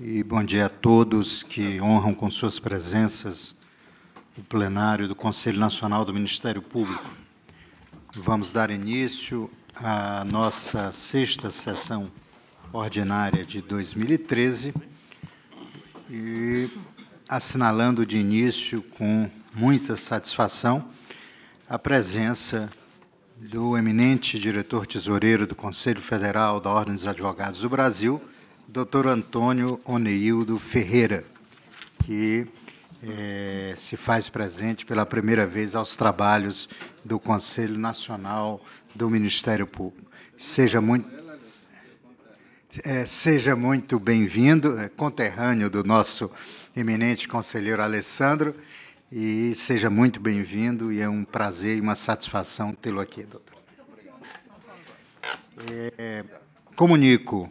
E bom dia a todos que honram com suas presenças o plenário do Conselho Nacional do Ministério Público. Vamos dar início à nossa sexta sessão ordinária de 2013 e assinalando de início com muita satisfação a presença do eminente diretor tesoureiro do Conselho Federal da Ordem dos Advogados do Brasil, Dr. Antônio Oneildo Ferreira, que é, se faz presente pela primeira vez aos trabalhos do Conselho Nacional do Ministério Público. Seja muito, é, eh, seja muito bem-vindo, é, conterrâneo do nosso eminente conselheiro Alessandro, e seja muito bem-vindo, e é um prazer e uma satisfação tê-lo aqui, doutor. comunico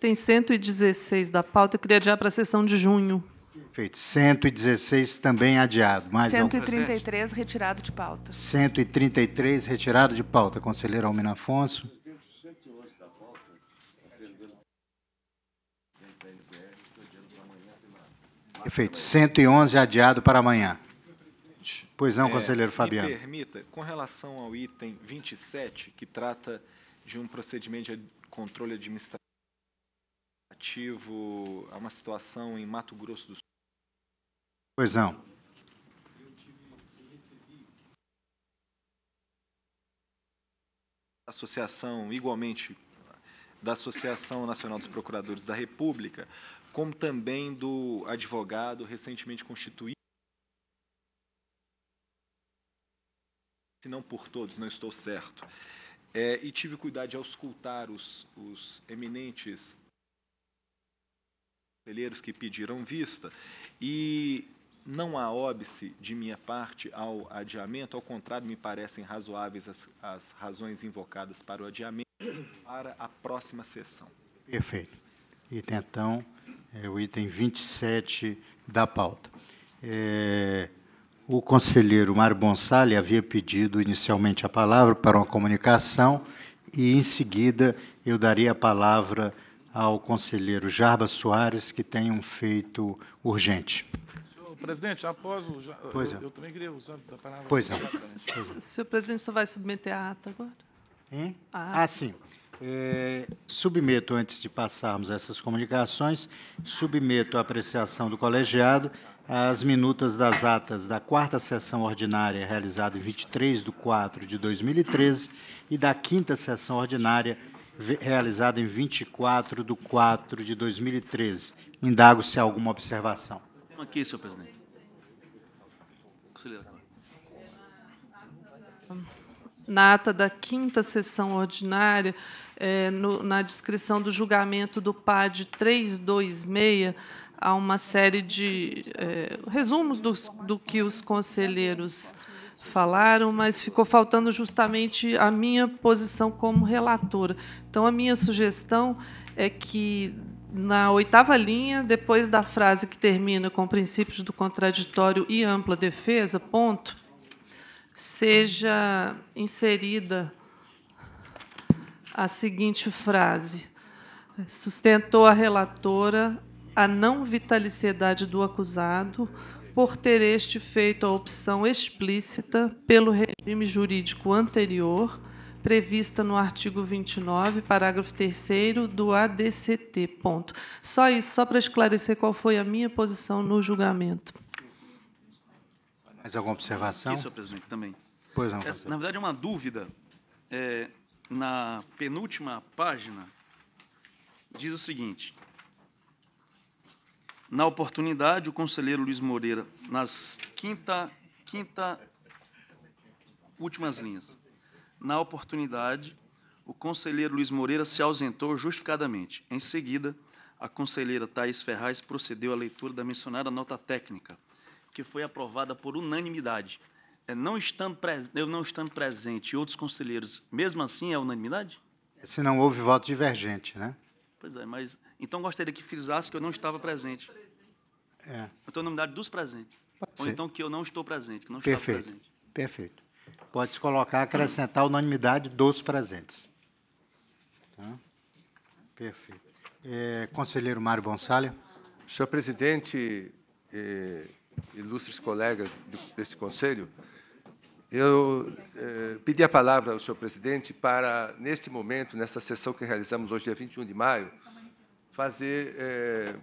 Tem 116 da pauta, eu queria adiar para a sessão de junho. Perfeito. 116 também adiado. Mais 133 retirado de pauta. 133 retirado de pauta, conselheiro Almina Afonso. Perfeito. 111 adiado para amanhã. Pois não, é, conselheiro é, Fabiano. Me permita, com relação ao item 27, que trata de um procedimento de controle administrativo relativo a uma situação em Mato Grosso do Sul. Pois não. associação igualmente da Associação Nacional dos Procuradores da República, como também do advogado recentemente constituído, se não por todos, não estou certo. É, e tive cuidado de auscultar os, os eminentes conselheiros que pediram vista e não há óbice de minha parte ao adiamento, ao contrário, me parecem razoáveis as, as razões invocadas para o adiamento para a próxima sessão. Perfeito. Item, então, é o item 27 da pauta. É, o conselheiro Mário Bonsali havia pedido inicialmente a palavra para uma comunicação e, em seguida, eu daria a palavra ao conselheiro Jarbas Soares que um feito urgente. Senhor presidente, após o. Pois é. eu, eu também queria usar a palavra. Pois é. é. é. Senhor presidente, só vai submeter a ata agora? Hein? A ah. ata. Ah, sim. É, submeto, antes de passarmos essas comunicações, submeto à apreciação do colegiado as minutas das atas da quarta sessão ordinária, realizada em 23 de 4 de 2013, e da quinta sessão ordinária, realizada em 24 de 4 de 2013. Indago se há alguma observação. Aqui, senhor presidente. Na ata da quinta sessão ordinária, é, no, na descrição do julgamento do PAD 326, há uma série de é, resumos dos, do que os conselheiros falaram, mas ficou faltando justamente a minha posição como relatora. Então, a minha sugestão é que na oitava linha, depois da frase que termina com princípios do contraditório e ampla defesa, ponto, seja inserida a seguinte frase: sustentou a relatora a não vitaliciedade do acusado por ter este feito a opção explícita pelo regime jurídico anterior, prevista no artigo 29, parágrafo 3 do ADCT. Ponto. Só isso, só para esclarecer qual foi a minha posição no julgamento. Mais alguma observação? Isso, presidente, também. Pois não, É, na verdade, é uma dúvida. É, na penúltima página, diz o seguinte: na oportunidade, o conselheiro Luiz Moreira, nas quinta, quinta últimas linhas. Na oportunidade, o conselheiro Luiz Moreira se ausentou justificadamente. Em seguida, a conselheira Thais Ferraz procedeu à leitura da mencionada nota técnica, que foi aprovada por unanimidade. É, não estando eu não estando presente e outros conselheiros, mesmo assim é unanimidade? Se não houve voto divergente, né? Pois é, mas então gostaria que frisasse que eu não estava presente. É. Eu estou na unidade dos presentes. Ou então que eu não estou presente, que não Perfeito. estava presente. Perfeito. Pode se colocar, acrescentar a unanimidade dos presentes. Tá? Perfeito. É, conselheiro Mário Gonçalves. Senhor presidente, é, ilustres colegas deste conselho, eu eh, pedi a palavra ao senhor presidente para, neste momento, nessa sessão que realizamos hoje, dia 21 de maio, fazer é,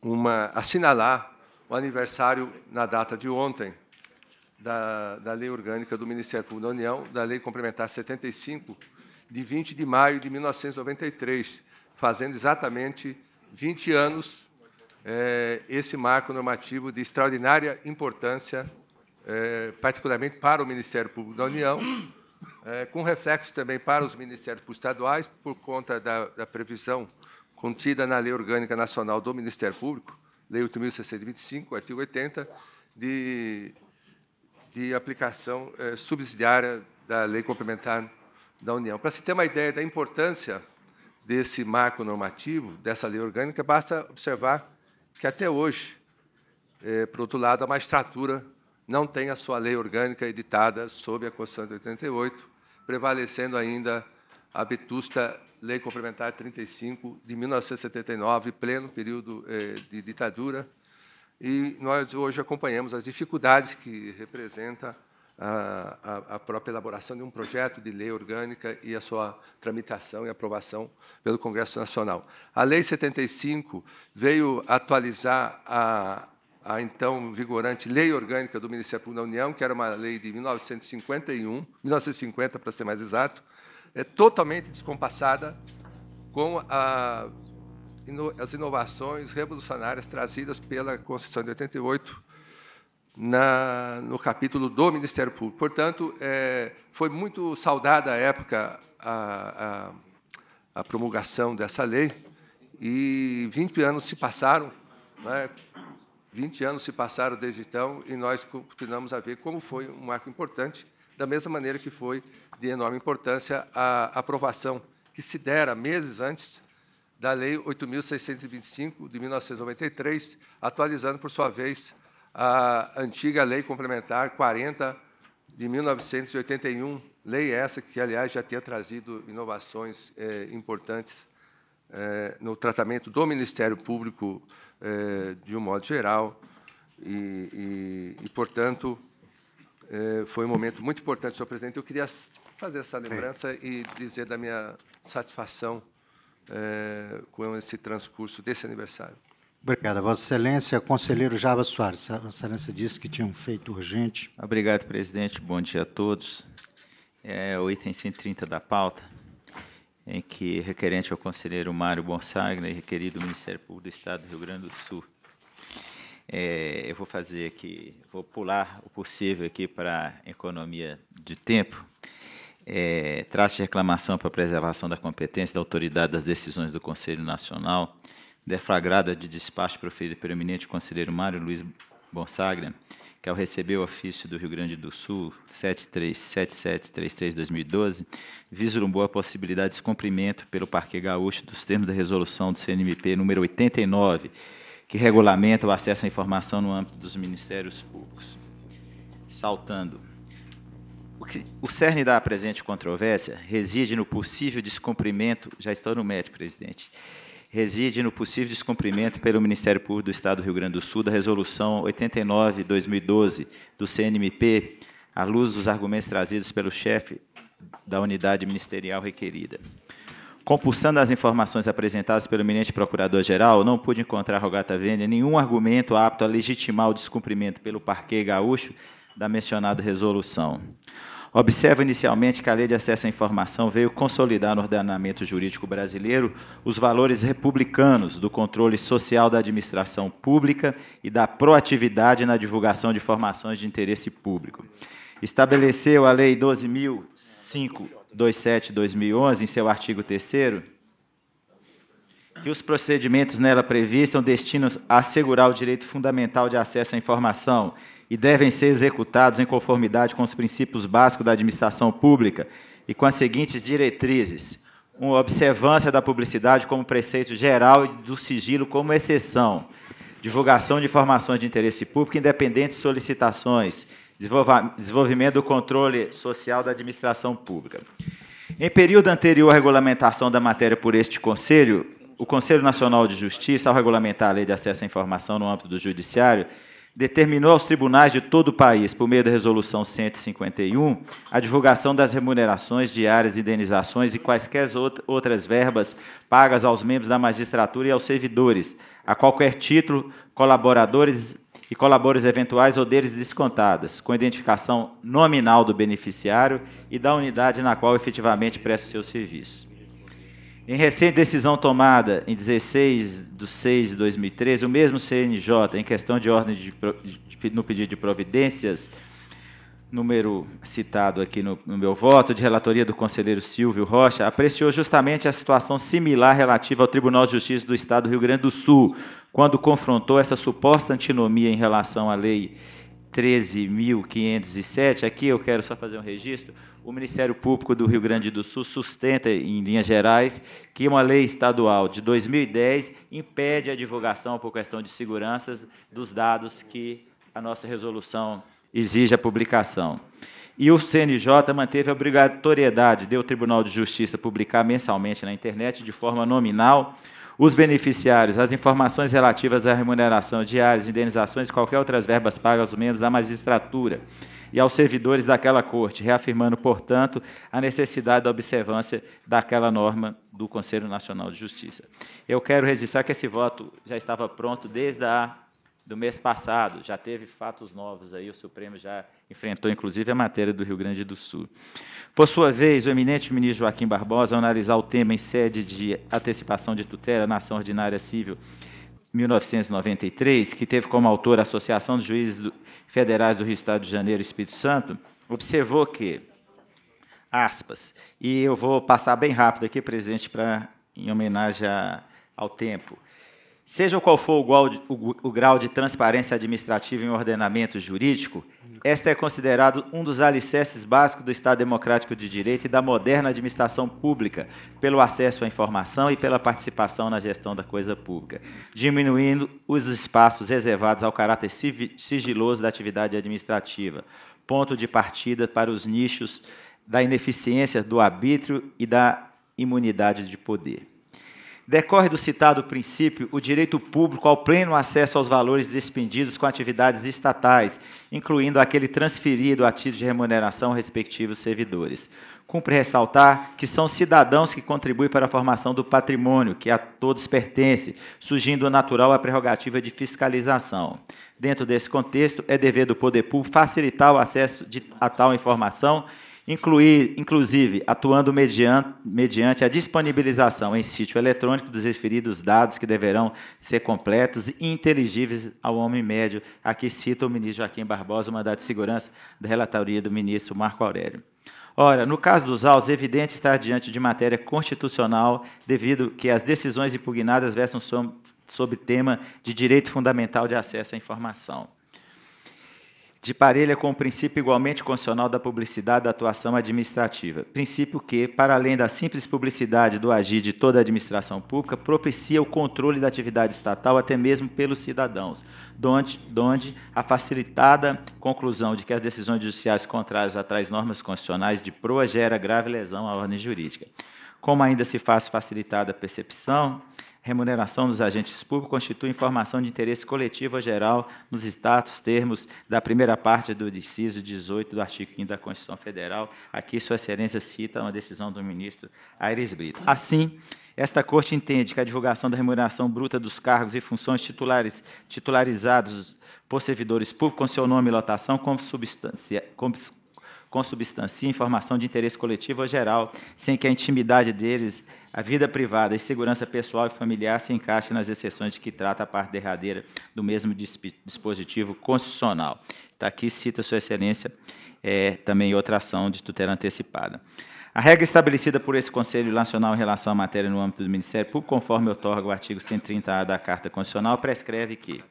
uma assinalar o aniversário na data de ontem da, da Lei Orgânica do Ministério Público da União, da Lei Complementar 75 de 20 de maio de 1993, fazendo exatamente 20 anos é, esse marco normativo de extraordinária importância, é, particularmente para o Ministério Público da União, é, com reflexos também para os ministérios estaduais, por conta da, da previsão contida na Lei Orgânica Nacional do Ministério Público, Lei 8.625, artigo 80, de, de aplicação é, subsidiária da Lei Complementar da União. Para se ter uma ideia da importância desse marco normativo, dessa lei orgânica, basta observar que até hoje, é, por outro lado, a magistratura não tem a sua lei orgânica editada sob a Constituição de 88, prevalecendo ainda a vetusta Lei Complementar 35 de 1979, pleno período eh, de ditadura, e nós hoje acompanhamos as dificuldades que representa a, a, própria elaboração de um projeto de lei orgânica e a sua tramitação e aprovação pelo Congresso Nacional. A Lei 75 veio atualizar a, a então vigorante Lei Orgânica do Ministério Público da União, que era uma lei de 1951, 1950 para ser mais exato, é totalmente descompassada com a, ino, as inovações revolucionárias trazidas pela Constituição de 88 na, no capítulo do Ministério Público. Portanto, é, foi muito saudada à época a, a, a, promulgação dessa lei e 20 anos se passaram, né, 20 anos se passaram desde então e nós continuamos a ver como foi um marco importante da mesma maneira que foi de enorme importância a aprovação que se dera meses antes da Lei 8.625, de 1993, atualizando, por sua vez, a antiga Lei Complementar 40, de 1981, lei essa que, aliás, já tinha trazido inovações eh, importantes eh, no tratamento do Ministério Público eh, de um modo geral e, e, e portanto, é, foi um momento muito importante, senhor presidente. Eu queria fazer essa lembrança e dizer da minha satisfação é, com esse transcurso desse aniversário. Obrigado, Vossa Excelência. Conselheiro Java Soares, Vossa Excelência disse que tinha um feito urgente. Obrigado, presidente. Bom dia a todos. É o item 130 da pauta, em que requerente ao conselheiro Mário Bonsagna e requerido do Ministério Público do Estado do Rio Grande do Sul é, eu vou fazer aqui, vou pular o possível aqui para economia de tempo. É, traço de reclamação para preservação da competência da autoridade das decisões do Conselho Nacional, deflagrada de despacho proferido pelo eminente conselheiro Mário Luiz Bonsagra, que ao receber o ofício do Rio Grande do Sul 737733-2012, vislumbrou a possibilidade de descumprimento pelo Parque Gaúcho dos termos da resolução do CNMP número 89, que regulamenta o acesso à informação no âmbito dos ministérios públicos. Saltando. O, que, o cerne da presente controvérsia reside no possível descumprimento, já estou no médico, presidente, reside no possível descumprimento pelo Ministério Público do Estado do Rio Grande do Sul da Resolução 89-2012 do CNMP, à luz dos argumentos trazidos pelo chefe da unidade ministerial requerida. Compulsando as informações apresentadas pelo eminente procurador-geral, não pude encontrar, Rogata Vênia, nenhum argumento apto a legitimar o descumprimento pelo Parque Gaúcho da mencionada resolução. Observo inicialmente que a Lei de Acesso à Informação veio consolidar no ordenamento jurídico brasileiro os valores republicanos do controle social da administração pública e da proatividade na divulgação de informações de interesse público. Estabeleceu a Lei 12.005 27/2011, em seu artigo 3 que os procedimentos nela previstos são destinos a assegurar o direito fundamental de acesso à informação e devem ser executados em conformidade com os princípios básicos da administração pública e com as seguintes diretrizes: uma observância da publicidade como preceito geral e do sigilo como exceção, divulgação de informações de interesse público independente de solicitações, desenvolvimento do controle social da administração pública. Em período anterior à regulamentação da matéria por este Conselho, o Conselho Nacional de Justiça, ao regulamentar a Lei de Acesso à Informação no âmbito do Judiciário, determinou aos tribunais de todo o país, por meio da Resolução 151, a divulgação das remunerações diárias, indenizações e quaisquer outras verbas pagas aos membros da magistratura e aos servidores, a qualquer título, colaboradores e colabores eventuais ou deles descontadas, com identificação nominal do beneficiário e da unidade na qual efetivamente presta o seu serviço. Em recente decisão tomada em 16 de 6 de 2013, o mesmo CNJ, em questão de ordem de, de, no pedido de providências número citado aqui no, no, meu voto, de relatoria do conselheiro Silvio Rocha, apreciou justamente a situação similar relativa ao Tribunal de Justiça do Estado do Rio Grande do Sul, quando confrontou essa suposta antinomia em relação à Lei 13.507. Aqui eu quero só fazer um registro. O Ministério Público do Rio Grande do Sul sustenta, em linhas gerais, que uma lei estadual de 2010 impede a divulgação por questão de seguranças dos dados que a nossa resolução exige a publicação. E o CNJ manteve a obrigatoriedade de o Tribunal de Justiça publicar mensalmente na internet, de forma nominal, os beneficiários, as informações relativas à remuneração, diárias, indenizações e qualquer outras verbas pagas aos membros da magistratura e aos servidores daquela corte, reafirmando, portanto, a necessidade da observância daquela norma do Conselho Nacional de Justiça. Eu quero registrar que esse voto já estava pronto desde a do mês passado. Já teve fatos novos aí, o Supremo já enfrentou, inclusive, a matéria do Rio Grande do Sul. Por sua vez, o eminente ministro Joaquim Barbosa, ao analisar o tema em sede de antecipação de tutela na ação ordinária civil 1993, que teve como autor a Associação dos Juízes Federais do Rio Estado de Janeiro e Espírito Santo, observou que, aspas, e eu vou passar bem rápido aqui, presidente, para em homenagem a, ao tempo, Seja qual for o grau, de, o, o grau de transparência administrativa em ordenamento jurídico, esta é considerado um dos alicerces básicos do Estado Democrático de Direito e da moderna administração pública, pelo acesso à informação e pela participação na gestão da coisa pública, diminuindo os espaços reservados ao caráter sigiloso da atividade administrativa, ponto de partida para os nichos da ineficiência do arbítrio e da imunidade de poder. Decorre do citado princípio o direito público ao pleno acesso aos valores despendidos com atividades estatais, incluindo aquele transferido a título de remuneração respectivos servidores. Cumpre ressaltar que são cidadãos que contribuem para a formação do patrimônio, que a todos pertence, surgindo natural a prerrogativa de fiscalização. Dentro desse contexto, é dever do poder público facilitar o acesso de, a tal informação incluir, inclusive atuando mediante, mediante a disponibilização em sítio eletrônico dos referidos dados que deverão ser completos e inteligíveis ao homem médio. Aqui cita o ministro Joaquim Barbosa, o mandato de segurança da relatoria do ministro Marco Aurélio. Ora, no caso dos autos, é evidente estar diante de matéria constitucional, devido que as decisões impugnadas versam sobre tema de direito fundamental de acesso à informação de parelha com o princípio igualmente constitucional da publicidade da atuação administrativa. Princípio que, para além da simples publicidade do agir de toda a administração pública, propicia o controle da atividade estatal até mesmo pelos cidadãos, donde, donde a facilitada conclusão de que as decisões judiciais contrárias a tais normas constitucionais de proa gera grave lesão à ordem jurídica. Como ainda se faz facilitada a percepção remuneração dos agentes públicos constitui informação de interesse coletivo geral nos status, termos da primeira parte do deciso 18 do artigo 5 da Constituição Federal. Aqui, Sua Excelência cita uma decisão do ministro Aires Brito. Assim, esta Corte entende que a divulgação da remuneração bruta dos cargos e funções titulares, titularizados por servidores públicos com seu nome e lotação como substância. Como consubstancia informação de interesse coletivo ou geral, sem que a intimidade deles a vida privada e segurança pessoal e familiar se encaixam nas exceções de que trata a parte derradeira do mesmo dispositivo constitucional. Está aqui, cita Sua Excelência, é, também outra ação de tutela antecipada. A regra estabelecida por esse Conselho Nacional em relação à matéria no âmbito do Ministério Público, conforme otorga o artigo 130-A da Carta Constitucional, prescreve que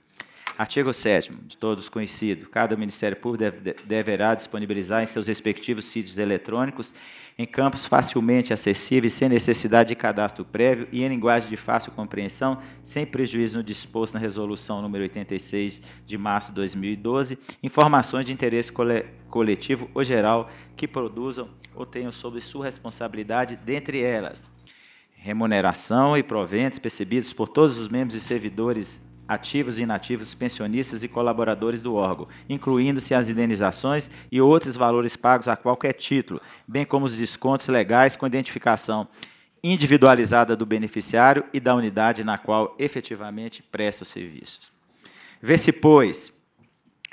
Artigo 7 de todos conhecido. Cada Ministério Público deve, deverá disponibilizar em seus respectivos sítios eletrônicos, em campos facilmente acessíveis, sem necessidade de cadastro prévio e em linguagem de fácil compreensão, sem prejuízo no disposto na Resolução número 86 de março de 2012, informações de interesse cole, coletivo ou geral que produzam ou tenham sob sua responsabilidade, dentre elas remuneração e proventos percebidos por todos os membros e servidores ativos e inativos, pensionistas e colaboradores do órgão, incluindo-se as indenizações e outros valores pagos a qualquer título, bem como os descontos legais com identificação individualizada do beneficiário e da unidade na qual efetivamente presta os serviços. Vê-se, pois,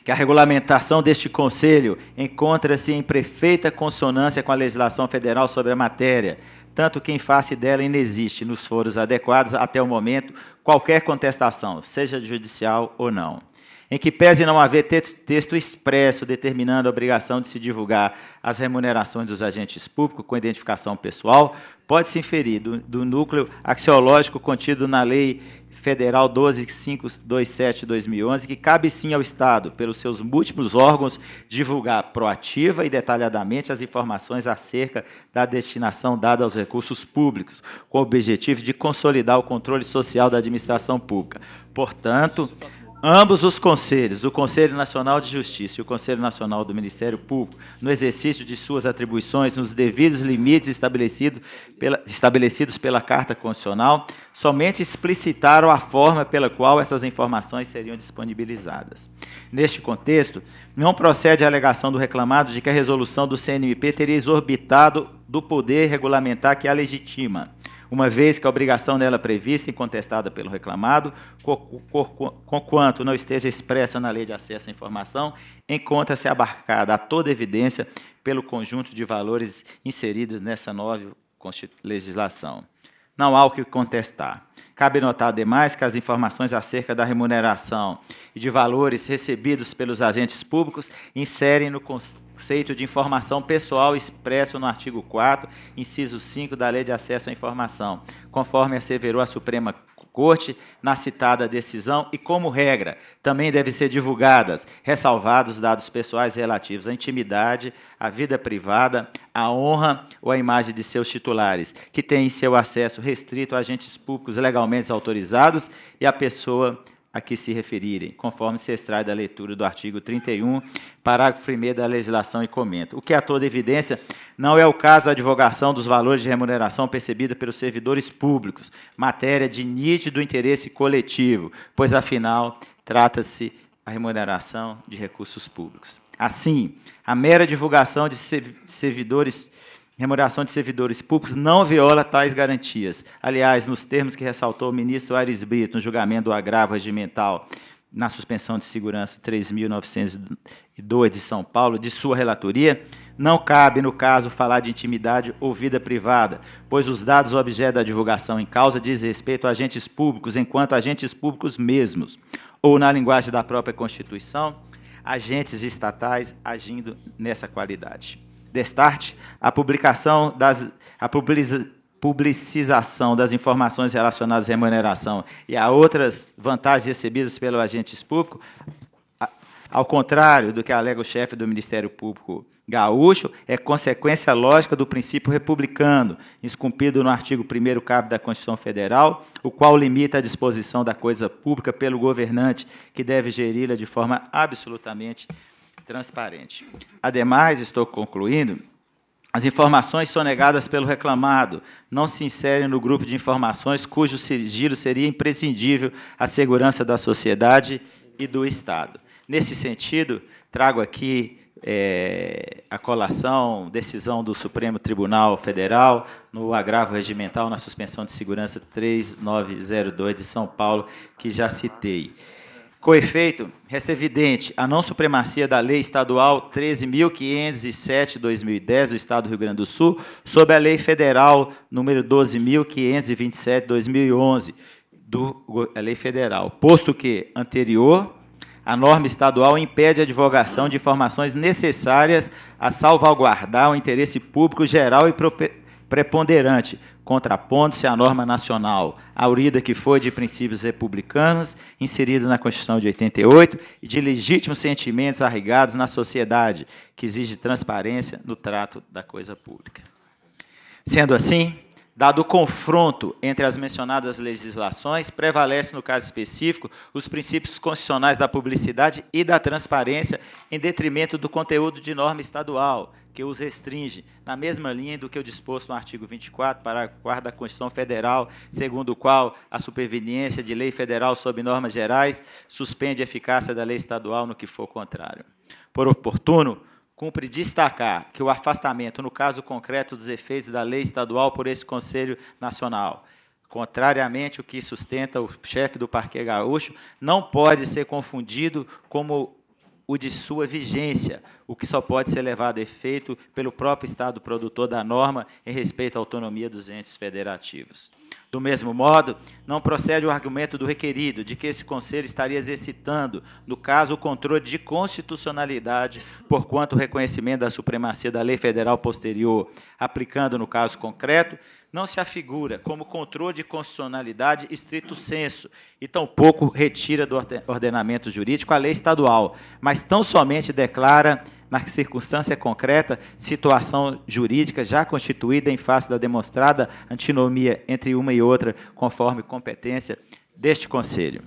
que a regulamentação deste Conselho encontra-se em perfeita consonância com a legislação federal sobre a matéria, tanto que em face dela inexiste, nos foros adequados até o momento, qualquer contestação, seja judicial ou não em que pese não haver texto expresso determinando a obrigação de se divulgar as remunerações dos agentes públicos com identificação pessoal, pode-se inferir do, do, núcleo axiológico contido na Lei Federal 12527-2011 que cabe sim ao Estado, pelos seus múltiplos órgãos, divulgar proativa e detalhadamente as informações acerca da destinação dada aos recursos públicos, com o objetivo de consolidar o controle social da administração pública. Portanto, Ambos os conselhos, o Conselho Nacional de Justiça e o Conselho Nacional do Ministério Público, no exercício de suas atribuições, nos devidos limites estabelecido pela, estabelecidos pela Carta Constitucional, somente explicitaram a forma pela qual essas informações seriam disponibilizadas. Neste contexto, não procede a alegação do reclamado de que a resolução do CNMP teria exorbitado do poder regulamentar que a legitima uma vez que a obrigação nela é prevista e contestada pelo reclamado, conquanto não esteja expressa na lei de acesso à informação, encontra-se abarcada a toda evidência pelo conjunto de valores inseridos nessa nova legislação. Não há o que contestar. Cabe notar demais que as informações acerca da remuneração e de valores recebidos pelos agentes públicos inserem no conceito de informação pessoal expresso no artigo 4, inciso 5 da Lei de Acesso à Informação, conforme asseverou a Suprema Corte na citada decisão e, como regra, também devem ser divulgadas, ressalvados dados pessoais relativos à intimidade, à vida privada, à honra ou à imagem de seus titulares, que têm seu acesso restrito a agentes públicos legalmente autorizados e à pessoa a que se referirem, conforme se extrai da leitura do artigo 31, parágrafo 1 da legislação e comenta. O que é a toda evidência não é o caso da divulgação dos valores de remuneração percebida pelos servidores públicos, matéria de nítido interesse coletivo, pois afinal trata-se a remuneração de recursos públicos. Assim, a mera divulgação de servidores remuneração de servidores públicos não viola tais garantias. Aliás, nos termos que ressaltou o ministro Aires Brito no julgamento do agravo regimental na suspensão de segurança 3.902 de São Paulo, de sua relatoria, não cabe, no caso, falar de intimidade ou vida privada, pois os dados objeto da divulgação em causa diz respeito a agentes públicos, enquanto agentes públicos mesmos, ou na linguagem da própria Constituição, agentes estatais agindo nessa qualidade. Destarte, a publicação das a publicização das informações relacionadas à remuneração e a outras vantagens recebidas pelos agentes públicos, ao contrário do que alega o chefe do Ministério Público gaúcho, é consequência lógica do princípio republicano, escumpido no artigo 1 cabo da Constituição Federal, o qual limita a disposição da coisa pública pelo governante, que deve geri-la de forma absolutamente transparente. Ademais, estou concluindo, as informações sonegadas pelo reclamado não se inserem no grupo de informações cujo sigilo seria imprescindível à segurança da sociedade e do Estado. Nesse sentido, trago aqui é, a colação, decisão do Supremo Tribunal Federal no agravo regimental na suspensão de segurança 3902 de São Paulo, que já citei. Com efeito, resta evidente a não supremacia da Lei Estadual 13.507-2010 do Estado do Rio Grande do Sul sobre a Lei Federal número 12.527-2011 do a Lei Federal, posto que anterior a norma estadual impede a divulgação de informações necessárias a salvaguardar o interesse público geral e preponderante, contrapondo-se à norma nacional, aurida que foi de princípios republicanos, inseridos na Constituição de 88, e de legítimos sentimentos arrigados na sociedade, que exige transparência no trato da coisa pública. Sendo assim, Dado o confronto entre as mencionadas legislações, prevalece, no caso específico, os princípios constitucionais da publicidade e da transparência, em detrimento do conteúdo de norma estadual, que os restringe, na mesma linha do que o disposto no artigo 24, parágrafo 4 da Constituição Federal, segundo o qual a superveniência de lei federal sob normas gerais suspende a eficácia da lei estadual no que for contrário. Por oportuno, Cumpre destacar que o afastamento, no caso concreto dos efeitos da lei estadual por esse Conselho Nacional, contrariamente ao que sustenta o chefe do Parque Gaúcho, não pode ser confundido como o de sua vigência, o que só pode ser levado a efeito pelo próprio Estado produtor da norma em respeito à autonomia dos entes federativos. Do mesmo modo, não procede o argumento do requerido de que esse conselho estaria exercitando, no caso, o controle de constitucionalidade, por quanto o reconhecimento da supremacia da lei federal posterior, aplicando no caso concreto, não se afigura como controle de constitucionalidade estrito senso e tampouco retira do ordenamento jurídico a lei estadual, mas tão somente declara na circunstância concreta, situação jurídica já constituída em face da demonstrada antinomia entre uma e outra, conforme competência deste Conselho.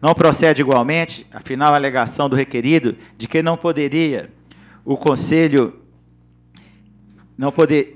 Não procede igualmente, afinal, a alegação do requerido de que não poderia o Conselho não poder,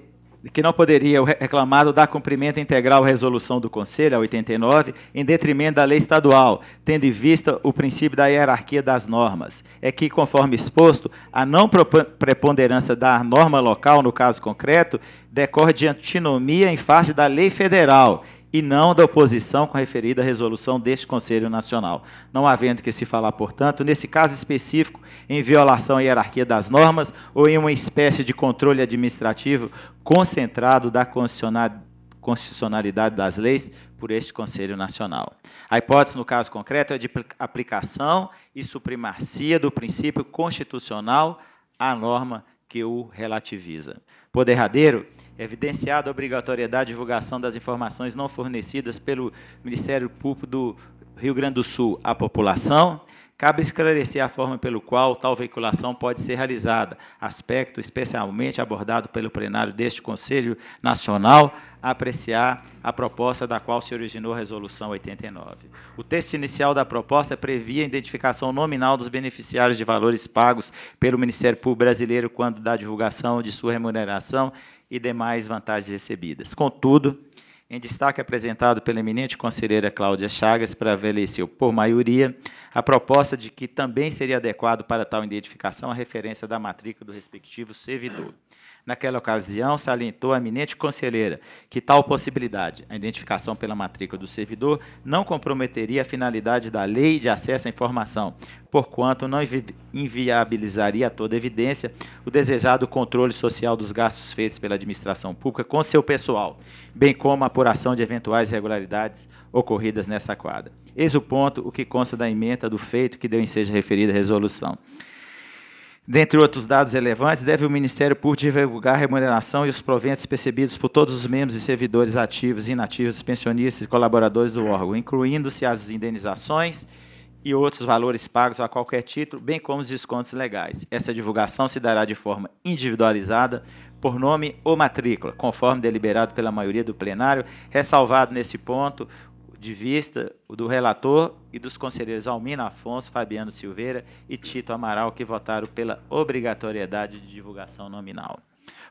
que não poderia o reclamado dar cumprimento integral à resolução do Conselho, a 89, em detrimento da lei estadual, tendo em vista o princípio da hierarquia das normas. É que, conforme exposto, a não preponderância da norma local, no caso concreto, decorre de antinomia em face da lei federal e não da oposição com a referida resolução deste Conselho Nacional. Não havendo que se falar, portanto, nesse caso específico, em violação à hierarquia das normas ou em uma espécie de controle administrativo concentrado da constitucionalidade das leis por este Conselho Nacional. A hipótese, no caso concreto, é de aplicação e supremacia do princípio constitucional à norma que o relativiza. Por derradeiro, evidenciado a obrigatoriedade de divulgação das informações não fornecidas pelo Ministério Público do Rio Grande do Sul à população, cabe esclarecer a forma pelo qual tal veiculação pode ser realizada, aspecto especialmente abordado pelo plenário deste Conselho Nacional, a apreciar a proposta da qual se originou a Resolução 89. O texto inicial da proposta previa a identificação nominal dos beneficiários de valores pagos pelo Ministério Público Brasileiro quando da divulgação de sua remuneração e demais vantagens recebidas. Contudo, em destaque apresentado pela eminente conselheira Cláudia Chagas, prevaleceu por maioria a proposta de que também seria adequado para tal identificação a referência da matrícula do respectivo servidor. Naquela ocasião, salientou a eminente conselheira que tal possibilidade, a identificação pela matrícula do servidor, não comprometeria a finalidade da lei de acesso à informação, porquanto não inviabilizaria a toda evidência o desejado controle social dos gastos feitos pela administração pública com seu pessoal, bem como a apuração de eventuais irregularidades ocorridas nessa quadra. Eis o ponto, o que consta da emenda do feito que deu em seja referida resolução. Dentre outros dados relevantes, deve o Ministério Público divulgar a remuneração e os proventos percebidos por todos os membros e servidores ativos, inativos, pensionistas e colaboradores do órgão, incluindo-se as indenizações e outros valores pagos a qualquer título, bem como os descontos legais. Essa divulgação se dará de forma individualizada, por nome ou matrícula, conforme deliberado pela maioria do plenário, ressalvado nesse ponto de vista do relator e dos conselheiros Almina Afonso, Fabiano Silveira e Tito Amaral, que votaram pela obrigatoriedade de divulgação nominal.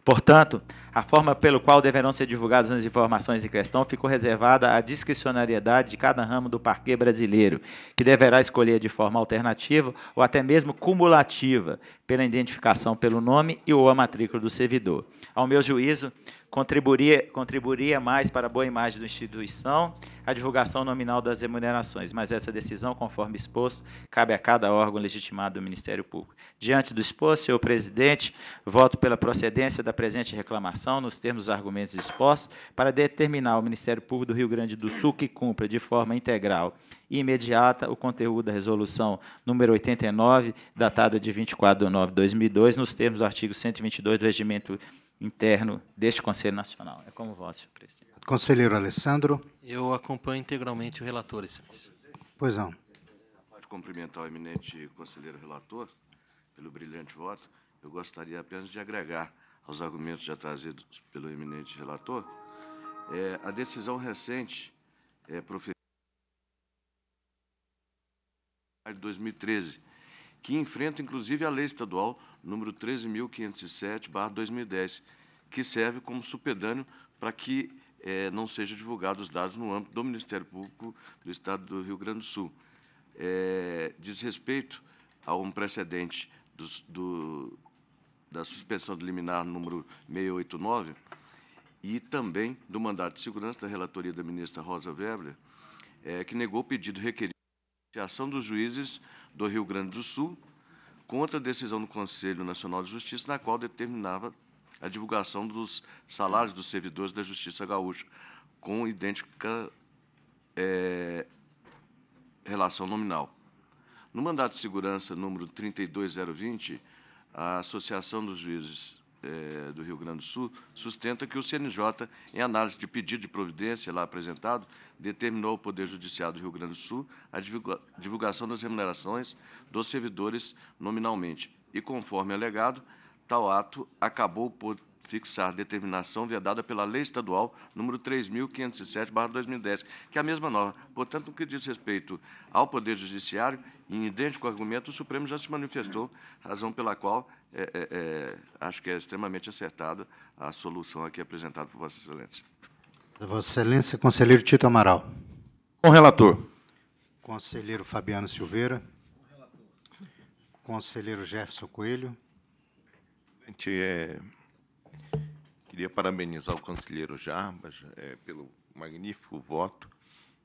Portanto, a forma pelo qual deverão ser divulgadas as informações em questão ficou reservada à discricionariedade de cada ramo do parquê brasileiro, que deverá escolher de forma alternativa ou até mesmo cumulativa pela identificação pelo nome e ou a matrícula do servidor. Ao meu juízo, contribuiria, contribuiria mais para a boa imagem da instituição a divulgação nominal das remunerações, mas essa decisão, conforme exposto, cabe a cada órgão legitimado do Ministério Público. Diante do exposto, senhor presidente, voto pela procedência da presente reclamação, nos termos dos argumentos expostos, para determinar ao Ministério Público do Rio Grande do Sul que cumpra de forma integral e imediata o conteúdo da resolução número 89, datada de 24 de 9 de 2002, nos termos do artigo 122 do Regimento interno deste Conselho Nacional. É como voto, senhor presidente. Conselheiro Alessandro. Eu acompanho integralmente o relator, excelência. Pois não. Pode cumprimentar o eminente conselheiro relator pelo brilhante voto. Eu gostaria apenas de agregar aos argumentos já trazidos pelo eminente relator é, a decisão recente é, proferida de 2013 que enfrenta inclusive a Lei Estadual número 13.507/2010, que serve como supedâneo para que eh, não sejam divulgados os dados no âmbito do Ministério Público do Estado do Rio Grande do Sul. É, diz respeito a um precedente dos, do, da suspensão do liminar número 689 e também do mandato de segurança da relatoria da ministra Rosa Weber, é, que negou o pedido requerido de ação dos juízes do Rio Grande do Sul, contra a decisão do Conselho Nacional de Justiça, na qual determinava a divulgação dos salários dos servidores da Justiça Gaúcha, com idêntica é, relação nominal. No mandato de segurança número 32020, a Associação dos Juízes é, do Rio Grande do Sul sustenta que o CNJ, em análise de pedido de providência lá apresentado, determinou ao Poder Judiciário do Rio Grande do Sul a divulgação das remunerações dos servidores nominalmente. E, conforme alegado, tal ato acabou por fixar determinação vedada pela Lei Estadual número 3.507/2010, que é a mesma norma. Portanto, no que diz respeito ao Poder Judiciário, em idêntico argumento, o Supremo já se manifestou, razão pela qual é, é, é, acho que é extremamente acertada a solução aqui apresentada por Vossa Excelência. Vossa Excelência, conselheiro Tito Amaral. Com relator. Conselheiro Fabiano Silveira. Com relator. Conselheiro Jefferson Coelho. Gente, é, queria parabenizar o conselheiro Jarbas é, pelo magnífico voto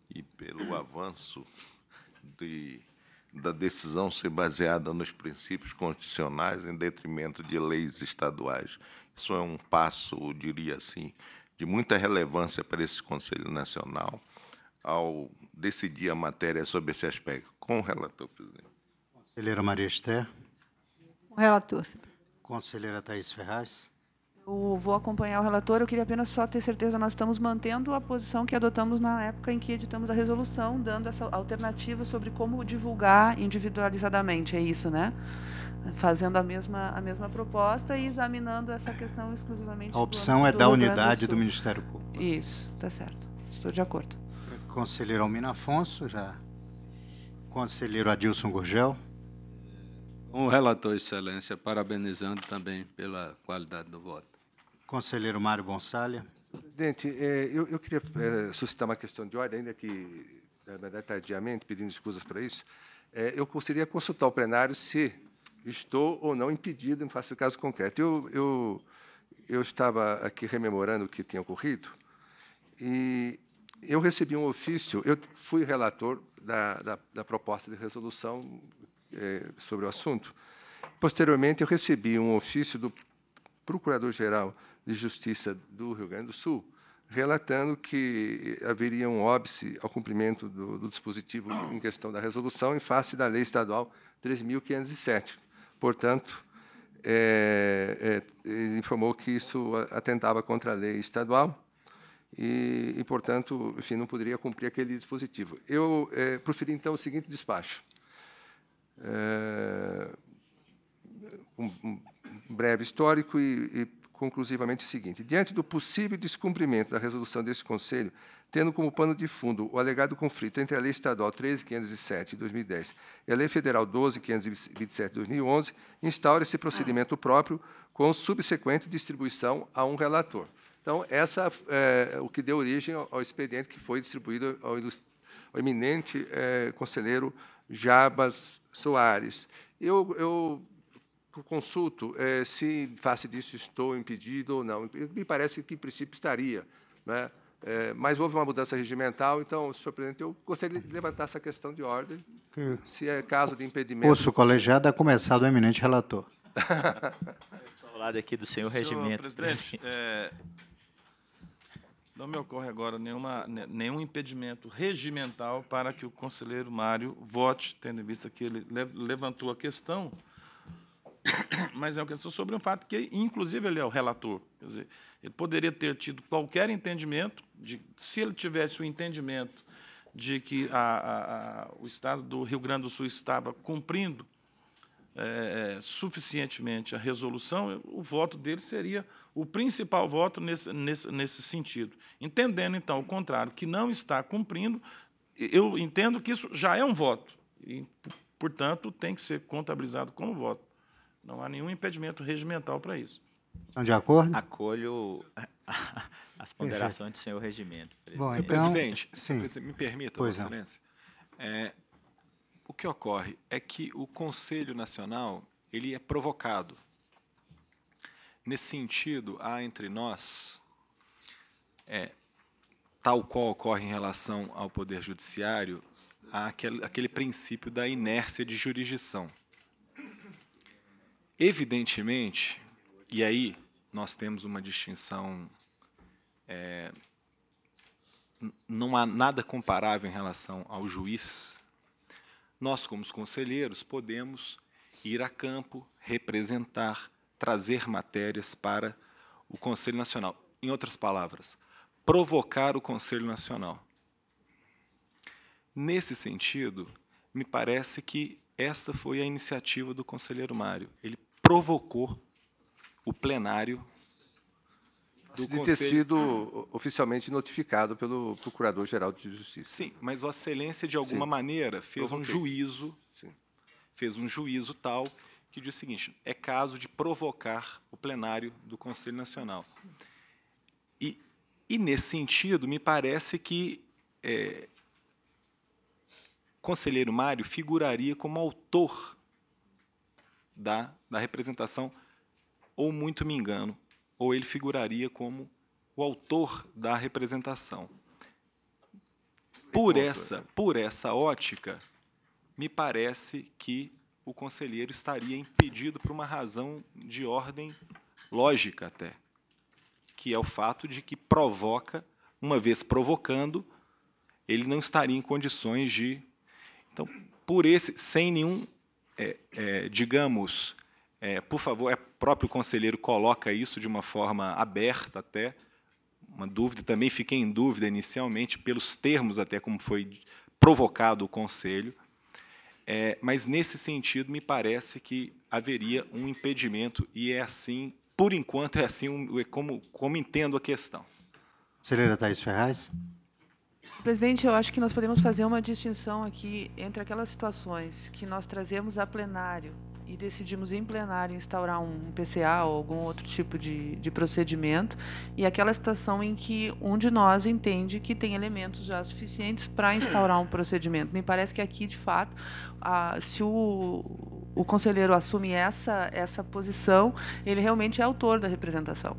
e pelo avanço de, da decisão ser baseada nos princípios constitucionais em detrimento de leis estaduais. Isso é um passo, eu diria assim, de muita relevância para esse Conselho Nacional ao decidir a matéria sobre esse aspecto. Com o relator, presidente. Conselheira Maria Esther. Com o relator, senhor. Conselheira Thais Ferraz. Eu vou acompanhar o relator. Eu queria apenas só ter certeza nós estamos mantendo a posição que adotamos na época em que editamos a resolução, dando essa alternativa sobre como divulgar individualizadamente. É isso, né? Fazendo a mesma, a mesma proposta e examinando essa questão exclusivamente. A opção do, é da unidade do, do, Ministério Público. Isso, tá certo. Estou de acordo. Conselheiro Almina Afonso, já. Conselheiro Adilson Gurgel. Com o relator, Excelência, parabenizando também pela qualidade do voto. Conselheiro Mário Bonsalha. Presidente, é, eu, eu queria é, suscitar uma questão de ordem, ainda que, é, na verdade, tardiamente, pedindo desculpas para isso. Eu gostaria consultar o plenário se estou ou não impedido em face do caso concreto. Eu, eu, eu estava aqui rememorando o que tinha ocorrido e eu recebi um ofício, eu fui relator da, da, da proposta de resolução é, sobre o assunto. Posteriormente, eu recebi um ofício do Procurador-Geral de Justiça do Rio Grande do Sul, relatando que haveria um óbice ao cumprimento do, do dispositivo em questão da resolução em face da Lei Estadual 3.507. Portanto, é, é, informou que isso atentava contra a lei estadual e, e portanto, enfim, não poderia cumprir aquele dispositivo. Eu é, proferi, então, o seguinte despacho. É, um, um, breve histórico e, e conclusivamente o seguinte: diante do possível descumprimento da resolução desse Conselho, tendo como pano de fundo o alegado conflito entre a Lei Estadual 13.507 de 2010 e a Lei Federal 12.527 de 2011, instaura-se procedimento próprio com subsequente distribuição a um relator. Então, essa é o que deu origem ao expediente que foi distribuído ao, ao eminente é, conselheiro Jabas Soares. Eu, eu consulto é, se, face disso, estou impedido ou não. Me parece que, em princípio, estaria. Né? É, mas houve uma mudança regimental, então, senhor presidente, eu gostaria de levantar essa questão de ordem, que... se é caso de impedimento. Ouço colegiado a é começar do eminente relator. Estou ao lado aqui do senhor, senhor regimento. Presidente, presidente. É, não me ocorre agora nenhuma, nenhum impedimento regimental para que o conselheiro Mário vote, tendo em vista que ele levantou a questão mas é uma questão sobre um fato que, inclusive, ele é o relator. Quer dizer, ele poderia ter tido qualquer entendimento, de, se ele tivesse o entendimento de que a, a, a, o Estado do Rio Grande do Sul estava cumprindo é, suficientemente a resolução, o voto dele seria o principal voto nesse, nesse, nesse sentido. Entendendo, então, o contrário, que não está cumprindo, eu entendo que isso já é um voto. E, portanto, tem que ser contabilizado como voto. Não há nenhum impedimento regimental para isso. Estão de acordo? Acolho as ponderações do senhor regimento. Presidente. Bom, então, presidente, sim. me permita, é. Vossa Excelência. É, o que ocorre é que o Conselho Nacional ele é provocado. Nesse sentido, há entre nós, é, tal qual ocorre em relação ao Poder Judiciário, há aquele, aquele princípio da inércia de jurisdição. Evidentemente, e aí nós temos uma distinção. É, não há nada comparável em relação ao juiz. Nós, como conselheiros, podemos ir a campo, representar, trazer matérias para o Conselho Nacional. Em outras palavras, provocar o Conselho Nacional. Nesse sentido, me parece que esta foi a iniciativa do conselheiro Mário. Ele provocou o plenário do de ter sido oficialmente notificado pelo Procurador-Geral de Justiça. Sim, mas Vossa Excelência, de alguma Sim. maneira, fez Provoquei. um juízo, Sim. fez um juízo tal que diz o seguinte: é caso de provocar o plenário do Conselho Nacional. E, e nesse sentido, me parece que é, conselheiro Mário figuraria como autor da, da representação, ou muito me engano, ou ele figuraria como o autor da representação. Por essa, por essa ótica, me parece que o conselheiro estaria impedido por uma razão de ordem lógica até, que é o fato de que provoca, uma vez provocando, ele não estaria em condições de. Então, por esse, sem nenhum é, é, digamos, é, por favor, é próprio conselheiro coloca isso de uma forma aberta até uma dúvida também fiquei em dúvida inicialmente pelos termos até como foi provocado o conselho, é, mas nesse sentido me parece que haveria um impedimento e é assim, por enquanto é assim um, é como como entendo a questão. Conselheira Thais Ferraz. Presidente, eu acho que nós podemos fazer uma distinção aqui entre aquelas situações que nós trazemos a plenário e decidimos em plenário instaurar um PCA ou algum outro tipo de, de procedimento, e aquela situação em que um de nós entende que tem elementos já suficientes para instaurar um procedimento. Me parece que aqui, de fato, a, se o, o conselheiro assume essa, essa posição, ele realmente é autor da representação.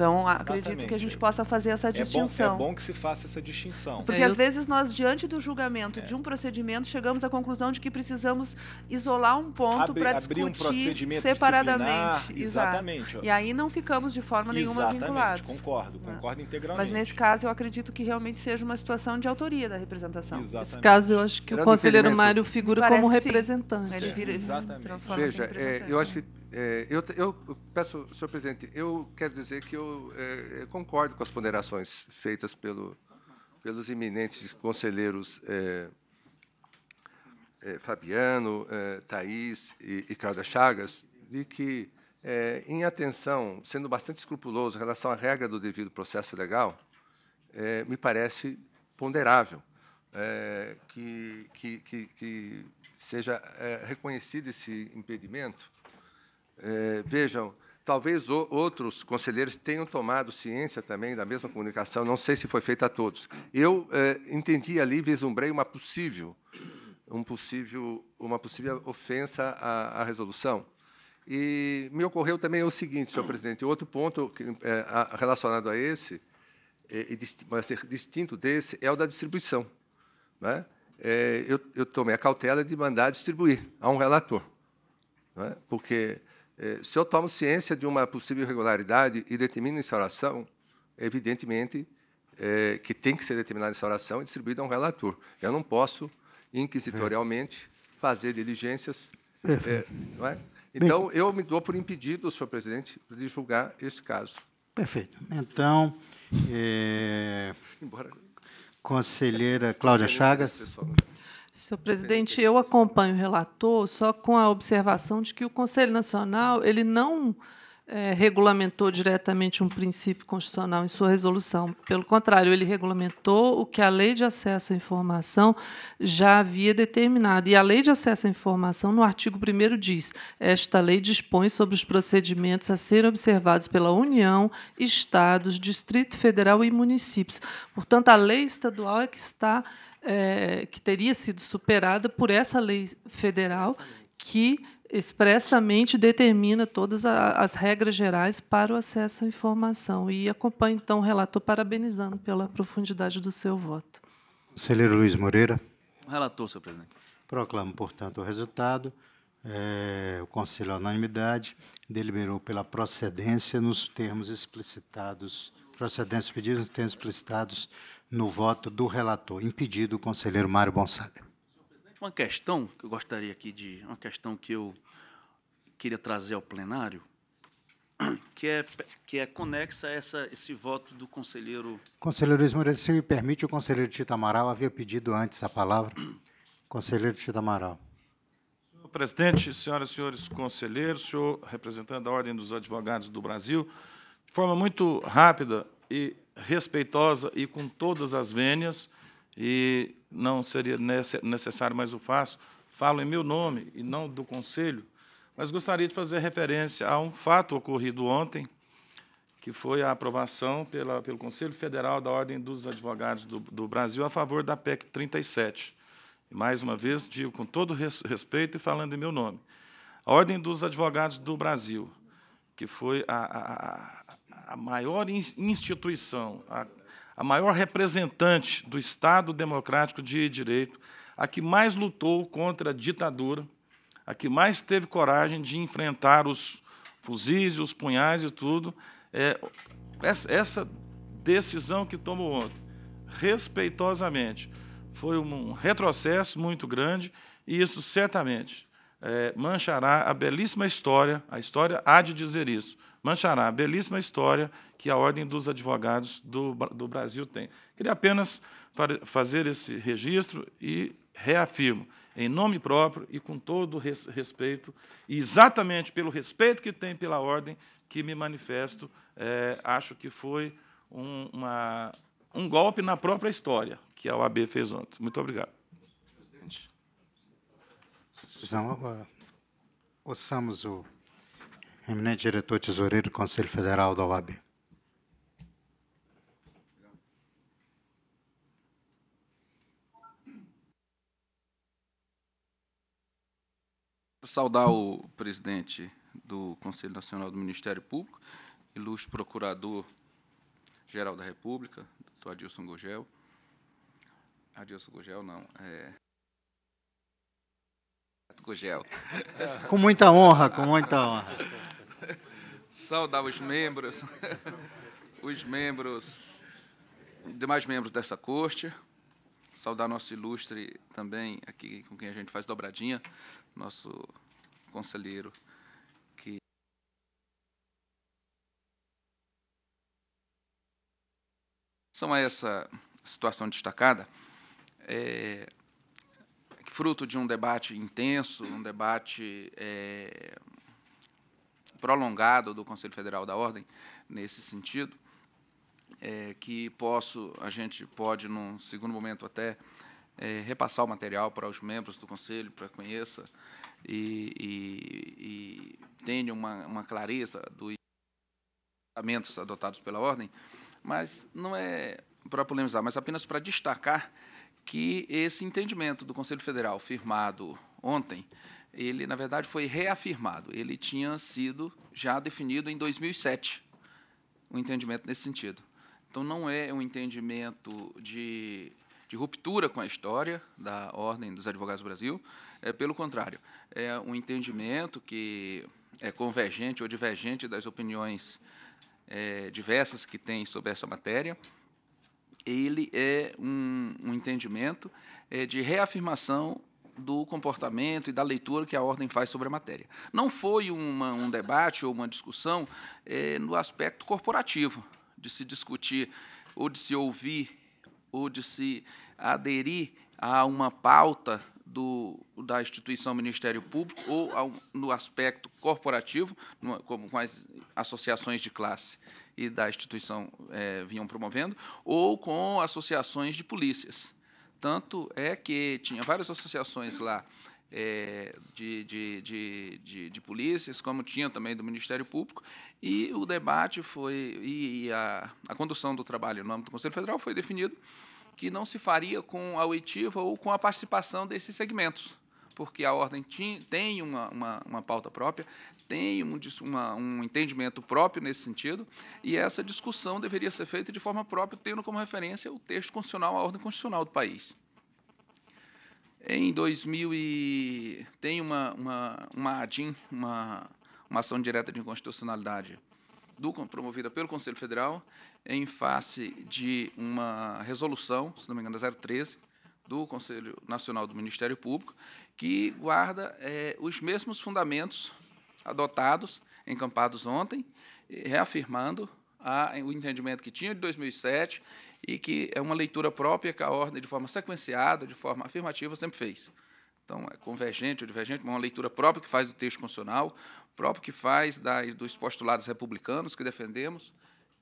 Então, Exatamente. acredito que a gente possa fazer essa distinção. É bom, é bom que se faça essa distinção. Porque, é, às vezes, nós, diante do julgamento é. de um procedimento, chegamos à conclusão de que precisamos isolar um ponto para discutir um procedimento separadamente. Exatamente. E aí não ficamos, de forma nenhuma, Exatamente. vinculados. Concordo, né? concordo integralmente. Mas, nesse caso, eu acredito que realmente seja uma situação de autoria da representação. Exatamente. Nesse caso, eu acho que o conselheiro Mário figura como representante. Ele vira, Exatamente. Veja, é, eu acho que é, eu, eu, peço, senhor presidente, eu quero dizer que eu é, é, concordo com as ponderações feitas pelo, pelos eminentes conselheiros é, é Fabiano, é, Thaís e, e Chagas, de que, é, em atenção, sendo bastante escrupuloso em relação à regra do devido processo legal, me parece ponderável. que, que, que, que seja reconhecido esse impedimento é, vejam, talvez o, outros conselheiros tenham tomado ciência também da mesma comunicação, não sei se foi feita a todos. Eu é, entendi ali, vislumbrei uma possível, um possível, uma possível ofensa à, à resolução. E me ocorreu também o seguinte, senhor presidente, outro ponto é, relacionado a esse, e, ser distinto desse, é o da distribuição. Né? É, eu, eu, tomei a cautela de mandar distribuir a um relator, né? porque é, se eu tomo ciência de uma possível irregularidade e determino instauração, evidentemente é, que tem que ser determinada instauração e distribuída a um relator. Eu não posso, inquisitorialmente, fazer diligências. É, é. não é? Então, eu me dou por impedido, senhor presidente, de julgar esse caso. Perfeito. Então, é... Embora... conselheira Cláudia Chagas. Pessoal, Senhor presidente, eu acompanho o relator só com a observação de que o Conselho Nacional ele não é, regulamentou diretamente um princípio constitucional em sua resolução. Pelo contrário, ele regulamentou o que a Lei de Acesso à Informação já havia determinado. E a Lei de Acesso à Informação, no artigo 1 diz: "Esta lei dispõe sobre os procedimentos a serem observados pela União, estados, Distrito Federal e municípios". Portanto, a lei estadual é que está é, que teria sido superada por essa lei federal que expressamente determina todas as regras gerais para o acesso à informação. E acompanho, então, o relator parabenizando pela profundidade do seu voto. Conselheiro Luiz Moreira. Relator, senhor presidente. Proclamo, portanto, o resultado. É, o Conselho, à unanimidade, deliberou pela procedência nos termos explicitados, procedência pedida nos termos explicitados no voto do relator. Impedido o conselheiro Mário presidente, Uma questão que eu gostaria aqui de. Uma questão que eu queria trazer ao plenário, que é, que é conexa a essa, esse voto do conselheiro. Conselheiro Luiz se me permite, o conselheiro Tito Amaral havia pedido antes a palavra. Conselheiro Tito Amaral. Senhor presidente, senhoras e senhores conselheiros, senhor representante da Ordem dos Advogados do Brasil, de forma muito rápida e respeitosa e com todas as vênias, e não seria necessário, mas o faço, falo em meu nome e não do Conselho, mas gostaria de fazer referência a um fato ocorrido ontem, que foi a aprovação pela, pelo Conselho Federal da Ordem dos Advogados do, do Brasil a favor da PEC 37. E, mais uma vez, digo com todo respeito e falando em meu nome. A Ordem dos Advogados do Brasil, que foi a, a a maior instituição, a, a maior representante do Estado Democrático de Direito, a que mais lutou contra a ditadura, a que mais teve coragem de enfrentar os fuzis, e os punhais e tudo, é, essa decisão que tomou ontem, respeitosamente, foi um retrocesso muito grande e isso certamente é, manchará a belíssima história, a história há de dizer isso, Manchará, a belíssima história que a Ordem dos Advogados do, do Brasil tem. Queria apenas fazer esse registro e reafirmo, em nome próprio e com todo res, respeito, e exatamente pelo respeito que tem pela Ordem que me manifesto, é, acho que foi um, uma, um golpe na própria história que a OAB fez ontem. Muito obrigado. Presidente. Então, ouçamos o Eminente diretor tesoureiro do Conselho Federal da OAB. Saudar o presidente do Conselho Nacional do Ministério Público, ilustre procurador-geral da República, doutor Adilson Gogel. Adilson Gugel, não. É... Gugel. Com muita honra, com muita honra. Saudar os membros, os membros, demais membros dessa corte. Saudar nosso ilustre também, aqui com quem a gente faz dobradinha, nosso conselheiro que são essa situação destacada é, fruto de um debate intenso, um debate é, prolongado do Conselho Federal da Ordem nesse sentido, é, que posso, a gente pode, num segundo momento, até é, repassar o material para os membros do Conselho, para que conheça e, e, e tenha uma, uma clareza dos tratamentos adotados pela Ordem, mas não é para polemizar, mas apenas para destacar que esse entendimento do Conselho Federal firmado ontem ele, na verdade, foi reafirmado. Ele tinha sido já definido em 2007, o um entendimento nesse sentido. Então, não é um entendimento de, de ruptura com a história da Ordem dos Advogados do Brasil, é, pelo contrário, é um entendimento que é convergente ou divergente das opiniões é, diversas que tem sobre essa matéria. Ele é um, um entendimento é, de reafirmação do comportamento e da leitura que a ordem faz sobre a matéria. Não foi uma, um debate ou uma discussão é, no aspecto corporativo, de se discutir ou de se ouvir ou de se aderir a uma pauta do, da instituição Ministério Público ou ao, no aspecto corporativo, numa, como com as associações de classe e da instituição é, vinham promovendo, ou com associações de polícias. Tanto é que tinha várias associações lá é, de, de, de, de, de polícias, como tinha também do Ministério Público, e o debate foi, e, e a, a condução do trabalho no âmbito do Conselho Federal foi definido que não se faria com a oitiva ou com a participação desses segmentos porque a ordem tem uma, uma, uma, pauta própria, tem um, uma, um entendimento próprio nesse sentido, e essa discussão deveria ser feita de forma própria, tendo como referência o texto constitucional, a ordem constitucional do país. Em 2000 e tem uma uma uma ADIM, uma uma ação direta de inconstitucionalidade do, promovida pelo Conselho Federal em face de uma resolução, se não me engano, 013, do Conselho Nacional do Ministério Público, que guarda é, os mesmos fundamentos adotados, encampados ontem, reafirmando a, o entendimento que tinha de 2007 e que é uma leitura própria que a ordem, de forma sequenciada, de forma afirmativa, sempre fez. Então, é convergente ou divergente, mas uma leitura própria que faz do texto constitucional, próprio que faz da, dos postulados republicanos que defendemos,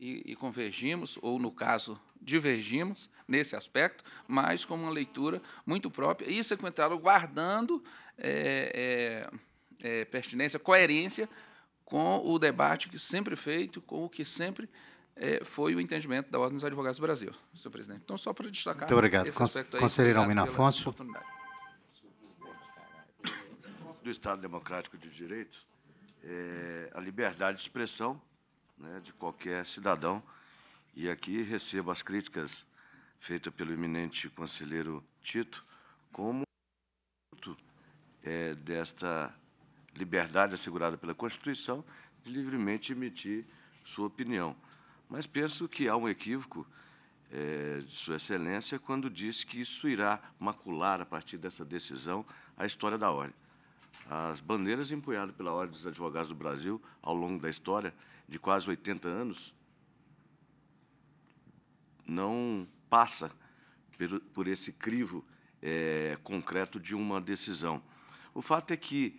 e, e convergimos, ou no caso, divergimos nesse aspecto, mas com uma leitura muito própria e sequencial, é guardando é, é, é, pertinência, coerência com o debate que sempre feito, com o que sempre é, foi o entendimento da Ordem dos Advogados do Brasil, senhor presidente. Então, só para destacar. Muito obrigado, conselheiro Almina Afonso. Do Estado Democrático de Direito, é, a liberdade de expressão né, de qualquer cidadão. E aqui recebo as críticas feitas pelo eminente conselheiro Tito como é, desta liberdade assegurada pela Constituição de livremente emitir sua opinião. Mas penso que há um equívoco é, de Sua Excelência quando diz que isso irá macular, a partir dessa decisão, a história da ordem. As bandeiras empunhadas pela Ordem dos Advogados do Brasil ao longo da história de quase 80 anos não passa por esse crivo é, concreto de uma decisão. O fato é que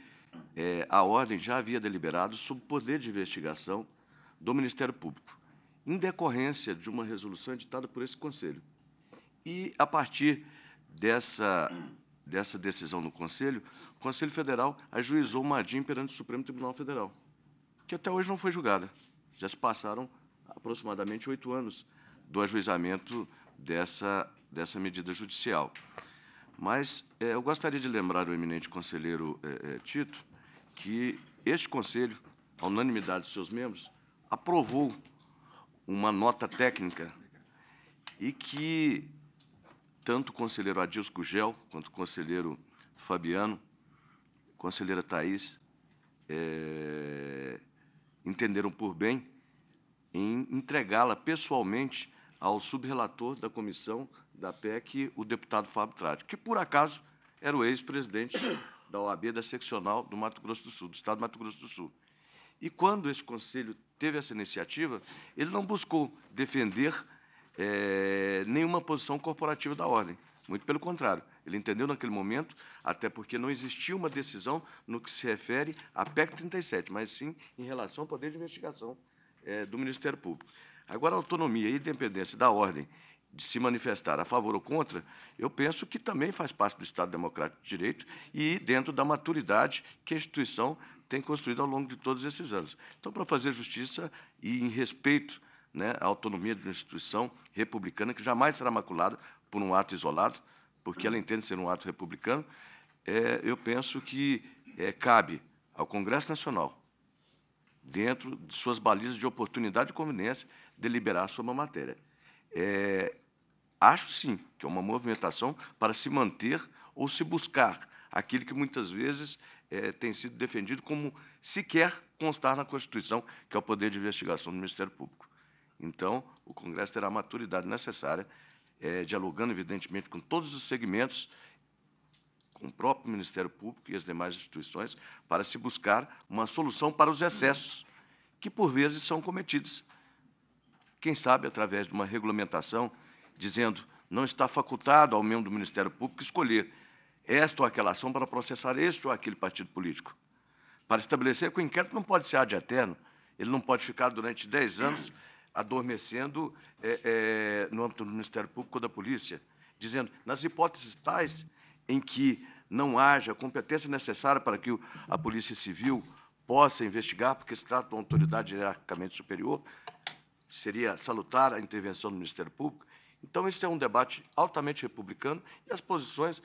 é, a ordem já havia deliberado sob poder de investigação do Ministério Público, em decorrência de uma resolução editada por esse Conselho. E, a partir dessa, dessa decisão no Conselho, o Conselho Federal ajuizou uma Madim perante o Supremo Tribunal Federal que até hoje não foi julgada. Já se passaram aproximadamente oito anos do ajuizamento dessa, dessa medida judicial. Mas é, eu gostaria de lembrar o eminente conselheiro é, é, Tito que este conselho, a unanimidade de seus membros, aprovou uma nota técnica e que tanto o conselheiro Adilson Gugel quanto o conselheiro Fabiano, conselheira Thais, entenderam por bem em entregá-la pessoalmente ao subrelator da comissão da PEC, o deputado Fábio Tradi, que, por acaso, era o ex-presidente da OAB da seccional do Mato Grosso do Sul, do Estado do Mato Grosso do Sul. E quando esse conselho teve essa iniciativa, ele não buscou defender é, nenhuma posição corporativa da ordem, muito pelo contrário, ele entendeu naquele momento, até porque não existia uma decisão no que se refere à PEC 37, mas sim em relação ao poder de investigação é, do Ministério Público. Agora, a autonomia e independência da ordem de se manifestar a favor ou contra, eu penso que também faz parte do Estado Democrático de Direito e dentro da maturidade que a instituição tem construído ao longo de todos esses anos. Então, para fazer justiça e em respeito né, à autonomia de uma instituição republicana que jamais será maculada por um ato isolado, porque ela entende ser um ato republicano, é, eu penso que é, cabe ao Congresso Nacional, dentro de suas balizas de oportunidade e conveniência, deliberar sobre a matéria. É, acho sim que é uma movimentação para se manter ou se buscar aquilo que muitas vezes é, tem sido defendido como sequer constar na Constituição, que é o poder de investigação do Ministério Público. Então, o Congresso terá a maturidade necessária é, dialogando, evidentemente, com todos os segmentos, com o próprio Ministério Público e as demais instituições, para se buscar uma solução para os excessos que, por vezes, são cometidos. Quem sabe, através de uma regulamentação, dizendo não está facultado ao membro do Ministério Público escolher esta ou aquela ação para processar este ou aquele partido político. Para estabelecer que o inquérito não pode ser ad eterno, ele não pode ficar durante 10 anos adormecendo é, é, no âmbito do Ministério Público ou da Polícia, dizendo, nas hipóteses tais em que não haja competência necessária para que a Polícia Civil possa investigar, porque se trata de uma autoridade hierarquicamente superior, seria salutar a intervenção do Ministério Público. Então, esse é um debate altamente republicano e as posições,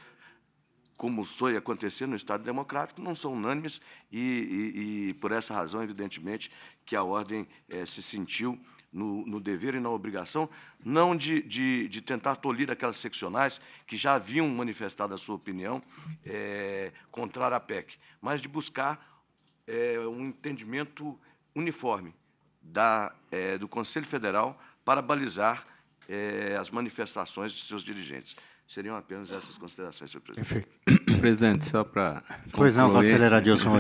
como foi acontecer no Estado Democrático, não são unânimes e, e, e por essa razão, evidentemente, que a ordem eh, se sentiu no, no dever e na obrigação, não de, de, de, tentar tolir aquelas seccionais que já haviam manifestado a sua opinião é, contrária à PEC, mas de buscar é, um entendimento uniforme da, é, do Conselho Federal para balizar é, as manifestações de seus dirigentes. Seriam apenas essas considerações, senhor presidente. Perfeito. Presidente, só para. Pois não, conselheiro Adilson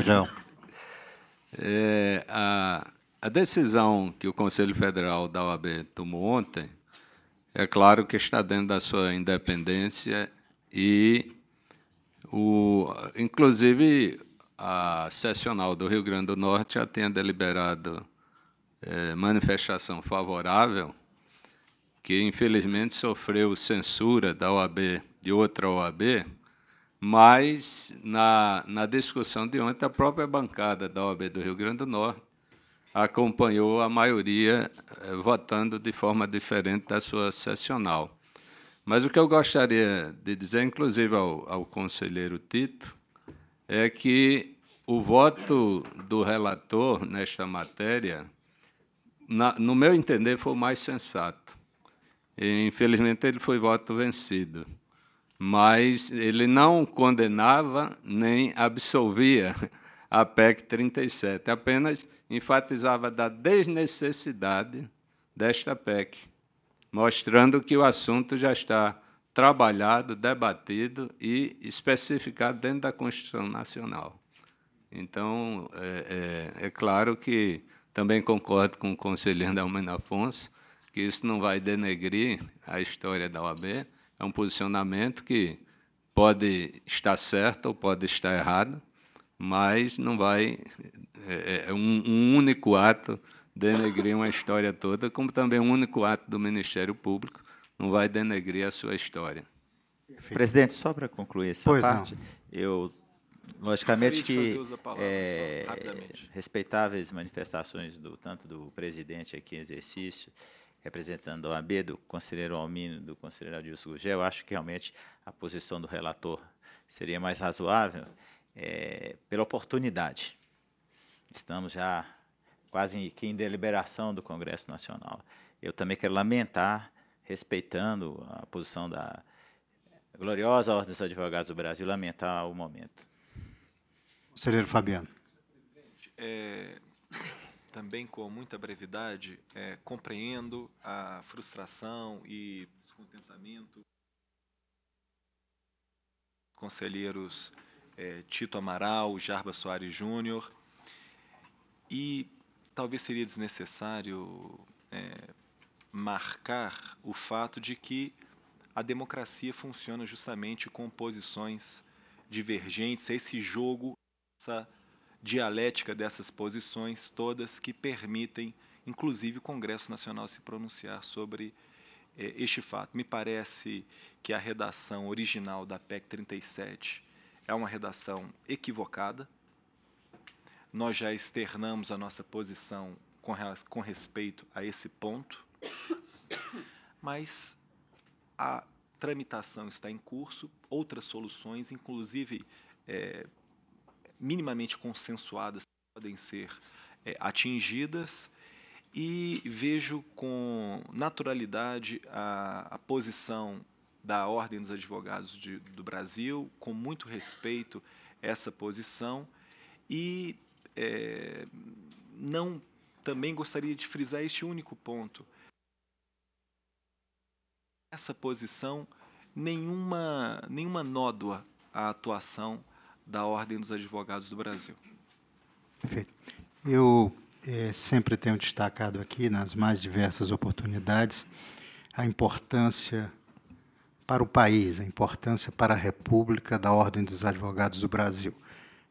É, a, a decisão que o Conselho Federal da OAB tomou ontem, é claro que está dentro da sua independência e, o, inclusive, a sessional do Rio Grande do Norte já tinha deliberado é, manifestação favorável, que infelizmente sofreu censura da OAB, de outra OAB, mas na, na discussão de ontem, a própria bancada da OAB do Rio Grande do Norte acompanhou a maioria eh, votando de forma diferente da sua sessional. Mas o que eu gostaria de dizer, inclusive ao, ao conselheiro Tito, é que o voto do relator nesta matéria, na, no meu entender, foi o mais sensato. E, infelizmente, ele foi voto vencido. Mas ele não condenava nem absolvia a PEC 37, apenas enfatizava da desnecessidade desta PEC, mostrando que o assunto já está trabalhado, debatido e especificado dentro da Constituição Nacional. Então, é, é, é claro que também concordo com o conselheiro Dalmino Afonso que isso não vai denegrir a história da OAB, é um posicionamento que pode estar certo ou pode estar errado, mas não vai é, é, é, um, um único ato denegrir uma história toda, como também um único ato do Ministério Público não vai denegrir a sua história. Presidente, só para concluir essa pois parte, não. eu logicamente que é, respeitáveis manifestações do tanto do presidente aqui em exercício, representando a OAB, do conselheiro Almino, do conselheiro Adilson Gugel, eu acho que realmente a posição do relator seria mais razoável é, pela oportunidade. Estamos já quase que em deliberação do Congresso Nacional. Eu também quero lamentar, respeitando a posição da gloriosa Ordem dos Advogados do Brasil, lamentar o momento. Conselheiro Fabiano. É, também com muita brevidade, é, compreendo a frustração e descontentamento conselheiros é, Tito Amaral, Jarba Soares Júnior. E talvez seria desnecessário é, marcar o fato de que a democracia funciona justamente com posições divergentes, esse jogo, essa dialética dessas posições todas que permitem, inclusive, o Congresso Nacional se pronunciar sobre é, este fato. Me parece que a redação original da PEC 37 é uma redação equivocada. Nós já externamos a nossa posição com, com respeito a esse ponto, mas a tramitação está em curso, outras soluções, inclusive é, minimamente consensuadas, podem ser é, atingidas e vejo com naturalidade a, a posição da Ordem dos Advogados de, do Brasil, com muito respeito essa posição e é, não também gostaria de frisar este único ponto. Essa posição nenhuma nenhuma nódoa à atuação da Ordem dos Advogados do Brasil. Perfeito. Eu é, sempre tenho destacado aqui nas mais diversas oportunidades a importância para o país, a importância para a República da Ordem dos Advogados do Brasil.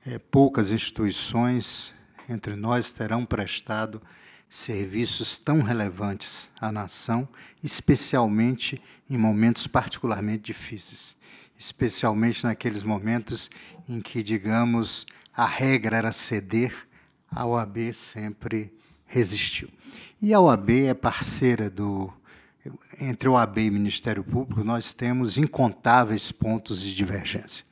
É, poucas instituições entre nós terão prestado serviços tão relevantes à nação, especialmente em momentos particularmente difíceis, especialmente naqueles momentos em que, digamos, a regra era ceder, a OAB sempre resistiu. E a OAB é parceira do entre o AB e o Ministério Público, nós temos incontáveis pontos de divergência.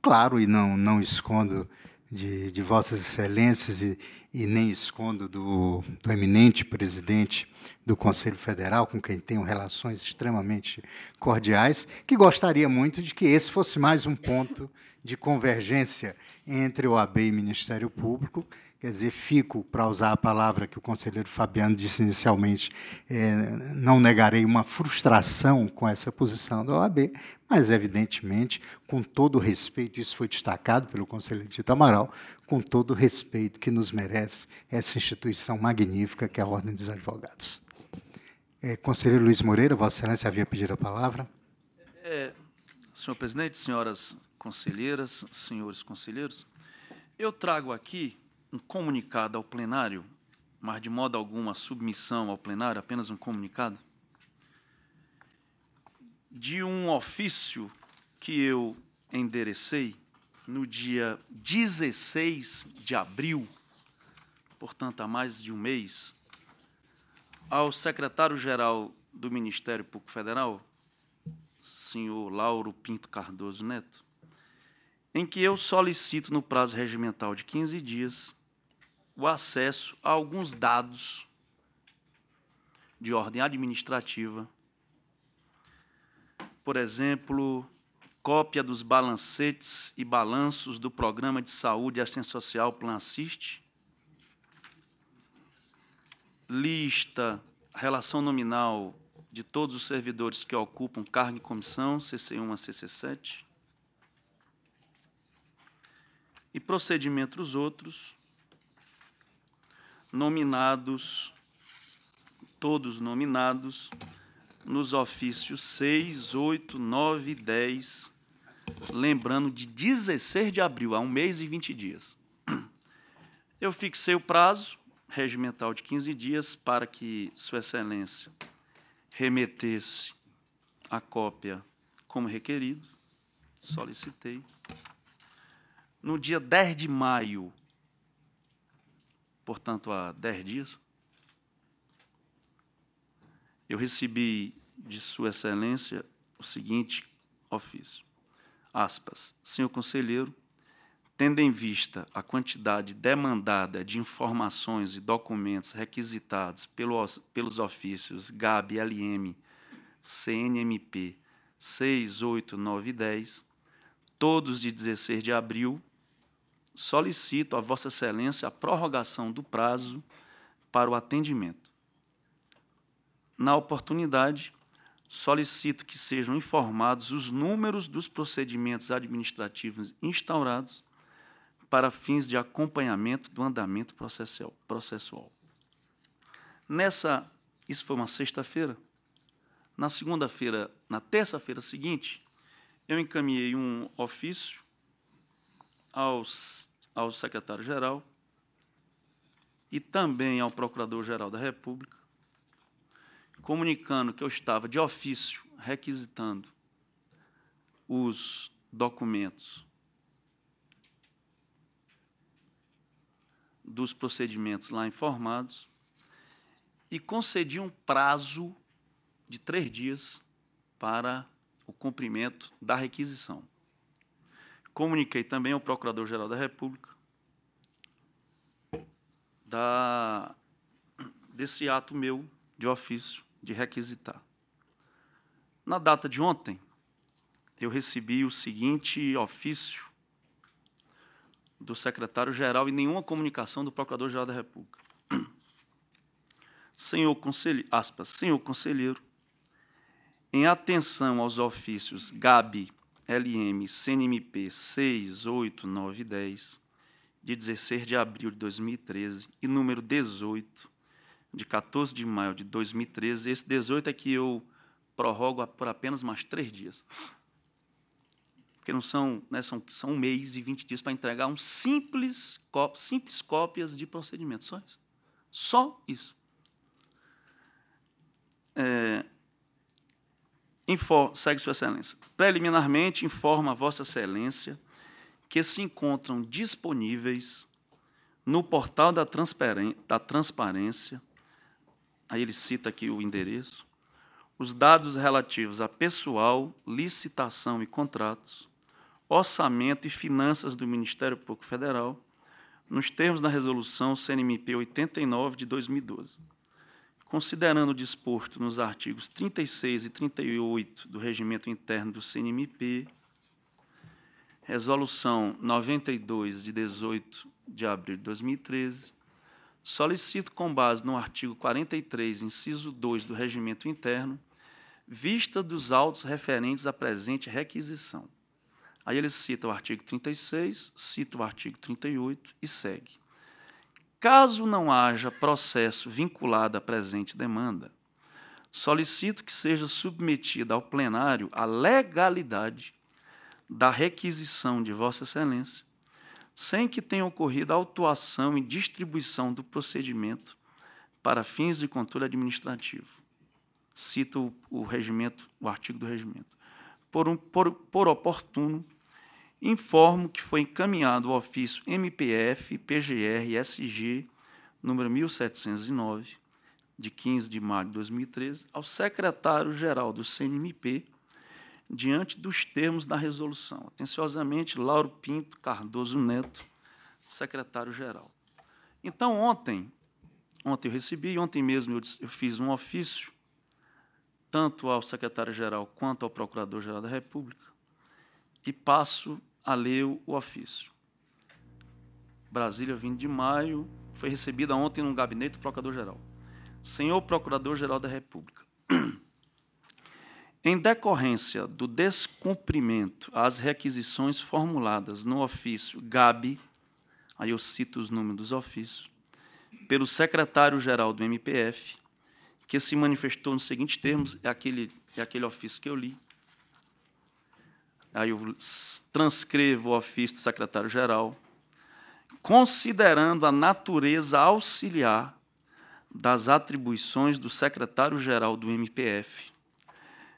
Claro, e não, não escondo de, de Vossas Excelências e, e nem escondo do, do eminente presidente do Conselho Federal, com quem tenho relações extremamente cordiais, que gostaria muito de que esse fosse mais um ponto de convergência entre o AB e o Ministério Público, quer dizer, fico, para usar a palavra que o conselheiro Fabiano disse inicialmente, é, não negarei uma frustração com essa posição da OAB, mas, evidentemente, com todo o respeito, isso foi destacado pelo conselheiro Tito Amaral, com todo o respeito que nos merece essa instituição magnífica que é a Ordem dos Advogados. É, conselheiro Luiz Moreira, Vossa Excelência havia pedido a palavra. É, senhor presidente, senhoras conselheiras, senhores conselheiros, eu trago aqui um comunicado ao plenário, mas de modo alguma submissão ao plenário, apenas um comunicado, de um ofício que eu enderecei no dia 16 de abril, portanto, há mais de um mês, ao secretário-geral do Ministério Público Federal, senhor Lauro Pinto Cardoso Neto, em que eu solicito, no prazo regimental de 15 dias, o acesso a alguns dados de ordem administrativa. Por exemplo, cópia dos balancetes e balanços do Programa de Saúde e Assistência Social Plan Assist, lista, relação nominal de todos os servidores que ocupam cargo e comissão, CC1 a CC7, e procedimentos outros, nominados, todos nominados, nos ofícios 6, 8, 9, 10, lembrando de 16 de abril, há um mês e 20 dias. Eu fixei o prazo regimental de 15 dias para que Sua Excelência remetesse a cópia como requerido, solicitei. No dia 10 de maio, portanto, há dez dias, eu recebi de Sua Excelência o seguinte ofício. Aspas. Senhor Conselheiro, tendo em vista a quantidade demandada de informações e documentos requisitados pelos, pelos ofícios GAB LM, CNMP 6, 8, 9 e 10, todos de 16 de abril solicito a Vossa Excelência a prorrogação do prazo para o atendimento. Na oportunidade, solicito que sejam informados os números dos procedimentos administrativos instaurados para fins de acompanhamento do andamento processual. processual. Nessa, isso foi uma sexta-feira. Na segunda-feira, na terça-feira seguinte, eu encaminhei um ofício aos, ao secretário-geral e também ao procurador-geral da República, comunicando que eu estava de ofício requisitando os documentos dos procedimentos lá informados e concedi um prazo de três dias para o cumprimento da requisição. Comuniquei também ao Procurador-Geral da República da, desse ato meu de ofício de requisitar. Na data de ontem, eu recebi o seguinte ofício do secretário-geral e nenhuma comunicação do Procurador-Geral da República. Senhor conselheiro, aspas, senhor conselheiro, em atenção aos ofícios GAB LM CNMP 68910, de 16 de abril de 2013, e número 18, de 14 de maio de 2013. Esse 18 é que eu prorrogo por apenas mais três dias. Porque não são, né, são, são um mês e 20 dias para entregar um simples, simples cópias de procedimentos. Só isso. Só isso. É, segue Sua Excelência. Preliminarmente, informa Vossa Excelência que se encontram disponíveis no portal da, da transparência, aí ele cita aqui o endereço, os dados relativos a pessoal, licitação e contratos, orçamento e finanças do Ministério Público Federal, nos termos da Resolução CNMP 89 de 2012 considerando o disposto nos artigos 36 e 38 do Regimento Interno do CNMP, Resolução 92 de 18 de abril de 2013, solicito, com base no artigo 43, inciso 2 do Regimento Interno, vista dos autos referentes à presente requisição. Aí ele cita o artigo 36, cita o artigo 38 e segue. Caso não haja processo vinculado à presente demanda, solicito que seja submetida ao plenário a legalidade da requisição de Vossa Excelência, sem que tenha ocorrido autuação e distribuição do procedimento para fins de controle administrativo. Cito o regimento, o artigo do regimento. Por, um, por, por oportuno, informo que foi encaminhado o ofício MPF PGR SG número 1709 de 15 de maio de 2013 ao secretário-geral do CNMP diante dos termos da resolução. Atenciosamente, Lauro Pinto Cardoso Neto, secretário-geral. Então, ontem, ontem eu recebi, ontem mesmo eu, eu fiz um ofício, tanto ao secretário-geral quanto ao procurador-geral da República, e passo a o ofício. Brasília, 20 de maio, foi recebida ontem no gabinete do Procurador-Geral. Senhor Procurador-Geral da República, em decorrência do descumprimento às requisições formuladas no ofício GAB, aí eu cito os números dos ofícios, pelo secretário-geral do MPF, que se manifestou nos seguintes termos, é aquele, é aquele ofício que eu li, Aí eu transcrevo o ofício do secretário-geral, considerando a natureza auxiliar das atribuições do secretário-geral do MPF,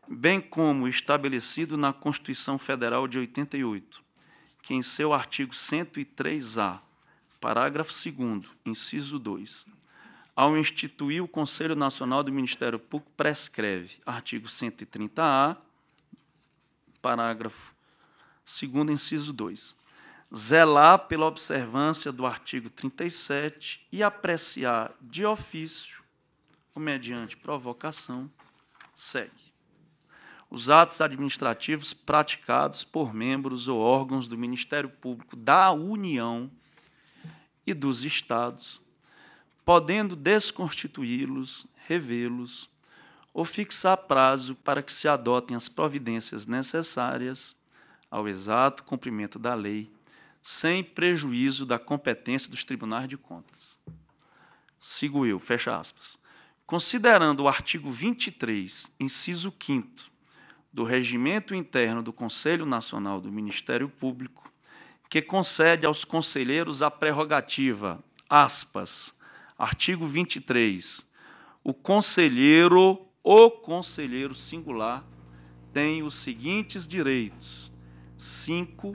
bem como estabelecido na Constituição Federal de 88, que em seu artigo 103-A, parágrafo 2 inciso 2, ao instituir o Conselho Nacional do Ministério Público, prescreve artigo 130-A parágrafo 2, inciso 2. Zelar pela observância do artigo 37 e apreciar de ofício, ou mediante provocação, segue. Os atos administrativos praticados por membros ou órgãos do Ministério Público da União e dos Estados, podendo desconstituí-los, revê-los ou fixar prazo para que se adotem as providências necessárias ao exato cumprimento da lei, sem prejuízo da competência dos tribunais de contas. Sigo eu, fecha aspas. Considerando o artigo 23, inciso 5 do Regimento Interno do Conselho Nacional do Ministério Público, que concede aos conselheiros a prerrogativa, aspas, artigo 23, o conselheiro o conselheiro singular tem os seguintes direitos: 5.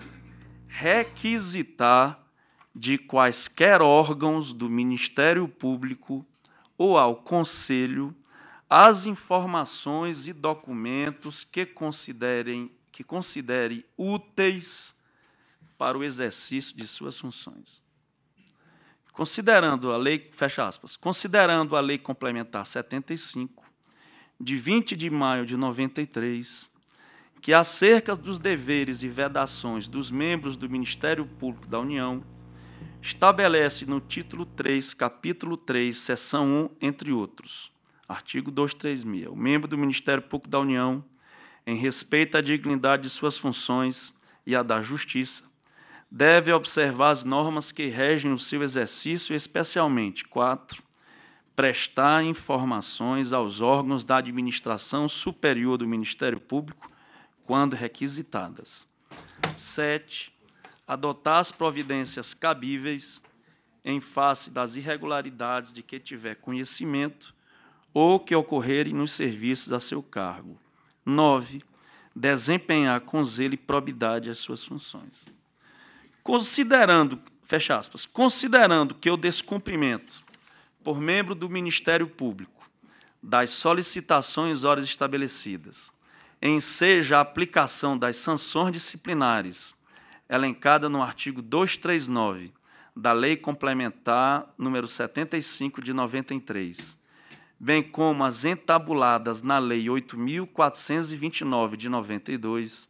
Requisitar de quaisquer órgãos do Ministério Público ou ao Conselho as informações e documentos que considerem que considere úteis para o exercício de suas funções. Considerando a lei, fecha aspas, considerando a lei complementar 75, de 20 de maio de 93, que acerca dos deveres e vedações dos membros do Ministério Público da União, estabelece no título 3, capítulo 3, seção 1, entre outros. Artigo 236. O membro do Ministério Público da União, em respeito à dignidade de suas funções e à da justiça, deve observar as normas que regem o seu exercício, especialmente 4 prestar informações aos órgãos da administração superior do Ministério Público, quando requisitadas. 7. Adotar as providências cabíveis em face das irregularidades de que tiver conhecimento ou que ocorrerem nos serviços a seu cargo. 9. Desempenhar com zelo e probidade as suas funções. Considerando, fecha aspas, considerando que o descumprimento por membro do Ministério Público das solicitações horas estabelecidas enseja a aplicação das sanções disciplinares elencada no artigo 239 da Lei Complementar número 75 de 93, bem como as entabuladas na Lei 8429 de 92,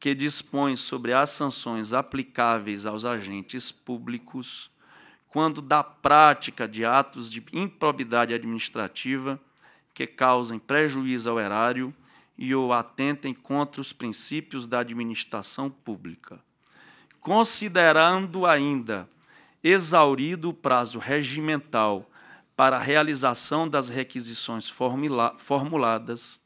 que dispõe sobre as sanções aplicáveis aos agentes públicos quando da prática de atos de improbidade administrativa que causem prejuízo ao erário e ou atentem contra os princípios da administração pública. Considerando ainda exaurido o prazo regimental para a realização das requisições formula formuladas,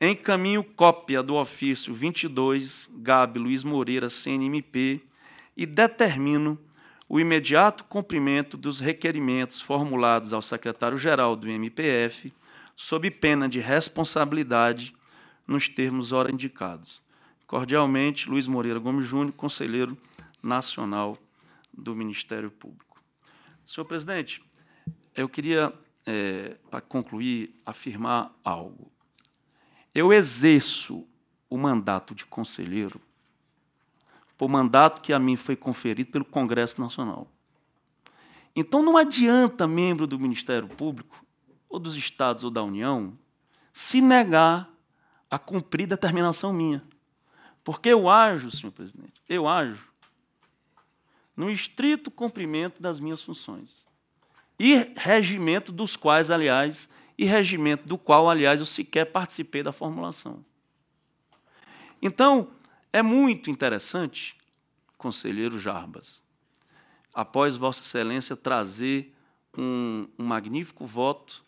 encaminho cópia do ofício 22, Gabi Luiz Moreira, CNMP, e determino o imediato cumprimento dos requerimentos formulados ao secretário-geral do MPF, sob pena de responsabilidade, nos termos ora indicados. Cordialmente, Luiz Moreira Gomes Júnior, conselheiro nacional do Ministério Público. Senhor presidente, eu queria, é, para concluir, afirmar algo. Eu exerço o mandato de conselheiro o mandato que a mim foi conferido pelo Congresso Nacional. Então não adianta membro do Ministério Público, ou dos Estados ou da União, se negar a cumprir determinação minha. Porque eu ajo, senhor presidente, eu ajo no estrito cumprimento das minhas funções. E regimento dos quais, aliás, e regimento do qual, aliás, eu sequer participei da formulação. Então, é muito interessante, conselheiro Jarbas, após Vossa Excelência trazer um, um magnífico voto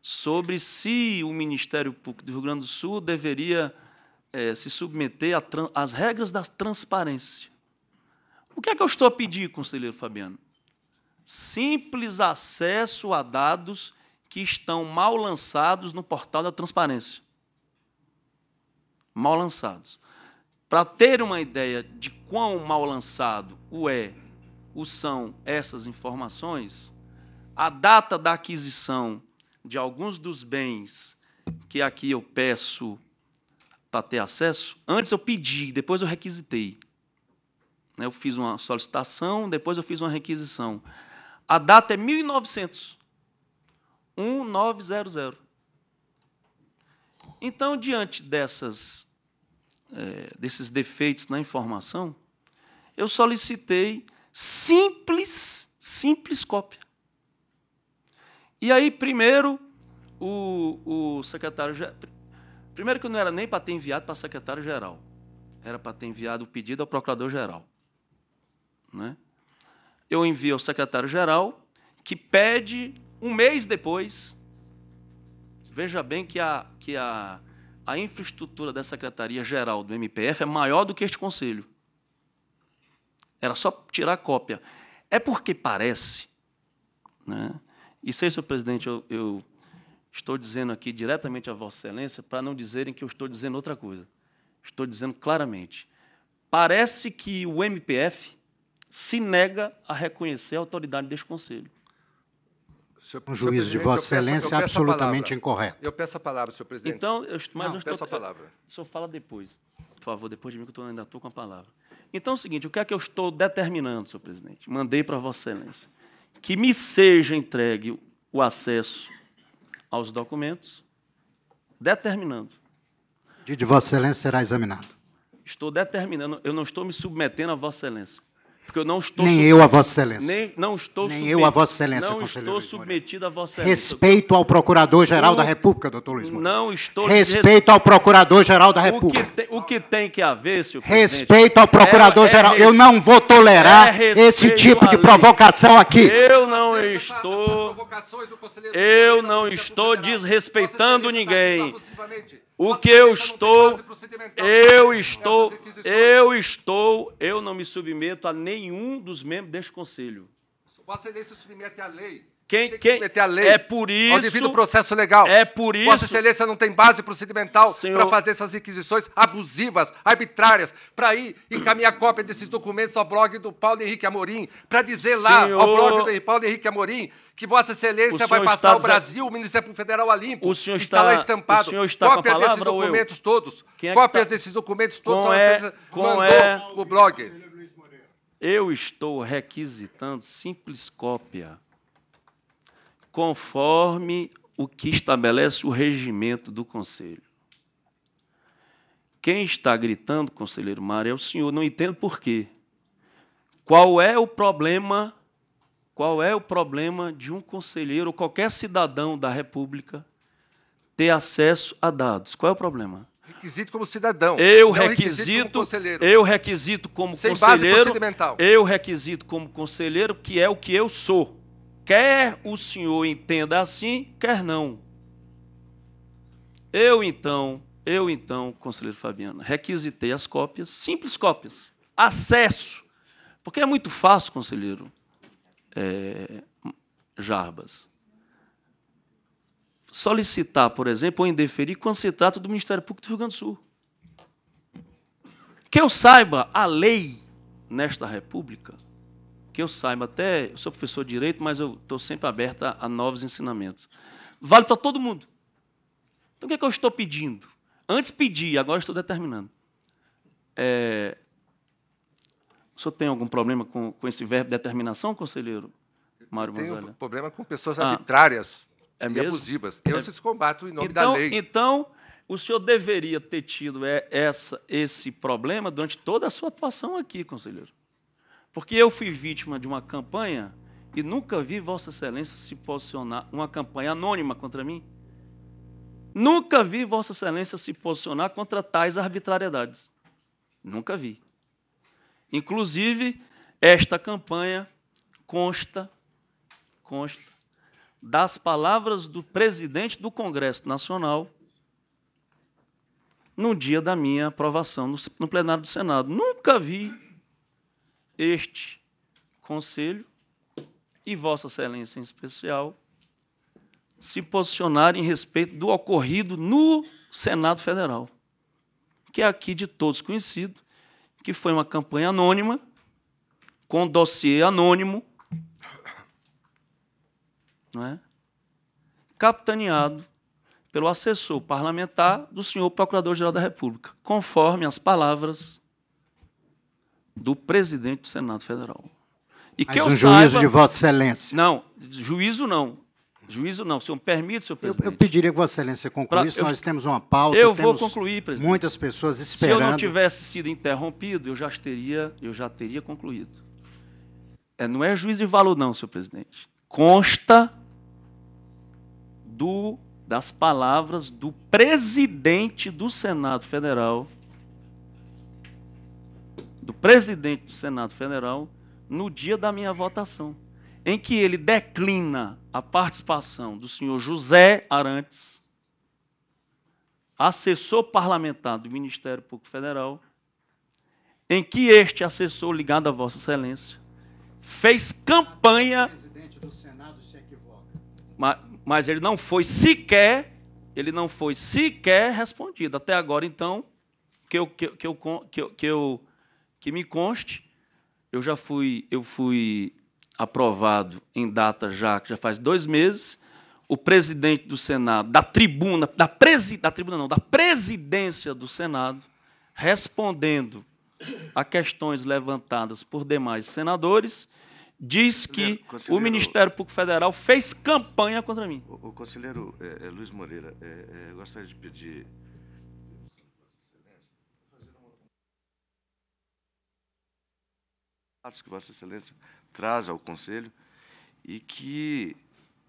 sobre se o Ministério Público do Rio Grande do Sul deveria é, se submeter às regras da transparência. O que é que eu estou a pedir, conselheiro Fabiano? Simples acesso a dados que estão mal lançados no portal da transparência. Mal lançados. Para ter uma ideia de quão mal lançado o é, o são essas informações, a data da aquisição de alguns dos bens que aqui eu peço para ter acesso, antes eu pedi, depois eu requisitei. Eu fiz uma solicitação, depois eu fiz uma requisição. A data é 1900. 1900. Então, diante dessas é, desses defeitos na informação, eu solicitei simples, simples cópia. E aí, primeiro, o, o secretário. Primeiro, que não era nem para ter enviado para o secretário-geral, era para ter enviado o pedido ao procurador-geral. Né? Eu envio ao secretário-geral, que pede um mês depois. Veja bem que a, que a a infraestrutura da Secretaria-Geral do MPF é maior do que este conselho. Era só tirar cópia. É porque parece, né? e sei, senhor presidente, eu, eu estou dizendo aqui diretamente a Vossa Excelência para não dizerem que eu estou dizendo outra coisa. Estou dizendo claramente. Parece que o MPF se nega a reconhecer a autoridade deste conselho. Senhor, um juízo de Vossa Excelência peço, absolutamente incorreto. Eu peço a palavra, senhor presidente. Então, eu, mas não, eu peço tô, a palavra. o senhor fala depois, por favor, depois de mim, que eu ainda estou com a palavra. Então é o seguinte: o que é que eu estou determinando, senhor presidente? Mandei para Vossa Excelência que me seja entregue o acesso aos documentos, determinando. De, de Vossa Excelência será examinado. Estou determinando, eu não estou me submetendo a Vossa Excelência. Porque eu não estou nem eu a Vossa Excelência. Nem, não estou nem eu a Vossa Excelência. Não estou submetido a Vossa Excelência. Respeito ao Procurador-Geral da República, doutor Luiz moro Não estou Respeito ao Procurador-Geral da República. O que, te, o que, tem que haver, senhor Respeito ao é Procurador-Geral. É, é, eu não vou tolerar é esse tipo de provocação aqui. Eu não estou. Eu não estou desrespeitando ninguém. O que eu estou, eu estou, eu estou, eu não me submeto a nenhum dos membros deste conselho. Vossa Excelência submete à lei quem, tem quem, meter a lei é por isso, ao devido processo legal. É por isso. Vossa Excelência não tem base procedimental para fazer essas requisições abusivas, arbitrárias, para ir encaminhar cópia desses documentos ao blog do Paulo Henrique Amorim, para dizer senhor... lá ao blog do Paulo Henrique Amorim que Vossa Excelência vai passar o Brasil, o Ministério Federal a limpo. O senhor tá está, está lá estampado. O senhor está cópia com a é tá- desses documentos todos. É cópias desses documentos todos. Com é, com mandou é... o blog. Eu estou requisitando simples cópia conforme o que estabelece o regimento do conselho. Quem está gritando, conselheiro Mário, é o senhor. Não entendo por quê. Qual é o problema? Qual é o problema de um conselheiro ou qualquer cidadão da República ter acesso a dados? Qual é o problema? Requisito como cidadão. Eu é requisito, requisito eu requisito como Sem conselheiro. Eu requisito como conselheiro, que é o que eu sou. Quer o senhor entenda assim, quer não. Eu então, eu então, conselheiro Fabiano, requisitei as cópias, simples cópias, acesso. Porque é muito fácil, conselheiro é, Jarbas, solicitar, por exemplo, ou indeferir quando se trata do Ministério Público do Rio Grande do Sul. Que eu saiba, a lei nesta República que eu saiba, até eu sou professor de direito, mas eu estou sempre aberto a, a novos ensinamentos. Vale para todo mundo. Então, o que, é que eu estou pedindo? Antes pedi, agora estou determinando. É... O senhor tem algum problema com, com esse verbo determinação, conselheiro Mário Tenho problema com pessoas ah, arbitrárias é e mesmo? abusivas. Eu é... se combato em nome então, da lei. Então, o senhor deveria ter tido é, essa, esse problema durante toda a sua atuação aqui, conselheiro. Porque eu fui vítima de uma campanha e nunca vi Vossa Excelência se posicionar, uma campanha anônima contra mim. Nunca vi Vossa Excelência se posicionar contra tais arbitrariedades. Nunca vi. Inclusive, esta campanha consta, consta das palavras do presidente do Congresso Nacional no dia da minha aprovação no plenário do Senado. Nunca vi este Conselho e Vossa Excelência em especial se posicionarem em respeito do ocorrido no Senado Federal, que é aqui de todos conhecido, que foi uma campanha anônima, com dossiê anônimo, não é? capitaneado pelo assessor parlamentar do senhor Procurador-Geral da República, conforme as palavras do presidente do Senado Federal. E Mas que eu um saiba, juízo de Vossa Excelência. Não, juízo não. Juízo não, o senhor permite, senhor presidente. Eu, eu pediria que Vossa Excelência concluísse, pra, eu, nós temos uma pauta. Eu vou concluir, presidente. Muitas pessoas esperando. Se eu não tivesse sido interrompido, eu já teria, eu já teria concluído. É, não é juízo de valor, não, senhor presidente. Consta do, das palavras do presidente do Senado Federal do presidente do Senado Federal no dia da minha votação, em que ele declina a participação do senhor José Arantes, assessor parlamentar do Ministério Público Federal, em que este assessor ligado a Vossa Excelência fez campanha. presidente do Senado se equivoca. Mas, mas ele não foi sequer, ele não foi sequer respondido. Até agora, então, que eu, que, que eu, que eu, que eu que me conste, eu já fui, eu fui aprovado em data já, que já faz dois meses, o presidente do Senado, da tribuna, da, presi, da tribuna não, da presidência do Senado, respondendo a questões levantadas por demais senadores, diz que o Ministério Público Federal fez campanha contra mim. O, o conselheiro é, é, Luiz Moreira, é, é, eu gostaria de pedir atos que Vossa Excelência traz ao Conselho e que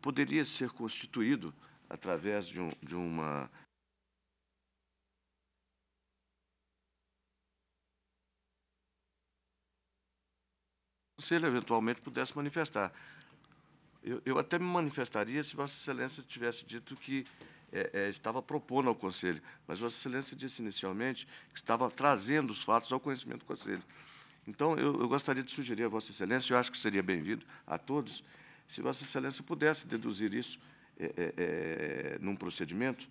poderia ser constituído através de, um, de uma Conselho eventualmente pudesse manifestar. Eu, eu, até me manifestaria se Vossa Excelência tivesse dito que é, é, estava propondo ao Conselho, mas Vossa Excelência disse inicialmente que estava trazendo os fatos ao conhecimento do Conselho. Então, eu, eu gostaria de sugerir a Vossa Excelência, eu acho que seria bem-vindo a todos, se Vossa Excelência pudesse deduzir isso é, é, é, num procedimento,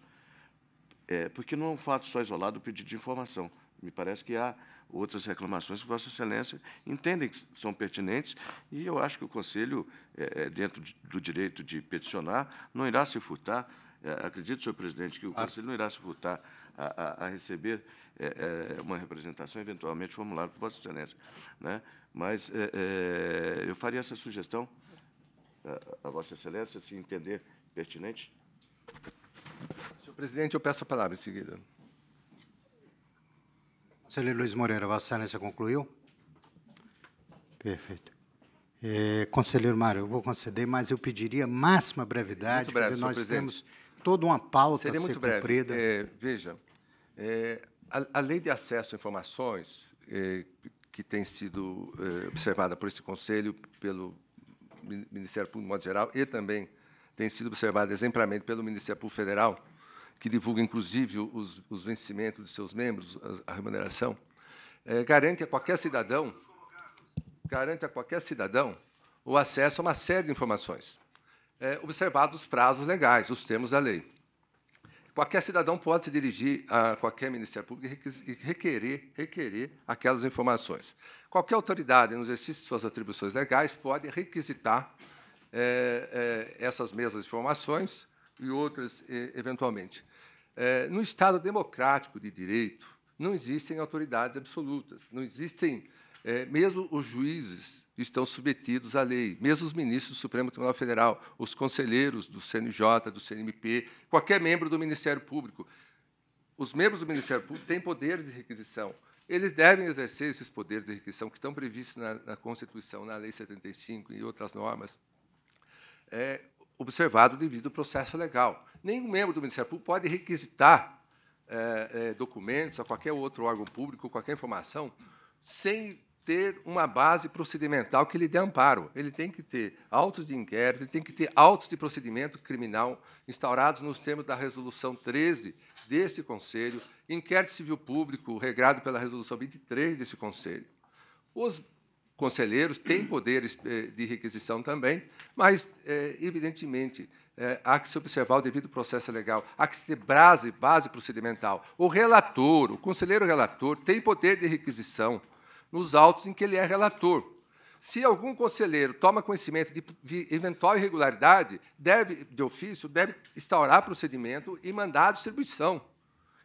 é, porque não é um fato só isolado o pedido de informação. Me parece que há outras reclamações que Vossa Excelência entendem que são pertinentes e eu acho que o Conselho, é, é dentro de, do direito de peticionar, não irá se furtar. É, acredito, senhor presidente, que o Conselho não irá se furtar a, a, a receber é, é uma representação, eventualmente formulada por Vossa Excelência. Né? Mas é, é eu faria essa sugestão a, Vossa Excelência, se entender pertinente. Senhor presidente, eu peço a palavra em seguida. Conselheiro Luiz Moreira, Vossa Excelência concluiu? Perfeito. É, conselheiro Mário, eu vou conceder, mas eu pediria máxima brevidade, breve, porque nós presidente. temos toda uma pauta Seria a ser muito breve. cumprida. É, veja, é, a, a lei de acesso a informações, eh, que tem sido eh, observada por este Conselho, pelo Ministério Público, de modo geral, e também tem sido observada exemplarmente pelo Ministério Público Federal, que divulga, inclusive, os, os vencimentos de seus membros, a, a remuneração, eh, garante a qualquer cidadão garante a qualquer cidadão o acesso a uma série de informações, é, observados os prazos legais, os termos da lei. Qualquer cidadão pode se dirigir a qualquer Ministério Público e requerer, requerer aquelas informações. Qualquer autoridade, no exercício de suas atribuições legais, pode requisitar é, é, essas mesmas informações e outras, eventualmente. Eh, no Estado democrático de direito, não existem autoridades absolutas, não existem é, mesmo os juízes estão submetidos à lei, mesmo os ministros do Supremo Tribunal Federal, os conselheiros do CNJ, do CNMP, qualquer membro do Ministério Público. Os membros do Ministério Público têm poderes de requisição. Eles devem exercer esses poderes de requisição que estão previstos na, na Constituição, na Lei 75 e outras normas, é, observado devido ao processo legal. Nenhum membro do Ministério Público pode requisitar é, é documentos a qualquer outro órgão público, qualquer informação, sem ter uma base procedimental que lhe dê amparo. Ele tem que ter autos de inquérito, ele tem que ter autos de procedimento criminal instaurados nos termos da Resolução 13 deste Conselho, inquérito civil público regrado pela Resolução 23 deste Conselho. Os conselheiros têm poderes eh, de requisição também, mas, eh, evidentemente, eh, há que se observar o devido processo legal, há que se ter base, base procedimental. O relator, o conselheiro relator, tem poder de requisição nos autos em que ele é relator. Se algum conselheiro toma conhecimento de, de eventual irregularidade, deve, de ofício, deve instaurar procedimento e mandar a distribuição.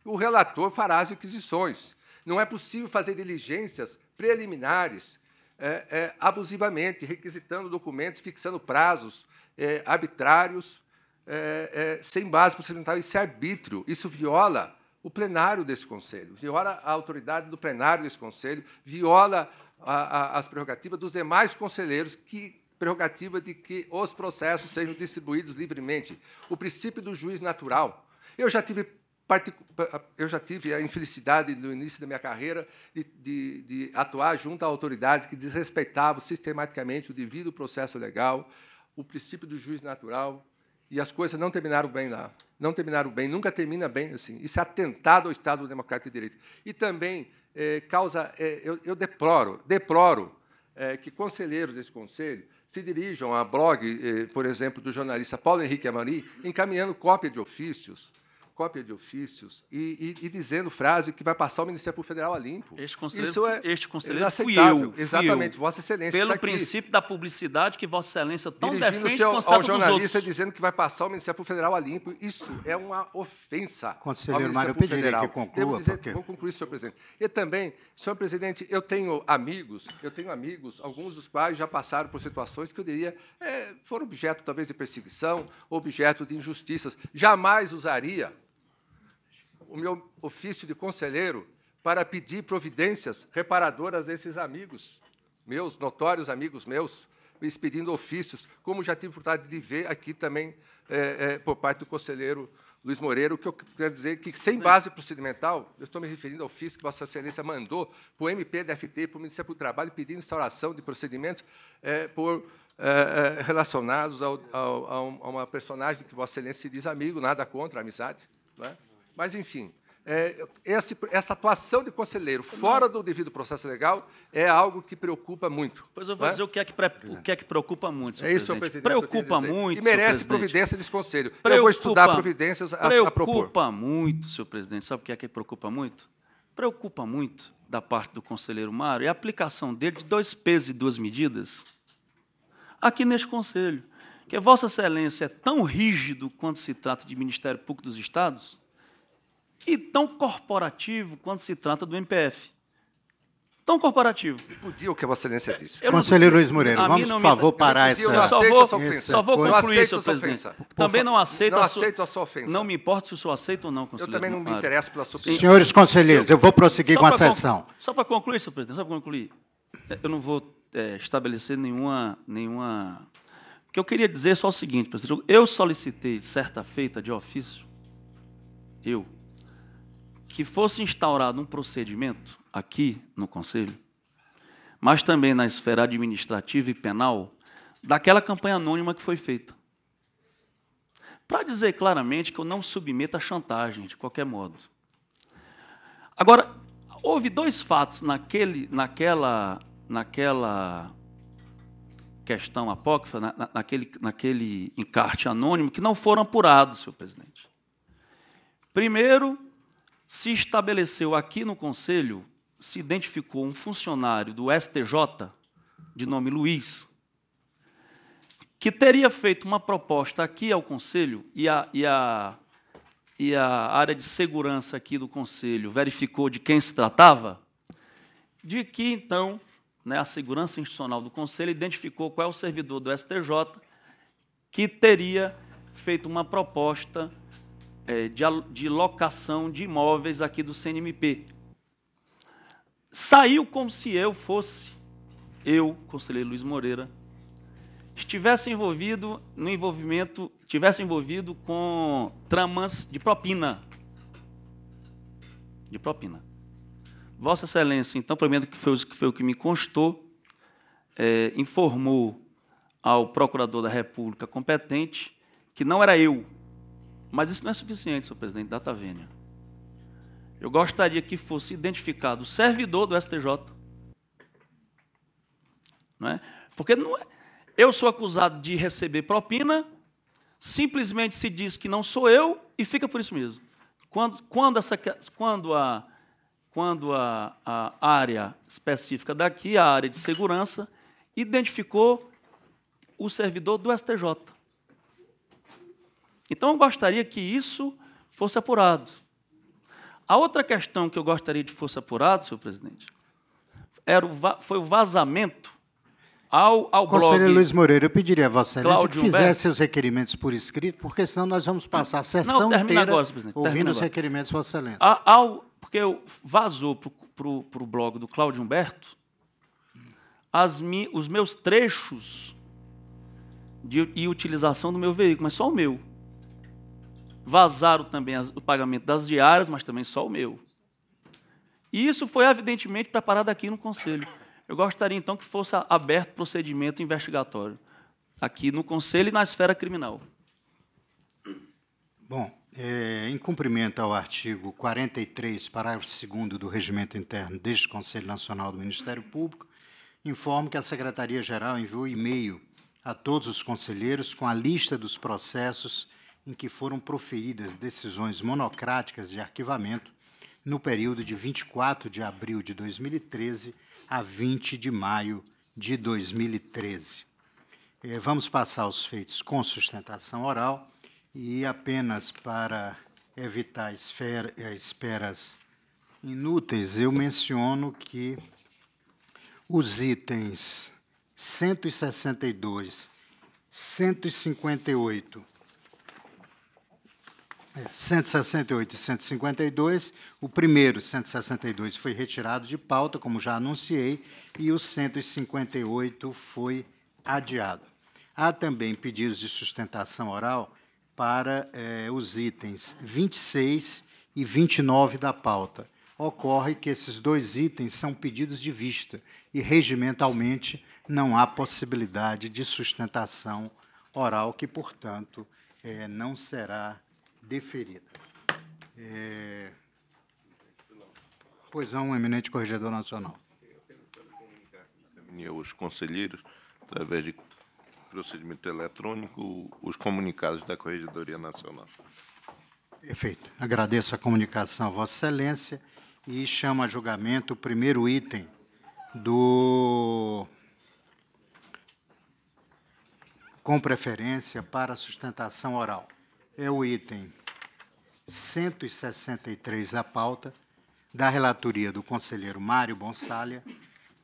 O relator fará as requisições. Não é possível fazer diligências preliminares é, é, abusivamente, requisitando documentos, fixando prazos é, arbitrários, é, é, sem base procedimental. Isso é arbítrio, isso viola o plenário desse conselho, viola a autoridade do plenário desse conselho, viola a, a, as prerrogativas dos demais conselheiros que prerrogativa de que os processos sejam distribuídos livremente, o princípio do juiz natural. Eu já tive eu já tive a infelicidade no início da minha carreira de, de, de atuar junto à autoridade que desrespeitava sistematicamente o devido processo legal, o princípio do juiz natural, e as coisas não terminaram bem lá não terminaram bem, nunca termina bem assim. Isso é atentado ao Estado Democrático de Direito. E também é, causa, é, eu, eu, deploro, deploro é, que conselheiros desse conselho se dirijam a blog, por exemplo, do jornalista Paulo Henrique Amari, encaminhando cópia de ofícios cópia de ofícios e, e, e, dizendo frase que vai passar o Ministério Público Federal a limpo. Este conselheiro, Isso é este conselheiro fui eu. Exatamente, fui eu. Vossa Excelência. Pelo princípio da publicidade que Vossa Excelência tão defende ao, ao jornalista dizendo que vai passar o Ministério Público Federal a limpo. Isso é uma ofensa. Conselheiro Mário, eu pediria Federal. que conclua. Dizer, porque... Vou concluir, senhor presidente. E também, senhor presidente, eu tenho amigos, eu tenho amigos, alguns dos quais já passaram por situações que eu diria é, foram objeto talvez de perseguição, objeto de injustiças. Jamais usaria o meu ofício de conselheiro para pedir providências reparadoras desses amigos meus, notórios amigos meus, me expedindo ofícios, como já tive oportunidade de ver aqui também é, é, por parte do conselheiro Luiz Moreira, o que eu quero dizer é que, sem base procedimental, eu estou me referindo ao ofício que Vossa Excelência mandou para o MP da FT, para o Ministério do Trabalho, pedindo instauração de procedimentos é, por, é, é relacionados ao, ao, a uma personagem que Vossa Excelência se diz amigo, nada contra, amizade. Não é? Mas, enfim, é, esse, essa atuação de conselheiro fora do devido processo legal é algo que preocupa muito. Pois eu vou é? dizer o que é que, pre, o que, é que preocupa muito, senhor é isso, presidente. presidente. Preocupa muito, E merece providência desse conselho. Preocupa, eu vou estudar providências a, preocupa a propor. Preocupa muito, senhor presidente. Sabe o que é que preocupa muito? Preocupa muito da parte do conselheiro Mário é a aplicação dele de dois pesos e duas medidas aqui neste conselho. Que é, Vossa Excelência é tão rígido quando se trata de Ministério Público dos Estados e tão corporativo quando se trata do MPF. Tão corporativo. Podia o que a Vossa Excelência disse. Eu Conselheiro Luiz Moreira, vamos, por favor, parar essa... Eu só vou, ofensa. Só vou concluir, senhor presidente. Também não aceito, não a, su... a sua ofensa. Não me importa se o senhor aceita ou não, conselheiro. Eu também não me interesso pela sua opinião. Senhores conselheiros, eu vou prosseguir só com a sessão. Só para concluir, senhor presidente, só para concluir. Eu não vou é, estabelecer nenhuma, nenhuma... O que eu queria dizer é só o seguinte, presidente. Eu solicitei, certa feita, de ofício, eu, que fosse instaurado um procedimento aqui no Conselho, mas também na esfera administrativa e penal, daquela campanha anônima que foi feita. Para dizer claramente que eu não submeto a chantagem, de qualquer modo. Agora, houve dois fatos naquele, naquela, naquela questão apócrifa, na, naquele, naquele encarte anônimo, que não foram apurados, senhor presidente. Primeiro, se estabeleceu aqui no Conselho, se identificou um funcionário do STJ, de nome Luiz, que teria feito uma proposta aqui ao Conselho e a, e a, e a área de segurança aqui do Conselho verificou de quem se tratava, de que, então, né, a segurança institucional do Conselho identificou qual é o servidor do STJ que teria feito uma proposta é, de, de locação de imóveis aqui do CNMP. Saiu como se eu fosse, eu, conselheiro Luiz Moreira, estivesse envolvido no envolvimento, tivesse envolvido com tramas de propina. De propina. Vossa Excelência, então, pelo menos que foi, que foi o que me constou, é, informou ao procurador da República competente que não era eu mas isso não é suficiente, senhor presidente, data vênia. Eu gostaria que fosse identificado o servidor do STJ. Não é? Porque não é, eu sou acusado de receber propina, simplesmente se diz que não sou eu e fica por isso mesmo. Quando, quando, essa, quando, a, quando a, a área específica daqui, a área de segurança, identificou o servidor do STJ. Então eu gostaria que isso fosse apurado. A outra questão que eu gostaria de fosse apurado, senhor presidente, era o foi o vazamento ao, ao Conselheiro blog. Luiz Moreira, eu pediria a Vossa Excelência que fizesse Humberto. seus requerimentos por escrito, porque senão nós vamos passar a sessão Não, inteira agora, ouvindo agora. os requerimentos, Vossa Excelência. A, ao, porque vazou para o blog do Cláudio Humberto as, os meus trechos de, e utilização do meu veículo, mas só o meu. Vazaram também as, o pagamento das diárias, mas também só o meu. E isso foi, evidentemente, preparado aqui no Conselho. Eu gostaria, então, que fosse aberto procedimento investigatório aqui no Conselho e na esfera criminal. Bom, é, em cumprimento ao artigo 43, parágrafo 2 do Regimento Interno deste Conselho Nacional do Ministério Público, informo que a Secretaria-Geral enviou e-mail a todos os conselheiros com a lista dos processos em que foram proferidas decisões monocráticas de arquivamento no período de 24 de abril de 2013 a 20 de maio de 2013. Eh, vamos passar aos feitos com sustentação oral e apenas para evitar esfera, eh, esperas inúteis, eu menciono que os itens 162, 158 168 é, e 152. O primeiro, 162, foi retirado de pauta, como já anunciei, e o 158 foi adiado. Há também pedidos de sustentação oral para eh, os itens 26 e 29 da pauta. Ocorre que esses dois itens são pedidos de vista e, regimentalmente, não há possibilidade de sustentação oral, que, portanto, eh, não será deferida. É... Pois há é, um eminente corregedor nacional. Os conselheiros, através de procedimento eletrônico, os comunicados da Corregedoria Nacional. Perfeito. Agradeço a comunicação a Vossa Excelência e chamo a julgamento o primeiro item do com preferência para sustentação oral. É o item 163 a pauta, da relatoria do conselheiro Mário Bonsalha,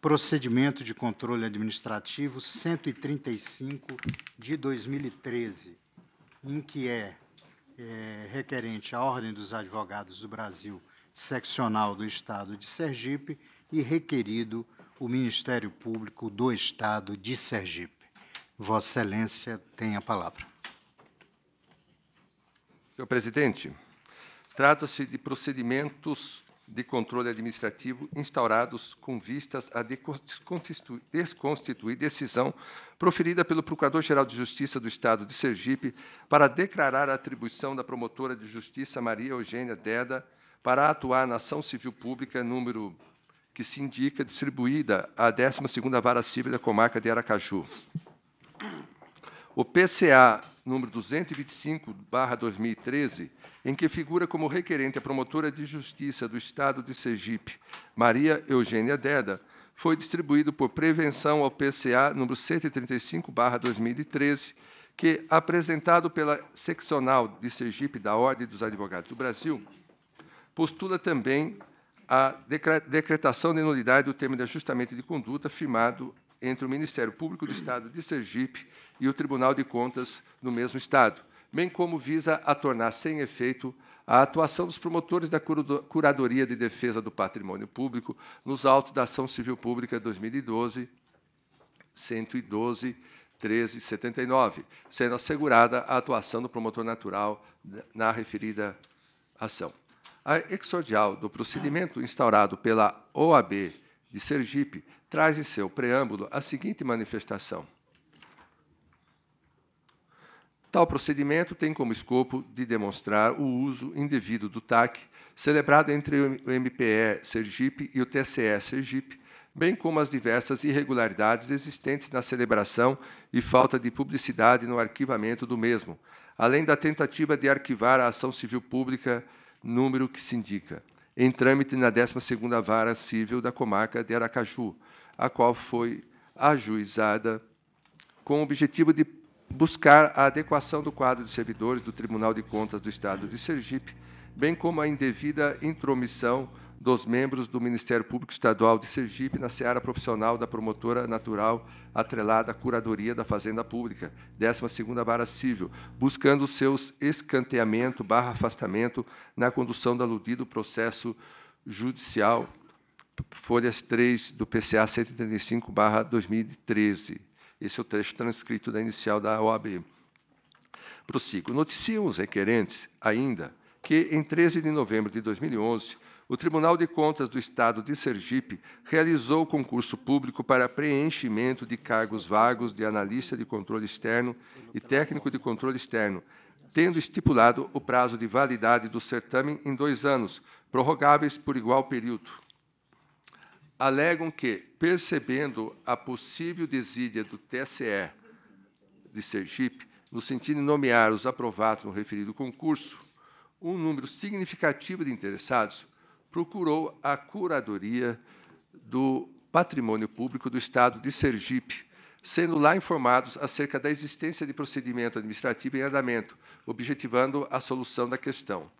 procedimento de controle administrativo 135 de 2013, em que é, é requerente a Ordem dos Advogados do Brasil, seccional do Estado de Sergipe, e requerido o Ministério Público do Estado de Sergipe. Vossa Excelência tem a palavra. Senhor presidente, Trata-se de procedimentos de controle administrativo instaurados com vistas a desconstituir decisão proferida pelo Procurador-Geral de Justiça do Estado de Sergipe para declarar a atribuição da promotora de justiça Maria Eugênia Deda para atuar na ação civil pública número que se indica distribuída à 12ª Vara Civil da Comarca de Aracaju. O PCA número 225/2013, em que figura como requerente a promotora de justiça do Estado de Sergipe, Maria Eugênia Deda, foi distribuído por prevenção ao PCA número 135/2013, que apresentado pela seccional de Sergipe da Ordem dos Advogados do Brasil, postula também a decretação de nulidade do termo de ajustamento de conduta firmado entre o Ministério Público do Estado de Sergipe e o Tribunal de Contas no mesmo Estado, bem como visa a tornar sem efeito a atuação dos promotores da Curadoria de Defesa do Patrimônio Público nos autos da Ação Civil Pública 2012, 112, 1379, sendo assegurada a atuação do promotor natural na referida ação. A exordial do procedimento instaurado pela OAB de Sergipe traz em seu preâmbulo a seguinte manifestação. Tal procedimento tem como escopo de demonstrar o uso indevido do TAC, celebrado entre o MPE Sergipe e o TCE Sergipe, bem como as diversas irregularidades existentes na celebração e falta de publicidade no arquivamento do mesmo, além da tentativa de arquivar a ação civil pública, número que se indica, em trâmite na 12ª Vara Civil da Comarca de Aracaju, a qual foi ajuizada com o objetivo de buscar a adequação do quadro de servidores do Tribunal de Contas do Estado de Sergipe, bem como a indevida intromissão dos membros do Ministério Público Estadual de Sergipe na seara profissional da promotora natural atrelada à Curadoria da Fazenda Pública, 12ª Vara Civil, buscando seus escanteamento barra afastamento na condução do aludido processo judicial folhas 3 do PCA 135-2013. Esse é o trecho transcrito da inicial da OAB. Prossigo. Noticiam os requerentes, ainda, que, em 13 de novembro de 2011, o Tribunal de Contas do Estado de Sergipe realizou concurso público para preenchimento de cargos vagos de analista de controle externo e técnico de controle externo, tendo estipulado o prazo de validade do certame em dois anos, prorrogáveis por igual período alegam que, percebendo a possível desídia do TSE de Sergipe, no sentido de nomear os aprovados no referido concurso, um número significativo de interessados procurou a Curadoria do Patrimônio Público do Estado de Sergipe, sendo lá informados acerca da existência de procedimento administrativo em andamento, objetivando a solução da questão.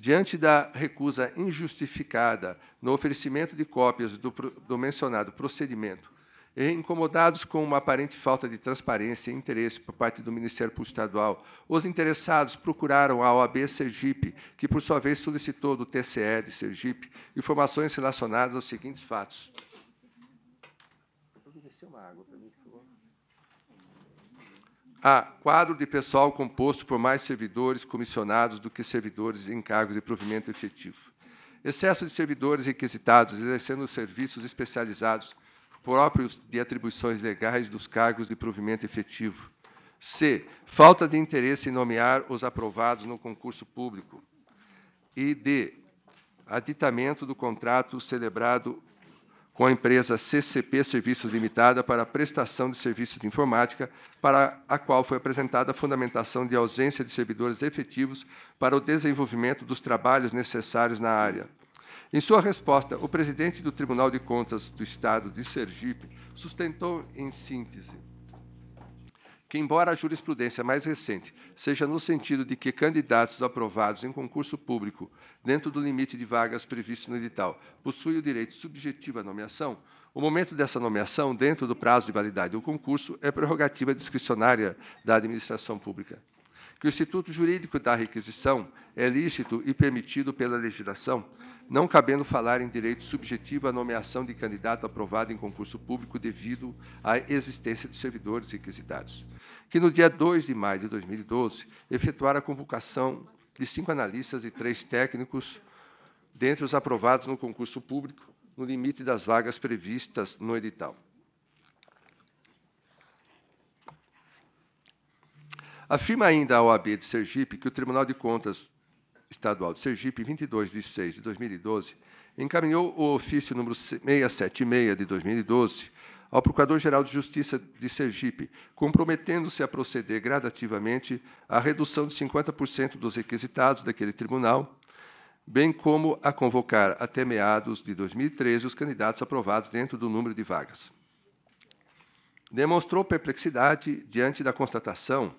Diante da recusa injustificada no oferecimento de cópias do, do, mencionado procedimento, e incomodados com uma aparente falta de transparência e interesse por parte do Ministério Público Estadual, os interessados procuraram a OAB Sergipe, que, por sua vez, solicitou do TCE de Sergipe informações relacionadas aos seguintes fatos. Desceu uma água. A. Quadro de pessoal composto por mais servidores comissionados do que servidores em cargos de provimento efetivo. Excesso de servidores requisitados exercendo serviços especializados próprios de atribuições legais dos cargos de provimento efetivo. C. Falta de interesse em nomear os aprovados no concurso público. E D. Aditamento do contrato celebrado com a empresa CCP Serviços Limitada para a prestação de serviços de informática, para a qual foi apresentada a fundamentação de ausência de servidores efetivos para o desenvolvimento dos trabalhos necessários na área. Em sua resposta, o presidente do Tribunal de Contas do Estado de Sergipe sustentou em síntese que, embora a jurisprudência mais recente seja no sentido de que candidatos aprovados em concurso público, dentro do limite de vagas previsto no edital, possuem o direito subjetivo à nomeação, o momento dessa nomeação, dentro do prazo de validade do concurso, é prerrogativa discricionária da administração pública. Que o Instituto Jurídico da Requisição é lícito e permitido pela legislação, não cabendo falar em direito subjetivo à nomeação de candidato aprovado em concurso público devido à existência de servidores requisitados que no dia 2 de maio de 2012 efetuara a convocação de cinco analistas e três técnicos dentre os aprovados no concurso público, no limite das vagas previstas no edital. Afirma ainda a OAB de Sergipe que o Tribunal de Contas Estadual de Sergipe, 22 de 6 de 2012, encaminhou o ofício número 676 de 2012, ao Procurador-Geral de Justiça de Sergipe, comprometendo-se a proceder gradativamente à redução de 50% dos requisitados daquele tribunal, bem como a convocar até meados de 2013 os candidatos aprovados dentro do número de vagas. Demonstrou perplexidade diante da constatação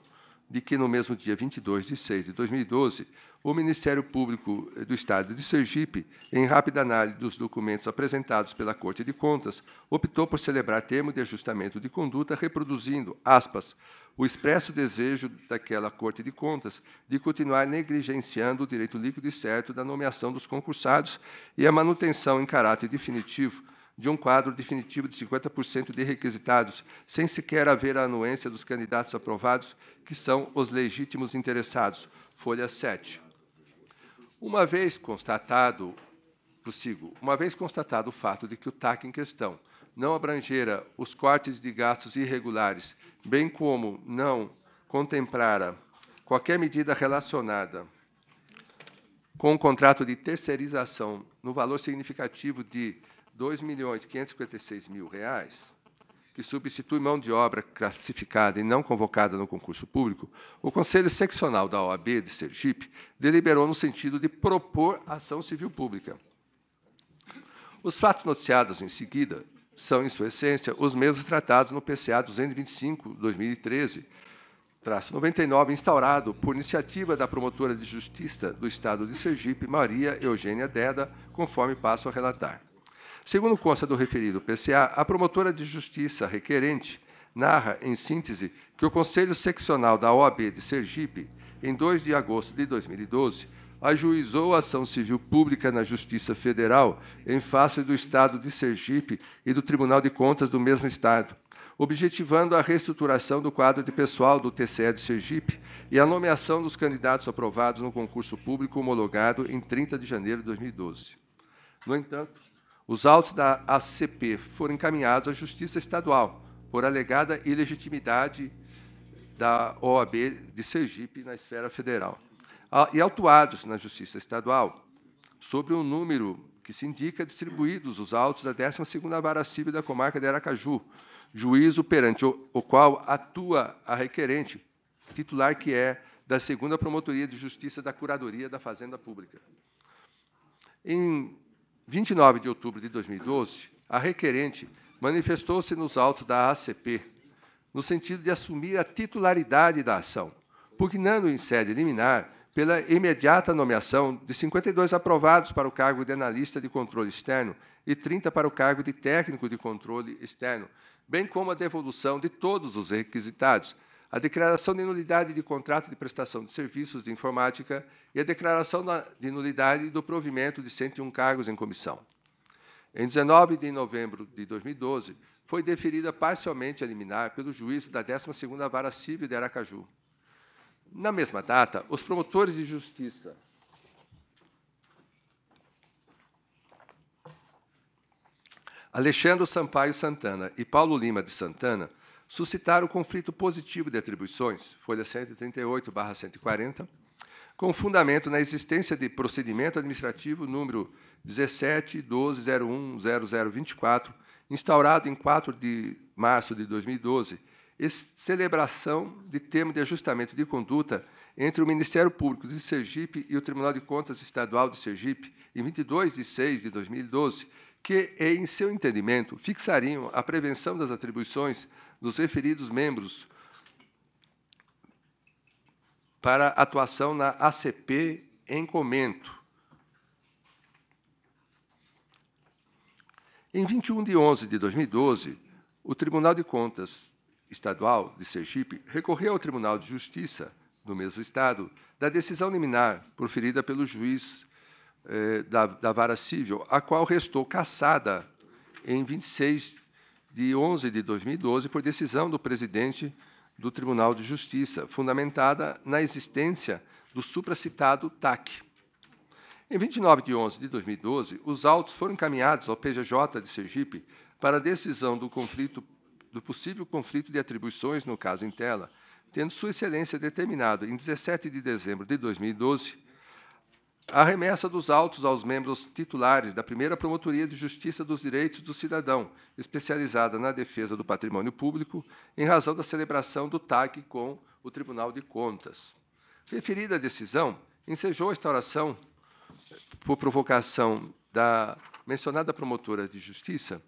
de que, no mesmo dia 22 de 6 de 2012, o Ministério Público eh, do Estado de Sergipe, em rápida análise dos documentos apresentados pela Corte de Contas, optou por celebrar termo de ajustamento de conduta, reproduzindo, aspas, o expresso desejo daquela Corte de Contas de continuar negligenciando o direito líquido e certo da nomeação dos concursados e a manutenção em caráter definitivo de um quadro definitivo de 50% de requisitados, sem sequer haver a anuência dos candidatos aprovados, que são os legítimos interessados. Folha 7. Uma vez constatado, prossigo, uma vez constatado o fato de que o TAC em questão não abrangera os cortes de gastos irregulares, bem como não contemplara qualquer medida relacionada com o contrato de terceirização no valor significativo de R$ 2.556.000, que substitui mão de obra classificada e não convocada no concurso público, o Conselho Seccional da OAB de Sergipe deliberou no sentido de propor ação civil pública. Os fatos noticiados em seguida são, em sua essência, os mesmos tratados no PCA 225-2013, traço 99, instaurado por iniciativa da promotora de justiça do Estado de Sergipe, Maria Eugênia Deda, conforme passo a relatar. Segundo consta do referido PCA, a promotora de justiça requerente narra, em síntese, que o Conselho Seccional da OAB de Sergipe, em 2 de agosto de 2012, ajuizou a ação civil pública na Justiça Federal em face do Estado de Sergipe e do Tribunal de Contas do mesmo Estado, objetivando a reestruturação do quadro de pessoal do TCE de Sergipe e a nomeação dos candidatos aprovados no concurso público homologado em 30 de janeiro de 2012. No entanto, os autos da ACP foram encaminhados à Justiça Estadual por alegada ilegitimidade da OAB de Sergipe na esfera federal ah, e autuados na Justiça Estadual sobre o um número que se indica distribuídos os autos da 12ª Vara Civil da Comarca de Aracaju, juízo perante o, o qual atua a requerente, titular que é da Segunda Promotoria de Justiça da Curadoria da Fazenda Pública. Em 29 de outubro de 2012, a requerente manifestou-se nos autos da ACP, no sentido de assumir a titularidade da ação, pugnando em sede liminar pela imediata nomeação de 52 aprovados para o cargo de analista de controle externo e 30 para o cargo de técnico de controle externo, bem como a devolução de todos os requisitados, a declaração de nulidade de contrato de prestação de serviços de informática e a declaração de nulidade do provimento de 101 cargos em comissão. Em 19 de novembro de 2012, foi deferida parcialmente a liminar pelo juízo da 12ª Vara Civil de Aracaju. Na mesma data, os promotores de justiça Alexandre Sampaio Santana e Paulo Lima de Santana suscitar o conflito positivo de atribuições, folha 138, barra 140, com fundamento na existência de procedimento administrativo número 17.12.01.0024, instaurado em 4 de março de 2012, celebração de termo de ajustamento de conduta entre o Ministério Público de Sergipe e o Tribunal de Contas Estadual de Sergipe, em 22 de 6 de 2012, que, em seu entendimento, fixariam a prevenção das atribuições dos referidos membros para atuação na ACP em comento. Em 21 de 11 de 2012, o Tribunal de Contas Estadual de Sergipe recorreu ao Tribunal de Justiça do mesmo Estado da decisão liminar proferida pelo juiz eh, da, da Vara Civil, a qual restou cassada em 26 de 11 de 2012 por decisão do presidente do Tribunal de Justiça, fundamentada na existência do supracitado TAC. Em 29 de 11 de 2012, os autos foram encaminhados ao PGJ de Sergipe para decisão do conflito do possível conflito de atribuições no caso em tela, tendo Sua Excelência determinado em 17 de dezembro de 2012 a remessa dos autos aos membros titulares da primeira Promotoria de Justiça dos Direitos do Cidadão, especializada na defesa do patrimônio público, em razão da celebração do TAC com o Tribunal de Contas. Referida a decisão, ensejou a instauração, por provocação da mencionada promotora de justiça,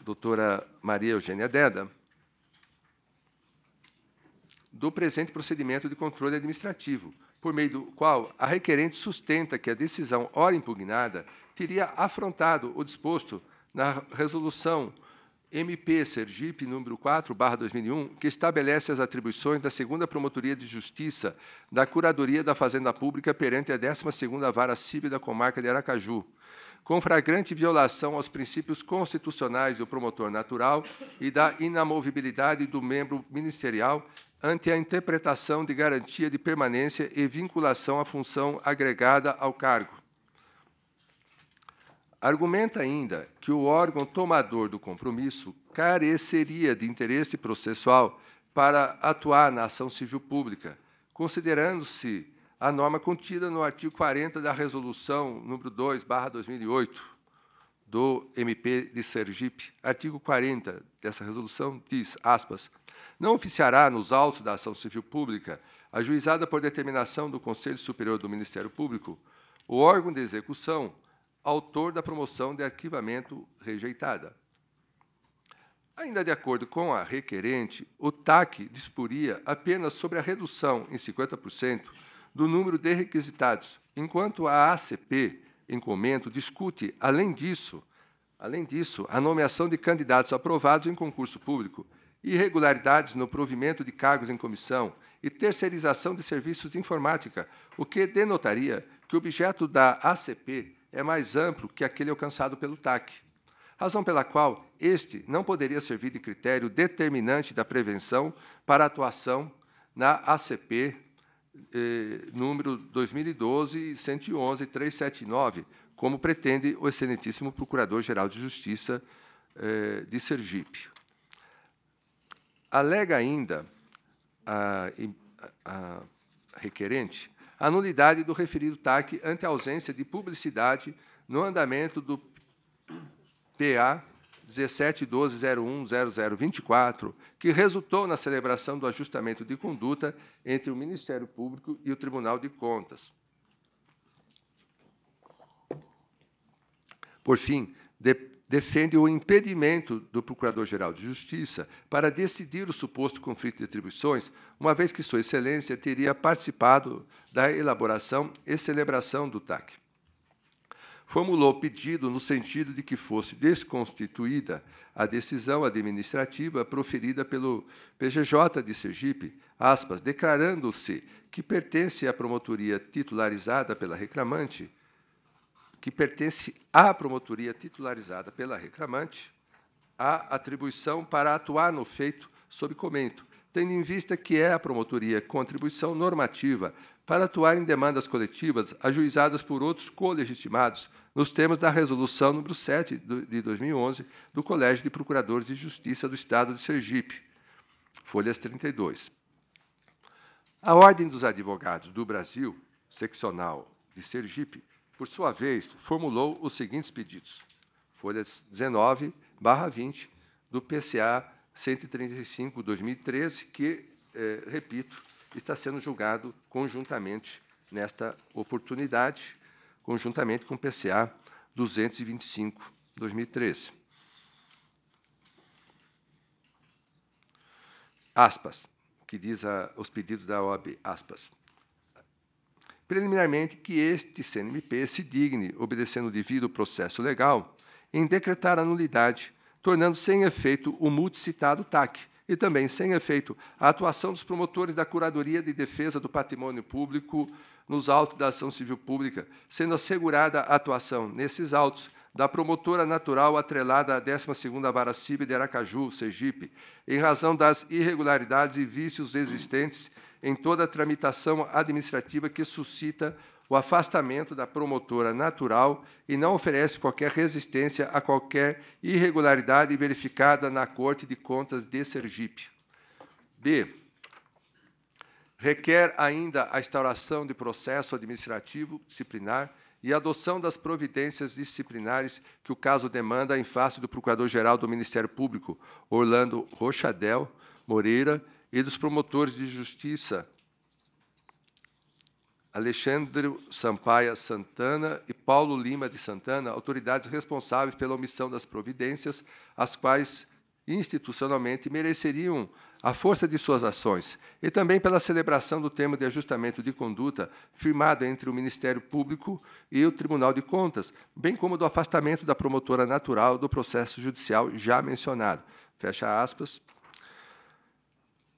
doutora Maria Eugênia Deda, do presente procedimento de controle administrativo, por meio do qual a requerente sustenta que a decisão, ora impugnada, teria afrontado o disposto na resolução MP Sergipe número 4/2001, que estabelece as atribuições da Segunda Promotoria de Justiça da Curadoria da Fazenda Pública perante a 12ª Vara Civil da Comarca de Aracaju, com flagrante violação aos princípios constitucionais do promotor natural e da inamovibilidade do membro ministerial ante a interpretação de garantia de permanência e vinculação à função agregada ao cargo. Argumenta ainda que o órgão tomador do compromisso careceria de interesse processual para atuar na ação civil pública, considerando-se a norma contida no artigo 40 da Resolução número 2, 2008, do MP de Sergipe. Artigo 40 dessa resolução diz, aspas, não oficiará nos autos da ação civil pública, ajuizada por determinação do Conselho Superior do Ministério Público, o órgão de execução, autor da promoção de arquivamento rejeitada. Ainda de acordo com a requerente, o TAC disporia apenas sobre a redução em 50% do número de requisitados, enquanto a ACP, em comento, discute, além disso, além disso, a nomeação de candidatos aprovados em concurso público irregularidades no provimento de cargos em comissão e terceirização de serviços de informática, o que denotaria que o objeto da ACP é mais amplo que aquele alcançado pelo TAC, razão pela qual este não poderia servir de critério determinante da prevenção para atuação na ACP eh, número 2012-111-379, como pretende o excelentíssimo Procurador-Geral de Justiça eh, de Sergipe. Alega ainda a, a, requerente a nulidade do referido TAC ante a ausência de publicidade no andamento do PA 17.12.01.0024, que resultou na celebração do ajustamento de conduta entre o Ministério Público e o Tribunal de Contas. Por fim, de, defende o impedimento do Procurador-Geral de Justiça para decidir o suposto conflito de atribuições, uma vez que Sua Excelência teria participado da elaboração e celebração do TAC. Formulou pedido no sentido de que fosse desconstituída a decisão administrativa proferida pelo PGJ de Sergipe, aspas, declarando-se que pertence à promotoria titularizada pela reclamante, que pertence à promotoria titularizada pela reclamante a atribuição para atuar no feito sob comento, tendo em vista que é a promotoria com atribuição normativa para atuar em demandas coletivas ajuizadas por outros colegitimados nos termos da Resolução nº 7 de 2011 do Colégio de Procuradores de Justiça do Estado de Sergipe, folhas 32. A Ordem dos Advogados do Brasil, seccional de Sergipe, por sua vez, formulou os seguintes pedidos. Folhas 19, barra 20, do PCA 135-2013, que, eh, repito, está sendo julgado conjuntamente nesta oportunidade, conjuntamente com o PCA 225-2013. Aspas, que diz a, os pedidos da OAB, aspas preliminarmente que este CNMP se digne, obedecendo o devido processo legal, em decretar a nulidade, tornando sem efeito o multicitado TAC e também sem efeito a atuação dos promotores da Curadoria de Defesa do Patrimônio Público nos autos da ação civil pública, sendo assegurada a atuação nesses autos da promotora natural atrelada à 12ª Vara Cível de Aracaju, Sergipe, em razão das irregularidades e vícios existentes em toda a tramitação administrativa que suscita o afastamento da promotora natural e não oferece qualquer resistência a qualquer irregularidade verificada na Corte de Contas de Sergipe. B. Requer ainda a instauração de processo administrativo disciplinar e a adoção das providências disciplinares que o caso demanda em face do Procurador-Geral do Ministério Público, Orlando Rochadel Moreira, e dos promotores de justiça Alexandre Sampaia Santana e Paulo Lima de Santana, autoridades responsáveis pela omissão das providências, as quais institucionalmente mereceriam a força de suas ações, e também pela celebração do termo de ajustamento de conduta firmado entre o Ministério Público e o Tribunal de Contas, bem como do afastamento da promotora natural do processo judicial já mencionado. Fecha aspas.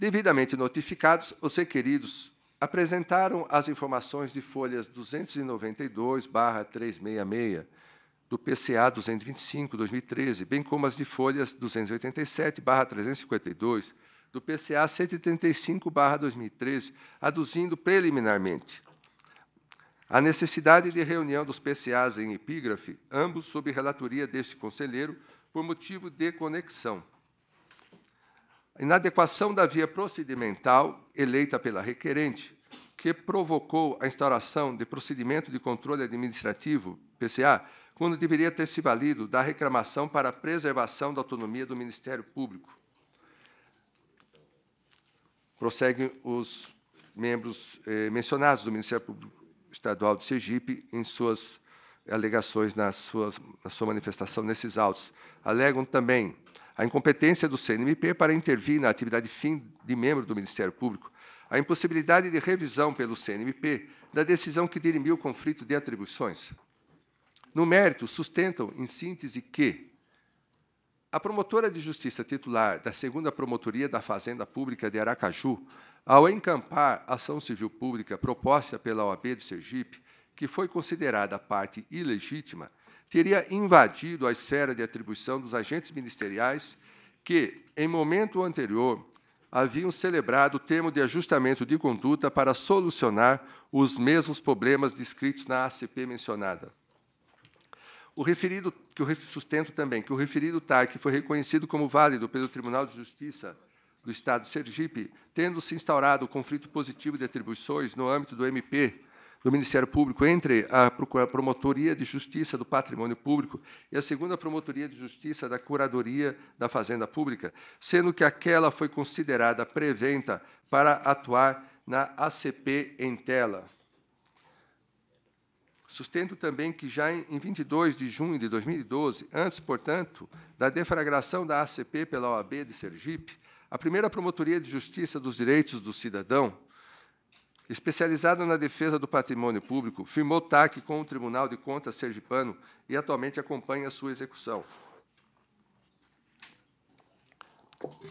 Devidamente notificados, os requeridos apresentaram as informações de folhas 292-366 do PCA 225-2013, bem como as de folhas 287-352 do PCA 135-2013, aduzindo preliminarmente a necessidade de reunião dos PCAs em epígrafe, ambos sob relatoria deste conselheiro, por motivo de conexão inadequação da via procedimental eleita pela requerente, que provocou a instauração de procedimento de controle administrativo, PCA, quando deveria ter se valido da reclamação para a preservação da autonomia do Ministério Público. Prosseguem os membros eh, mencionados do Ministério Público Estadual de Sergipe em suas alegações, na sua manifestação nesses autos. Alegam também a incompetência do CNMP para intervir na atividade fim de membro do Ministério Público, a impossibilidade de revisão pelo CNMP da decisão que dirimiu o conflito de atribuições. No mérito, sustentam, em síntese, que a promotora de justiça titular da 2 Promotoria da Fazenda Pública de Aracaju, ao encampar ação civil pública proposta pela OAB de Sergipe, que foi considerada parte ilegítima, teria invadido a esfera de atribuição dos agentes ministeriais que, em momento anterior, haviam celebrado o termo de ajustamento de conduta para solucionar os mesmos problemas descritos na ACP mencionada. O referido, que eu sustento também que o referido TARC foi reconhecido como válido pelo Tribunal de Justiça do Estado de Sergipe, tendo se instaurado o conflito positivo de atribuições no âmbito do MP do Ministério Público entre a Promotoria de Justiça do Patrimônio Público e a segunda Promotoria de Justiça da Curadoria da Fazenda Pública, sendo que aquela foi considerada preventa para atuar na ACP em tela. Sustento também que já em 22 de junho de 2012, antes, portanto, da deflagração da ACP pela OAB de Sergipe, a primeira Promotoria de Justiça dos Direitos do Cidadão, especializada na defesa do patrimônio público, firmou TAC com o Tribunal de Contas Sergipano e atualmente acompanha a sua execução.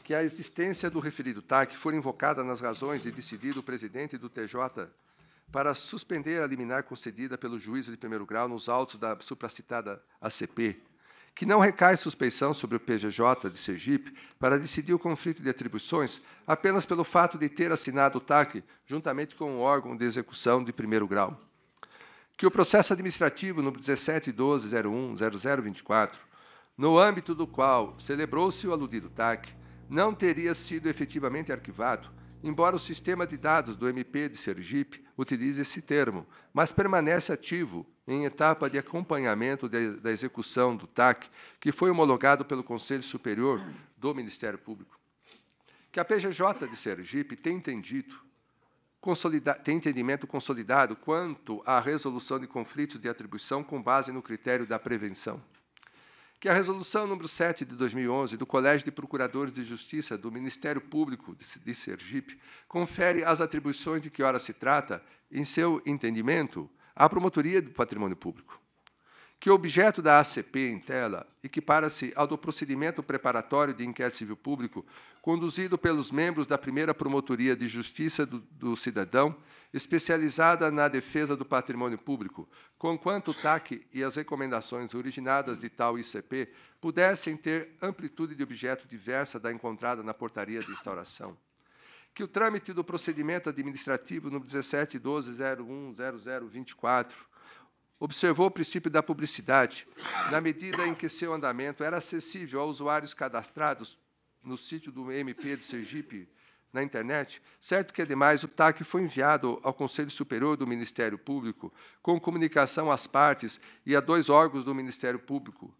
Que a existência do referido TAC for invocada nas razões de decidir o presidente do TJ para suspender a liminar concedida pelo juízo de primeiro grau nos autos da supracitada ACP que não recai suspeição sobre o PGJ de Sergipe para decidir o conflito de atribuições apenas pelo fato de ter assinado o TAC juntamente com o órgão de execução de primeiro grau. Que o processo administrativo número 1712010024, no âmbito do qual celebrou-se o aludido TAC, não teria sido efetivamente arquivado, embora o sistema de dados do MP de Sergipe utilize esse termo, mas permanece ativo em etapa de acompanhamento de, da execução do TAC, que foi homologado pelo Conselho Superior do Ministério Público, que a PGJ de Sergipe tem entendido tem entendimento consolidado quanto à resolução de conflitos de atribuição com base no critério da prevenção. Que a resolução número 7 de 2011 do Colégio de Procuradores de Justiça do Ministério Público de Sergipe confere as atribuições de que ora se trata, em seu entendimento, à Promotoria do Patrimônio Público, que o objeto da ACP em tela equipara-se ao do procedimento preparatório de inquérito civil público conduzido pelos membros da primeira Promotoria de Justiça do, do Cidadão, especializada na defesa do patrimônio público, conquanto o TAC e as recomendações originadas de tal ICP pudessem ter amplitude de objeto diversa da encontrada na portaria de instauração que o trâmite do procedimento administrativo número 17.12.01.0024 observou o princípio da publicidade, na medida em que seu andamento era acessível a usuários cadastrados no sítio do MP de Sergipe na internet, certo que, ademais, o TAC foi enviado ao Conselho Superior do Ministério Público com comunicação às partes e a dois órgãos do Ministério Público,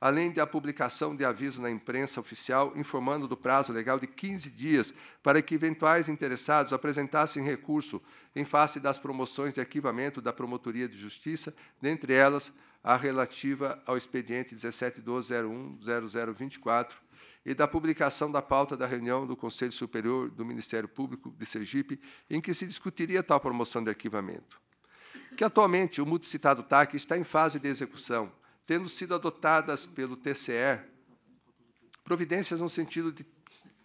além da publicação de aviso na imprensa oficial informando do prazo legal de 15 dias para que eventuais interessados apresentassem recurso em face das promoções de arquivamento da Promotoria de Justiça, dentre elas a relativa ao expediente 17.12.01.0024 e da publicação da pauta da reunião do Conselho Superior do Ministério Público de Sergipe, em que se discutiria tal promoção de arquivamento. Que atualmente o multicitado TAC está em fase de execução, tendo sido adotadas pelo TCE providências no sentido de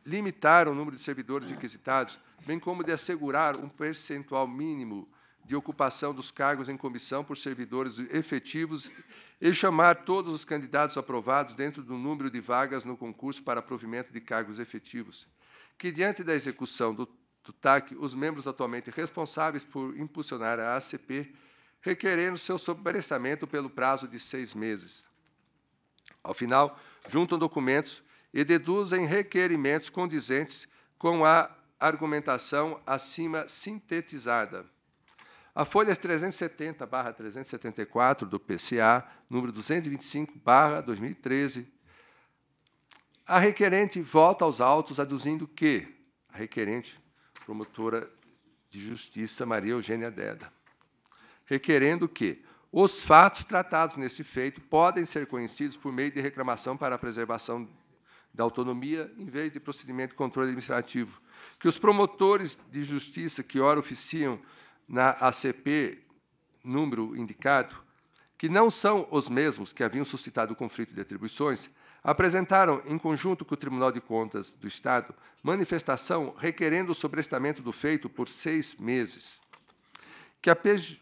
limitar o número de servidores requisitados, bem como de assegurar um percentual mínimo de ocupação dos cargos em comissão por servidores efetivos e chamar todos os candidatos aprovados dentro do número de vagas no concurso para provimento de cargos efetivos. Que, diante da execução do, do TAC, os membros atualmente responsáveis por impulsionar a ACP requerendo seu sobreprestamento pelo prazo de seis meses. Ao final, juntam documentos e deduzem requerimentos condizentes com a argumentação acima sintetizada. A folha 370-374 do PCA, número 225-2013, a requerente volta aos autos aduzindo que a requerente, promotora de justiça Maria Eugênia Deda, requerendo que os fatos tratados nesse feito podem ser conhecidos por meio de reclamação para a preservação da autonomia, em vez de procedimento de controle administrativo. Que os promotores de justiça que ora oficiam na ACP, número indicado, que não são os mesmos que haviam suscitado o conflito de atribuições, apresentaram, em conjunto com o Tribunal de Contas do Estado, manifestação requerendo o sobrestamento do feito por seis meses. Que a PG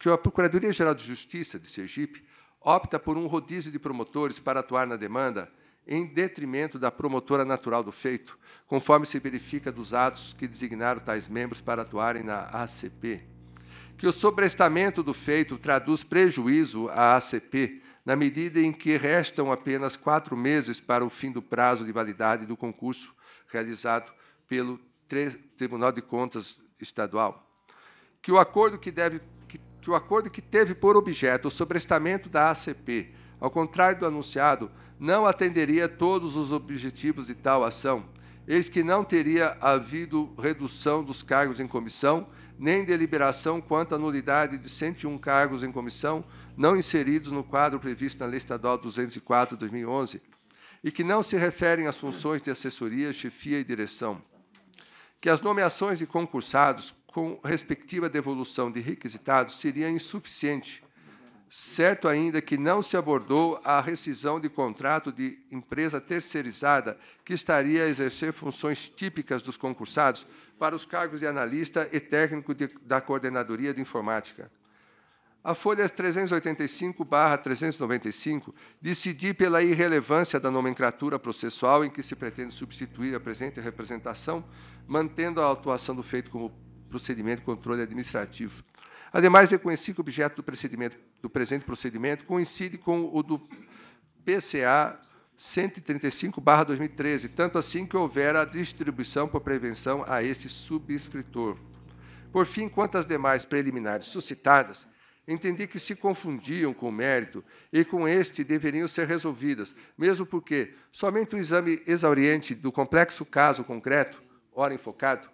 que a Procuradoria Geral de Justiça de Sergipe opta por um rodízio de promotores para atuar na demanda em detrimento da promotora natural do feito, conforme se verifica dos atos que designaram tais membros para atuarem na ACP. Que o sobrestamento do feito traduz prejuízo à ACP, na medida em que restam apenas quatro meses para o fim do prazo de validade do concurso realizado pelo Tribunal de Contas Estadual. Que o acordo que deve que o acordo que teve por objeto o sobrestamento da ACP, ao contrário do anunciado, não atenderia todos os objetivos de tal ação, eis que não teria havido redução dos cargos em comissão, nem deliberação quanto à nulidade de 101 cargos em comissão não inseridos no quadro previsto na Lei Estadual 204/2011 e que não se referem às funções de assessoria, chefia e direção. Que as nomeações de concursados com respectiva devolução de requisitados seria insuficiente, certo ainda que não se abordou a rescisão de contrato de empresa terceirizada que estaria a exercer funções típicas dos concursados para os cargos de analista e técnico de, da coordenadoria de informática. A folha 385/395 decidi pela irrelevância da nomenclatura processual em que se pretende substituir a presente representação, mantendo a atuação do feito como procedimento de controle administrativo. Ademais, reconheci que o objeto do, do presente procedimento coincide com o do PCA 135-2013, tanto assim que houver a distribuição por prevenção a este subscritor. Por fim, quanto às demais preliminares suscitadas, entendi que se confundiam com o mérito e com este deveriam ser resolvidas, mesmo porque somente o exame exauriente do complexo caso concreto, ora enfocado,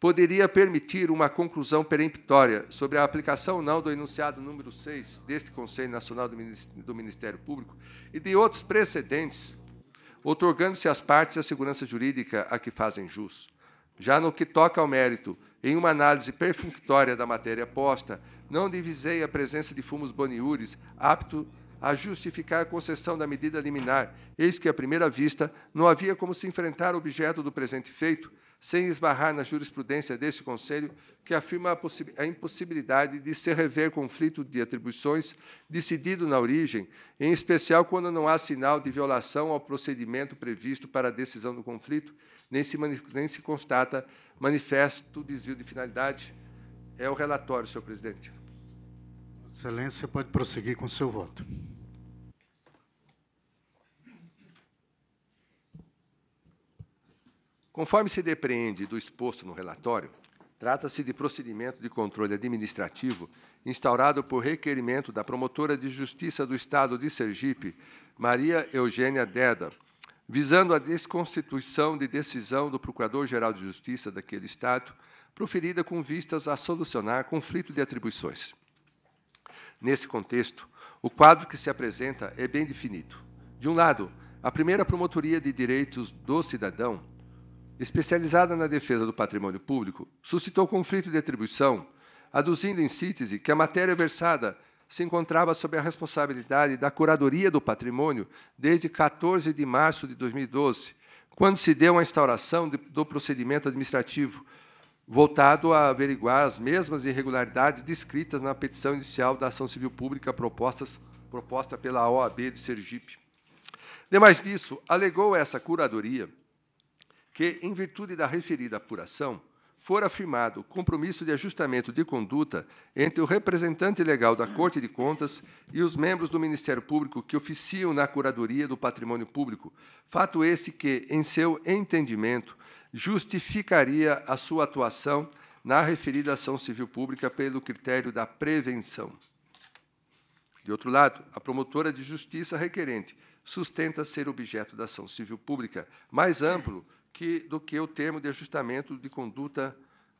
poderia permitir uma conclusão peremptória sobre a aplicação ou não do enunciado número 6 deste Conselho Nacional do Ministério Público e de outros precedentes, otorgando se às partes a segurança jurídica a que fazem jus. Já no que toca ao mérito, em uma análise perfunctória da matéria posta, não divisei a presença de fumos boniúres apto a justificar a concessão da medida liminar, eis que, à primeira vista, não havia como se enfrentar o objeto do presente feito, sem esbarrar na jurisprudência deste Conselho, que afirma a, a, impossibilidade de se rever conflito de atribuições decidido na origem, em especial quando não há sinal de violação ao procedimento previsto para a decisão do conflito, nem se, nem se constata manifesto desvio de finalidade. É o relatório, senhor presidente. Excelência, pode prosseguir com o seu voto. Conforme se depreende do exposto no relatório, trata-se de procedimento de controle administrativo instaurado por requerimento da promotora de Justiça do Estado de Sergipe, Maria Eugênia Deda, visando a desconstituição de decisão do Procurador-Geral de Justiça daquele Estado, proferida com vistas a solucionar conflito de atribuições. Nesse contexto, o quadro que se apresenta é bem definido. De um lado, a primeira Promotoria de Direitos do Cidadão especializada na defesa do patrimônio público, suscitou conflito de atribuição, aduzindo em síntese que a matéria versada se encontrava sob a responsabilidade da Curadoria do Patrimônio desde 14 de março de 2012, quando se deu a instauração de, do procedimento administrativo voltado a averiguar as mesmas irregularidades descritas na petição inicial da ação civil pública propostas, proposta pela OAB de Sergipe. Demais disso, alegou essa curadoria que, em virtude da referida apuração, for afirmado compromisso de ajustamento de conduta entre o representante legal da Corte de Contas e os membros do Ministério Público que oficiam na curadoria do patrimônio público, fato esse que, em seu entendimento, justificaria a sua atuação na referida ação civil pública pelo critério da prevenção. De outro lado, a promotora de justiça requerente sustenta ser objeto da ação civil pública mais amplo que, do que o termo de ajustamento de conduta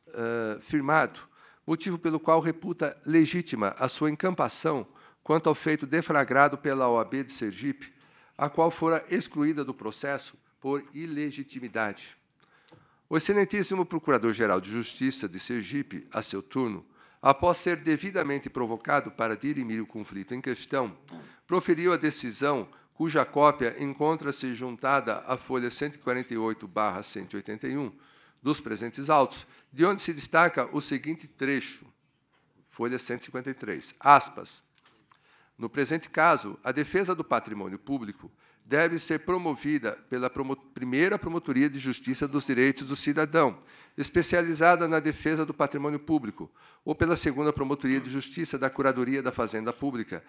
uh, firmado, motivo pelo qual reputa legítima a sua encampação quanto ao feito deflagrado pela OAB de Sergipe, a qual fora excluída do processo por ilegitimidade. O excelentíssimo Procurador-Geral de Justiça de Sergipe, a seu turno, após ser devidamente provocado para dirimir o conflito em questão, proferiu a decisão cuja cópia encontra-se juntada à folha 148/181 dos presentes autos, de onde se destaca o seguinte trecho, folha 153, aspas. No presente caso, a defesa do patrimônio público deve ser promovida pela promo primeira Promotoria de Justiça dos Direitos do Cidadão, especializada na defesa do patrimônio público, ou pela segunda Promotoria de Justiça da Curadoria da Fazenda Pública,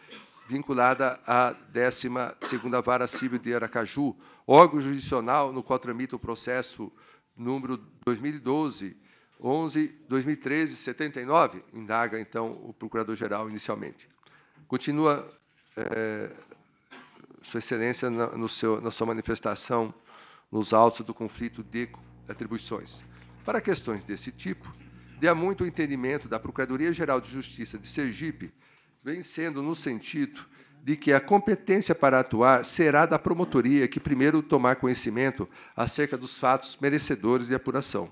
vinculada à 12ª Vara Civil de Aracaju, órgão jurisdicional no qual tramita o processo número 2012 11 2013 79, indaga então o procurador-geral inicialmente. Continua eh, sua Excelência, na, no seu, na sua manifestação nos autos do conflito de atribuições. Para questões desse tipo, dê há muito o entendimento da Procuradoria-Geral de Justiça de Sergipe, vem sendo no sentido de que a competência para atuar será da promotoria que primeiro tomar conhecimento acerca dos fatos merecedores de apuração.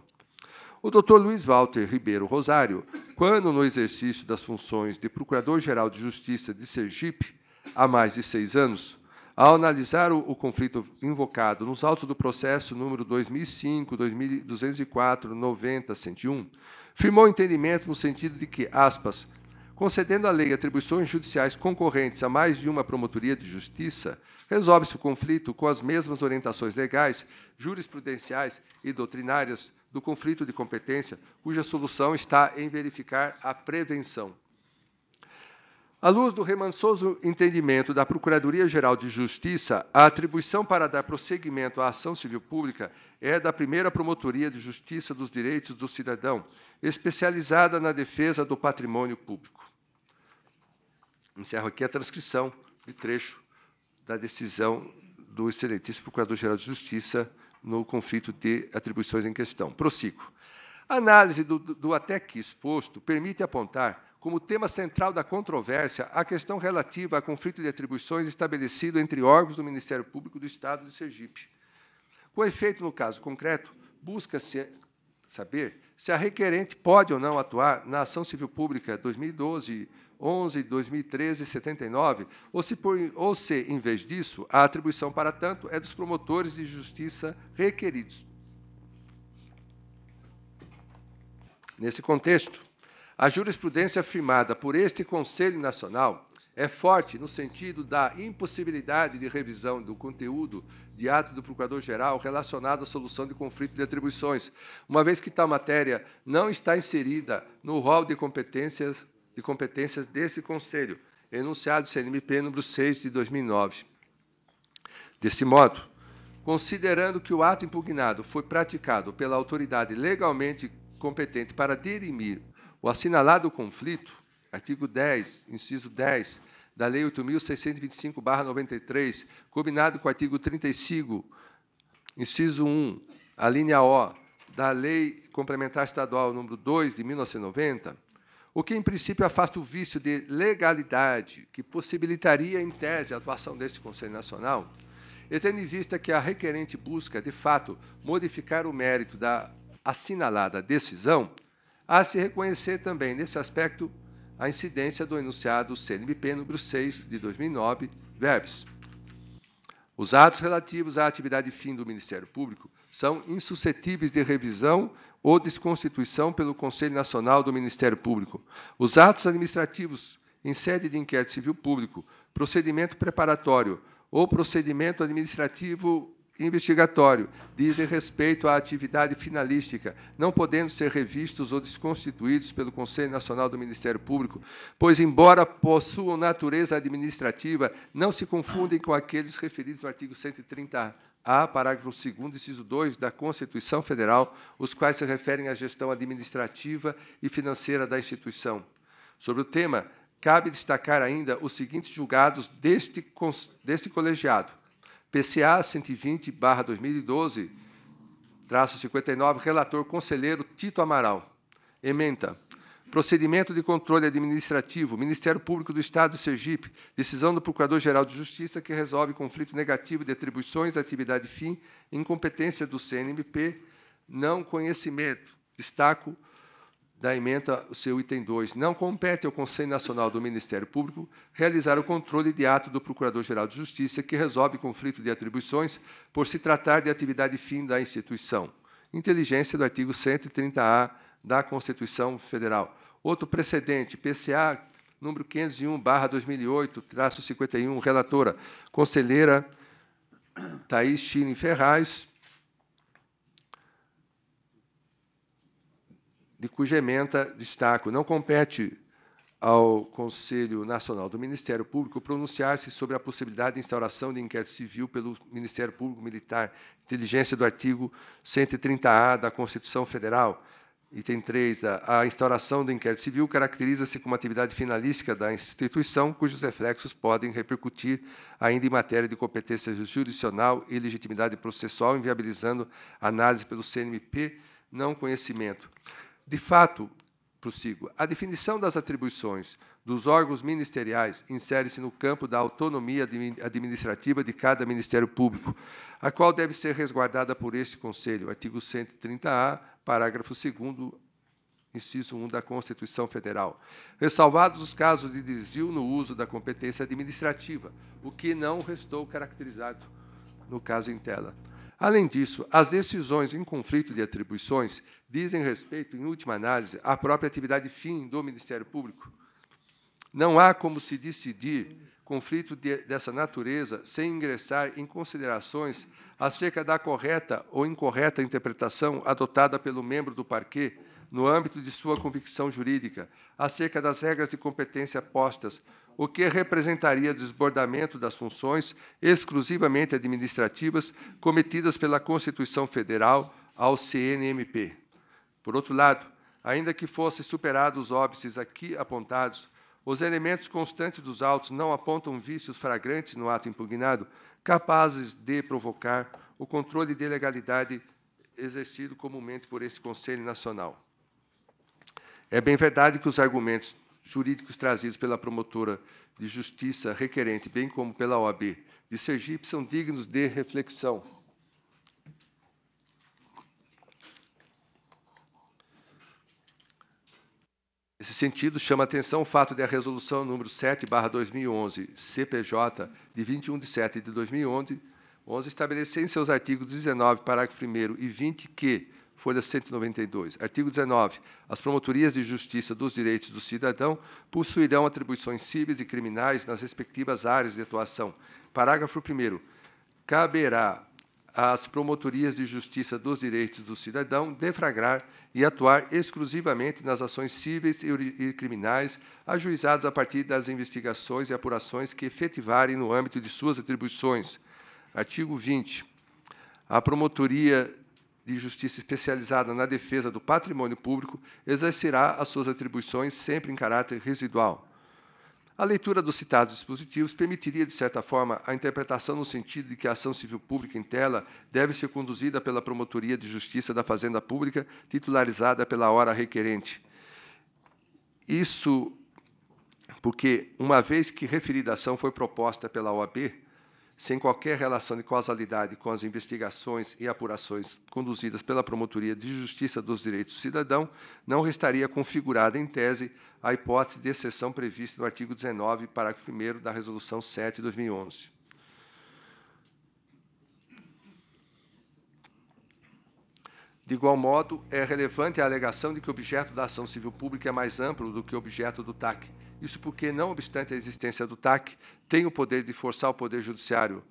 O Dr. Luiz Walter Ribeiro Rosário, quando no exercício das funções de Procurador-Geral de Justiça de Sergipe, há mais de seis anos, ao analisar o, o conflito invocado nos autos do processo número 2005, 2204, 90, 101, firmou entendimento no sentido de que, aspas, concedendo à lei atribuições judiciais concorrentes a mais de uma promotoria de justiça, resolve-se o conflito com as mesmas orientações legais, jurisprudenciais e doutrinárias do conflito de competência, cuja solução está em verificar a prevenção. À luz do remansoso entendimento da Procuradoria-Geral de Justiça, a atribuição para dar prosseguimento à ação civil pública é da primeira Promotoria de Justiça dos Direitos do Cidadão, especializada na defesa do patrimônio público. Encerro aqui a transcrição de trecho da decisão do excelentíssimo Procurador-Geral de Justiça no conflito de atribuições em questão. Prossigo. A análise do, do até aqui exposto permite apontar como tema central da controvérsia a questão relativa a conflito de atribuições estabelecido entre órgãos do Ministério Público do Estado de Sergipe. Com efeito, no caso concreto, busca-se saber se a requerente pode ou não atuar na ação civil pública 2012 11 2013 79 ou se por, ou se em vez disso a atribuição para tanto é dos promotores de justiça requeridos. Nesse contexto, a jurisprudência afirmada por este Conselho Nacional é forte no sentido da impossibilidade de revisão do conteúdo de ato do Procurador-Geral relacionado à solução de conflito de atribuições, uma vez que tal matéria não está inserida no rol de competências, de competências desse Conselho, enunciado CNMP número 6 de 2009. Desse modo, considerando que o ato impugnado foi praticado pela autoridade legalmente competente para dirimir o assinalado conflito, artigo 10, inciso 10 da Lei 8.625-93, combinado com o artigo 35, inciso 1, a linha O, da Lei Complementar Estadual número 2, de 1990, o que, em princípio, afasta o vício de legalidade que possibilitaria, em tese, a atuação deste Conselho Nacional, e tendo em vista que a requerente busca, de fato, modificar o mérito da assinalada decisão, Há de se reconhecer também, nesse aspecto, a incidência do enunciado CNBP número 6 de 2009, verbos. Os atos relativos à atividade fim do Ministério Público são insuscetíveis de revisão ou desconstituição pelo Conselho Nacional do Ministério Público. Os atos administrativos em sede de inquérito civil público, procedimento preparatório ou procedimento administrativo investigatório dizem respeito à atividade finalística, não podendo ser revistos ou desconstituídos pelo Conselho Nacional do Ministério Público, pois, embora possuam natureza administrativa, não se confundem com aqueles referidos no artigo 130 a parágrafo 2 inciso 2 da Constituição Federal, os quais se referem à gestão administrativa e financeira da instituição. Sobre o tema, cabe destacar ainda os seguintes julgados deste, deste colegiado. PCA 120-2012, traço 59, relator conselheiro Tito Amaral. Ementa. Procedimento de controle administrativo, Ministério Público do Estado de Sergipe, decisão do Procurador-Geral de Justiça que resolve conflito negativo de atribuições, atividade fim, incompetência do CNMP, não conhecimento. Destaco da emenda, o seu item 2. Não compete ao Conselho Nacional do Ministério Público realizar o controle de ato do Procurador-Geral de Justiça que resolve conflito de atribuições por se tratar de atividade fim da instituição. Inteligência do artigo 130-A da Constituição Federal. Outro precedente, PCA número 501, barra 2008, traço 51, relatora, conselheira Thaís Chine Ferraz, de cuja emenda destaco, não compete ao Conselho Nacional do Ministério Público pronunciar-se sobre a possibilidade de instauração de inquérito civil pelo Ministério Público Militar, inteligência do artigo 130-A da Constituição Federal, Item 3. A, a instauração do inquérito civil caracteriza-se como atividade finalística da instituição, cujos reflexos podem repercutir ainda em matéria de competência jurisdicional e legitimidade processual, inviabilizando análise pelo CNMP, não conhecimento. De fato, prossigo, a definição das atribuições dos órgãos ministeriais insere-se no campo da autonomia administrativa de cada Ministério Público, a qual deve ser resguardada por este Conselho, artigo 130-A, parágrafo 2 inciso 1 da Constituição Federal, ressalvados os casos de desvio no uso da competência administrativa, o que não restou caracterizado no caso em tela. Além disso, as decisões em conflito de atribuições dizem respeito, em última análise, à própria atividade fim do Ministério Público. Não há como se decidir conflito de, dessa natureza sem ingressar em considerações acerca da correta ou incorreta interpretação adotada pelo membro do parquê no âmbito de sua convicção jurídica, acerca das regras de competência postas o que representaria desbordamento das funções exclusivamente administrativas cometidas pela Constituição Federal ao CNMP. Por outro lado, ainda que fossem superados os óbices aqui apontados, os elementos constantes dos autos não apontam vícios flagrantes no ato impugnado capazes de provocar o controle de legalidade exercido comumente por esse Conselho Nacional. É bem verdade que os argumentos jurídicos trazidos pela promotora de justiça requerente, bem como pela OAB de Sergipe, são dignos de reflexão. Nesse sentido, chama atenção o fato de a resolução número 7/2011, CPJ, de 21 de 7 de 2011, 11 estabelecer em seus artigos 19, parágrafo 1 e 20 que folha 192. Artigo 19. As promotorias de justiça dos direitos do cidadão possuirão atribuições cíveis e criminais nas respectivas áreas de atuação. Parágrafo 1. Caberá às promotorias de justiça dos direitos do cidadão defragrar e atuar exclusivamente nas ações cíveis e criminais ajuizadas a partir das investigações e apurações que efetivarem no âmbito de suas atribuições. Artigo 20. A promotoria de Justiça especializada na defesa do patrimônio público exercerá as suas atribuições sempre em caráter residual. A leitura dos citados dispositivos permitiria, de certa forma, a interpretação no sentido de que a ação civil pública em tela deve ser conduzida pela Promotoria de Justiça da Fazenda Pública, titularizada pela hora requerente. Isso porque, uma vez que referida ação foi proposta pela OAB, sem qualquer relação de causalidade com as investigações e apurações conduzidas pela Promotoria de Justiça dos Direitos do Cidadão, não restaria configurada em tese a hipótese de exceção prevista no artigo 19, parágrafo 1 da Resolução 7 de 2011. De igual modo, é relevante a alegação de que o objeto da ação civil pública é mais amplo do que o objeto do TAC, isso porque, não obstante a existência do TAC, tem o poder de forçar o Poder Judiciário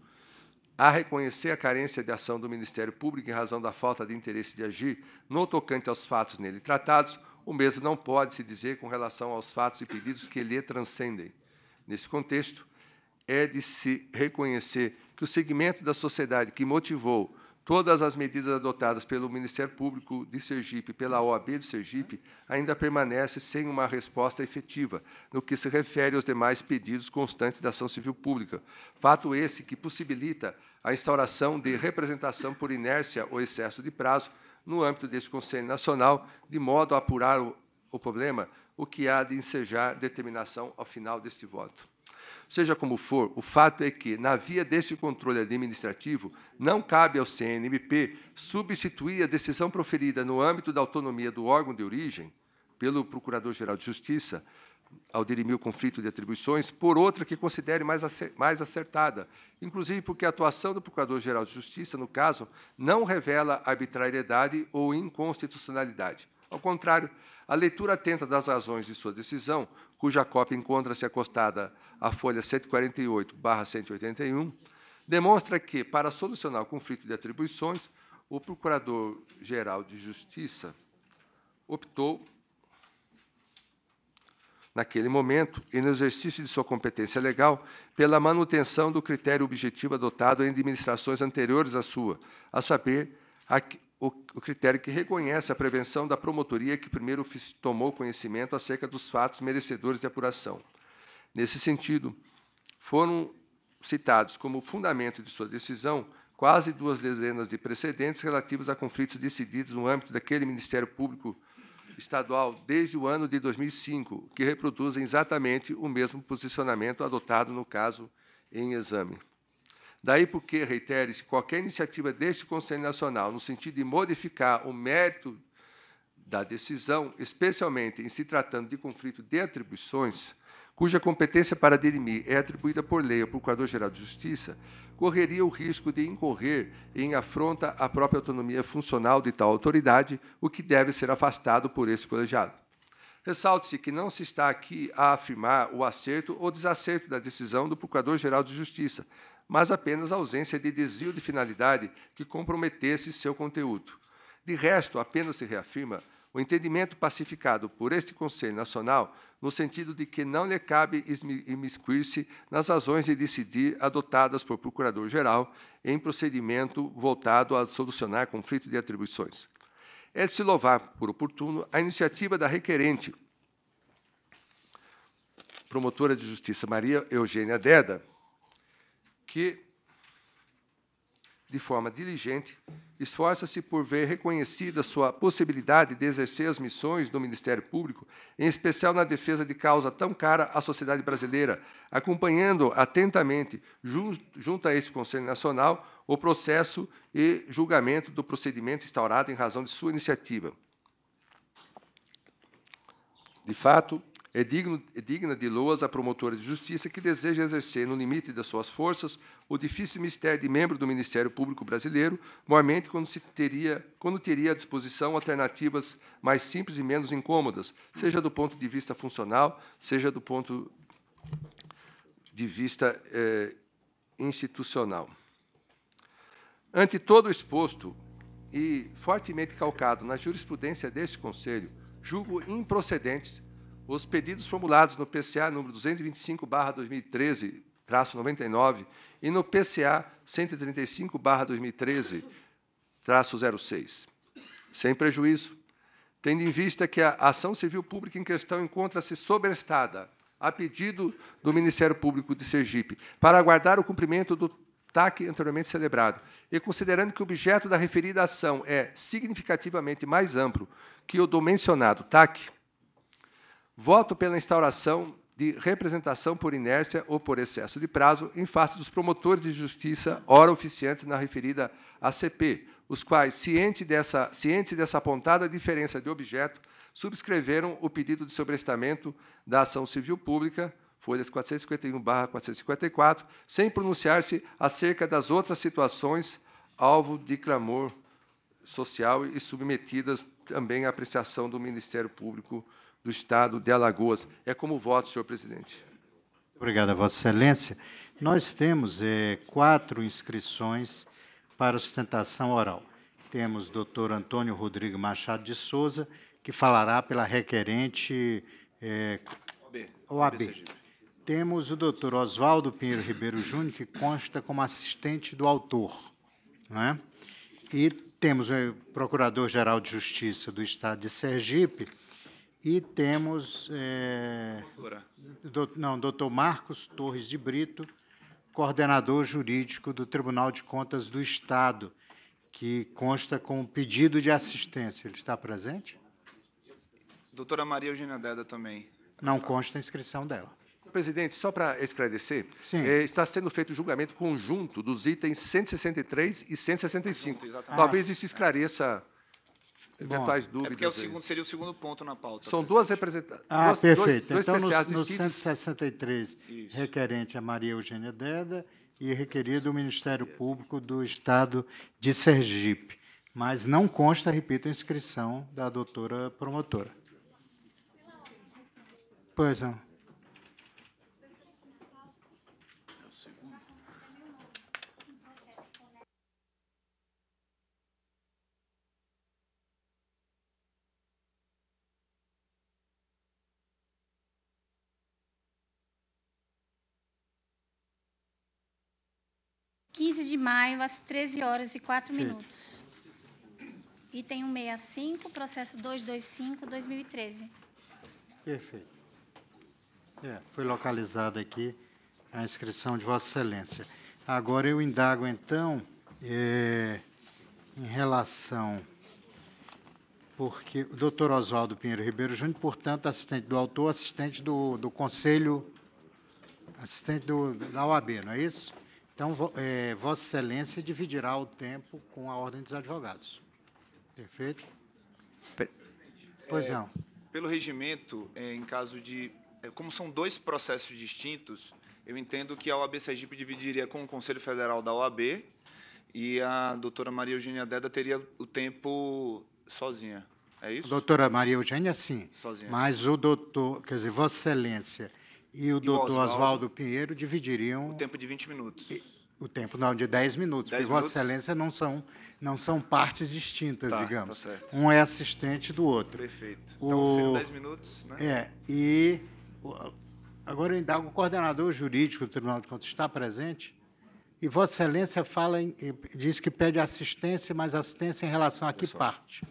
a reconhecer a carência de ação do Ministério Público em razão da falta de interesse de agir no tocante aos fatos nele tratados, o mesmo não pode se dizer com relação aos fatos e pedidos que lhe transcendem. Nesse contexto, é de se reconhecer que o segmento da sociedade que motivou Todas as medidas adotadas pelo Ministério Público de Sergipe e pela OAB de Sergipe ainda permanecem sem uma resposta efetiva no que se refere aos demais pedidos constantes da ação civil pública. Fato esse que possibilita a instauração de representação por inércia ou excesso de prazo no âmbito deste Conselho Nacional, de modo a apurar o, o problema, o que há de ensejar determinação ao final deste voto. Seja como for, o fato é que, na via deste controle administrativo, não cabe ao CNMP substituir a decisão proferida no âmbito da autonomia do órgão de origem pelo Procurador-Geral de Justiça ao dirimir o conflito de atribuições por outra que considere mais acertada, inclusive porque a atuação do Procurador-Geral de Justiça, no caso, não revela arbitrariedade ou inconstitucionalidade. Ao contrário, a leitura atenta das razões de sua decisão, cuja cópia encontra-se acostada a folha 148, 181, demonstra que, para solucionar o conflito de atribuições, o Procurador-Geral de Justiça optou, naquele momento, e no exercício de sua competência legal, pela manutenção do critério objetivo adotado em administrações anteriores à sua, a saber, a, o, o critério que reconhece a prevenção da promotoria que primeiro tomou conhecimento acerca dos fatos merecedores de apuração. Nesse sentido, foram citados como fundamento de sua decisão quase duas dezenas de precedentes relativos a conflitos decididos no âmbito daquele Ministério Público Estadual desde o ano de 2005, que reproduzem exatamente o mesmo posicionamento adotado no caso em exame. Daí porque, reitere-se, qualquer iniciativa deste Conselho Nacional no sentido de modificar o mérito da decisão, especialmente em se tratando de conflito de atribuições, cuja competência para dirimir é atribuída por lei ao Procurador-Geral de Justiça, correria o risco de incorrer em afronta à própria autonomia funcional de tal autoridade, o que deve ser afastado por esse colegiado. Ressalte-se que não se está aqui a afirmar o acerto ou desacerto da decisão do Procurador-Geral de Justiça, mas apenas a ausência de desvio de finalidade que comprometesse seu conteúdo. De resto, apenas se reafirma o entendimento pacificado por este Conselho Nacional, no sentido de que não lhe cabe imiscuir-se nas razões de decidir adotadas por Procurador-Geral em procedimento voltado a solucionar conflito de atribuições. É de se louvar, por oportuno, a iniciativa da requerente, promotora de justiça Maria Eugênia Deda, que de forma diligente, esforça-se por ver reconhecida sua possibilidade de exercer as missões do Ministério Público, em especial na defesa de causa tão cara à sociedade brasileira, acompanhando atentamente, junto a este Conselho Nacional, o processo e julgamento do procedimento instaurado em razão de sua iniciativa. De fato, é, digno, é digna de loas a promotora de justiça que deseja exercer, no limite das suas forças, o difícil mistério de membro do Ministério Público Brasileiro, mormente quando, se teria, quando teria à disposição alternativas mais simples e menos incômodas, seja do ponto de vista funcional, seja do ponto de vista eh, institucional. Ante todo exposto e fortemente calcado na jurisprudência deste Conselho, julgo improcedentes os pedidos formulados no PCA número 225/2013, traço 99, e no PCA 135/2013, traço 06, sem prejuízo, tendo em vista que a ação civil pública em questão encontra-se sobrestada a pedido do Ministério Público de Sergipe, para aguardar o cumprimento do TAC anteriormente celebrado, e considerando que o objeto da referida ação é significativamente mais amplo que o do mencionado TAC, Voto pela instauração de representação por inércia ou por excesso de prazo em face dos promotores de justiça, ora oficiantes na referida ACP, os quais, ciente dessa, ciente dessa apontada diferença de objeto, subscreveram o pedido de sobrestamento da ação civil pública, folhas 451-454, sem pronunciar-se acerca das outras situações alvo de clamor social e submetidas também à apreciação do Ministério Público do Estado de Alagoas. É como voto, senhor presidente. Obrigado, Vossa Excelência. Nós temos é, quatro inscrições para sustentação oral. Temos doutor Antônio Rodrigo Machado de Souza, que falará pela requerente é, OAB. Temos o doutor Oswaldo Pinheiro Ribeiro Júnior, que consta como assistente do autor. Né? E temos o Procurador-Geral de Justiça do Estado de Sergipe, e temos. É, do, não, doutor Marcos Torres de Brito, coordenador jurídico do Tribunal de Contas do Estado, que consta com um pedido de assistência. Ele está presente? Doutora Maria Eugênia Deda também. Não consta a inscrição dela. Presidente, só para esclarecer, eh, está sendo feito o julgamento conjunto dos itens 163 e 165. Junto, Talvez isso esclareça. É eventuais Bom, dúvidas. É porque é o segundo, seria o segundo ponto na pauta. São presidente. Tá, duas representantes. Ah, duas, perfeito. Dois, dois então, no, no 163, Isso. requerente a Maria Eugênia Deda e requerido o Ministério Público do Estado de Sergipe. Mas não consta, repito, a inscrição da doutora promotora. Pois não. 15 de maio, às 13 horas e 4 Feito. minutos. Item 165, processo 225-2013. Perfeito. É, foi localizada aqui a inscrição de Vossa Excelência. Agora eu indago, então, é, em relação. Porque o doutor Oswaldo Pinheiro Ribeiro Júnior, portanto, assistente do autor, assistente do, do conselho, assistente do, da OAB, não é isso? Então, é, Vossa Excelência dividirá o tempo com a Ordem dos Advogados. Perfeito? pois é, não. É, pelo regimento, é, em caso de. É, como são dois processos distintos, eu entendo que a OAB Sergipe dividiria com o Conselho Federal da OAB e a doutora Maria Eugênia Deda teria o tempo sozinha. É isso? Doutora Maria Eugênia, sim. Sozinha. Mas o doutor, quer dizer, Vossa Excelência e o e doutor Oswaldo Pinheiro dividiriam... O tempo de 20 minutos. o tempo não, de 10 minutos, porque Vossa Excelência não são, não são partes distintas, tá, tá digamos. Tá certo. Um é assistente do outro. Perfeito. Então, o, então, sendo 10 minutos, né? É, e... Agora eu indago, o coordenador jurídico do Tribunal de Contas está presente? E Vossa Excelência fala em, diz que pede assistência, mas assistência em relação a que Pessoal, parte?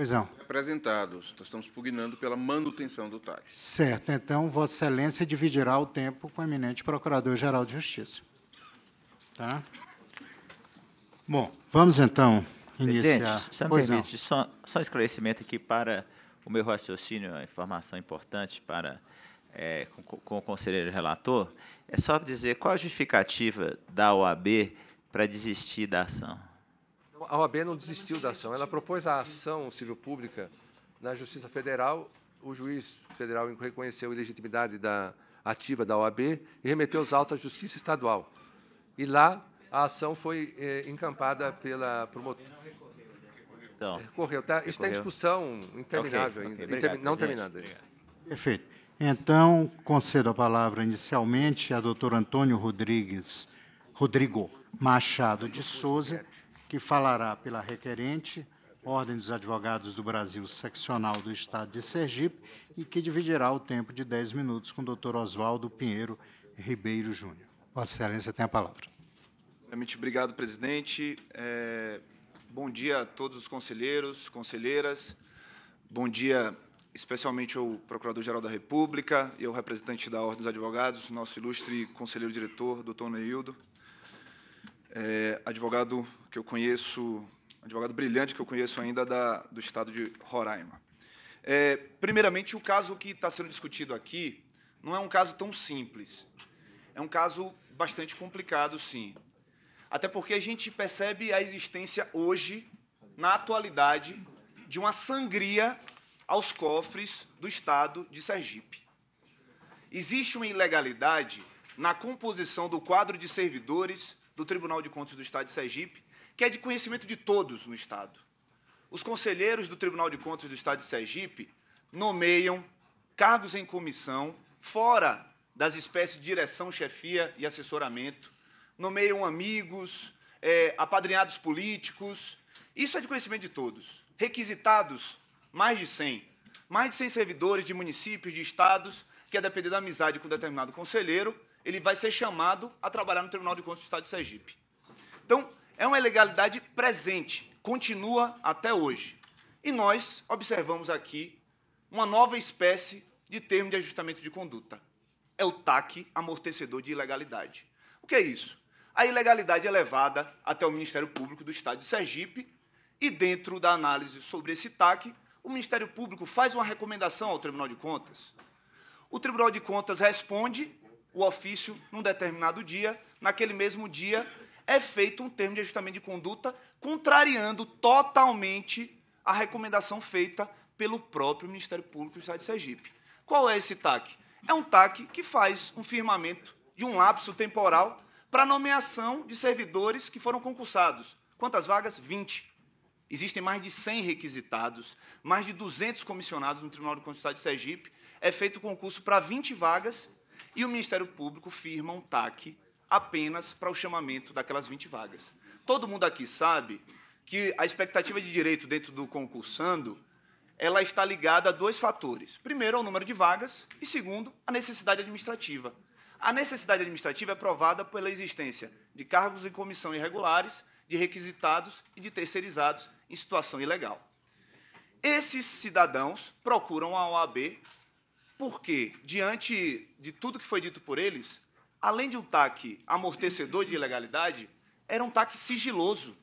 Pois não. Apresentados. Nós estamos pugnando pela manutenção do TAG. Certo. Então, Vossa Excelência dividirá o tempo com o eminente Procurador-Geral de Justiça. Tá? Bom, vamos então iniciar. Presidente, se me pois permite, só, só, um esclarecimento aqui para o meu raciocínio, a informação importante para é, com, com o conselheiro relator, é só dizer qual a justificativa da OAB para desistir da ação a OAB não desistiu da ação. Ela propôs a ação civil pública na Justiça Federal. O juiz federal reconheceu a ilegitimidade da ativa da OAB e remeteu os autos à Justiça Estadual. E lá a ação foi eh, encampada pela promotora. Então, recorreu. Tá? Isso tá em discussão interminável okay, okay, ainda, obrigado, não terminada. Perfeito. Então, concedo a palavra inicialmente a doutor Antônio Rodrigues, Rodrigo Machado de Souza, que falará pela requerente Ordem dos Advogados do Brasil, seccional do Estado de Sergipe, e que dividirá o tempo de 10 minutos com o Dr. Oswaldo Pinheiro Ribeiro Júnior. Vossa Excelência tem a palavra. Muito obrigado, presidente. É, bom dia a todos os conselheiros, conselheiras. Bom dia especialmente ao Procurador-Geral da República e ao representante da Ordem dos Advogados, nosso ilustre conselheiro-diretor, doutor Neildo é, advogado que eu conheço, advogado brilhante que eu conheço ainda da, do estado de Roraima. É, primeiramente, o caso que está sendo discutido aqui não é um caso tão simples. É um caso bastante complicado, sim. Até porque a gente percebe a existência hoje, na atualidade, de uma sangria aos cofres do Estado de Sergipe. Existe uma ilegalidade na composição do quadro de servidores do Tribunal de Contas do Estado de Sergipe, que é de conhecimento de todos no Estado. Os conselheiros do Tribunal de Contas do Estado de Sergipe nomeiam cargos em comissão fora das espécies de direção, chefia e assessoramento, nomeiam amigos, é, apadrinhados políticos. Isso é de conhecimento de todos. Requisitados, mais de 100. Mais de 100 servidores de municípios, de estados, que é depender da amizade com determinado conselheiro, ele vai ser chamado a trabalhar no Tribunal de Contas do Estado de Sergipe. Então, é uma ilegalidade presente, continua até hoje. E nós observamos aqui uma nova espécie de termo de ajustamento de conduta. É o TAC amortecedor de ilegalidade. O que é isso? A ilegalidade é levada até o Ministério Público do Estado de Sergipe e, dentro da análise sobre esse TAC, o Ministério Público faz uma recomendação ao Tribunal de Contas. O Tribunal de Contas responde o ofício num determinado dia, naquele mesmo dia é feito um termo de ajustamento de conduta, contrariando totalmente a recomendação feita pelo próprio Ministério Público do Estado de Sergipe. Qual é esse TAC? É um TAC que faz um firmamento de um lapso temporal para nomeação de servidores que foram concursados. Quantas vagas? 20. Existem mais de 100 requisitados, mais de 200 comissionados no Tribunal de Estado de Sergipe. É feito o concurso para 20 vagas e o Ministério Público firma um TAC apenas para o chamamento daquelas 20 vagas. Todo mundo aqui sabe que a expectativa de direito dentro do concursando ela está ligada a dois fatores. Primeiro, ao número de vagas, e segundo, a necessidade administrativa. A necessidade administrativa é provada pela existência de cargos em comissão irregulares, de requisitados e de terceirizados em situação ilegal. Esses cidadãos procuram a OAB porque, diante de tudo que foi dito por eles, além de um TAC amortecedor de ilegalidade, era um TAC sigiloso.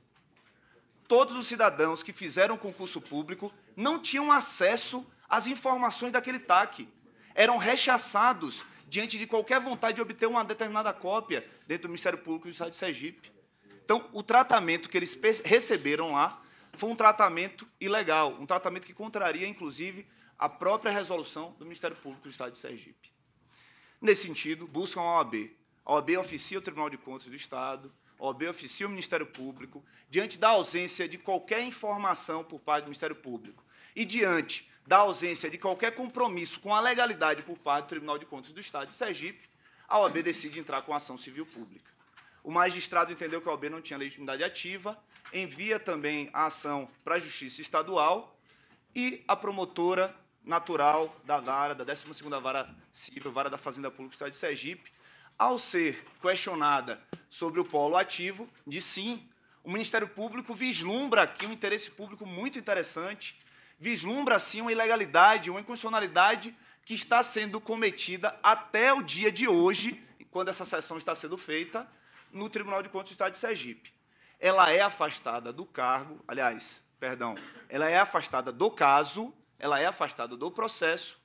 Todos os cidadãos que fizeram concurso público não tinham acesso às informações daquele TAC. Eram rechaçados diante de qualquer vontade de obter uma determinada cópia dentro do Ministério Público do Estado de Sergipe. Então, o tratamento que eles receberam lá foi um tratamento ilegal, um tratamento que contraria, inclusive, a própria resolução do Ministério Público do Estado de Sergipe. Nesse sentido, buscam a OAB. A OAB oficia o Tribunal de Contas do Estado, a OAB oficia o Ministério Público, diante da ausência de qualquer informação por parte do Ministério Público e diante da ausência de qualquer compromisso com a legalidade por parte do Tribunal de Contas do Estado de Sergipe, a OAB decide entrar com ação civil pública. O magistrado entendeu que a OAB não tinha legitimidade ativa, envia também a ação para a Justiça Estadual e a promotora natural da vara, da 12 Vara Civil, Vara da Fazenda Pública do Estado de Sergipe, ao ser questionada sobre o polo ativo, diz sim, o Ministério Público vislumbra aqui um interesse público muito interessante, vislumbra sim uma ilegalidade, uma inconstitucionalidade que está sendo cometida até o dia de hoje, quando essa sessão está sendo feita, no Tribunal de Contas do Estado de Sergipe. Ela é afastada do cargo, aliás, perdão, ela é afastada do caso ela é afastada do processo.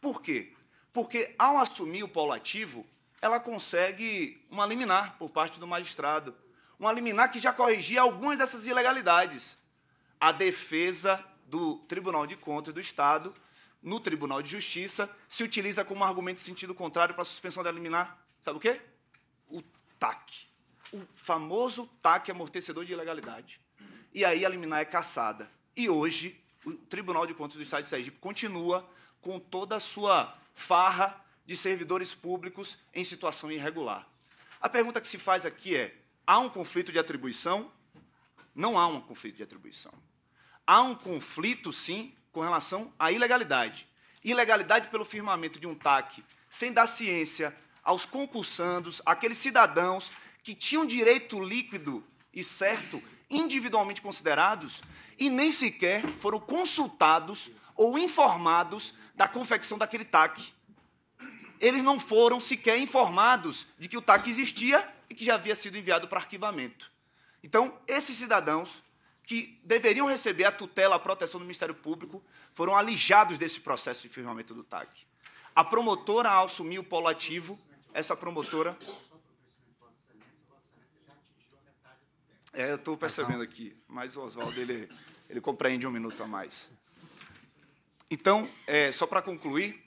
Por quê? Porque ao assumir o paulativo, ela consegue uma liminar por parte do magistrado, uma liminar que já corrigia algumas dessas ilegalidades. A defesa do Tribunal de Contas do Estado, no Tribunal de Justiça, se utiliza como argumento de sentido contrário para a suspensão da liminar. Sabe o quê? O TAC. O famoso TAC amortecedor de ilegalidade. E aí a liminar é cassada. E hoje o Tribunal de Contas do Estado de Sergipe continua com toda a sua farra de servidores públicos em situação irregular. A pergunta que se faz aqui é: há um conflito de atribuição? Não há um conflito de atribuição. Há um conflito, sim, com relação à ilegalidade. Ilegalidade pelo firmamento de um TAC sem dar ciência aos concursandos, aqueles cidadãos que tinham direito líquido e certo individualmente considerados e nem sequer foram consultados ou informados da confecção daquele TAC. Eles não foram sequer informados de que o TAC existia e que já havia sido enviado para arquivamento. Então, esses cidadãos que deveriam receber a tutela, a proteção do Ministério Público, foram alijados desse processo de firmamento do TAC. A promotora, ao assumir o polo ativo, essa promotora é, eu estou percebendo tá. aqui, mas o Oswaldo, ele, ele compreende um minuto a mais. Então, é, só para concluir,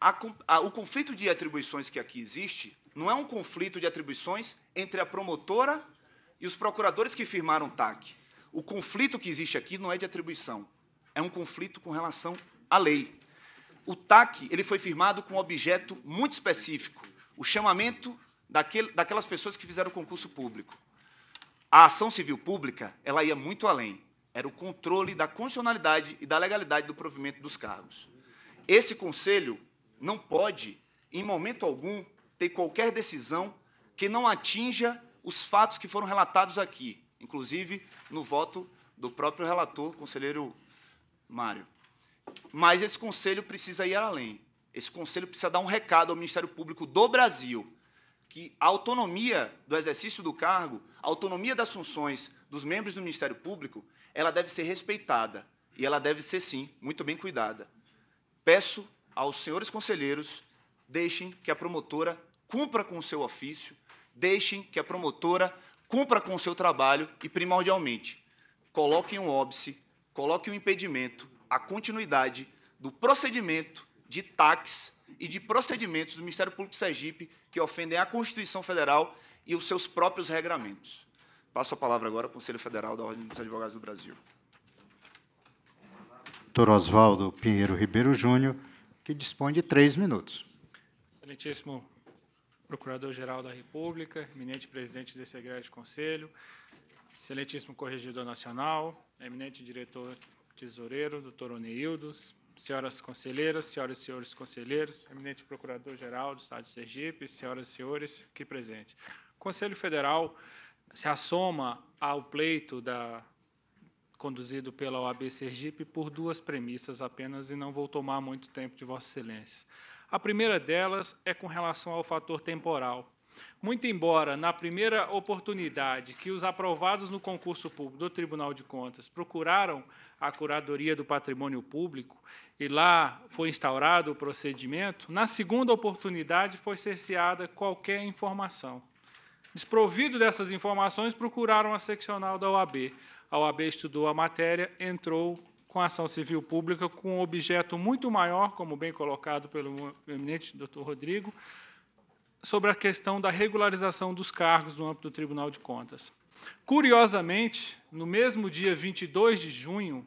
a, a, o conflito de atribuições que aqui existe não é um conflito de atribuições entre a promotora e os procuradores que firmaram o TAC. O conflito que existe aqui não é de atribuição, é um conflito com relação à lei. O TAC ele foi firmado com um objeto muito específico, o chamamento daquele, daquelas pessoas que fizeram concurso público. A ação civil pública ela ia muito além era o controle da constitucionalidade e da legalidade do provimento dos cargos. Esse conselho não pode, em momento algum, ter qualquer decisão que não atinja os fatos que foram relatados aqui, inclusive no voto do próprio relator, conselheiro Mário. Mas esse conselho precisa ir além. Esse conselho precisa dar um recado ao Ministério Público do Brasil que a autonomia do exercício do cargo, a autonomia das funções dos membros do Ministério Público, ela deve ser respeitada e ela deve ser, sim, muito bem cuidada. Peço aos senhores conselheiros, deixem que a promotora cumpra com o seu ofício, deixem que a promotora cumpra com o seu trabalho e, primordialmente, coloquem um óbice, coloquem um impedimento à continuidade do procedimento de taques e de procedimentos do Ministério Público Sergipe que ofendem a Constituição Federal e os seus próprios regramentos. Passo a palavra agora ao Conselho Federal da Ordem dos Advogados do Brasil. Doutor Oswaldo Pinheiro Ribeiro Júnior, que dispõe de três minutos. Excelentíssimo Procurador-Geral da República, eminente presidente desse Egrégio Conselho, excelentíssimo Corregedor Nacional, eminente diretor tesoureiro, doutor Oneildos, senhoras conselheiras, senhoras e senhores conselheiros, eminente procurador-geral do Estado de Sergipe, senhoras e senhores aqui presentes. O Conselho Federal se assoma ao pleito da, conduzido pela OAB Sergipe por duas premissas apenas e não vou tomar muito tempo de Vossa Excelência. A primeira delas é com relação ao fator temporal. Muito embora, na primeira oportunidade que os aprovados no concurso público do Tribunal de Contas procuraram a Curadoria do Patrimônio Público e lá foi instaurado o procedimento, na segunda oportunidade foi cerceada qualquer informação. Desprovido dessas informações, procuraram a seccional da OAB. A OAB estudou a matéria, entrou com a ação civil pública com um objeto muito maior, como bem colocado pelo eminente doutor Rodrigo, sobre a questão da regularização dos cargos no âmbito do Tribunal de Contas. Curiosamente, no mesmo dia 22 de junho,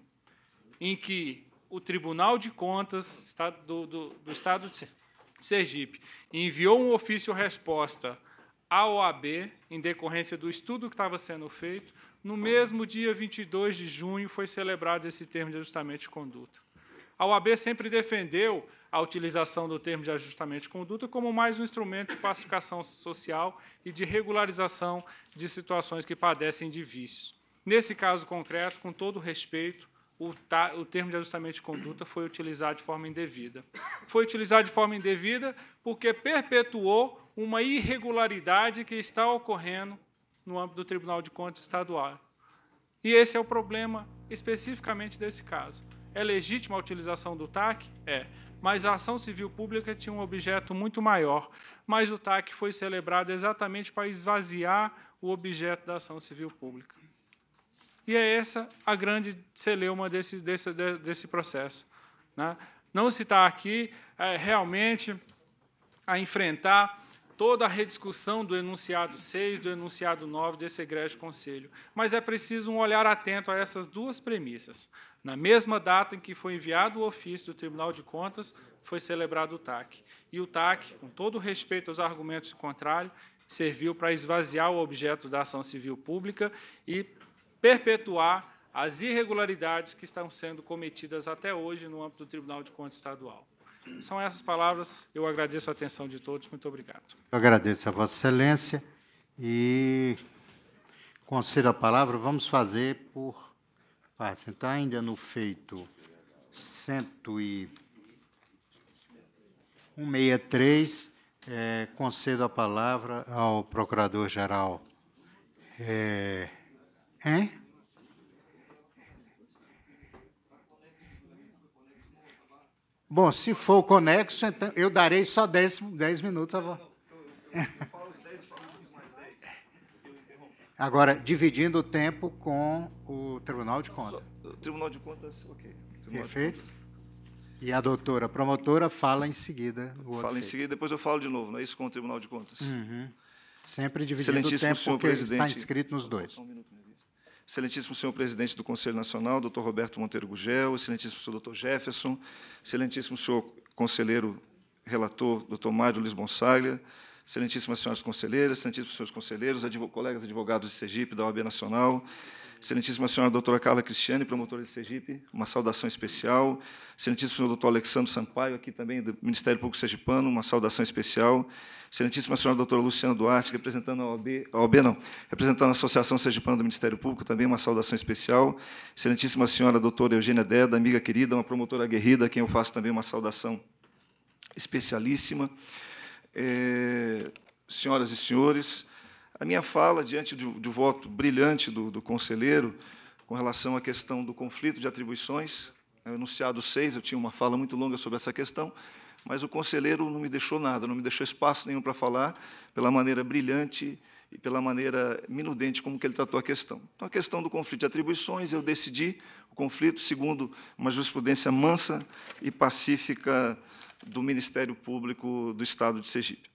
em que o Tribunal de Contas do, do, do Estado de Sergipe enviou um ofício-resposta à OAB, em decorrência do estudo que estava sendo feito, no mesmo dia 22 de junho foi celebrado esse termo de ajustamento de conduta. A OAB sempre defendeu a utilização do termo de ajustamento de conduta como mais um instrumento de pacificação social e de regularização de situações que padecem de vícios. Nesse caso concreto, com todo respeito, o, ta, o, termo de ajustamento de conduta foi utilizado de forma indevida. Foi utilizado de forma indevida porque perpetuou uma irregularidade que está ocorrendo no âmbito do Tribunal de Contas Estadual. E esse é o problema especificamente desse caso. É legítima a utilização do TAC? É. Mas a ação civil pública tinha um objeto muito maior. Mas o TAC foi celebrado exatamente para esvaziar o objeto da ação civil pública. E é essa a grande celeuma desse, desse, desse processo. Né? Não se está aqui é, realmente a enfrentar toda a rediscussão do enunciado 6, do enunciado 9 desse egrégio conselho. Mas é preciso um olhar atento a essas duas premissas. Na mesma data em que foi enviado o ofício do Tribunal de Contas, foi celebrado o TAC. E o TAC, com todo respeito aos argumentos contrários, serviu para esvaziar o objeto da ação civil pública e perpetuar as irregularidades que estão sendo cometidas até hoje no âmbito do Tribunal de Contas Estadual. São essas palavras. Eu agradeço a atenção de todos. Muito obrigado. Eu agradeço a Vossa Excelência e concedo a palavra. Vamos fazer por ah, está ainda no feito 163. É, concedo a palavra ao Procurador-Geral. É, hein? Bom, se for o conexo, então eu darei só 10, 10 minutos a voz. Agora, dividindo o tempo com o Tribunal de Contas. Só, Tribunal de Contas, ok. Perfeito. Contas. E a doutora promotora fala em seguida. fala feito. em seguida, depois eu falo de novo, não é isso com o Tribunal de Contas? Uhum. Sempre dividindo o tempo porque está inscrito nos dois. Um minuto, excelentíssimo senhor presidente do Conselho Nacional, doutor Roberto Monteiro Gugel, excelentíssimo senhor doutor Jefferson, excelentíssimo senhor conselheiro relator, doutor Mário Luiz Bonsaglia, excelentíssimas senhoras conselheiras, excelentíssimos senhores conselheiros, colegas advogados de Sergipe, da OAB Nacional, excelentíssima senhora doutora Carla Cristiane, promotora de Sergipe, uma saudação especial, excelentíssimo senhor doutor Alexandre Sampaio, aqui também do Ministério Público Sergipano, uma saudação especial, excelentíssima senhora doutora Luciana Duarte, representando a OAB, a OAB não, representando a Associação Sergipana do Ministério Público, também uma saudação especial, excelentíssima senhora doutora Eugênia Deda, amiga querida, uma promotora aguerrida, a quem eu faço também uma saudação especialíssima, é, senhoras e senhores, a minha fala, diante do, do voto brilhante do, do, conselheiro, com relação à questão do conflito de atribuições, é, enunciado 6, eu tinha uma fala muito longa sobre essa questão, mas o conselheiro não me deixou nada, não me deixou espaço nenhum para falar, pela maneira brilhante e pela maneira minudente como que ele tratou a questão. Então, a questão do conflito de atribuições, eu decidi o conflito segundo uma jurisprudência mansa e pacífica do Ministério Público do Estado de Sergipe.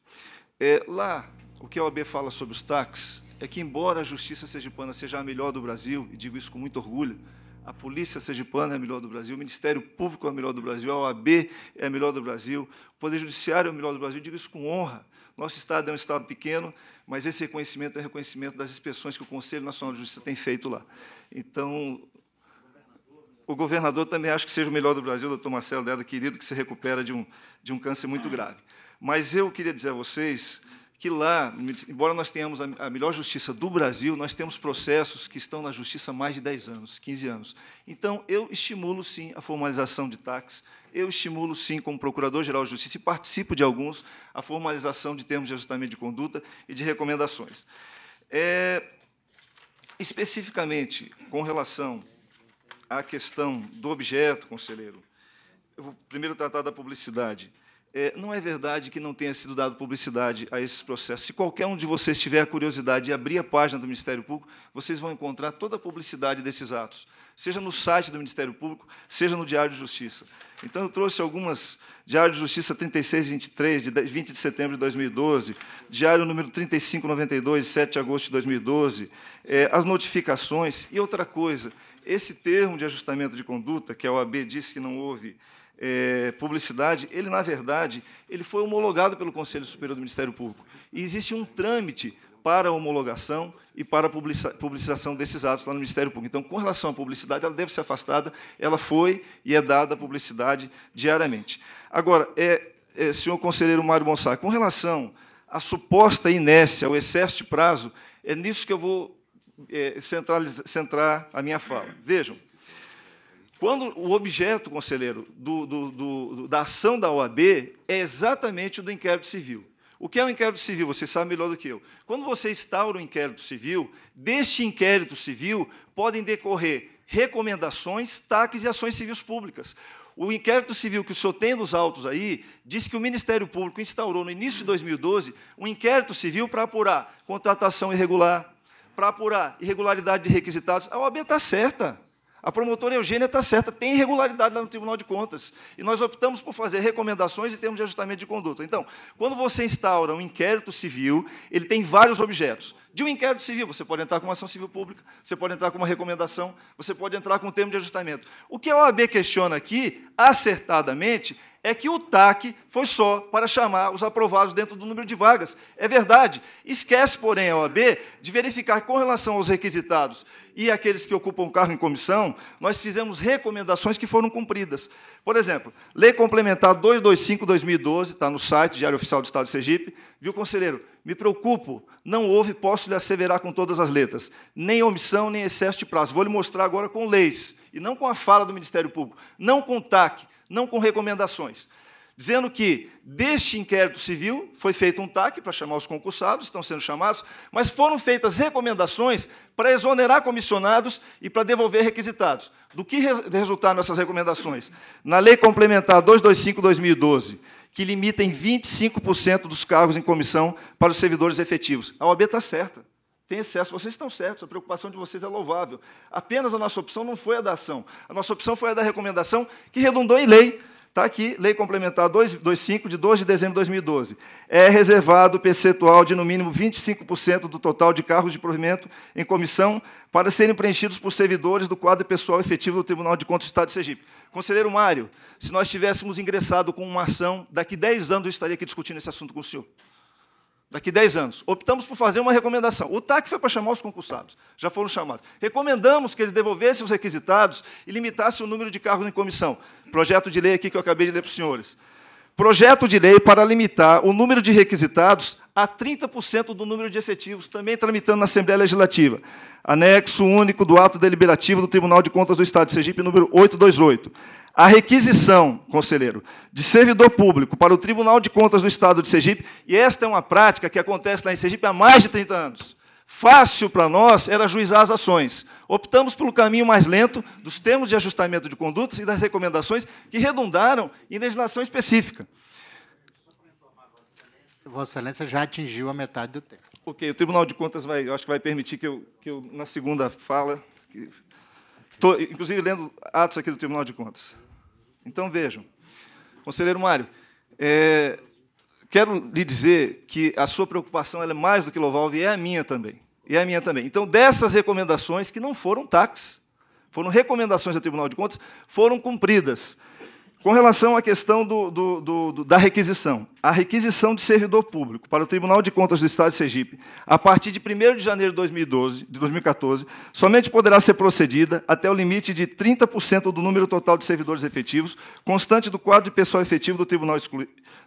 É, lá, o que a OAB fala sobre os táxis é que, embora a justiça sergipana seja a melhor do Brasil, e digo isso com muito orgulho, a polícia sergipana é a melhor do Brasil, o Ministério Público é a melhor do Brasil, a OAB é a melhor do Brasil, o Poder Judiciário é o melhor do Brasil, digo isso com honra. Nosso Estado é um Estado pequeno, mas esse reconhecimento é reconhecimento das inspeções que o Conselho Nacional de Justiça tem feito lá. Então, o governador também acho que seja o melhor do Brasil, doutor Marcelo Deda, querido, que se recupera de um, de um câncer muito grave. Mas eu queria dizer a vocês que lá, embora nós tenhamos a, melhor justiça do Brasil, nós temos processos que estão na justiça há mais de 10 anos, 15 anos. Então, eu estimulo, sim, a formalização de táxis, eu estimulo, sim, como Procurador-Geral de Justiça, e participo de alguns, a formalização de termos de ajustamento de conduta e de recomendações. É, especificamente, com relação à questão do objeto, conselheiro, eu vou primeiro tratar da publicidade. É, não é verdade que não tenha sido dado publicidade a esses processos. Se qualquer um de vocês tiver a curiosidade de abrir a página do Ministério Público, vocês vão encontrar toda a publicidade desses atos, seja no site do Ministério Público, seja no Diário de Justiça. Então, eu trouxe algumas, Diário de Justiça 3623, de 20 de setembro de 2012, Diário número 3592, de 7 de agosto de 2012, é, as notificações. E outra coisa, esse termo de ajustamento de conduta, que a OAB disse que não houve é, publicidade, ele, na verdade, ele foi homologado pelo Conselho Superior do Ministério Público. E existe um trâmite para a homologação e para a publicização desses atos lá no Ministério Público. Então, com relação à publicidade, ela deve ser afastada, ela foi e é dada a publicidade diariamente. Agora, é, é, senhor conselheiro Mário Bonsá, com relação à suposta inércia, ao excesso de prazo, é nisso que eu vou é, centrar a minha fala. Vejam, quando o objeto, conselheiro, do, do, do, da ação da OAB é exatamente o do inquérito civil. O que é o um inquérito civil? Você sabe melhor do que eu. Quando você instaura um inquérito civil, deste inquérito civil podem decorrer recomendações, taques e ações civis públicas. O inquérito civil que o senhor tem nos autos aí diz que o Ministério Público instaurou no início de 2012 um inquérito civil para apurar contratação irregular, para apurar irregularidade de requisitados, a OAB está certa. A promotora Eugênia está certa, tem irregularidade lá no Tribunal de Contas. E nós optamos por fazer recomendações em termos de ajustamento de conduta. Então, quando você instaura um inquérito civil, ele tem vários objetos. De um inquérito civil, você pode entrar com uma ação civil pública, você pode entrar com uma recomendação, você pode entrar com um termo de ajustamento. O que a OAB questiona aqui, acertadamente, é que o TAC foi só para chamar os aprovados dentro do número de vagas. É verdade. Esquece, porém, a OAB de verificar com relação aos requisitados e aqueles que ocupam cargo em comissão, nós fizemos recomendações que foram cumpridas. Por exemplo, Lei Complementar 225-2012, está no site, Diário Oficial do Estado de Sergipe, viu, conselheiro? Me preocupo, não houve, posso lhe asseverar com todas as letras, nem omissão, nem excesso de prazo. Vou lhe mostrar agora com leis, e não com a fala do Ministério Público, não com TAC, não com recomendações, dizendo que deste inquérito civil foi feito um TAC para chamar os concursados, estão sendo chamados, mas foram feitas recomendações para exonerar comissionados e para devolver requisitados. Do que re resultaram essas recomendações? Na Lei Complementar 225-2012, que limita em 25% dos cargos em comissão para os servidores efetivos. A OAB está certa tem excesso. Vocês estão certos, a preocupação de vocês é louvável. Apenas a nossa opção não foi a da ação. A nossa opção foi a da recomendação, que redundou em lei. Está aqui, Lei Complementar 225, de 2 de dezembro de 2012. É reservado o percentual de, no mínimo, 25% do total de carros de provimento em comissão para serem preenchidos por servidores do quadro pessoal efetivo do Tribunal de Contas do Estado de Sergipe. Conselheiro Mário, se nós tivéssemos ingressado com uma ação, daqui 10 anos eu estaria aqui discutindo esse assunto com o senhor daqui 10 anos, optamos por fazer uma recomendação. O TAC foi para chamar os concursados, já foram chamados. Recomendamos que eles devolvessem os requisitados e limitassem o número de cargos em comissão. Projeto de lei aqui que eu acabei de ler para os senhores. Projeto de lei para limitar o número de requisitados a 30% do número de efetivos, também tramitando na Assembleia Legislativa. Anexo único do ato deliberativo do Tribunal de Contas do Estado de Sergipe, número 828. A requisição, conselheiro, de servidor público para o Tribunal de Contas do Estado de Sergipe, e esta é uma prática que acontece lá em Sergipe há mais de 30 anos fácil para nós era juizar as ações. Optamos pelo caminho mais lento dos termos de ajustamento de condutas e das recomendações que redundaram em legislação específica. Vossa Excelência já atingiu a metade do tempo. Ok, o Tribunal de Contas vai, acho que vai permitir que eu, que eu na segunda fala, estou inclusive lendo atos aqui do Tribunal de Contas. Então vejam, conselheiro Mário, é, quero lhe dizer que a sua preocupação é mais do que louvável e é a minha também. E é a minha também. Então, dessas recomendações que não foram taxas, foram recomendações do Tribunal de Contas, foram cumpridas. Com relação à questão do, do, do, da requisição, a requisição de servidor público para o Tribunal de Contas do Estado de Sergipe, a partir de 1 de janeiro de, 2012, de 2014, somente poderá ser procedida até o limite de 30% do número total de servidores efetivos, constante do quadro de pessoal efetivo do tribunal,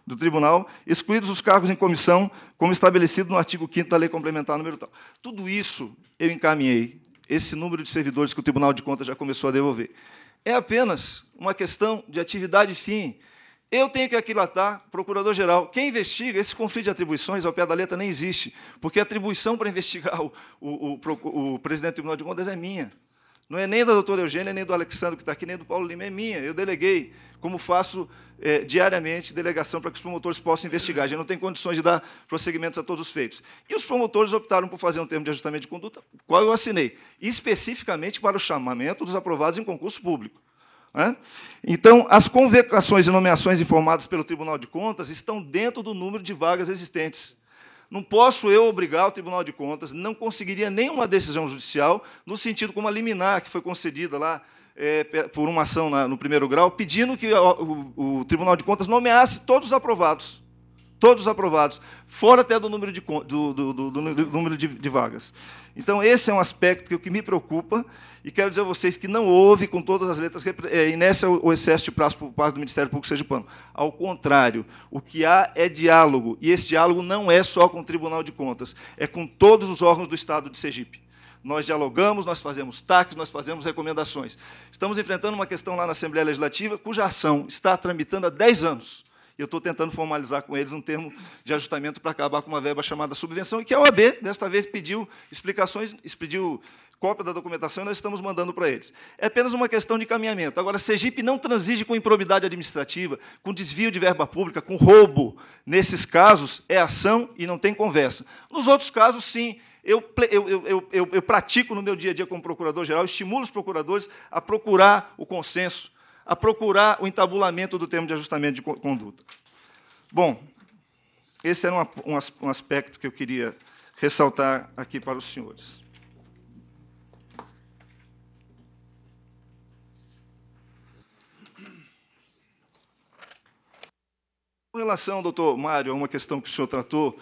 do tribunal excluídos os cargos em comissão, como estabelecido no artigo 5 da Lei Complementar número tal. Tudo isso eu encaminhei, esse número de servidores que o Tribunal de Contas já começou a devolver é apenas uma questão de atividade fim. Eu tenho que aquilatar, procurador-geral. Quem investiga, esse conflito de atribuições ao pé da letra nem existe, porque a atribuição para investigar o, o, o, o presidente do Tribunal de Contas é minha. Não é nem da doutora Eugênia, nem do Alexandre que está aqui, nem do Paulo Lima, é minha. Eu deleguei, como faço é, diariamente, delegação para que os promotores possam investigar. A gente não tem condições de dar prosseguimentos a todos os feitos. E os promotores optaram por fazer um termo de ajustamento de conduta, qual eu assinei, especificamente para o chamamento dos aprovados em concurso público. Né? Então, as convocações e nomeações informadas pelo Tribunal de Contas estão dentro do número de vagas existentes. Não posso eu obrigar o Tribunal de Contas, não conseguiria nenhuma decisão judicial, no sentido como a liminar que foi concedida lá é, por uma ação na, no primeiro grau, pedindo que o, o, o, Tribunal de Contas nomeasse todos os aprovados. Todos os aprovados, fora até do número de, do, do, do, número de, de vagas. Então, esse é um aspecto que, que me preocupa. E quero dizer a vocês que não houve, com todas as letras, eh, inércia o excesso de prazo por parte do Ministério Público Sergipano. Ao contrário, o que há é diálogo. E esse diálogo não é só com o Tribunal de Contas, é com todos os órgãos do Estado de Sergipe. Nós dialogamos, nós fazemos taques, nós fazemos recomendações. Estamos enfrentando uma questão lá na Assembleia Legislativa cuja ação está tramitando há 10 anos. E eu estou tentando formalizar com eles um termo de ajustamento para acabar com uma verba chamada subvenção, e que a OAB, desta vez, pediu explicações, pediu cópia da documentação e nós estamos mandando para eles. É apenas uma questão de caminhamento. Agora, Sergipe não transige com improbidade administrativa, com desvio de verba pública, com roubo. Nesses casos, é ação e não tem conversa. Nos outros casos, sim. Eu, eu, eu, eu pratico no meu dia a dia como procurador-geral, estimulo os procuradores a procurar o consenso, a procurar o entabulamento do termo de ajustamento de conduta. Bom, esse era um, um aspecto que eu queria ressaltar aqui para os senhores. Com relação, doutor Mário, a uma questão que o senhor tratou,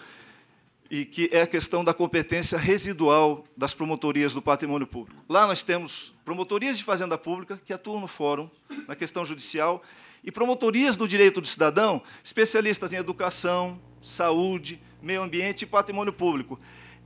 e que é a questão da competência residual das promotorias do patrimônio público. Lá nós temos promotorias de fazenda pública que atuam no fórum, na questão judicial, e promotorias do direito do cidadão, especialistas em educação, saúde, meio ambiente e patrimônio público.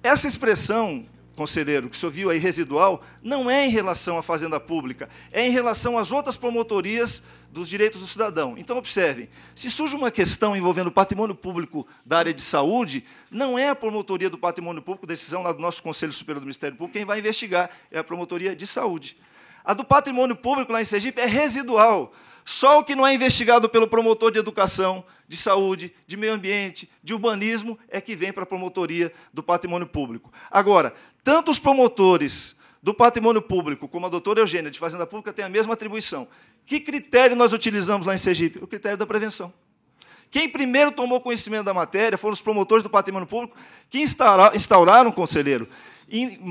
Essa expressão conselheiro, que o senhor viu aí residual, não é em relação à fazenda pública, é em relação às outras promotorias dos direitos do cidadão. Então, observem, se surge uma questão envolvendo o patrimônio público da área de saúde, não é a promotoria do patrimônio público, decisão lá do nosso Conselho Superior do Ministério Público, quem vai investigar, é a promotoria de saúde. A do patrimônio público lá em Sergipe é residual. Só o que não é investigado pelo promotor de educação, de saúde, de meio ambiente, de urbanismo é que vem para a promotoria do patrimônio público. Agora, tanto os promotores do patrimônio público como a doutora Eugênia de Fazenda Pública têm a mesma atribuição. Que critério nós utilizamos lá em Sergipe? O critério da prevenção. Quem primeiro tomou conhecimento da matéria foram os promotores do patrimônio público que instauraram, instauraram conselheiro,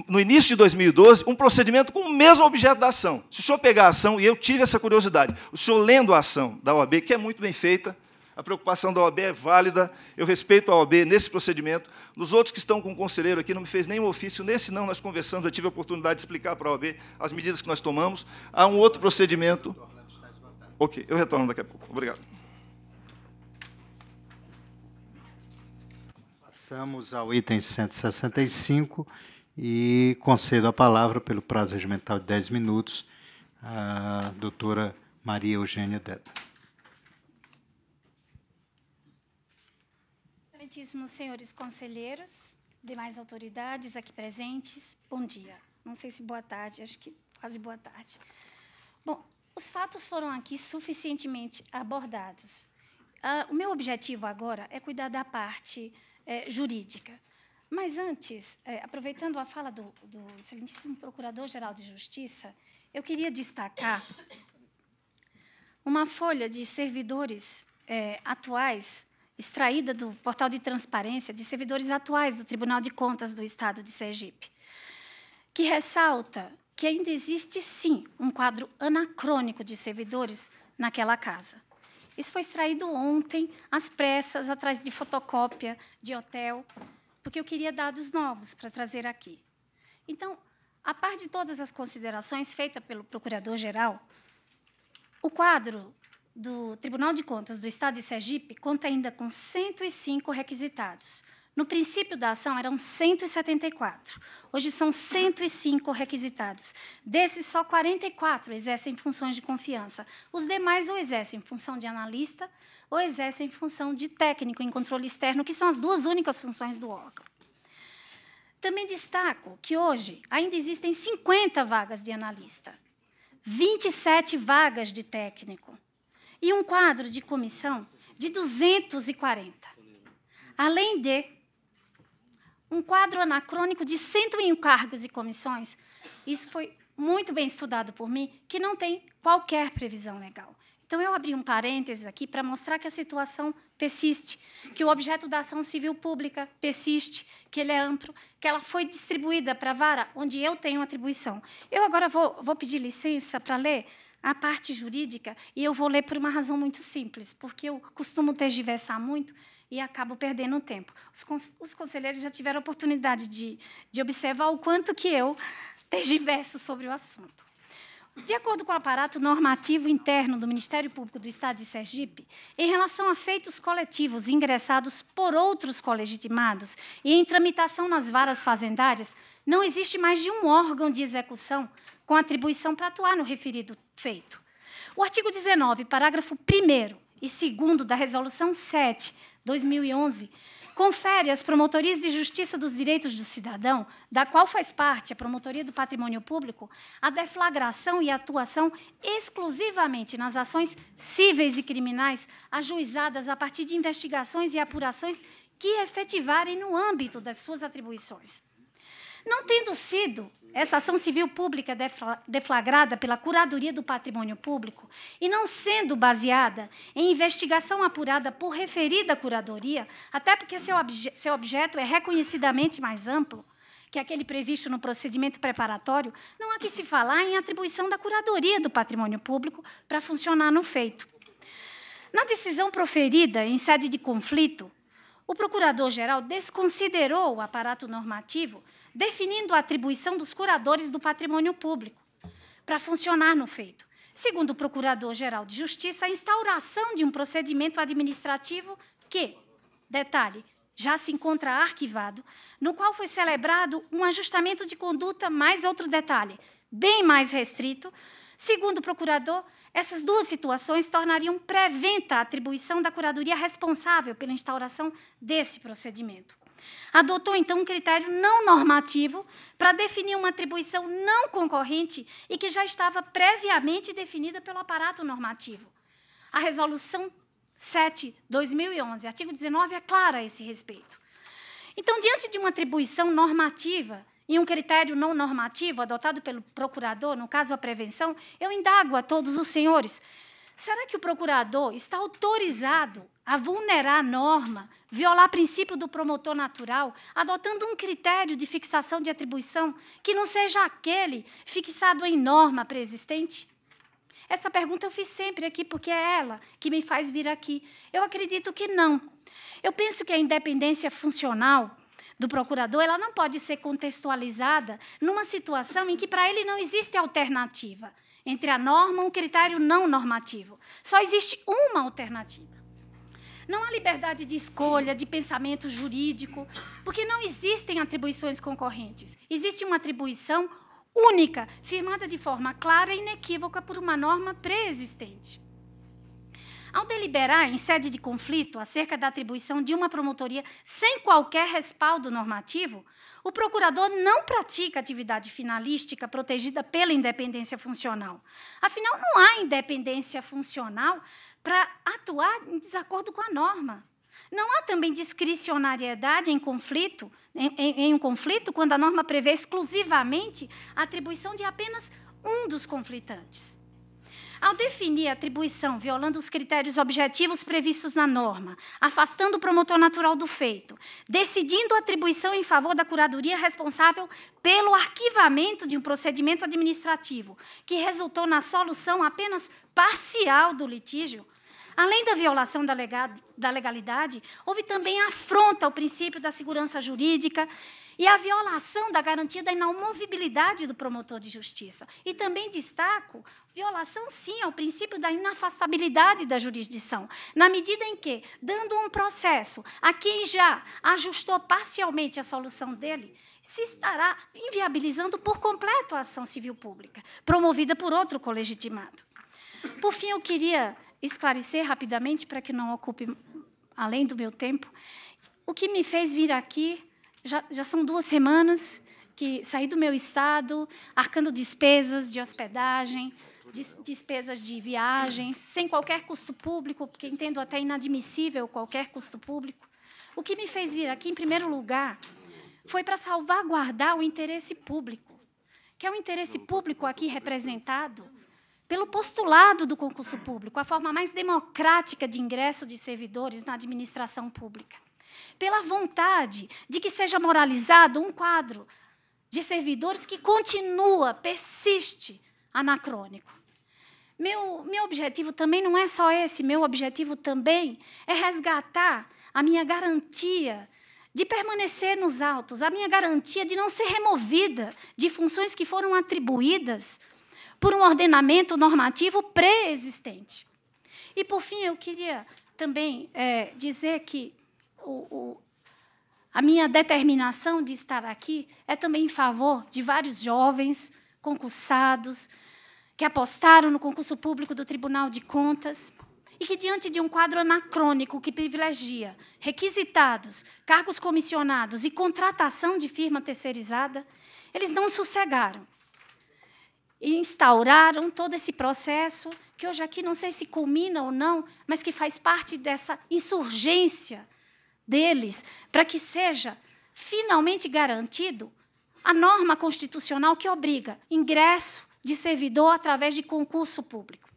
no início de 2012, um procedimento com o mesmo objeto da ação. Se o senhor pegar a ação, e eu tive essa curiosidade, o senhor lendo a ação da OAB, que é muito bem feita, a preocupação da OAB é válida, eu respeito a OAB nesse procedimento. Nos outros que estão com o conselheiro aqui, não me fez nenhum ofício, nesse não, nós conversamos, eu tive a oportunidade de explicar para a OAB as medidas que nós tomamos. Há um outro procedimento. Ok, eu retorno daqui a pouco. Obrigado. Passamos ao item 165 e concedo a palavra, pelo prazo regimental de 10 minutos, à doutora Maria Eugênia Deda. Excelentíssimos senhores conselheiros, demais autoridades aqui presentes, bom dia. Não sei se boa tarde, acho que quase boa tarde. Bom, os fatos foram aqui suficientemente abordados. Ah, o meu objetivo agora é cuidar da parte eh, jurídica. Mas antes, é, aproveitando a fala do, do excelentíssimo Procurador-Geral de Justiça, eu queria destacar uma folha de servidores é, atuais, extraída do portal de transparência, de servidores atuais do Tribunal de Contas do Estado de Sergipe, que ressalta que ainda existe, sim, um quadro anacrônico de servidores naquela casa. Isso foi extraído ontem, às pressas, atrás de fotocópia de hotel porque eu queria dados novos para trazer aqui. Então, a par de todas as considerações feitas pelo Procurador-Geral, o quadro do Tribunal de Contas do Estado de Sergipe conta ainda com 105 requisitados. No princípio da ação eram 174, hoje são 105 requisitados. Desses, só 44 exercem funções de confiança, os demais ou exercem função de analista, ou exercem função de técnico em controle externo, que são as duas únicas funções do órgão. Também destaco que hoje ainda existem 50 vagas de analista, 27 vagas de técnico e um quadro de comissão de 240. Além de um quadro anacrônico de 101 cargos e comissões, isso foi muito bem estudado por mim, que não tem qualquer previsão legal. Então, eu abri um parênteses aqui para mostrar que a situação persiste, que o objeto da ação civil pública persiste, que ele é amplo, que ela foi distribuída para a vara onde eu tenho atribuição. Eu agora vou, vou pedir licença para ler a parte jurídica e eu vou ler por uma razão muito simples, porque eu costumo tergiversar muito e acabo perdendo tempo. Os, cons os conselheiros já tiveram a oportunidade de, de observar o quanto que eu tergiverso sobre o assunto. De acordo com o aparato normativo interno do Ministério Público do Estado de Sergipe, em relação a feitos coletivos ingressados por outros colegitimados e em tramitação nas varas fazendárias, não existe mais de um órgão de execução com atribuição para atuar no referido feito. O artigo 19, parágrafo 1 e 2 da Resolução 7, 2011, confere às promotorias de justiça dos direitos do cidadão, da qual faz parte a Promotoria do Patrimônio Público, a deflagração e atuação exclusivamente nas ações cíveis e criminais ajuizadas a partir de investigações e apurações que efetivarem no âmbito das suas atribuições. Não tendo sido essa ação civil pública deflagrada pela Curadoria do Patrimônio Público e não sendo baseada em investigação apurada por referida curadoria, até porque seu, obje seu objeto é reconhecidamente mais amplo que aquele previsto no procedimento preparatório, não há que se falar em atribuição da curadoria do patrimônio público para funcionar no feito. Na decisão proferida em sede de conflito, o Procurador-Geral desconsiderou o aparato normativo definindo a atribuição dos curadores do patrimônio público para funcionar no feito. Segundo o Procurador-Geral de Justiça, a instauração de um procedimento administrativo que, detalhe, já se encontra arquivado, no qual foi celebrado um ajustamento de conduta, mais outro detalhe, bem mais restrito. Segundo o procurador, essas duas situações tornariam preventa a atribuição da curadoria responsável pela instauração desse procedimento adotou então um critério não normativo para definir uma atribuição não concorrente e que já estava previamente definida pelo aparato normativo. A resolução 7, 2011, artigo 19 é clara a esse respeito. Então, diante de uma atribuição normativa e um critério não normativo adotado pelo procurador, no caso a prevenção, eu indago a todos os senhores, será que o procurador está autorizado a vulnerar a norma, violar princípio do promotor natural, adotando um critério de fixação de atribuição que não seja aquele fixado em norma preexistente? Essa pergunta eu fiz sempre aqui porque é ela que me faz vir aqui. Eu acredito que não. Eu penso que a independência funcional do procurador, ela não pode ser contextualizada numa situação em que para ele não existe alternativa entre a norma e um critério não normativo. Só existe uma alternativa. Não há liberdade de escolha, de pensamento jurídico, porque não existem atribuições concorrentes. Existe uma atribuição única, firmada de forma clara e inequívoca por uma norma pré-existente. Ao deliberar em sede de conflito acerca da atribuição de uma promotoria sem qualquer respaldo normativo, o procurador não pratica atividade finalística protegida pela independência funcional. Afinal, não há independência funcional para atuar em desacordo com a norma. Não há também discricionariedade em conflito, em, em, em, um conflito, quando a norma prevê exclusivamente a atribuição de apenas um dos conflitantes. Ao definir a atribuição violando os critérios objetivos previstos na norma, afastando o promotor natural do feito, decidindo a atribuição em favor da curadoria responsável pelo arquivamento de um procedimento administrativo que resultou na solução apenas parcial do litígio, Além da violação da legalidade, houve também a afronta ao princípio da segurança jurídica e a violação da garantia da inamovibilidade do promotor de justiça. E também destaco violação, sim, ao princípio da inafastabilidade da jurisdição, na medida em que, dando um processo a quem já ajustou parcialmente a solução dele, se estará inviabilizando por completo a ação civil pública, promovida por outro colegitimado. Por fim, eu queria esclarecer rapidamente para que não ocupe além do meu tempo. O que me fez vir aqui já, já são duas semanas que saí do meu estado, arcando despesas de hospedagem, despesas de viagens, sem qualquer custo público, porque entendo até inadmissível qualquer custo público. O que me fez vir aqui, em primeiro lugar, foi para salvaguardar o interesse público, que é o interesse público aqui representado pelo postulado do concurso público, a forma mais democrática de ingresso de servidores na administração pública, pela vontade de que seja moralizado um quadro de servidores que continua, persiste anacrônico. Meu, meu objetivo também não é só esse, meu objetivo também é resgatar a minha garantia de permanecer nos autos, a minha garantia de não ser removida de funções que foram atribuídas por um ordenamento normativo pré-existente. E, por fim, eu queria também é, dizer que o, o, a minha determinação de estar aqui é também em favor de vários jovens concursados que apostaram no concurso público do Tribunal de Contas e que, diante de um quadro anacrônico que privilegia requisitados, cargos comissionados e contratação de firma terceirizada, eles não sossegaram instauraram todo esse processo, que hoje aqui não sei se culmina ou não, mas que faz parte dessa insurgência deles, para que seja finalmente garantido a norma constitucional que obriga ingresso de servidor através de concurso público.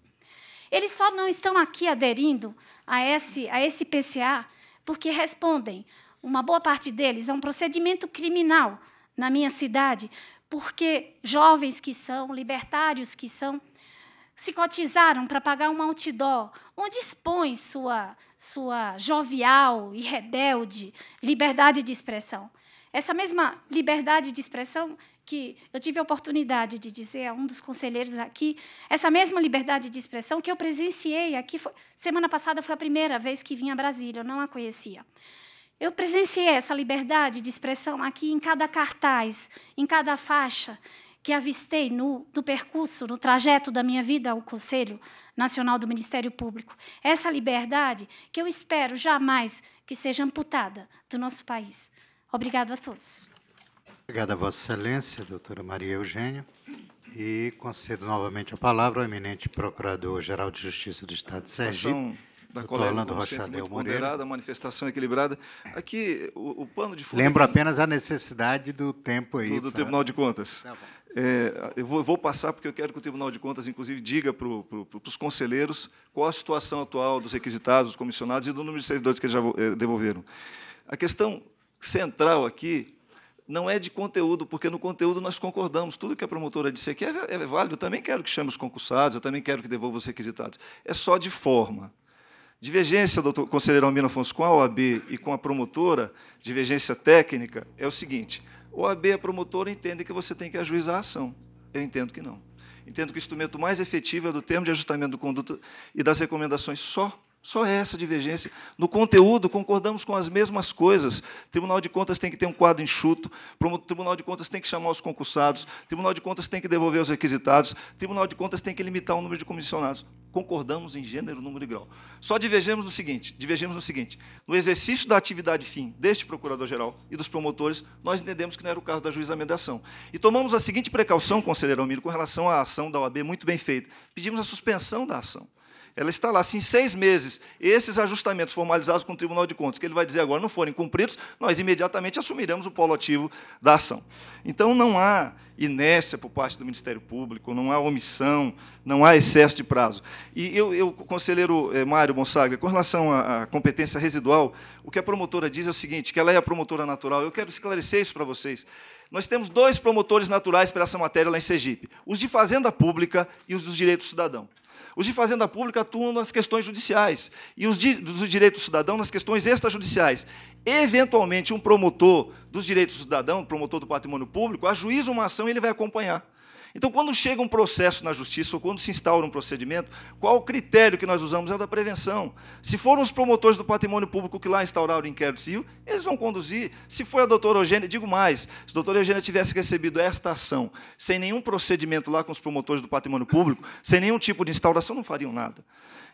Eles só não estão aqui aderindo a esse, a esse PCA porque respondem, uma boa parte deles, a um procedimento criminal na minha cidade, porque jovens que são, libertários que são, se cotizaram para pagar um outdoor onde expõe sua, sua jovial e rebelde liberdade de expressão. Essa mesma liberdade de expressão que eu tive a oportunidade de dizer a um dos conselheiros aqui, essa mesma liberdade de expressão que eu presenciei aqui, foi, semana passada foi a primeira vez que vim a Brasília, eu não a conhecia. Eu presenciei essa liberdade de expressão aqui em cada cartaz, em cada faixa que avistei no, no, percurso, no trajeto da minha vida ao Conselho Nacional do Ministério Público. Essa liberdade que eu espero jamais que seja amputada do nosso país. Obrigado a todos. Obrigada, Vossa Excelência, doutora Maria Eugênia. E concedo novamente a palavra ao eminente Procurador-Geral de Justiça do Estado de Sergipe da Doutor colega, Rocha Moreira. manifestação equilibrada. Aqui, o, o pano de fundo... Lembro é apenas a necessidade do tempo aí. Do, do Tribunal de Contas. Tá é, eu vou, vou, passar, porque eu quero que o Tribunal de Contas, inclusive, diga para pro, os conselheiros qual a situação atual dos requisitados, dos comissionados e do número de servidores que eles já eh, devolveram. A questão central aqui não é de conteúdo, porque no conteúdo nós concordamos. Tudo que a promotora disse aqui é, é válido. Eu também quero que chame os concursados, eu também quero que devolva os requisitados. É só de forma. Divergência, doutor conselheiro Almino Afonso, com a OAB e com a promotora, divergência técnica, é o seguinte: OAB e a promotora entendem que você tem que ajuizar a ação. Eu entendo que não. Entendo que o instrumento mais efetivo é do termo de ajustamento do conduto e das recomendações só só é essa divergência. No conteúdo, concordamos com as mesmas coisas. Tribunal de Contas tem que ter um quadro enxuto, Tribunal de Contas tem que chamar os concursados, Tribunal de Contas tem que devolver os requisitados, Tribunal de Contas tem que limitar o número de comissionados. Concordamos em gênero, número e grau. Só divergemos no seguinte, divergemos no seguinte: no exercício da atividade fim deste procurador-geral e dos promotores, nós entendemos que não era o caso da juíza Medação E tomamos a seguinte precaução, conselheiro Almiro, com relação à ação da OAB muito bem feita. Pedimos a suspensão da ação. Ela está lá, se assim, em seis meses esses ajustamentos formalizados com o Tribunal de Contas, que ele vai dizer agora, não forem cumpridos, nós imediatamente assumiremos o polo ativo da ação. Então, não há inércia por parte do Ministério Público, não há omissão, não há excesso de prazo. E eu, eu conselheiro eh, Mário Monsaga, com relação à, à, competência residual, o que a promotora diz é o seguinte, que ela é a promotora natural. Eu quero esclarecer isso para vocês. Nós temos dois promotores naturais para essa matéria lá em Sergipe, os de Fazenda Pública e os dos Direitos do Cidadão. Os de Fazenda Pública atuam nas questões judiciais e os de, dos direitos do cidadão nas questões extrajudiciais. Eventualmente, um promotor dos direitos do cidadão, promotor do patrimônio público, ajuiza uma ação e ele vai acompanhar. Então, quando chega um processo na justiça ou quando se instaura um procedimento, qual o critério que nós usamos? É o da prevenção. Se foram os promotores do patrimônio público que lá instauraram o inquérito civil, eles vão conduzir. Se foi a doutora Eugênia, digo mais, se a doutora Eugênia tivesse recebido esta ação sem nenhum procedimento lá com os promotores do patrimônio público, sem nenhum tipo de instauração, não fariam nada.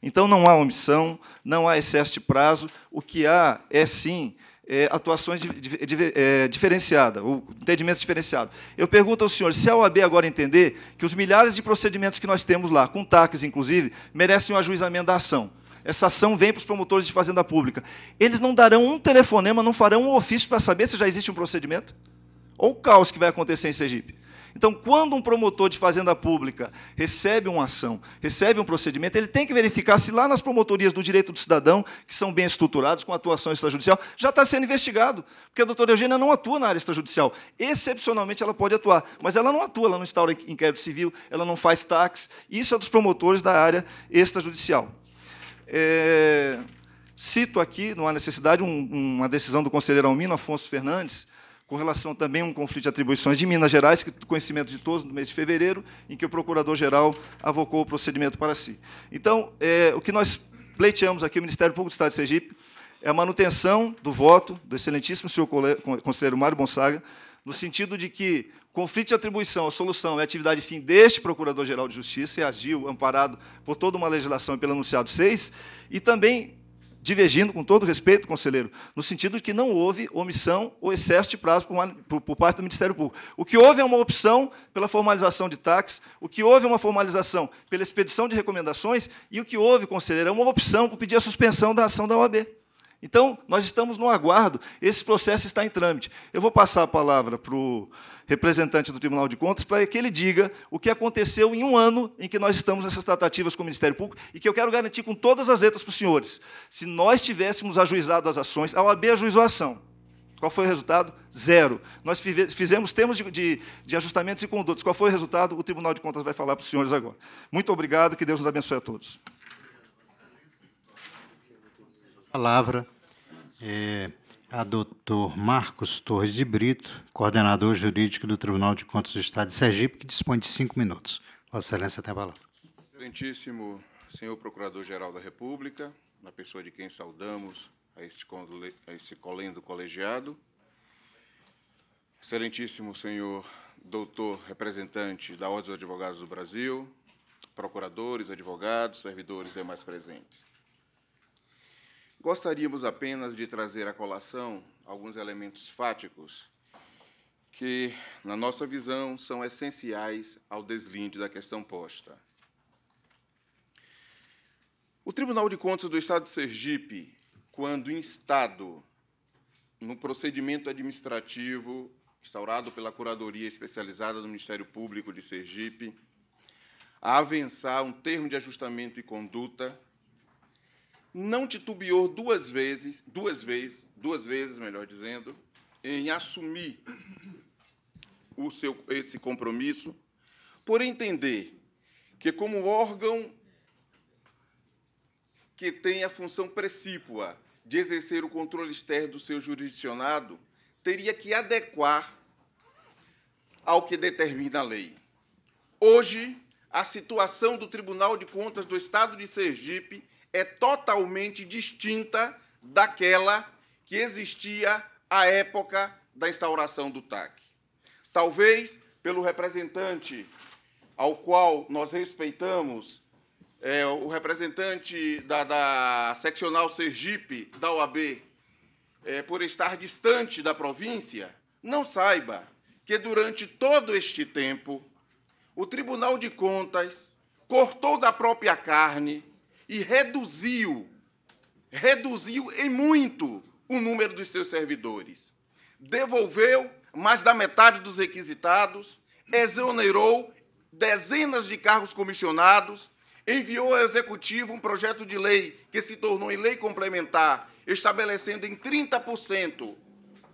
Então, não há omissão, não há excesso de prazo. O que há é, sim, é, atuações de, de, é, diferenciadas, ou entendimentos diferenciados. Eu pergunto ao senhor, se a OAB agora entender que os milhares de procedimentos que nós temos lá, com taques inclusive, merecem um ajuizamento da ação, essa ação vem para os promotores de fazenda pública. Eles não darão um telefonema, não farão um ofício para saber se já existe um procedimento? Ou o caos que vai acontecer em Sergipe? Então, quando um promotor de fazenda pública recebe uma ação, recebe um procedimento, ele tem que verificar se lá nas promotorias do direito do cidadão, que são bem estruturadas, com atuação extrajudicial, já está sendo investigado, porque a doutora Eugênia não atua na área extrajudicial. Excepcionalmente, ela pode atuar, mas ela não atua, ela não instaura inquérito civil, ela não faz táxi. Isso é dos promotores da área extrajudicial. É... Cito aqui, não há necessidade, um, uma decisão do conselheiro Almino Afonso Fernandes, com relação também a um conflito de atribuições de Minas Gerais, que conhecimento de todos no mês de fevereiro, em que o procurador-geral avocou o procedimento para si. Então, é, o que nós pleiteamos aqui, o Ministério Público do Estado de Sergipe, é a manutenção do voto do excelentíssimo senhor conselheiro Mário Gonçaga, no sentido de que conflito de atribuição, a solução é a atividade fim deste Procurador-Geral de Justiça, e agiu amparado por toda uma legislação e pelo anunciado 6, e também divergindo, com todo respeito, conselheiro, no sentido de que não houve omissão ou excesso de prazo por, uma, por, por, parte do Ministério Público. O que houve é uma opção pela formalização de taxas, o que houve é uma formalização pela expedição de recomendações, e o que houve, conselheiro, é uma opção por pedir a suspensão da ação da OAB. Então, nós estamos no aguardo, esse processo está em trâmite. Eu vou passar a palavra para o representante do Tribunal de Contas para que ele diga o que aconteceu em um ano em que nós estamos nessas tratativas com o Ministério Público e que eu quero garantir com todas as letras para os senhores. Se nós tivéssemos ajuizado as ações, a OAB ajuizou a ação. Qual foi o resultado? Zero. Nós fizemos termos de, de, de ajustamentos e condutas. Qual foi o resultado? O Tribunal de Contas vai falar para os senhores agora. Muito obrigado, que Deus nos abençoe a todos. Palavra. É a doutor Marcos Torres de Brito, coordenador jurídico do Tribunal de Contas do Estado de Sergipe, que dispõe de cinco minutos. Vossa Excelência tem a palavra. Excelentíssimo senhor Procurador-Geral da República, na pessoa de quem saudamos a este, a este colendo colegiado, Excelentíssimo senhor doutor representante da Ordem dos Advogados do Brasil, procuradores, advogados, servidores e demais presentes. Gostaríamos apenas de trazer à colação alguns elementos fáticos que, na nossa visão, são essenciais ao deslinde da questão posta. O Tribunal de Contas do Estado de Sergipe, quando instado no procedimento administrativo instaurado pela Curadoria Especializada do Ministério Público de Sergipe, a avançar um termo de ajustamento e conduta não titubeou duas vezes, duas vezes, duas vezes, melhor dizendo, em assumir o seu, esse compromisso, por entender que, como órgão que tem a função precípua de exercer o controle externo do seu jurisdicionado, teria que adequar ao que determina a lei. Hoje, a situação do Tribunal de Contas do Estado de Sergipe é totalmente distinta daquela que existia à época da instauração do TAC. Talvez pelo representante ao qual nós respeitamos, é, o representante da, da, seccional Sergipe da OAB, é, por estar distante da província, não saiba que durante todo este tempo o Tribunal de Contas cortou da própria carne e reduziu, reduziu em muito o número dos seus servidores. Devolveu mais da metade dos requisitados, exonerou dezenas de cargos comissionados, enviou ao Executivo um projeto de lei que se tornou em lei complementar, estabelecendo em 30%,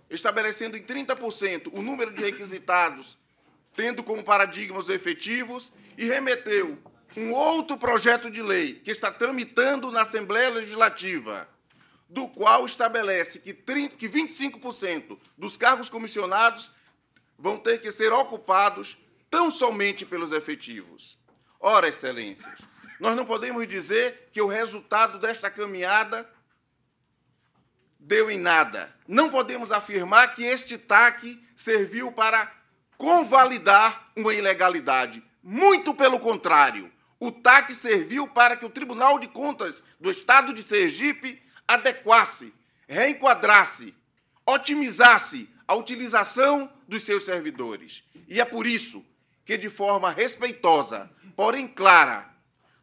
estabelecendo em 30% o número de requisitados, tendo como paradigma os efetivos, e remeteu um outro projeto de lei que está tramitando na Assembleia Legislativa, do qual estabelece que, 30, que 25% dos cargos comissionados vão ter que ser ocupados tão somente pelos efetivos. Ora, excelências, nós não podemos dizer que o resultado desta caminhada deu em nada. Não podemos afirmar que este TAC serviu para convalidar uma ilegalidade. Muito pelo contrário o TAC serviu para que o Tribunal de Contas do Estado de Sergipe adequasse, reenquadrasse, otimizasse a utilização dos seus servidores. E é por isso que, de forma respeitosa, porém clara,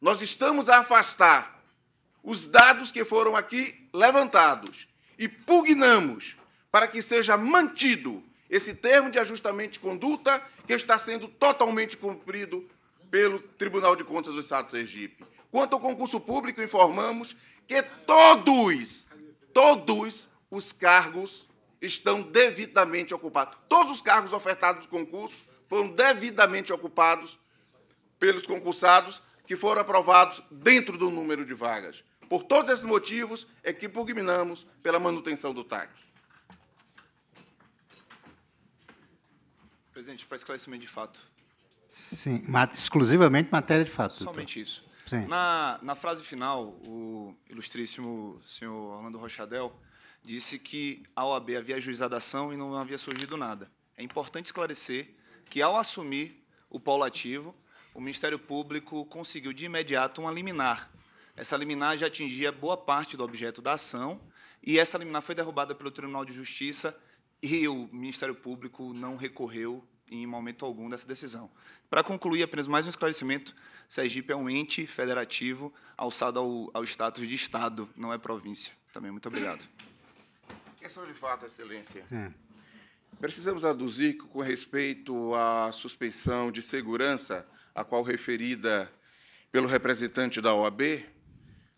nós estamos a afastar os dados que foram aqui levantados e pugnamos para que seja mantido esse termo de ajustamento de conduta que está sendo totalmente cumprido pelo Tribunal de Contas do Estado de Sergipe. Quanto ao concurso público, informamos que todos, todos os cargos estão devidamente ocupados. Todos os cargos ofertados no concurso foram devidamente ocupados pelos concursados que foram aprovados dentro do número de vagas. Por todos esses motivos é que pugnamos pela manutenção do TAC. Presidente, para esclarecimento de fato, Sim, exclusivamente matéria de fato. Somente doutor. isso. Sim. Na, na frase final, o ilustríssimo senhor Orlando Rochadel disse que a OAB havia ajuizado a ação e não havia surgido nada. É importante esclarecer que, ao assumir o polo ativo, o Ministério Público conseguiu de imediato uma liminar. Essa liminar já atingia boa parte do objeto da ação e essa liminar foi derrubada pelo Tribunal de Justiça e o Ministério Público não recorreu em momento algum dessa decisão. Para concluir, apenas mais um esclarecimento: Sergipe é um ente federativo alçado ao, ao status de Estado, não é província. Também muito obrigado. Questão de fato, Excelência. Sim. Precisamos aduzir que, com respeito à suspeição de segurança, a qual referida pelo representante da OAB,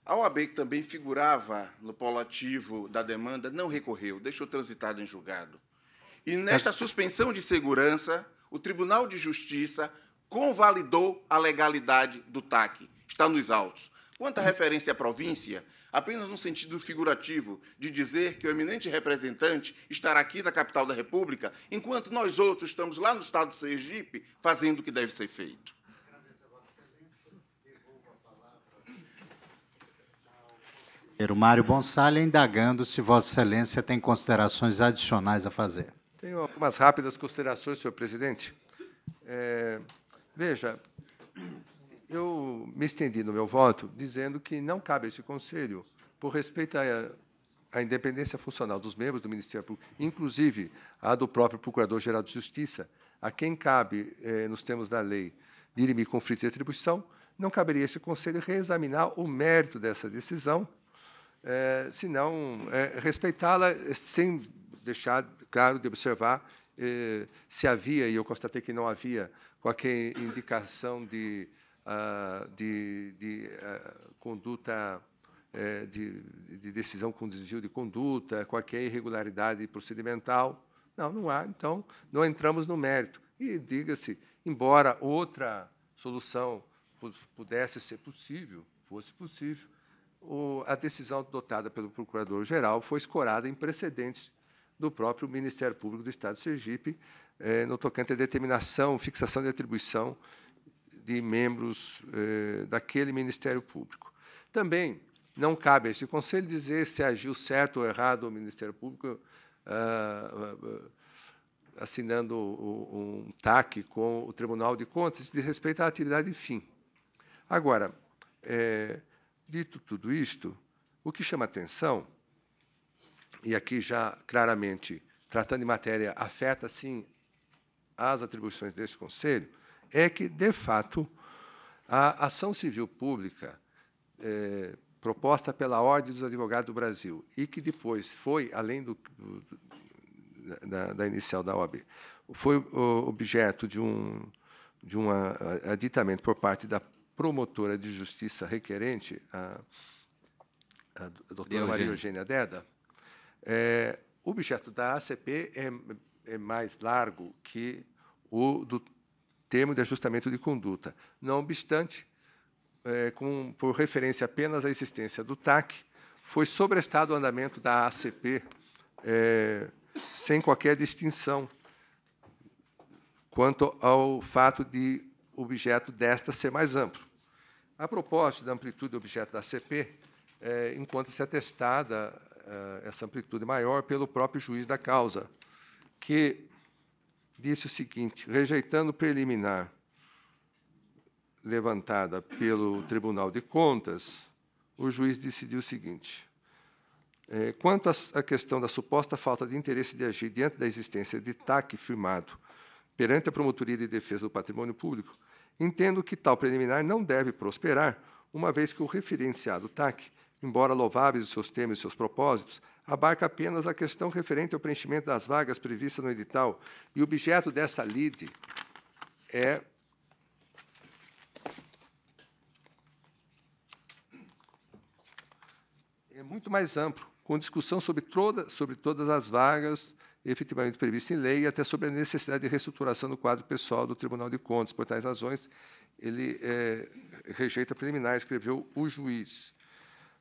a OAB, que também figurava no polo ativo da demanda, não recorreu, deixou transitado em julgado. E nesta suspensão de segurança, o Tribunal de Justiça convalidou a legalidade do TAC. Está nos autos. Quanto à referência à província, apenas no sentido figurativo de dizer que o eminente representante estará aqui na capital da República, enquanto nós outros estamos lá no estado de Sergipe fazendo o que deve ser feito. Mário Bonsali indagando se Vossa Excelência tem considerações adicionais a fazer. Tenho algumas rápidas considerações, senhor presidente. É, veja, eu me estendi no meu voto dizendo que não cabe a esse Conselho, por respeito à, à independência funcional dos membros do Ministério Público, inclusive a do próprio Procurador-Geral de Justiça, a quem cabe, é, nos termos da lei, dirimir conflitos de atribuição, não caberia a Conselho reexaminar o mérito dessa decisão, é, senão é, respeitá-la sem deixar claro de observar eh, se havia, e eu constatei que não havia, qualquer indicação de, uh, de, de uh, conduta, eh, de, de, decisão com desvio de conduta, qualquer irregularidade procedimental. Não, não há. Então, não entramos no mérito. E, diga-se, embora outra solução pudesse ser possível, fosse possível, o, a decisão adotada pelo Procurador-Geral foi escorada em precedentes do próprio Ministério Público do Estado de Sergipe, eh, no tocante à determinação, fixação de atribuição de membros eh, daquele Ministério Público. Também não cabe a este Conselho dizer se agiu certo ou errado o Ministério Público ah, ah, ah assinando um, taque TAC com o Tribunal de Contas de respeito à atividade e fim. Agora, é, dito tudo isto, o que chama atenção e aqui já claramente tratando de matéria afeta sim as atribuições deste conselho, é que de fato a ação civil pública é, proposta pela Ordem dos Advogados do Brasil e que depois foi além do, do da, da, inicial da OAB, foi objeto de um de um aditamento por parte da promotora de justiça requerente, a, a doutora Maria Eugênia Deda, é, o objeto da ACP é, é mais largo que o do termo de ajustamento de conduta. Não obstante, é, com, por referência apenas à existência do TAC, foi sobrestado o andamento da ACP é, sem qualquer distinção quanto ao fato de o objeto desta ser mais amplo. A proposta da amplitude do objeto da ACP é, se atestada eh, essa amplitude maior pelo próprio juiz da causa, que disse o seguinte: rejeitando preliminar levantada pelo Tribunal de Contas, o juiz decidiu o seguinte. É, quanto à questão da suposta falta de interesse de agir diante da existência de TAC firmado perante a Promotoria de Defesa do Patrimônio Público, entendo que tal preliminar não deve prosperar, uma vez que o referenciado TAC Embora louváveis os seus temas e seus propósitos, abarca apenas a questão referente ao preenchimento das vagas previstas no edital, e o objeto dessa lide é é muito mais amplo, com discussão sobre, toda, sobre todas as vagas efetivamente previstas em lei e até sobre a necessidade de reestruturação do quadro pessoal do Tribunal de Contas. Por tais razões, ele é, rejeita preliminar, escreveu o juiz.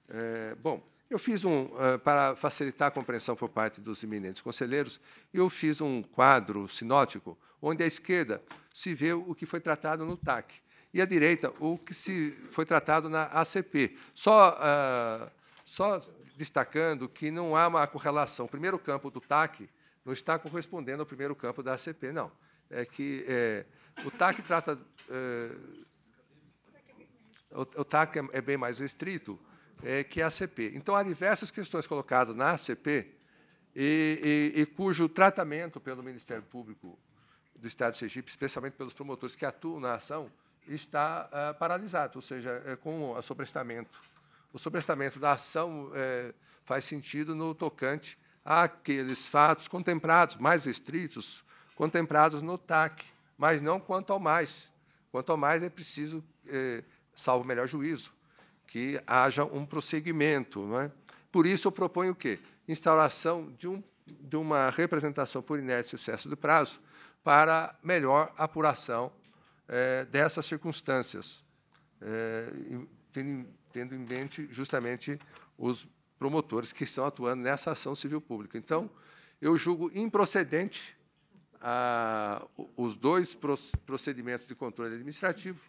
É, bom, eu fiz um, ah, para facilitar a compreensão por parte dos eminentes conselheiros, eu fiz um quadro sinótico, onde à esquerda se vê o que foi tratado no TAC, e à direita o que se foi tratado na ACP. Só, uh, só destacando que não há uma correlação. O primeiro campo do TAC não está correspondendo ao primeiro campo da ACP, não. É que é, o TAC trata. Eh, o, o TAC é, é bem mais restrito é, que é a CP. Então, há diversas questões colocadas na CP e, e, e cujo tratamento pelo Ministério Público do Estado de Sergipe, especialmente pelos promotores que atuam na ação, está ah, paralisado, ou seja, é com o sobrestamento. O sobrestamento da ação é, faz sentido no tocante àqueles fatos contemplados, mais restritos, contemplados no TAC, mas não quanto ao mais. Quanto ao mais é preciso, é, salvo melhor juízo, que haja um prosseguimento. Não é? Por isso, eu proponho o quê? Instauração de, um, de uma representação por inércia e sucesso do prazo para melhor apuração é, dessas circunstâncias, é, tendo, tendo em mente justamente os promotores que estão atuando nessa ação civil pública. Então, eu julgo improcedente a, ah, os dois procedimentos de controle administrativo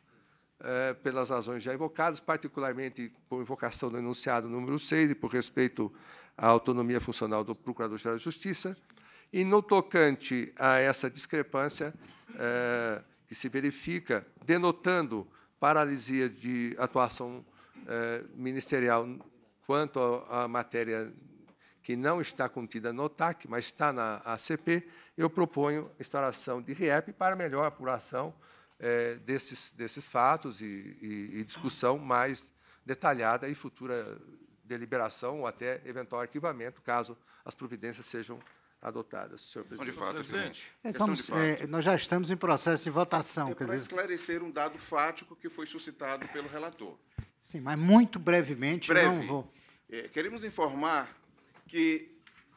é, pelas razões já evocadas, particularmente por invocação do enunciado número 6 e por respeito à autonomia funcional do Procurador-Geral da Justiça. E, no tocante a essa discrepância é, que se verifica, denotando paralisia de atuação é, ministerial quanto à matéria que não está contida no TAC, mas está na ACP, eu proponho instalação de REP para melhor apuração é, desses, desses fatos e, e, e, discussão mais detalhada e futura deliberação ou até eventual arquivamento, caso as providências sejam adotadas, senhor presidente. É, de fato, excelente. é, nós já estamos em processo de votação. É, para dizer... esclarecer um dado fático que foi suscitado pelo relator. Sim, mas muito brevemente, Breve. não vou... É, queremos informar que,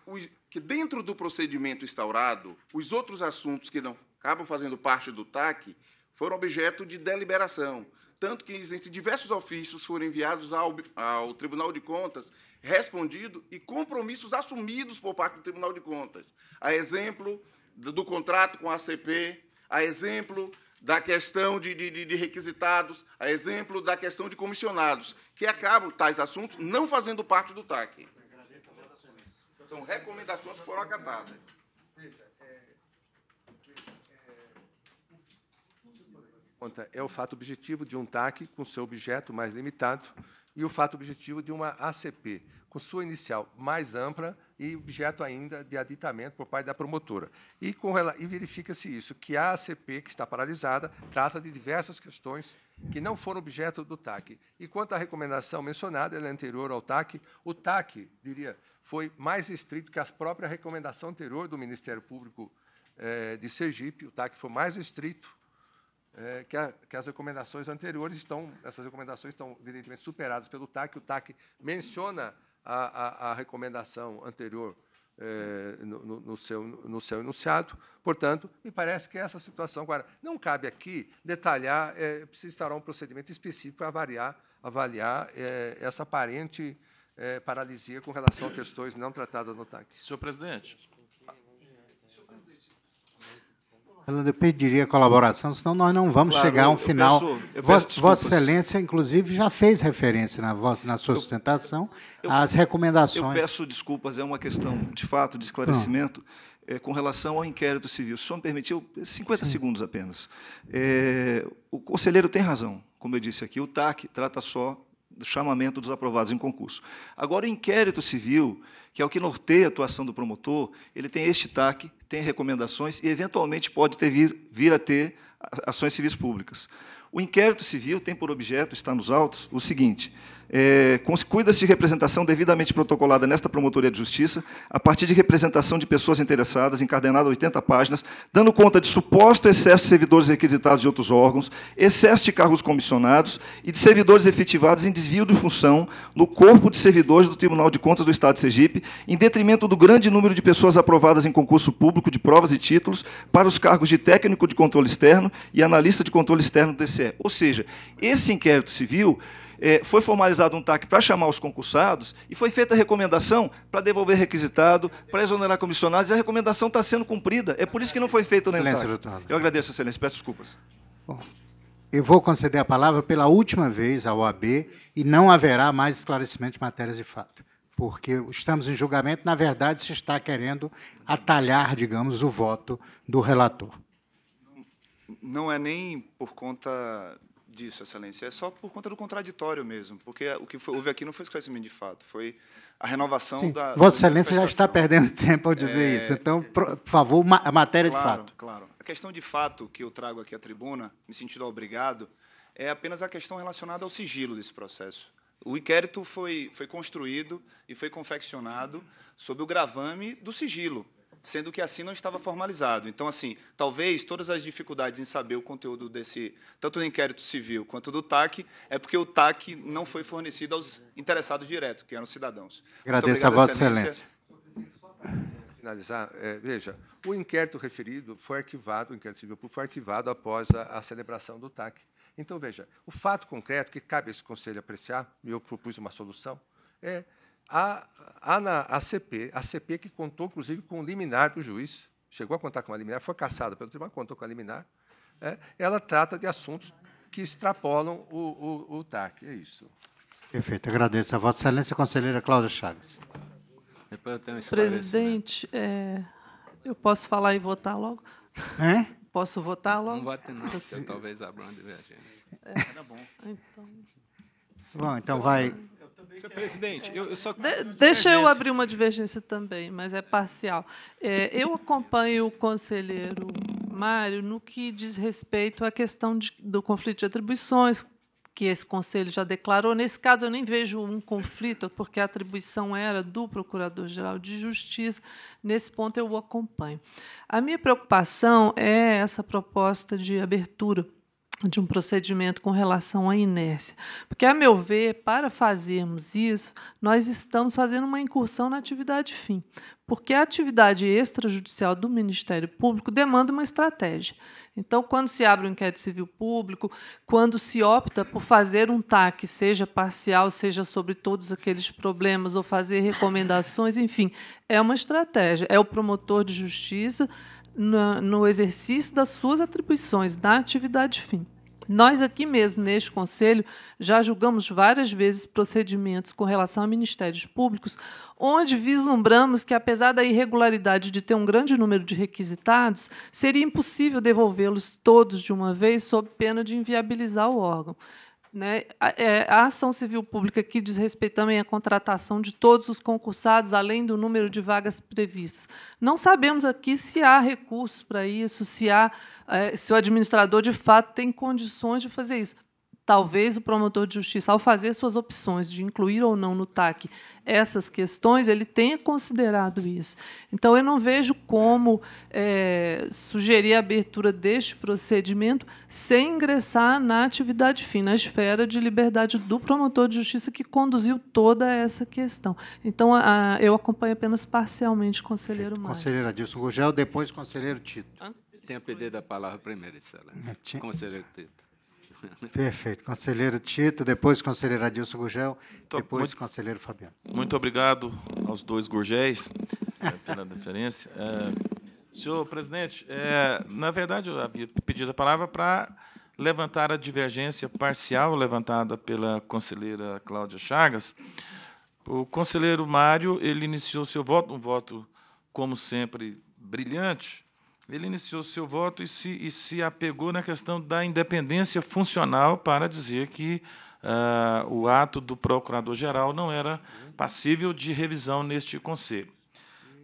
o, que, dentro do procedimento instaurado, os outros assuntos que não acabam fazendo parte do TAC, foram objeto de deliberação, tanto que existem diversos ofícios foram enviados ao, ao Tribunal de Contas, respondido e compromissos assumidos por parte do Tribunal de Contas. A exemplo do, do contrato com a ACP, a exemplo da questão de, de, de, requisitados, a exemplo da questão de comissionados, que acabam tais assuntos não fazendo parte do TAC. São recomendações que foram acatadas. conta é o fato objetivo de um TAC com seu objeto mais limitado e o fato objetivo de uma ACP com sua inicial mais ampla e objeto ainda de aditamento por parte da promotora. E, e verifica-se isso, que a ACP, que está paralisada, trata de diversas questões que não foram objeto do TAC. E quanto à recomendação mencionada, ela é anterior ao TAC, o TAC, diria, foi mais estrito que a própria recomendação anterior do Ministério Público eh, de Sergipe, o TAC foi mais estrito, é, que, a, que, as recomendações anteriores estão, essas recomendações estão evidentemente superadas pelo TAC. O TAC menciona a, a, a recomendação anterior é, no, no, seu, no seu enunciado. Portanto, me parece que essa situação. Agora, não cabe aqui detalhar é, se um procedimento específico para avaliar, avaliar é, essa aparente é, paralisia com relação a questões não tratadas no TAC. Senhor presidente, Eu pediria colaboração, senão nós não vamos claro, chegar a um final. Peço, eu peço Vossa Excelência, inclusive, já fez referência na, na sua sustentação eu, eu, às recomendações. Eu peço desculpas, é uma questão, de fato, de esclarecimento. É, com relação ao inquérito civil. O senhor me permitiu 50 Sim. segundos apenas. É, o conselheiro tem razão, como eu disse aqui, o TAC trata só do chamamento dos aprovados em concurso. Agora, o inquérito civil, que é o que norteia a atuação do promotor, ele tem este TAC, tem recomendações e, eventualmente, pode ter vir, vir a ter ações civis públicas. O inquérito civil tem por objeto, está nos autos, o seguinte: é, cuida-se de representação devidamente protocolada nesta Promotoria de Justiça, a partir de representação de pessoas interessadas, encadenada a 80 páginas, dando conta de suposto excesso de servidores requisitados de outros órgãos, excesso de cargos comissionados e de servidores efetivados em desvio de função no corpo de servidores do Tribunal de Contas do Estado de Sergipe, em detrimento do grande número de pessoas aprovadas em concurso público de provas e títulos para os cargos de técnico de controle externo e analista de controle externo do DCE. Ou seja, esse inquérito civil é, foi formalizado um TAC para chamar os concursados e foi feita a recomendação para devolver requisitado, para exonerar comissionados, e a recomendação está sendo cumprida. É por isso que não foi feito nenhum TAC. Doutor. Eu agradeço, excelência. Peço desculpas. Bom, eu vou conceder a palavra pela última vez ao AB e não haverá mais esclarecimento de matérias de fato porque estamos em julgamento, na verdade, se está querendo atalhar, digamos, o voto do relator. Não é nem por conta disso, Excelência. É só por conta do contraditório mesmo, porque o que foi, houve aqui não foi esclarecimento de fato, foi a renovação Sim. da. Vossa da Excelência já está perdendo tempo ao dizer é... isso. Então, por favor, a matéria claro, de fato. Claro. A questão de fato que eu trago aqui à tribuna, me sentindo obrigado, é apenas a questão relacionada ao sigilo desse processo. O inquérito foi, foi construído e foi confeccionado sob o gravame do sigilo sendo que assim não estava formalizado. Então, assim, talvez todas as dificuldades em saber o conteúdo desse, tanto do inquérito civil quanto do TAC, é porque o TAC não foi fornecido aos interessados diretos, que eram cidadãos. Agradeço obrigado, a Vossa Excelência. excelência finalizar, é, veja, o inquérito referido foi arquivado, o inquérito civil foi arquivado após a, a, celebração do TAC. Então, veja, o fato concreto que cabe a esse conselho apreciar, e eu propus uma solução, é a, a, na, a, acp a CP que contou, inclusive, com o liminar do juiz, chegou a contar com a liminar, foi caçada pelo tribunal, contou com a liminar, é, ela trata de assuntos que extrapolam o, o, o TAC. É isso. Perfeito. Agradeço a Vossa Excelência, conselheira Cláudia Chagas. Depois eu tenho um Presidente, é, eu posso falar e votar logo? É? Posso votar logo? Não vote não, talvez abra uma divergência. É. Era tá bom. Então... Bom, então vai... Senhor presidente, eu, eu só. De, deixa eu abrir uma divergência também, mas é parcial. É, eu acompanho o conselheiro Mário no que diz respeito à questão de, do conflito de atribuições, que esse conselho já declarou. Nesse caso, eu nem vejo um conflito, porque a atribuição era do Procurador-Geral de Justiça. Nesse ponto, eu o acompanho. A minha preocupação é essa proposta de abertura de um procedimento com relação à inércia. Porque, a meu ver, para fazermos isso, nós estamos fazendo uma incursão na atividade fim. Porque a atividade extrajudicial do Ministério Público demanda uma estratégia. Então, quando se abre um inquérito civil público, quando se opta por fazer um TAC, seja parcial, seja sobre todos aqueles problemas, ou fazer recomendações, enfim, é uma estratégia. É o promotor de justiça no, no exercício das suas atribuições da atividade fim. Nós aqui mesmo, neste Conselho, já julgamos várias vezes procedimentos com relação a ministérios públicos, onde vislumbramos que, apesar da irregularidade de ter um grande número de requisitados, seria impossível devolvê-los todos de uma vez sob pena de inviabilizar o órgão. Né? A, é, a ação civil pública que diz respeito também à contratação de todos os concursados, além do número de vagas previstas. Não sabemos aqui se há recursos para isso, se, há, é, se o administrador de fato tem condições de fazer isso talvez o promotor de justiça, ao fazer suas opções de incluir ou não no TAC essas questões, ele tenha considerado isso. Então, eu não vejo como é, sugerir a abertura deste procedimento sem ingressar na atividade fim, na esfera de liberdade do promotor de justiça que conduziu toda essa questão. Então, a, a, eu acompanho apenas parcialmente o conselheiro Mário. Conselheiro Adilson Gugel, depois conselheiro Tito. Tenho Tem a pedir da palavra primeiro, excelência. É, conselheiro Tito. Né? Perfeito. Conselheiro Tito, depois conselheiro Adilson Gurgel, então, depois muito, conselheiro Fabiano. Muito obrigado aos dois Gurgéis é, pela deferência. É, senhor presidente, é, na verdade, eu havia pedido a palavra para levantar a divergência parcial levantada pela conselheira Cláudia Chagas. O conselheiro Mário ele iniciou seu voto, um voto, como sempre, brilhante, ele iniciou seu voto e se, e se apegou na questão da independência funcional para dizer que uh, o ato do procurador-geral não era passível de revisão neste conselho.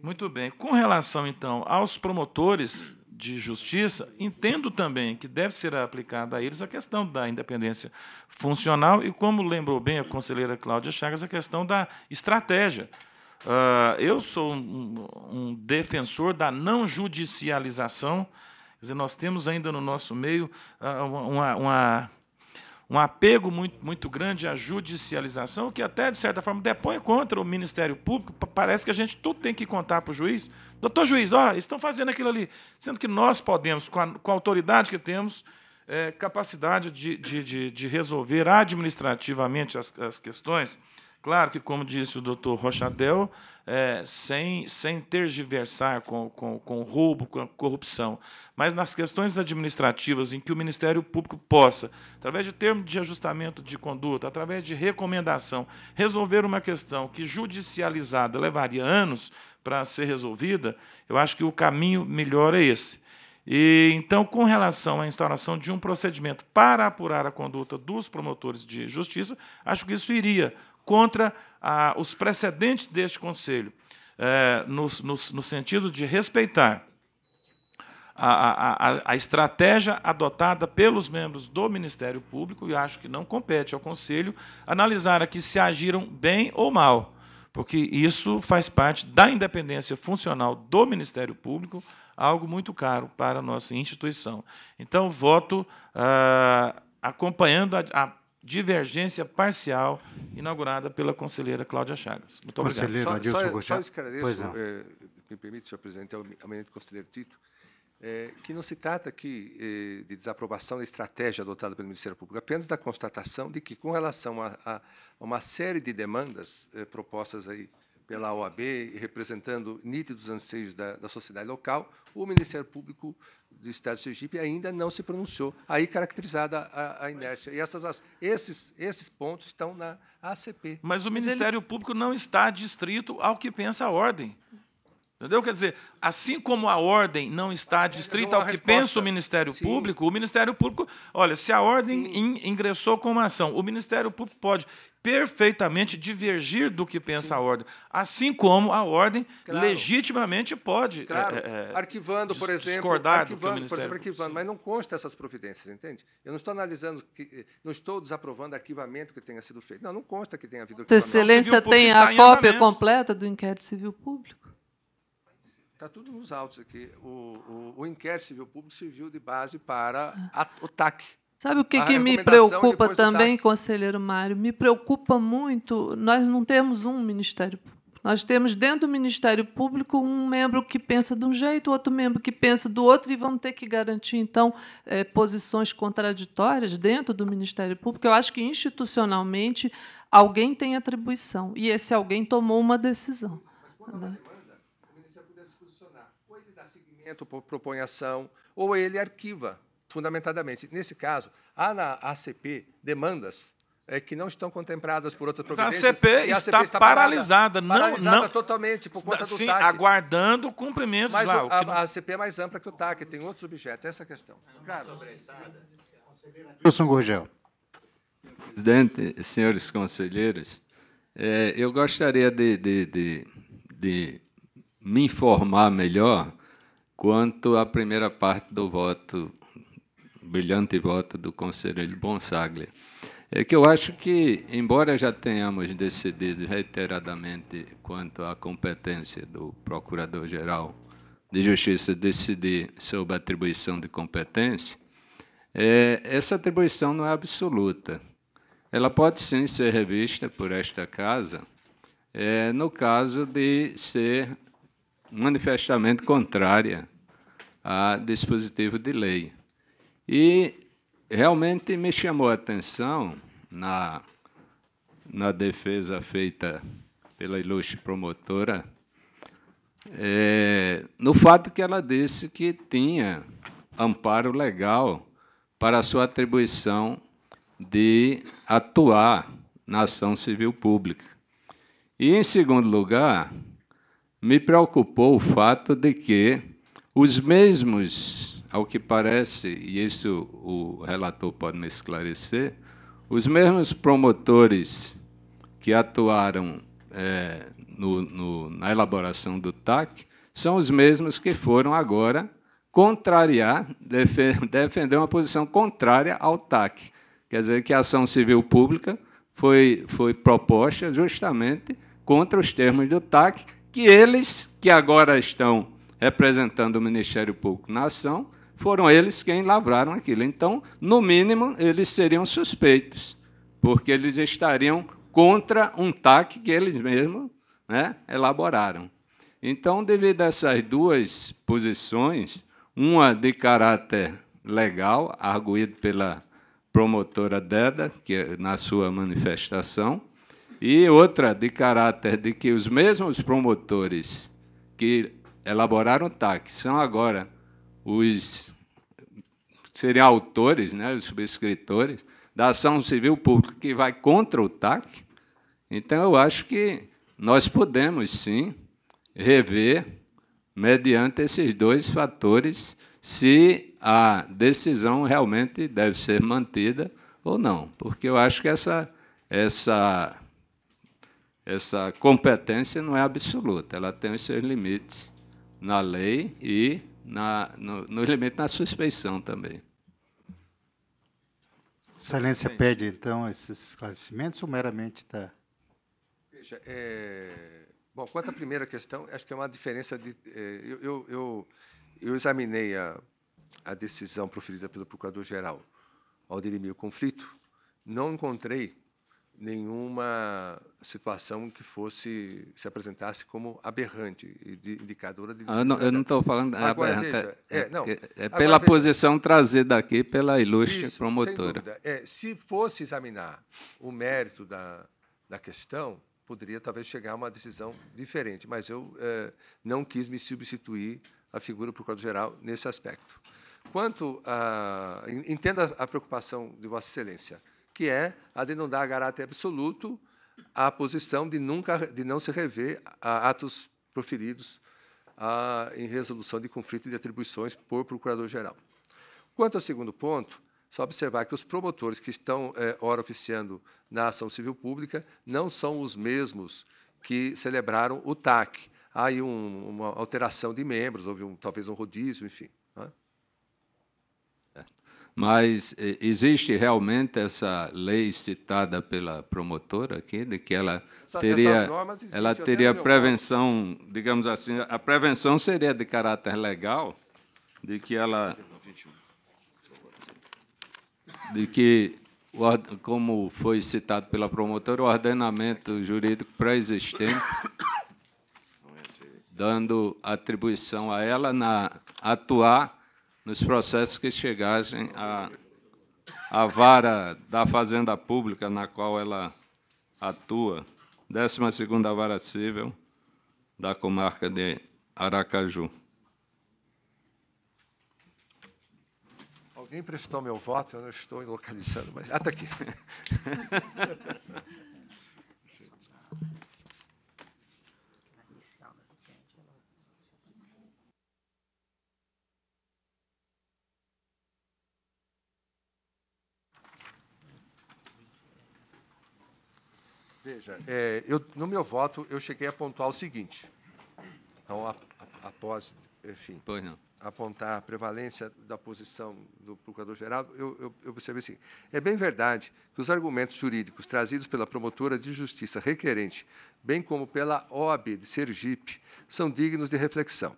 Muito bem. Com relação, então, aos promotores de justiça, entendo também que deve ser aplicada a eles a questão da independência funcional e, como lembrou bem a conselheira Cláudia Chagas, a questão da estratégia. Uh, eu sou um, um, defensor da não judicialização. Quer dizer, nós temos ainda no nosso meio uh, uma, uma, um apego muito, muito grande à judicialização, que até, de certa forma, depõe contra o Ministério Público. Parece que a gente tudo tem que contar para o juiz. Doutor juiz, ó, estão fazendo aquilo ali. Sendo que nós podemos, com a, com a autoridade que temos, é, capacidade de, de, de, de, resolver administrativamente as, as questões. Claro que, como disse o doutor Rochadel, é, sem, sem tergiversar com, com, com roubo, com corrupção, mas nas questões administrativas em que o Ministério Público possa, através de termo de ajustamento de conduta, através de recomendação, resolver uma questão que judicializada levaria anos para ser resolvida, eu acho que o caminho melhor é esse. E, então, com relação à instauração de um procedimento para apurar a conduta dos promotores de justiça, acho que isso iria contra a, os precedentes deste Conselho, é, no, no, no, sentido de respeitar a, a, a, estratégia adotada pelos membros do Ministério Público, e acho que não compete ao Conselho analisar aqui se agiram bem ou mal, porque isso faz parte da independência funcional do Ministério Público, algo muito caro para a nossa instituição. Então, voto ah, acompanhando a, a divergência parcial inaugurada pela conselheira Cláudia Chagas. Muito obrigado. Conselheiro só, eu só, só esclareço, pois É, me permite, senhor presidente, ao é eminente conselheiro Tito, é, que não se trata aqui é, de desaprovação da estratégia adotada pelo Ministério Público, apenas da constatação de que, com relação a, a uma série de demandas é, propostas aí pela OAB, representando nítidos anseios da, da sociedade local, o Ministério Público do Estado de Sergipe ainda não se pronunciou. Aí caracterizada a, a inércia. Mas, e essas, esses, esses pontos estão na ACP. Mas o Ministério ele... Público não está distrito ao que pensa a ordem. Entendeu? Quer dizer, assim como a ordem não está distrita ao que resposta. pensa o Ministério Sim. Público, o Ministério Público, olha, se a ordem in, ingressou com uma ação, o Ministério Público pode perfeitamente divergir do que pensa Sim. a ordem, assim como a ordem claro. legitimamente pode é, claro. é, é, arquivando, por exemplo, discordar arquivando, do que o por exemplo, arquivando, mas não consta essas providências, entende? Eu não estou analisando que, não estou desaprovando arquivamento que tenha sido feito. Não, não consta que tenha havido. Sua Excelência tem a cópia completa do inquérito civil público? Está tudo nos autos aqui. O, o, o inquérito civil público serviu de base para a, o TAC. Sabe o que, que me preocupa também, conselheiro Mário? Me preocupa muito, nós não temos um Ministério Público. Nós temos dentro do Ministério Público um membro que pensa de um jeito, outro membro que pensa do outro, e vamos ter que garantir, então, é, posições contraditórias dentro do Ministério Público. Eu acho que institucionalmente alguém tem atribuição, e esse alguém tomou uma decisão. Mas, documento, propõe ação, ou ele arquiva, fundamentadamente. Nesse caso, há na ACP demandas é, que não estão contempladas por outras providências. A CP, a está, paralisada, parada, não, paralisada não, totalmente por conta do sim, TAC. aguardando o cumprimento. Mas lá, o, a, não... a é mais ampla que o TAC, tem outros objetos, essa é a questão. Claro. Wilson Gurgel. Presidente, senhores conselheiros, é, eu gostaria de, de, de, de me informar melhor Quanto à primeira parte do voto, brilhante voto do conselheiro Bonsaglia, é que eu acho que, embora já tenhamos decidido reiteradamente quanto à competência do Procurador-Geral de Justiça decidir sobre a atribuição de competência, é, essa atribuição não é absoluta. Ela pode sim ser revista por esta casa, é, no caso de ser manifestamente contrária a dispositivo de lei. E realmente me chamou a atenção na, na defesa feita pela ilustre promotora, é, no fato que ela disse que tinha amparo legal para a sua atribuição de atuar na ação civil pública. E, em segundo lugar, me preocupou o fato de que os mesmos, ao que parece, e isso o relator pode me esclarecer, os mesmos promotores que atuaram é, no, no, na elaboração do TAC são os mesmos que foram agora contrariar, defender uma posição contrária ao TAC. Quer dizer que a ação civil pública foi, foi proposta justamente contra os termos do TAC, que eles, que agora estão representando o Ministério Público na ação, foram eles quem lavraram aquilo. Então, no mínimo, eles seriam suspeitos, porque eles estariam contra um TAC que eles mesmos né, elaboraram. Então, devido a essas duas posições, uma de caráter legal, arguído pela promotora Deda, que é na sua manifestação, e outra de caráter de que os mesmos promotores que elaboraram o TAC, são agora os seriam autores, né, os subscritores da ação civil pública que vai contra o TAC. Então eu acho que nós podemos sim rever mediante esses dois fatores se a decisão realmente deve ser mantida ou não, porque eu acho que essa essa essa competência não é absoluta, ela tem os seus limites na lei e na, no, no elemento da suspeição também. Excelência Sim. pede, então, esses esclarecimentos ou meramente está. Veja, é... bom, quanto à primeira questão, acho que é uma diferença de. É, eu, eu, eu, examinei a, a decisão proferida pelo Procurador-Geral ao dirimir o conflito, não encontrei nenhuma situação que fosse se apresentasse como aberrante e indicadora de ah, não, eu não estou falando é Agora, aberrante veja, é, é, não, é, é pela Agora, posição veja, trazida aqui pela ilustre isso, promotora é, se fosse examinar o mérito da, da questão poderia talvez chegar a uma decisão diferente mas eu é, não quis me substituir à figura procurador-geral nesse aspecto quanto a entenda a preocupação de vossa excelência que é a de não dar caráter absoluto à posição de nunca de não se rever a atos proferidos a, em resolução de conflito de atribuições por procurador-geral. Quanto ao segundo ponto, só observar que os promotores que estão é, ora oficiando na ação civil pública não são os mesmos que celebraram o TAC. Há aí um, uma alteração de membros, houve um, talvez um rodízio, enfim. Mas eh, existe realmente essa lei citada pela promotora aqui, de que ela teria, ela teria prevenção, digamos assim, a prevenção seria de caráter legal, de que ela. de que como foi citado pela promotora, o ordenamento jurídico pré-existente, dando atribuição a ela na atuar nos processos que chegassem à, à vara da Fazenda Pública na qual ela atua, 12 Vara Cível da comarca de Aracaju. Alguém prestou meu voto, eu não estou localizando, mas. Ah, está aqui. Veja, é, eu, no meu voto, eu cheguei a pontuar o seguinte. Então, a, a, após, enfim, pois não. apontar a prevalência da posição do Procurador-Geral, eu, eu, eu observei assim. É bem verdade que os argumentos jurídicos trazidos pela promotora de justiça requerente, bem como pela OAB de Sergipe, são dignos de reflexão.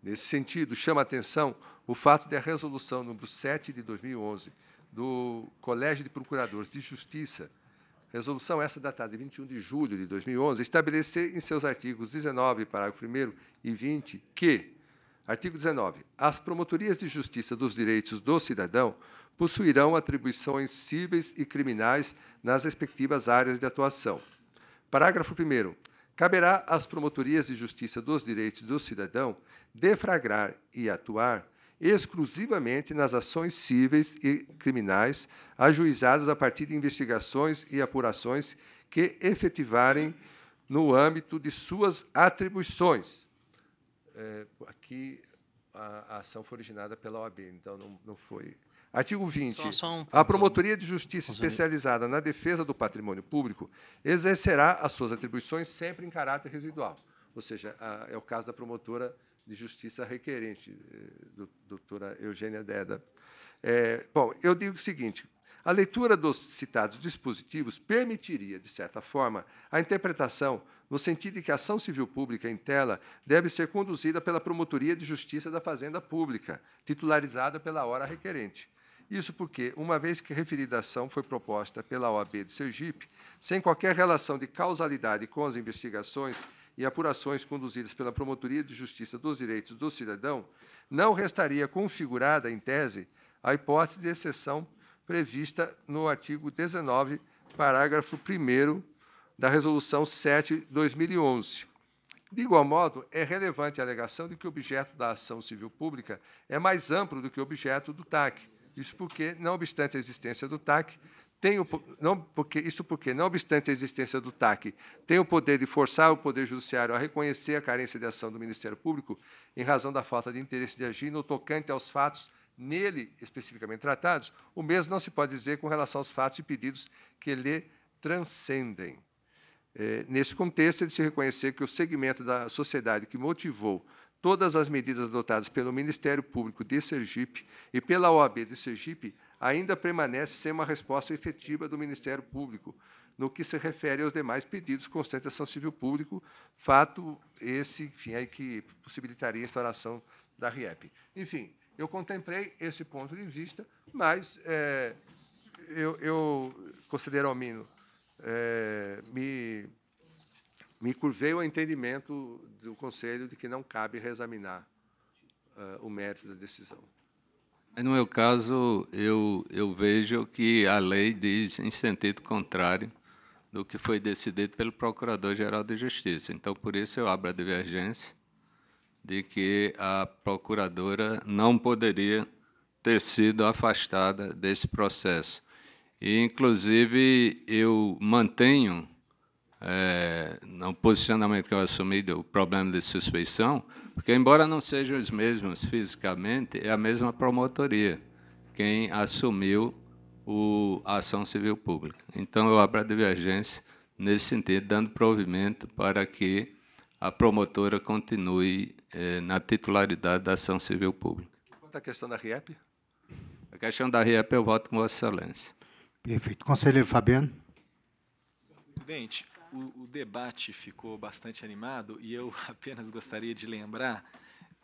Nesse sentido, chama a atenção o fato da resolução número 7 de 2011 do Colégio de Procuradores de Justiça Resolução essa datada de 21 de julho de 2011 estabelecer em seus artigos 19, parágrafo 1 e 20 que Artigo 19. As promotorias de justiça dos direitos do cidadão possuirão atribuições cíveis e criminais nas respectivas áreas de atuação. Parágrafo 1 Caberá às promotorias de justiça dos direitos do cidadão defragrar e atuar exclusivamente nas ações cíveis e criminais ajuizadas a partir de investigações e apurações que efetivarem no âmbito de suas atribuições. É, aqui a, a, ação foi originada pela OAB, então não, não foi. Artigo 20. Só, só um a Promotoria de Justiça especializada na defesa do patrimônio público exercerá as suas atribuições sempre em caráter residual. Ou seja, a, é o caso da promotora de Justiça requerente, eh, doutora Eugênia Deda. É, bom, eu digo o seguinte: a leitura dos citados dispositivos permitiria, de certa forma, a interpretação no sentido de que a ação civil pública em tela deve ser conduzida pela Promotoria de Justiça da Fazenda Pública, titularizada pela hora requerente. Isso porque, uma vez que a referida ação foi proposta pela OAB de Sergipe, sem qualquer relação de causalidade com as investigações e apurações conduzidas pela Promotoria de Justiça dos Direitos do Cidadão, não restaria configurada, em tese, a hipótese de exceção prevista no artigo 19, parágrafo 1 da Resolução 7/2011. De igual modo, é relevante a alegação de que o objeto da ação civil pública é mais amplo do que o objeto do TAC. Isso porque, não obstante a existência do TAC, tem o, não, porque, isso porque, não obstante a existência do TAC, tem o poder de forçar o Poder Judiciário a reconhecer a carência de ação do Ministério Público em razão da falta de interesse de agir no tocante aos fatos nele especificamente tratados, o mesmo não se pode dizer com relação aos fatos e pedidos que lhe transcendem. É, nesse contexto, é de se reconhecer que o segmento da sociedade que motivou todas as medidas adotadas pelo Ministério Público de Sergipe e pela OAB de Sergipe ainda permanece sem uma resposta efetiva do Ministério Público no que se refere aos demais pedidos constantes de ação civil público, fato esse enfim, é que possibilitaria a instauração da RIEP. Enfim, eu contemplei esse ponto de vista, mas é, eu, eu, considero Almino, é, me, me curvei ao entendimento do Conselho de que não cabe reexaminar é, o mérito da decisão. No meu caso, eu, eu vejo que a lei diz em sentido contrário do que foi decidido pelo Procurador-Geral de Justiça. Então, por isso, eu abro a divergência de que a procuradora não poderia ter sido afastada desse processo. E, inclusive, eu mantenho, é, no posicionamento que eu assumi do problema de suspeição, porque, embora não sejam os mesmos fisicamente, é a mesma promotoria quem assumiu o, a ação civil pública. Então, eu abro a divergência nesse sentido, dando provimento para que a promotora continue eh, na titularidade da ação civil pública. Quanto à questão da RIEP? A questão da RIEP eu voto com Vossa Excelência. Perfeito. Conselheiro Fabiano. Presidente, o, o, debate ficou bastante animado e eu apenas gostaria de lembrar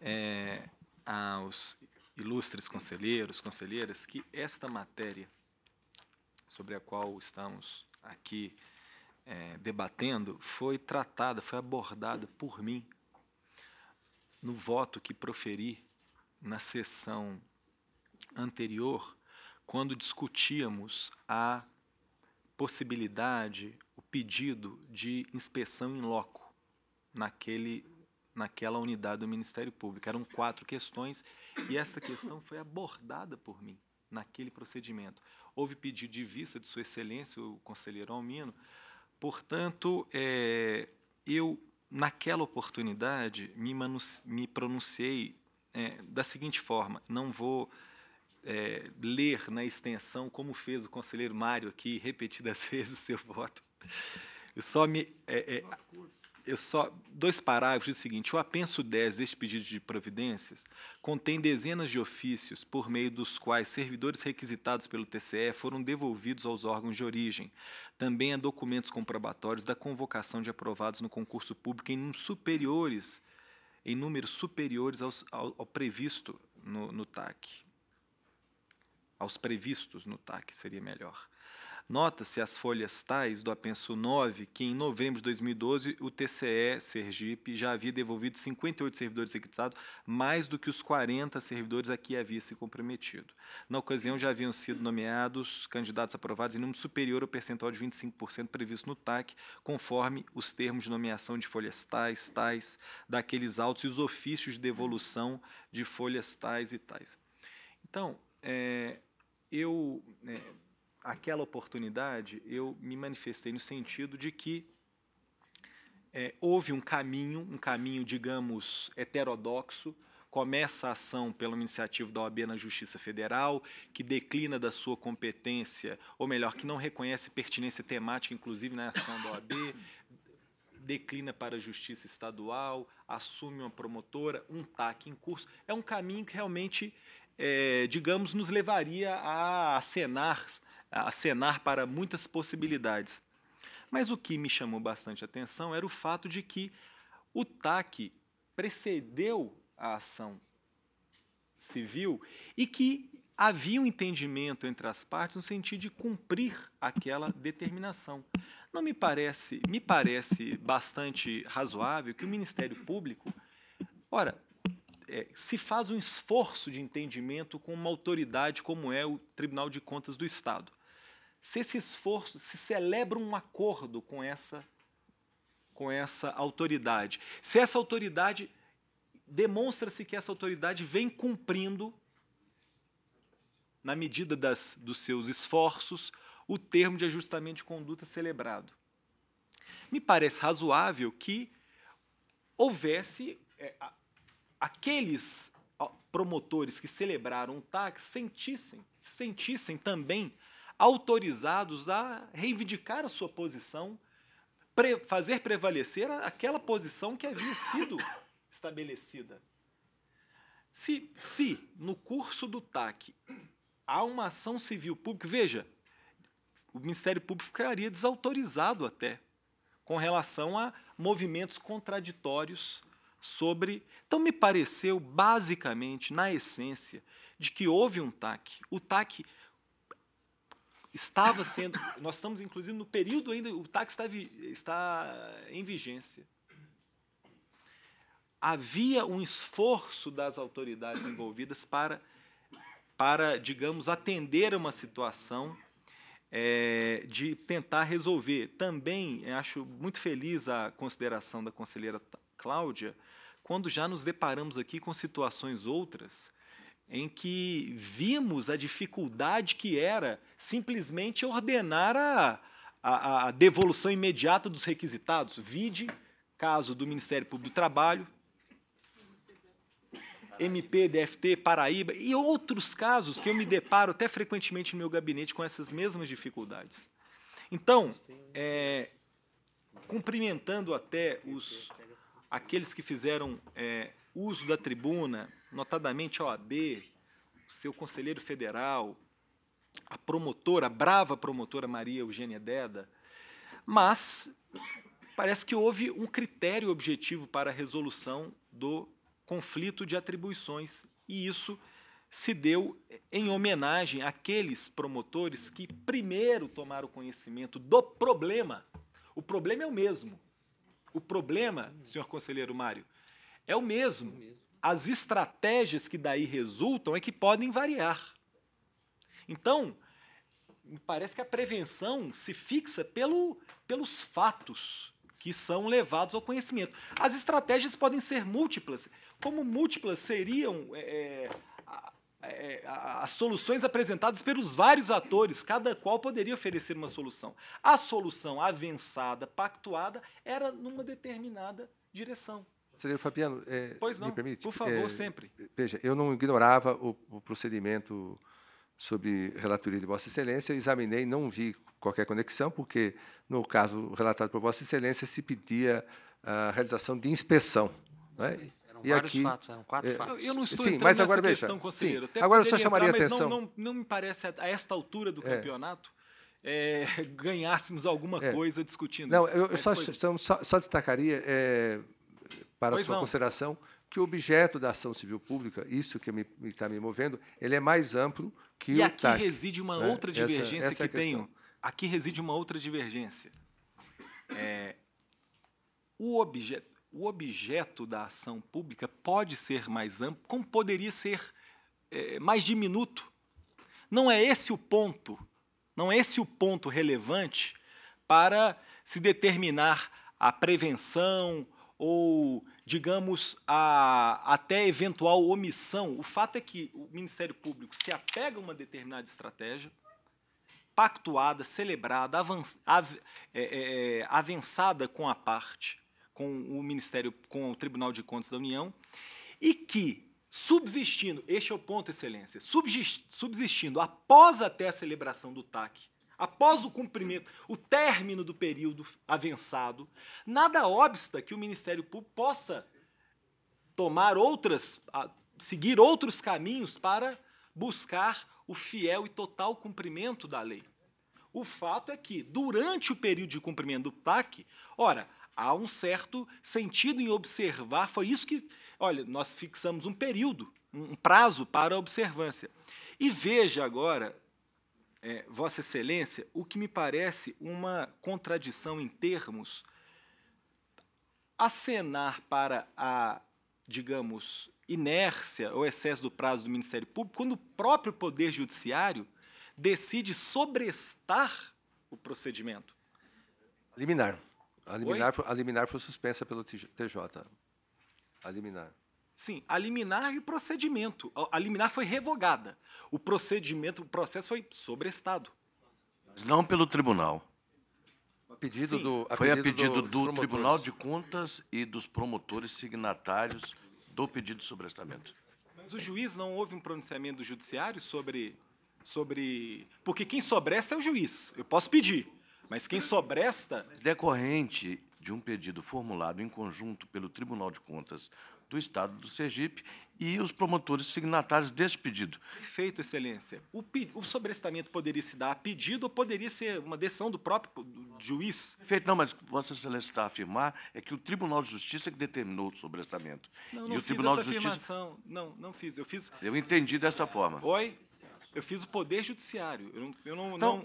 é, aos ilustres conselheiros, conselheiras, que esta matéria sobre a qual estamos aqui é, debatendo foi tratada, foi abordada por mim no voto que proferi na sessão anterior, quando discutíamos a possibilidade pedido de inspeção em loco naquele, naquela unidade do Ministério Público. Eram quatro questões e essa questão foi abordada por mim naquele procedimento. Houve pedido de vista de Sua Excelência, o conselheiro Almino. Portanto, é, eu, naquela oportunidade, me, me pronunciei é, da seguinte forma: não vou. É, ler na extensão, como fez o conselheiro Mário aqui, repetidas vezes, o seu voto eu só me. É, é, eu só. Dois parágrafos diz o seguinte: o apenso 10 deste pedido de providências contém dezenas de ofícios por meio dos quais servidores requisitados pelo TCE foram devolvidos aos órgãos de origem. Também há documentos comprobatórios da convocação de aprovados no concurso público em superiores, em números superiores aos, ao, ao previsto no, no TAC. Aos previstos no TAC, seria melhor. Nota-se as folhas tais do apenso 9 que, em novembro de 2012, o TCE Sergipe já havia devolvido 58 servidores executados mais do que os 40 servidores a que havia se comprometido. Na ocasião, já haviam sido nomeados candidatos aprovados em número superior ao percentual de 25% previsto no TAC, conforme os termos de nomeação de folhas tais, tais, daqueles autos e os ofícios de devolução de folhas tais e tais. Então, é, eu. É, aquela oportunidade, eu me manifestei no sentido de que é, houve um caminho, um caminho, digamos, heterodoxo. Começa a ação pela iniciativa da OAB na Justiça Federal, que declina da sua competência, ou melhor, que não reconhece pertinência temática, inclusive na ação da OAB, declina para a Justiça Estadual, assume uma promotora, um TAC em curso. É um caminho que realmente é, digamos, nos levaria a acenar acenar para muitas possibilidades. Mas o que me chamou bastante atenção era o fato de que o TAC precedeu a ação civil e que havia um entendimento entre as partes no sentido de cumprir aquela determinação. Não me parece, me parece bastante razoável que o Ministério Público, ora, é, se faz um esforço de entendimento com uma autoridade como é o Tribunal de Contas do Estado se esse esforço, se celebra um acordo com essa com essa autoridade. Se essa autoridade demonstra-se que essa autoridade vem cumprindo na medida das, dos seus esforços o termo de ajustamento de conduta celebrado. Me parece razoável que houvesse é, aqueles promotores que celebraram o TAC sentissem, sentissem também autorizados a reivindicar a sua posição, pre fazer prevalecer aquela posição que havia sido estabelecida. Se, se no curso do TAC há uma ação civil pública, veja, o Ministério Público ficaria desautorizado até com relação a movimentos contraditórios sobre. Então, me pareceu basicamente, na essência, de que houve um TAC. O TAC estava sendo. Nós estamos, inclusive, no período ainda. O táxi está, está em vigência. Havia um esforço das autoridades envolvidas para, para digamos, atender a uma situação é, de tentar resolver. Também é, acho muito feliz a consideração da conselheira Cláudia, quando já nos deparamos aqui com situações outras em que vimos a dificuldade que era simplesmente ordenar a, a, a devolução imediata dos requisitados. Vide caso do Ministério Público do Trabalho, MP, DFT, Paraíba e outros casos que eu me deparo até frequentemente no meu gabinete com essas mesmas dificuldades. Então, é, cumprimentando até os aqueles que fizeram é, uso da tribuna notadamente a OAB, o seu conselheiro federal, a promotora, a brava promotora Maria Eugênia Deda, mas parece que houve um critério objetivo para a resolução do conflito de atribuições e isso se deu em homenagem àqueles promotores que primeiro tomaram conhecimento do problema. O problema é o mesmo. O problema, senhor conselheiro Mário, é o mesmo as estratégias que daí resultam é que podem variar. Então, parece que a prevenção se fixa pelo, pelos fatos que são levados ao conhecimento. As estratégias podem ser múltiplas. Como múltiplas seriam é, é, é as soluções apresentadas pelos vários atores, cada qual poderia oferecer uma solução. A solução avançada, pactuada, era numa determinada direção. Senhor Fabiano, é, pois não, me permite? Por favor, é, sempre. Veja, eu não ignorava o, o procedimento sobre relatoria de Vossa Excelência, examinei, não vi qualquer conexão, porque no caso relatado por Vossa Excelência se pedia a realização de inspeção. Né? Eram e vários aqui, fatos, eram quatro é, fatos. Eu não estou sim, mas agora, questão, veja, conselheiro. Sim, agora eu só chamaria entrar, atenção. Não, não, não, me parece, a esta altura do é. campeonato, é, ganhássemos alguma é. coisa discutindo não, isso. Não, eu só, só, só, destacaria é, para pois sua não. consideração que o objeto da ação civil pública, isso que me está me, movendo, ele é mais amplo que e o aqui reside uma né? outra divergência essa, essa é que é tenho. Aqui reside uma outra divergência. É, o, obje, o objeto da ação pública pode ser mais amplo, como poderia ser é, mais diminuto. Não é esse o ponto, não é esse o ponto relevante para se determinar a prevenção, ou, digamos, a, até eventual omissão. O fato é que o Ministério Público se apega a uma determinada estratégia, pactuada, celebrada, avanç, av, é, é, é avançada com a parte, com o Ministério, com o Tribunal de Contas da União, e que, subsistindo, este é o ponto, Excelência, subsistindo após até a celebração do TAC, após o cumprimento, o término do período avançado, nada obsta que o Ministério Público possa tomar outras, seguir outros caminhos para buscar o fiel e total cumprimento da lei. O fato é que, durante o período de cumprimento do pac ora, há um certo sentido em observar, foi isso que, olha, nós fixamos um período, um prazo para a observância. E veja agora é, Vossa Excelência, o que me parece uma contradição em termos, acenar para a, digamos, inércia ou excesso do prazo do Ministério Público, quando o próprio Poder Judiciário decide sobrestar o procedimento. Liminar. A liminar, a liminar foi suspensa pelo TJ. A liminar. Sim, a liminar e o procedimento. A liminar foi revogada. O procedimento, o processo foi sobrestado. Não pelo tribunal. A pedido Sim, do, a foi pedido a pedido do, do Tribunal de Contas e dos promotores signatários do pedido de sobrestamento. Mas o juiz não houve um pronunciamento do judiciário sobre sobre porque quem sobresta é o juiz. Eu posso pedir, mas quem sobresta decorrente de um pedido formulado em conjunto pelo Tribunal de Contas, do Estado do Sergipe e os promotores signatários desse pedido. Perfeito, Excelência. O, o sobrestamento poderia se dar a pedido ou poderia ser uma decisão do próprio juiz? Perfeito, não, mas Vossa Excelência está a afirmar é que o Tribunal de Justiça que determinou o sobrestamento. Não, não e o Tribunal de Justiça... afirmação. Não, não fiz. Eu fiz. Eu entendi dessa forma. Oi? Eu fiz o Poder Judiciário. Eu não. Eu não então,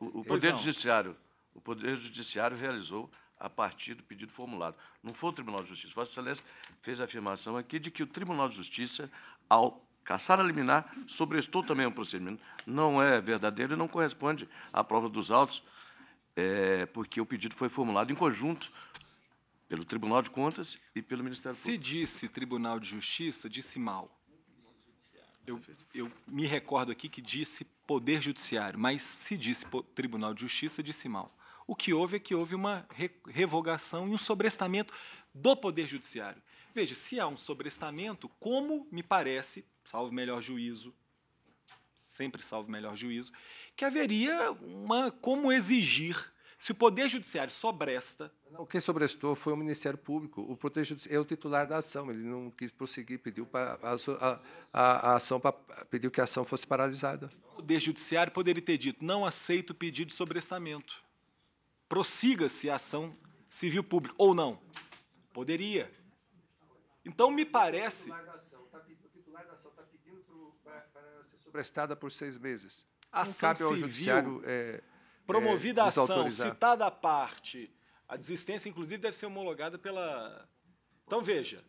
não... O, o Poder não. Judiciário. O Poder Judiciário realizou a partir do pedido formulado. Não foi o Tribunal de Justiça. Vossa Excelência fez a afirmação aqui de que o Tribunal de Justiça, ao caçar a liminar, sobrestou também o um procedimento. Não é verdadeiro e não corresponde à prova dos autos, é, porque o pedido foi formulado em conjunto pelo Tribunal de Contas e pelo Ministério Se Público. Se disse Tribunal de Justiça, disse mal. Eu, eu, me recordo aqui que disse Poder Judiciário, mas se disse Tribunal de Justiça, disse mal. O que houve é que houve uma revogação e um sobrestamento do Poder Judiciário. Veja, se há um sobrestamento, como me parece, salvo melhor juízo, sempre salvo melhor juízo, que haveria uma como exigir se o Poder Judiciário sobresta. Não, quem sobrestou foi o Ministério Público. O Poder Judiciário é o titular da ação. Ele não quis prosseguir, pediu para a, a, a, ação pediu que a ação fosse paralisada. O Poder Judiciário poderia ter dito: não aceito o pedido de sobrestamento prossiga-se a ação civil pública, ou não? Poderia. Então, me parece. O titular da ação está tá pedindo para ser sobrestada por seis meses. Ação civil, é, é, promovida é, a ação, citada tá a parte, a desistência, inclusive, deve ser homologada pela. Então, veja.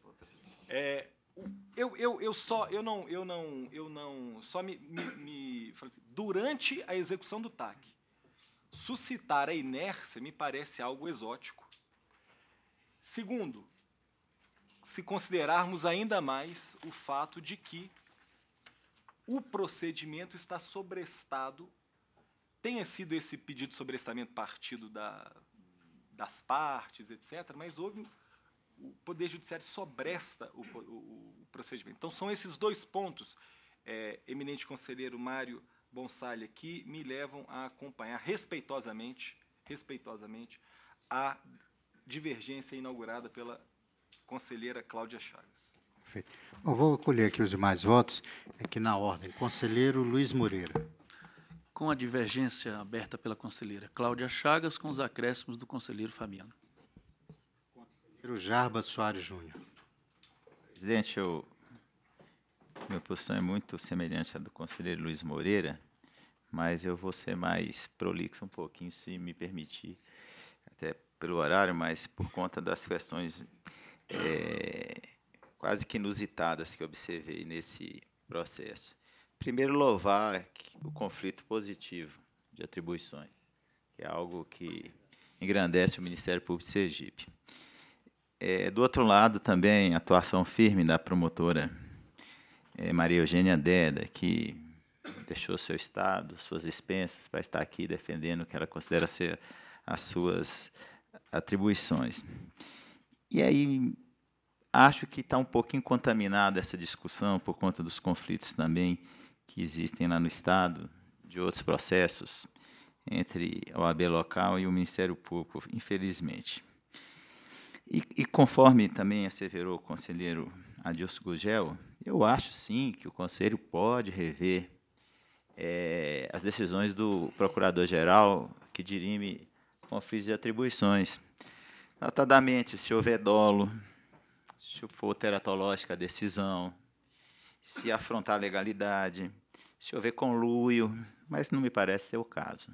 É, eu, eu, eu só eu não eu não eu não só me, me, me assim, durante a execução do TAC suscitar a inércia me parece algo exótico. Segundo, se considerarmos ainda mais o fato de que o procedimento está sobrestado, tenha sido esse pedido de sobrestamento partido da, das partes, etc., mas houve o Poder Judiciário sobresta o, o, o procedimento. Então, são esses dois pontos, é, eminente conselheiro Mário Bonsali que me levam a acompanhar respeitosamente, respeitosamente a divergência inaugurada pela conselheira Cláudia Chagas. Perfeito. vou colher aqui os demais votos, aqui é na ordem. Conselheiro Luiz Moreira. Com a divergência aberta pela conselheira Cláudia Chagas, com os acréscimos do conselheiro Fabiano. Conselheiro Jarba Soares Júnior. Presidente, eu minha posição é muito semelhante à do conselheiro Luiz Moreira, mas eu vou ser mais prolixo um pouquinho, se me permitir, até pelo horário, mas por conta das questões é, quase que inusitadas que observei nesse processo. Primeiro, louvar o conflito positivo de atribuições, que é algo que engrandece o Ministério Público de Sergipe. É, do outro lado, também, atuação firme da promotora é, Maria Eugênia Deda, que deixou seu estado, suas expensas, para estar aqui defendendo o que ela considera ser as suas atribuições. E aí, acho que está um pouquinho contaminada essa discussão por conta dos conflitos também que existem lá no Estado, de outros processos entre a OAB local e o Ministério Público, infelizmente. E, e conforme também asseverou o conselheiro Adilson Gugel, eu acho sim que o Conselho pode rever é, as decisões do Procurador-Geral que dirime conflitos de atribuições. Notadamente, se houver dolo, se for teratológica a decisão, se afrontar a legalidade, se houver conluio, mas não me parece ser o caso.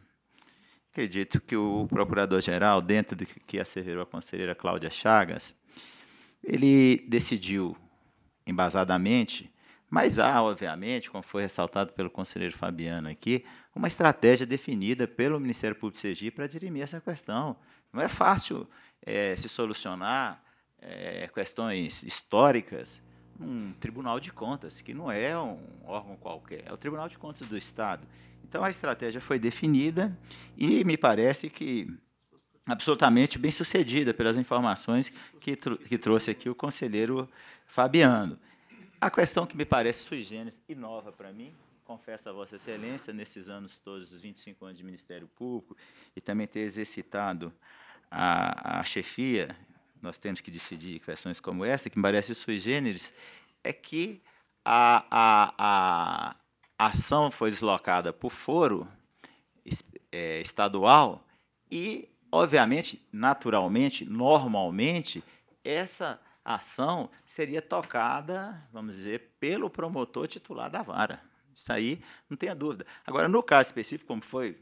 Acredito que o Procurador-Geral, dentro do que asseverou a conselheira Cláudia Chagas, ele decidiu embasadamente, mas há, obviamente, como foi ressaltado pelo conselheiro Fabiano aqui, uma estratégia definida pelo Ministério Público de Sergipe para dirimir essa questão. Não é fácil é, se solucionar é, questões históricas num Tribunal de Contas, que não é um órgão qualquer, é o Tribunal de Contas do Estado. Então, a estratégia foi definida e me parece que absolutamente bem sucedida pelas informações que, que trouxe aqui o conselheiro Fabiano. A questão que me parece sui generis e nova para mim, confesso a Vossa Excelência, nesses anos todos, os 25 anos de Ministério Público, e também ter exercitado a, a chefia, nós temos que decidir questões como essa, que me parece sui generis, é que a, a, a ação foi deslocada para o foro é, estadual e Obviamente, naturalmente, normalmente, essa ação seria tocada, vamos dizer, pelo promotor titular da vara. Isso aí não tenha dúvida. Agora, no caso específico, como foi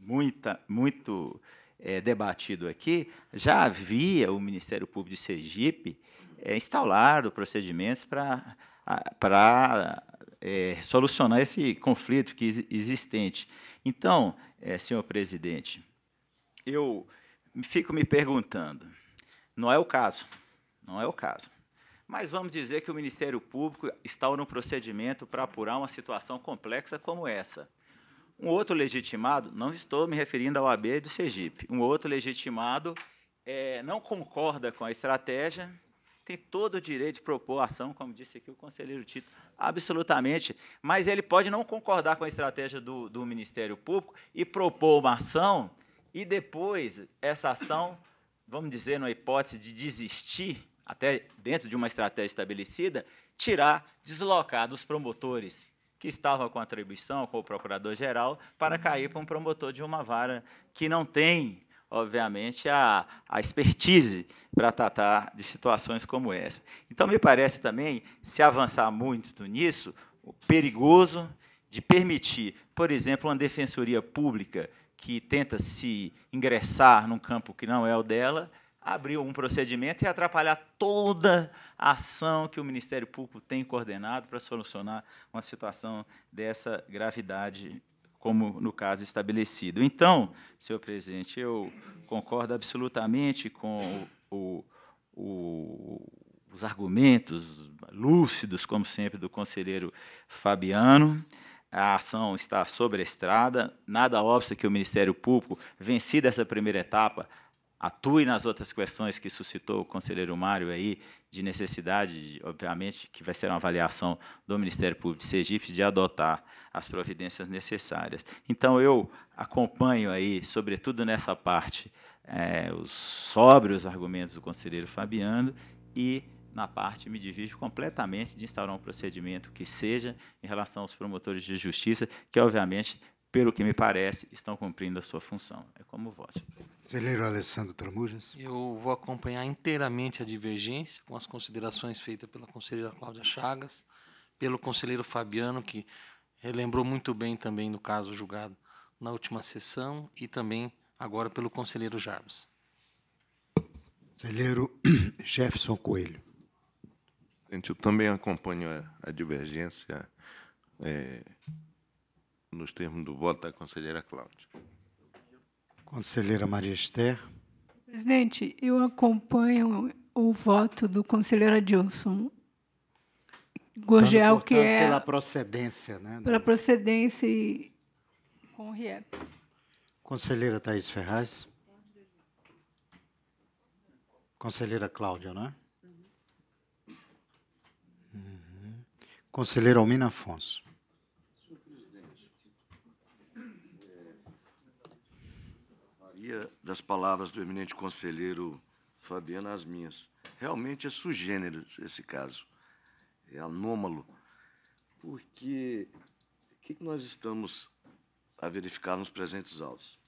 muita, muito é, debatido aqui, já havia o Ministério Público de Sergipe é, eh, instaurado procedimentos para é, eh, solucionar esse conflito que existente. Então, é, senhor presidente, eu fico me perguntando. Não é o caso. Não é o caso. Mas vamos dizer que o Ministério Público está um procedimento para apurar uma situação complexa como essa. Um outro legitimado, não estou me referindo ao AB do Sergipe, um outro legitimado é, não concorda com a estratégia, tem todo o direito de propor ação, como disse aqui o conselheiro Tito, absolutamente, mas ele pode não concordar com a estratégia do, do Ministério Público e propor uma ação e depois, essa ação, vamos dizer, numa hipótese de desistir, até dentro de uma estratégia estabelecida, tirar, deslocar dos promotores que estavam com a atribuição, com o procurador-geral, para cair para um promotor de uma vara que não tem, obviamente, a, a expertise para tratar de situações como essa. Então, me parece também, se avançar muito nisso, perigoso de permitir, por exemplo, uma defensoria pública que tenta se ingressar num campo que não é o dela, abrir um procedimento e atrapalhar toda a ação que o Ministério Público tem coordenado para solucionar uma situação dessa gravidade, como no caso estabelecido. Então, senhor presidente, eu concordo absolutamente com o, o, os argumentos lúcidos, como sempre, do conselheiro Fabiano a ação está sobre a estrada, nada obsta que o Ministério Público, vencida essa primeira etapa, atue nas outras questões que suscitou o conselheiro Mário aí, de necessidade, obviamente, que vai ser uma avaliação do Ministério Público de Sergipe de adotar as providências necessárias. Então, eu acompanho aí, sobretudo nessa parte, é, os sóbrios argumentos do conselheiro Fabiano e na parte, me divirjo completamente de instaurar um procedimento que seja em relação aos promotores de justiça, que obviamente, pelo que me parece, estão cumprindo a sua função. É como voto. Conselheiro Alessandro Tramujas. Eu vou acompanhar inteiramente a divergência com as considerações feitas pela conselheira Cláudia Chagas, pelo conselheiro Fabiano, que relembrou muito bem também no caso julgado na última sessão, e também agora pelo conselheiro Jarbas. Conselheiro Jefferson Coelho. Gente, eu também acompanho a, a divergência é, nos termos do voto da conselheira Cláudia. Conselheira Maria Esther. Presidente, eu acompanho o voto do conselheiro Adilson. Gorgel, Tanto, que é. Pela procedência, né? Pela procedência e com o RIEP. Conselheira Thais Ferraz. Conselheira Cláudia, não é? Conselheiro Almina Afonso. Senhor presidente, das palavras do eminente conselheiro Fabiano as minhas. Realmente é sugênero esse caso, é anômalo, porque o que, que nós estamos a verificar nos presentes autos?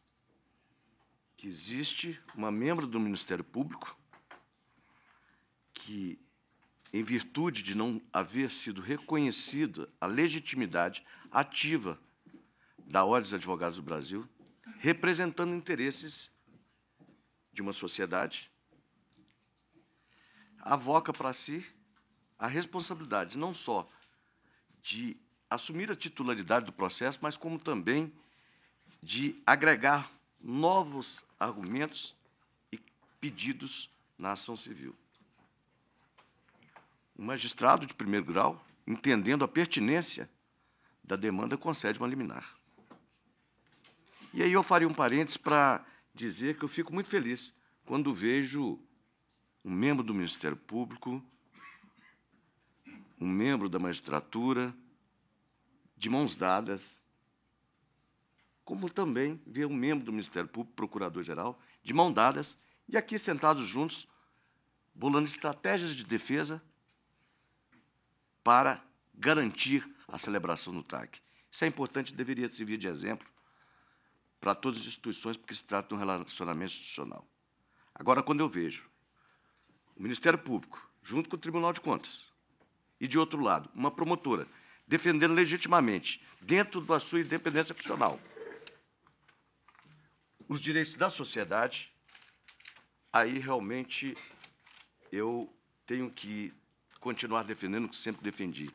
Que existe uma membro do Ministério Público que em virtude de não haver sido reconhecida a legitimidade ativa da Ordem dos Advogados do Brasil, representando interesses de uma sociedade, avoca para si a responsabilidade não só de assumir a titularidade do processo, mas como também de agregar novos argumentos e pedidos na ação civil um magistrado de primeiro grau, entendendo a pertinência da demanda, concede uma liminar. E aí eu faria um parênteses para dizer que eu fico muito feliz quando vejo um membro do Ministério Público, um membro da magistratura, de mãos dadas, como também ver um membro do Ministério Público, procurador-geral, de mãos dadas, e aqui sentados juntos, bolando estratégias de defesa para garantir a celebração do TAC. Isso é importante, deveria servir de exemplo para todas as instituições, porque se trata de um relacionamento institucional. Agora, quando eu vejo o Ministério Público, junto com o Tribunal de Contas, e, de outro lado, uma promotora defendendo legitimamente, dentro da sua independência profissional, os direitos da sociedade, aí realmente eu tenho que continuar defendendo o que sempre defendi: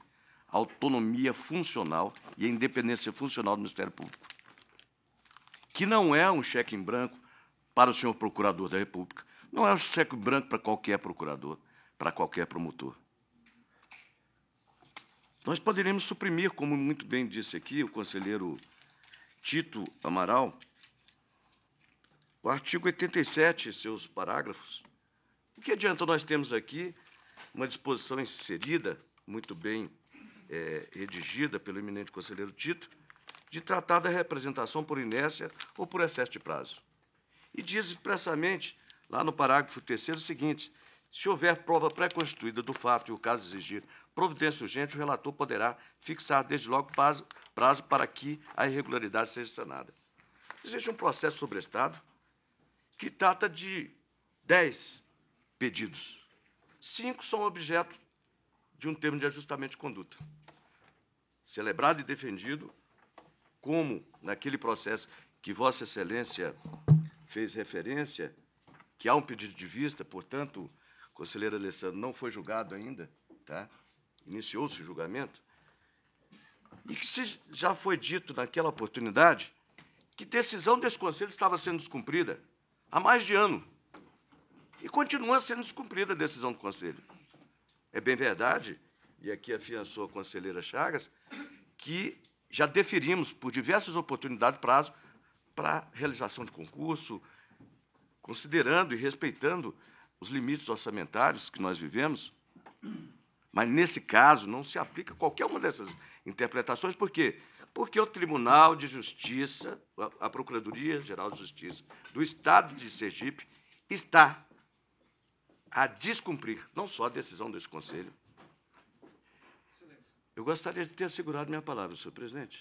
a autonomia funcional e a independência funcional do Ministério Público. Que não é um cheque em branco para o senhor procurador da República, não é um cheque em branco para qualquer procurador, para qualquer promotor. Nós poderíamos suprimir, como muito bem disse aqui o conselheiro Tito Amaral, o artigo 87, seus parágrafos. O que adianta nós termos aqui uma disposição inserida, muito bem é, redigida pelo eminente conselheiro Tito, de tratar da representação por inércia ou por excesso de prazo. E diz expressamente, lá no parágrafo terceiro, o seguinte: se houver prova pré-constituída do fato e o caso exigir providência urgente, o relator poderá fixar desde logo prazo, prazo para que a irregularidade seja sanada. Existe um processo sobre Estado que trata de 10 pedidos Cinco são objeto de um termo de ajustamento de conduta, celebrado e defendido, como naquele processo que Vossa Excelência fez referência, que há um pedido de vista, portanto, conselheiro Alessandro não foi julgado ainda, tá? iniciou-se o julgamento, e que se já foi dito naquela oportunidade que decisão desse conselho estava sendo descumprida há mais de ano e continua sendo descumprida a decisão do Conselho. É bem verdade, e aqui afiançou a conselheira Chagas, que já deferimos por diversas oportunidades prazo para realização de concurso, considerando e respeitando os limites orçamentários que nós vivemos, mas nesse caso não se aplica qualquer uma dessas interpretações, por quê? Porque o Tribunal de Justiça, a Procuradoria Geral de Justiça do Estado de Sergipe, está a descumprir não só a decisão desse Conselho. Eu gostaria de ter assegurado minha palavra, senhor presidente.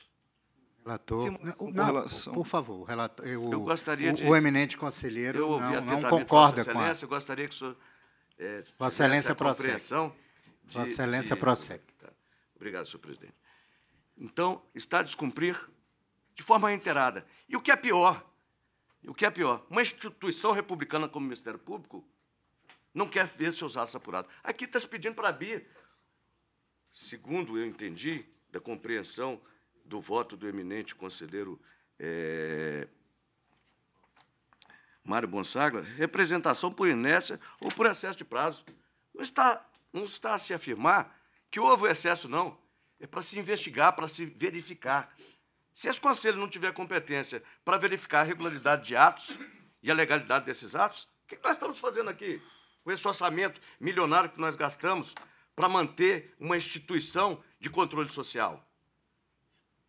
Relator, não, não, relação... por favor, relator, eu, eu gostaria o, de, o eminente conselheiro eu ouvi não, não concorda com a excelência, com a... gostaria que o senhor é, Vossa Excelência a Vossa Excelência de... prossegue. Tá. Obrigado, senhor presidente. Então, está a descumprir de forma reiterada. E o que é pior, o que é pior, uma instituição republicana como o Ministério Público não quer ver seus atos apurados. Aqui está se pedindo para abrir. Segundo eu entendi, da compreensão do voto do eminente conselheiro é, Mário Gonçalves, representação por inércia ou por excesso de prazo. Não está, não está a se afirmar que houve excesso, não. É para se investigar, para se verificar. Se esse conselho não tiver competência para verificar a regularidade de atos e a legalidade desses atos, o que nós estamos fazendo aqui? com esse orçamento milionário que nós gastamos para manter uma instituição de controle social.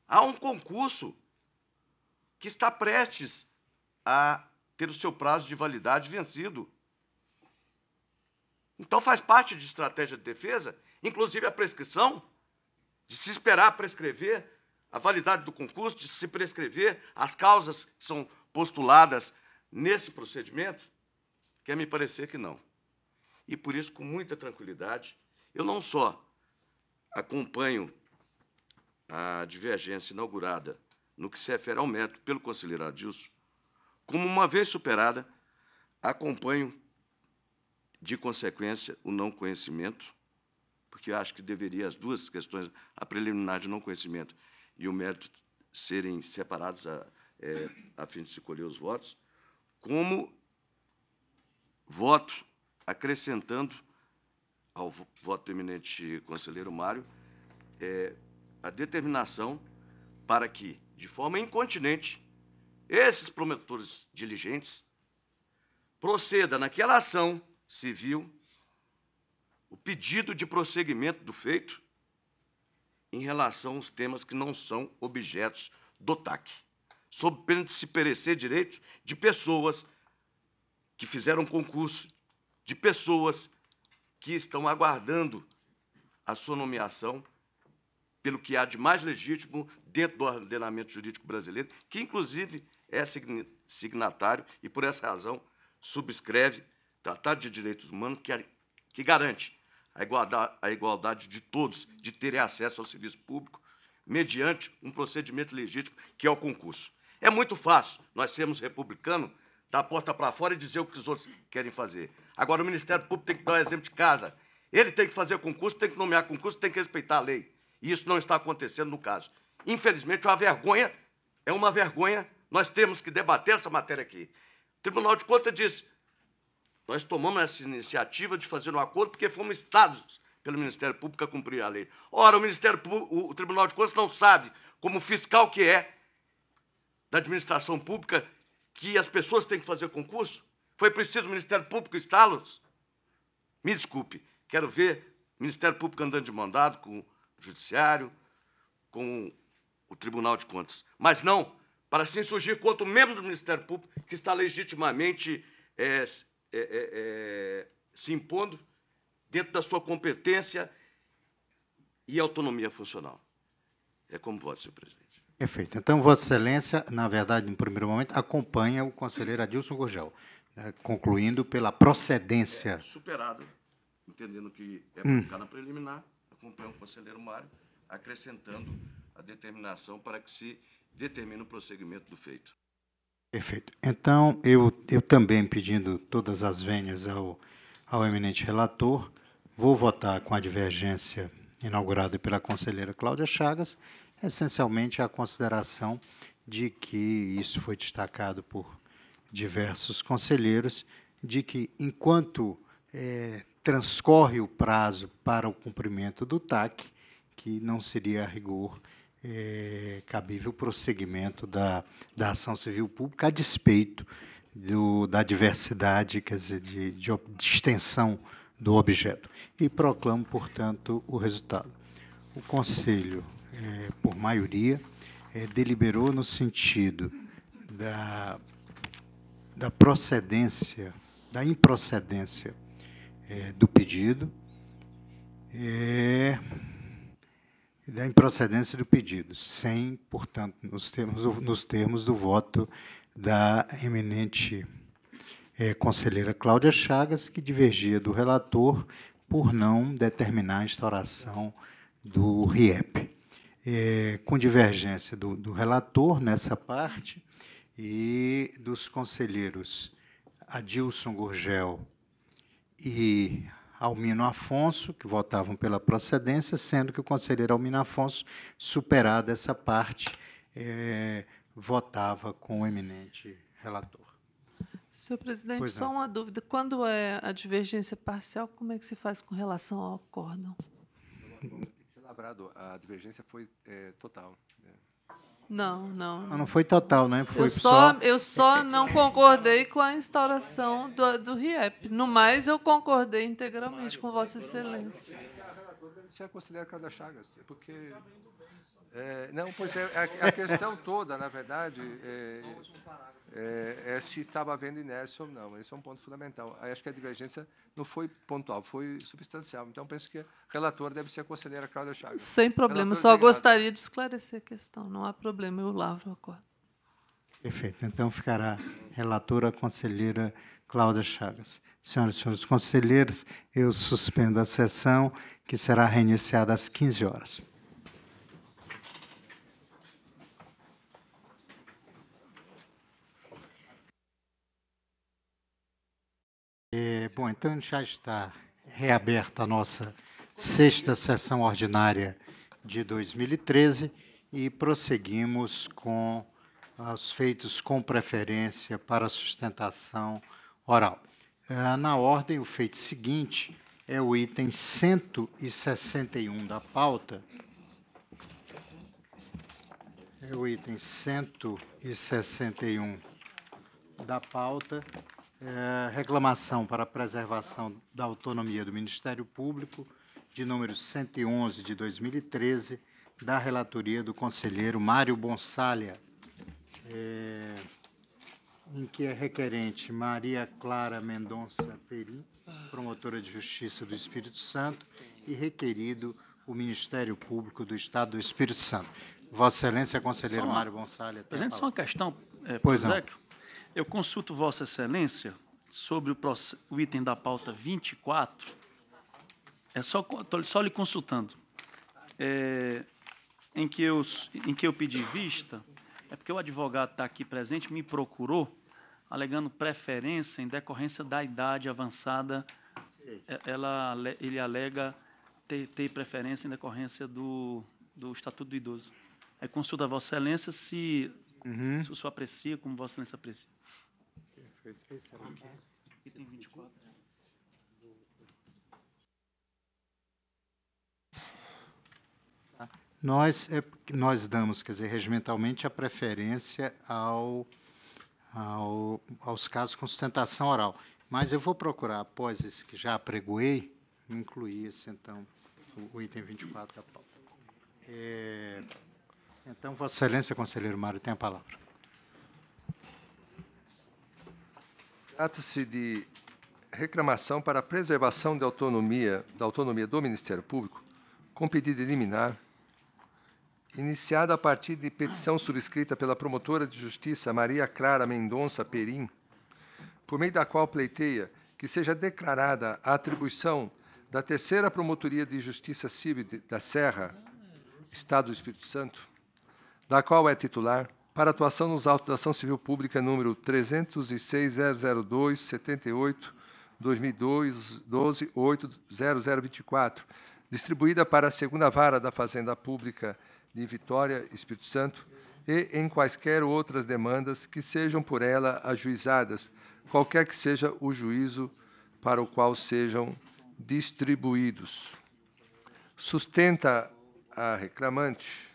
Há um concurso que está prestes a ter o seu prazo de validade vencido. Então faz parte de estratégia de defesa, inclusive a prescrição, de se esperar prescrever a validade do concurso, de se prescrever as causas que são postuladas nesse procedimento? Quer é me parecer que não e por isso, com muita tranquilidade, eu não só acompanho a divergência inaugurada no que se refere ao método pelo conselheiro Adilson, como uma vez superada, acompanho de consequência o não conhecimento, porque acho que deveria as duas questões, a preliminar de não conhecimento e o mérito, serem separados a, é, a fim de se colher os votos, como voto acrescentando ao voto do eminente conselheiro Mário é, a determinação para que, de forma incontinente, esses promotores diligentes proceda naquela ação civil o pedido de prosseguimento do feito em relação aos temas que não são objetos do TAC, sob pena de se perecer direitos de pessoas que fizeram concurso de pessoas que estão aguardando a sua nomeação pelo que há de mais legítimo dentro do ordenamento jurídico brasileiro, que inclusive é signatário e, por essa razão, subscreve o Tratado de Direitos Humanos que, que garante a igualdade, a igualdade de todos de terem acesso ao serviço público mediante um procedimento legítimo, que é o concurso. É muito fácil nós sermos republicanos da porta para fora e dizer o que os outros querem fazer. Agora, o Ministério Público tem que dar um exemplo de casa. Ele tem que fazer concurso, tem que nomear concurso, tem que respeitar a lei. E isso não está acontecendo no caso. Infelizmente, é uma vergonha, é uma vergonha. Nós temos que debater essa matéria aqui. O Tribunal de Contas diz: nós tomamos essa iniciativa de fazer um acordo porque fomos estados pelo Ministério Público a cumprir a lei. Ora, o Ministério Público, o Tribunal de Contas não sabe, como fiscal que é da administração pública, que as pessoas têm que fazer concurso? Foi preciso o Ministério Público instá los Me desculpe, quero ver o Ministério Público andando de mandado com o Judiciário, com o Tribunal de Contas. Mas não, para se assim insurgir contra o membro do Ministério Público que está legitimamente é, é, é, se impondo dentro da sua competência e autonomia funcional. É como voto, senhor presidente. Perfeito. Então, Vossa Excelência, na verdade, no primeiro momento, acompanha o conselheiro Adilson Gurgel, né, concluindo pela procedência. É superado, entendendo que é ficar hum. na preliminar, acompanha o conselheiro Mário, acrescentando a determinação para que se determine o prosseguimento do feito. Perfeito. Então, eu, eu também pedindo todas as vênias ao, ao eminente relator, vou votar com a divergência inaugurada pela conselheira Cláudia Chagas essencialmente a consideração de que isso foi destacado por diversos conselheiros, de que enquanto é, transcorre o prazo para o cumprimento do TAC, que não seria a rigor é, cabível o prosseguimento da, da ação civil pública, a despeito do, da diversidade, quer dizer, de, de, de extensão do objeto. E proclamo, portanto, o resultado. O Conselho é, por maioria, é, deliberou no sentido da, da procedência, da improcedência é, do pedido, é, da improcedência do pedido, sem, portanto, nos termos, nos termos do voto da eminente é, conselheira Cláudia Chagas, que divergia do relator por não determinar a instauração do RIEP é, com divergência do, do relator nessa parte e dos conselheiros Adilson Gurgel e Almino Afonso, que votavam pela procedência, sendo que o conselheiro Almino Afonso, superada essa parte, é, votava com o eminente relator. Senhor presidente, pois só não. uma dúvida. Quando é a divergência parcial, como é que se faz com relação ao acórdão? Abrado, a divergência foi é, total. Né? Não, não, ah, não. Não foi total, né? Foi eu só, só, eu só não concordei com a instauração do, do RIEP. No mais, eu concordei integralmente com Vossa Excelência. É Se a Chagas, porque. É, não, pois é, a, é a questão toda, na verdade. É, é é, é se estava havendo inércia ou não. Esse é um ponto fundamental. acho que a divergência não foi pontual, foi substancial. Então, penso que a relatora deve ser a conselheira Cláudia Chagas. Sem problema, só gostaria de esclarecer a questão. Não há problema, eu lavro o acordo. Perfeito. Então, ficará relatora a conselheira Cláudia Chagas. Senhoras e senhores conselheiros, eu suspendo a sessão, que será reiniciada às 15 horas. É, bom, então já está reaberta a nossa sexta sessão ordinária de 2013 e prosseguimos com os feitos com preferência para sustentação oral. É, na ordem, o feito seguinte é o item 161 da pauta. É o item 161 da pauta, é, reclamação para preservação da autonomia do Ministério Público, de número 111 de 2013, da relatoria do conselheiro Mário Bonsalha, é, em que é requerente Maria Clara Mendonça Perim, promotora de Justiça do Espírito Santo, e requerido o Ministério Público do Estado do Espírito Santo. Vossa Excelência, conselheiro uma, Mário Gonçalves. Presidente, só uma questão, é, pois não. Eu consulto Vossa Excelência sobre o, o item da pauta 24. É só, tô só lhe consultando. É, em, que eu, em que eu pedi vista, é porque o advogado está aqui presente, me procurou, alegando preferência em decorrência da idade avançada. É, ela, ele alega ter, ter preferência em decorrência do, do Estatuto do Idoso. É consulta a Vossa Excelência se Uhum. Se o senhor aprecia, como Vossa Excelência aprecia. Perfeito. Esse era aqui. Item 24. Nós, é, nós damos, quer dizer, regimentalmente a preferência ao, ao, aos casos com sustentação oral. Mas eu vou procurar, após esse que já apregoei, incluir esse, então, o, o item 24 da pauta. É, então, Vossa Excelência, conselheiro Mário, tem a palavra. Trata-se de reclamação para preservação da autonomia, da autonomia do Ministério Público, com pedido de liminar, iniciada a partir de petição subscrita pela promotora de justiça Maria Clara Mendonça Perim, por meio da qual pleiteia que seja declarada a atribuição da Terceira Promotoria de Justiça Civil da Serra, Estado do Espírito Santo, da qual é titular, para atuação nos autos da ação civil pública número 306-002-78-2012-8-0024, distribuída para a segunda vara da Fazenda Pública de Vitória, Espírito Santo, e em quaisquer outras demandas que sejam por ela ajuizadas, qualquer que seja o juízo para o qual sejam distribuídos. Sustenta a reclamante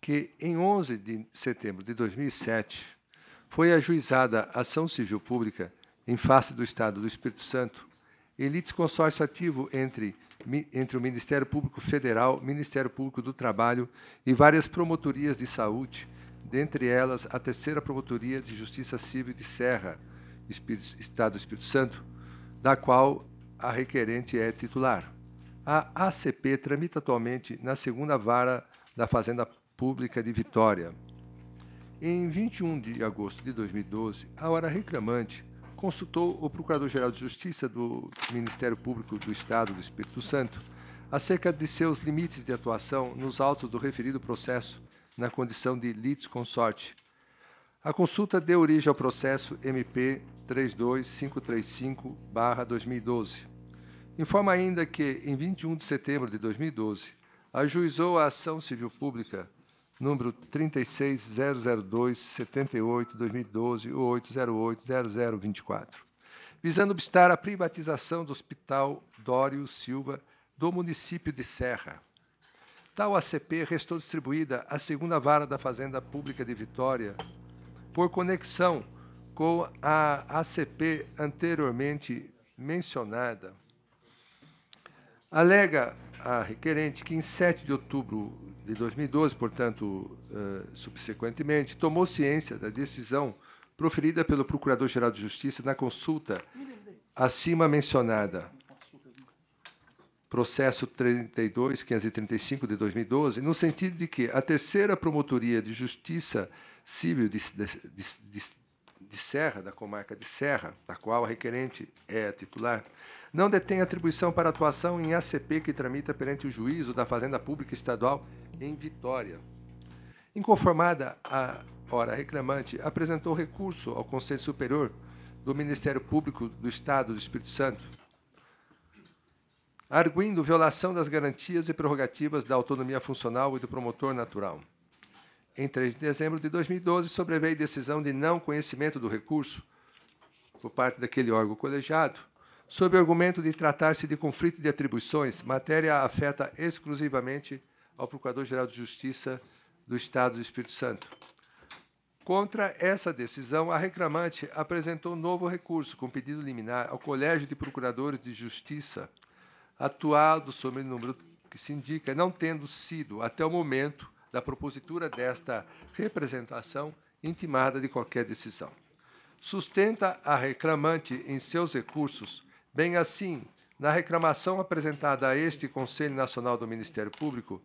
que, em 11 de setembro de 2007, foi ajuizada ação civil pública em face do Estado do Espírito Santo, em litisconsórcio ativo entre, entre o Ministério Público Federal, Ministério Público do Trabalho e várias promotorias de saúde, dentre elas a Terceira Promotoria de Justiça Civil de Serra, Espírito, Estado do Espírito Santo, da qual a requerente é titular. A ACP tramita atualmente na segunda vara da Fazenda Pública de Vitória. Em 21 de agosto de 2012, a hora reclamante consultou o Procurador-Geral de Justiça do Ministério Público do Estado do Espírito Santo acerca de seus limites de atuação nos autos do referido processo na condição de litisconsorte. A consulta deu origem ao processo MP 32535-2012. Informa ainda que, em 21 de setembro de 2012, ajuizou a ação civil pública número 36002-78-2012-808-0024, visando obstar a privatização do Hospital Dório Silva do município de Serra. Tal ACP restou distribuída à segunda vara da Fazenda Pública de Vitória por conexão com a ACP anteriormente mencionada Alega a requerente que em 7 de outubro de 2012, portanto, eh, subsequentemente, tomou ciência da decisão proferida pelo Procurador-Geral de Justiça na consulta acima mencionada, processo 32.535 de 2012, no sentido de que a terceira Promotoria de Justiça Civil de, de, de, de Serra, da comarca de Serra, da qual a requerente é titular, não detém atribuição para atuação em ACP que tramita perante o juízo da Fazenda Pública Estadual em Vitória. Inconformada, a ora reclamante apresentou recurso ao Conselho Superior do Ministério Público do Estado do Espírito Santo, arguindo violação das garantias e prerrogativas da autonomia funcional e do promotor natural. Em 3 de dezembro de 2012, sobreveio decisão de não conhecimento do recurso por parte daquele órgão colegiado, Sob o argumento de tratar-se de conflito de atribuições, matéria afeta exclusivamente ao Procurador-Geral de Justiça do Estado do Espírito Santo. Contra essa decisão, a reclamante apresentou um novo recurso com pedido liminar ao Colégio de Procuradores de Justiça, atuado sobre o número que se indica, não tendo sido, até o momento da propositura desta representação, intimada de qualquer decisão. Sustenta a reclamante em seus recursos Bem assim, na reclamação apresentada a este Conselho Nacional do Ministério Público,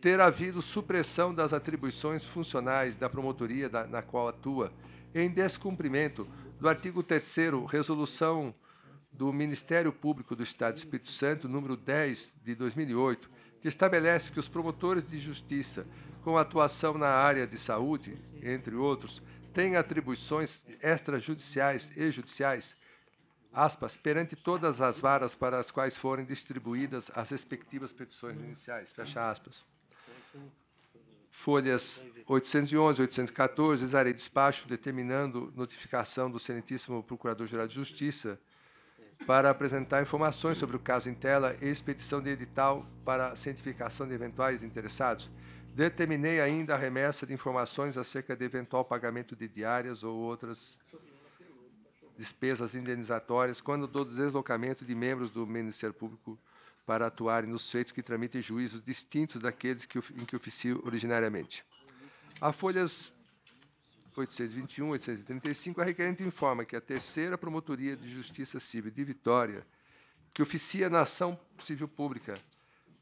ter havido supressão das atribuições funcionais da promotoria da, na qual atua, em descumprimento do artigo 3 resolução do Ministério Público do Estado de Espírito Santo, número 10 de 2008, que estabelece que os promotores de justiça com atuação na área de saúde, entre outros, têm atribuições extrajudiciais e judiciais aspas, perante todas as varas para as quais forem distribuídas as respectivas petições iniciais, fecha aspas. Folhas 811, 814, exarei despacho determinando notificação do Excelentíssimo Procurador-Geral de Justiça para apresentar informações sobre o caso em tela e expedição de edital para cientificação de eventuais interessados. Determinei ainda a remessa de informações acerca de eventual pagamento de diárias ou outras despesas indenizatórias, quando do deslocamento de membros do Ministério Público para atuarem nos feitos que tramitem juízos distintos daqueles que, em que oficiam originariamente. A folhas 821 835, a requerente informa que a terceira Promotoria de Justiça Civil de Vitória, que oficia na ação civil pública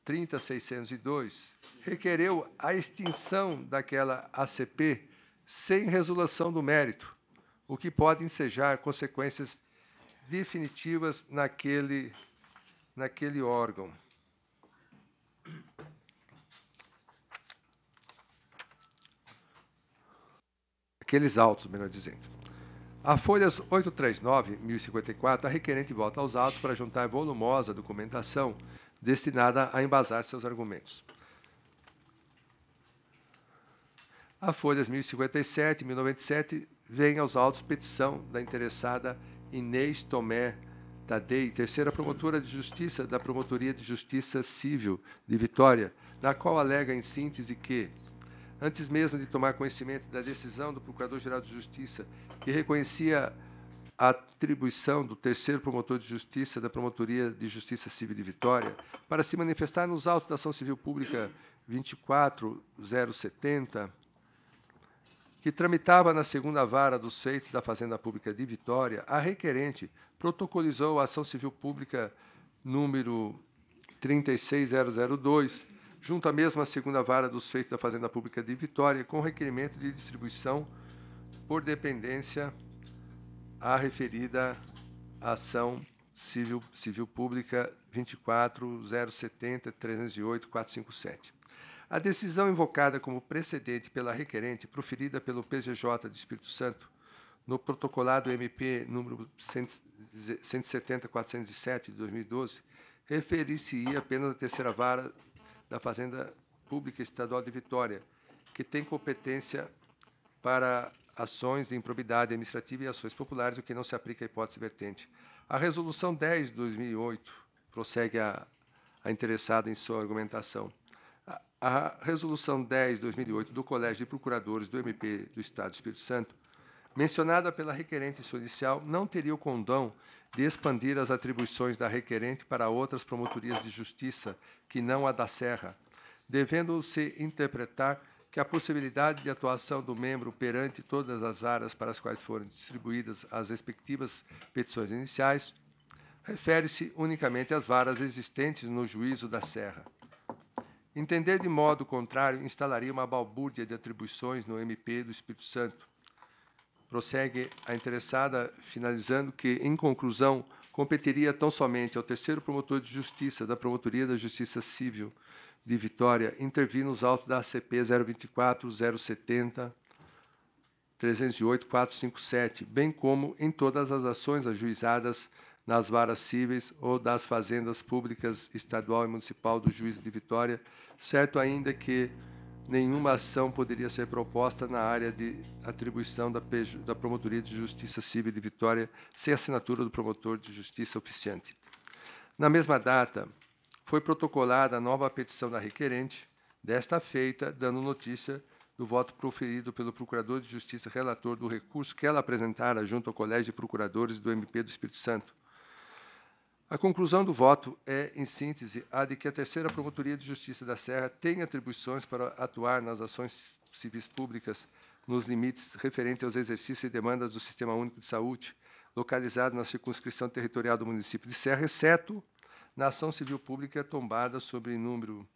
30602, requereu a extinção daquela ACP sem resolução do mérito, o que pode ensejar consequências definitivas naquele, naquele órgão. Aqueles autos, melhor dizendo. A folhas 839 1054, a requerente volta aos autos para juntar volumosa documentação destinada a embasar seus argumentos. A folhas 1057 1097 vem aos autos petição da interessada Inês Tomé Tadei, terceira promotora de justiça da Promotoria de Justiça Civil de Vitória, na qual alega em síntese que, antes mesmo de tomar conhecimento da decisão do Procurador-Geral de Justiça, que reconhecia a atribuição do terceiro promotor de justiça da Promotoria de Justiça Civil de Vitória para se manifestar nos autos da ação civil pública 24070 que tramitava na segunda vara dos feitos da Fazenda Pública de Vitória, a requerente protocolizou a ação civil pública número 36002, junto à mesma segunda vara dos feitos da Fazenda Pública de Vitória, com requerimento de distribuição por dependência à referida ação civil, civil pública 24070 308 457. A decisão invocada como precedente pela requerente, proferida pelo PGJ de Espírito Santo, no protocolado MP número 170-407 de 2012, referir-se-ia apenas à terceira vara da Fazenda Pública Estadual de Vitória, que tem competência para ações de improbidade administrativa e ações populares, o que não se aplica à hipótese vertente. A Resolução 10 de 2008 prossegue a, a interessada em sua argumentação. A Resolução 10-2008 do Colégio de Procuradores do MP do Estado do Espírito Santo, mencionada pela requerente em sua inicial, não teria o condão de expandir as atribuições da requerente para outras promotorias de justiça que não a da Serra, devendo-se interpretar que a possibilidade de atuação do membro perante todas as varas para as quais foram distribuídas as respectivas petições iniciais refere-se unicamente às varas existentes no juízo da Serra. Entender de modo contrário instalaria uma balbúrdia de atribuições no MP do Espírito Santo. Prossegue a interessada, finalizando que, em conclusão, competeria tão somente ao terceiro promotor de justiça da Promotoria da Justiça Civil de Vitória intervir nos autos da ACP 024 070 308 457, bem como em todas as ações ajuizadas nas varas cíveis ou das fazendas públicas estadual e municipal do juízo de Vitória, certo ainda que nenhuma ação poderia ser proposta na área de atribuição da, da Promotoria de Justiça Civil de Vitória sem assinatura do promotor de justiça oficiante. Na mesma data, foi protocolada a nova petição da requerente, desta feita, dando notícia do voto proferido pelo Procurador de Justiça relator do recurso que ela apresentara junto ao Colégio de Procuradores do MP do Espírito Santo, a conclusão do voto é, em síntese, a de que a Terceira Promotoria de Justiça da Serra tem atribuições para atuar nas ações civis públicas nos limites referentes aos exercícios e demandas do Sistema Único de Saúde, localizado na circunscrição territorial do município de Serra, exceto na ação civil pública tombada sobre número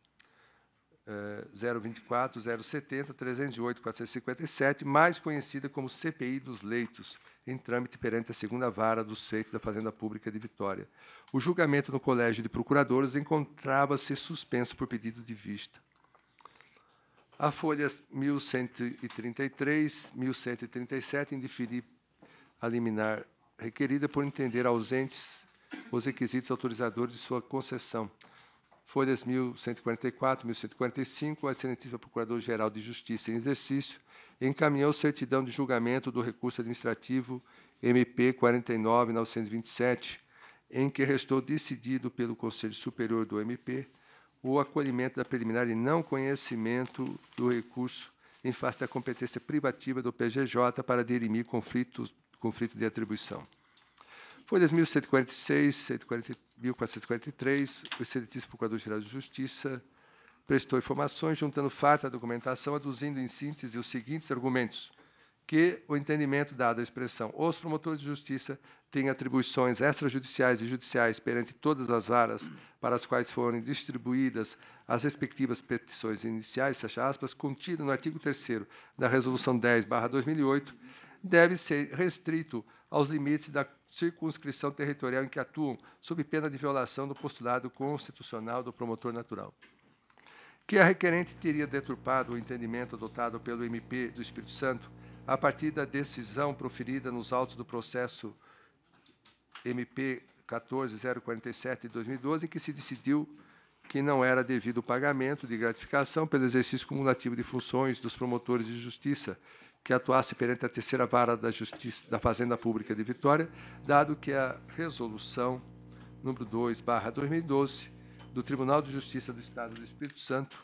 024, 070, 308, 457, mais conhecida como CPI dos Leitos, em trâmite perante a segunda vara dos feitos da Fazenda Pública de Vitória. O julgamento no Colégio de Procuradores encontrava-se suspenso por pedido de vista. A folha 1133, 1137, indiferir a liminar requerida por entender ausentes os requisitos autorizadores de sua concessão folhas 1144, 1145, a Excelentíssima Procurador-Geral de Justiça em exercício encaminhou certidão de julgamento do recurso administrativo MP 49927, em que restou decidido pelo Conselho Superior do MP o acolhimento da preliminar e não conhecimento do recurso em face da competência privativa do PGJ para dirimir conflitos, conflito de atribuição. Foi Folhas 1146, 1443, o excelentíssimo Procurador-Geral de Justiça prestou informações juntando fatos à documentação, aduzindo em síntese os seguintes argumentos que o entendimento dado à expressão os promotores de justiça têm atribuições extrajudiciais e judiciais perante todas as varas para as quais foram distribuídas as respectivas petições iniciais, fecha aspas, contida no artigo 3 da Resolução 10, 2008, deve ser restrito aos limites da circunscrição territorial em que atuam, sob pena de violação do postulado constitucional do promotor natural. Que a requerente teria deturpado o entendimento adotado pelo MP do Espírito Santo a partir da decisão proferida nos autos do processo MP 14047 de 2012, em que se decidiu que não era devido o pagamento de gratificação pelo exercício cumulativo de funções dos promotores de justiça que atuasse perante a terceira vara da Justiça da Fazenda Pública de Vitória, dado que a resolução número 2, barra 2012, do Tribunal de Justiça do Estado do Espírito Santo,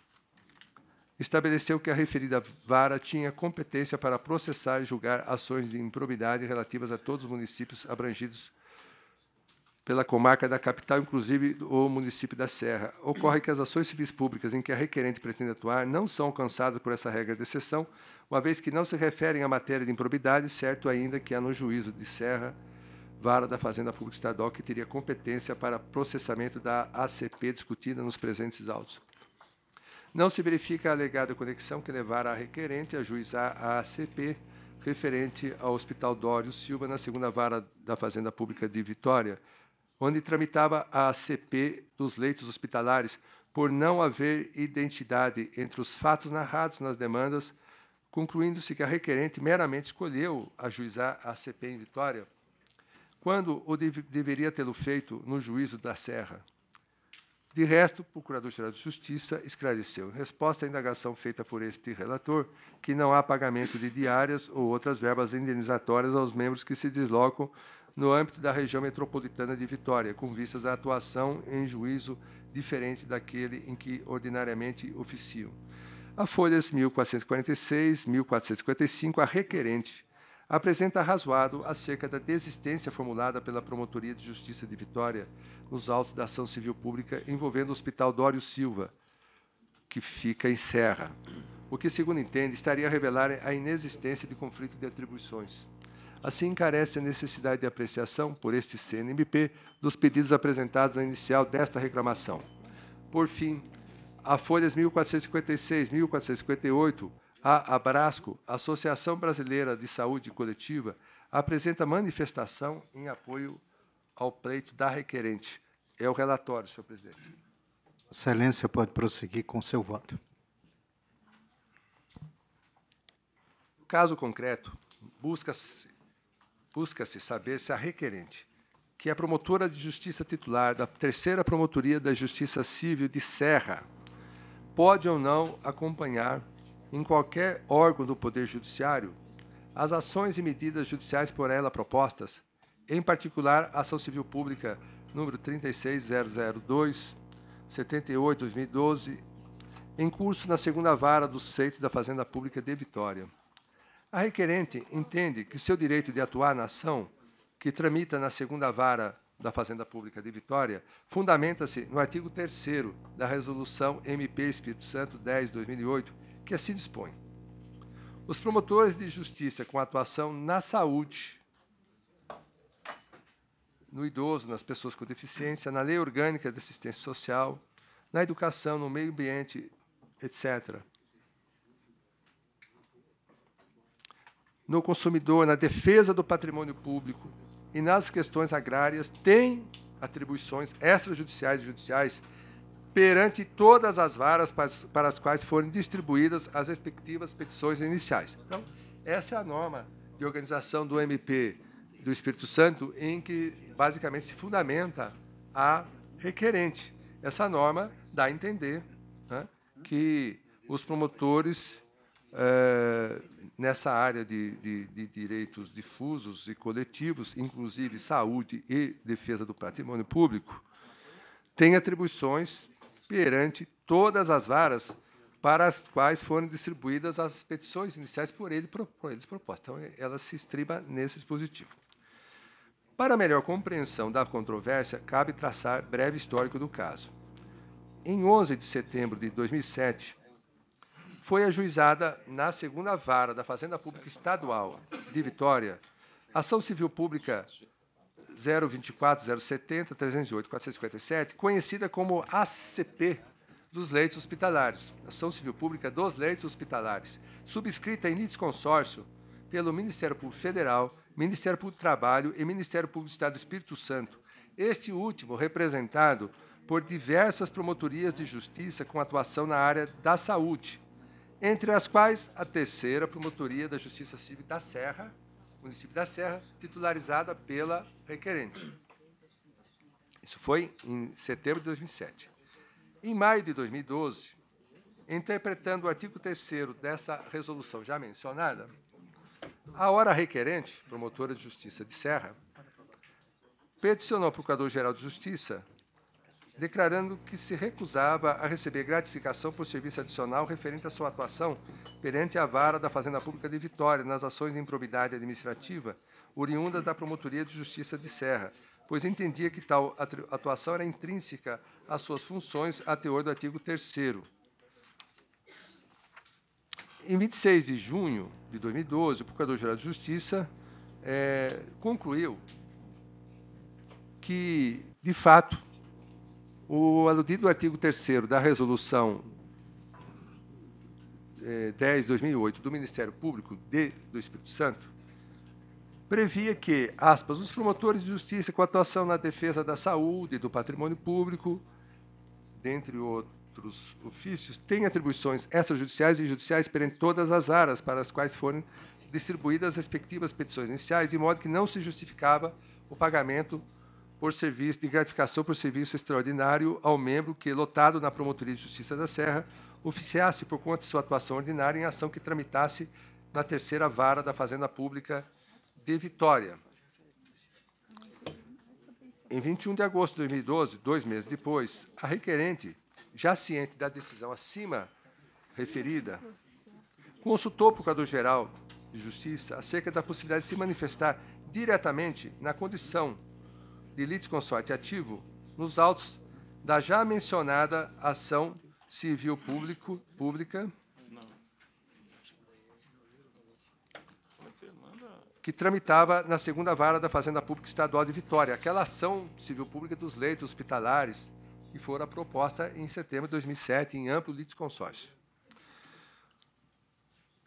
estabeleceu que a referida vara tinha competência para processar e julgar ações de improbidade relativas a todos os municípios abrangidos pela comarca da capital, inclusive o município da Serra. Ocorre que as ações civis públicas em que a requerente pretende atuar não são alcançadas por essa regra de exceção, uma vez que não se referem à matéria de improbidade, certo ainda que há no juízo de Serra, vara da Fazenda Pública Estadual, que teria competência para processamento da ACP discutida nos presentes autos. Não se verifica a alegada conexão que levará a requerente a juizar a ACP referente ao Hospital Dório Silva na segunda vara da Fazenda Pública de Vitória, onde tramitava a ACP dos leitos hospitalares por não haver identidade entre os fatos narrados nas demandas, concluindo-se que a requerente meramente escolheu ajuizar a ACP em Vitória, quando o dev deveria tê-lo feito no juízo da Serra. De resto, o Procurador-Geral de Justiça esclareceu, em resposta à indagação feita por este relator, que não há pagamento de diárias ou outras verbas indenizatórias aos membros que se deslocam no âmbito da região metropolitana de Vitória, com vistas à atuação em juízo diferente daquele em que ordinariamente oficiam. A folhas 1446, 1455, a requerente apresenta razoado acerca da desistência formulada pela Promotoria de Justiça de Vitória nos autos da ação civil pública envolvendo o Hospital Dório Silva, que fica em Serra, o que, segundo entende, estaria a revelar a inexistência de conflito de atribuições. Assim, encarece a necessidade de apreciação por este CNMP dos pedidos apresentados na inicial desta reclamação. Por fim, a folhas 1456, 1458, a Abrasco, Associação Brasileira de Saúde Coletiva, apresenta manifestação em apoio ao pleito da requerente. É o relatório, senhor presidente. Excelência, pode prosseguir com seu voto. No caso concreto, busca busca-se saber se a requerente, que é promotora de justiça titular da terceira promotoria da Justiça Civil de Serra, pode ou não acompanhar em qualquer órgão do Poder Judiciário as ações e medidas judiciais por ela propostas, em particular a ação civil pública número 36002 78 2012, em curso na segunda vara do Seito da Fazenda Pública de Vitória. A requerente entende que seu direito de atuar na ação, que tramita na segunda vara da Fazenda Pública de Vitória, fundamenta-se no artigo 3 da Resolução MP Espírito Santo 10/2008, que assim dispõe: Os promotores de justiça com atuação na saúde, no idoso, nas pessoas com deficiência, na lei orgânica de assistência social, na educação, no meio ambiente, etc., no consumidor, na defesa do patrimônio público e nas questões agrárias tem atribuições extrajudiciais e judiciais perante todas as varas para as quais forem distribuídas as respectivas petições iniciais. Então, essa é a norma de organização do MP do Espírito Santo em que basicamente se fundamenta a requerente. Essa norma dá a entender né, que os promotores eh, nessa área de, de, de, direitos difusos e coletivos, inclusive saúde e defesa do patrimônio público, tem atribuições perante todas as varas para as quais foram distribuídas as petições iniciais por, ele, por eles propostas. Então, ela se estriba nesse dispositivo. Para melhor compreensão da controvérsia, cabe traçar breve histórico do caso. Em 11 de setembro de 2007, foi ajuizada na segunda vara da Fazenda Pública Estadual de Vitória ação civil pública 024 070 308 457, conhecida como ACP dos leitos hospitalares, ação civil pública dos leitos hospitalares, subscrita em litisconsórcio pelo Ministério Público Federal, Ministério Público do Trabalho e Ministério Público do Estado do Espírito Santo. Este último representado por diversas promotorias de justiça com atuação na área da saúde, entre as quais a terceira Promotoria da Justiça Civil da Serra, município da Serra, titularizada pela requerente. Isso foi em setembro de 2007. Em maio de 2012, interpretando o artigo 3 dessa resolução já mencionada, a hora requerente, promotora de justiça de Serra, peticionou ao Procurador-Geral de Justiça declarando que se recusava a receber gratificação por serviço adicional referente à sua atuação perante a vara da Fazenda Pública de Vitória nas ações de improbidade administrativa oriundas da Promotoria de Justiça de Serra, pois entendia que tal atuação era intrínseca às suas funções a teor do artigo 3 Em 26 de junho de 2012, o Procurador-Geral de Justiça é, concluiu que, de fato, o aludido artigo 3 da Resolução é, eh, 10-2008 do Ministério Público de, do Espírito Santo previa que, aspas, os promotores de justiça com atuação na defesa da saúde e do patrimônio público, dentre outros ofícios, têm atribuições extrajudiciais e judiciais perante todas as áreas para as quais forem distribuídas as respectivas petições iniciais, de modo que não se justificava o pagamento por serviço de gratificação por serviço extraordinário ao membro que, lotado na Promotoria de Justiça da Serra, oficiasse por conta de sua atuação ordinária em ação que tramitasse na terceira vara da Fazenda Pública de Vitória. Em 21 de agosto de 2012, dois meses depois, a requerente, já ciente da decisão acima referida, consultou o Procurador-Geral de Justiça acerca da possibilidade de se manifestar diretamente na condição de litisconsorte ativo nos autos da já mencionada ação civil público, pública que tramitava na segunda vara da Fazenda Pública Estadual de Vitória, aquela ação civil pública dos leitos hospitalares que fora proposta em setembro de 2007 em amplo litisconsórcio.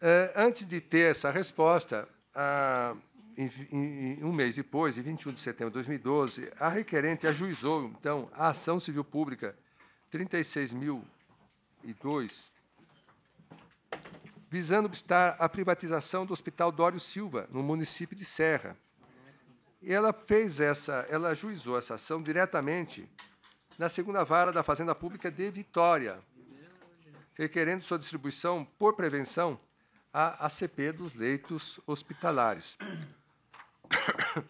É, eh, antes de ter essa resposta, a em, em, um mês depois, em 21 de setembro de 2012, a requerente ajuizou, então, a ação civil pública 36.002, visando obstar a privatização do Hospital Dório Silva, no município de Serra. E ela fez essa, ela ajuizou essa ação diretamente na segunda vara da Fazenda Pública de Vitória, requerendo sua distribuição por prevenção à ACP dos leitos hospitalares.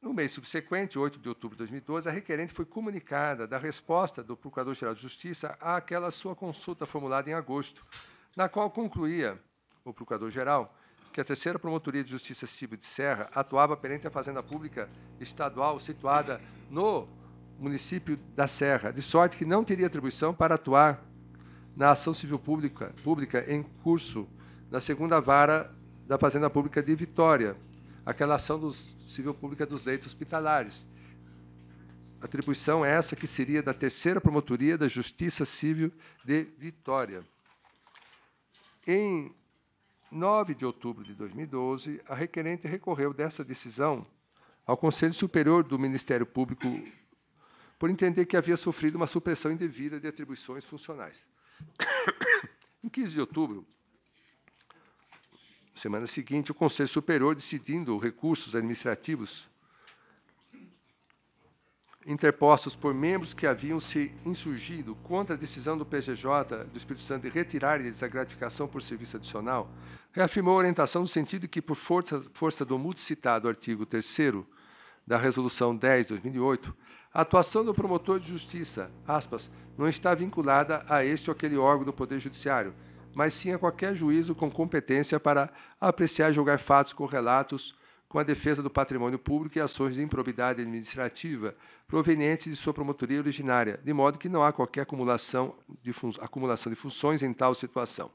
No mês subsequente, 8 de outubro de 2012, a requerente foi comunicada da resposta do Procurador-Geral de Justiça àquela sua consulta formulada em agosto, na qual concluía o Procurador-Geral que a terceira Promotoria de Justiça Civil de Serra atuava perante a Fazenda Pública Estadual situada no município da Serra, de sorte que não teria atribuição para atuar na ação civil pública, pública em curso na segunda vara da Fazenda Pública de Vitória, aquela ação do Civil Pública dos Leitos Hospitalares. Atribuição é essa que seria da Terceira Promotoria da Justiça Civil de Vitória. Em 9 de outubro de 2012, a requerente recorreu dessa decisão ao Conselho Superior do Ministério Público por entender que havia sofrido uma supressão indevida de atribuições funcionais. Em 15 de outubro, semana seguinte, o Conselho Superior decidindo recursos administrativos interpostos por membros que haviam se insurgido contra a decisão do PGJ do Espírito Santo de retirar lhes a gratificação por serviço adicional, reafirmou a orientação no sentido que, por força, força do multicitado artigo 3 da Resolução 10 de 2008, a atuação do promotor de justiça, aspas, não está vinculada a este ou aquele órgão do Poder Judiciário, mas sim a qualquer juízo com competência para apreciar e julgar fatos correlatos com a defesa do patrimônio público e ações de improbidade administrativa provenientes de sua promotoria originária, de modo que não há qualquer acumulação de, acumulação de funções em tal situação.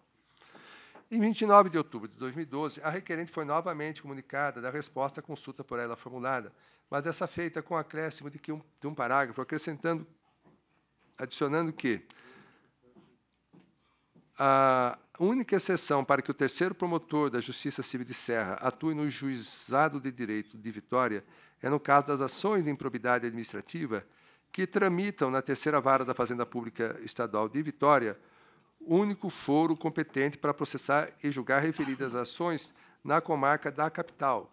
Em 29 de outubro de 2012, a requerente foi novamente comunicada da resposta à consulta por ela formulada, mas essa feita com acréscimo de, um, de um parágrafo, acrescentando, adicionando que a única exceção para que o terceiro promotor da Justiça Civil de Serra atue no juizado de direito de Vitória é no caso das ações de improbidade administrativa que tramitam na terceira vara da Fazenda Pública Estadual de Vitória, único foro competente para processar e julgar referidas ações na comarca da capital,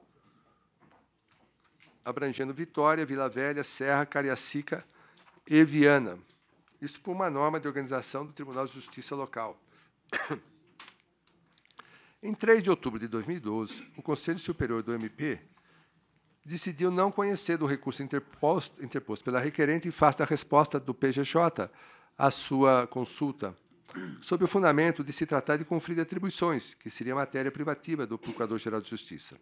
abrangendo Vitória, Vila Velha, Serra, Cariacica e Viana. Isso por uma norma de organização do Tribunal de Justiça local. Em 3 de outubro de 2012, o Conselho Superior do MP decidiu não conhecer do recurso interposto, interposto pela requerente em face da resposta do PGJ à sua consulta, sob o fundamento de se tratar de conflito de atribuições, que seria matéria privativa do Procurador-Geral de Justiça.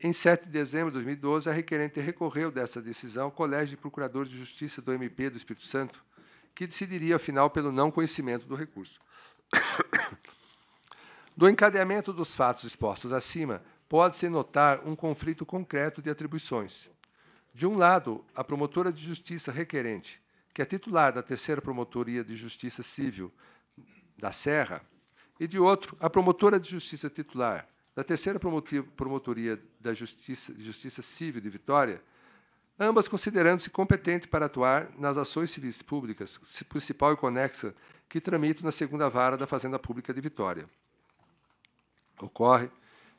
Em 7 de dezembro de 2012, a requerente recorreu dessa decisão ao Colégio de Procuradores de Justiça do MP do Espírito Santo, que decidiria, afinal, pelo não conhecimento do recurso. Do encadeamento dos fatos expostos acima, pode-se notar um conflito concreto de atribuições. De um lado, a promotora de justiça requerente, que é titular da Terceira Promotoria de Justiça Civil da Serra, e de outro, a promotora de justiça titular da Terceira Promotoria da Justiça, justiça Civil de Vitória, ambas considerando-se competente para atuar nas ações civis públicas, principal e conexa, que tramito na segunda vara da Fazenda Pública de Vitória. Ocorre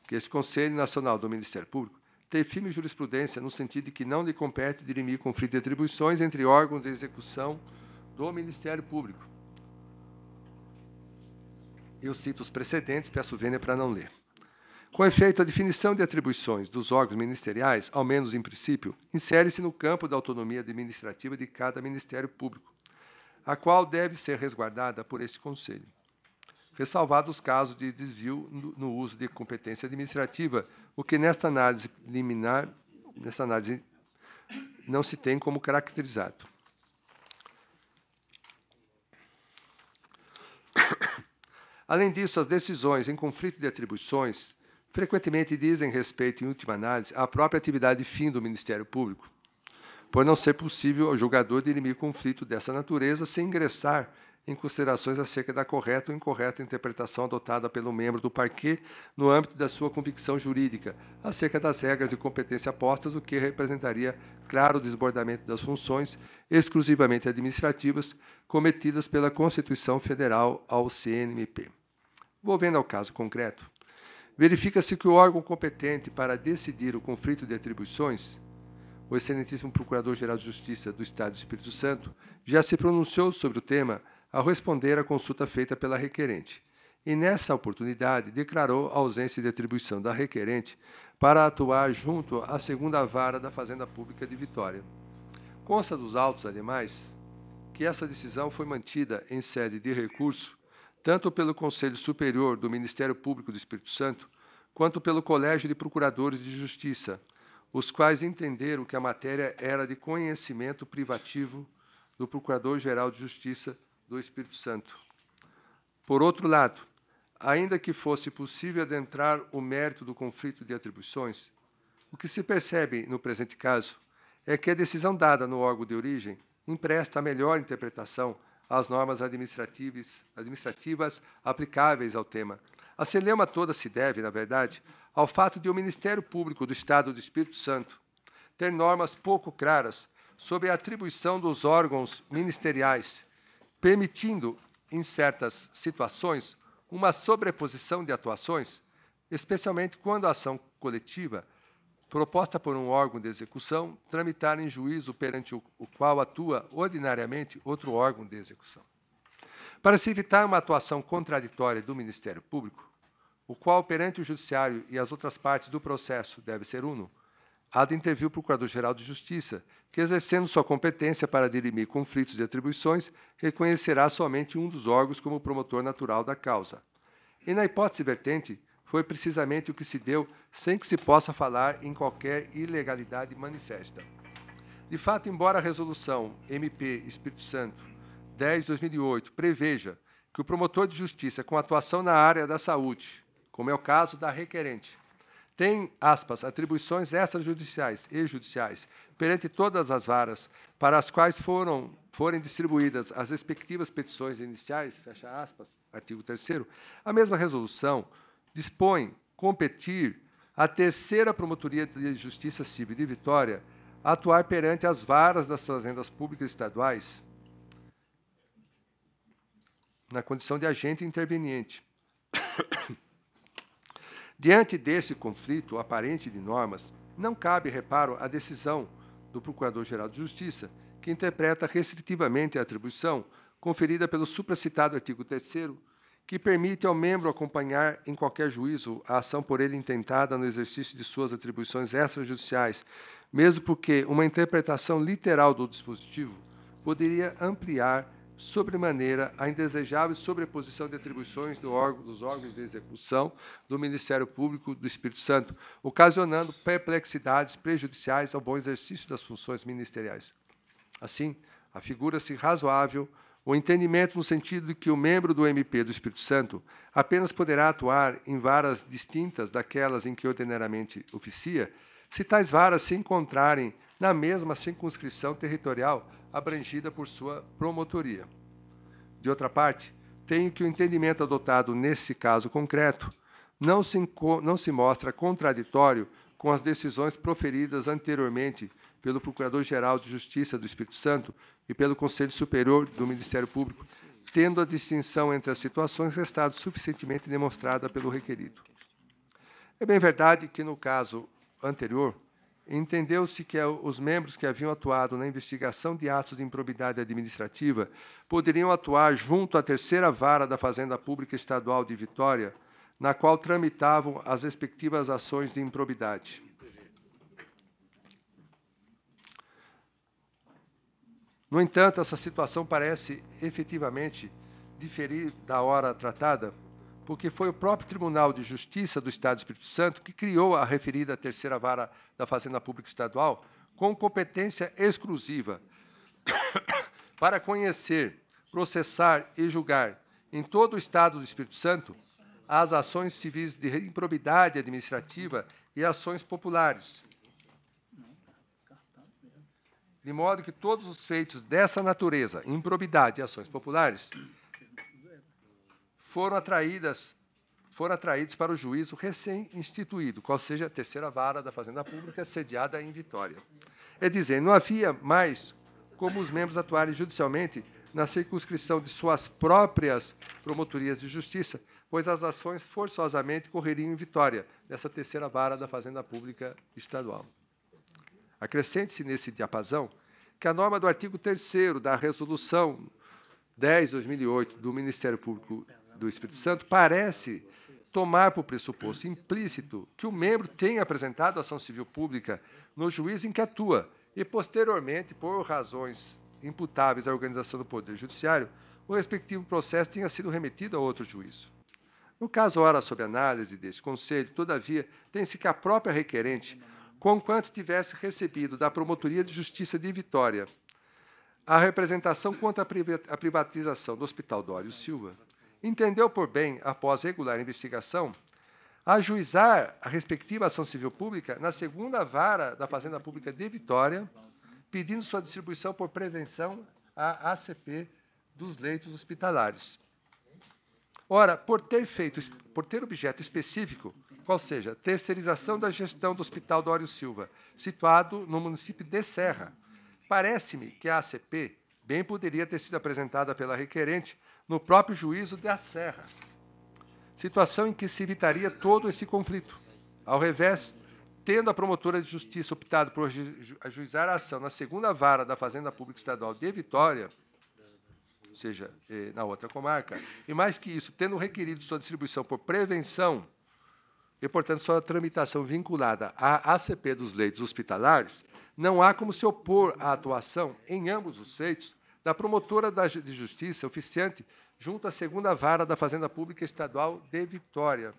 que este Conselho Nacional do Ministério Público tem firme jurisprudência no sentido de que não lhe compete dirimir conflito de atribuições entre órgãos de execução do Ministério Público. Eu cito os precedentes, peço vênia para não ler. Com efeito, a definição de atribuições dos órgãos ministeriais, ao menos em princípio, insere-se no campo da autonomia administrativa de cada Ministério Público, a qual deve ser resguardada por este Conselho. Ressalvados os casos de desvio no uso de competência administrativa, o que nesta análise liminar, nesta análise não se tem como caracterizado. Além disso, as decisões em conflito de atribuições frequentemente dizem respeito, em última análise, à própria atividade fim do Ministério Público, por não ser possível ao julgador dirimir conflito dessa natureza sem ingressar em considerações acerca da correta ou incorreta interpretação adotada pelo membro do parque no âmbito da sua convicção jurídica, acerca das regras de competência apostas o que representaria claro desbordamento das funções exclusivamente administrativas cometidas pela Constituição Federal ao CNMP. Volvendo ao caso concreto, verifica-se que o órgão competente para decidir o conflito de atribuições o excelentíssimo Procurador-Geral de Justiça do Estado do Espírito Santo, já se pronunciou sobre o tema ao responder à consulta feita pela requerente. E nessa oportunidade declarou a ausência de atribuição da requerente para atuar junto à segunda vara da Fazenda Pública de Vitória. Consta dos autos, ademais, que essa decisão foi mantida em sede de recurso tanto pelo Conselho Superior do Ministério Público do Espírito Santo quanto pelo Colégio de Procuradores de Justiça, os quais entenderam que a matéria era de conhecimento privativo do Procurador-Geral de Justiça do Espírito Santo. Por outro lado, ainda que fosse possível adentrar o mérito do conflito de atribuições, o que se percebe no presente caso é que a decisão dada no órgão de origem empresta a melhor interpretação às normas administrativas, administrativas aplicáveis ao tema. A celeuma toda se deve, na verdade, ao fato de o Ministério Público do Estado do Espírito Santo ter normas pouco claras sobre a atribuição dos órgãos ministeriais, permitindo, em certas situações, uma sobreposição de atuações, especialmente quando a ação coletiva proposta por um órgão de execução tramitar em juízo perante o, o qual atua ordinariamente outro órgão de execução. Para se evitar uma atuação contraditória do Ministério Público, o qual, perante o Judiciário e as outras partes do processo, deve ser uno, há de intervir o Procurador-Geral de Justiça, que, exercendo sua competência para dirimir conflitos de atribuições, reconhecerá somente um dos órgãos como promotor natural da causa. E, na hipótese vertente, foi precisamente o que se deu sem que se possa falar em qualquer ilegalidade manifesta. De fato, embora a resolução MP Espírito Santo 10/2008 preveja que o promotor de justiça com atuação na área da saúde como é o caso da requerente. Tem, aspas, atribuições extrajudiciais e judiciais perante todas as varas para as quais foram, forem distribuídas as respectivas petições iniciais, fecha aspas, artigo 3 a mesma resolução dispõe competir a terceira Promotoria de Justiça Civil de Vitória atuar perante as varas das fazendas públicas estaduais na condição de agente interveniente. Diante desse conflito aparente de normas, não cabe reparo à decisão do Procurador-Geral de Justiça, que interpreta restritivamente a atribuição conferida pelo supracitado artigo 3 que permite ao membro acompanhar em qualquer juízo a ação por ele intentada no exercício de suas atribuições extrajudiciais, mesmo porque uma interpretação literal do dispositivo poderia ampliar sobremaneira a indesejável sobreposição de atribuições do órgão, dos órgãos de execução do Ministério Público do Espírito Santo, ocasionando perplexidades prejudiciais ao bom exercício das funções ministeriais. Assim, afigura-se razoável o entendimento no sentido de que o membro do MP do Espírito Santo apenas poderá atuar em varas distintas daquelas em que ordinariamente oficia, se tais varas se encontrarem na mesma circunscrição territorial abrangida por sua promotoria. De outra parte, tenho que o entendimento adotado nesse caso concreto não se, não se mostra contraditório com as decisões proferidas anteriormente pelo Procurador-Geral de Justiça do Espírito Santo e pelo Conselho Superior do Ministério Público, tendo a distinção entre as situações restado suficientemente demonstrada pelo requerido. É bem verdade que, no caso anterior, Entendeu-se que é os membros que haviam atuado na investigação de atos de improbidade administrativa poderiam atuar junto à terceira vara da Fazenda Pública Estadual de Vitória, na qual tramitavam as respectivas ações de improbidade. No entanto, essa situação parece efetivamente diferir da hora tratada porque foi o próprio Tribunal de Justiça do Estado do Espírito Santo que criou a referida terceira vara da Fazenda Pública Estadual com competência exclusiva para conhecer, processar e julgar em todo o Estado do Espírito Santo as ações civis de improbidade administrativa e ações populares. De modo que todos os feitos dessa natureza, improbidade e ações populares, foram atraídas foram atraídos para o juízo recém-instituído, qual seja a terceira vara da Fazenda Pública, sediada em Vitória. É dizer, não havia mais como os membros atuarem judicialmente na circunscrição de suas próprias promotorias de justiça, pois as ações forçosamente correriam em Vitória, nessa terceira vara da Fazenda Pública Estadual. Acrescente-se nesse diapasão que a norma do artigo 3 da Resolução 10-2008 do Ministério Público do Espírito Santo parece tomar por pressuposto implícito que o membro tenha apresentado ação civil pública no juiz em que atua e, posteriormente, por razões imputáveis à organização do Poder Judiciário, o respectivo processo tenha sido remetido a outro juízo. No caso, ora sob análise deste conselho, todavia, tem-se que a própria requerente, conquanto tivesse recebido da Promotoria de Justiça de Vitória a representação contra a privatização do Hospital Dório Silva, entendeu por bem, após regular investigação, ajuizar a respectiva ação civil pública na segunda vara da Fazenda Pública de Vitória, pedindo sua distribuição por prevenção à ACP dos leitos hospitalares. Ora, por ter feito, por ter objeto específico, qual seja, terceirização da gestão do Hospital Dório Silva, situado no município de Serra, parece-me que a ACP bem poderia ter sido apresentada pela requerente no próprio juízo da Serra. Situação em que se evitaria todo esse conflito. Ao revés, tendo a promotora de justiça optado por ajuizar a ação na segunda vara da Fazenda Pública Estadual de Vitória, ou seja, eh, na outra comarca, e mais que isso, tendo requerido sua distribuição por prevenção e, portanto, sua tramitação vinculada à ACP dos leitos hospitalares, não há como se opor à atuação, em ambos os feitos, da promotora de justiça oficiante junto à segunda vara da Fazenda Pública Estadual de Vitória.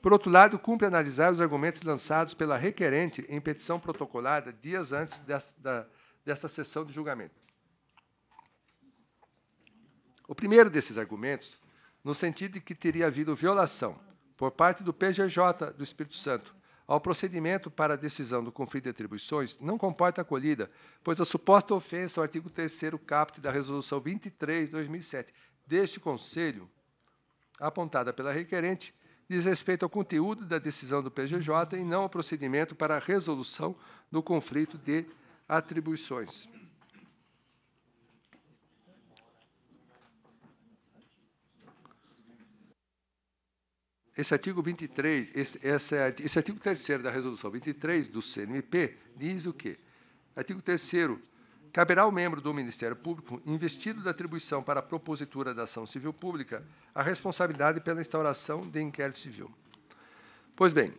Por outro lado, cumpre analisar os argumentos lançados pela requerente em petição protocolada dias antes desta, desta sessão de julgamento. O primeiro desses argumentos, no sentido de que teria havido violação por parte do PGJ do Espírito Santo ao procedimento para a decisão do conflito de atribuições não comporta acolhida, pois a suposta ofensa ao artigo 3 caput da Resolução 23 de 2007 deste Conselho, apontada pela requerente, diz respeito ao conteúdo da decisão do PGJ e não ao procedimento para a resolução do conflito de atribuições. esse artigo 23, esse, esse, esse artigo 3 da Resolução 23 do CNMP diz o quê? Artigo 3 Caberá ao membro do Ministério Público, investido da atribuição para a propositura da ação civil pública, a responsabilidade pela instauração de inquérito civil. Pois bem,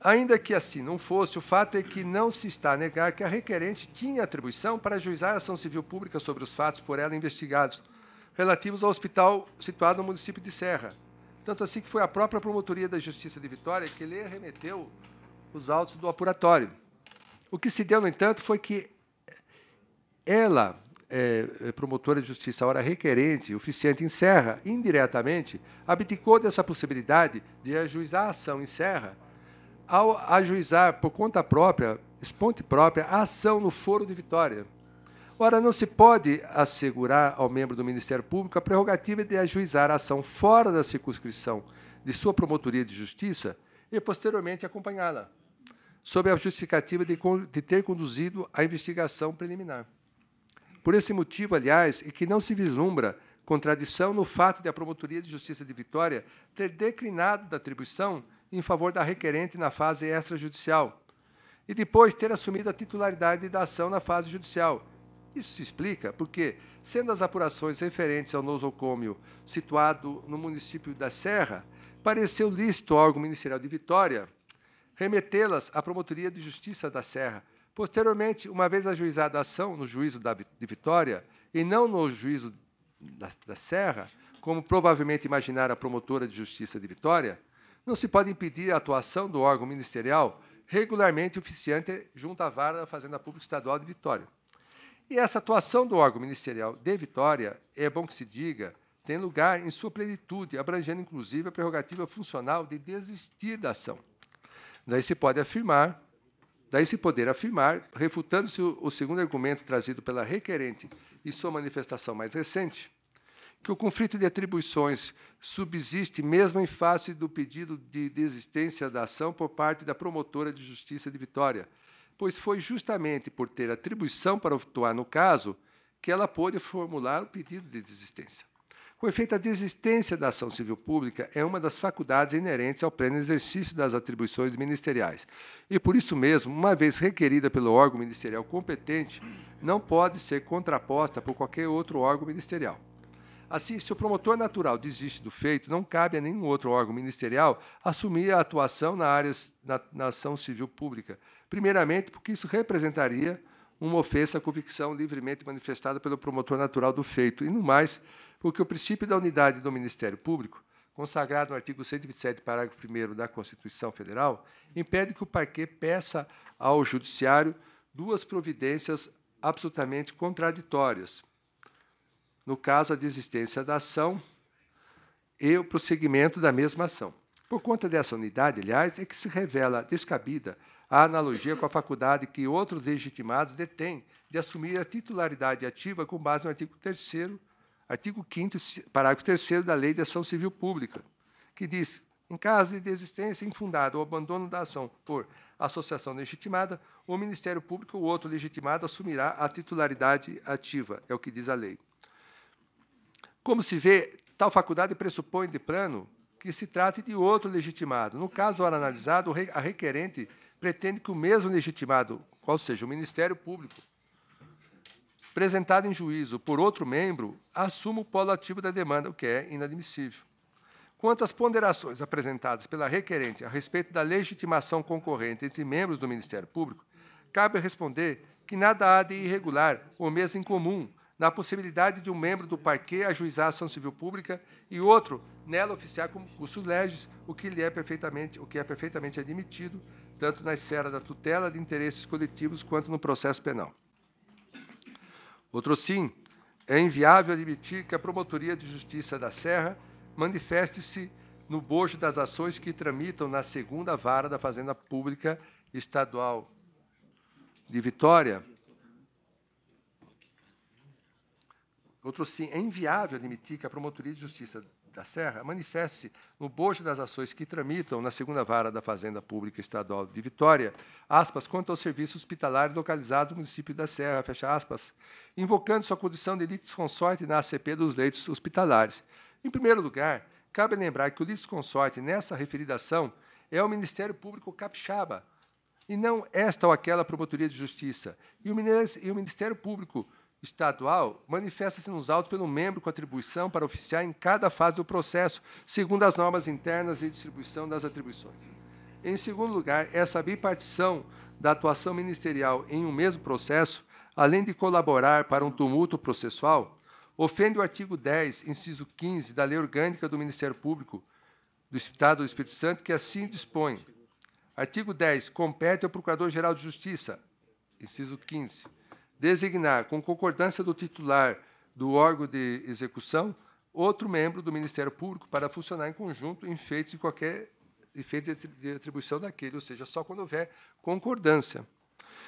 ainda que assim não fosse, o fato é que não se está a negar que a requerente tinha atribuição para juizar a ação civil pública sobre os fatos por ela investigados, relativos ao hospital situado no município de Serra, tanto assim que foi a própria Promotoria da Justiça de Vitória que lhe remeteu os autos do apuratório. O que se deu, no entanto, foi que ela, é, é promotora de justiça, hora requerente, oficiante em Serra, indiretamente, abdicou dessa possibilidade de ajuizar a ação em Serra ao ajuizar por conta própria, esponte própria, a ação no foro de Vitória. Ora, não se pode assegurar ao membro do Ministério Público a prerrogativa de ajuizar a ação fora da circunscrição de sua promotoria de justiça e, posteriormente, acompanhá-la, sob a justificativa de, de, ter conduzido a investigação preliminar. Por esse motivo, aliás, e é que não se vislumbra contradição no fato de a Promotoria de Justiça de Vitória ter declinado da atribuição em favor da requerente na fase extrajudicial e depois ter assumido a titularidade da ação na fase judicial, isso se explica porque, sendo as apurações referentes ao nosocômio situado no município da Serra, pareceu lícito ao órgão ministerial de Vitória remetê-las à Promotoria de Justiça da Serra. Posteriormente, uma vez ajuizada a ação no juízo da, de Vitória e não no juízo da, da Serra, como provavelmente imaginara a promotora de justiça de Vitória, não se pode impedir a atuação do órgão ministerial regularmente oficiante junto à vara da Fazenda Pública Estadual de Vitória. E essa atuação do órgão ministerial de Vitória, é bom que se diga, tem lugar em sua plenitude, abrangendo inclusive a prerrogativa funcional de desistir da ação. Daí se pode afirmar, daí se poder afirmar, refutando-se o, o segundo argumento trazido pela requerente e sua manifestação mais recente, que o conflito de atribuições subsiste mesmo em face do pedido de desistência da ação por parte da promotora de justiça de Vitória, pois foi justamente por ter atribuição para atuar no caso que ela pôde formular o pedido de desistência. Com efeito, a desistência da ação civil pública é uma das faculdades inerentes ao pleno exercício das atribuições ministeriais. E, por isso mesmo, uma vez requerida pelo órgão ministerial competente, não pode ser contraposta por qualquer outro órgão ministerial. Assim, se o promotor natural desiste do feito, não cabe a nenhum outro órgão ministerial assumir a atuação na, área, na, na ação civil pública, Primeiramente, porque isso representaria uma ofensa à convicção livremente manifestada pelo promotor natural do feito, e no mais, porque o princípio da unidade do Ministério Público, consagrado no artigo 127, parágrafo 1 da Constituição Federal, impede que o parquê peça ao Judiciário duas providências absolutamente contraditórias. No caso, a desistência da ação e o prosseguimento da mesma ação. Por conta dessa unidade, aliás, é que se revela descabida a analogia com a faculdade que outros legitimados detêm de assumir a titularidade ativa com base no artigo 3 artigo 5 parágrafo 3 da Lei de Ação Civil Pública, que diz: em caso de existência infundada ou abandono da ação por associação legitimada, o Ministério Público ou outro legitimado assumirá a titularidade ativa, é o que diz a lei. Como se vê, tal faculdade pressupõe de plano que se trate de outro legitimado. No caso ora analisado, a requerente pretende que o mesmo legitimado, ou seja, o Ministério Público, apresentado em juízo por outro membro, assuma o polo ativo da demanda, o que é inadmissível. Quanto às ponderações apresentadas pela requerente a respeito da legitimação concorrente entre membros do Ministério Público, cabe responder que nada há de irregular ou mesmo incomum na possibilidade de um membro do parquê ajuizar a ação civil pública e outro nela oficiar como custo legis, o que lhe é perfeitamente, o que é perfeitamente admitido tanto na esfera da tutela de interesses coletivos quanto no processo penal. Outro sim, é inviável admitir que a Promotoria de Justiça da Serra manifeste-se no bojo das ações que tramitam na segunda vara da Fazenda Pública Estadual de Vitória. Outro sim, é inviável admitir que a Promotoria de Justiça da Serra manifeste no bojo das ações que tramitam na segunda vara da Fazenda Pública Estadual de Vitória, aspas, quanto ao serviço hospitalar localizado no município da Serra, fecha aspas, invocando sua condição de litisconsorte na ACP dos leitos hospitalares. Em primeiro lugar, cabe lembrar que o litisconsorte nessa referida ação é o Ministério Público Capixaba, e não esta ou aquela Promotoria de Justiça. E o Ministério Público estadual manifesta-se nos autos pelo membro com atribuição para oficiar em cada fase do processo, segundo as normas internas e distribuição das atribuições. Em segundo lugar, essa bipartição da atuação ministerial em um mesmo processo, além de colaborar para um tumulto processual, ofende o artigo 10, inciso 15 da Lei Orgânica do Ministério Público do Estado do Espírito Santo, que assim dispõe. Artigo 10. Compete ao Procurador-Geral de Justiça, inciso 15 Designar, com concordância do titular do órgão de execução, outro membro do Ministério Público para funcionar em conjunto em feitos de qualquer efeito de atribuição daquele, ou seja, só quando houver concordância.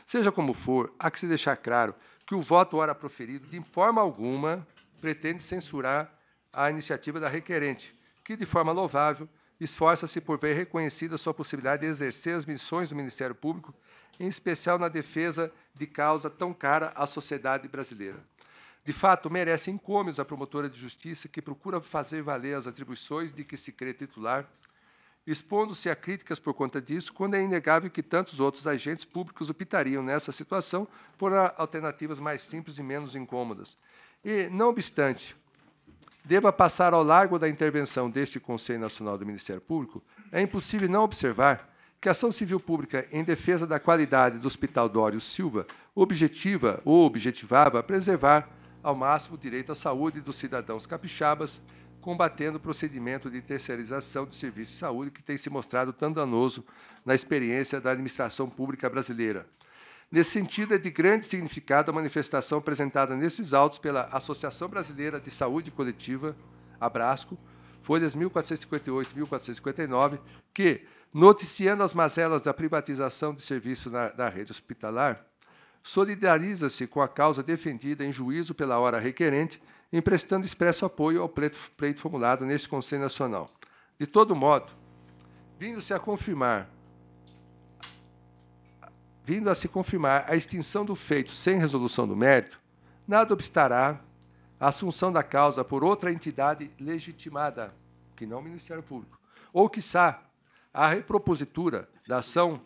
Seja como for, há que se deixar claro que o voto ora proferido, de forma alguma, pretende censurar a iniciativa da requerente, que, de forma louvável, esforça-se por ver reconhecida sua possibilidade de exercer as missões do Ministério Público em especial na defesa de causa tão cara à sociedade brasileira. De fato, merece encômios a promotora de justiça que procura fazer valer as atribuições de que se crê titular, expondo-se a críticas por conta disso, quando é inegável que tantos outros agentes públicos optariam nessa situação por alternativas mais simples e menos incômodas. E, não obstante, deva passar ao largo da intervenção deste Conselho Nacional do Ministério Público, é impossível não observar que a ação civil pública em defesa da qualidade do Hospital Dório Silva objetiva ou objetivava preservar ao máximo o direito à saúde dos cidadãos capixabas, combatendo o procedimento de terceirização de serviços de saúde que tem se mostrado tão danoso na experiência da administração pública brasileira. Nesse sentido, é de grande significado a manifestação apresentada nesses autos pela Associação Brasileira de Saúde Coletiva, Abrasco, folhas 1458 e 1459, que, noticiando as mazelas da privatização de serviços na, da rede hospitalar, solidariza-se com a causa defendida em juízo pela hora requerente, emprestando expresso apoio ao pleito, pleito formulado neste Conselho Nacional. De todo modo, vindo-se a confirmar vindo a se confirmar a extinção do feito sem resolução do mérito, nada obstará a assunção da causa por outra entidade legitimada, que não o Ministério Público, ou, quiçá, a repropositura da ação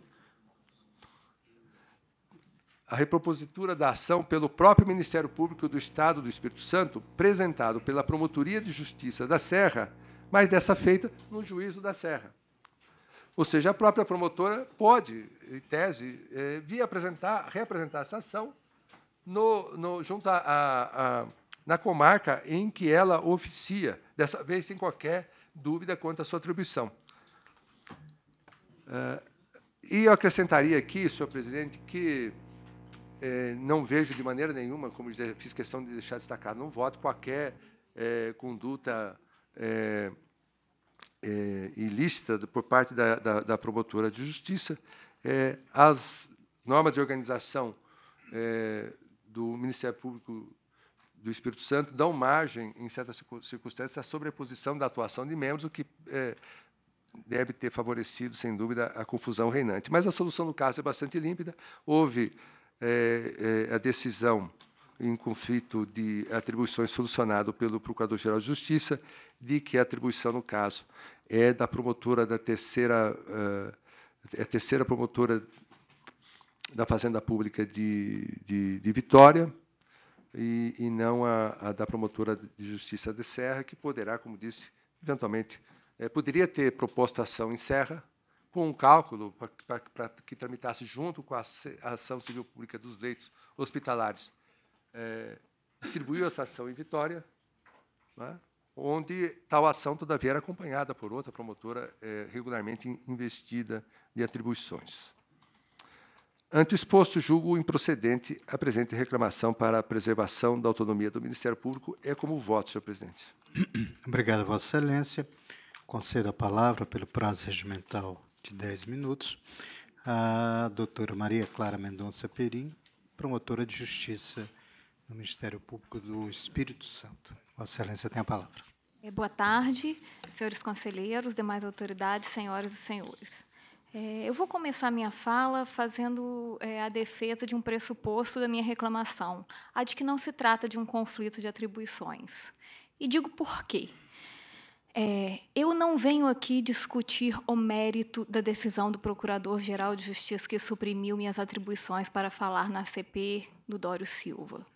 a repropositura da ação pelo próprio Ministério Público do Estado do Espírito Santo, apresentado pela Promotoria de Justiça da Serra, mas dessa feita no Juízo da Serra. Ou seja, a própria promotora pode, em tese, eh, vir apresentar, reapresentar essa ação no, no, junto a, a, a, na comarca em que ela oficia, dessa vez sem qualquer dúvida quanto à sua atribuição. Uh, e eu acrescentaria aqui, senhor presidente, que eh, não vejo de maneira nenhuma, como fiz questão de deixar destacado, não voto qualquer eh, conduta eh, ilícita por parte da, da, da promotora de justiça. as normas de organização do Ministério Público do Espírito Santo dão margem, em certas circunstâncias, à sobreposição da atuação de membros, o que deve ter favorecido, sem dúvida, a confusão reinante. Mas a solução do caso é bastante límpida. Houve é, é, a decisão em conflito de atribuições solucionado pelo Procurador-Geral de Justiça, de que a atribuição, no caso, é da promotora da terceira, uh, a terceira promotora da Fazenda Pública de, de, de Vitória e, e não a, a, da promotora de Justiça de Serra, que poderá, como disse, eventualmente é, poderia ter proposto a ação em Serra, com um cálculo para que tramitasse junto com a, ação civil pública dos leitos hospitalares. Eh, distribuiu essa ação em Vitória, né, onde tal ação, todavia, era acompanhada por outra promotora é, regularmente investida de atribuições. Ante exposto, julgo improcedente a presente reclamação para a preservação da autonomia do Ministério Público. É como voto, senhor presidente. Obrigado, Vossa Excelência concedo a palavra, pelo prazo regimental de 10 minutos, à doutora Maria Clara Mendonça Perim, promotora de Justiça no Ministério Público do Espírito Santo. Vossa Excelência tem a palavra. É, boa tarde, senhores conselheiros, demais autoridades, senhoras e senhores. É, eu vou começar minha fala fazendo é, a defesa de um pressuposto da minha reclamação, a de que não se trata de um conflito de atribuições. E digo por quê. É, eu não venho aqui discutir o mérito da decisão do Procurador-Geral de Justiça que suprimiu minhas atribuições para falar na CP do Dório Silva.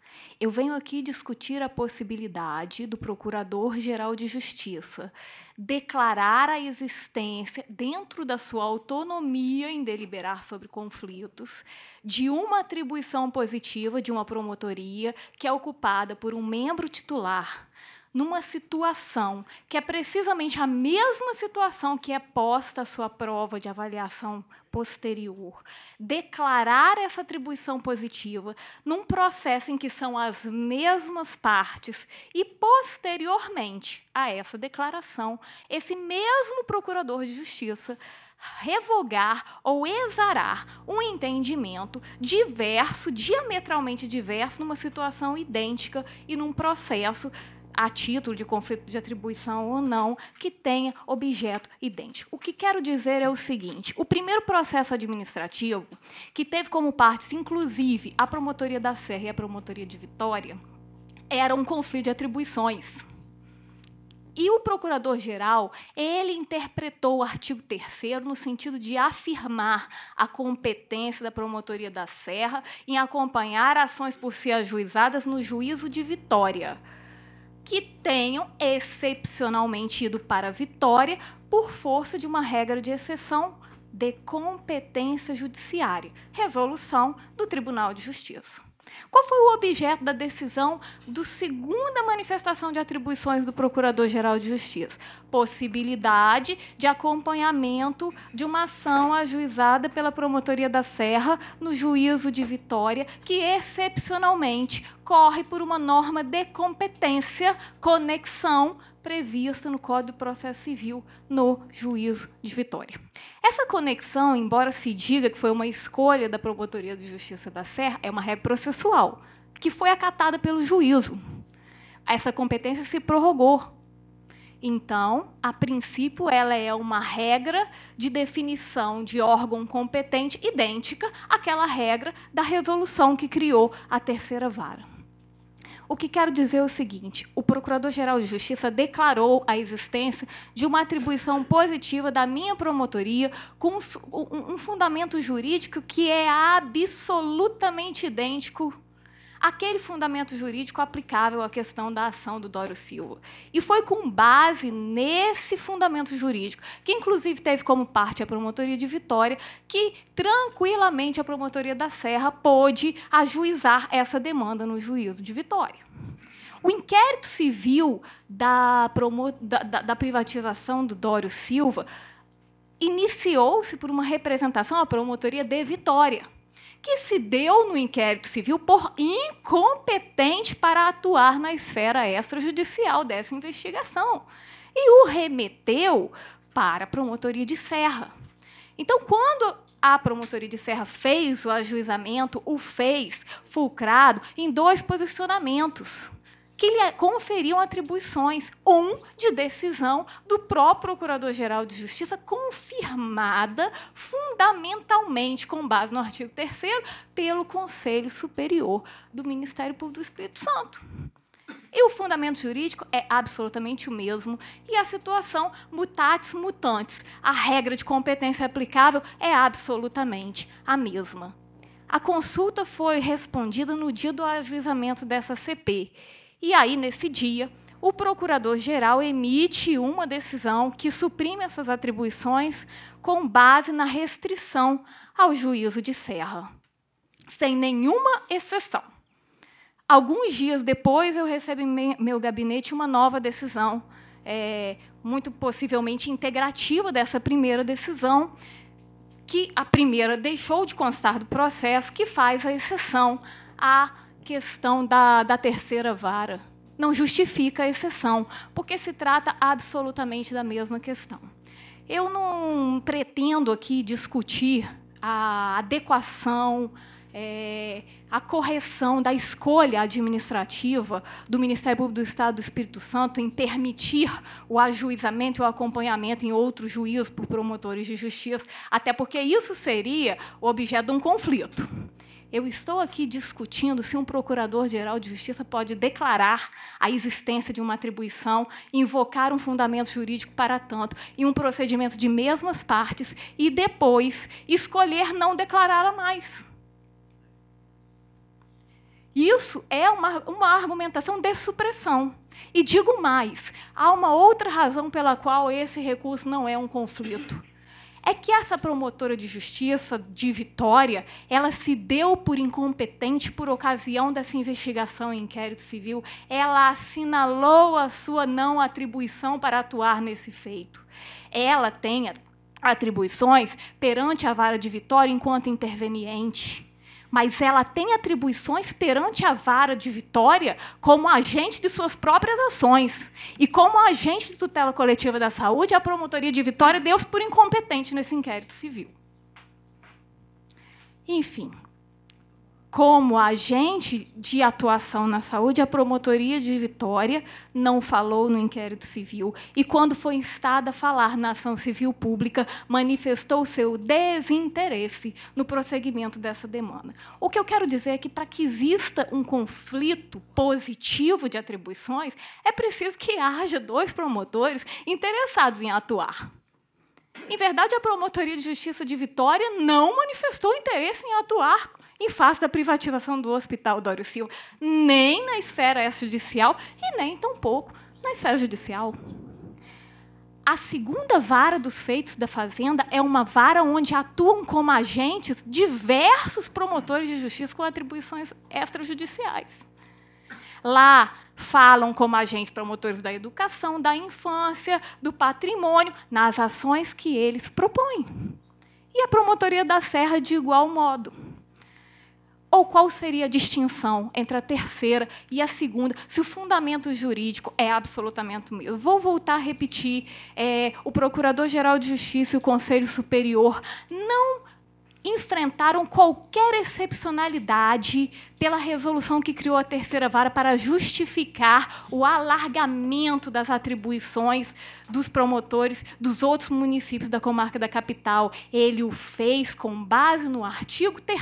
Eu venho aqui discutir a possibilidade do Procurador-Geral de Justiça declarar a existência, dentro da sua autonomia em deliberar sobre conflitos, de uma atribuição positiva de uma promotoria que é ocupada por um membro titular numa situação que é precisamente a mesma situação que é posta a sua prova de avaliação posterior. Declarar essa atribuição positiva num processo em que são as mesmas partes e, posteriormente a essa declaração, esse mesmo procurador de justiça revogar ou exarar um entendimento diverso, diametralmente diverso, numa situação idêntica e num processo a título de conflito de atribuição ou não, que tenha objeto idêntico. O que quero dizer é o seguinte: o primeiro processo administrativo, que teve como partes, inclusive, a Promotoria da Serra e a Promotoria de Vitória, era um conflito de atribuições. E o procurador-geral, ele interpretou o artigo 3 no sentido de afirmar a competência da Promotoria da Serra em acompanhar ações por ser ajuizadas no juízo de Vitória que tenham excepcionalmente ido para a vitória por força de uma regra de exceção de competência judiciária, resolução do Tribunal de Justiça. Qual foi o objeto da decisão do segunda manifestação de atribuições do Procurador-Geral de Justiça? Possibilidade de acompanhamento de uma ação ajuizada pela Promotoria da Serra no juízo de Vitória, que excepcionalmente corre por uma norma de competência, conexão prevista no Código de Processo Civil no juízo de Vitória. Essa conexão, embora se diga que foi uma escolha da Promotoria de Justiça da Serra, é uma regra processual que foi acatada pelo juízo. Essa competência se prorrogou. Então, a princípio, ela é uma regra de definição de órgão competente idêntica àquela regra da resolução que criou a terceira vara. O que quero dizer é o seguinte: o Procurador-Geral de Justiça declarou a existência de uma atribuição positiva da minha promotoria com um fundamento jurídico que é absolutamente idêntico aquele fundamento jurídico aplicável à questão da ação do Dório Silva. E foi com base nesse fundamento jurídico, que inclusive teve como parte a promotoria de Vitória, que tranquilamente a promotoria da Serra pôde ajuizar essa demanda no juízo de Vitória. O inquérito civil da, da, da, da privatização do Dório Silva iniciou-se por uma representação à promotoria de Vitória que se deu no inquérito civil por incompetente para atuar na esfera extrajudicial dessa investigação e o remeteu para a promotoria de Serra. Então, quando a promotoria de Serra fez o ajuizamento, o fez fulcrado em dois posicionamentos que lhe é, conferiam atribuições, um de decisão do próprio Procurador-Geral de Justiça, confirmada fundamentalmente, com base no artigo 3 pelo Conselho Superior do Ministério Público do Espírito Santo. E o fundamento jurídico é absolutamente o mesmo. E a situação mutatis mutantes, a regra de competência aplicável é absolutamente a mesma. A consulta foi respondida no dia do ajuizamento dessa CP. E aí, nesse dia, o procurador-geral emite uma decisão que suprime essas atribuições com base na restrição ao juízo de Serra, sem nenhuma exceção. Alguns dias depois, eu recebo em meu gabinete uma nova decisão, é, muito possivelmente integrativa dessa primeira decisão, que a primeira deixou de constar do processo, que faz a exceção à questão da, da terceira vara. Não justifica a exceção, porque se trata absolutamente da mesma questão. Eu não pretendo aqui discutir a adequação, é, a correção da escolha administrativa do Ministério Público do Estado do Espírito Santo em permitir o ajuizamento e o acompanhamento em outro juízos por promotores de justiça, até porque isso seria objeto de um conflito. Eu estou aqui discutindo se um procurador-geral de justiça pode declarar a existência de uma atribuição, invocar um fundamento jurídico para tanto, em um procedimento de mesmas partes e depois escolher não declará-la mais. Isso é uma, uma argumentação de supressão. E digo mais: há uma outra razão pela qual esse recurso não é um conflito é que essa promotora de justiça de Vitória, ela se deu por incompetente por ocasião dessa investigação em inquérito civil, ela assinalou a sua não atribuição para atuar nesse feito. Ela tem atribuições perante a vara de Vitória enquanto interveniente mas ela tem atribuições perante a vara de Vitória como agente de suas próprias ações. E como agente de tutela coletiva da saúde, a promotoria de Vitória deu-se por incompetente nesse inquérito civil. Enfim, como agente de atuação na saúde, a Promotoria de Vitória não falou no inquérito civil e, quando foi instada a falar na ação civil pública, manifestou seu desinteresse no prosseguimento dessa demanda. O que eu quero dizer é que, para que exista um conflito positivo de atribuições, é preciso que haja dois promotores interessados em atuar. Em verdade, a Promotoria de Justiça de Vitória não manifestou interesse em atuar em face da privatização do Hospital Dório Silva, nem na esfera extrajudicial e nem tampouco na esfera judicial. A segunda vara dos feitos da Fazenda é uma vara onde atuam como agentes diversos promotores de justiça com atribuições extrajudiciais. Lá falam como agentes promotores da educação, da infância, do patrimônio, nas ações que eles propõem. E a Promotoria da Serra de igual modo. Ou qual seria a distinção entre a terceira e a segunda, se o fundamento jurídico é absolutamente o mesmo? Vou voltar a repetir: é, o Procurador-Geral de Justiça e o Conselho Superior não enfrentaram qualquer excepcionalidade pela resolução que criou a terceira vara para justificar o alargamento das atribuições dos promotores dos outros municípios da comarca da capital. Ele o fez com base no artigo 3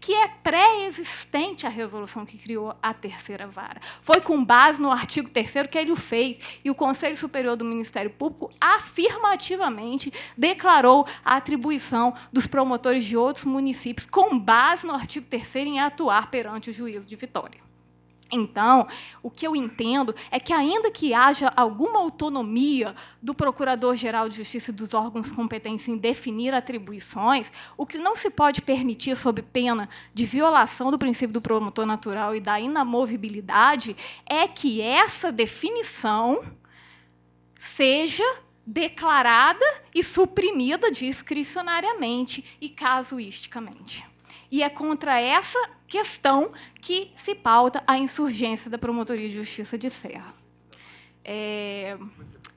que é pré-existente à resolução que criou a terceira vara. Foi com base no artigo 3 que ele o fez, e o Conselho Superior do Ministério Público afirmativamente declarou a atribuição dos promotores de outros municípios com base no artigo 3 em atuar perante o juízo de Vitória. Então, o que eu entendo é que, ainda que haja alguma autonomia do Procurador-Geral de Justiça e dos órgãos competentes em definir atribuições, o que não se pode permitir, sob pena de violação do princípio do promotor natural e da inamovibilidade, é que essa definição seja declarada e suprimida discricionariamente e casuisticamente. E é contra essa questão que se pauta a insurgência da Promotoria de Justiça de Serra. É,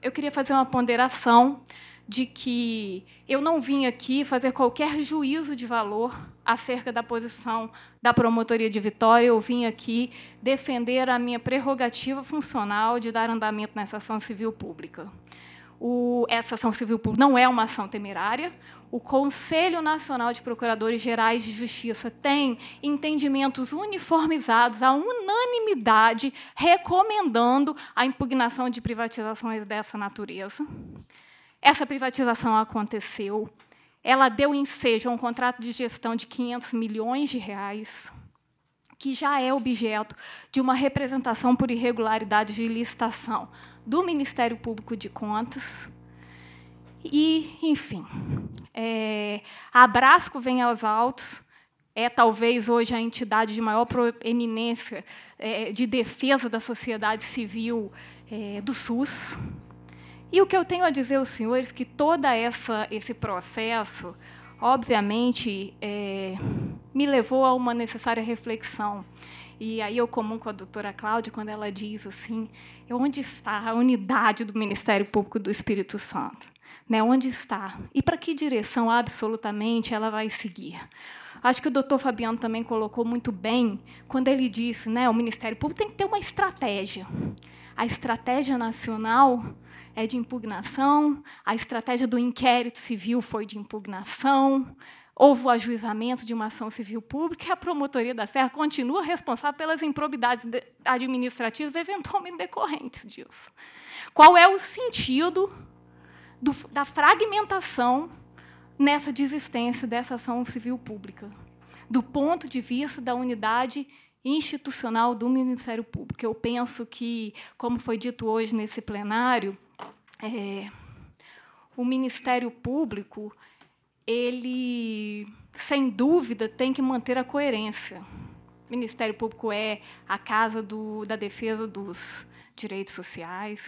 eu queria fazer uma ponderação de que eu não vim aqui fazer qualquer juízo de valor acerca da posição da promotoria de Vitória, eu vim aqui defender a minha prerrogativa funcional de dar andamento nessa ação civil pública. O, essa ação civil pública não é uma ação temerária o Conselho Nacional de Procuradores Gerais de Justiça tem entendimentos uniformizados, a unanimidade, recomendando a impugnação de privatizações dessa natureza. Essa privatização aconteceu. Ela deu ensejo a um contrato de gestão de 500 milhões de reais, que já é objeto de uma representação por irregularidades de licitação do Ministério Público de Contas. E, enfim, é, a Brasco vem aos altos, é talvez hoje a entidade de maior proeminência é, de defesa da sociedade civil é, do SUS. E o que eu tenho a dizer aos senhores que toda essa esse processo, obviamente, é, me levou a uma necessária reflexão. E aí eu comum com a doutora Cláudia quando ela diz assim: é onde está a unidade do Ministério Público do Espírito Santo? né, onde está e para que direção absolutamente ela vai seguir. Acho que o doutor Fabiano também colocou muito bem quando ele disse, né, o Ministério Público tem que ter uma estratégia. A estratégia nacional é de impugnação, a estratégia do inquérito civil foi de impugnação, houve o ajuizamento de uma ação civil pública e a promotoria da Serra continua responsável pelas improbidades administrativas eventualmente decorrentes disso. Qual é o sentido do, da fragmentação nessa desistência dessa ação civil pública, do ponto de vista da unidade institucional do Ministério Público. Eu penso que, como foi dito hoje nesse plenário, é, o Ministério Público, ele, sem dúvida, tem que manter a coerência. O Ministério Público é a casa do, da defesa dos direitos sociais,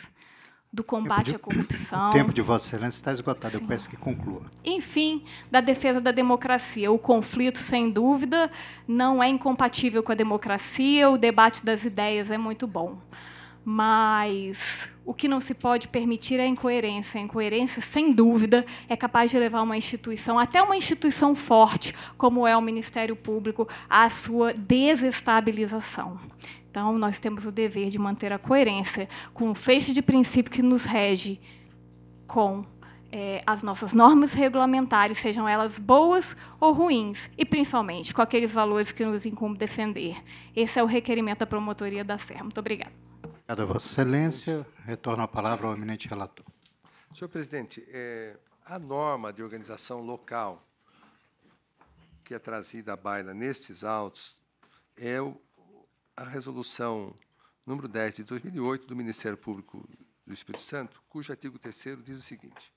do combate à corrupção. O tempo de Vossa Excelência está esgotado, Sim. eu peço que conclua. Enfim, da defesa da democracia. O conflito, sem dúvida, não é incompatível com a democracia, o debate das ideias é muito bom. Mas o que não se pode permitir é a incoerência. A incoerência, sem dúvida, é capaz de levar uma instituição, até uma instituição forte, como é o Ministério Público, à sua desestabilização. Então, nós temos o dever de manter a coerência com o feixe de princípio que nos rege com é, as nossas normas regulamentares, sejam elas boas ou ruins, e principalmente com aqueles valores que nos incumbe defender. Esse é o requerimento da promotoria da SER. Muito obrigada. Obrigada, Vossa Excelência. Retorno a palavra ao eminente relator. Senhor presidente, é, a norma de organização local que é trazida à baila nestes autos é o a resolução número 10 de 2008 do Ministério Público do Espírito Santo, cujo artigo 3 diz o seguinte: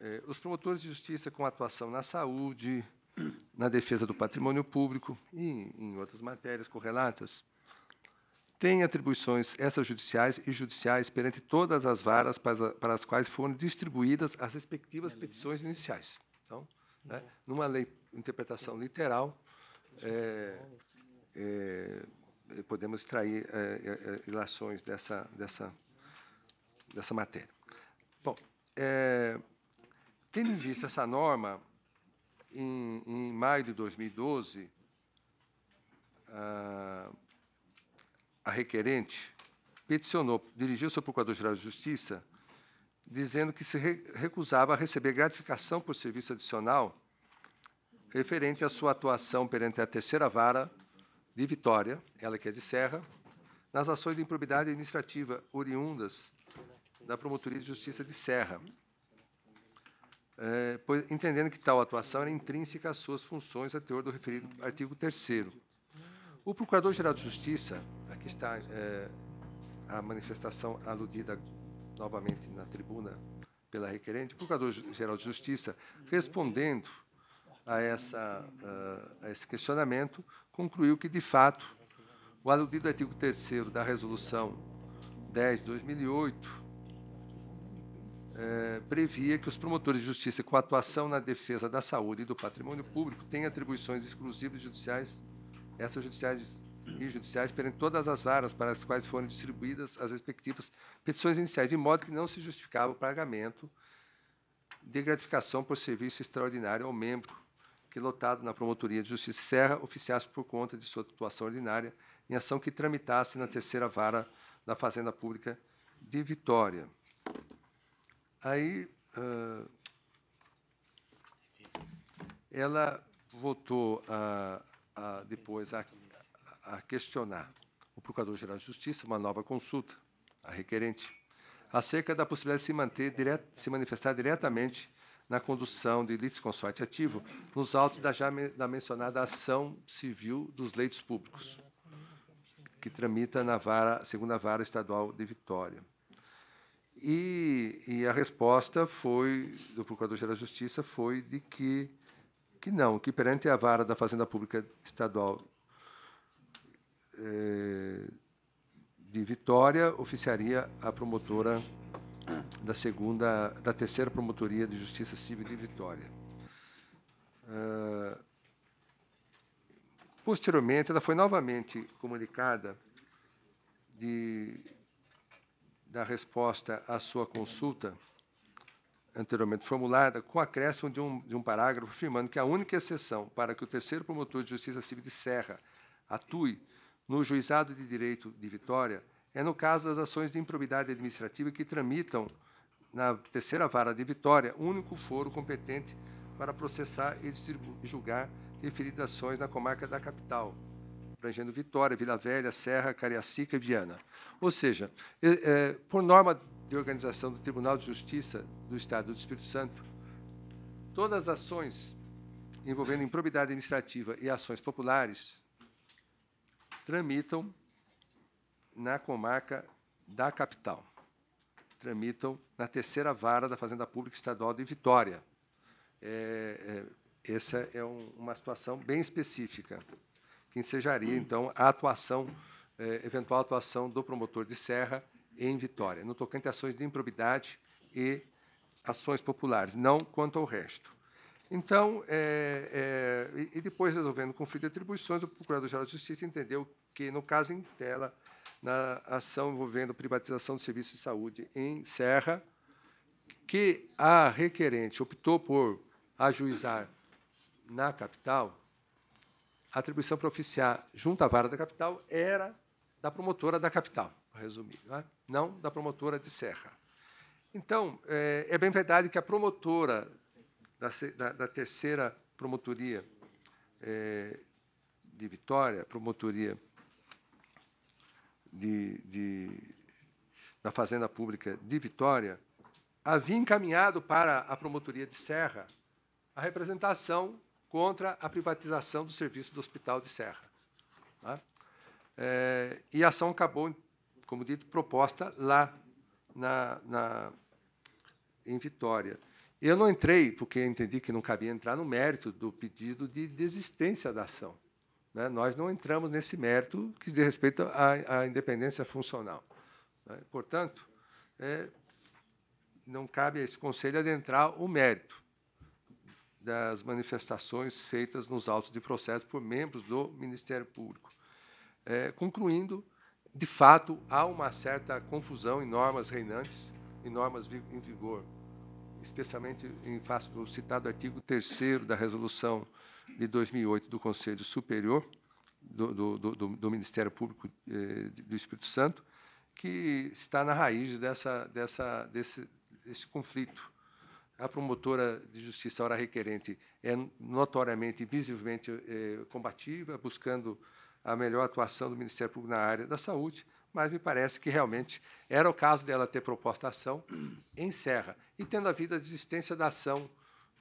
eh, os promotores de justiça com atuação na saúde, na defesa do patrimônio público e em outras matérias correlatas, têm atribuições extrajudiciais e judiciais perante todas as varas para, para as quais foram distribuídas as respectivas petições iniciais. Então, né, numa lei, interpretação literal, é, é, podemos extrair é, é, ilações dessa, dessa, dessa matéria. Bom, tendo em vista essa norma, em, em maio de 2012, a, ah, a requerente peticionou, dirigiu-se ao Procurador-Geral de Justiça, dizendo que se recusava a receber gratificação por serviço adicional referente à sua atuação perante a terceira vara de Vitória, ela que é de Serra, nas ações de improbidade administrativa oriundas da Promotoria de Justiça de Serra, é, pois, entendendo que tal atuação era intrínseca às suas funções a teor do referido artigo 3 O Procurador-Geral de Justiça, aqui está é, a manifestação aludida novamente na tribuna pela requerente, o Procurador-Geral de Justiça, respondendo a, essa, eh, a esse questionamento, concluiu que, de fato, o aludido artigo 3 da Resolução 10 de 2008 é, previa que os promotores de justiça com atuação na defesa da saúde e do patrimônio público têm atribuições exclusivas judiciais, essas judiciais e judiciais perante todas as varas para as quais foram distribuídas as respectivas petições iniciais, de modo que não se justificava o pagamento de gratificação por serviço extraordinário ao membro que, lotado na Promotoria de Justiça Serra, oficiasse por conta de sua atuação ordinária em ação que tramitasse na terceira vara da Fazenda Pública de Vitória. Aí, uh, ela voltou a, a depois a, a questionar o Procurador-Geral de Justiça uma nova consulta, a requerente, acerca da possibilidade de se manter direto, se manifestar diretamente na condução de litisconsorte ativo nos autos da já da mencionada ação civil dos leitos públicos, que tramita na vara, segunda vara estadual de Vitória. E, e a resposta foi do Procurador-Geral da Justiça foi de que que não, que perante a vara da Fazenda Pública Estadual eh, de Vitória oficiaria a promotora da segunda, da terceira promotoria de justiça civil de Vitória. Ah, posteriormente, ela foi novamente comunicada de, da resposta à sua consulta anteriormente formulada, com acréscimo de um, de um parágrafo afirmando que a única exceção para que o terceiro promotor de justiça civil de Serra atue no juizado de direito de Vitória é no caso das ações de improbidade administrativa que tramitam na terceira vara de Vitória, único foro competente para processar e julgar referidas ações na comarca da capital, abrangendo Vitória, Vila Velha, Serra, Cariacica e Viana. Ou seja, é, por norma de organização do Tribunal de Justiça do Estado do Espírito Santo, todas as ações envolvendo improbidade administrativa e ações populares tramitam na comarca da capital. Tramitam na terceira vara da Fazenda Pública Estadual de Vitória. É, é, essa é um, uma situação bem específica, que ensejaria, então, a atuação, é, eventual atuação do promotor de Serra em Vitória, no tocante a ações de improbidade e ações populares, não quanto ao resto. Então, é, é, e, e depois resolvendo o conflito de atribuições, o Procurador-Geral de Justiça entendeu que, no caso em tela, na ação envolvendo privatização do serviço de saúde em Serra, que a requerente optou por ajuizar na capital, a atribuição para oficiar junto à vara da capital era da promotora da capital, para resumir, não, é? não da promotora de Serra. Então, é, é, bem verdade que a promotora da, da, da terceira promotoria é, de Vitória, promotoria de, de, da Fazenda Pública de Vitória, havia encaminhado para a Promotoria de Serra a representação contra a privatização do serviço do Hospital de Serra. Tá? É, e a ação acabou, como dito, proposta lá na, na, em Vitória. Eu não entrei, porque entendi que não cabia entrar no mérito do pedido de desistência da ação né, nós não entramos nesse mérito que diz respeito à, à independência funcional. Né? Portanto, é, não cabe a esse conselho adentrar o mérito das manifestações feitas nos autos de processo por membros do Ministério Público. É, concluindo, de fato, há uma certa confusão em normas reinantes e normas em vigor, especialmente em face do citado artigo 3 da resolução de 2008 do Conselho Superior do, do, do, do Ministério Público eh, do Espírito Santo, que está na raiz dessa, dessa, desse, desse conflito. A promotora de justiça, hora requerente, é notoriamente e visivelmente eh, combativa, buscando a melhor atuação do Ministério Público na área da saúde, mas me parece que realmente era o caso dela ter proposto a ação, encerra. E tendo havido a desistência da ação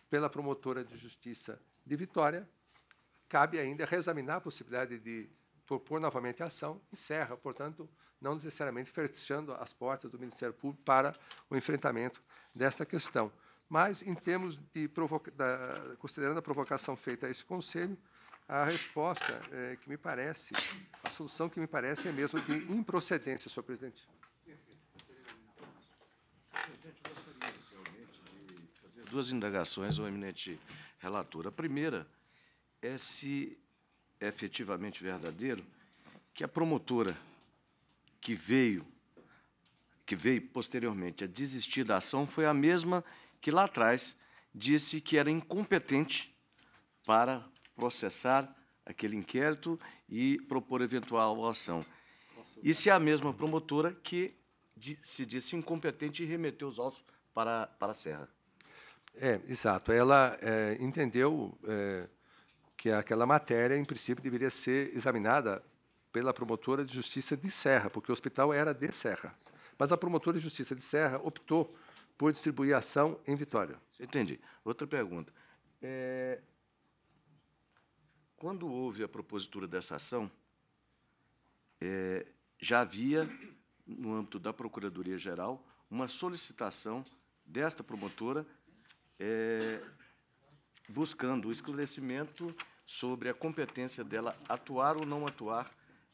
pela promotora de justiça de Vitória, cabe ainda reexaminar a possibilidade de propor novamente a ação, encerra, portanto, não necessariamente fechando as portas do Ministério Público para o enfrentamento desta questão. Mas, em termos de da, considerando a provocação feita a esse Conselho, a resposta é, que me parece, a solução que me parece é mesmo de improcedência, senhor presidente. Presidente, gostaria inicialmente de fazer duas indagações o eminente relatora. A primeira é se é efetivamente verdadeiro que a promotora que veio que veio posteriormente a desistir da ação foi a mesma que lá atrás disse que era incompetente para processar aquele inquérito e propor eventual ação. E se é a mesma promotora que se disse incompetente e remeteu os autos para, para a Serra. É, exato. Ela é, entendeu é, que aquela matéria, em princípio, deveria ser examinada pela promotora de justiça de Serra, porque o hospital era de Serra. Mas a promotora de justiça de Serra optou por distribuir a ação em Vitória. Entendi. Outra pergunta. É... Quando houve a propositura dessa ação, é... já havia, no âmbito da Procuradoria-Geral, uma solicitação desta promotora é, buscando o esclarecimento sobre a competência dela atuar ou não atuar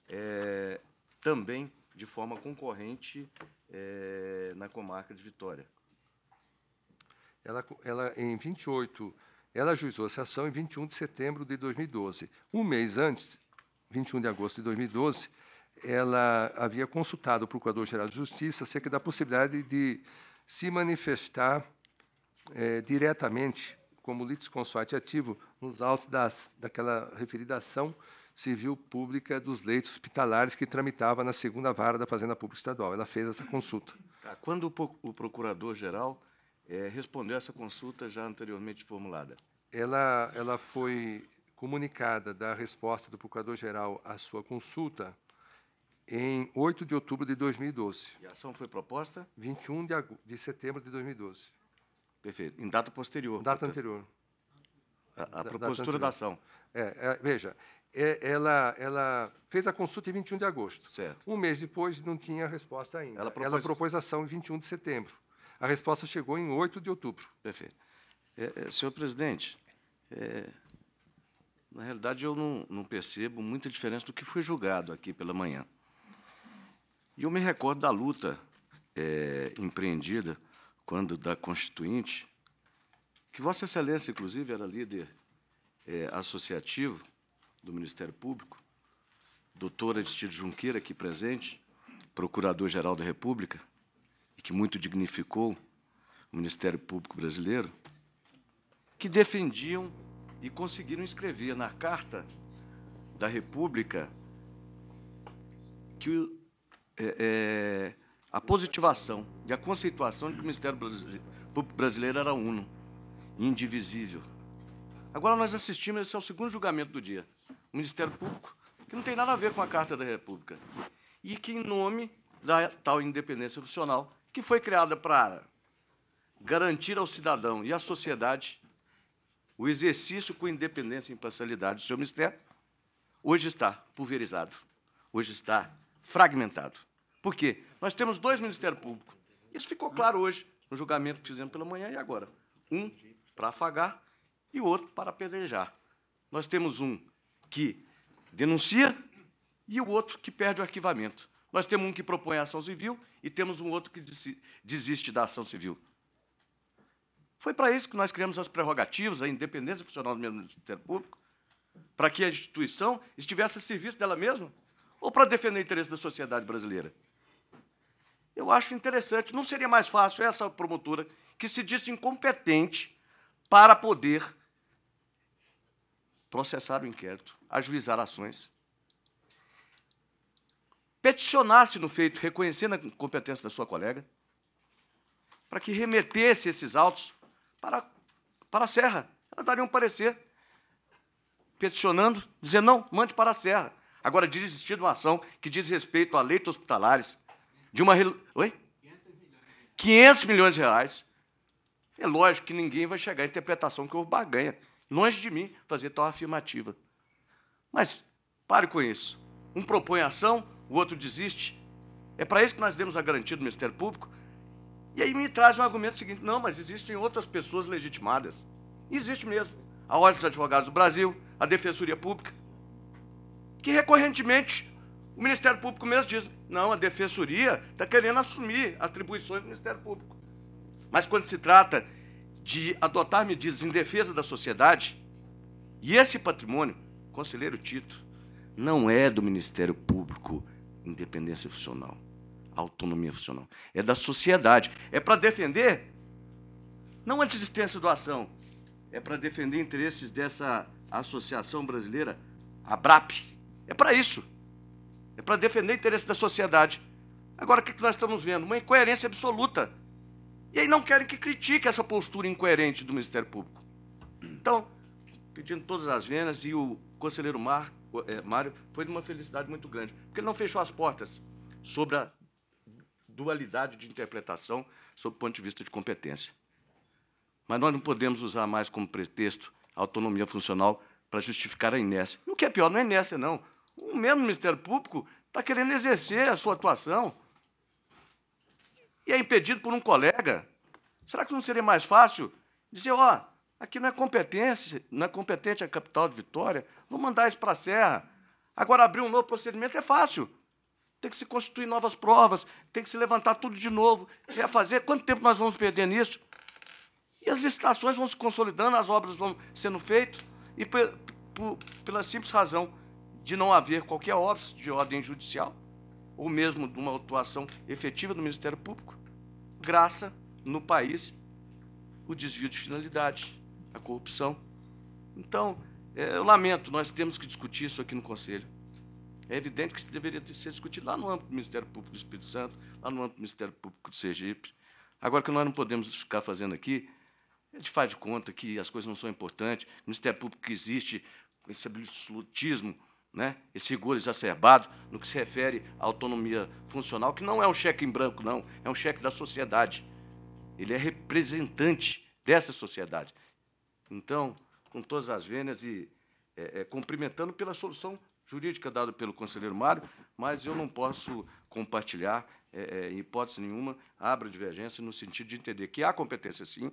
é, também de forma concorrente é, na comarca de Vitória. Ela, ela, em 28, ela ajuizou essa ação em 21 de setembro de 2012. Um mês antes, 21 de agosto de 2012, ela havia consultado o Procurador-Geral de Justiça acerca da possibilidade de se manifestar é, diretamente como litisconsorte ativo nos autos das, daquela referida ação civil pública dos leitos hospitalares que tramitava na segunda vara da Fazenda Pública Estadual. Ela fez essa consulta. Tá, quando o procurador-geral é, respondeu essa consulta já anteriormente formulada? Ela, ela foi comunicada da resposta do procurador-geral à sua consulta em 8 de outubro de 2012. E a ação foi proposta? 21 de, de setembro de 2012. Perfeito. Em data posterior. Data portanto. anterior. A, a da, propositura da ação. É, é, veja, é, ela, ela fez a consulta em 21 de agosto. Certo. Um mês depois, não tinha resposta ainda. Ela propôs, ela propôs a ação em 21 de setembro. A resposta chegou em 8 de outubro. Perfeito. É, é, senhor presidente, é, na realidade, eu não, não percebo muita diferença do que foi julgado aqui pela manhã. E eu me recordo da luta empreendida quando da Constituinte, que Vossa Excelência, inclusive, era líder é, associativo do Ministério Público, doutora Aristide Junqueira, aqui presente, procurador-geral da República, e que muito dignificou o Ministério Público brasileiro, que defendiam e conseguiram escrever na Carta da República que é, é, a positivação e a conceituação de que o Ministério Público Brasileiro era uno, indivisível. Agora nós assistimos, esse é o segundo julgamento do dia, o Ministério Público, que não tem nada a ver com a Carta da República, e que, em nome da tal independência profissional, que foi criada para garantir ao cidadão e à sociedade o exercício com independência e imparcialidade do seu ministério, hoje está pulverizado, hoje está fragmentado. Por quê? Nós temos dois Ministérios Públicos. Isso ficou claro hoje, no julgamento que fizemos pela manhã e agora. Um para afagar e outro para apedrejar. Nós temos um que denuncia e o outro que perde o arquivamento. Nós temos um que propõe a ação civil e temos um outro que desiste da ação civil. Foi para isso que nós criamos as prerrogativas, a independência funcional do Ministério Público, para que a instituição estivesse a serviço dela mesma ou para defender o interesse da sociedade brasileira? Eu acho interessante. Não seria mais fácil essa promotora, que se disse incompetente para poder processar o inquérito, ajuizar ações, peticionasse no feito, reconhecendo a competência da sua colega, para que remetesse esses autos para, para a Serra. Ela daria um parecer peticionando, dizendo, não, mande para a Serra. Agora, desistir de uma ação que diz respeito a leitos hospitalares, de uma. Oi? 500 milhões de reais. É lógico que ninguém vai chegar à interpretação que eu baganha. Longe de mim fazer tal afirmativa. Mas pare com isso. Um propõe ação, o outro desiste. É para isso que nós demos a garantia do Ministério Público. E aí me traz um argumento seguinte: não, mas existem outras pessoas legitimadas. existe mesmo. A Ordem dos Advogados do Brasil, a Defensoria Pública, que recorrentemente o Ministério Público mesmo diz: não, a Defensoria está querendo assumir atribuições do Ministério Público. Mas quando se trata de adotar medidas em defesa da sociedade, e esse patrimônio, conselheiro Tito, não é do Ministério Público independência funcional, autonomia funcional. É da sociedade. É para defender não a desistência da ação, é para defender interesses dessa Associação Brasileira, a BRAP. É para isso. É para defender o interesse da sociedade. Agora, o que nós estamos vendo? Uma incoerência absoluta. E aí não querem que critique essa postura incoerente do Ministério Público. Então, pedindo todas as venas, e o conselheiro Mar, é, Mário foi de uma felicidade muito grande, porque ele não fechou as portas sobre a dualidade de interpretação sob o ponto de vista de competência. Mas nós não podemos usar mais como pretexto a autonomia funcional para justificar a inércia. E o que é pior não é inércia, não o mesmo Ministério Público está querendo exercer a sua atuação e é impedido por um colega. Será que não seria mais fácil dizer, ó, oh, aqui não é competência, não é competente a capital de Vitória, vou mandar isso para a Serra. Agora, abrir um novo procedimento é fácil. Tem que se constituir novas provas, tem que se levantar tudo de novo, refazer. Quanto tempo nós vamos perder nisso? E as licitações vão se consolidando, as obras vão sendo feitas, e pela simples razão de não haver qualquer óbvio de ordem judicial, ou mesmo de uma atuação efetiva do Ministério Público, graça no país o desvio de finalidade, a corrupção. Então, é, eu lamento, nós temos que discutir isso aqui no Conselho. É evidente que isso deveria ser discutido lá no âmbito do Ministério Público do Espírito Santo, lá no âmbito do Ministério Público do Sergipe. Agora, o que nós não podemos ficar fazendo aqui é de faz de conta que as coisas não são importantes, o Ministério Público que existe, esse absolutismo né, esse rigor exacerbado no que se refere à autonomia funcional, que não é um cheque em branco, não, é um cheque da sociedade. Ele é representante dessa sociedade. Então, com todas as vênias e é, é, cumprimentando pela solução jurídica dada pelo conselheiro Mário, mas eu não posso compartilhar, é, é em hipótese nenhuma, abra divergência no sentido de entender que há competência sim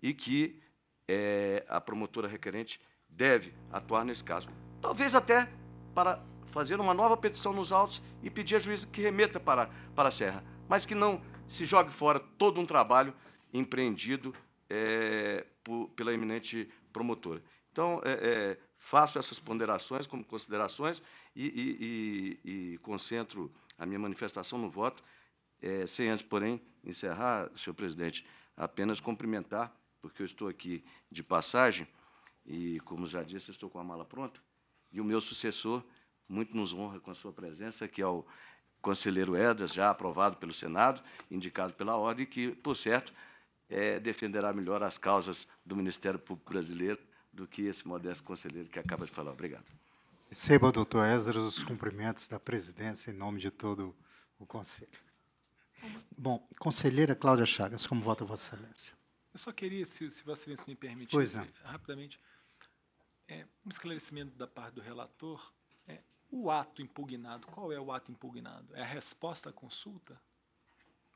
e que é, a promotora requerente deve atuar nesse caso. Talvez até para fazer uma nova petição nos autos e pedir a juíza que remeta para, para a Serra, mas que não se jogue fora todo um trabalho empreendido é, por, pela eminente promotora. Então, é, é, faço essas ponderações como considerações e, e, e, e concentro a minha manifestação no voto, é, sem antes, porém, encerrar, senhor presidente, apenas cumprimentar, porque eu estou aqui de passagem e, como já disse, estou com a mala pronta e o meu sucessor, muito nos honra com a sua presença, que é o conselheiro Edras, já aprovado pelo Senado, indicado pela ordem, que, por certo, é, defenderá melhor as causas do Ministério Público Brasileiro do que esse modesto conselheiro que acaba de falar. Obrigado. Receba, doutor Esdras, os cumprimentos da presidência em nome de todo o Conselho. Bom, conselheira Cláudia Chagas, como vota Vossa Excelência? Eu só queria, se, se Vossa Excelência me permitir, rapidamente é, um esclarecimento da parte do relator. É, o ato impugnado, qual é o ato impugnado? É a resposta à consulta?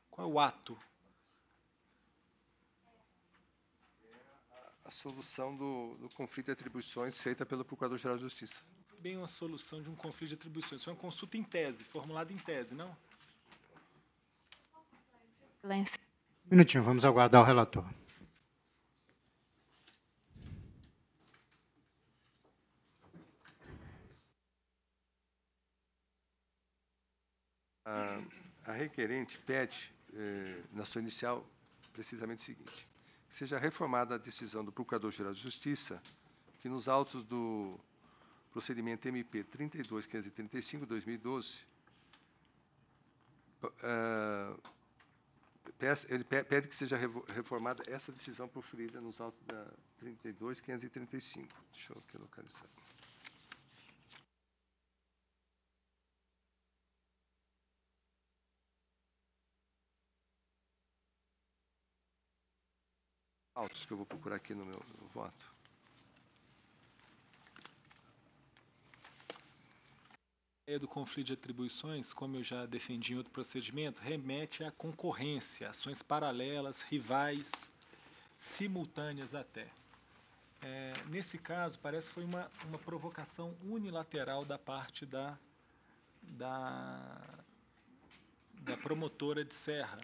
Qual é o ato? É a solução do, do conflito de atribuições feita pelo Procurador-Geral de Justiça. Bem, uma solução de um conflito de atribuições. Foi uma consulta em tese, formulada em tese, não? Minutinho, vamos aguardar o relator. a, a requerente pede, eh, na sua inicial, precisamente o seguinte: que seja reformada a decisão do Procurador-Geral de Justiça, que nos autos do procedimento MP 32.535-2012, é, ele pede que seja reformada essa decisão proferida nos autos da 32.535. Deixa eu aqui localizar. Autos, que eu vou procurar aqui no meu voto. do conflito de atribuições, como eu já defendi em outro procedimento, remete à concorrência, ações paralelas, rivais, simultâneas até. É, nesse caso, parece que foi uma, uma provocação unilateral da parte da, da, da promotora de Serra,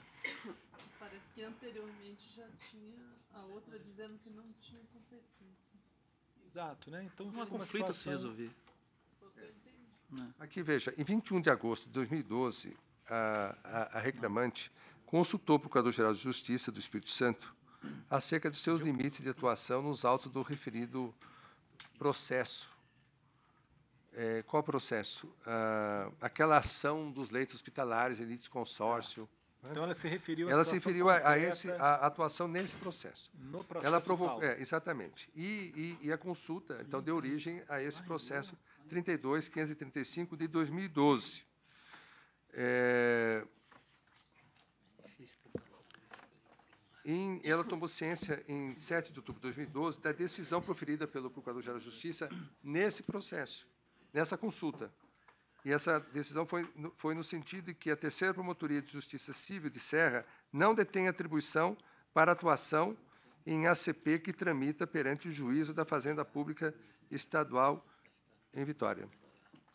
Parece que anteriormente já tinha a outra dizendo que não tinha competência. Exato, né? Então uma conflito situação... se resolver. É. Aqui, veja, em 21 de agosto de 2012, a, a, a reclamante consultou o Procurador-Geral de Justiça do Espírito Santo acerca de seus limites de atuação nos autos do referido processo. É, qual processo? Ah, aquela ação dos leitos hospitalares, elites consórcio, né? Então ela se referiu. Ela se referiu a, a, esse, a atuação nesse processo. No processo. Ela provocou, é, exatamente. E, e, e, a consulta então deu origem a esse processo 32535 de 2012. É, em, ela tomou ciência em 7 de outubro de 2012 da decisão proferida pelo Procurador-Geral da Justiça nesse processo, nessa consulta. E essa decisão foi, foi no sentido de que a Terceira Promotoria de Justiça Civil de Serra não detém atribuição para atuação em ACP que tramita perante o juízo da Fazenda Pública Estadual em Vitória.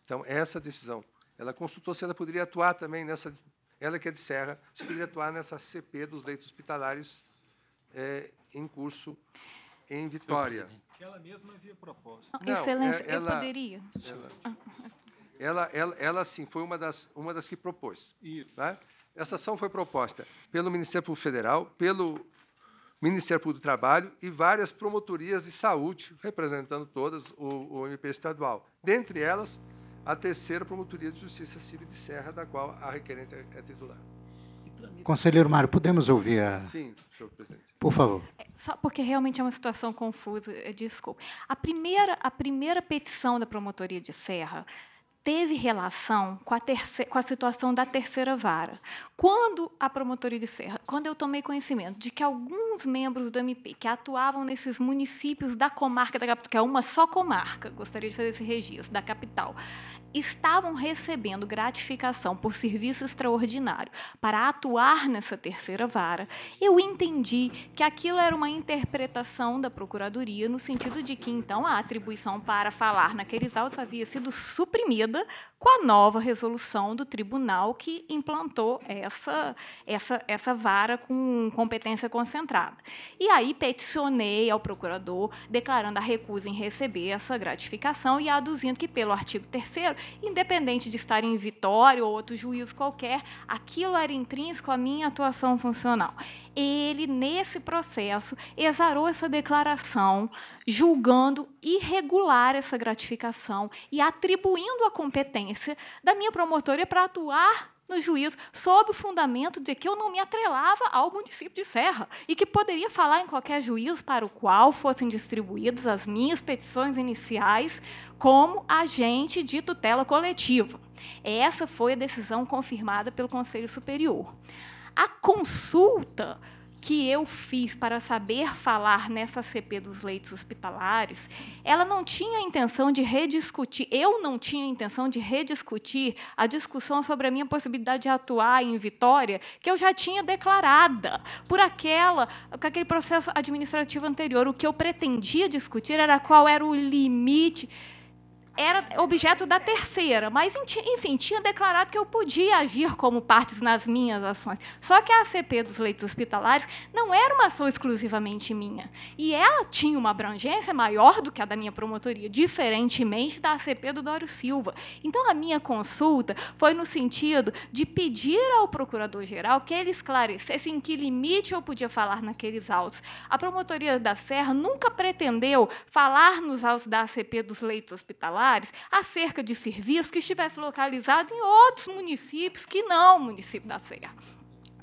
Então, essa decisão. Ela consultou se ela poderia atuar também nessa, ela que é de Serra, se poderia atuar nessa CP dos leitos hospitalares é, em curso em Vitória. Que ela mesma havia proposta. Não, Excelência, é, ela, eu poderia. Ela, ah, ah, ela, ela, ela sim, foi uma das, uma das que propôs. Né? Essa ação foi proposta pelo Ministério Público Federal, pelo Ministério Público do Trabalho e várias promotorias de saúde, representando todas o, o MP estadual. Dentre elas, a terceira Promotoria de Justiça Civil de Serra, da qual a requerente é, é titular. Conselheiro Mário, podemos ouvir a. Sim, senhor presidente. Por favor. É, só porque realmente é uma situação confusa, eh, desculpe. A primeira, a primeira petição da Promotoria de Serra teve relação com a, terceira, com a, situação da terceira vara. Quando a promotoria de Serra, quando eu tomei conhecimento de que alguns membros do MP que atuavam nesses municípios da comarca da capital, que é uma só comarca, gostaria de fazer esse registro, da capital, estavam recebendo gratificação por serviço extraordinário para atuar nessa terceira vara, eu entendi que aquilo era uma interpretação da Procuradoria, no sentido de que então a atribuição para falar naqueles autos havia sido suprimida com a nova resolução do tribunal que implantou essa, essa, essa vara com competência concentrada. E aí peticionei ao procurador declarando a recusa em receber essa gratificação e aduzindo que, pelo artigo 3 independente de estar em Vitória ou outro juízo qualquer, aquilo era intrínseco à minha atuação funcional. Ele, nesse processo, exarou essa declaração, julgando irregular essa gratificação e atribuindo a competência da minha promotoria para atuar no juízo, sob o fundamento de que eu não me atrelava ao município de Serra e que poderia falar em qualquer juízo para o qual fossem distribuídas as minhas petições iniciais como agente de tutela coletiva. Essa foi a decisão confirmada pelo Conselho Superior. A consulta que eu fiz para saber falar nessa CP dos leitos hospitalares, ela não tinha a intenção de rediscutir, eu não tinha a intenção de rediscutir a discussão sobre a minha possibilidade de atuar em Vitória, que eu já tinha declarada por aquela, por aquele processo administrativo anterior. O que eu pretendia discutir era qual era o limite era objeto da terceira, mas enfim, tinha declarado que eu podia agir como partes nas minhas ações. Só que a ACP dos leitos hospitalares não era uma ação exclusivamente minha. E ela tinha uma abrangência maior do que a da minha promotoria, diferentemente da ACP do Dório Silva. Então a minha consulta foi no sentido de pedir ao procurador-geral que ele esclarecesse em que limite eu podia falar naqueles autos. A promotoria da Serra nunca pretendeu falar nos autos da ACP dos leitos hospitalares acerca de serviço que estivesse localizado em outros municípios que não o município da Serra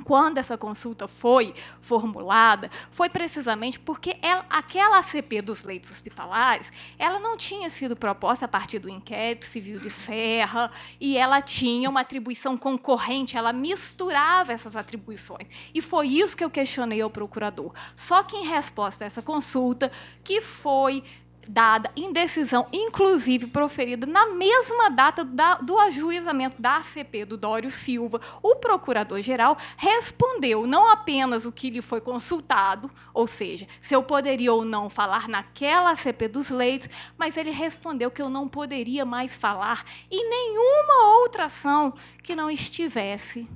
quando essa consulta foi formulada, foi precisamente porque ela, aquela ACP dos leitos hospitalares, ela não tinha sido proposta a partir do inquérito civil de Serra e ela tinha uma atribuição concorrente, ela misturava essas atribuições. E foi isso que eu questionei ao procurador. Só que em resposta a essa consulta, que foi dada em decisão, inclusive proferida na mesma data da, do ajuizamento da ACP do Dório Silva, o procurador-geral respondeu não apenas o que lhe foi consultado, ou seja, se eu poderia ou não falar naquela ACP dos leitos, mas ele respondeu que eu não poderia mais falar em nenhuma outra ação que não estivesse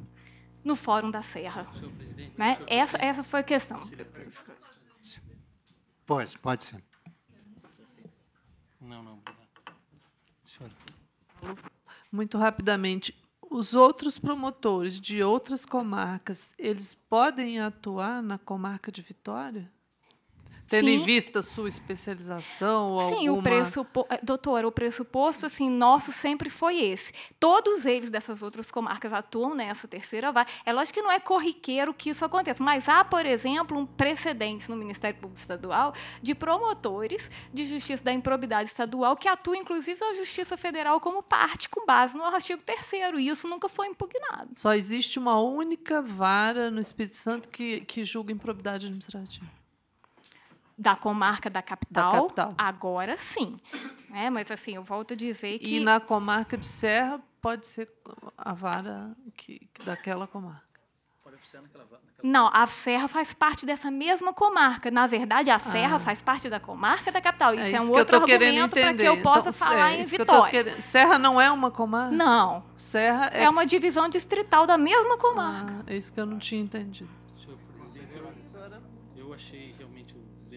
no Fórum da Serra. Senhor presidente, né? senhor essa, essa foi a questão. Pode, pode ser. Não, não. Senhora. Muito rapidamente, os outros promotores de outras comarcas, eles podem atuar na comarca de Vitória? Tendo Sim. em vista sua especialização ou Sim, alguma... o pressupo... Eh, doutora, o pressuposto assim, nosso sempre foi esse. Todos eles dessas outras comarcas atuam nessa terceira vara. É lógico que não é corriqueiro que isso aconteça, mas há, por exemplo, um precedente no Ministério Público Estadual de promotores de justiça da improbidade estadual que atuam, inclusive, na Justiça Federal como parte, com base no artigo 3 e isso nunca foi impugnado. Só existe uma única vara no Espírito Santo que, que julga improbidade administrativa da comarca da capital, da capital. agora sim. É, mas assim, eu volto a dizer que. E na comarca de Serra pode ser a vara que, daquela comarca. Não, a Serra faz parte dessa mesma comarca. Na verdade, a Serra ah. faz parte da comarca da capital. Isso é, é isso é um outro argumento para que eu então, possa então, falar é, em Vitória. Querendo... Serra não é uma comarca? Não. Serra é, é uma divisão distrital da mesma comarca. Ah, é isso que eu não tinha entendido. Eu achei realmente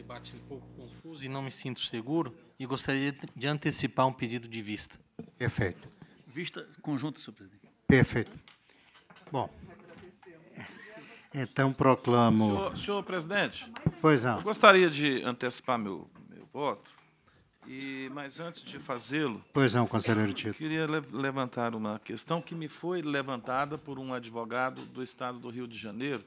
debate um pouco confuso e não me sinto seguro, e gostaria de antecipar um pedido de vista. Perfeito. Vista conjunta, senhor presidente. Perfeito. Bom, é, então proclamo. Senhor, senhor presidente. Pois não. Eu gostaria de antecipar meu, meu voto. E, mas antes de fazê-lo. Pois não, conselheiro Tito. Queria le levantar uma questão que me foi levantada por um advogado do estado do Rio de Janeiro,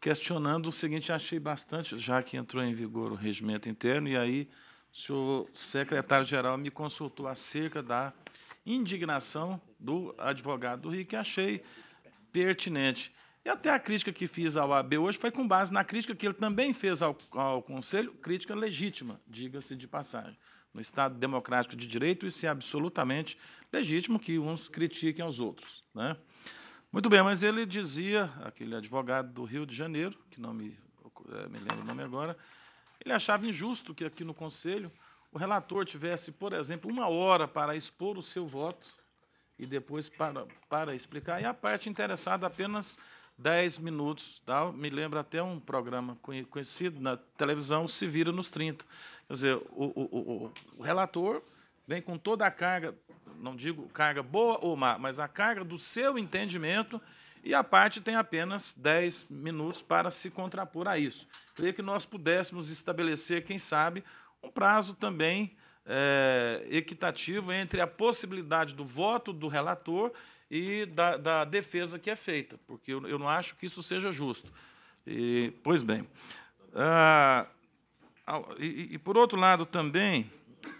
questionando o seguinte, achei bastante, já que entrou em vigor o regimento interno, e aí o senhor secretário-geral me consultou acerca da indignação do advogado do Rio, que achei pertinente. E até a crítica que fiz ao AB hoje foi com base na crítica que ele também fez ao, ao Conselho, crítica legítima, diga-se de passagem. No Estado democrático de direito, isso é absolutamente legítimo que uns critiquem aos outros. Né? Muito bem, mas ele dizia, aquele advogado do Rio de Janeiro, que não me, é, me lembro o nome agora, ele achava injusto que aqui no Conselho o relator tivesse, por exemplo, uma hora para expor o seu voto e depois para, para explicar, e a parte interessada apenas 10 minutos. Tá? Me lembra até um programa conhecido na televisão, Se Vira nos 30. Quer dizer, o, o, o, o relator vem com toda a carga não digo carga boa ou má, mas a carga do seu entendimento, e a parte tem apenas 10 minutos para se contrapor a isso. Queria que nós pudéssemos estabelecer, quem sabe, um prazo também é, equitativo entre a possibilidade do voto do relator e da, da defesa que é feita, porque eu, eu, não acho que isso seja justo. E, pois bem. Ah, e, e, por outro lado, também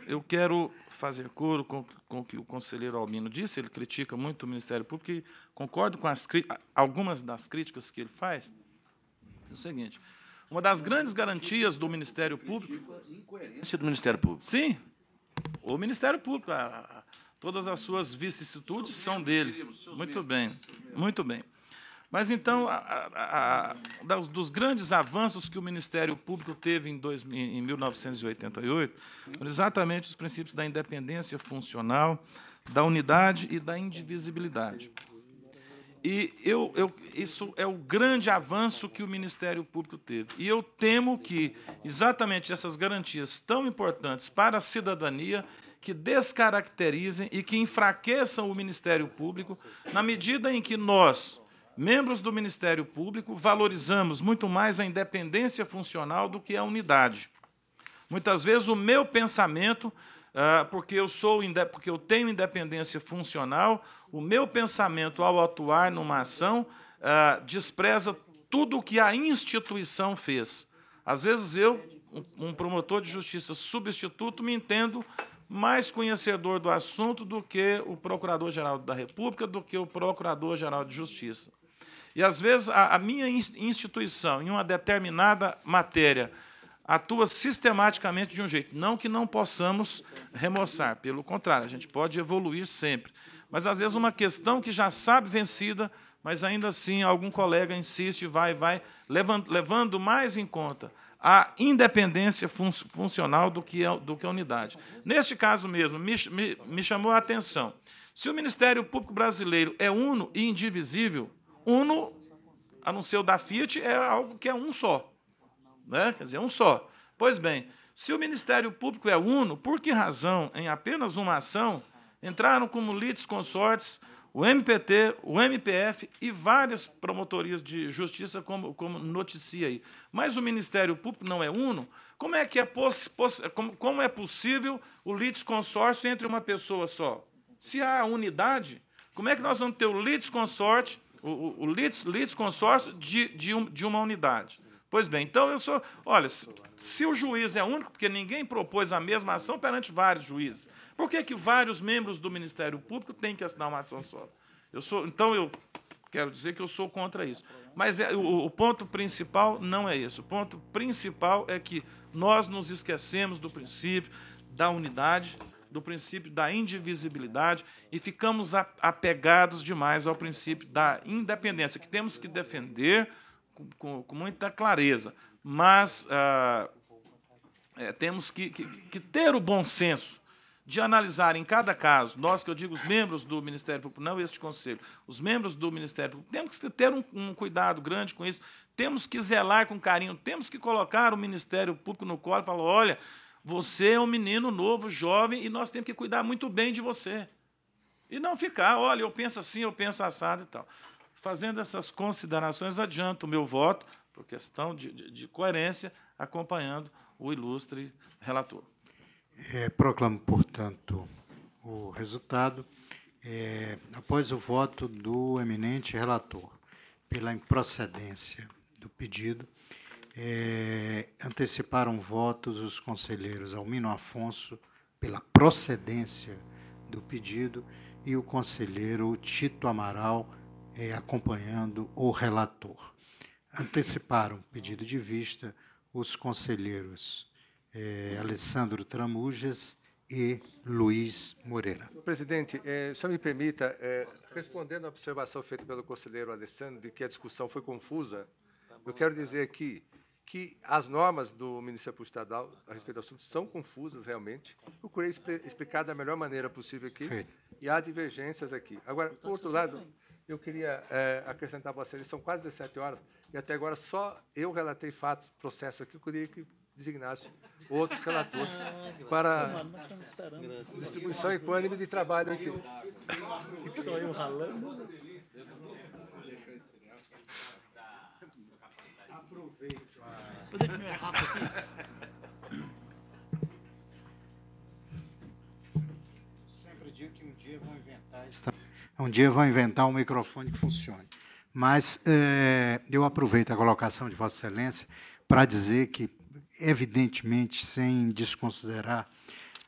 eu quero fazer coro com, com o que o conselheiro Almino disse. Ele critica muito o Ministério Público e concordo com as, algumas das críticas que ele faz. É o seguinte: uma das grandes garantias do Ministério Público. Incoerência do Ministério Público. Sim, o Ministério Público. A, a, todas as suas vicissitudes são dele. Muito bem, muito bem. Mas então, a, a, a, dos grandes avanços que o Ministério Público teve em, dois, em 1988, foram exatamente os princípios da independência funcional, da unidade e da indivisibilidade. E eu, eu, isso é o grande avanço que o Ministério Público teve. E eu temo que exatamente essas garantias tão importantes para a cidadania que descaracterizem e que enfraqueçam o Ministério Público na medida em que nós, membros do Ministério Público, valorizamos muito mais a independência funcional do que a unidade. Muitas vezes o meu pensamento, ah, porque eu sou porque eu tenho independência funcional, o meu pensamento ao atuar numa ação ah, despreza tudo o que a instituição fez. Às vezes eu, um promotor de justiça substituto, me entendo mais conhecedor do assunto do que o Procurador-Geral da República, do que o Procurador-Geral de Justiça. E às vezes a, a minha instituição, em uma determinada matéria, atua sistematicamente de um jeito. Não que não possamos remoçar, pelo contrário, a gente pode evoluir sempre. Mas às vezes uma questão que já sabe vencida, mas ainda assim algum colega insiste, vai, vai, levando, levando mais em conta a independência fun funcional do que, é, do que a unidade. Neste caso mesmo, me, me, me chamou a atenção. Se o Ministério Público Brasileiro é uno e indivisível, Uno, a não ser o da Fiat, é algo que é um só. Né? Quer dizer, é um só. Pois bem, se o Ministério Público é uno, por que razão, em apenas uma ação, entraram como litis consortes o MPT, o MPF e várias promotorias de justiça, como, como noticia aí. Mas o Ministério Público não é uno. Como é que é, poss, poss, como, como é possível o litisconsórcio entre uma pessoa só? Se há unidade, como é que nós vamos ter o litisconsorte o, o, litis, consórcio de, de, um, de uma unidade. Pois bem, então eu sou. Olha, se, se, o juiz é único, porque ninguém propôs a mesma ação perante vários juízes, por que, que vários membros do Ministério Público têm que assinar uma ação só? Eu sou, então eu quero dizer que eu sou contra isso. Mas é, o, o ponto principal não é isso. O ponto principal é que nós nos esquecemos do princípio da unidade do princípio da indivisibilidade e ficamos apegados demais ao princípio da independência, que temos que defender com, com, com muita clareza, mas ah, é, temos que, que, que ter o bom senso de analisar em cada caso, nós que eu digo os membros do Ministério Público, não este Conselho, os membros do Ministério Público, temos que ter um, um, cuidado grande com isso, temos que zelar com carinho, temos que colocar o Ministério Público no colo e falar, olha, você é um menino novo, jovem, e nós temos que cuidar muito bem de você. E não ficar, olha, eu penso assim, eu penso assado e tal. Fazendo essas considerações, adianto o meu voto, por questão de, de, de coerência, acompanhando o ilustre relator. É, proclamo, portanto, o resultado. É, após o voto do eminente relator pela improcedência do pedido, é, anteciparam votos os conselheiros Almino Afonso, pela procedência do pedido, e o conselheiro Tito Amaral, é, acompanhando o relator. Anteciparam pedido de vista os conselheiros é, Alessandro Tramujas e Luiz Moreira. Presidente, eh, é, só me permita, é, respondendo à observação feita pelo conselheiro Alessandro de que a discussão foi confusa, eu quero dizer aqui que as normas do Ministério Público Estadual a respeito do assunto são confusas realmente. Procurei explicar da melhor maneira possível aqui e há divergências aqui. Agora, por outro lado, eu queria é, acrescentar a vocês, são quase 17 horas e até agora só eu relatei fatos, processo aqui, eu queria que designasse outros relatores ah, para distribuição equânime de trabalho aqui. Fico só eu ralando. aproveito a. Vou deixar aqui. Sempre digo que um dia vão inventar Um dia vão inventar um microfone que funcione. Mas é, eu aproveito a colocação de Vossa Excelência para dizer que, evidentemente, sem desconsiderar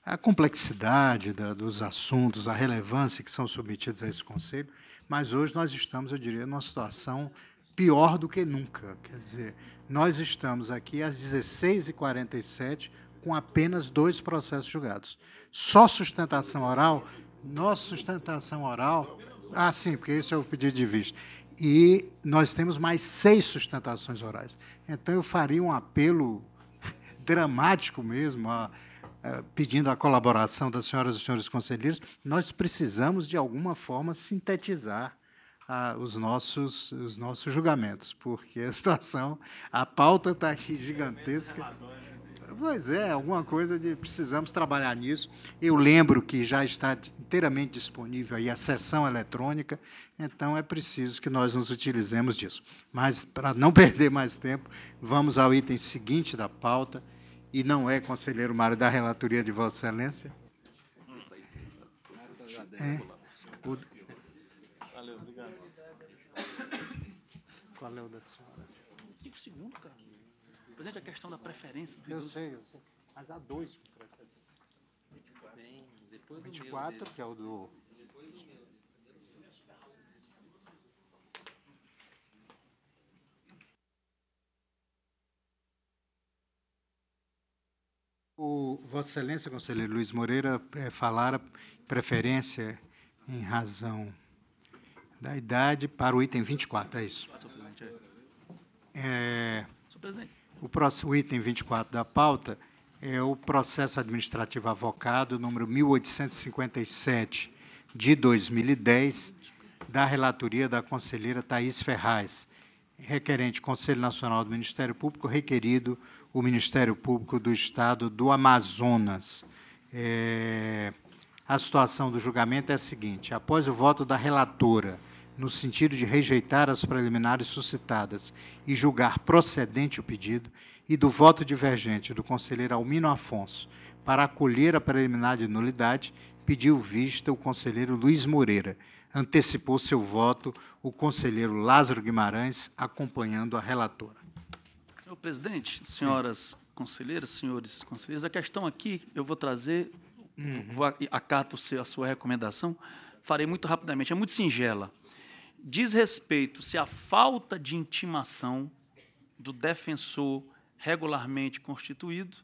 a complexidade da, dos assuntos, a relevância que são submetidos a esse conselho, mas hoje nós estamos, eu diria, numa situação pior do que nunca. Quer dizer, nós estamos aqui às 16h47 com apenas dois processos julgados. Só sustentação oral, nossa sustentação oral. Ah, sim, porque isso é o pedido de vista. E nós temos mais seis sustentações orais. Então, eu faria um apelo dramático mesmo, a, a, pedindo a colaboração das senhoras e senhores conselheiros. Nós precisamos, de alguma forma, sintetizar a, os, nossos, os nossos julgamentos, porque a situação, a pauta está aqui é gigantesca. Né? Pois é, alguma coisa de precisamos trabalhar nisso. Eu lembro que já está inteiramente disponível aí a sessão eletrônica, então é preciso que nós nos utilizemos disso. Mas, para não perder mais tempo, vamos ao item seguinte da pauta, e não é, conselheiro Mário, da relatoria de Vossa Excelência. Hum, tá é, o, Qual é o da senhora? Cinco segundos, cara. Presidente, a questão da preferência. Do eu idoso. sei, eu sei. Mas há dois com preferência. 24, Bem, 24 que é o do... Depois do meu. O Vossa Excelência, conselheiro Luiz Moreira, é, falara preferência em razão da idade para o item 24, é isso? É, o próximo item 24 da pauta é o processo administrativo avocado número 1857 de 2010 da relatoria da conselheira Thais Ferraz, requerente Conselho Nacional do Ministério Público, requerido o Ministério Público do Estado do Amazonas. É, a situação do julgamento é a seguinte: após o voto da relatora no sentido de rejeitar as preliminares suscitadas e julgar procedente o pedido, e do voto divergente do conselheiro Almino Afonso para acolher a preliminar de nulidade, pediu vista o conselheiro Luiz Moreira. Antecipou seu voto o conselheiro Lázaro Guimarães, acompanhando a relatora. Senhor presidente, senhoras Sim. conselheiras, senhores conselheiros, a questão aqui eu vou trazer, uhum. vou, acato a sua recomendação, farei muito rapidamente, é muito singela diz respeito se a falta de intimação do defensor regularmente constituído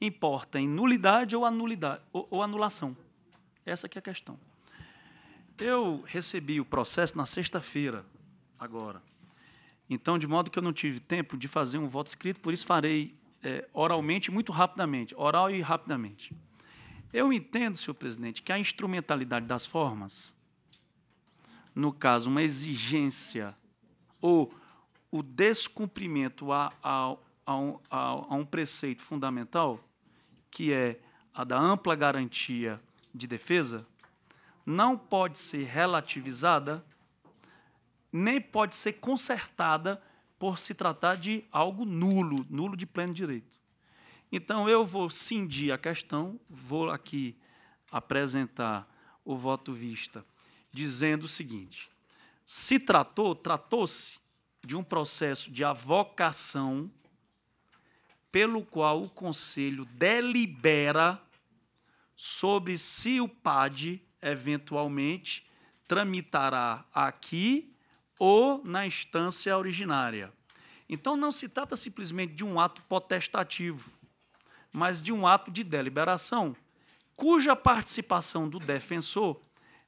importa em nulidade ou, anulidade, ou, ou anulação. Essa que é a questão. Eu recebi o processo na sexta-feira, agora. Então, de modo que eu não tive tempo de fazer um voto escrito, por isso farei é, oralmente muito rapidamente, oral e rapidamente. Eu entendo, senhor presidente, que a instrumentalidade das formas no caso, uma exigência ou o descumprimento a, a, a, um, a, um, preceito fundamental, que é a da ampla garantia de defesa, não pode ser relativizada, nem pode ser consertada por se tratar de algo nulo, nulo de pleno direito. Então, eu vou cindir a questão, vou aqui apresentar o voto vista dizendo o seguinte: se tratou, tratou-se de um processo de avocação pelo qual o conselho delibera sobre se o PAD eventualmente tramitará aqui ou na instância originária. Então não se trata simplesmente de um ato potestativo, mas de um ato de deliberação, cuja participação do defensor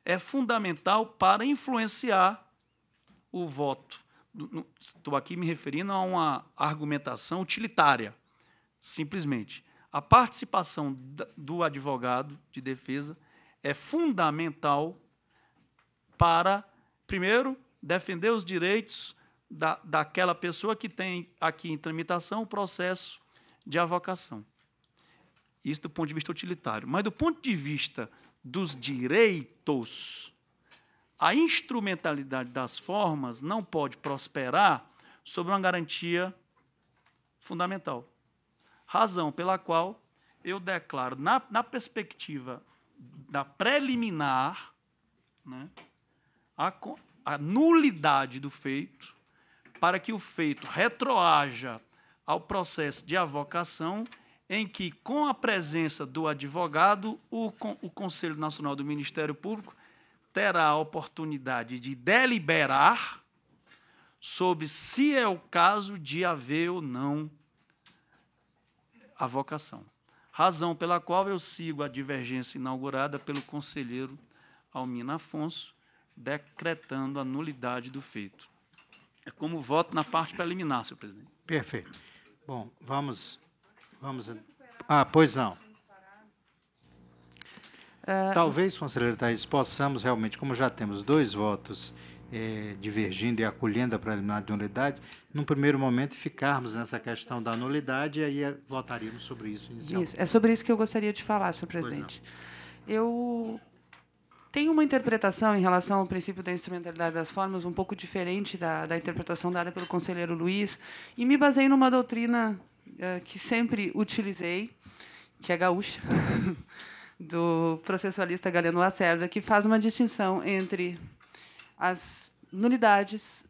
é fundamental para influenciar o voto. Estou aqui me referindo a uma argumentação utilitária, simplesmente. A participação do advogado de defesa é fundamental para, primeiro, defender os direitos da, daquela pessoa que tem aqui em tramitação o processo de avocação. Isso do ponto de vista utilitário. Mas do ponto de vista dos direitos, a instrumentalidade das formas não pode prosperar sobre uma garantia fundamental. Razão pela qual eu declaro, na, na perspectiva da preliminar, né, a, a nulidade do feito, para que o feito retroaja ao processo de avocação em que, com a presença do advogado, o, o Conselho Nacional do Ministério Público terá a oportunidade de deliberar sobre se é o caso de haver ou não a vocação. Razão pela qual eu sigo a divergência inaugurada pelo conselheiro Almina Afonso, decretando a nulidade do feito. É como voto na parte preliminar, senhor presidente. Perfeito. Bom, vamos Vamos. Ah, pois não. Talvez, conselheiro Thaís, possamos realmente, como já temos dois votos é, divergindo e acolhendo a preliminar de nulidade, num primeiro momento ficarmos nessa questão da nulidade e aí eh, votaríamos sobre isso inicialmente. Isso, é sobre isso que eu gostaria de falar, senhor presidente. Eu tenho uma interpretação em relação ao princípio da instrumentalidade das formas um pouco diferente da, da interpretação dada pelo conselheiro Luiz e me baseio numa doutrina eh, que sempre utilizei, que é gaúcha, do processualista Galeno Lacerda, que faz uma distinção entre as nulidades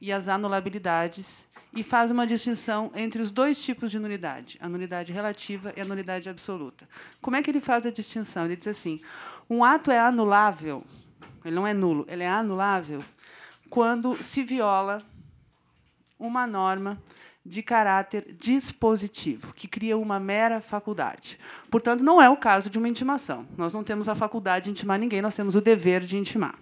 e as anulabilidades e faz uma distinção entre os dois tipos de nulidade, a nulidade relativa e a nulidade absoluta. Como é que ele faz a distinção? Ele diz assim: um ato é anulável, ele não é nulo, ele é anulável quando se viola uma norma de caráter dispositivo, que cria uma mera faculdade. Portanto, não é o caso de uma intimação. Nós não temos a faculdade de intimar ninguém, nós temos o dever de intimar.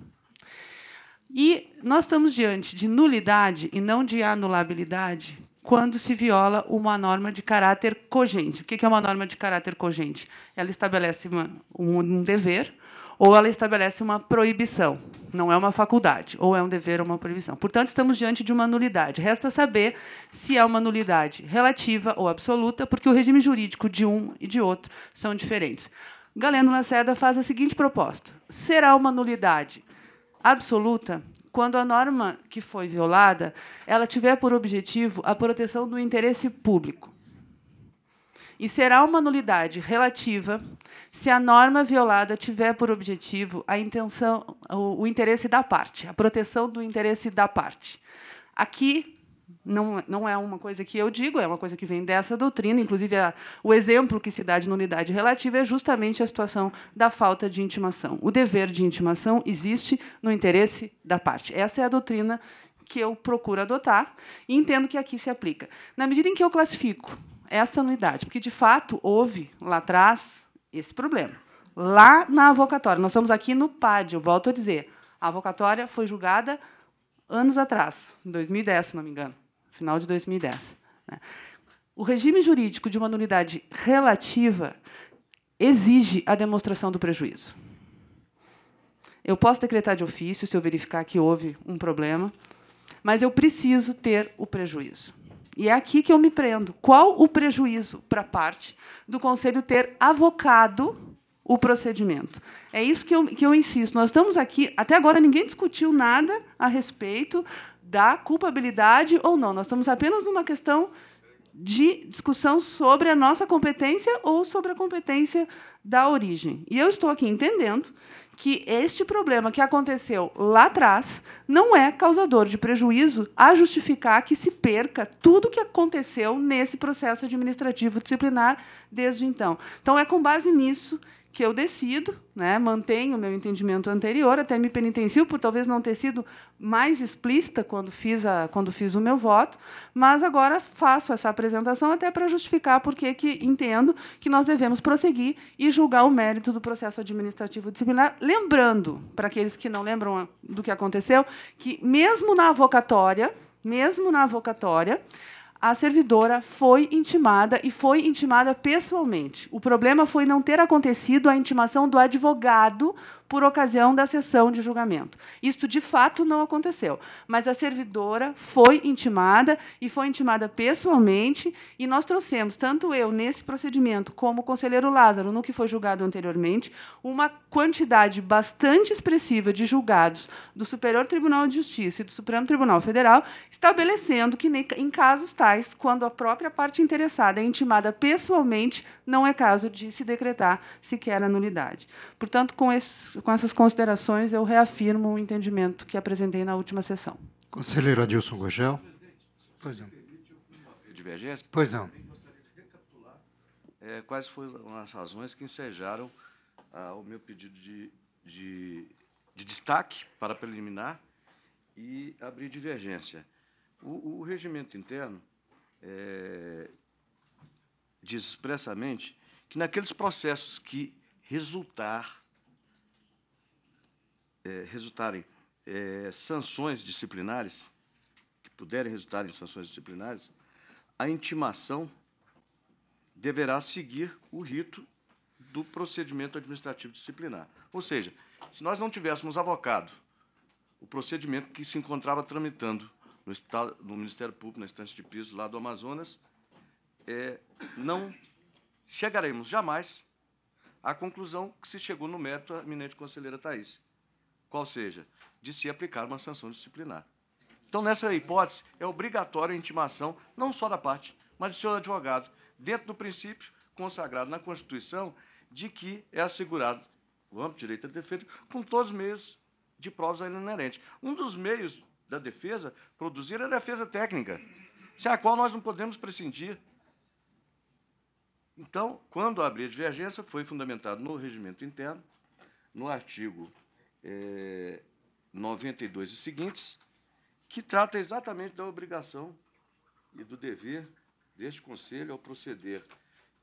E nós estamos diante de nulidade e não de anulabilidade quando se viola uma norma de caráter cogente. O que é uma norma de caráter cogente? Ela estabelece uma, um, um dever, ou ela estabelece uma proibição. Não é uma faculdade, ou é um dever ou uma proibição. Portanto, estamos diante de uma nulidade. Resta saber se é uma nulidade relativa ou absoluta, porque o regime jurídico de um e de outro são diferentes. Galeno Lacerda faz a seguinte proposta: será uma nulidade absoluta quando a norma que foi violada ela tiver por objetivo a proteção do interesse público e será uma nulidade relativa se a norma violada tiver por objetivo a intenção, o, o interesse da parte, a proteção do interesse da parte. Aqui não, não é uma coisa que eu digo, é uma coisa que vem dessa doutrina. Inclusive, a, o exemplo que se dá de nulidade relativa é justamente a situação da falta de intimação. O dever de intimação existe no interesse da parte. Essa é a doutrina que eu procuro adotar e entendo que aqui se aplica. Na medida em que eu classifico essa anuidade, porque de fato houve lá atrás esse problema. Lá na avocatória, nós estamos aqui no PAD, eu volto a dizer, a avocatória foi julgada anos atrás, em 2010, se não me engano, final de 2010. Né? O regime jurídico de uma anuidade relativa exige a demonstração do prejuízo. Eu posso decretar de ofício se eu verificar que houve um problema, mas eu preciso ter o prejuízo. E é aqui que eu me prendo. Qual o prejuízo para a parte do Conselho ter avocado o procedimento? É isso que eu, que eu insisto. Nós estamos aqui, até agora ninguém discutiu nada a respeito da culpabilidade ou não. Nós estamos apenas numa questão de discussão sobre a nossa competência ou sobre a competência da origem. E eu estou aqui entendendo que este problema que aconteceu lá atrás não é causador de prejuízo a justificar que se perca tudo o que aconteceu nesse processo administrativo disciplinar desde então. Então, é com base nisso que eu decido, né, mantenho o meu entendimento anterior, até me penitencio por talvez não ter sido mais explícita quando fiz, a, quando fiz o meu voto, mas agora faço essa apresentação até para justificar porque que entendo que nós devemos prosseguir e julgar o mérito do processo administrativo disciplinar, lembrando, para aqueles que não lembram do que aconteceu, que mesmo na avocatória, mesmo na avocatória, a servidora foi intimada e foi intimada pessoalmente. O problema foi não ter acontecido a intimação do advogado por ocasião da sessão de julgamento. Isto, de fato, não aconteceu. Mas a servidora foi intimada e foi intimada pessoalmente, e nós trouxemos, tanto eu nesse procedimento, como o conselheiro Lázaro, no que foi julgado anteriormente, uma quantidade bastante expressiva de julgados do Superior Tribunal de Justiça e do Supremo Tribunal Federal, estabelecendo que, em casos tais, quando a própria parte interessada é intimada pessoalmente, não é caso de se decretar sequer a nulidade. Portanto, com esses com essas considerações, eu reafirmo o entendimento que apresentei na última sessão. Conselheiro Adilson Gogel. Pois não. Divergência? Pois não. É, quais foram as razões que ensejaram ah, o meu pedido de, de, de, destaque para preliminar e abrir divergência? O, o regimento interno é, diz expressamente que naqueles processos que resultar é, resultarem é, sanções disciplinares, que puderem resultar em sanções disciplinares, a intimação deverá seguir o rito do procedimento administrativo disciplinar. Ou seja, se nós não tivéssemos avocado o procedimento que se encontrava tramitando no, Estado, no Ministério Público, na instância de piso lá do Amazonas, é, não chegaremos jamais à conclusão que se chegou no mérito a eminente conselheira Thais, qual seja, de se aplicar uma sanção disciplinar. Então, nessa hipótese, é obrigatória a intimação, não só da parte, mas do seu advogado, dentro do princípio consagrado na Constituição de que é assegurado o amplo direito à defesa com todos os meios de provas ainda inerentes. Um dos meios da defesa produzir é a defesa técnica, sem a qual nós não podemos prescindir. Então, quando abrir a divergência, foi fundamentado no regimento interno, no artigo é, 92 e seguintes, que trata exatamente da obrigação e do dever deste Conselho ao proceder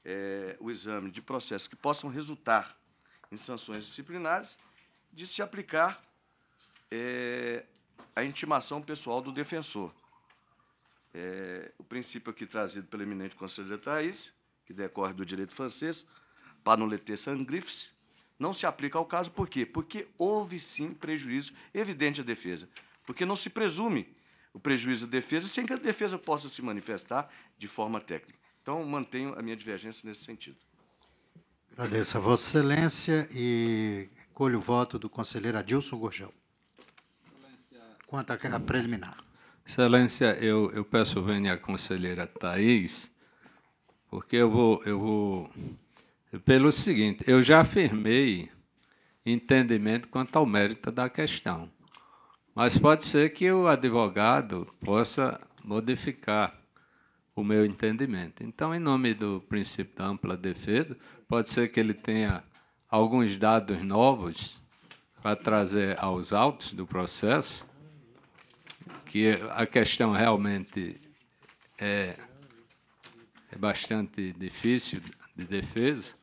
é, o exame de processos que possam resultar em sanções disciplinares, de se aplicar é, a intimação pessoal do defensor. É, o princípio aqui trazido pelo eminente conselheiro Thaís, que decorre do direito francês, para não leter sangrifes, não se aplica ao caso, por quê? Porque houve sim prejuízo evidente à defesa. Porque não se presume o prejuízo à defesa sem que a defesa possa se manifestar de forma técnica. Então, mantenho a minha divergência nesse sentido. Agradeço a Vossa Excelência e colho o voto do conselheiro Adilson Gorjão. Quanto à preliminar. Excelência, eu, eu peço venha à conselheira Thais, porque eu vou, eu vou pelo seguinte: eu já afirmei entendimento quanto ao mérito da questão, mas pode ser que o advogado possa modificar o meu entendimento. Então, em nome do princípio da ampla defesa, pode ser que ele tenha alguns dados novos para trazer aos autos do processo, que a questão realmente é, é bastante difícil de defesa.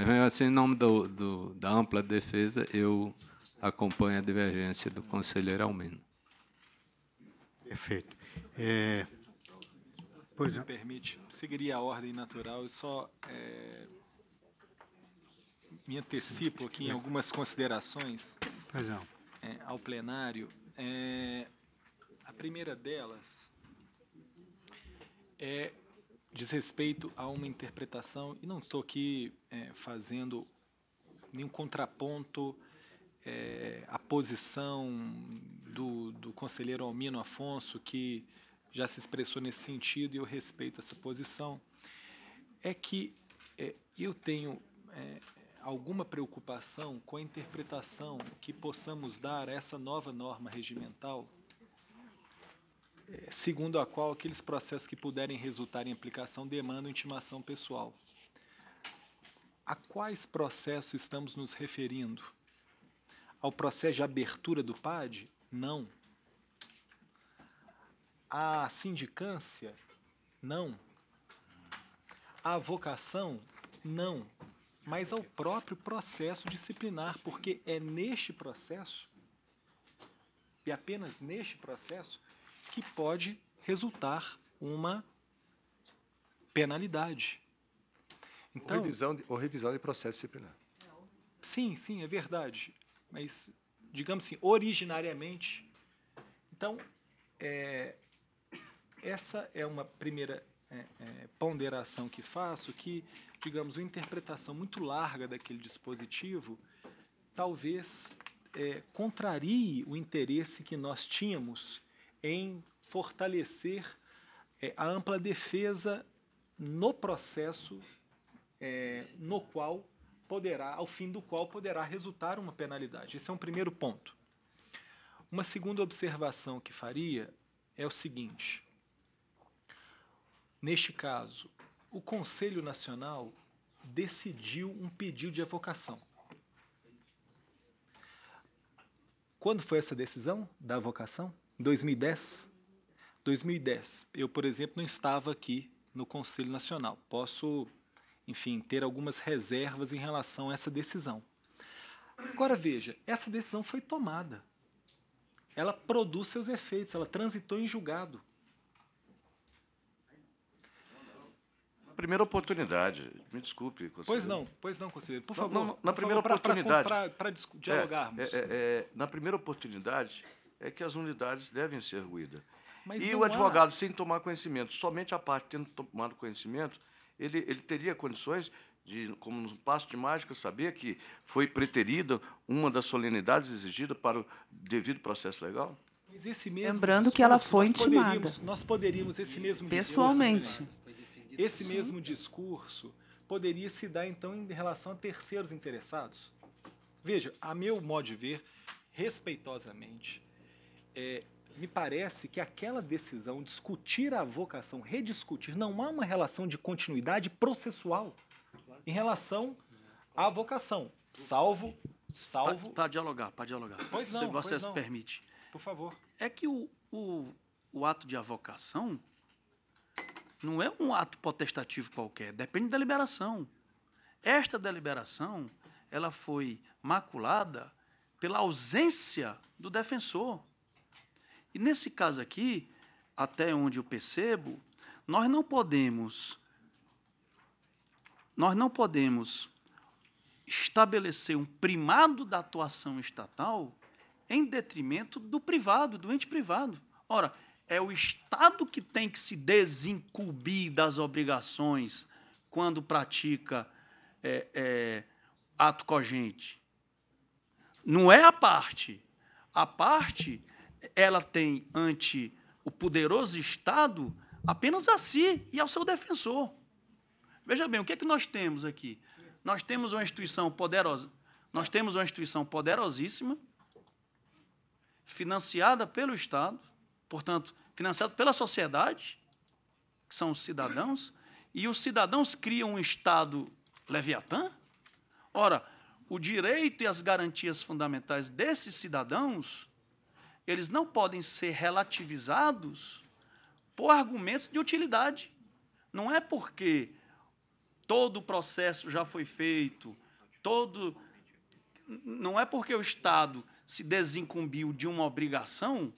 Mas mesmo assim, em nome do, do, da ampla defesa, eu acompanho a divergência do conselheiro Almeno. Perfeito. É... Pois Se é. me permite, seguiria a ordem natural e só é... me antecipo aqui em algumas considerações é. é, ao plenário. É... A primeira delas é diz respeito a uma interpretação, e não estou aqui é, fazendo nenhum contraponto é, à posição do, do conselheiro Almino Afonso, que já se expressou nesse sentido, e eu respeito essa posição, é que é, eu tenho é, alguma preocupação com a interpretação que possamos dar a essa nova norma regimental segundo a qual aqueles processos que puderem resultar em aplicação demandam intimação pessoal. A quais processos estamos nos referindo? Ao processo de abertura do PAD? Não. A sindicância? Não. A vocação? Não. Mas ao próprio processo disciplinar, porque é neste processo, e apenas neste processo, que pode resultar uma penalidade. Então, ou revisão de, ou revisão de processo disciplinar. Sim, sim, é verdade. Mas, digamos assim, originariamente. Então, é, essa é uma primeira é, é, ponderação que faço, que, digamos, uma interpretação muito larga daquele dispositivo talvez é, contrarie o interesse que nós tínhamos em fortalecer é, a ampla defesa no processo é, no qual poderá, ao fim do qual poderá resultar uma penalidade. Esse é um primeiro ponto. Uma segunda observação que faria é o seguinte: neste caso, o Conselho Nacional decidiu um pedido de avocação. Quando foi essa decisão da avocação? Em 2010? 2010. Eu, por exemplo, não estava aqui no Conselho Nacional. Posso, enfim, ter algumas reservas em relação a essa decisão. Agora veja, essa decisão foi tomada. Ela produz seus efeitos, ela transitou em julgado. Na primeira oportunidade, me desculpe, conselheiro. Pois não, pois não, conselheiro. Por não, favor, não, na por primeira favor, oportunidade. Para dialogarmos. É, é, é, na primeira oportunidade, é que as unidades devem ser ruídas. Mas e o advogado, há... sem tomar conhecimento, somente a parte tendo tomado conhecimento, ele, ele teria condições de, como um passo de mágica, saber que foi preterida uma das solenidades exigidas para o devido processo legal? Mas esse mesmo Lembrando discurso, que ela foi nós intimada. Poderíamos, nós poderíamos, esse mesmo Pessoalmente. discurso. Esse mesmo discurso poderia se dar, então, em relação a terceiros interessados? Veja, a meu modo de ver, respeitosamente, é, me parece que aquela decisão, discutir a vocação, rediscutir, não há uma relação de continuidade processual em relação à vocação, salvo, salvo. Para dialogar, para dialogar. Pois não. Se você pois não. permite. Por favor. É que o, o, o ato de avocação não é um ato potestativo qualquer, depende da liberação. Esta deliberação, ela foi maculada pela ausência do defensor. E nesse caso aqui, até onde eu percebo, nós não podemos nós não podemos estabelecer um primado da atuação estatal em detrimento do privado, do ente privado. Ora, é o Estado que tem que se desincumbir das obrigações quando pratica é, é, ato cogente. Não é a parte. A parte ela tem ante o poderoso Estado apenas a si e ao seu defensor. Veja bem, o que é que nós temos aqui? Nós temos uma instituição poderosa, nós temos uma instituição poderosíssima, financiada pelo Estado, portanto, financiada pela sociedade, que são os cidadãos, e os cidadãos criam um Estado leviatã? Ora, o direito e as garantias fundamentais desses cidadãos eles não podem ser relativizados por argumentos de utilidade. Não é porque todo o processo já foi feito, todo não é porque o Estado se desincumbiu de uma obrigação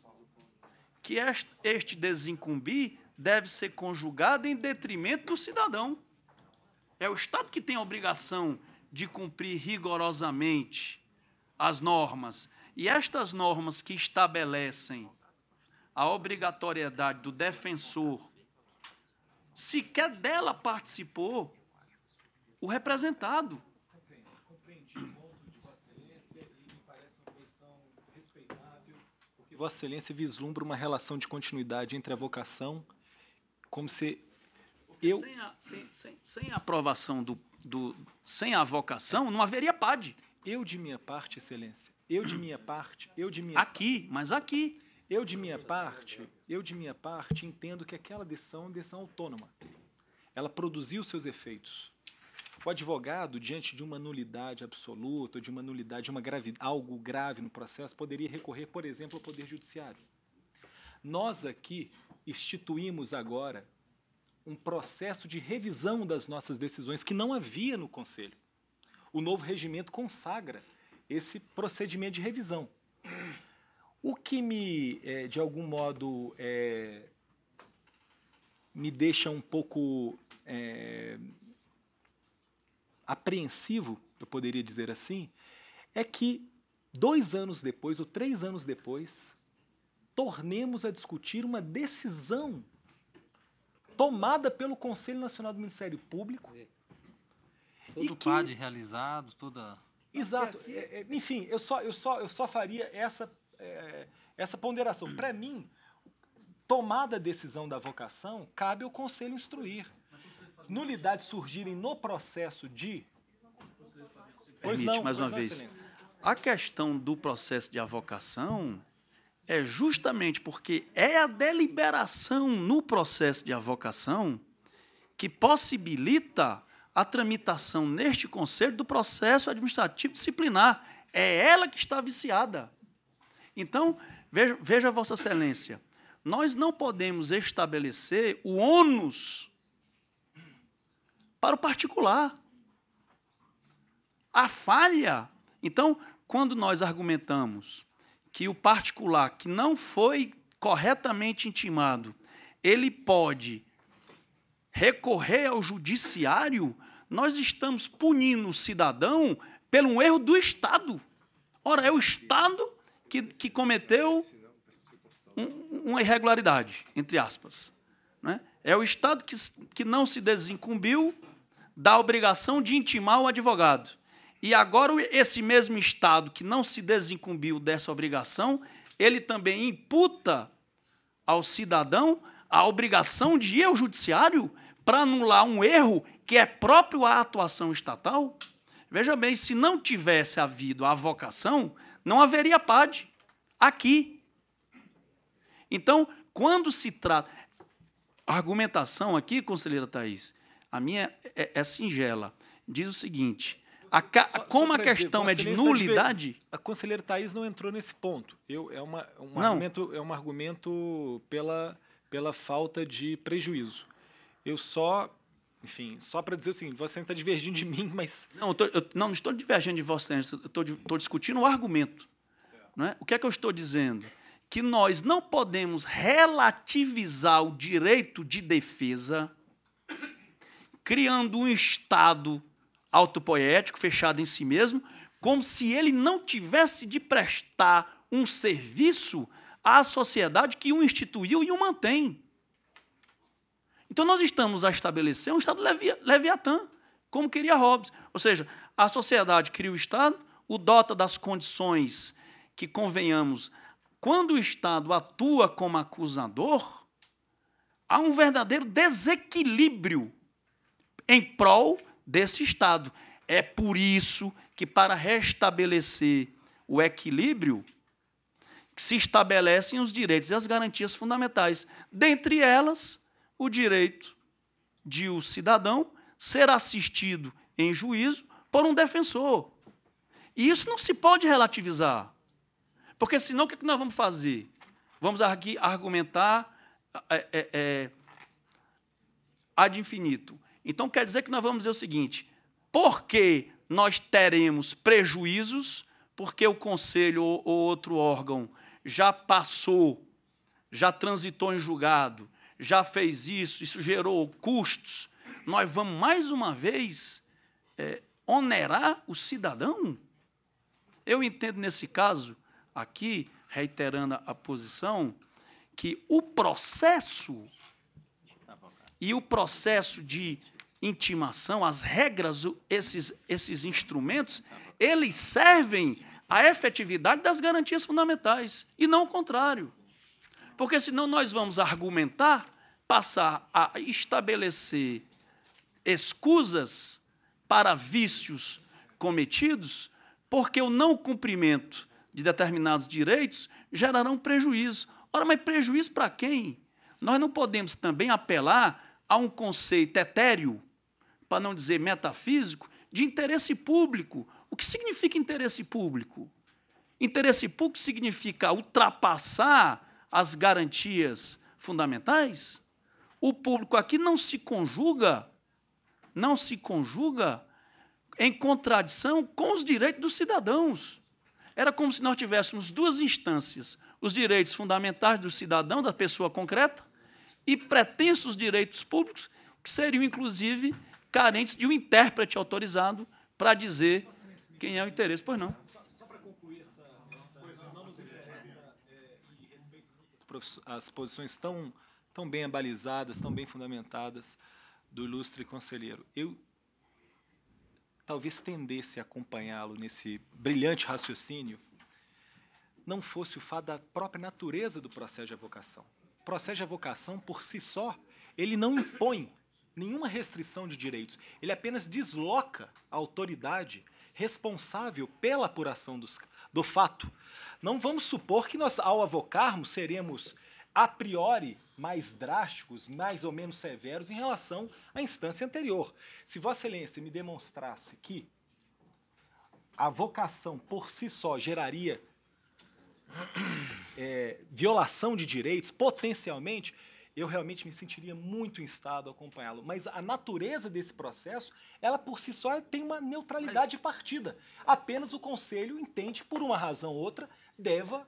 que este desincumbir deve ser conjugado em detrimento do cidadão. É o Estado que tem a obrigação de cumprir rigorosamente as normas e estas normas que estabelecem a obrigatoriedade do defensor, sequer dela participou o representado. Vossa Excelência vislumbra uma relação de continuidade entre a vocação, como se eu. Sem a, sem, sem, sem a aprovação do, do. Sem a vocação, não haveria PAD. Eu de minha parte, excelência. Eu de hum. minha parte, eu de minha Aqui, mas aqui. Eu de minha parte, eu de minha parte entendo que aquela decisão é uma decisão autônoma. Ela produziu seus efeitos. O advogado, diante de uma nulidade absoluta, de uma nulidade, de uma algo grave no processo, poderia recorrer, por exemplo, ao Poder Judiciário. Nós aqui instituímos agora um processo de revisão das nossas decisões que não havia no Conselho o novo regimento consagra esse procedimento de revisão. O que me, é, de algum modo, é, me deixa um pouco é, apreensivo, eu poderia dizer assim, é que dois anos depois, ou três anos depois, tornemos a discutir uma decisão tomada pelo Conselho Nacional do Ministério Público. Todo que... padre realizado, toda. Exato. Aqui, aqui... É, é, enfim, eu só, eu, só, eu só faria essa, é, essa ponderação. Para mim, tomada a decisão da vocação, cabe ao conselho instruir. Nulidades surgirem no processo de. Pois não, mais uma vez. A questão do processo de avocação é justamente porque é a deliberação no processo de avocação que possibilita a tramitação neste Conselho do processo administrativo disciplinar. É ela que está viciada. Então, veja, veja Vossa Excelência, nós não podemos estabelecer o ônus para o particular. A falha. Então, quando nós argumentamos que o particular que não foi corretamente intimado, ele pode recorrer ao judiciário, nós estamos punindo o cidadão pelo erro do Estado. Ora, é o Estado que, que cometeu um, uma irregularidade, entre aspas. Né? É o Estado que, que não se desincumbiu da obrigação de intimar o advogado. E agora, esse mesmo Estado que não se desincumbiu dessa obrigação, ele também imputa ao cidadão a obrigação de ir ao judiciário para anular um erro que é próprio à atuação estatal? Veja bem, se não tivesse havido a vocação, não haveria PAD aqui. Então, quando se trata. A argumentação aqui, conselheira Thais, a minha é, é singela. Diz o seguinte: a ca... só, como a questão dizer, é de nulidade. A conselheira Thais não entrou nesse ponto. Eu, é, uma, um argumento, é um argumento pela, pela falta de prejuízo eu só. Enfim, só para dizer o seguinte, você está divergindo de mim, mas. Não, eu, tô, eu não, não estou divergindo de você, estou discutindo o argumento. Não é? Né? O que é que eu estou dizendo? Que nós não podemos relativizar o direito de defesa criando um Estado autopoético, fechado em si mesmo, como se ele não tivesse de prestar um serviço à sociedade que o instituiu e o mantém. Então nós estamos a estabelecer um Estado leviatã, como queria Hobbes. Ou seja, a sociedade cria o Estado, o dota das condições que convenhamos. Quando o Estado atua como acusador, há um verdadeiro desequilíbrio em prol desse Estado. É por isso que, para restabelecer o equilíbrio, se estabelecem os direitos e as garantias fundamentais. Dentre elas, o direito de o cidadão ser assistido em juízo por um defensor. E isso não se pode relativizar. Porque senão o que, é que nós vamos fazer? Vamos aqui argumentar é, é, é ad infinito. Então quer dizer que nós vamos dizer o seguinte: por que nós teremos prejuízos porque o conselho ou, ou outro órgão já passou, já transitou em julgado, já fez isso, isso gerou custos, nós vamos mais uma vez é, onerar o cidadão? Eu entendo nesse caso, aqui, reiterando a posição, que o processo e o processo de intimação, as regras, esses, esses instrumentos, eles servem à efetividade das garantias fundamentais, e não o contrário. Porque senão nós vamos argumentar, passar a estabelecer escusas para vícios cometidos, porque o não cumprimento de determinados direitos gerarão prejuízo. Ora, mas prejuízo para quem? Nós não podemos também apelar a um conceito etéreo, para não dizer metafísico, de interesse público. O que significa interesse público? Interesse público significa ultrapassar as garantias fundamentais, o público aqui não se conjuga, não se conjuga em contradição com os direitos dos cidadãos. Era como se nós tivéssemos duas instâncias: os direitos fundamentais do cidadão, da pessoa concreta, e pretensos direitos públicos, que seriam, inclusive, carentes de um intérprete autorizado para dizer quem é o interesse. Pois não. as posições tão, tão bem abalizadas, tão bem fundamentadas do ilustre conselheiro. Eu talvez tendesse a acompanhá-lo nesse brilhante raciocínio não fosse o fato da própria natureza do processo de avocação. O processo de avocação, por si só, ele não impõe nenhuma restrição de direitos. Ele apenas desloca a autoridade responsável pela apuração dos, do fato. Não vamos supor que nós, ao avocarmos, seremos a priori mais drásticos, mais ou menos severos em relação à instância anterior. Se Vossa Excelência me demonstrasse que a vocação por si só geraria é, violação de direitos, potencialmente, eu realmente me sentiria muito instado a acompanhá-lo. Mas a natureza desse processo, ela por si só tem uma neutralidade Mas... partida. Apenas o Conselho entende, por uma razão ou outra, deva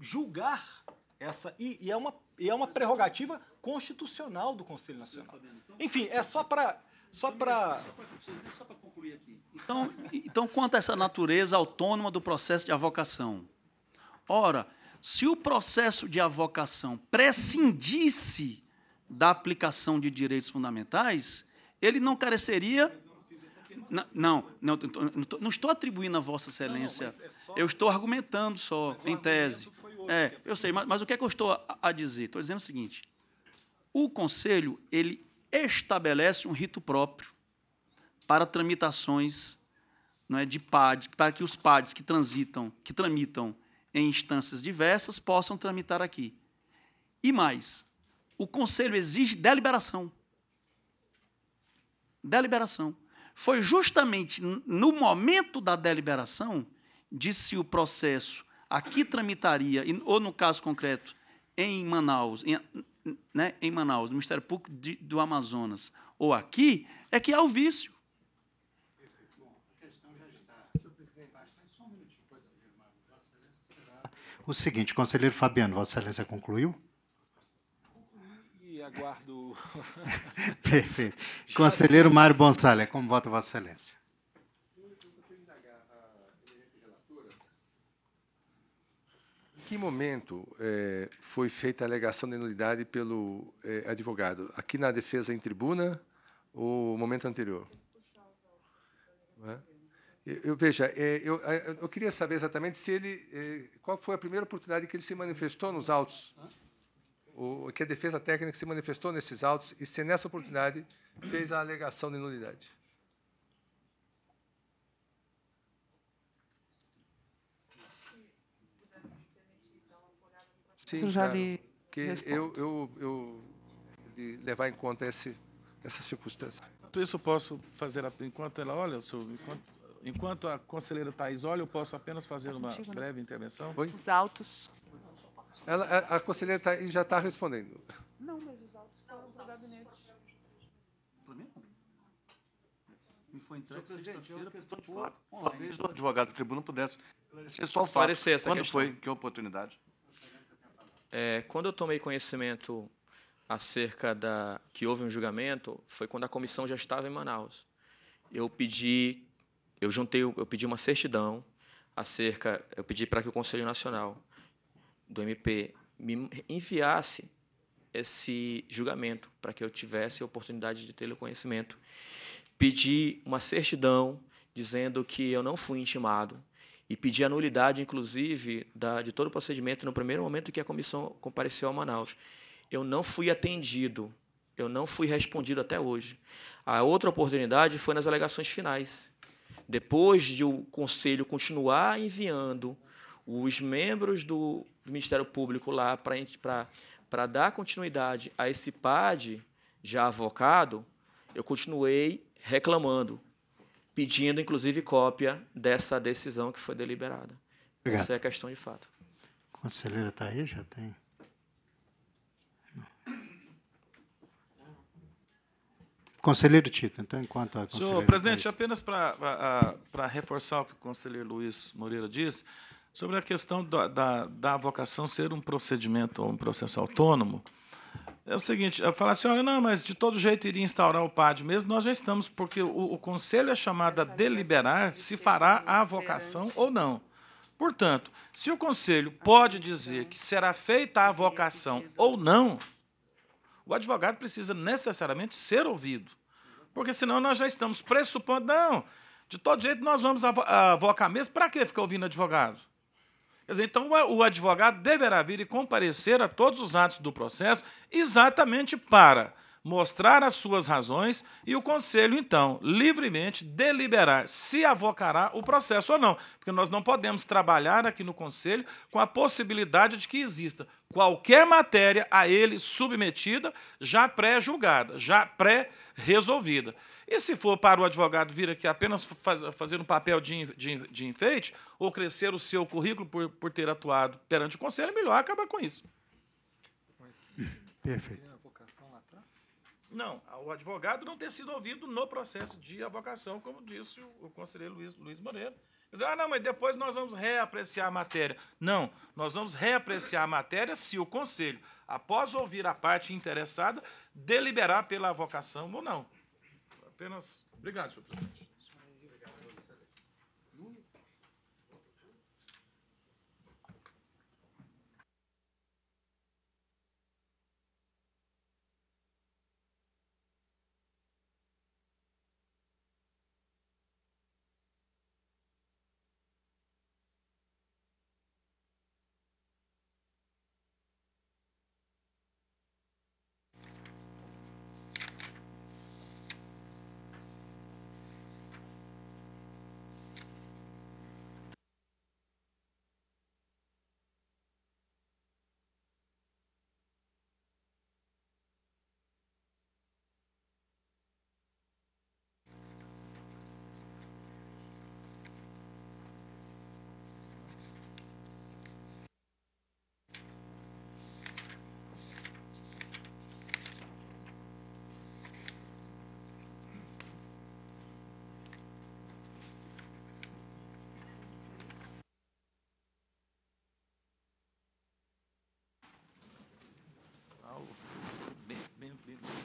julgar essa. E, e é uma, e é uma prerrogativa constitucional do Conselho tá Nacional. Então, Enfim, é só para só para concluir aqui. Então, então, quanto a essa natureza autônoma do processo de avocação. Ora, se o processo de avocação prescindisse da aplicação de direitos fundamentais, ele não careceria. Não, não, não, não, não estou atribuindo a Vossa Excelência. É Eu estou argumentando só, em tese. É, é, eu sei, mas, mas, o que é que eu estou a, a dizer? Estou dizendo o seguinte: o Conselho ele estabelece um rito próprio para tramitações não é, de PADs, para que os PADs que transitam, que tramitam em instâncias diversas, possam tramitar aqui. E mais, o Conselho exige deliberação. Deliberação. Foi justamente no momento da deliberação de se o processo aqui tramitaria, ou no caso concreto, em Manaus, em, né, em Manaus, no Ministério Público de, do Amazonas, ou aqui, é que há o vício. O seguinte, conselheiro Fabiano, Vossa Excelência concluiu? E aguardo. Perfeito. Conselheiro Mário Gonçalves, como vota Vossa Excelência? Em que momento é, foi feita a alegação de nulidade pelo é, advogado? Aqui na defesa em tribuna ou momento anterior? Não é? Eu, veja, é, eu, é, eu queria saber exatamente se ele, é, qual foi a primeira oportunidade que ele se manifestou nos autos, o que a defesa técnica se manifestou nesses autos e se nessa oportunidade fez a alegação de nulidade. Sim, já claro, que eu, eu, eu levar em conta esse, essa circunstância. Tudo isso eu posso fazer enquanto ela olha, senhor, enquanto Enquanto a conselheira Thais olha, eu posso apenas fazer tá uma Contigo, né? breve intervenção? Oi? Os autos. Ela, a, a conselheira Thais já está respondendo. Não, mas os autos foram para o gabinete. Me foi entregue é sexta-feira, questão de falar. Talvez o advogado da tribuna pudesse esclarecer só o fato. Essa Quando questão. foi? Que oportunidade? É, quando eu tomei conhecimento acerca da que houve um julgamento, foi quando a comissão já estava em Manaus. Eu pedi eu juntei, eu pedi uma certidão acerca, eu pedi para que o Conselho Nacional do MP me enviasse esse julgamento para que eu tivesse a oportunidade de tê-lo conhecimento. Pedi uma certidão dizendo que eu não fui intimado e pedi a nulidade, inclusive, da, de todo o procedimento no primeiro momento que a comissão compareceu a Manaus. Eu não fui atendido, eu não fui respondido até hoje. A outra oportunidade foi nas alegações finais, depois de o conselho continuar enviando os membros do Ministério Público lá para dar continuidade a esse PAD já avocado, eu continuei reclamando, pedindo inclusive cópia dessa decisão que foi deliberada. Obrigado. Essa é a questão de fato. Conselheira está aí? Já tem. Conselheiro Tito, então, enquanto a Senhor presidente, Thaís. apenas para reforçar o que o conselheiro Luiz Moreira disse, sobre a questão da, da, da vocação ser um procedimento ou um processo autônomo, é o seguinte, eu falar assim, olha, não, mas de todo jeito iria instaurar o PAD mesmo, nós já estamos, porque o, o Conselho é chamado a deliberar se fará a vocação ou não. Portanto, se o Conselho pode dizer então, que será feita a é vocação ou não, o advogado precisa necessariamente ser ouvido. Porque senão nós já estamos pressupondo, não, de todo jeito nós vamos avocar mesmo, para que ficar ouvindo advogado? Quer dizer, então o advogado deverá vir e comparecer a todos os atos do processo exatamente para mostrar as suas razões e o conselho, então, livremente deliberar se avocará o processo ou não. Porque nós não podemos trabalhar aqui no conselho com a possibilidade de que exista qualquer matéria a ele submetida já pré-julgada, já pré-resolvida. E se for para o advogado vir aqui apenas fazer um papel de, de, de, enfeite ou crescer o seu currículo por, por ter atuado perante o conselho, é melhor acabar com isso. Perfeito. Não, o advogado não ter sido ouvido no processo de avocação, como disse o conselheiro Luiz, Luiz Moreira. diz: ah, não, mas depois nós vamos reapreciar a matéria. Não, nós vamos reapreciar a matéria se o conselho, após ouvir a parte interessada, deliberar pela avocação ou não. Apenas. Obrigado, senhor presidente.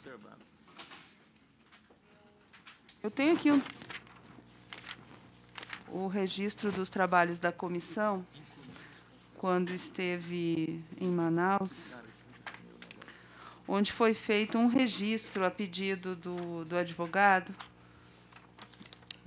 observando. Eu tenho aqui um, o registro dos trabalhos da comissão quando esteve em Manaus, onde foi feito um registro a pedido do, do advogado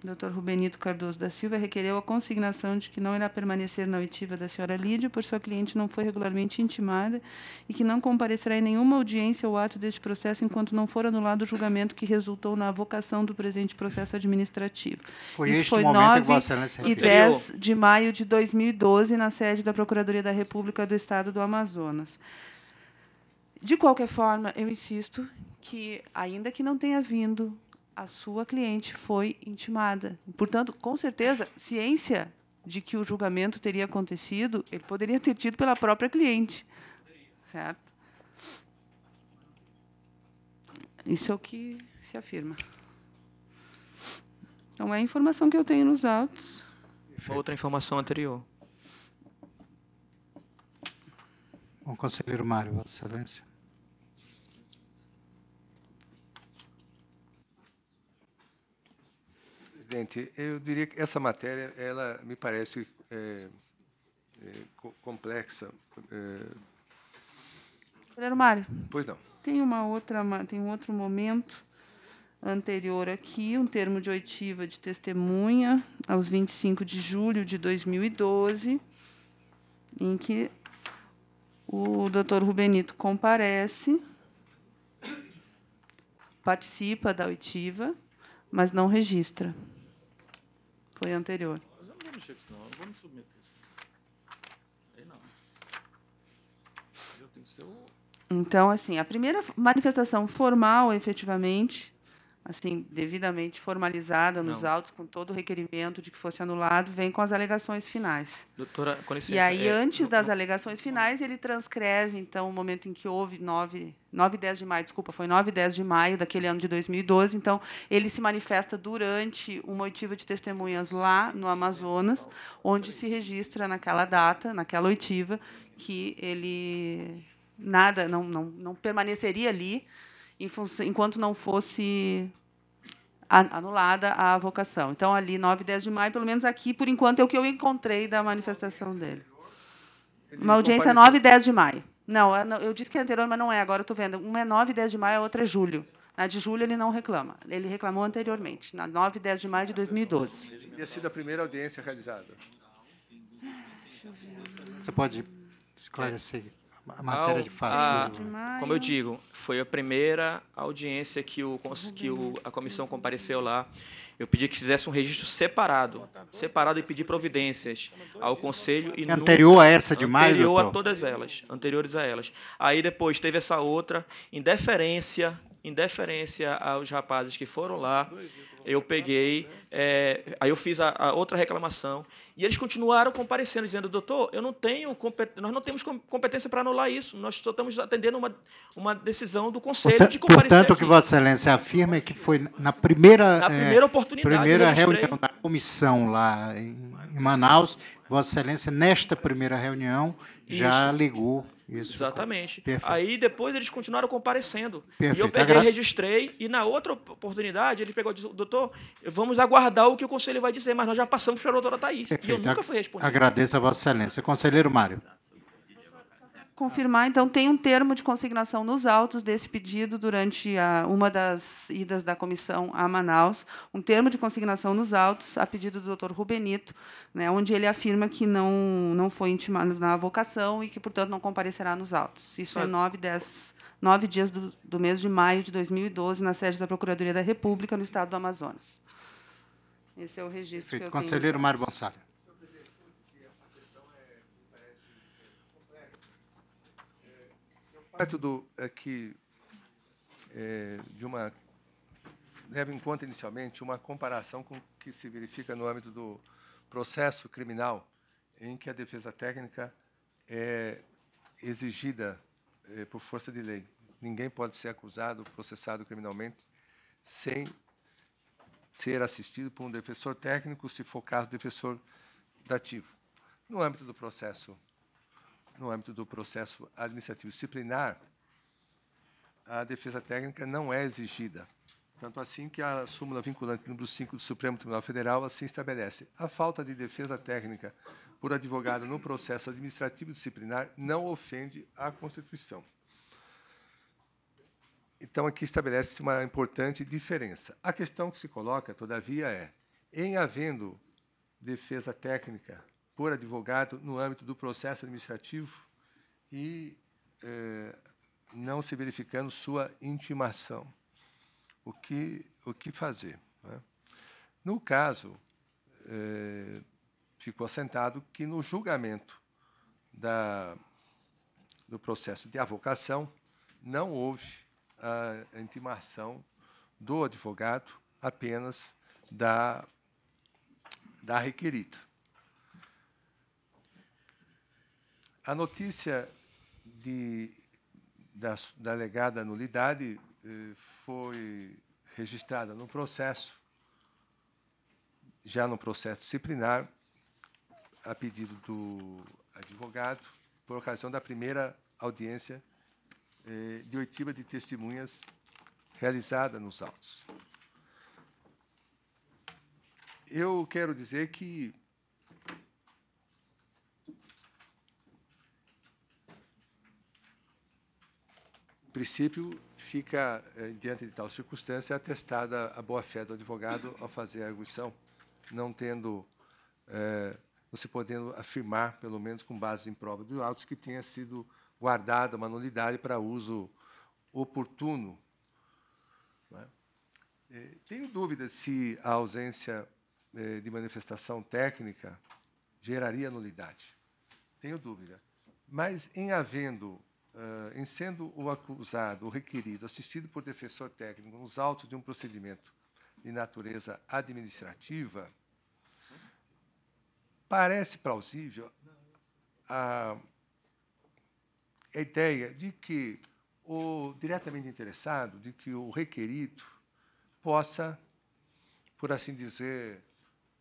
Dr. Rubenito Cardoso da Silva requereu a consignação de que não irá permanecer na oitiva da senhora Lídia, por sua cliente não foi regularmente intimada e que não comparecerá em nenhuma audiência ou ato deste processo enquanto não for anulado o julgamento que resultou na avocação do presente processo administrativo. Foi Isso este foi momento 9 que Vossa Excelência e 10 de maio de 2012 na sede da Procuradoria da República do Estado do Amazonas. De qualquer forma, eu insisto que, ainda que não tenha vindo a sua cliente foi intimada. Portanto, com certeza, ciência de que o julgamento teria acontecido, ele poderia ter tido pela própria cliente. Certo? Isso é o que se afirma. Então, é a informação que eu tenho nos autos. Outra informação anterior. Bom, conselheiro Mário, Vossa Excelência. Presidente, eu diria que essa matéria ela me parece é, é, complexa. É... Mário. Pois não. Tem uma outra, tem um outro momento anterior aqui, um termo de oitiva de testemunha aos 25 de julho de 2012, em que o doutor Rubenito comparece, participa da oitiva, mas não registra. Foi anterior. Nós não vamos mexer com isso, não. Vamos submeter isso. Aí não. Eu tenho que ser o. Então, assim, a primeira manifestação formal, efetivamente, assim, devidamente formalizada nos Não. autos, com todo o requerimento de que fosse anulado, vem com as alegações finais. Doutora, com licença. E aí, é, antes das alegações finais, ele transcreve, então, o momento em que houve 9, 9 e 10 de maio, desculpa, foi 9 e 10 de maio daquele ano de 2012, então, ele se manifesta durante uma oitiva de testemunhas lá no Amazonas, onde se registra naquela data, naquela oitiva, que ele nada, não, não, não permaneceria ali, enquanto não fosse anulada a vocação. Então, ali, 9 e 10 de maio, pelo menos aqui, por enquanto, é o que eu encontrei da manifestação dele. Uma audiência 9 e 10 de maio. É, não, eu disse que é anterior, mas não é. Agora estou vendo. Uma é 9 e 10 de maio, a outra é julho. Na de julho ele não reclama. Ele reclamou anteriormente, na 9 e 10 de maio de 2012. Teria sido a primeira audiência realizada. Você pode esclarecer a matéria ao, de fato. A, ah, como eu digo, foi a primeira audiência que, o, que o, a comissão compareceu lá. Eu pedi que fizesse um registro separado, separado e pedir providências ao conselho é e anterior nunca, a essa de maio, anterior doutor? a todas elas, anteriores a elas. Aí depois teve essa outra, em deferência, em deferência aos rapazes que foram lá eu peguei, é, aí eu fiz a, a, outra reclamação e eles continuaram comparecendo dizendo, doutor, eu não tenho nós não temos competência para anular isso, nós só estamos atendendo uma, uma decisão do conselho portanto, de comparecer. Portanto, o que Vossa Excelência afirma é que foi na primeira na é, primeira é, oportunidade, primeira reunião da comissão lá em, em Manaus, Vossa Excelência nesta primeira reunião já isso. ligou isso, Exatamente. Aí depois eles continuaram comparecendo. Perfeito. E eu peguei, registrei, e na outra oportunidade ele pegou e disse, doutor, vamos aguardar o que o conselho vai dizer, mas nós já passamos para a doutora Thaís. Perfeito. E eu nunca fui respondido. Agradeço a Vossa Excelência. Conselheiro Mário confirmar, então, tem um termo de consignação nos autos desse pedido durante a, uma das idas da comissão a Manaus, um termo de consignação nos autos, a pedido do doutor Rubenito, né, onde ele afirma que não, não foi intimado na vocação e que, portanto, não comparecerá nos autos. Isso é nove dias do, do mês de maio de 2012, na sede da Procuradoria da República, no estado do Amazonas. Esse é o registro Perfeito. que eu Conselheiro tenho. Mário Gonçalves. método é que, é, de uma. leva em conta inicialmente uma comparação com o que se verifica no âmbito do processo criminal, em que a defesa técnica é exigida é, por força de lei. Ninguém pode ser acusado, processado criminalmente, sem ser assistido por um defensor técnico, se for caso, defensor dativo. No âmbito do processo no âmbito do processo administrativo disciplinar, a defesa técnica não é exigida. Tanto assim que a súmula vinculante número 5 do Supremo Tribunal Federal assim estabelece: a falta de defesa técnica por advogado no processo administrativo disciplinar não ofende a Constituição. Então, aqui estabelece se uma importante diferença. A questão que se coloca, todavia, é: em havendo defesa técnica por advogado no âmbito do processo administrativo e é, não se verificando sua intimação. O que, o que fazer? Né? No caso, é, ficou assentado que no julgamento da, do processo de avocação não houve a intimação do advogado, apenas da, da requerida. A notícia de, da, da alegada nulidade eh, foi registrada no processo, já no processo disciplinar, a pedido do advogado, por ocasião da primeira audiência eh, de oitiva de testemunhas realizada nos autos. Eu quero dizer que princípio, fica, eh, diante de tal circunstância, atestada a boa-fé do advogado ao fazer a arguição, não tendo, eh, não se podendo afirmar, pelo menos com base em prova do autos, que tenha sido guardada uma nulidade para uso oportuno. Né? Eh, tenho dúvida se a ausência de manifestação técnica geraria nulidade. Tenho dúvida. Mas, em havendo ah, em sendo o acusado, o requerido, assistido por defensor técnico nos autos de um procedimento de natureza administrativa, parece plausível a, a ideia de que o diretamente interessado, de que o requerido possa, por assim dizer,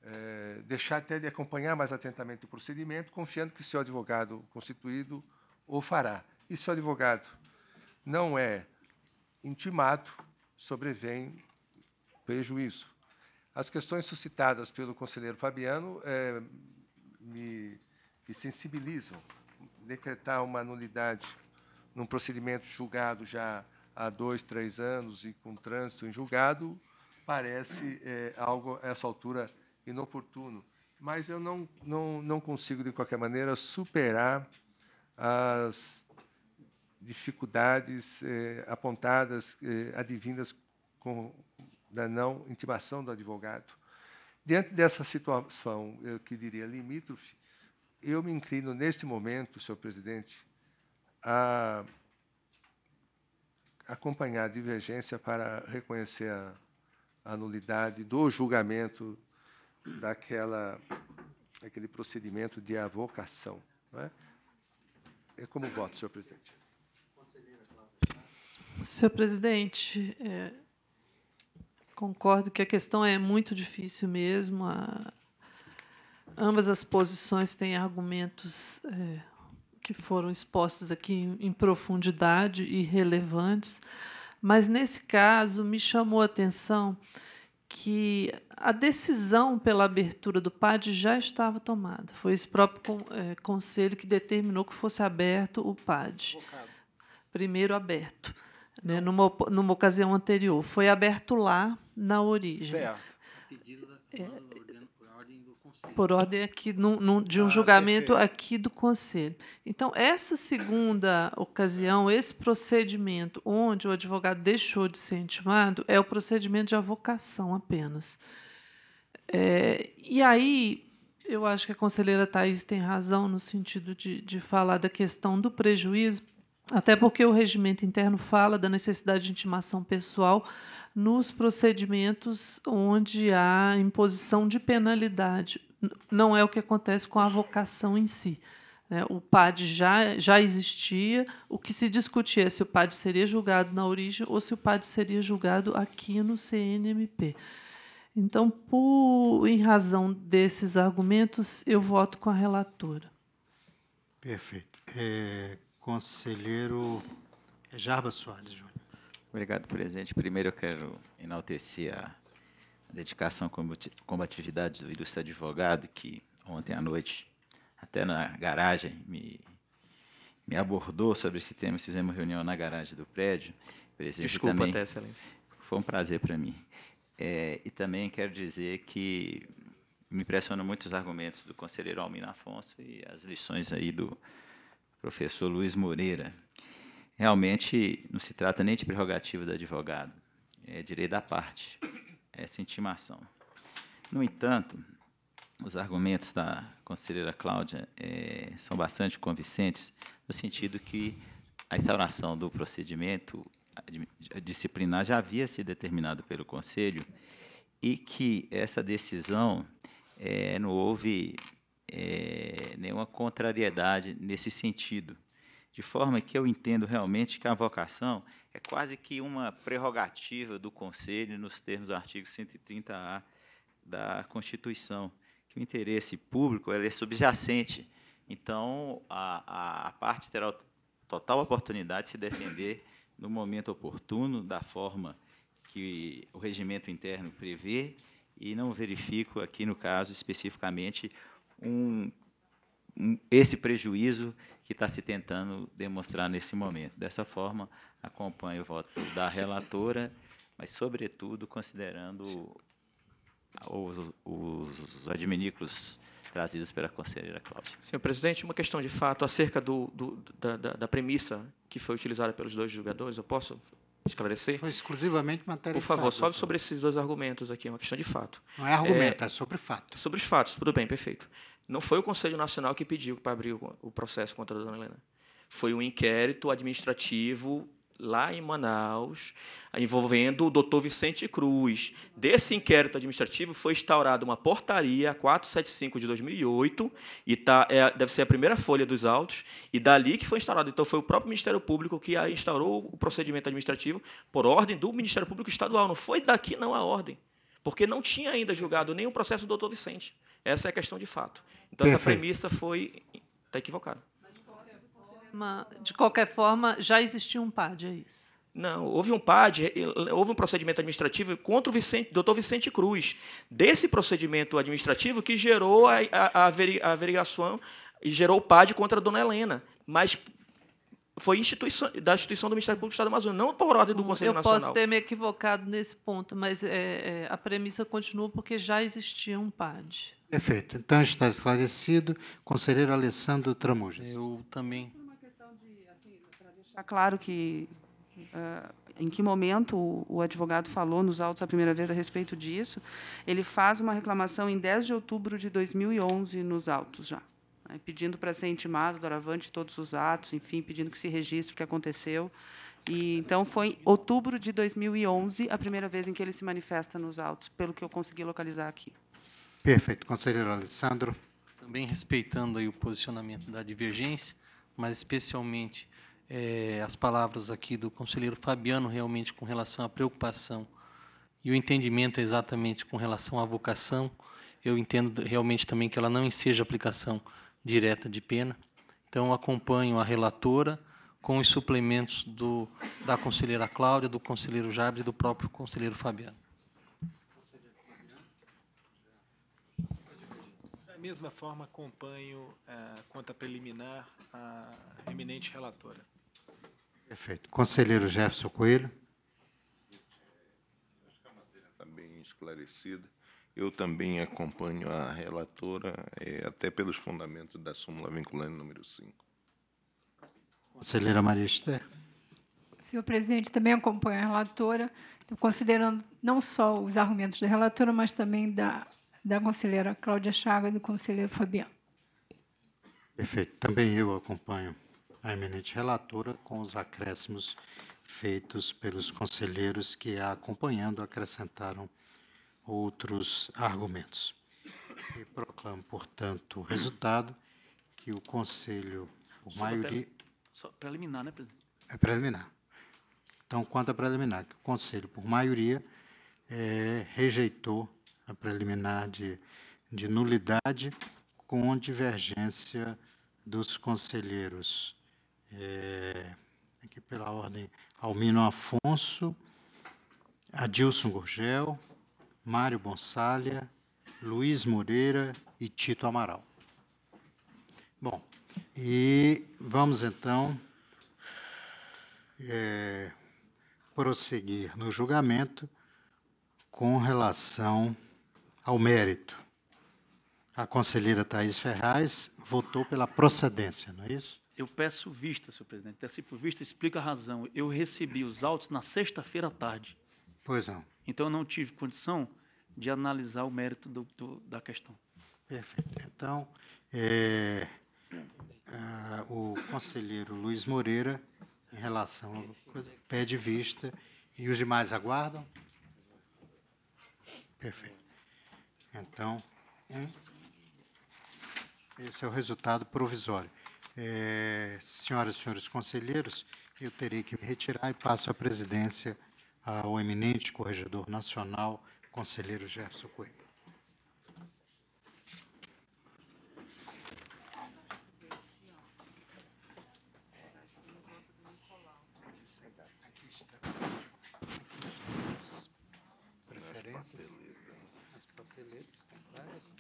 é, deixar até de acompanhar mais atentamente o procedimento, confiando que seu advogado constituído o fará. E se o advogado não é intimado, sobrevém prejuízo. As questões suscitadas pelo conselheiro Fabiano é, me, me sensibilizam. Decretar uma nulidade num procedimento julgado já há dois, três anos e com trânsito em julgado, parece é, algo, a essa altura, inoportuno. Mas eu não, não, não consigo, de qualquer maneira, superar as dificuldades eh, apontadas, eh, advindas com, da não intimação do advogado. Diante dessa situação, eu que diria limítrofe, eu me inclino neste momento, senhor presidente, a acompanhar a divergência para reconhecer a, a nulidade do julgamento daquela aquele procedimento de avocação. Não é? é como voto, senhor presidente. Senhor presidente, é, concordo que a questão é muito difícil mesmo. A, ambas as posições têm argumentos é, que foram expostos aqui em, em profundidade e relevantes, mas nesse caso me chamou a atenção que a decisão pela abertura do PAD já estava tomada. Foi esse próprio é, conselho que determinou que fosse aberto o PAD. Primeiro aberto né, numa, numa ocasião anterior. Foi aberto lá na origem. Certo. É, por ordem aqui no de um ah, julgamento perfeito. aqui do conselho. Então essa segunda ocasião, esse procedimento onde o advogado deixou de ser intimado é o procedimento de avocação apenas. É, e aí eu acho que a conselheira Thais tem razão no sentido de, de falar da questão do prejuízo, até porque o regimento interno fala da necessidade de intimação pessoal nos procedimentos onde há imposição de penalidade. Não é o que acontece com a vocação em si. Né? O PAD já, já existia, o que se discutia é se o PAD seria julgado na origem ou se o PAD seria julgado aqui no CNMP. Então, por, em razão desses argumentos, eu voto com a relatora. Perfeito. É, Conselheiro é Jarbas Soares Júnior. Obrigado, presidente. Primeiro eu quero enaltecer a dedicação à combatividade do ilustre advogado que ontem à noite, até na garagem, me, me abordou sobre esse tema. Fizemos reunião na garagem do prédio. Presidente Desculpa, também, até, excelência. Foi um prazer para mim. É, e também quero dizer que me impressionam muito os argumentos do conselheiro Almino Afonso e as lições aí do professor Luiz Moreira. Realmente não se trata nem de prerrogativa do advogado, é direito da parte, essa intimação. No entanto, os argumentos da conselheira Cláudia é, são bastante convincentes, no sentido que a instauração do procedimento disciplinar já havia sido determinado pelo Conselho e que essa decisão é, não houve é, nenhuma contrariedade nesse sentido. De forma que eu entendo realmente que a vocação é quase que uma prerrogativa do Conselho nos termos do artigo 130A da Constituição, que o interesse público é subjacente. Então, a, a, a parte terá total oportunidade de se defender no momento oportuno, da forma que o regimento interno prevê, e não verifico aqui, no caso, especificamente, um, um, esse prejuízo que está se tentando demonstrar nesse momento. Dessa forma, acompanho o voto da relatora, mas, sobretudo, considerando os, os adminículos trazidos pela conselheira Cláudia. Senhor presidente, uma questão de fato acerca do, do, da, da, da premissa que foi utilizada pelos dois julgadores, eu posso esclarecer? Foi exclusivamente matéria Por favor, fato, sobe sobre esses dois argumentos aqui, é uma questão de fato. Não é argumento, é, é sobre fato. É sobre os fatos, tudo bem, perfeito. Não foi o Conselho Nacional que pediu para abrir o, o processo contra a dona Helena. Foi um inquérito administrativo lá em Manaus, envolvendo o doutor Vicente Cruz. Desse inquérito administrativo foi instaurada uma portaria 475 de 2008, e tá, é, deve ser a primeira folha dos autos, e dali que foi instaurado. Então, foi o próprio Ministério Público que instaurou o procedimento administrativo por ordem do Ministério Público Estadual. Não foi daqui, não, a ordem. Porque não tinha ainda julgado nenhum processo do doutor Vicente. Essa é a questão de fato. Então, Perfeito. essa premissa foi... Está equivocada. Mas, de qualquer forma, já existia um PAD, é isso? Não, houve um PAD, eh, houve um procedimento administrativo contra o Vicente, doutor Vicente Cruz, desse procedimento administrativo que gerou a, a, a averiguação, gerou o PAD contra a dona Helena. Mas foi instituição, da instituição do Ministério Público do Estado do Amazonas, não por ordem do Bom, hum, Conselho eu Nacional. Eu posso ter me equivocado nesse ponto, mas é, é, a premissa continua porque já existia um PAD. Perfeito. Então está esclarecido. Conselheiro Alessandro Tramujas. Eu também deixar claro que uh, em que momento o, o advogado falou nos autos a primeira vez a respeito disso. Ele faz uma reclamação em 10 de outubro de 2011 nos autos já, né, pedindo para ser intimado doravante todos os atos, enfim, pedindo que se registre o que aconteceu. E, então, foi em outubro de 2011 a primeira vez em que ele se manifesta nos autos, pelo que eu consegui localizar aqui. Perfeito. Conselheiro Alessandro. Também respeitando aí o posicionamento da divergência, mas especialmente é, as palavras aqui do conselheiro Fabiano realmente com relação à preocupação e o entendimento exatamente com relação à vocação. Eu entendo realmente também que ela não enseja aplicação direta de pena. Então, acompanho a relatora com os suplementos do, da conselheira Cláudia, do conselheiro Jabes e do próprio conselheiro Fabiano. Da mesma forma, acompanho, eh, quanto a preliminar, a eminente relatora. Perfeito. Conselheiro Jefferson Coelho. Também tá esclarecida. Eu também acompanho a relatora, é, até pelos fundamentos da súmula vinculante número 5. Conselheira Maria Esther. Senhor presidente, também acompanho a relatora, considerando não só os argumentos da relatora, mas também da, da conselheira Cláudia Chaga e do conselheiro Fabiano. Perfeito. Também eu acompanho a eminente relatora, com os acréscimos feitos pelos conselheiros que a acompanhando acrescentaram outros argumentos. E proclamo, portanto, o resultado que o Conselho, por só maioria. Pre... Só preliminar, né, presidente? É preliminar. Então, quanto a preliminar, que o Conselho, por maioria, é, rejeitou a preliminar de, de nulidade com divergência dos conselheiros é, aqui pela ordem, Almino Afonso, Adilson Gurgel, Mário Bonsalha, Luiz Moreira e Tito Amaral. Bom, e vamos então é, prosseguir no julgamento com relação ao mérito. A conselheira Thais Ferraz votou pela procedência, não é isso? Eu peço vista, senhor presidente. Peço por vista, explica a razão. Eu recebi os autos na sexta-feira à tarde. Pois não. Então, eu não tive condição de analisar o mérito do, do, da questão. Perfeito. Então, é, a, é, o conselheiro Luiz Moreira, em relação à coisa, pede vista e os demais aguardam? Perfeito. Então, hein? Hum, esse é o resultado provisório. É, senhoras e senhores conselheiros, eu terei que me retirar e passo a presidência ao eminente corregedor nacional, conselheiro Jefferson Coelho. As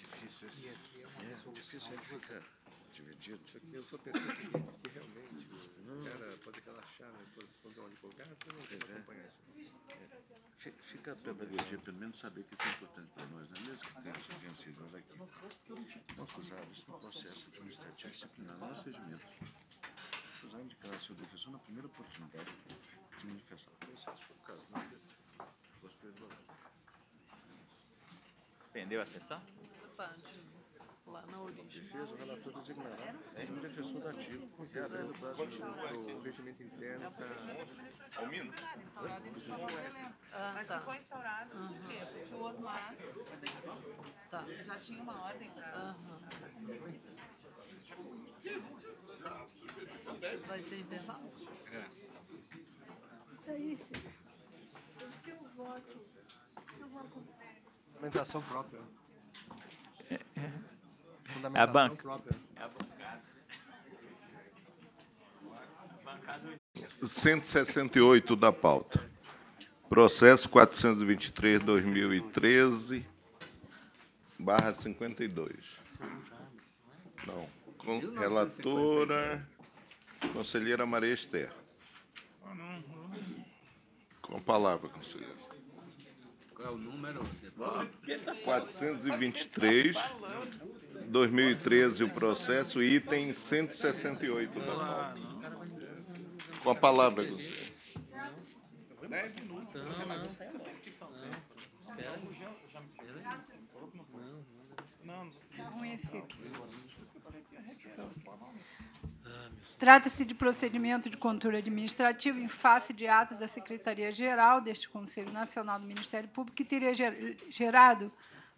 E aqui é uma é, dividido. eu só pensei o seguinte, que realmente o cara pode relaxar, né? pode responder um advogado, não pois é. acompanhar isso. É. Fica a pedagogia, pelo menos saber que isso é importante para nós, não é mesmo que tenha essa vencida aqui. isso acusados um processo administrativo disciplinar não nosso regimento. Acusaram indicar seu defensor na primeira oportunidade de manifestar o processo por causa do Entendeu a sessão? Pode lá na origem. Defesa, relator designado. É um defensor da ativa. Considerado ainda o regimento interno está. Ao mínimo? Instaurado em né? ah, tá. Mas que foi instaurado por quê? Porque o Osmar tá. já tinha uma ordem para. Vai ter intervalo? É. É isso. O seu voto. O Seu voto. Alimentação própria. É. é. É a banca. Própria. É a bancada. 168 da pauta. Processo 423, 2013, barra 52. Não. Com, relatora, conselheira Maria Esther. Com a palavra, conselheira. Qual é o número? 423. 2013 o processo, item 168 da Com a palavra, você tá Trata-se de procedimento de controle administrativo em face de atos da Secretaria-Geral deste Conselho Nacional do Ministério Público, que teria gerado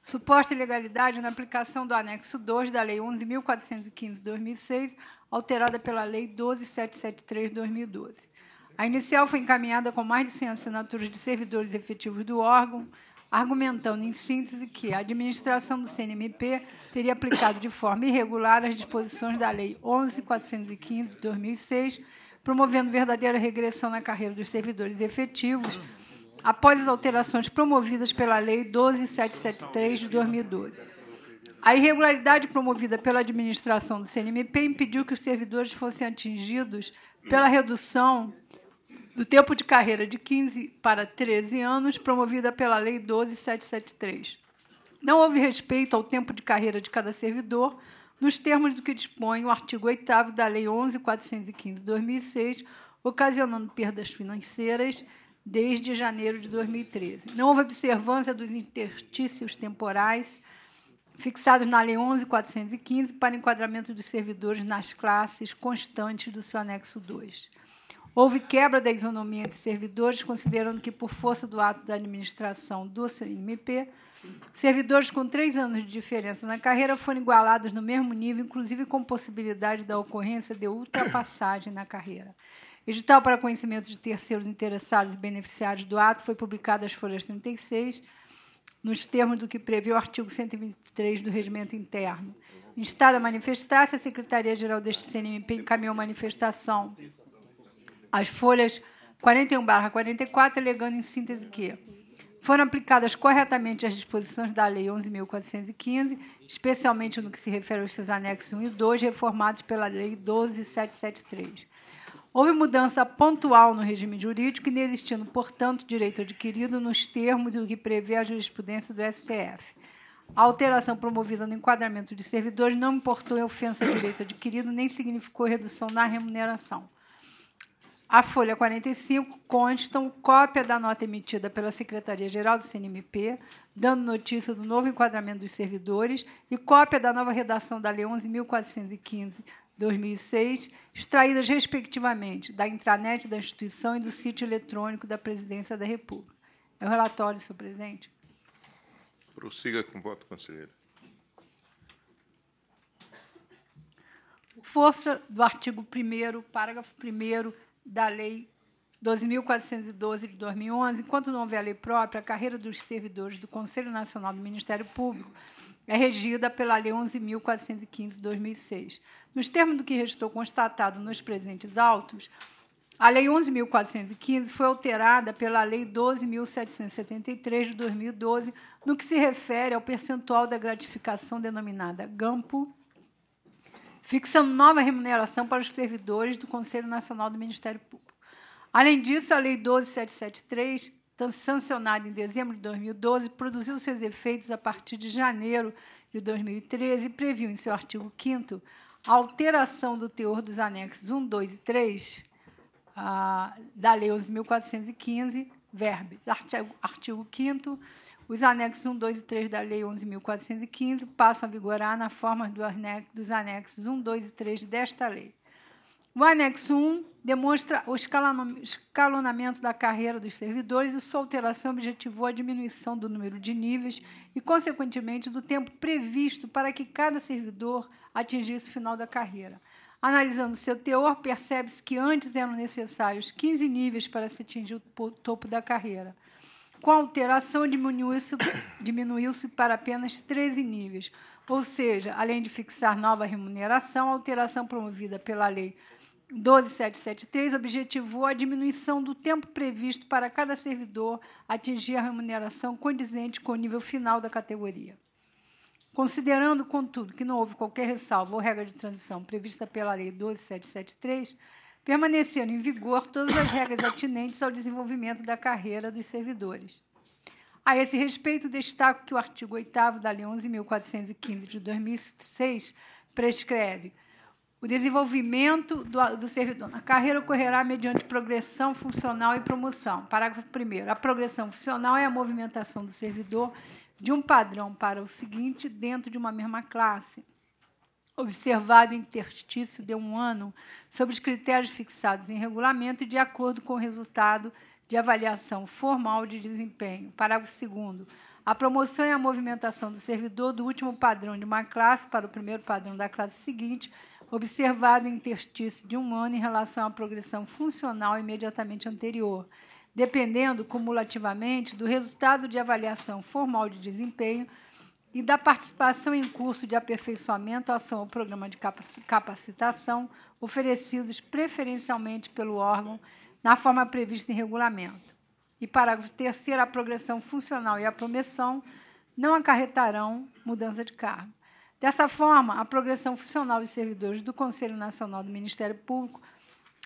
suposta ilegalidade na aplicação do anexo 2 da Lei 11.415-2006, alterada pela Lei 12.773-2012. A inicial foi encaminhada com mais de 100 assinaturas de servidores efetivos do órgão, argumentando em síntese que a administração do CNMP teria aplicado de forma irregular as disposições da Lei 11.415-2006, promovendo verdadeira regressão na carreira dos servidores efetivos, após as alterações promovidas pela Lei 12773 de 2012. A irregularidade promovida pela administração do CNMP impediu que os servidores fossem atingidos pela redução do tempo de carreira de 15 para 13 anos, promovida pela Lei 12773. Não houve respeito ao tempo de carreira de cada servidor, nos termos do que dispõe o artigo 8 da Lei 11.415/2006, ocasionando perdas financeiras desde janeiro de 2013. Não houve observância dos interstícios temporais fixados na Lei 11.415 para enquadramento dos servidores nas classes constantes do seu anexo 2. Houve quebra da isonomia de servidores, considerando que, por força do ato da administração do CNMP, servidores com três anos de diferença na carreira foram igualados no mesmo nível, inclusive com possibilidade da ocorrência de ultrapassagem na carreira. Edital para conhecimento de terceiros interessados e beneficiários do ato foi publicado às folhas 36, nos termos do que prevê o artigo 123 do Regimento Interno. Instada a manifestar-se, a Secretaria-Geral deste CNMP encaminhou manifestação às folhas 41-44, alegando em síntese que foram aplicadas corretamente as disposições da Lei 11.415, especialmente no que se refere aos seus anexos 1 e 2, reformados pela Lei 12.773. Houve mudança pontual no regime jurídico, inexistindo portanto, direito adquirido nos termos do que prevê a jurisprudência do STF. A alteração promovida no enquadramento de servidores não importou em ofensa ao direito adquirido, nem significou redução na remuneração. A folha 45 constam cópia da nota emitida pela Secretaria-Geral do CNMP, dando notícia do novo enquadramento dos servidores, e cópia da nova redação da Lei 11.415, 2006, extraídas respectivamente da intranet da instituição e do sítio eletrônico da Presidência da República. É o relatório, senhor presidente. Prossiga com o voto, conselheiro. Força do artigo 1 parágrafo 1 da Lei 12.412 de 2011, enquanto não houver lei própria, a carreira dos servidores do Conselho Nacional do Ministério Público é regida pela Lei 11.415/2006. Nos termos do que restou constatado nos presentes autos, a Lei 11.415 foi alterada pela Lei 12.773 de 2012, no que se refere ao percentual da gratificação denominada GAMPO, fixando nova remuneração para os servidores do Conselho Nacional do Ministério Público. Além disso, a Lei 12.773 então, sancionada em dezembro de 2012, produziu seus efeitos a partir de janeiro de 2013 e previu em seu artigo 5 a alteração do teor dos anexos 1, 2 e 3 ah, da Lei 11.415, verbes. Artigo, artigo 5 os anexos 1, 2 e 3 da Lei 11.415 passam a vigorar na forma do anex, dos anexos 1, 2 e 3 desta lei. O anexo 1 demonstra o escalonamento da carreira dos servidores e sua alteração objetivou a diminuição do número de níveis e, consequentemente, do tempo previsto para que cada servidor atingisse o final da carreira. Analisando seu teor, percebe-se que antes eram necessários 15 níveis para se atingir o topo da carreira. Com a alteração, diminuiu-se diminuiu para apenas 13 níveis, ou seja, além de fixar nova remuneração, a alteração promovida pela Lei 12773 objetivou a diminuição do tempo previsto para cada servidor atingir a remuneração condizente com o nível final da categoria. Considerando, contudo, que não houve qualquer ressalva ou regra de transição prevista pela Lei 12773, permaneceram em vigor todas as regras atinentes ao desenvolvimento da carreira dos servidores. A esse respeito, destaco que o artigo 8 da Lei 11.415 de 2006 prescreve o desenvolvimento do, do, servidor na carreira ocorrerá mediante progressão funcional e promoção. Parágrafo 1. A progressão funcional é a movimentação do servidor de um padrão para o seguinte dentro de uma mesma classe, observado o interstício de um ano, sob os critérios fixados em regulamento e de acordo com o resultado de avaliação formal de desempenho. Parágrafo 2. A promoção é a movimentação do servidor do último padrão de uma classe para o primeiro padrão da classe seguinte observado o interstício de um ano em relação à progressão funcional imediatamente anterior, dependendo cumulativamente do resultado de avaliação formal de desempenho e da participação em curso de aperfeiçoamento, ação ou programa de capacitação oferecidos preferencialmente pelo órgão na forma prevista em regulamento. E parágrafo terceiro, a progressão funcional e a promissão não acarretarão mudança de cargo. Dessa forma, a progressão funcional dos servidores do Conselho Nacional do Ministério Público,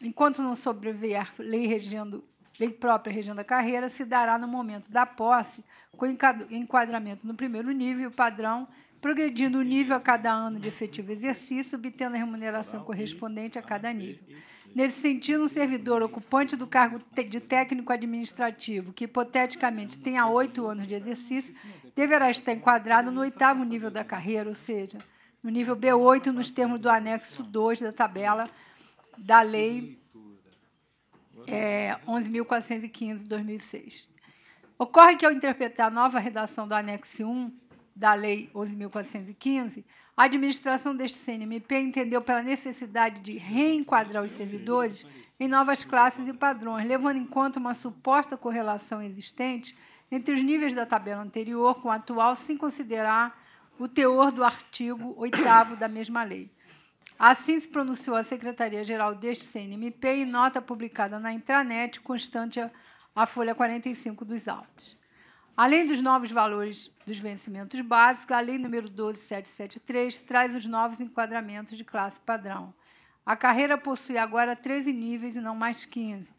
enquanto não sobreviver lei, regendo, lei própria regendo a carreira, se dará no momento da posse, com enquadramento no primeiro nível padrão progredindo o nível a cada ano de efetivo exercício, obtendo a remuneração correspondente a cada nível. Nesse sentido, um servidor ocupante do cargo de técnico administrativo, que hipoteticamente tenha oito anos de exercício, deverá estar enquadrado no oitavo nível da carreira, ou seja, no nível B8, nos termos do anexo 2 da tabela da Lei é, 11.415, 2006. Ocorre que, ao interpretar a nova redação do anexo 1, da Lei 11.415, a administração deste CNMP entendeu pela necessidade de reenquadrar os servidores em novas classes e padrões, levando em conta uma suposta correlação existente entre os níveis da tabela anterior com o atual, sem considerar o teor do artigo 8 da mesma lei. Assim se pronunciou a Secretaria-Geral deste CNMP em nota publicada na intranet, constante à a folha 45 dos autos. Além dos novos valores dos vencimentos básicos, a Lei nº 12773 traz os novos enquadramentos de classe padrão. A carreira possui agora 13 níveis e não mais 15.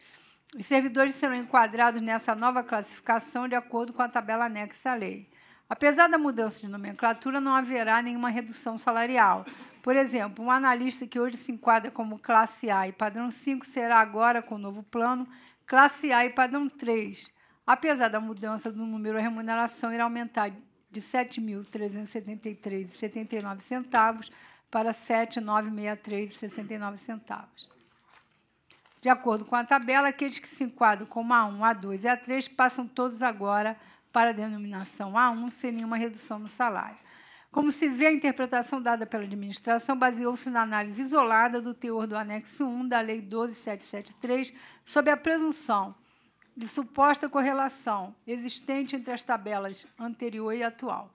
Os servidores serão enquadrados nessa nova classificação de acordo com a tabela anexa à lei. Apesar da mudança de nomenclatura, não haverá nenhuma redução salarial. Por exemplo, um analista que hoje se enquadra como classe A e padrão 5 será agora, com o novo plano, classe A e padrão 3. Apesar da mudança do número, a remuneração irá aumentar de R$ 7.373,79 para R$ 7.963,69. De acordo com a tabela, aqueles que se enquadram como A1, A2 e A3 passam todos agora para a denominação A1 sem nenhuma redução no salário. Como se vê, a interpretação dada pela administração baseou-se na análise isolada do teor do anexo 1 da Lei 12773, sob a presunção de suposta correlação existente entre as tabelas anterior e atual.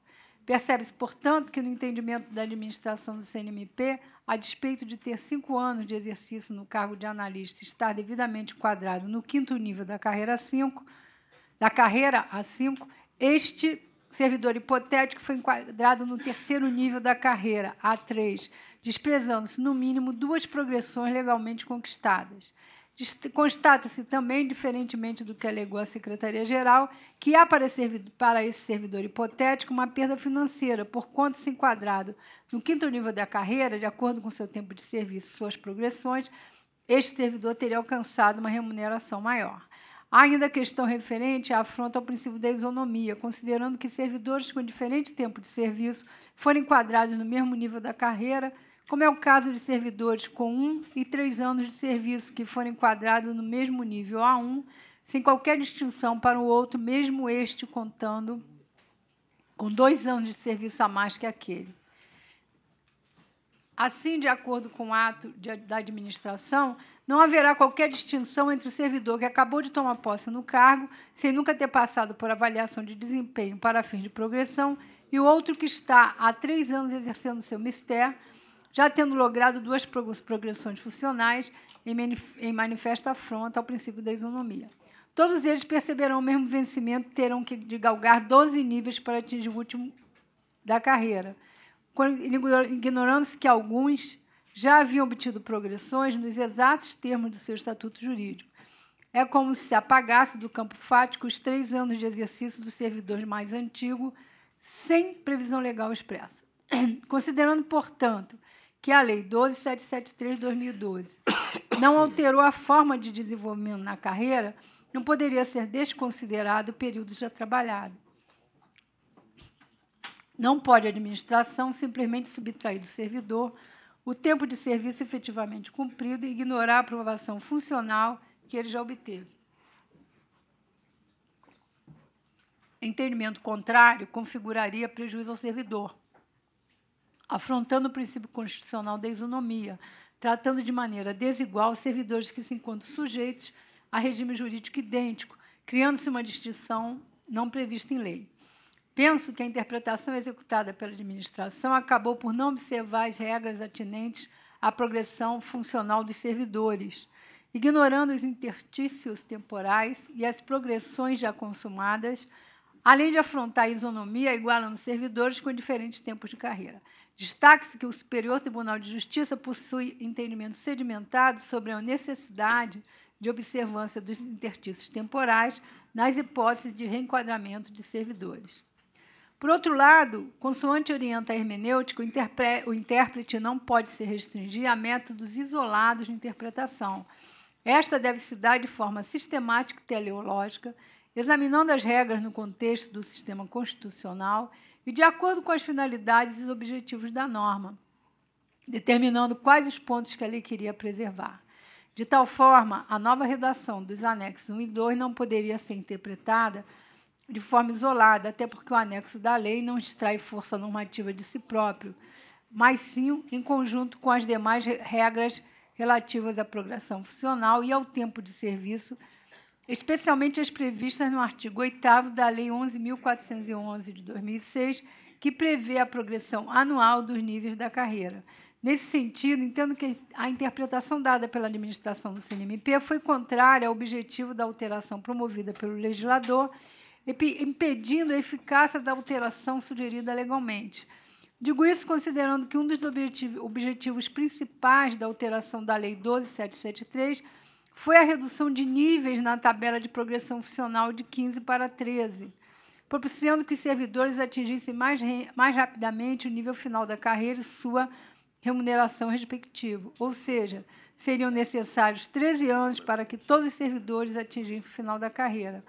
Percebe-se, portanto, que no entendimento da administração do CNMP, a despeito de ter cinco anos de exercício no cargo de analista e estar devidamente quadrado no quinto nível da carreira 5, da carreira A5, este servidor hipotético foi enquadrado no terceiro nível da carreira, A3, desprezando-se, no mínimo, duas progressões legalmente conquistadas. Constata-se também, diferentemente do que alegou a Secretaria-Geral, que há para, para esse servidor hipotético uma perda financeira, por quanto se enquadrado no quinto nível da carreira, de acordo com seu tempo de serviço e suas progressões, este servidor teria alcançado uma remuneração maior. Ainda a questão referente à afronta ao princípio da isonomia, considerando que servidores com diferente tempo de serviço foram enquadrados no mesmo nível da carreira, como é o caso de servidores com um e três anos de serviço que foram enquadrados no mesmo nível A1, sem qualquer distinção para o outro, mesmo este contando com dois anos de serviço a mais que aquele. Assim, de acordo com o ato de, da administração, não haverá qualquer distinção entre o servidor que acabou de tomar posse no cargo, sem nunca ter passado por avaliação de desempenho para fins de progressão, e o outro que está há três anos exercendo seu mistério já tendo logrado duas progressões funcionais em manifesta afronta ao princípio da isonomia. Todos eles perceberão o mesmo vencimento, terão que galgar 12 níveis para atingir o último da carreira, ignorando-se que alguns já haviam obtido progressões nos exatos termos do seu estatuto jurídico. É como se apagasse do campo fático os três anos de exercício do servidor mais antigo, sem previsão legal expressa. Considerando, portanto, que é a Lei 12773 de 2012 não alterou a forma de desenvolvimento na carreira, não poderia ser desconsiderado o período já trabalhado. Não pode a administração simplesmente subtrair do servidor o tempo de serviço efetivamente cumprido e ignorar a aprovação funcional que ele já obteve. Entendimento contrário configuraria prejuízo ao servidor afrontando o princípio constitucional da isonomia, tratando de maneira desigual servidores que se encontram sujeitos a regime jurídico idêntico, criando-se uma distinção não prevista em lei. Penso que a interpretação executada pela administração acabou por não observar as regras atinentes à progressão funcional dos servidores, ignorando os intertícios temporais e as progressões já consumadas, além de afrontar a isonomia igualando servidores com diferentes tempos de carreira. Destaque-se que o Superior Tribunal de Justiça possui entendimento sedimentado sobre a necessidade de observância dos interstícios temporais nas hipóteses de reenquadramento de servidores. Por outro lado, consoante orienta a hermenêutica, o, o intérprete não pode se restringir a métodos isolados de interpretação. Esta deve se dar de forma sistemática e teleológica, examinando as regras no contexto do sistema constitucional e de acordo com as finalidades e objetivos da norma, determinando quais os pontos que a lei queria preservar. De tal forma, a nova redação dos anexos 1 e 2 não poderia ser interpretada de forma isolada, até porque o anexo da lei não extrai força normativa de si próprio, mas sim em conjunto com as demais regras relativas à progressão funcional e ao tempo de serviço especialmente as previstas no artigo 8 da Lei 11.411 de 2006, que prevê a progressão anual dos níveis da carreira. Nesse sentido, entendo que a interpretação dada pela administração do CNMP foi contrária ao objetivo da alteração promovida pelo legislador, impedindo a eficácia da alteração sugerida legalmente. Digo isso considerando que um dos objetivos principais da alteração da Lei 12773 foi a redução de níveis na tabela de progressão funcional de 15 para 13, propiciando que os servidores atingissem mais, mais rapidamente o nível final da carreira e sua remuneração respectivo. Ou seja, seriam necessários 13 anos para que todos os servidores atingissem o final da carreira.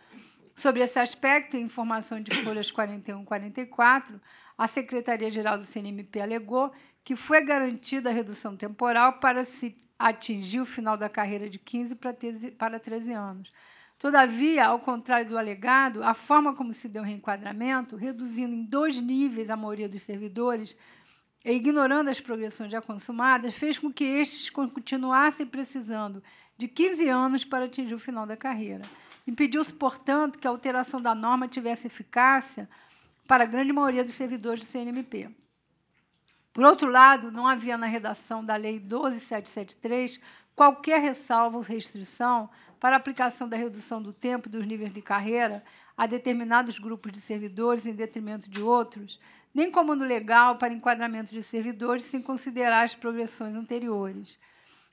Sobre esse aspecto, em informação de folhas 41 e 44, a Secretaria-Geral do CNMP alegou que foi garantida a redução temporal para se atingiu o final da carreira de 15 para 13 anos. Todavia, ao contrário do alegado, a forma como se deu o reenquadramento, reduzindo em dois níveis a maioria dos servidores e ignorando as progressões já consumadas, fez com que estes continuassem precisando de 15 anos para atingir o final da carreira. Impediu-se, portanto, que a alteração da norma tivesse eficácia para a grande maioria dos servidores do CNMP. Por outro lado, não havia na redação da Lei 12773 qualquer ressalva ou restrição para aplicação da redução do tempo e dos níveis de carreira a determinados grupos de servidores em detrimento de outros, nem comando legal para enquadramento de servidores sem considerar as progressões anteriores.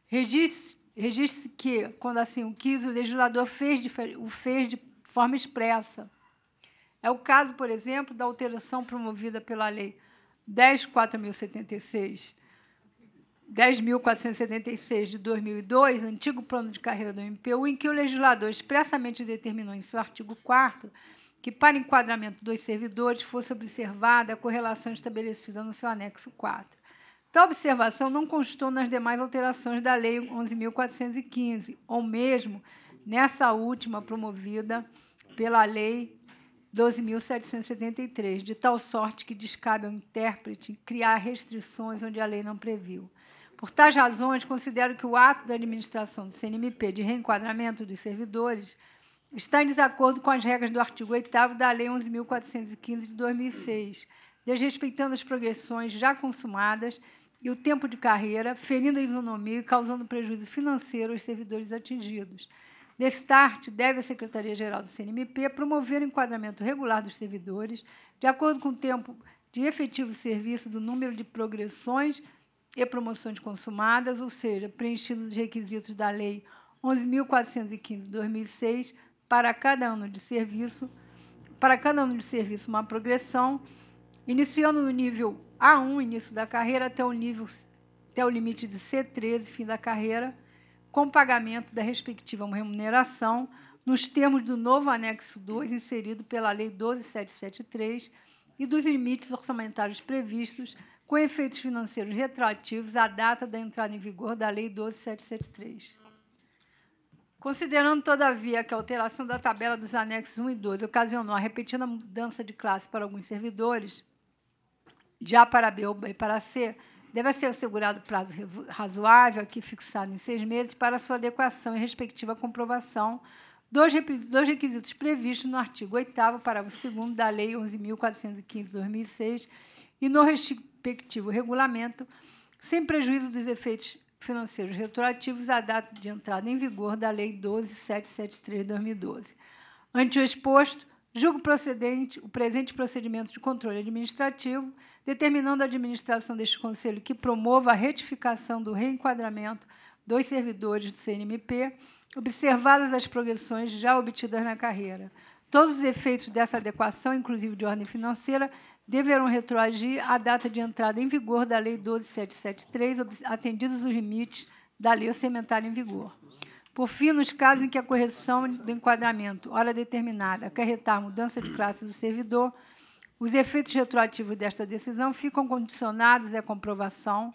Registre-se que, quando assim o quis, o legislador fez de, o fez de forma expressa. É o caso, por exemplo, da alteração promovida pela Lei 10.476 de 2002, antigo plano de carreira do MPU, em que o legislador expressamente determinou em seu artigo 4 que, para enquadramento dos servidores, fosse observada a correlação estabelecida no seu anexo 4. Tal observação não constou nas demais alterações da Lei 11.415, ou mesmo nessa última promovida pela Lei 12.773, de tal sorte que descabe ao intérprete criar restrições onde a lei não previu. Por tais razões, considero que o ato da administração do CNMP de reenquadramento dos servidores está em desacordo com as regras do artigo 8 da Lei 11.415 de 2006, desrespeitando as progressões já consumadas e o tempo de carreira, ferindo a isonomia e causando prejuízo financeiro aos servidores atingidos destarte deve a Secretaria-Geral do CNMP promover o enquadramento regular dos servidores, de acordo com o tempo de efetivo serviço do número de progressões e promoções consumadas, ou seja, preenchidos os requisitos da Lei 11.415/2006 para cada ano de serviço, para cada ano de serviço uma progressão, iniciando no nível A1, início da carreira, até o nível até o limite de C13, fim da carreira, com pagamento da respectiva remuneração, nos termos do novo anexo 2, inserido pela Lei 12773, e dos limites orçamentários previstos, com efeitos financeiros retroativos à data da entrada em vigor da Lei 12773. Considerando, todavia, que a alteração da tabela dos anexos 1 e 2 ocasionou a repetida mudança de classe para alguns servidores, de A para B ou B para C, Deve ser assegurado prazo razoável, aqui fixado em seis meses, para sua adequação e respectiva comprovação dos requisitos previstos no artigo 8 parágrafo 2 da Lei 11.415-2006 e no respectivo regulamento, sem prejuízo dos efeitos financeiros retroativos à data de entrada em vigor da Lei 12.773-2012. Ante o exposto, julgo procedente o presente procedimento de controle administrativo, determinando a administração deste Conselho que promova a retificação do reenquadramento dos servidores do CNMP, observadas as progressões já obtidas na carreira. Todos os efeitos dessa adequação, inclusive de ordem financeira, deverão retroagir à data de entrada em vigor da Lei 12773, atendidos os limites da lei orçamentária em vigor. Por fim, nos casos em que a correção do enquadramento, hora determinada, acarretar mudança de classe do servidor, os efeitos retroativos desta decisão ficam condicionados à comprovação,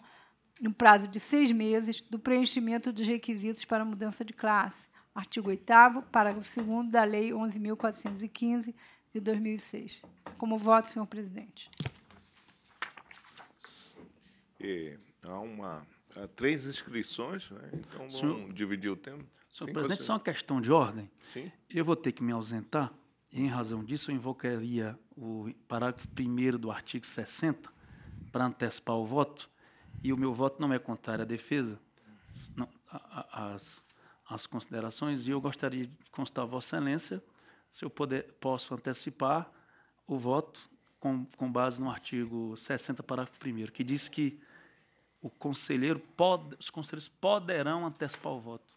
no prazo de seis meses, do preenchimento dos requisitos para mudança de classe. Artigo 8 parágrafo 2 da Lei 11.415, de 2006. Como voto, senhor presidente. E há, uma, há três inscrições, né? então vamos senhor, dividir o tempo. Senhor Sim, presidente, você... só é uma questão de ordem. Sim. Eu vou ter que me ausentar em razão disso, eu invocaria o parágrafo 1 do artigo 60 para antecipar o voto, e o meu voto não é contrário à defesa, não, a, a, as, as considerações, e eu gostaria de constar Vossa Excelência se eu puder, posso antecipar o voto com, com base no artigo 60, parágrafo 1 que diz que o conselheiro pode, os conselheiros poderão antecipar o voto.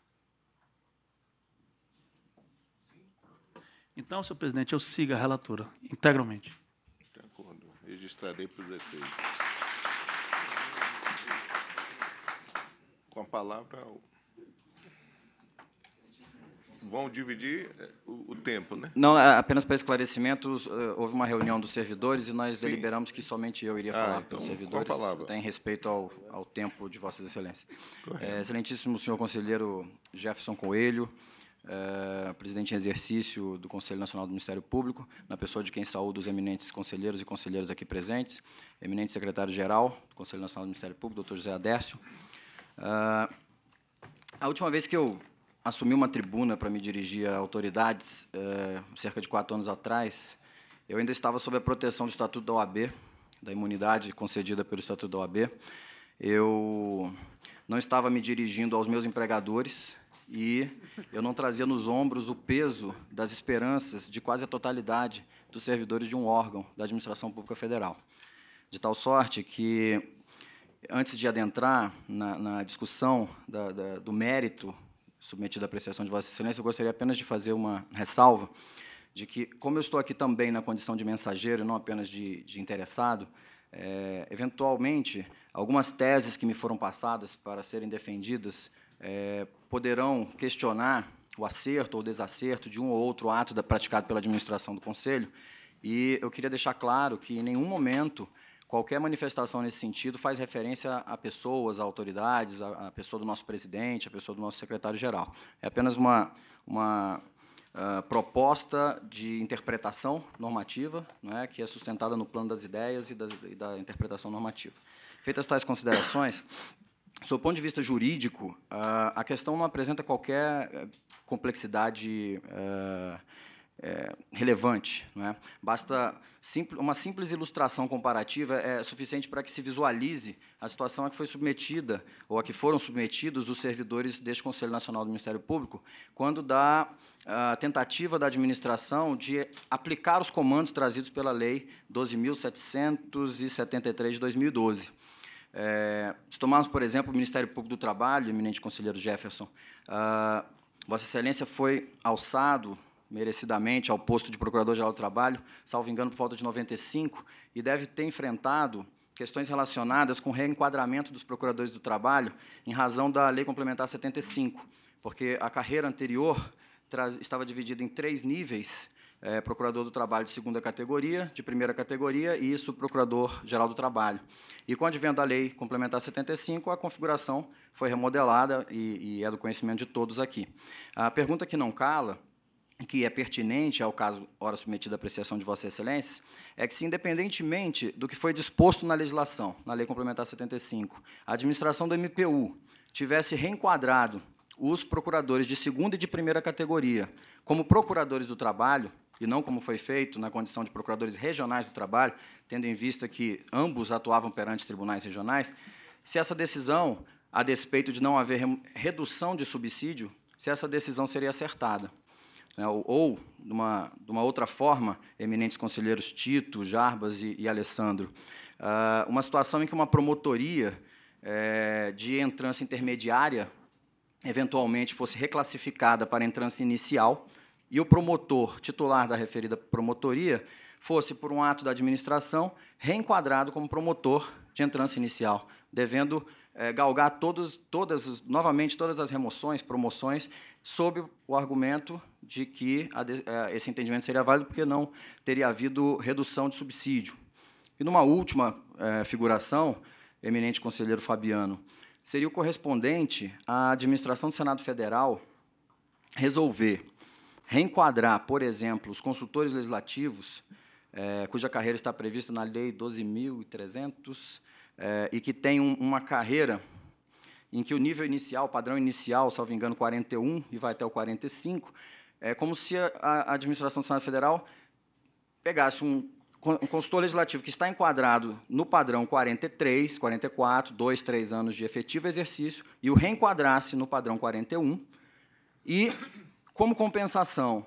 Então, senhor presidente, eu sigo a relatora integralmente. De acordo. Registrarei para o prefeito. Com a palavra. Vão dividir eh, o, tempo, né? Não, é apenas para esclarecimento, eh, houve uma reunião dos servidores e nós Sim. deliberamos que somente eu iria ah, falar então, para os servidores, em respeito ao, ao tempo de Vossa Excelência. É, excelentíssimo senhor conselheiro Jefferson Coelho, é, presidente em exercício do Conselho Nacional do Ministério Público, na pessoa de quem saúdo os eminentes conselheiros e conselheiras aqui presentes, eminente secretário-geral do Conselho Nacional do Ministério Público, doutor José Adércio. É, a última vez que eu assumi uma tribuna para me dirigir a autoridades, é, cerca de quatro anos atrás, eu ainda estava sob a proteção do Estatuto da OAB, da imunidade concedida pelo Estatuto da OAB. Eu não estava me dirigindo aos meus empregadores, e eu não trazia nos ombros o peso das esperanças de quase a totalidade dos servidores de um órgão da Administração Pública Federal. De tal sorte que, antes de adentrar na, na discussão da, da, do mérito submetido à apreciação de Vossa Excelência, eu gostaria apenas de fazer uma ressalva de que, como eu estou aqui também na condição de mensageiro e não apenas de, de interessado, é, eventualmente, algumas teses que me foram passadas para serem defendidas é, poderão questionar o acerto ou desacerto de um ou outro ato da, praticado pela administração do Conselho. E eu queria deixar claro que, em nenhum momento, qualquer manifestação nesse sentido faz referência a pessoas, a autoridades, a, a pessoa do nosso presidente, a pessoa do nosso secretário-geral. É apenas uma, uma uh, proposta de interpretação normativa, não é, que é sustentada no plano das ideias e da, e da interpretação normativa. Feitas tais considerações, sob o ponto de vista jurídico, ah, a questão não apresenta qualquer eh, complexidade eh, eh, relevante. Né? Basta uma simples ilustração comparativa é suficiente para que se visualize a situação a que foi submetida ou a que foram submetidos os servidores deste Conselho Nacional do Ministério Público quando da ah, tentativa da administração de aplicar os comandos trazidos pela Lei 12.773 de 2012 é, se tomarmos, por exemplo, o Ministério Público do Trabalho, eminente conselheiro Jefferson, uh, Vossa Excelência foi alçado merecidamente ao posto de Procurador-Geral do Trabalho, salvo engano, por volta de 95, e deve ter enfrentado questões relacionadas com o reenquadramento dos procuradores do trabalho em razão da Lei Complementar 75, porque a carreira anterior estava dividida em três níveis é, procurador do trabalho de segunda categoria, de primeira categoria e subprocurador-geral do trabalho. E com o advento da lei complementar 75, a configuração foi remodelada e, e é do conhecimento de todos aqui. A pergunta que não cala que é pertinente ao caso ora submetido à apreciação de Vossa Excelência, é que, se independentemente do que foi disposto na legislação, na Lei Complementar 75, a administração do MPU tivesse reenquadrado os procuradores de segunda e de primeira categoria como procuradores do trabalho, e não como foi feito na condição de procuradores regionais do trabalho, tendo em vista que ambos atuavam perante tribunais regionais, se essa decisão, a despeito de não haver redução de subsídio, se essa decisão seria acertada. Né? Ou, de uma, de uma outra forma, eminentes conselheiros Tito, Jarbas e, e Alessandro, ah, uma situação em que uma promotoria eh, de entrança intermediária eventualmente fosse reclassificada para entrança inicial, e o promotor titular da referida promotoria fosse, por um ato da administração, reenquadrado como promotor de entrança inicial, devendo é, galgar todos, todas, novamente todas as remoções, promoções, sob o argumento de que a, eh, esse entendimento seria válido porque não teria havido redução de subsídio. E numa última é, figuração, eminente conselheiro Fabiano, seria o correspondente à administração do Senado Federal resolver reenquadrar, por exemplo, os consultores legislativos, é, cuja carreira está prevista na Lei 12.300 é, eh, e que tem um, uma carreira em que o nível inicial, o padrão inicial, salvo engano, 41 e vai até o 45, é como se a, a administração do Senado Federal pegasse um, um consultor legislativo que está enquadrado no padrão 43, 44, 2, 3 anos de efetivo exercício, e o reenquadrasse no padrão 41, e como compensação,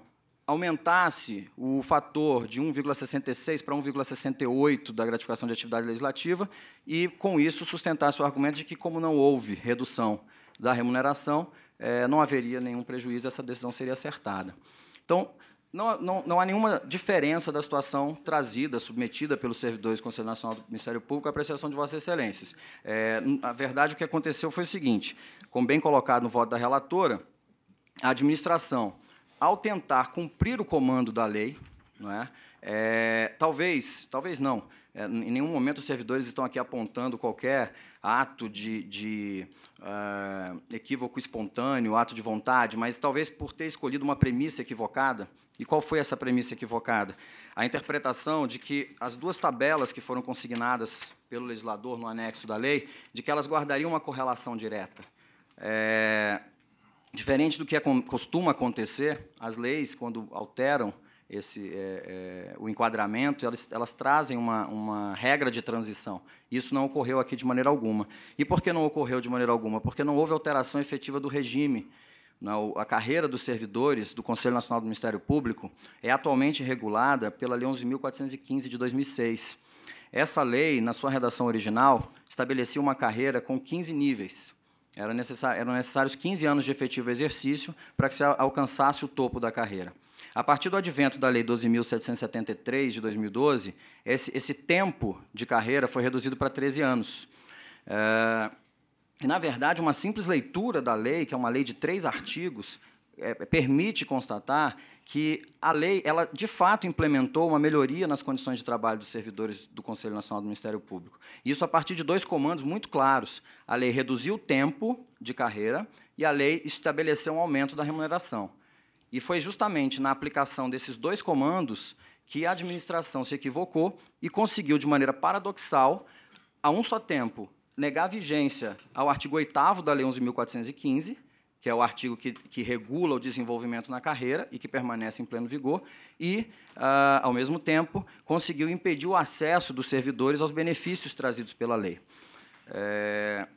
aumentasse o fator de 1,66 para 1,68 da gratificação de atividade legislativa e, com isso, sustentasse o argumento de que, como não houve redução da remuneração, é, não haveria nenhum prejuízo, essa decisão seria acertada. Então, não, não, não há nenhuma diferença da situação trazida, submetida pelos servidores do Conselho Nacional do Ministério Público à apreciação de Vossas Excelências. Eh, é, na verdade, o que aconteceu foi o seguinte: como bem colocado no voto da relatora, a administração, ao tentar cumprir o comando da lei, não é? é talvez, talvez não. É, em nenhum momento os servidores estão aqui apontando qualquer ato de, de é, equívoco espontâneo, ato de vontade, mas talvez por ter escolhido uma premissa equivocada. E qual foi essa premissa equivocada? A interpretação de que as duas tabelas que foram consignadas pelo legislador no anexo da lei, de que elas guardariam uma correlação direta. É, Diferente do que costuma acontecer, as leis, quando alteram esse, é, é, o enquadramento, elas, elas trazem uma, uma, regra de transição. Isso não ocorreu aqui de maneira alguma. E por que não ocorreu de maneira alguma? Porque não houve alteração efetiva do regime. Né? a carreira dos servidores do Conselho Nacional do Ministério Público é atualmente regulada pela Lei 11.415 de 2006. Essa lei, na sua redação original, estabelecia uma carreira com 15 níveis. Era necessário, eram necessários 15 anos de efetivo exercício para que se alcançasse o topo da carreira. A partir do advento da Lei 12.773 de 2012, esse, esse, tempo de carreira foi reduzido para 13 anos. É, na verdade, uma simples leitura da lei, que é uma lei de três artigos, é, permite constatar que a lei, ela de fato implementou uma melhoria nas condições de trabalho dos servidores do Conselho Nacional do Ministério Público. Isso a partir de dois comandos muito claros. A lei reduziu o tempo de carreira e a lei estabeleceu um aumento da remuneração. E foi justamente na aplicação desses dois comandos que a administração se equivocou e conseguiu, de maneira paradoxal, a um só tempo, negar vigência ao artigo 8 da Lei 11.415 que é o artigo que, que, regula o desenvolvimento na carreira e que permanece em pleno vigor, e, ah, ao mesmo tempo, conseguiu impedir o acesso dos servidores aos benefícios trazidos pela lei. É...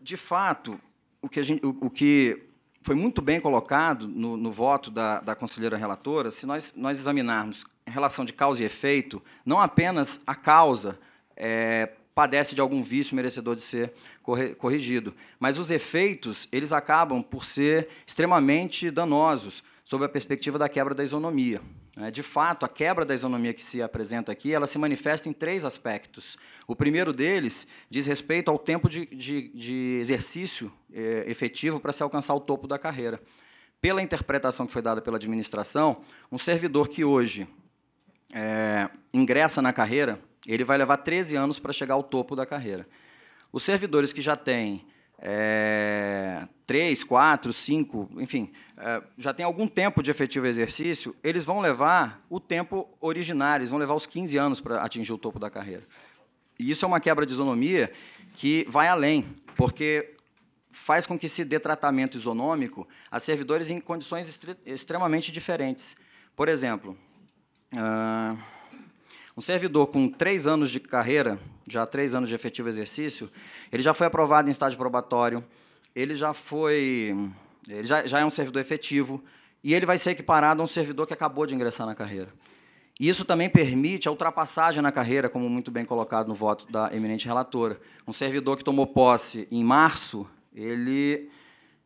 De fato, o que, gente, o, o que, foi muito bem colocado no, no voto da, da, conselheira relatora, se nós, nós examinarmos em relação de causa e efeito, não apenas a causa é, padece de algum vício merecedor de ser corrigido. Mas os efeitos, eles acabam por ser extremamente danosos sob a perspectiva da quebra da isonomia. Né? De fato, a quebra da isonomia que se apresenta aqui, ela se manifesta em três aspectos. O primeiro deles diz respeito ao tempo de, de, de exercício eh, efetivo para se alcançar o topo da carreira. Pela interpretação que foi dada pela administração, um servidor que hoje é, ingressa na carreira ele vai levar 13 anos para chegar ao topo da carreira. Os servidores que já têm é, 3, 4, 5, enfim, é, já tem algum tempo de efetivo exercício, eles vão levar o tempo originário, eles vão levar os 15 anos para atingir o topo da carreira. E isso é uma quebra de isonomia que vai além, porque faz com que se dê tratamento isonômico a servidores em condições extremamente diferentes. Por exemplo, uh, um servidor com três anos de carreira, já três anos de efetivo exercício, ele já foi aprovado em estágio probatório, ele já foi. Ele já, já é um servidor efetivo, e ele vai ser equiparado a um servidor que acabou de ingressar na carreira. E Isso também permite a ultrapassagem na carreira, como muito bem colocado no voto da eminente relatora. Um servidor que tomou posse em março, ele,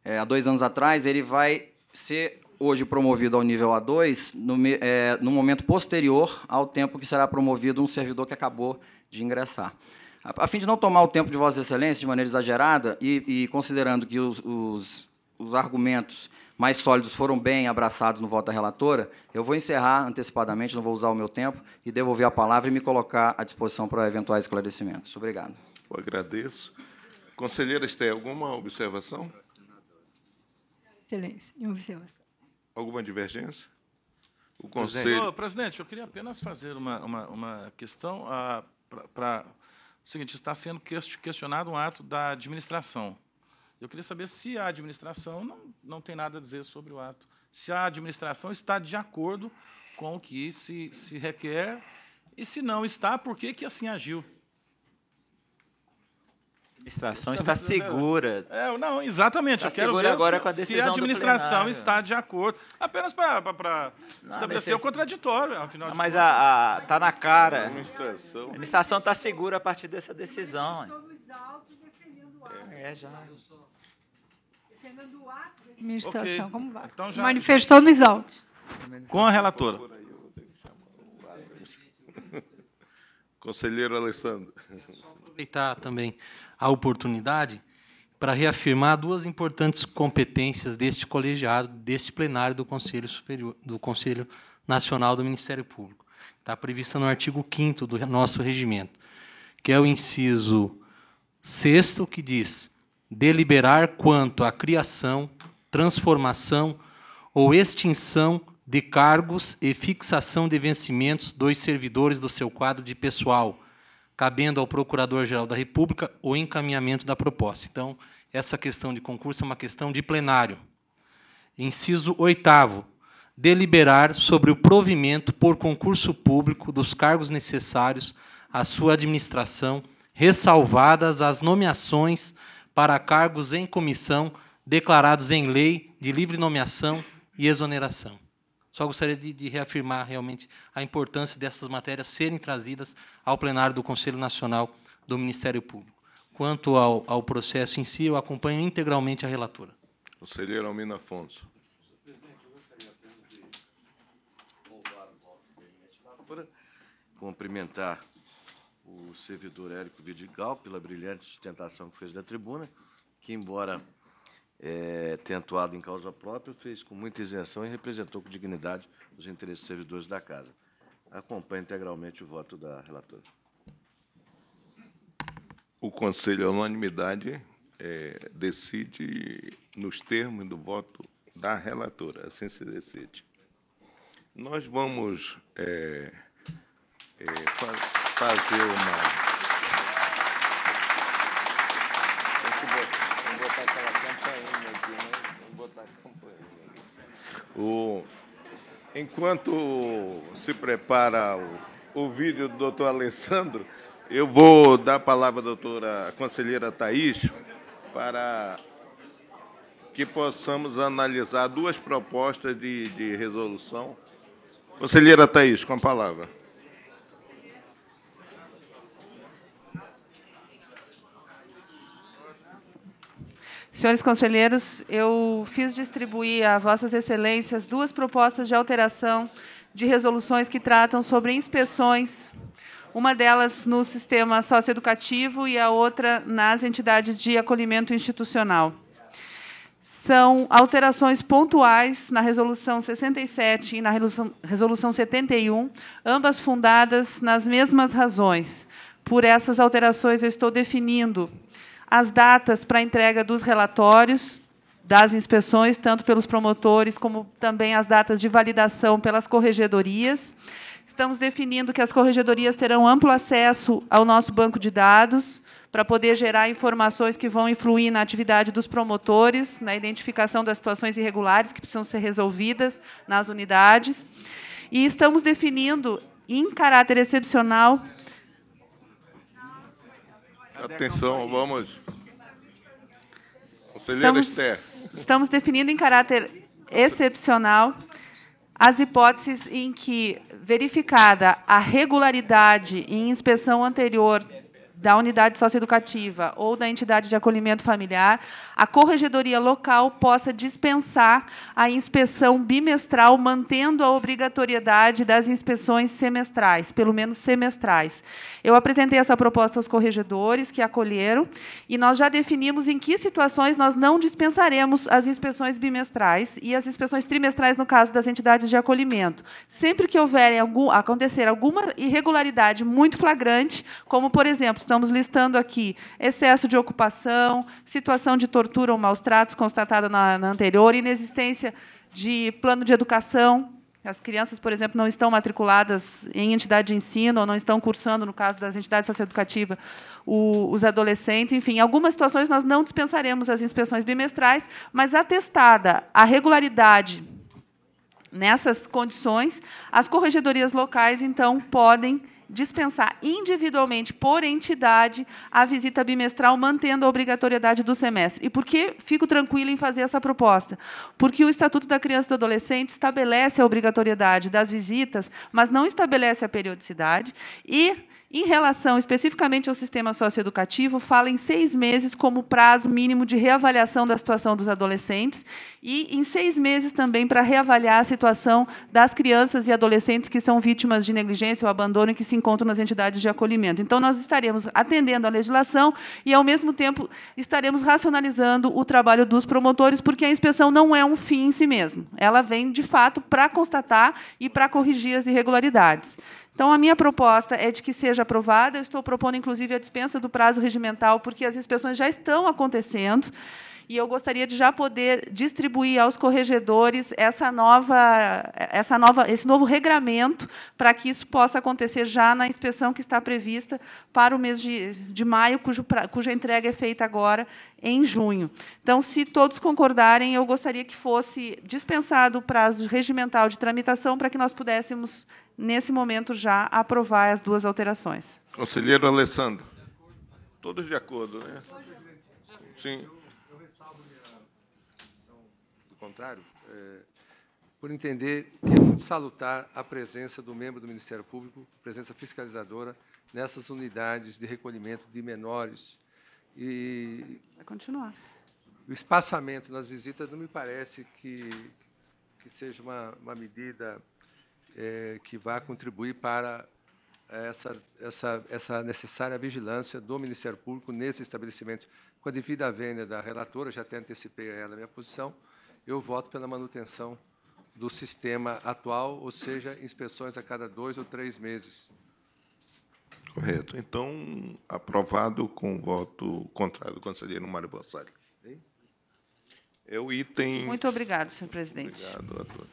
é, há dois anos atrás, ele vai ser hoje promovido ao nível A2 no, é, no momento posterior ao tempo que será promovido um servidor que acabou de ingressar. A, a fim de não tomar o tempo de Vossa Excelência de maneira exagerada e, e considerando que os, os, os argumentos mais sólidos foram bem abraçados no voto da relatora, eu vou encerrar antecipadamente, não vou usar o meu tempo, e devolver a palavra e me colocar à disposição para eventuais esclarecimentos. Obrigado. Eu agradeço. Conselheira tem alguma observação? Excelência, nenhuma observação. Alguma divergência? O Conselho. Presidente, eu queria apenas fazer uma, uma, uma questão ah, para. O seguinte, está sendo questionado um ato da administração. Eu queria saber se a administração não, não tem nada a dizer sobre o ato. Se a administração está de acordo com o que se, se requer e se não está, por que, que assim agiu? administração é está segura. É, não, exatamente. Está segura agora com a decisão Se a administração está de acordo. Apenas para estabelecer não, o contraditório, afinal não, Mas a, a, tá na cara. A administração. A administração está segura a partir dessa decisão. ato. é já. Defendendo o ato da administração, como vai? Então, já, Manifestou nos altos. Com a relatora. Conselheiro Alessandro. Só Aproveitar também a oportunidade para reafirmar duas importantes competências deste colegiado, deste plenário do Conselho Superior, do Conselho Nacional do Ministério Público. Está prevista no artigo 5 do nosso regimento, que é o inciso 6 que diz: deliberar quanto à criação, transformação ou extinção de cargos e fixação de vencimentos dos servidores do seu quadro de pessoal, cabendo ao Procurador-Geral da República o encaminhamento da proposta. Então, essa questão de concurso é uma questão de plenário. Inciso oitavo, deliberar sobre o provimento por concurso público dos cargos necessários à sua administração, ressalvadas as nomeações para cargos em comissão declarados em lei de livre nomeação e exoneração. Só gostaria de, de reafirmar realmente a importância dessas matérias serem trazidas ao plenário do Conselho Nacional do Ministério Público. Quanto ao, ao processo em si, eu acompanho integralmente a relatora. Conselheiro Almina Afonso. Cumprimentar o servidor Érico Vidigal pela brilhante sustentação que fez da tribuna, que, embora é, ter atuado em causa própria, fez com muita isenção e representou com dignidade os interesses dos servidores da Casa. Acompanho integralmente o voto da relatora. O Conselho, à unanimidade, é, decide nos termos do voto da relatora. Assim se decide. Nós vamos é, é, fa fazer uma. O, enquanto se prepara o, o vídeo do doutor Alessandro, eu vou dar a palavra à doutora à conselheira Thais para que possamos analisar duas propostas de, de resolução. Conselheira Thais, com a palavra. Senhores conselheiros, eu fiz distribuir a vossas excelências duas propostas de alteração de resoluções que tratam sobre inspeções, uma delas no sistema socioeducativo e a outra nas entidades de acolhimento institucional. São alterações pontuais na resolução 67 e na resolução 71, ambas fundadas nas mesmas razões. Por essas alterações, eu estou definindo as datas para entrega dos relatórios das inspeções, tanto pelos promotores como também as datas de validação pelas corregedorias. Estamos definindo que as corregedorias terão amplo acesso ao nosso banco de dados para poder gerar informações que vão influir na atividade dos promotores, na identificação das situações irregulares que precisam ser resolvidas nas unidades. E estamos definindo, em caráter excepcional, Atenção, vamos. Conselheira Esther. Estamos definindo em caráter excepcional as hipóteses em que, verificada a regularidade em inspeção anterior da unidade socioeducativa ou da entidade de acolhimento familiar, a corregedoria local possa dispensar a inspeção bimestral, mantendo a obrigatoriedade das inspeções semestrais, pelo menos semestrais. Eu apresentei essa proposta aos corregedores, que acolheram, e nós já definimos em que situações nós não dispensaremos as inspeções bimestrais e as inspeções trimestrais, no caso das entidades de acolhimento. Sempre que houver algum, acontecer alguma irregularidade muito flagrante, como, por exemplo, estamos listando aqui excesso de ocupação, situação de tortura ou maus tratos constatada na, na anterior, inexistência de plano de educação. As crianças, por exemplo, não estão matriculadas em entidade de ensino ou não estão cursando, no caso das entidades socioeducativas, o, os adolescentes. Enfim, em algumas situações nós não dispensaremos as inspeções bimestrais, mas atestada a regularidade nessas condições, as corregedorias locais, então, podem dispensar individualmente por entidade a visita bimestral, mantendo a obrigatoriedade do semestre. E por que fico tranquila em fazer essa proposta? Porque o Estatuto da Criança e do Adolescente estabelece a obrigatoriedade das visitas, mas não estabelece a periodicidade e em relação especificamente ao sistema socioeducativo, fala em seis meses como prazo mínimo de reavaliação da situação dos adolescentes e em seis meses também para reavaliar a situação das crianças e adolescentes que são vítimas de negligência ou abandono e que se encontram nas entidades de acolhimento. Então, nós estaremos atendendo à legislação e, ao mesmo tempo, estaremos racionalizando o trabalho dos promotores, porque a inspeção não é um fim em si mesmo. Ela vem, de fato, para constatar e para corrigir as irregularidades. Então, a minha proposta é de que seja aprovada. Eu estou propondo, inclusive, a dispensa do prazo regimental, porque as inspeções já estão acontecendo e eu gostaria de já poder distribuir aos corregedores essa nova, essa nova, esse novo regramento para que isso possa acontecer já na inspeção que está prevista para o mês de, de maio, cujo, cuja entrega é feita agora em junho. Então, se todos concordarem, eu gostaria que fosse dispensado o prazo regimental de tramitação para que nós pudéssemos, nesse momento, já aprovar as duas alterações. Conselheiro Alessandro. Todos de acordo, né? Sim contrário, é, por entender que é muito salutar a presença do membro do Ministério Público, presença fiscalizadora, nessas unidades de recolhimento de menores. E Vai continuar. O espaçamento nas visitas não me parece que, que seja uma, uma medida é, que vá contribuir para essa, essa, essa necessária vigilância do Ministério Público nesse estabelecimento. Com a devida vênia da relatora, já até antecipei a ela a minha posição, eu voto pela manutenção do sistema atual, ou seja, inspeções a cada dois ou três meses. Correto. Então, aprovado com voto contrário do conselheiro Mário Borsari. É o item. Muito obrigado, senhor presidente. Obrigado doutor. todos.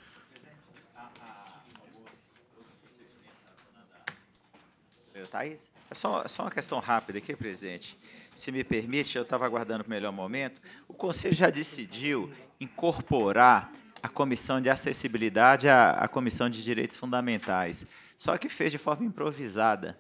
Tá Thaís? É só, é só uma questão rápida aqui, presidente se me permite, eu estava aguardando o melhor momento. O Conselho já decidiu incorporar a Comissão de Acessibilidade à, à Comissão de Direitos Fundamentais, só que fez de forma improvisada.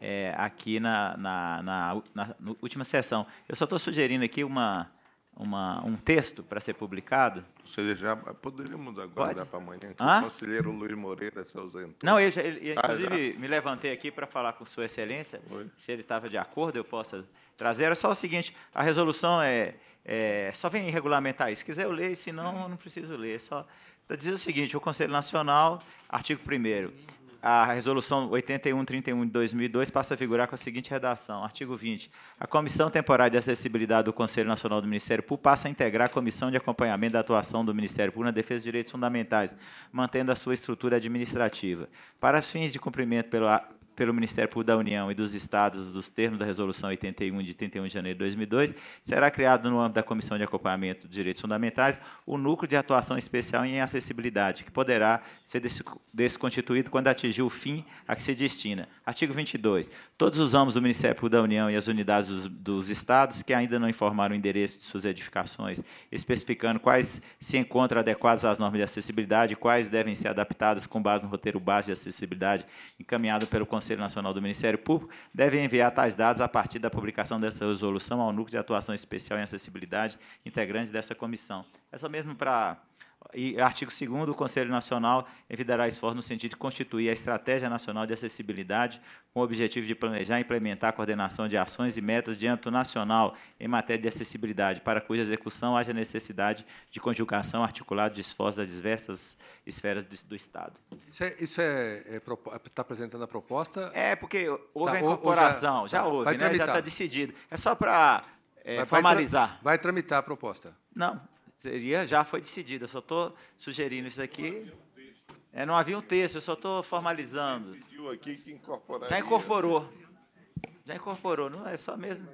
É, aqui na, na, na, na última sessão. Eu só estou sugerindo aqui uma, uma, um texto para ser publicado? Você já poderíamos aguardar para amanhã que o conselheiro Luiz Moreira se ausentou. Não, eu, já, ah, inclusive já. me levantei aqui para falar com Sua Excelência, Oi. se ele estava de acordo, eu possa trazer. Era é só o seguinte: a resolução é, é só vem regulamentar isso. Se quiser eu leio, senão eu não preciso ler. É só diz o seguinte: o Conselho Nacional, artigo 1 a Resolução 8131 de 2002 passa a figurar com a seguinte redação: artigo 20. A Comissão Temporária de Acessibilidade do Conselho Nacional do Ministério Público passa a integrar a Comissão de Acompanhamento da Atuação do Ministério Público na Defesa dos Direitos Fundamentais, mantendo a sua estrutura administrativa. Para fins de cumprimento pelo, pelo Ministério Público da União e dos Estados dos termos da Resolução 81 de 31 de janeiro de 2002, será criado no âmbito da Comissão de Acompanhamento dos Direitos Fundamentais o Núcleo de Atuação Especial em Acessibilidade, que poderá ser desconstituído quando atingir o fim a que se destina. Artigo 22. Todos os âmbitos do Ministério Público da União e as unidades dos, dos Estados que ainda não informaram o endereço de suas edificações, especificando quais se encontram adequados às normas de acessibilidade, quais devem ser adaptadas com base no roteiro base de acessibilidade encaminhado pelo Conselho Conselho Nacional do Ministério Público devem enviar tais dados a partir da publicação dessa resolução ao Núcleo de Atuação Especial em Acessibilidade, integrante dessa comissão. É só mesmo para e artigo 2 o Conselho Nacional evitará esforço no sentido de constituir a Estratégia Nacional de Acessibilidade com o objetivo de planejar e implementar a coordenação de ações e metas de âmbito nacional em matéria de acessibilidade, para cuja execução haja necessidade de conjugação articulada de esforços das diversas esferas do, do Estado. Isso é, isso é, é, é tá apresentando a proposta? É, porque tá, houve tá, a incorporação, já, já tá, houve, né? já está decidido. É só para é, vai, formalizar. Vai tramitar a proposta? Não, Seria, já foi Eu Só estou sugerindo isso aqui. É, não havia um texto, eu só estou formalizando. Decidiu aqui que incorporaria. Já incorporou. Já incorporou, não é só mesmo.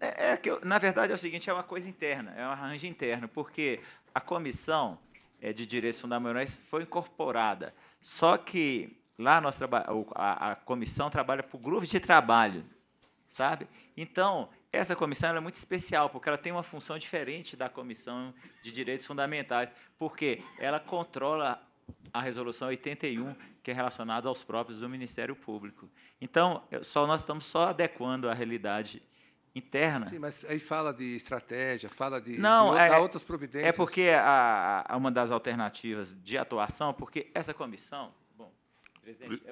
É é, é, é que eu, na verdade é o seguinte, é uma coisa interna, é um arranjo interno, porque a comissão é, de direitos fundamentais foi incorporada. Só que lá nós a, a comissão trabalha por grupos de trabalho, sabe? Então essa comissão é muito especial, porque ela tem uma função diferente da Comissão de Direitos Fundamentais, porque ela controla a resolução 81, que é relacionada aos próprios do Ministério Público. Então, só nós estamos só adequando a realidade interna. Sim, mas aí fala de estratégia, fala de, Não, de, de é, outras providências. É porque a, a, uma das alternativas de atuação, porque essa comissão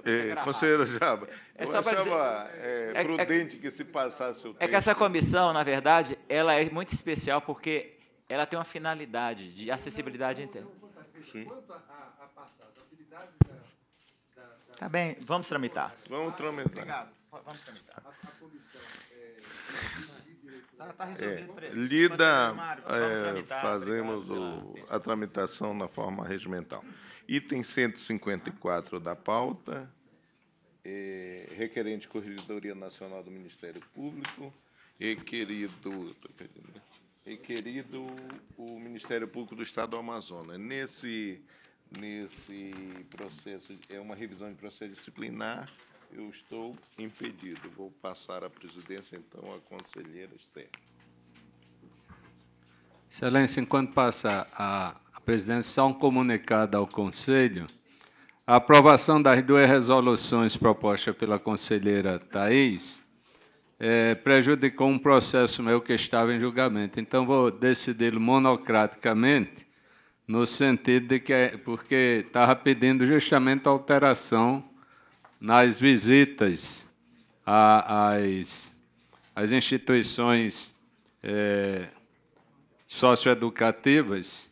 é, conselheiro Jaba, é, é eu achava dizer, é, é, é prudente é, que se passasse o é tempo. É que essa comissão, na verdade, ela é muito especial porque ela tem uma finalidade de acessibilidade interna. Sim. Tá bem, vamos tramitar. Vamos tramitar. Obrigado. Vamos tramitar. A, comissão Está tá resolvido Lida, fazemos a tramitação na forma regimental. Item 154 da pauta, é, requerente Corregedoria Nacional do Ministério Público, querido e né? querido o Ministério Público do Estado do Amazonas. Nesse, nesse processo, é uma revisão de processo disciplinar, eu estou impedido. Vou passar a presidência, então, à conselheira Esther. Excelência, enquanto passa a Presidente, um comunicado ao Conselho a aprovação das duas resoluções propostas pela conselheira Thais é, prejudicou um processo meu que estava em julgamento. Então, vou decidi-lo monocraticamente, no sentido de que, é, porque estava pedindo justamente alteração nas visitas às, às instituições é, socioeducativas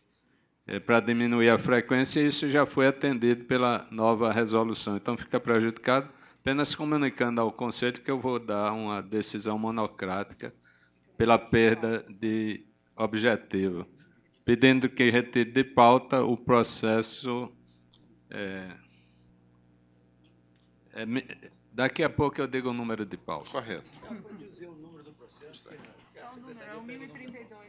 é, para diminuir a frequência, e isso já foi atendido pela nova resolução. Então, fica prejudicado apenas comunicando ao Conselho que eu vou dar uma decisão monocrática pela perda de objetivo, pedindo que retire de pauta o processo. É, é, daqui a pouco eu digo o número de pauta. Correto. Já pode dizer o número do processo? É o número, é o 1032.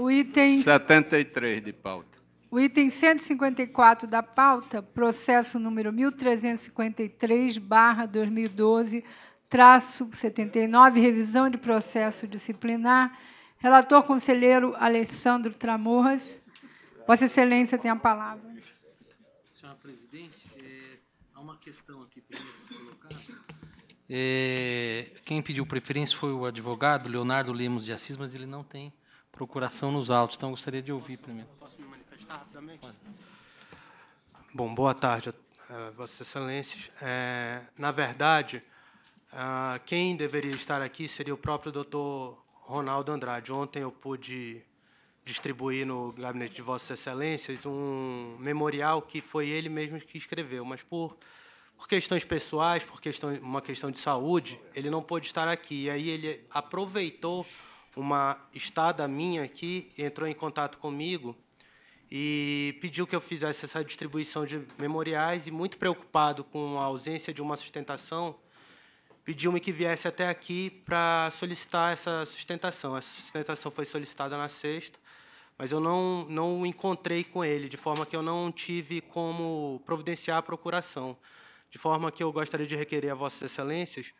O item 73 de pauta. O item 154 da pauta, processo número 1353/2012, traço 79, revisão de processo disciplinar. Relator conselheiro Alessandro Tramorras. Vossa Excelência tem a palavra. Senhora presidente, eh, há uma questão aqui que se colocar. É, quem pediu preferência foi o advogado Leonardo Lemos de Assis, mas ele não tem procuração nos autos. Então, gostaria de ouvir posso, primeiro. Posso me manifestar rapidamente? Bom, boa tarde, Vossas Excelências. É, na verdade, quem deveria estar aqui seria o próprio doutor Ronaldo Andrade. Ontem eu pude distribuir no gabinete de Vossas Excelências um memorial que foi ele mesmo que escreveu, mas por, por questões pessoais, por questão, uma questão de saúde, ele não pôde estar aqui. E aí ele aproveitou uma estada minha aqui entrou em contato comigo e pediu que eu fizesse essa distribuição de memoriais e muito preocupado com a ausência de uma sustentação, pediu-me que viesse até aqui para solicitar essa sustentação. Essa sustentação foi solicitada na sexta, mas eu não não encontrei com ele, de forma que eu não tive como providenciar a procuração. De forma que eu gostaria de requerer a vossas excelências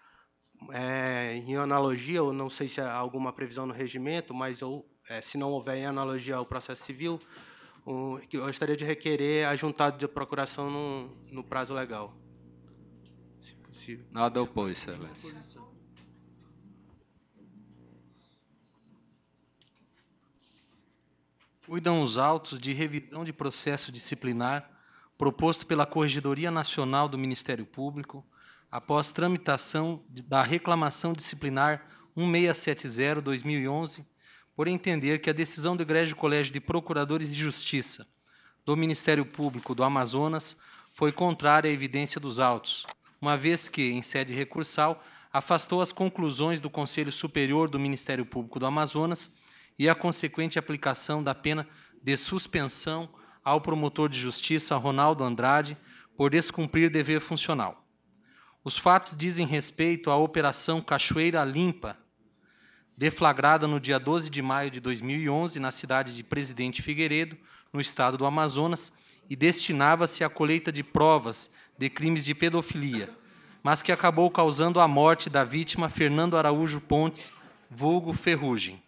é, em analogia, eu não sei se há alguma previsão no regimento, mas eu, é, se não houver em analogia ao processo civil, um, eu gostaria de requerer ajuntado de procuração no, no prazo legal. Se possível. Nada opõe, excelência. Cuidam os autos de revisão de processo disciplinar proposto pela Corregedoria Nacional do Ministério Público, após tramitação da reclamação disciplinar 1670-2011, por entender que a decisão do Egrégio Colégio de Procuradores de Justiça do Ministério Público do Amazonas foi contrária à evidência dos autos, uma vez que, em sede recursal, afastou as conclusões do Conselho Superior do Ministério Público do Amazonas e a consequente aplicação da pena de suspensão ao promotor de justiça Ronaldo Andrade por descumprir dever funcional. Os fatos dizem respeito à Operação Cachoeira Limpa, deflagrada no dia 12 de maio de 2011 na cidade de Presidente Figueiredo, no estado do Amazonas, e destinava-se à colheita de provas de crimes de pedofilia, mas que acabou causando a morte da vítima Fernando Araújo Pontes, vulgo Ferrugem.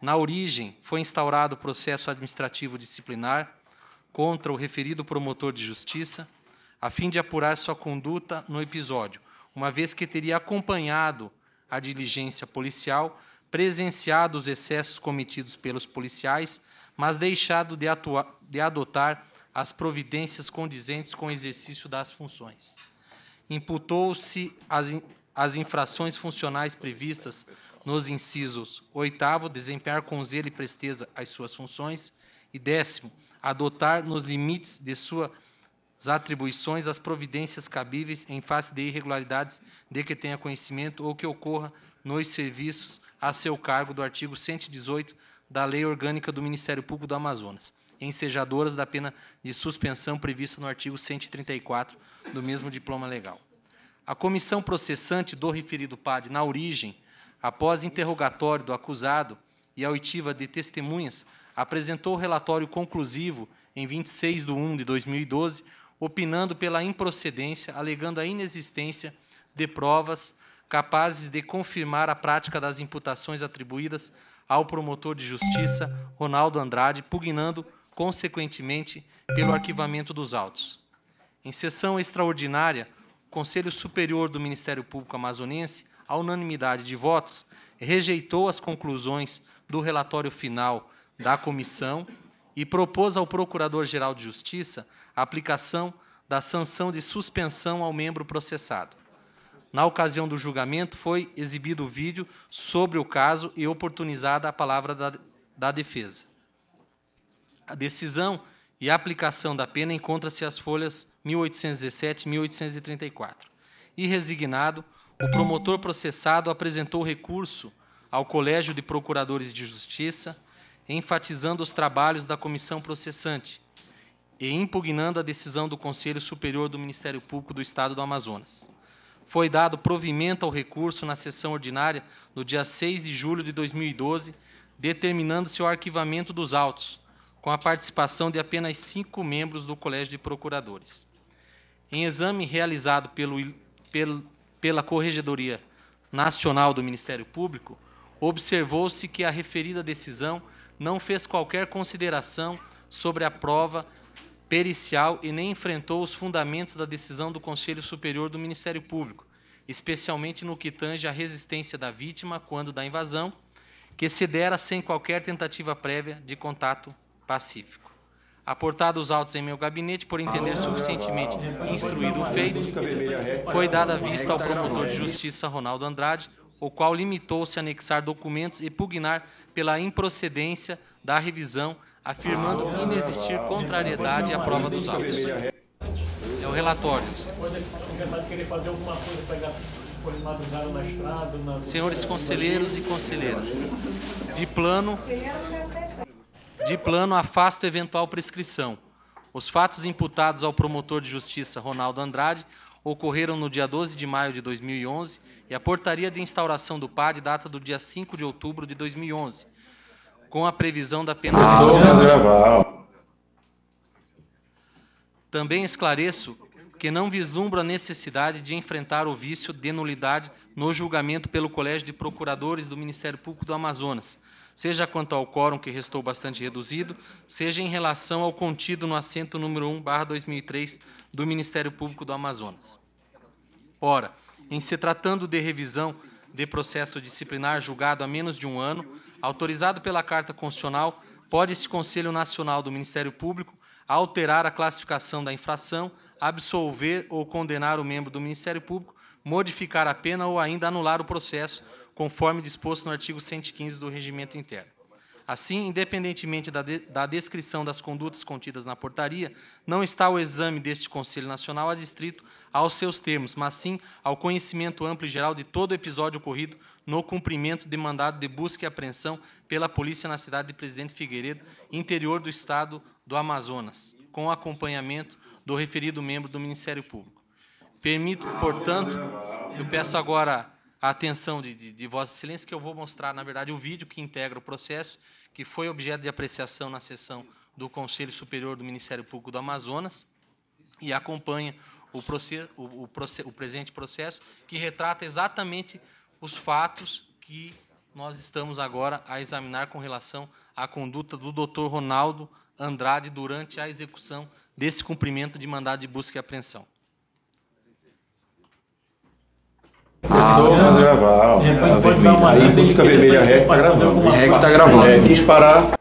Na origem, foi instaurado processo administrativo disciplinar contra o referido promotor de justiça, a fim de apurar sua conduta no episódio, uma vez que teria acompanhado a diligência policial, presenciado os excessos cometidos pelos policiais, mas deixado de, atuar, de adotar as providências condizentes com o exercício das funções. Imputou-se as, as infrações funcionais previstas nos incisos oitavo, desempenhar com zelo e presteza as suas funções, e décimo, adotar nos limites de sua as atribuições, as providências cabíveis em face de irregularidades de que tenha conhecimento ou que ocorra nos serviços a seu cargo do artigo 118 da Lei Orgânica do Ministério Público do Amazonas, ensejadoras da pena de suspensão prevista no artigo 134 do mesmo diploma legal. A comissão processante do referido PAD, na origem, após interrogatório do acusado e a oitiva de testemunhas, apresentou o relatório conclusivo em 26 de 1 de 2012, opinando pela improcedência, alegando a inexistência de provas capazes de confirmar a prática das imputações atribuídas ao promotor de justiça Ronaldo Andrade, pugnando consequentemente pelo arquivamento dos autos. Em sessão extraordinária, o Conselho Superior do Ministério Público Amazonense, à unanimidade de votos, rejeitou as conclusões do relatório final da comissão e propôs ao Procurador-Geral de Justiça a aplicação da sanção de suspensão ao membro processado. Na ocasião do julgamento, foi exibido o vídeo sobre o caso e oportunizada a palavra da, da defesa. A decisão e a aplicação da pena encontra-se as folhas 1817 e 1834. E resignado, o promotor processado apresentou recurso ao Colégio de Procuradores de Justiça, enfatizando os trabalhos da comissão processante, e impugnando a decisão do Conselho Superior do Ministério Público do Estado do Amazonas. Foi dado provimento ao recurso na sessão ordinária no dia 6 de julho de 2012, determinando-se o arquivamento dos autos, com a participação de apenas cinco membros do Colégio de Procuradores. Em exame realizado pelo, pelo, pela Corregedoria Nacional do Ministério Público, observou-se que a referida decisão não fez qualquer consideração sobre a prova pericial e nem enfrentou os fundamentos da decisão do Conselho Superior do Ministério Público, especialmente no que tange à resistência da vítima quando da invasão, que se dera sem qualquer tentativa prévia de contato pacífico. Aportado os autos em meu gabinete por entender suficientemente instruído o feito, foi dada vista ao promotor de justiça Ronaldo Andrade, o qual limitou-se a anexar documentos e pugnar pela improcedência da revisão afirmando inexistir contrariedade à prova dos autos. É o relatório. Senhores conselheiros e conselheiras, de plano, de plano afasta eventual prescrição. Os fatos imputados ao promotor de justiça Ronaldo Andrade ocorreram no dia 12 de maio de 2011 e a portaria de instauração do PAD data do dia 5 de outubro de 2011 com a previsão da penalização. Ah, é Também esclareço que não vislumbro a necessidade de enfrentar o vício de nulidade no julgamento pelo Colégio de Procuradores do Ministério Público do Amazonas, seja quanto ao quórum, que restou bastante reduzido, seja em relação ao contido no assento número 1/2003 do Ministério Público do Amazonas. Ora, em se tratando de revisão de processo disciplinar julgado há menos de um ano, autorizado pela Carta Constitucional, pode esse Conselho Nacional do Ministério Público alterar a classificação da infração, absolver ou condenar o membro do Ministério Público, modificar a pena ou ainda anular o processo, conforme disposto no artigo 115 do Regimento Interno. Assim, independentemente da, de, da descrição das condutas contidas na portaria, não está o exame deste Conselho Nacional adstrito aos seus termos, mas sim ao conhecimento amplo e geral de todo o episódio ocorrido no cumprimento de mandado de busca e apreensão pela polícia na cidade de Presidente Figueiredo, interior do estado do Amazonas, com acompanhamento do referido membro do Ministério Público. Permito, portanto, eu peço agora a atenção de, de, de Vossa Excelência, que eu vou mostrar, na verdade, o vídeo que integra o processo, que foi objeto de apreciação na sessão do Conselho Superior do Ministério Público do Amazonas e acompanha o, o, o, o presente processo, que retrata exatamente os fatos que nós estamos agora a examinar com relação à conduta do Dr. Ronaldo Andrade durante a execução desse cumprimento de mandado de busca e apreensão. Ah, gravar. De repente pode dar uma Aí, quando fica vermelha, a REC está gravando. A REC é, tá gravando. É, quis parar.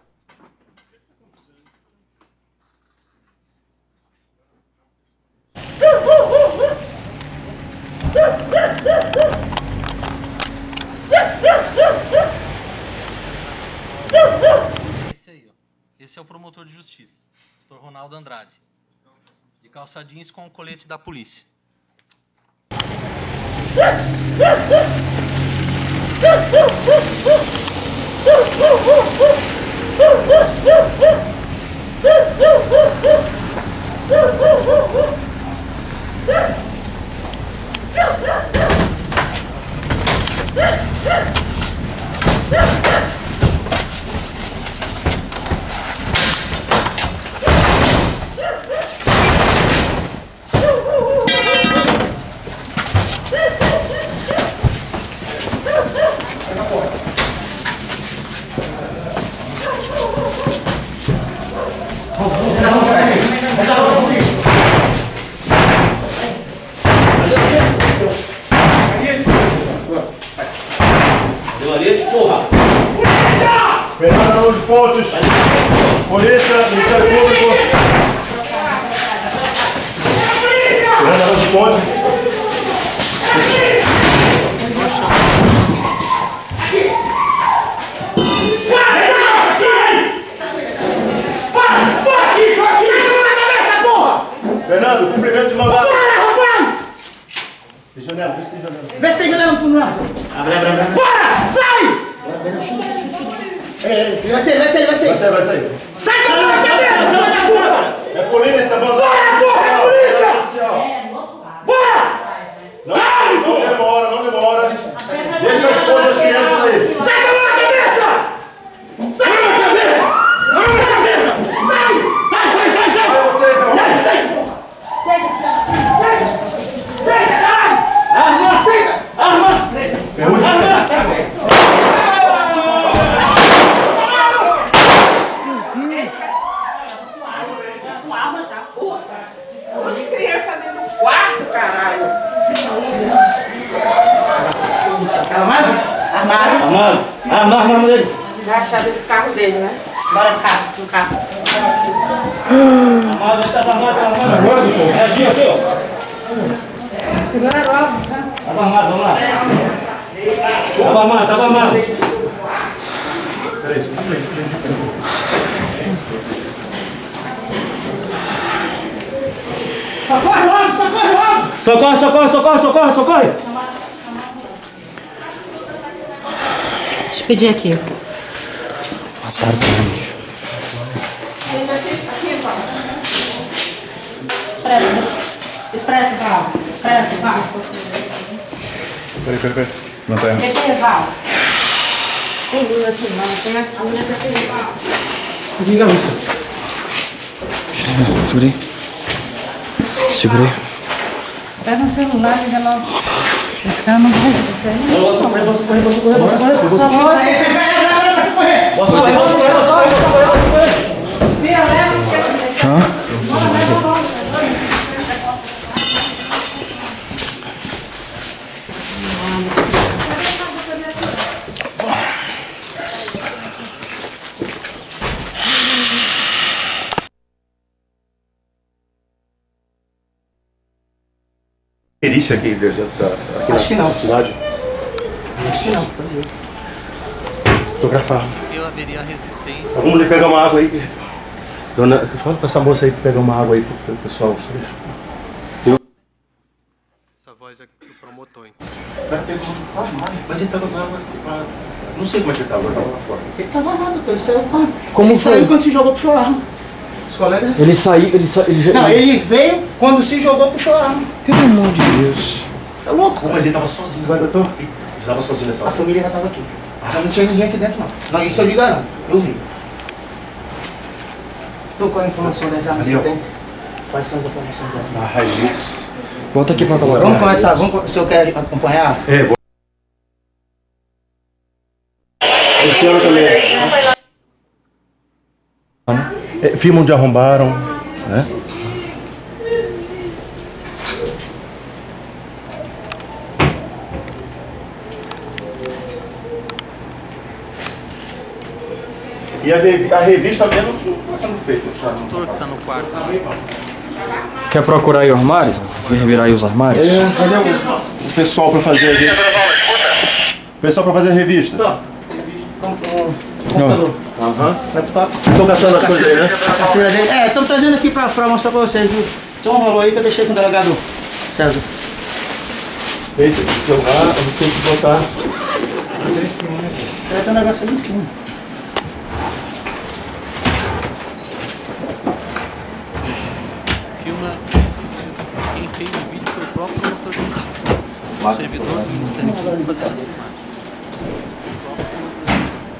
Esse aí, ó. Esse é o promotor de justiça, Dr. Ronaldo Andrade. De calça jeans com o colete da polícia. Woo! despedir aqui. polícia aqui, da, aqui Acho na, cidade? Acho que não, por Fotografar. Eu haveria resistência. Vamos pegar uma água aí. Dona, fala pra essa moça aí pegar uma água aí pro pessoal, os três. Eu... Essa voz é do promotor, então. Mas ele tava tá lá, não sei como é que ele tava, ele tava lá fora. Ele tava lá, ele saiu Como ele foi? saiu quando se jogou pro chorro. Os colegas... Ele saiu, ele saiu... Ele... Não, ele veio quando se jogou pro chorro. Pelo amor de Deus. Tá louco? Mas ele tava sozinho. Agora vai tô? Ele tava sozinho nessa A família já tava aqui. Ah. Já não tinha ninguém aqui dentro, não. Mas isso eu lhe garanto. Ah, eu vi. Tô então, com a informação das armas que tem? Quais são as informações dela? Ah, Hilux. Volta aqui pra outra Vamos começar. Vamos, se eu quero acompanhar? É, vou. A senhora também. É, Filmam onde arrombaram, né? E a, rev a revista mesmo você não fez. Estou que tá no quarto. Quer procurar aí o armário? Revirar aí os armários? É, cadê o, o pessoal para fazer a gente? O pessoal para fazer a revista? Tô. Computador. Aham. Estão gastando as coisas aí, né? É, estamos trazendo aqui para mostrar para vocês, viu? Tem um valor aí que eu deixei com o delegado César. Esse, seu tem que botar. É, tem um negócio ali em cima. servidor do Ministério Público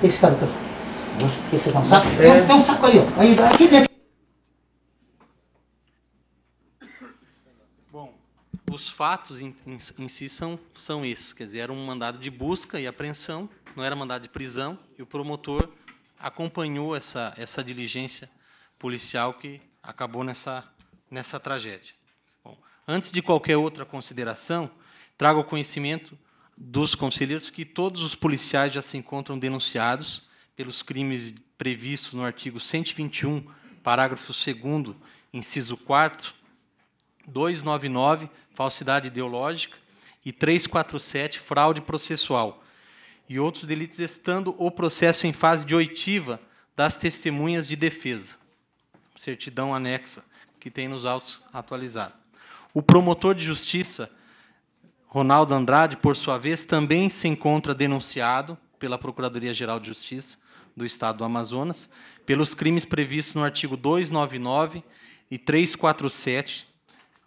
Esse cara tá. Esse é um saco? É. Tem um saco aí, ó. Aí, aqui dentro. Bom, os fatos em, em, em, si são, são esses. Quer dizer, era um mandado de busca e apreensão, não era mandado de prisão, e o promotor acompanhou essa, essa diligência policial que acabou nessa, nessa tragédia. Bom, antes de qualquer outra consideração, trago ao conhecimento dos conselheiros que todos os policiais já se encontram denunciados pelos crimes previstos no artigo 121, parágrafo 2 inciso 4, 299, falsidade ideológica, e 347, fraude processual, e outros delitos, estando o processo em fase de oitiva das testemunhas de defesa. Certidão anexa, que tem nos autos atualizado. O promotor de justiça Ronaldo Andrade, por sua vez, também se encontra denunciado pela Procuradoria-Geral de Justiça do Estado do Amazonas pelos crimes previstos no artigo 299 e 347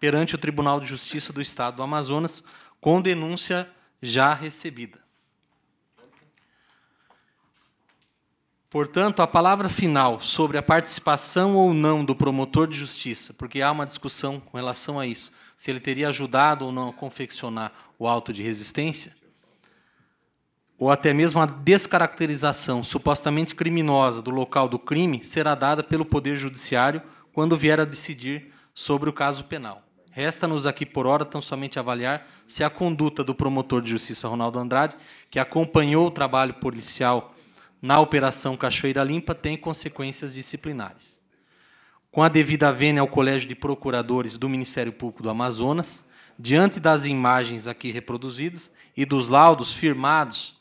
perante o Tribunal de Justiça do Estado do Amazonas, com denúncia já recebida. Portanto, a palavra final sobre a participação ou não do promotor de justiça, porque há uma discussão com relação a isso, se ele teria ajudado ou não a confeccionar o alto de resistência, ou até mesmo a descaracterização supostamente criminosa do local do crime será dada pelo Poder Judiciário quando vier a decidir sobre o caso penal. Resta-nos aqui por hora tão somente avaliar se a conduta do promotor de justiça Ronaldo Andrade, que acompanhou o trabalho policial na Operação Cachoeira Limpa, tem consequências disciplinares com a devida vênia ao Colégio de Procuradores do Ministério Público do Amazonas, diante das imagens aqui reproduzidas e dos laudos firmados,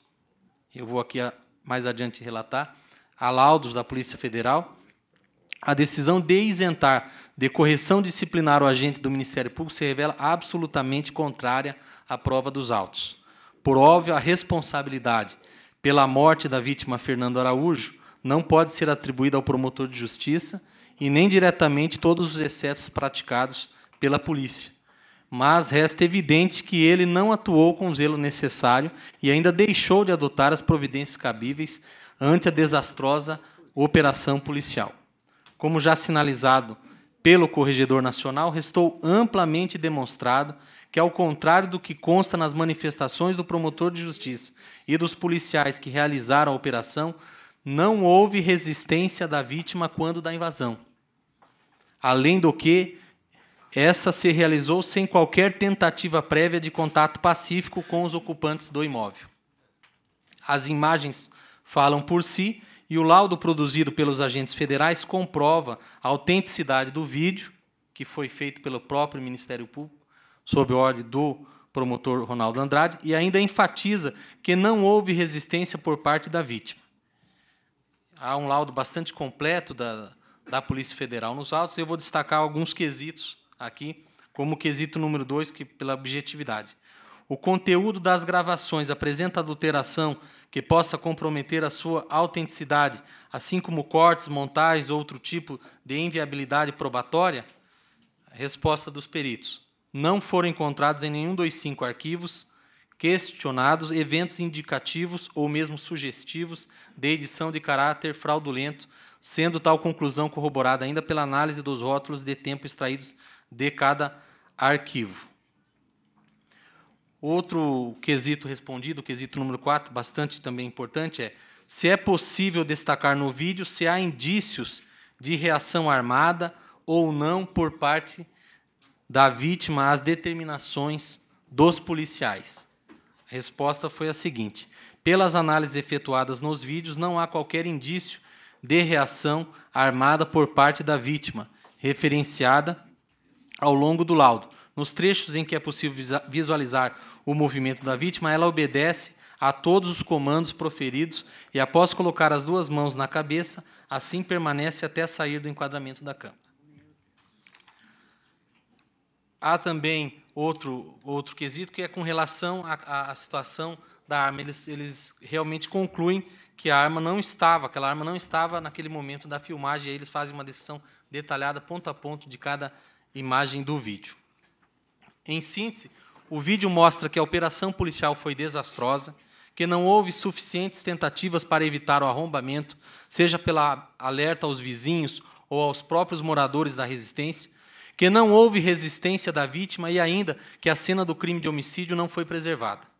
eu vou aqui mais adiante relatar, a laudos da Polícia Federal, a decisão de isentar de correção disciplinar o agente do Ministério Público se revela absolutamente contrária à prova dos autos. Por óbvio, a responsabilidade pela morte da vítima Fernando Araújo não pode ser atribuída ao promotor de justiça e nem diretamente todos os excessos praticados pela polícia. Mas resta evidente que ele não atuou com o zelo necessário e ainda deixou de adotar as providências cabíveis ante a desastrosa operação policial. Como já sinalizado pelo Corregedor Nacional, restou amplamente demonstrado que, ao contrário do que consta nas manifestações do promotor de justiça e dos policiais que realizaram a operação, não houve resistência da vítima quando da invasão além do que essa se realizou sem qualquer tentativa prévia de contato pacífico com os ocupantes do imóvel. As imagens falam por si e o laudo produzido pelos agentes federais comprova a autenticidade do vídeo, que foi feito pelo próprio Ministério Público, sob ordem do promotor Ronaldo Andrade, e ainda enfatiza que não houve resistência por parte da vítima. Há um laudo bastante completo da, da Polícia Federal nos autos. Eu vou destacar alguns quesitos aqui, como o quesito número 2, que pela objetividade. O conteúdo das gravações apresenta adulteração que possa comprometer a sua autenticidade, assim como cortes, montagens ou outro tipo de inviabilidade probatória? Resposta dos peritos. Não foram encontrados em nenhum dos cinco arquivos questionados eventos indicativos ou mesmo sugestivos de edição de caráter fraudulento sendo tal conclusão corroborada ainda pela análise dos rótulos de tempo extraídos de cada arquivo. Outro quesito respondido, quesito número 4, bastante também importante, é se é possível destacar no vídeo se há indícios de reação armada ou não por parte da vítima às determinações dos policiais. A resposta foi a seguinte: pelas análises efetuadas nos vídeos, não há qualquer indício de reação armada por parte da vítima, referenciada ao longo do laudo. Nos trechos em que é possível visualizar o movimento da vítima, ela obedece a todos os comandos proferidos e, após colocar as duas mãos na cabeça, assim permanece até sair do enquadramento da câmara. Há também outro, outro quesito que é com relação à, à situação da arma, eles, eles realmente concluem que a arma não estava, aquela arma não estava naquele momento da filmagem, e aí eles fazem uma decisão detalhada, ponto a ponto, de cada imagem do vídeo. Em síntese, o vídeo mostra que a operação policial foi desastrosa, que não houve suficientes tentativas para evitar o arrombamento, seja pela alerta aos vizinhos ou aos próprios moradores da resistência, que não houve resistência da vítima e ainda que a cena do crime de homicídio não foi preservada.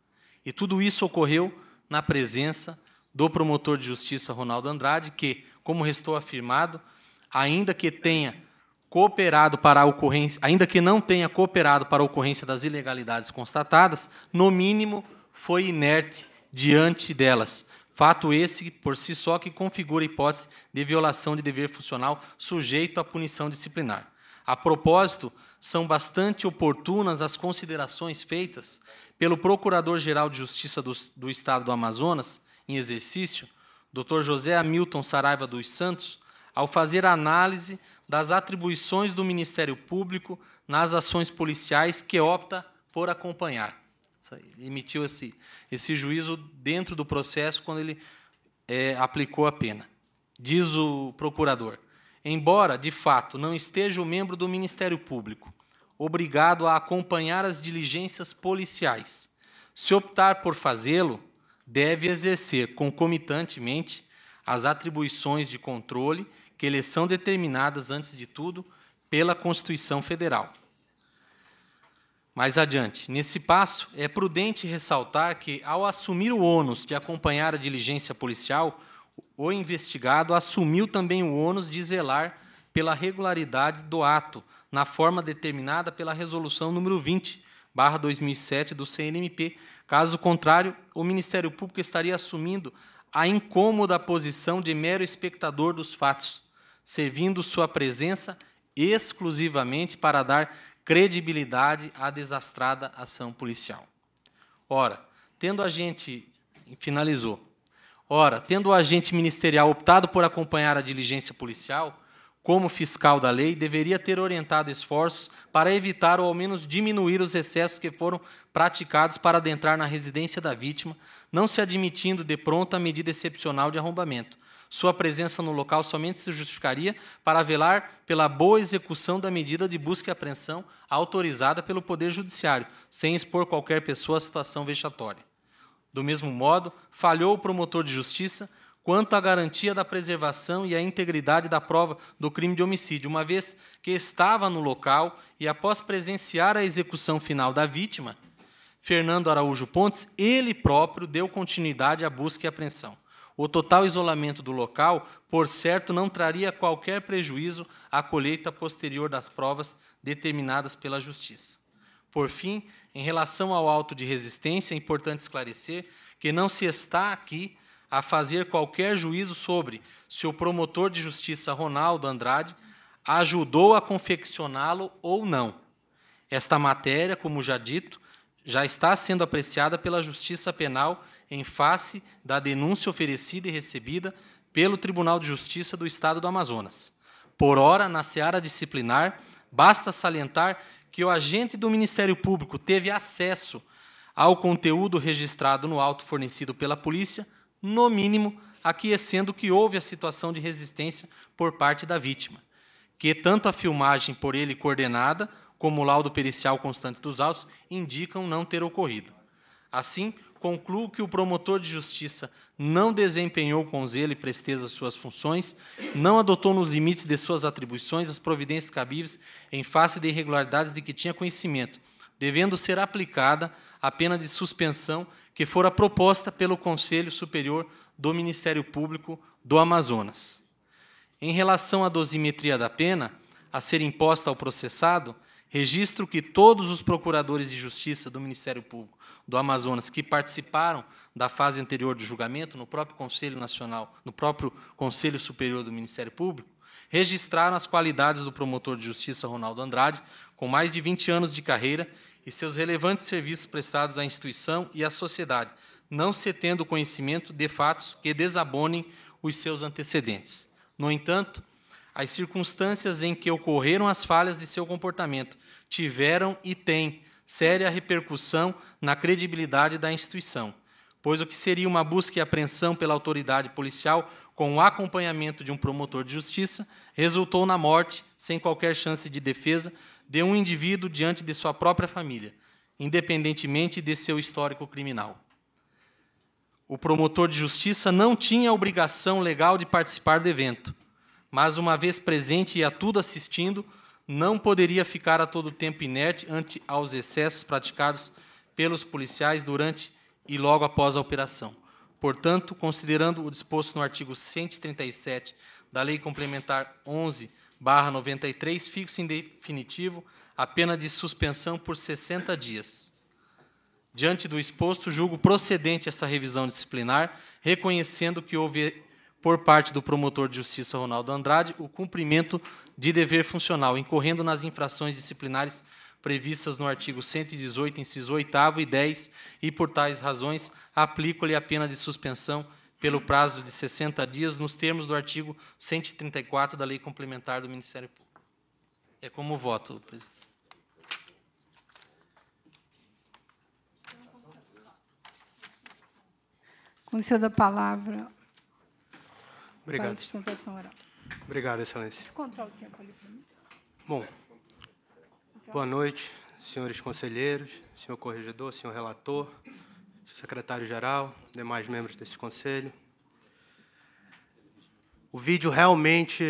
E tudo isso ocorreu na presença do promotor de justiça Ronaldo Andrade, que, como restou afirmado, ainda que tenha cooperado para a ocorrência, ainda que não tenha cooperado para a ocorrência das ilegalidades constatadas, no mínimo foi inerte diante delas. Fato esse, por si só, que configura a hipótese de violação de dever funcional sujeito à punição disciplinar. A propósito, são bastante oportunas as considerações feitas pelo Procurador-Geral de Justiça do, do, Estado do Amazonas, em exercício, Dr. José Hamilton Saraiva dos Santos, ao fazer a análise das atribuições do Ministério Público nas ações policiais que opta por acompanhar. Ele emitiu esse, esse juízo dentro do processo quando ele é, aplicou a pena. Diz o procurador embora, de fato, não esteja o membro do Ministério Público obrigado a acompanhar as diligências policiais, se optar por fazê-lo, deve exercer concomitantemente as atribuições de controle que lhe são determinadas, antes de tudo, pela Constituição Federal. Mais adiante, nesse passo, é prudente ressaltar que, ao assumir o ônus de acompanhar a diligência policial, o investigado assumiu também o ônus de zelar pela regularidade do ato, na forma determinada pela Resolução número 20, barra 2007 do CNMP. Caso contrário, o Ministério Público estaria assumindo a incômoda posição de mero espectador dos fatos, servindo sua presença exclusivamente para dar credibilidade à desastrada ação policial. Ora, tendo a gente finalizou Ora, tendo o agente ministerial optado por acompanhar a diligência policial, como fiscal da lei, deveria ter orientado esforços para evitar ou ao menos diminuir os excessos que foram praticados para adentrar na residência da vítima, não se admitindo de pronto a medida excepcional de arrombamento. Sua presença no local somente se justificaria para velar pela boa execução da medida de busca e apreensão autorizada pelo Poder Judiciário, sem expor qualquer pessoa à situação vexatória. Do mesmo modo, falhou o promotor de justiça quanto à garantia da preservação e à integridade da prova do crime de homicídio, uma vez que estava no local e, após presenciar a execução final da vítima, Fernando Araújo Pontes, ele próprio deu continuidade à busca e apreensão. O total isolamento do local, por certo, não traria qualquer prejuízo à colheita posterior das provas determinadas pela Justiça. Por fim, em relação ao auto de resistência, é importante esclarecer que não se está aqui a fazer qualquer juízo sobre se o promotor de justiça Ronaldo Andrade ajudou a confeccioná-lo ou não. Esta matéria, como já dito, já está sendo apreciada pela Justiça Penal em face da denúncia oferecida e recebida pelo Tribunal de Justiça do Estado do Amazonas. Por ora, na seara disciplinar, basta salientar que o agente do Ministério Público teve acesso ao conteúdo registrado no auto fornecido pela polícia, no mínimo aquecendo que houve a situação de resistência por parte da vítima, que tanto a filmagem por ele coordenada como o laudo pericial constante dos autos indicam não ter ocorrido. Assim, concluo que o promotor de justiça não desempenhou com zelo e presteza suas funções, não adotou nos limites de suas atribuições as providências cabíveis em face de irregularidades de que tinha conhecimento, devendo ser aplicada a pena de suspensão que fora proposta pelo Conselho Superior do Ministério Público do Amazonas. Em relação à dosimetria da pena a ser imposta ao processado, Registro que todos os procuradores de justiça do Ministério Público do Amazonas que participaram da fase anterior do julgamento no próprio Conselho Nacional, no próprio Conselho Superior do Ministério Público, registraram as qualidades do promotor de justiça Ronaldo Andrade, com mais de 20 anos de carreira e seus relevantes serviços prestados à instituição e à sociedade, não se tendo conhecimento de fatos que desabonem os seus antecedentes. No entanto, as circunstâncias em que ocorreram as falhas de seu comportamento tiveram e têm séria repercussão na credibilidade da instituição, pois o que seria uma busca e apreensão pela autoridade policial com o acompanhamento de um promotor de justiça resultou na morte, sem qualquer chance de defesa, de um indivíduo diante de sua própria família, independentemente de seu histórico criminal. O promotor de justiça não tinha a obrigação legal de participar do evento, mas, uma vez presente e a tudo assistindo, não poderia ficar a todo tempo inerte ante aos excessos praticados pelos policiais durante e logo após a operação. Portanto, considerando o disposto no artigo 137 da Lei Complementar 11/93, fixo em definitivo a pena de suspensão por 60 dias. Diante do exposto, julgo procedente essa revisão disciplinar, reconhecendo que houve por parte do promotor de justiça Ronaldo Andrade, o cumprimento de dever funcional, incorrendo nas infrações disciplinares previstas no artigo 118, inciso 8 e 10, e por tais razões, aplico-lhe a pena de suspensão pelo prazo de 60 dias, nos termos do artigo 134 da Lei Complementar do Ministério Público. É como voto, presidente. Conceda a palavra Obrigado. Para a sustentação oral. Obrigado, Excelência. o tempo ali é para mim. Bom, boa noite, senhores conselheiros, senhor corregedor, senhor relator, secretário-geral, demais membros desse conselho. O vídeo realmente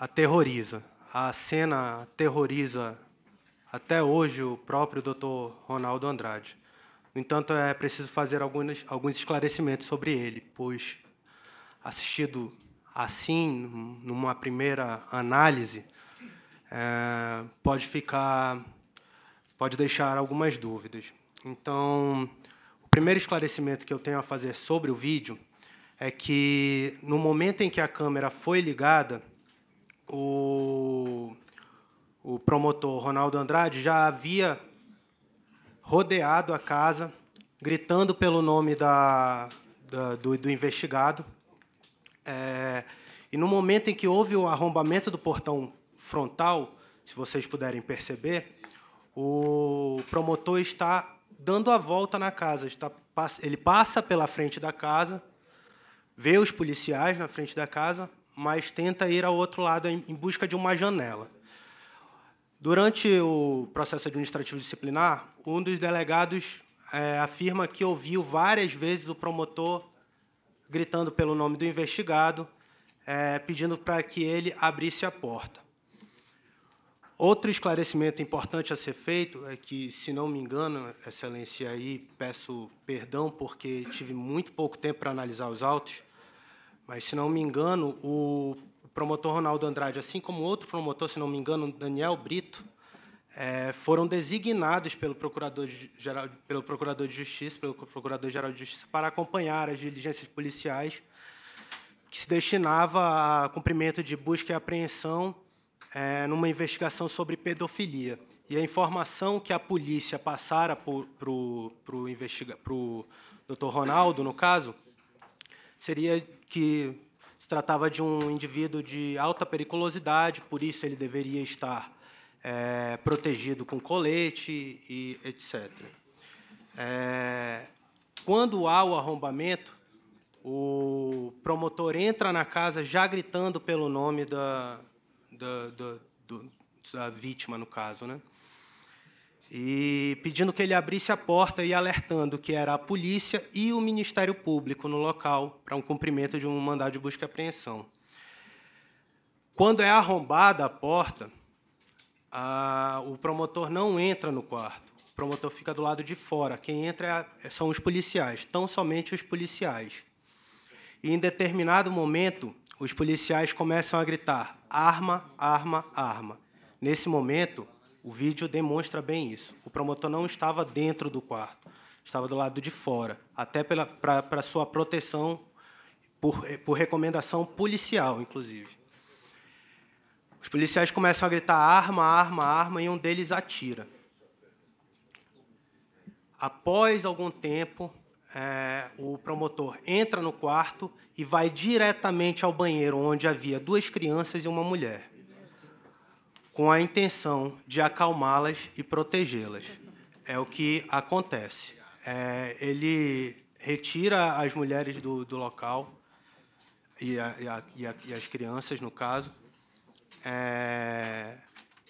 aterroriza. A cena aterroriza até hoje o próprio Dr. Ronaldo Andrade. No entanto, é preciso fazer alguns, alguns esclarecimentos sobre ele, pois assistido assim, numa primeira análise, é, pode ficar, pode deixar algumas dúvidas. Então, o primeiro esclarecimento que eu tenho a fazer sobre o vídeo é que no momento em que a câmera foi ligada, o, o promotor Ronaldo Andrade já havia rodeado a casa, gritando pelo nome da, da do, do investigado é, e no momento em que houve o arrombamento do portão frontal, se vocês puderem perceber, o promotor está dando a volta na casa. Está, ele passa pela frente da casa, vê os policiais na frente da casa, mas tenta ir ao outro lado em busca de uma janela. Durante o processo administrativo disciplinar, um dos delegados é, afirma que ouviu várias vezes o promotor gritando pelo nome do investigado, é, pedindo para que ele abrisse a porta. Outro esclarecimento importante a ser feito é que, se não me engano, Excelência, aí peço perdão porque tive muito pouco tempo para analisar os autos, mas, se não me engano, o promotor Ronaldo Andrade, assim como outro promotor, se não me engano, Daniel Brito, é, foram designados pelo procurador, geral, pelo procurador de Justiça, pelo Procurador-Geral de Justiça, para acompanhar as diligências policiais que se destinava a cumprimento de busca e apreensão é, numa investigação sobre pedofilia. E a informação que a polícia passara para o doutor Dr. Ronaldo, no caso, seria que se tratava de um indivíduo de alta periculosidade, por isso ele deveria estar é, protegido com colete e etc. É, quando há o arrombamento, o promotor entra na casa já gritando pelo nome da, da, da, do, da vítima, no caso, né? e pedindo que ele abrisse a porta e alertando que era a polícia e o Ministério Público no local para um cumprimento de um mandado de busca e apreensão. Quando é arrombada a porta, a, o promotor não entra no quarto. O promotor fica do lado de fora. Quem entra é, é são os policiais, tão somente os policiais. E em determinado momento, os policiais começam a gritar: arma, arma, arma. Nesse momento, o vídeo demonstra bem isso. O promotor não estava dentro do quarto, estava do lado de fora, até para sua proteção, por, por recomendação policial, inclusive. Os policiais começam a gritar arma, arma, arma, e um deles atira. Após algum tempo, é, o promotor entra no quarto e vai diretamente ao banheiro, onde havia duas crianças e uma mulher, com a intenção de acalmá-las e protegê-las. É o que acontece. É, ele retira as mulheres do, do local, e, a, e, a, e as crianças, no caso, é,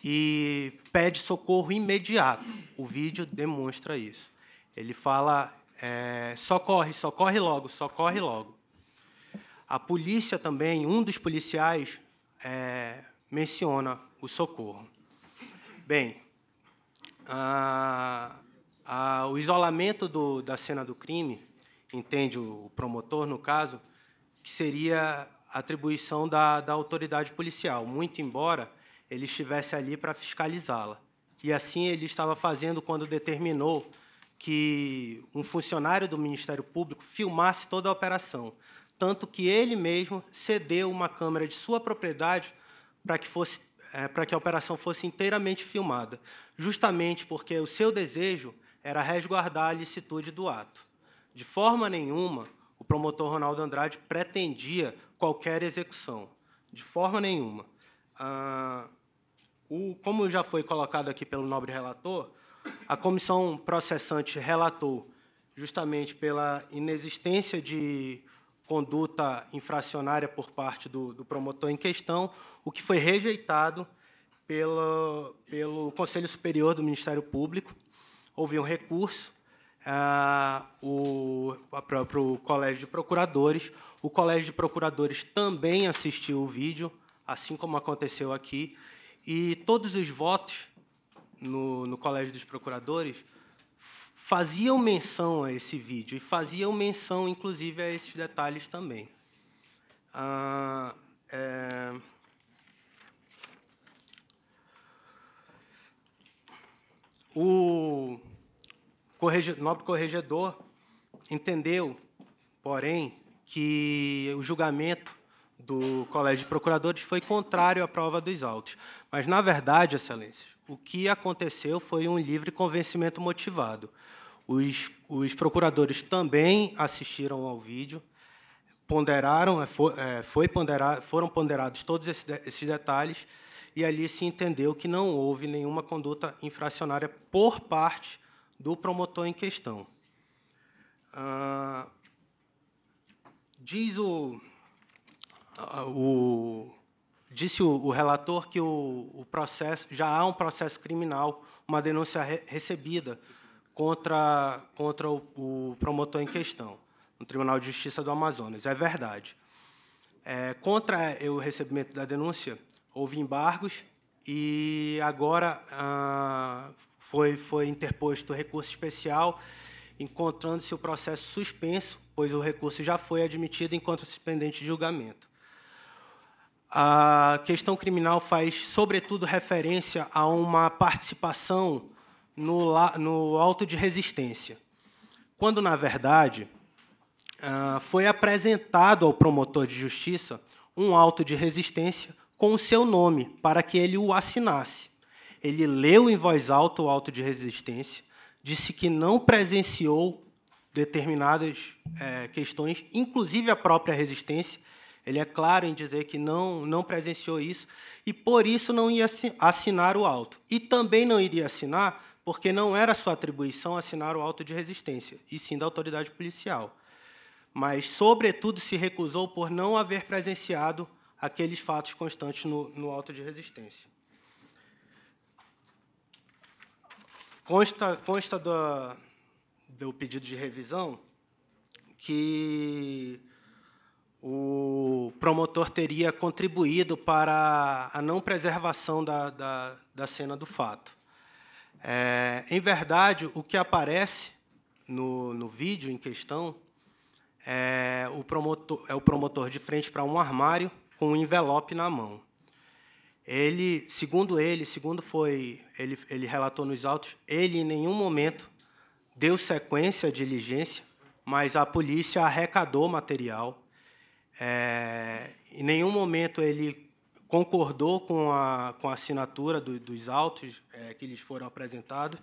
e pede socorro imediato. O vídeo demonstra isso. Ele fala: é, socorre, socorre logo, socorre logo. A polícia também, um dos policiais, é, menciona o socorro. Bem, a, a, o isolamento do, da cena do crime, entende o promotor no caso, que seria atribuição da, da autoridade policial, muito embora ele estivesse ali para fiscalizá-la. E assim ele estava fazendo quando determinou que um funcionário do Ministério Público filmasse toda a operação, tanto que ele mesmo cedeu uma câmera de sua propriedade para que fosse é, para que a operação fosse inteiramente filmada, justamente porque o seu desejo era resguardar a licitude do ato. De forma nenhuma, o promotor Ronaldo Andrade pretendia qualquer execução, de forma nenhuma. Ah, o, como já foi colocado aqui pelo nobre relator, a comissão processante relatou justamente pela inexistência de conduta infracionária por parte do, do promotor em questão, o que foi rejeitado pelo Conselho Superior do Ministério Público. Houve um recurso, ah, o próprio Colégio de Procuradores, o Colégio de Procuradores também assistiu o vídeo, assim como aconteceu aqui, e todos os votos no, no Colégio dos Procuradores faziam menção a esse vídeo e faziam menção, inclusive, a esses detalhes também. Ah, é... O nobre corregedor entendeu, porém, que o julgamento do Colégio de Procuradores foi contrário à prova dos autos. Mas, na verdade, Excelências, o que aconteceu foi um livre convencimento motivado. Os, os procuradores também assistiram ao vídeo, ponderaram, é, é, foi ponderar, foram ponderados todos esses detalhes, e ali se entendeu que não houve nenhuma conduta infracionária por parte do promotor em questão. Ah, Diz o, ah, o disse o, o, relator que o, o, processo já há um processo criminal, uma denúncia re, recebida contra contra o, o, promotor em questão no Tribunal de Justiça do Amazonas. É verdade. É, contra o recebimento da denúncia houve embargos e agora ah, foi foi interposto recurso especial encontrando-se o processo suspenso, pois o recurso já foi admitido enquanto suspendente de julgamento. A questão criminal faz, sobretudo, referência a uma participação no, no auto de resistência, quando, na verdade, ah, foi apresentado ao promotor de justiça um auto de resistência com o seu nome, para que ele o assinasse. Ele leu em voz alta o auto de resistência, disse que não presenciou determinadas é, questões, inclusive a própria resistência. Ele é claro em dizer que não, não presenciou isso e, por isso, não ia assinar o auto. E também não iria assinar, porque não era sua atribuição assinar o auto de resistência, e sim da autoridade policial. Mas, sobretudo, se recusou por não haver presenciado aqueles fatos constantes no, no auto de resistência. Consta, consta do, do pedido de revisão que o promotor teria contribuído para a não preservação da, da, da cena do fato. É, em verdade, o que aparece no, no vídeo em questão é o promotor, é o promotor de frente para um armário com um envelope na mão. Ele, segundo ele, segundo foi ele, ele relatou nos autos, ele em nenhum momento deu sequência à diligência, mas a polícia arrecadou material. É, em nenhum momento ele concordou com a, com a assinatura do, dos autos é, que lhes foram apresentados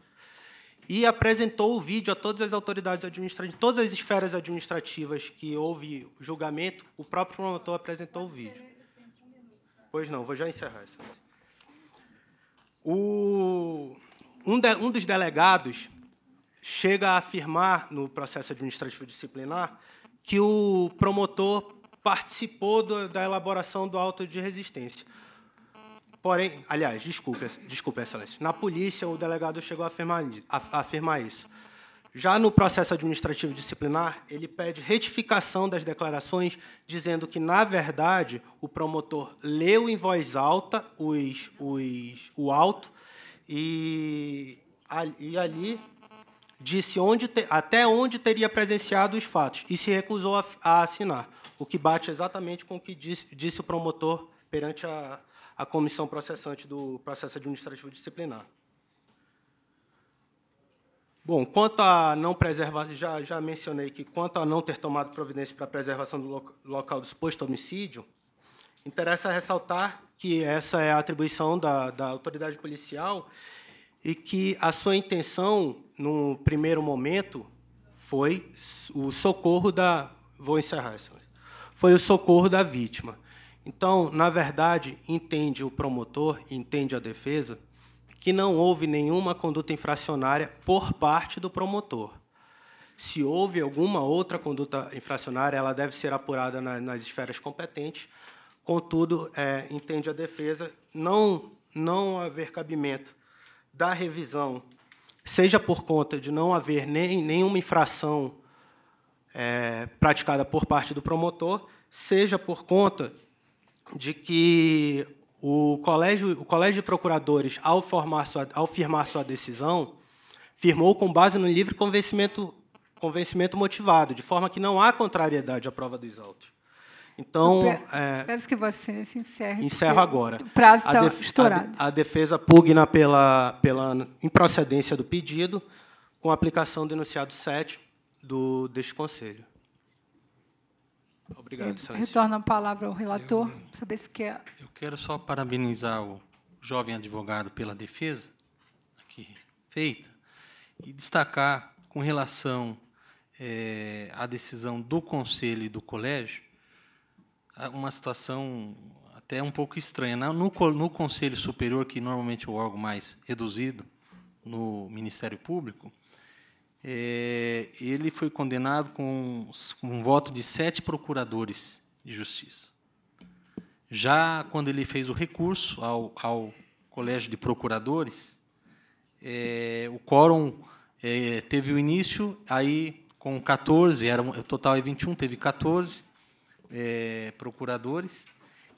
e apresentou o vídeo a todas as autoridades administrativas, todas as esferas administrativas que houve julgamento, o próprio promotor apresentou o vídeo. Pois não, vou já encerrar isso. O, um, de, um dos delegados chega a afirmar no processo administrativo disciplinar que o promotor participou do, da elaboração do auto de resistência. Porém, aliás, desculpe, desculpe excelência. Na polícia, o delegado chegou a afirmar, a afirmar isso. Já no processo administrativo disciplinar, ele pede retificação das declarações, dizendo que, na verdade, o promotor leu em voz alta os, os, o auto e, e ali disse onde te, até onde teria presenciado os fatos e se recusou a, a assinar, o que bate exatamente com o que disse, disse o promotor perante a, a comissão processante do processo administrativo disciplinar. Bom, quanto a não preservação, já, já mencionei que quanto a não ter tomado providência para a preservação do local do suposto homicídio, interessa ressaltar que essa é a atribuição da, da autoridade policial e que a sua intenção, no primeiro momento, foi o socorro da. Vou encerrar, essa. Foi o socorro da vítima. Então, na verdade, entende o promotor, entende a defesa, que não houve nenhuma conduta infracionária por parte do promotor. Se houve alguma outra conduta infracionária, ela deve ser apurada na, nas esferas competentes. Contudo, é, entende a defesa não, não haver cabimento da revisão, seja por conta de não haver nem, nenhuma infração é, praticada por parte do promotor, seja por conta de que o colégio, o colégio de procuradores, ao, formar sua, ao firmar sua decisão, firmou com base no livre convencimento, convencimento motivado, de forma que não há contrariedade à prova dos autos. Então, é, peço que você se encerre. Encerro agora. O prazo está estourado. A, defesa pugna pela, pela improcedência do pedido, com aplicação do enunciado 7 do, deste Conselho. Obrigado, Excelência. Retorno a palavra ao relator, eu, saber se quer. Eu quero só parabenizar o jovem advogado pela defesa aqui feita e destacar com relação é, à decisão do conselho e do colégio uma situação até um pouco estranha. No, no conselho superior, que normalmente é o órgão mais reduzido no Ministério Público, é, ele foi condenado com, com um voto de sete procuradores de justiça. Já quando ele fez o recurso ao, ao Colégio de Procuradores, é, o quórum é, teve o início, aí com 14, era, o total é 21, teve 14 é, procuradores,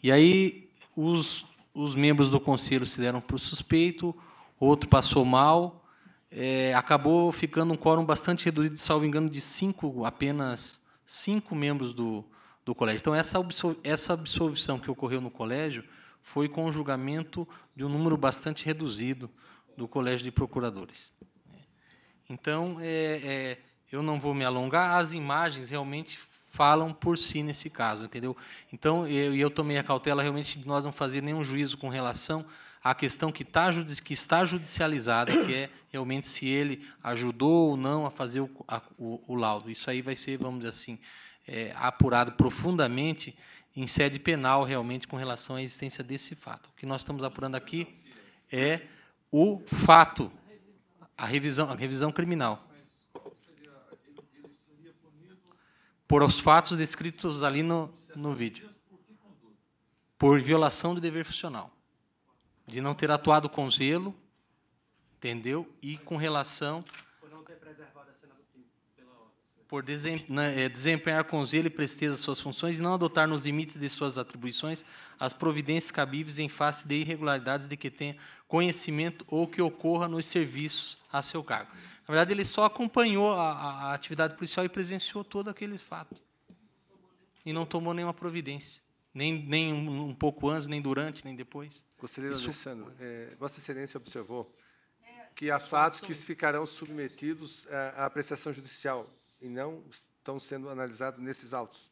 e aí os, os membros do conselho se deram por suspeito, outro passou mal, é, acabou ficando um quórum bastante reduzido, salvo engano, de cinco, apenas cinco membros do, do colégio. Então, essa, essa absolvição que ocorreu no colégio foi com o julgamento de um número bastante reduzido do colégio de procuradores. Então, é, é, eu não vou me alongar, as imagens realmente falam por si nesse caso, entendeu? Então, eu, eu tomei a cautela realmente de nós não fazer nenhum juízo com relação a questão que, tá que está judicializada, que é realmente se ele ajudou ou não a fazer o, a, o, o laudo. Isso aí vai ser, vamos dizer assim, é, apurado profundamente em sede penal, realmente, com relação à existência desse fato. O que nós estamos apurando aqui é o fato, a revisão, a revisão criminal. Por os fatos descritos ali no, no vídeo. Por violação do dever funcional de não ter atuado com zelo, entendeu? E com relação por não ter preservado a cena do crime pela ordem. Assim. Por né, é, desempenhar com zelo e presteza suas funções e não adotar nos limites de suas atribuições as providências cabíveis em face de irregularidades de que tenha conhecimento ou que ocorra nos serviços a seu cargo. Na verdade, ele só acompanhou a, a, a atividade policial e presenciou todo aquele fato. E não tomou nenhuma providência. Nem, nem um, um pouco antes, nem durante, nem depois. Conselheiro Isso... Alessandro, é, Vossa Excelência observou que há fatos que ficarão submetidos à apreciação judicial e não estão sendo analisados nesses autos.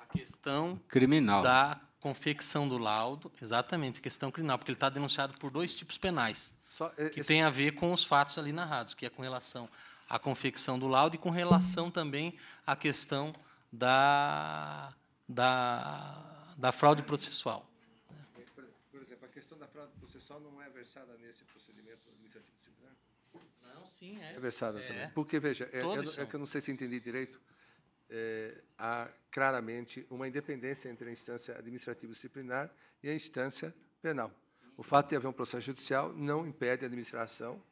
A questão criminal da confecção do laudo, exatamente, questão criminal, porque ele está denunciado por dois tipos penais, Só, é, que esse... tem a ver com os fatos ali narrados, que é com relação à confecção do laudo e com relação também à questão da, da, da fraude processual questão da fraude processual não é versada nesse procedimento administrativo disciplinar? Não, sim, é. É versada é. também. Porque, veja, é, é, é, que eu não sei se entendi direito. É, há claramente uma independência entre a instância administrativa disciplinar e a instância penal. Sim. O fato de haver um processo judicial não impede a administração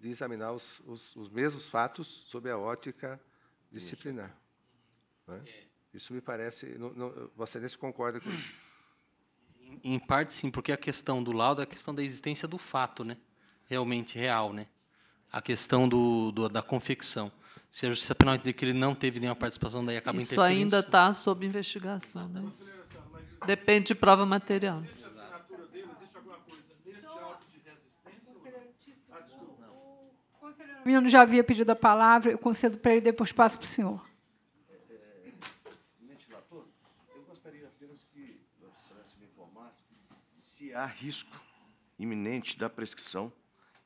de examinar os, os, os mesmos fatos sob a ótica disciplinar. Isso, né? é. isso me parece. Não, não, você nem se concorda com isso? Em parte, sim, porque a questão do laudo é a questão da existência do fato, né? realmente real, né? a questão do, do da confecção. Se a justiça penal entender que ele não teve nenhuma participação, daí acaba Isso ainda está sob investigação. Né? Depende de prova material. Ah, Mino já havia pedido a palavra, eu concedo para ele depois passo para o senhor. há risco iminente da prescrição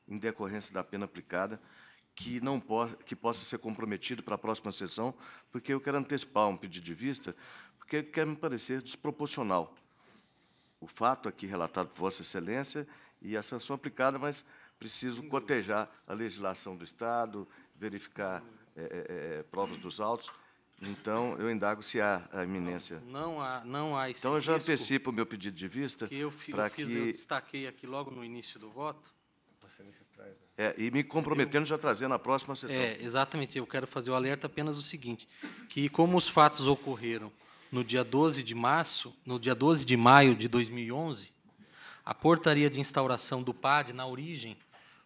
em decorrência da pena aplicada que não possa, que possa ser comprometido para a próxima sessão, porque eu quero antecipar um pedido de vista, porque quer me parecer desproporcional o fato aqui relatado por Vossa Excelência e a sanção aplicada, mas preciso cotejar a legislação do Estado, verificar é, é, provas dos autos. Então, eu indago se há a iminência. Não, não há, não há esse Então, eu já antecipo o meu pedido de vista. Que eu, fi, eu, fiz, que... eu destaquei aqui logo no início do voto. É, e me comprometendo já trazer na próxima sessão. É, exatamente. Eu quero fazer o alerta apenas o seguinte, que como os fatos ocorreram no dia 12 de março, no dia 12 de maio de 2011, a portaria de instauração do PAD na origem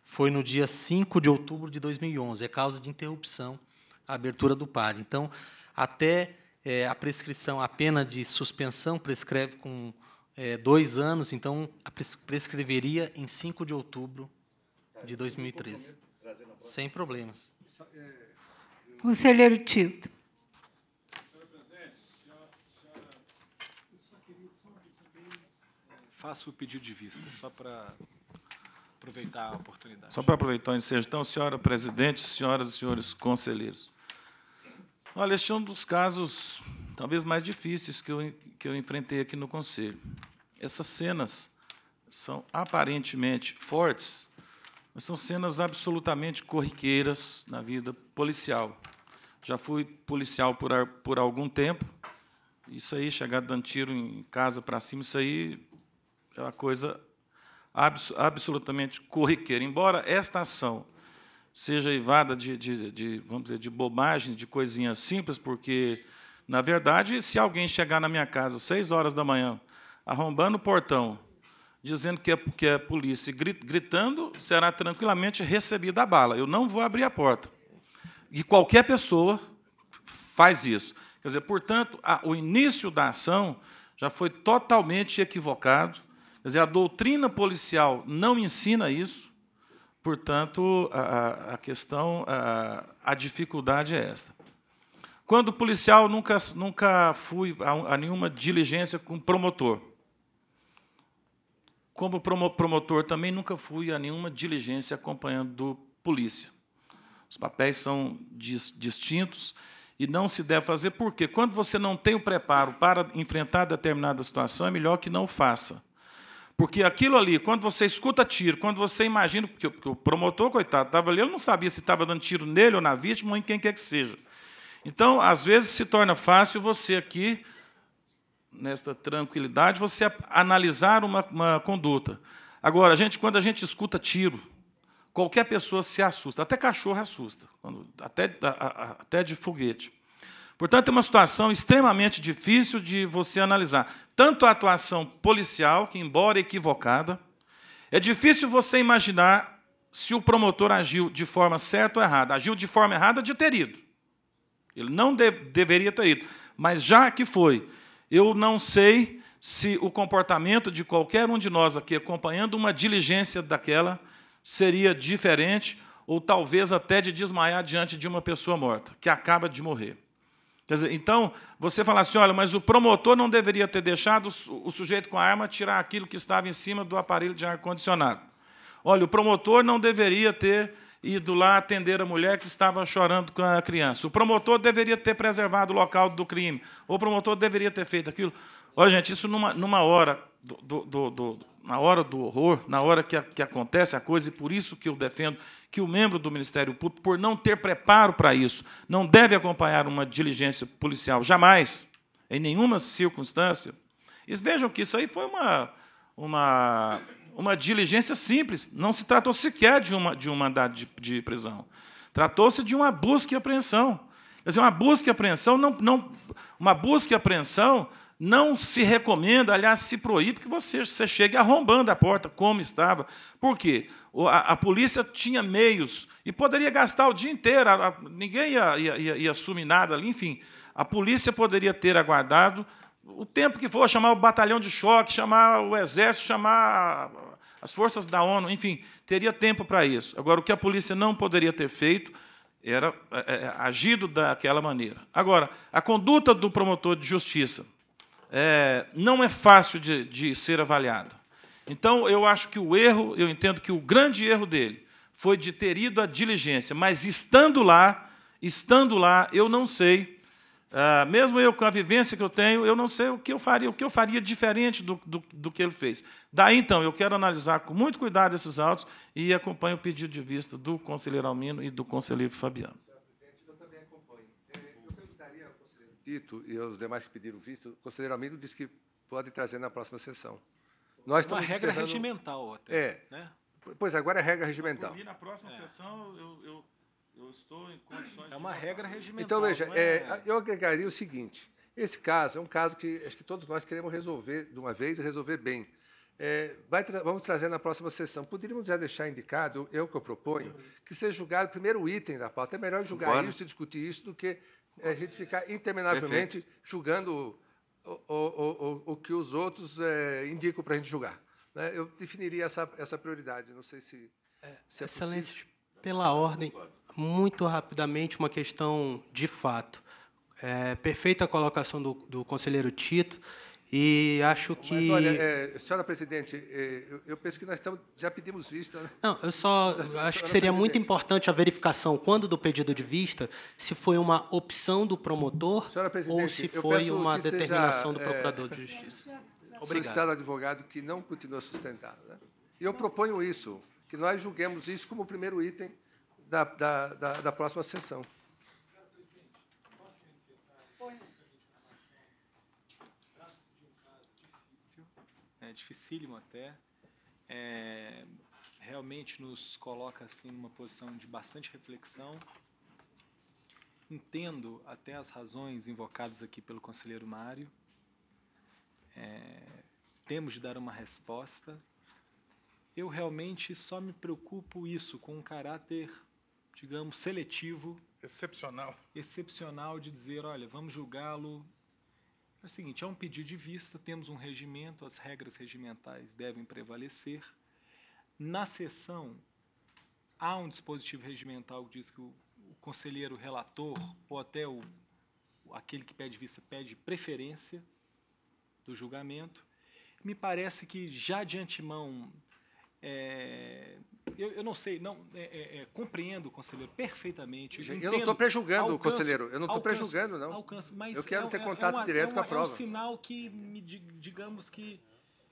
foi no dia 5 de outubro de 2011, é causa de interrupção a abertura do PAD. Então, até é, a prescrição, a pena de suspensão prescreve com é, dois anos, então prescreveria em 5 de outubro de 2013. Sem problemas. Conselheiro Tito. É, Faço o pedido de vista, só para aproveitar a oportunidade. Só para aproveitar o ensejo. Então, senhora presidente, senhoras e senhores conselheiros, Olha, este é um dos casos talvez mais difíceis que eu, que eu enfrentei aqui no Conselho. Essas cenas são aparentemente fortes, mas são cenas absolutamente corriqueiras na vida policial. Já fui policial por, por algum tempo. Isso aí, chegar dando tiro em casa para cima, isso aí é uma coisa abs absolutamente corriqueira. Embora esta ação seja evada de, de, de, vamos dizer, de bobagem, de coisinhas simples, porque, na verdade, se alguém chegar na minha casa às seis horas da manhã, arrombando o portão, dizendo que é, que é polícia, gritando, será tranquilamente recebida a bala. Eu não vou abrir a porta. E qualquer pessoa faz isso. Quer dizer, portanto, a, o início da ação já foi totalmente equivocado. Quer dizer, a doutrina policial não ensina isso. Portanto, a, a questão, a, a, dificuldade é essa. Quando policial, nunca, nunca fui a, a nenhuma diligência com promotor. Como promotor, também nunca fui a nenhuma diligência acompanhando polícia. Os papéis são dis, distintos e não se deve fazer, porque quando você não tem o preparo para enfrentar determinada situação, é melhor que não faça. Porque aquilo ali, quando você escuta tiro, quando você imagina, porque, o promotor, coitado, estava ali, ele não sabia se estava dando tiro nele ou na vítima ou em quem quer que seja. Então, às vezes, se torna fácil você aqui, nesta tranquilidade, você analisar uma, uma conduta. Agora, gente, quando a gente escuta tiro, qualquer pessoa se assusta, até cachorro assusta, quando, até, a, a, até de foguete. Portanto, é uma situação extremamente difícil de você analisar. Tanto a atuação policial, que embora equivocada, é difícil você imaginar se o promotor agiu de forma certa ou errada. Agiu de forma errada de ter ido. Ele não de deveria ter ido. Mas já que foi, eu não sei se o comportamento de qualquer um de nós aqui acompanhando uma diligência daquela seria diferente ou talvez até de desmaiar diante de uma pessoa morta, que acaba de morrer. Quer dizer, então, você fala assim, olha, mas o promotor não deveria ter deixado o sujeito com a arma tirar aquilo que estava em cima do aparelho de ar-condicionado. Olha, o promotor não deveria ter ido lá atender a mulher que estava chorando com a criança. O promotor deveria ter preservado o local do crime. O promotor deveria ter feito aquilo. Olha, gente, isso numa, numa hora do, do, do, na hora do horror, na hora que, a, que acontece a coisa, e por isso que eu defendo que o membro do Ministério Público, por não ter preparo para isso, não deve acompanhar uma diligência policial, jamais, em nenhuma circunstância. E vejam que isso aí foi uma, uma, uma diligência simples, não se tratou sequer de, uma, de um de, de prisão. Tratou-se de uma busca e apreensão. Quer dizer, uma busca e apreensão não, não uma busca e apreensão não se recomenda, aliás, se proíbe que você, você chegue arrombando a porta, como estava. Por quê? A, a polícia tinha meios e poderia gastar o dia inteiro, a, a, ninguém ia, ia, ia, ia assumir nada ali, enfim. A polícia poderia ter aguardado o tempo que for chamar o batalhão de choque, chamar o exército, chamar as forças da ONU, enfim, teria tempo para isso. Agora, o que a polícia não poderia ter feito era é, é agido daquela maneira. Agora, a conduta do promotor de justiça é, não é fácil de, de ser avaliado. Então, eu acho que o erro, eu entendo que o grande erro dele foi de ter ido à diligência, mas estando lá, estando lá, eu não sei, uh, mesmo eu com a vivência que eu tenho, eu não sei o que eu faria, o que eu faria diferente do, do, do que ele fez. Daí então, eu quero analisar com muito cuidado esses autos e acompanho o pedido de vista do conselheiro Almino e do conselheiro Fabiano. Tito e aos demais que pediram visto, o conselheiro Amido disse que pode trazer na próxima sessão. Nós Uma regra encerrando... regimental até. É. Né? Pois agora é regra regimental. Por mim, na próxima é. sessão, eu, eu, eu, estou em condições É uma de... regra regimental. Então, veja, é, é... eu agregaria o seguinte: esse caso é um caso que acho que todos nós queremos resolver de uma vez e resolver bem. É, tra vamos trazer na próxima sessão. Poderíamos já deixar indicado, eu que eu proponho, que seja julgado o primeiro item da pauta. É melhor julgar Bora. isso e discutir isso do que é a gente ficar interminavelmente Perfeito. julgando o, o, o, o, que os outros é, indicam para a gente julgar. Né? Eu definiria essa, essa prioridade, não sei se, é, se é Excelências, possível. pela ordem, muito rapidamente, uma questão de fato. É, perfeita a colocação do, do conselheiro Tito. E acho que. Mas olha, é, senhora presidente, é, eu, eu, penso que nós estamos, já pedimos vista. Né? Não, eu só acho que seria presidente. muito importante a verificação, quando do pedido de vista, se foi uma opção do promotor ou se foi uma determinação seja, do é, procurador é, de justiça. Obrigado. Obrigado. Obrigado. advogado que não continua sustentado. Né? Eu proponho isso, que nós julguemos isso como o primeiro item da, da, da, da próxima sessão. Né, dificílimo até, é, realmente nos coloca assim numa posição de bastante reflexão. Entendo até as razões invocadas aqui pelo conselheiro Mário. É, temos de dar uma resposta. Eu realmente só me preocupo isso com um caráter, digamos, seletivo, excepcional, excepcional de dizer, olha, vamos julgá-lo é o seguinte: é um pedido de vista, temos um regimento, as regras regimentais devem prevalecer. Na sessão, há um dispositivo regimental que diz que o, o conselheiro relator, ou até o, aquele que pede vista, pede preferência do julgamento. Me parece que já de antemão é, eu, eu, não sei, não é, é, é compreendo, conselheiro, perfeitamente. Eu, entendo, eu não estou prejulgando, alcanço, conselheiro. Eu não estou prejulgando, não. Alcanço, mas eu quero é ter é, contato uma, direto uma, com a prova. É um sinal que, me, digamos que.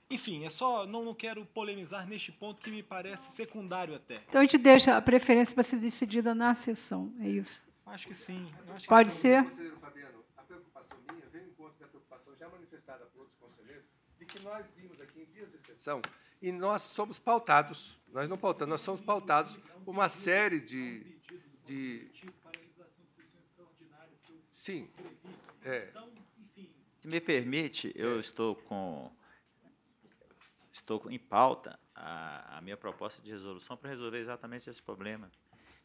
Enfim, é só. Não, não quero polemizar neste ponto que me parece secundário até. Então a gente deixa a preferência para ser decidida na sessão, é isso? Acho que sim. Acho Pode que sim. ser? Conselheiro Fabiano, a preocupação minha vem em conta da preocupação já manifestada por outros conselheiros e que nós vimos aqui em dias de sessão e nós somos pautados, nós não pautamos, nós somos pautados por uma série de. de... Sim. É. Se me permite, eu estou com. Estou em pauta a, a minha proposta de resolução para resolver exatamente esse problema,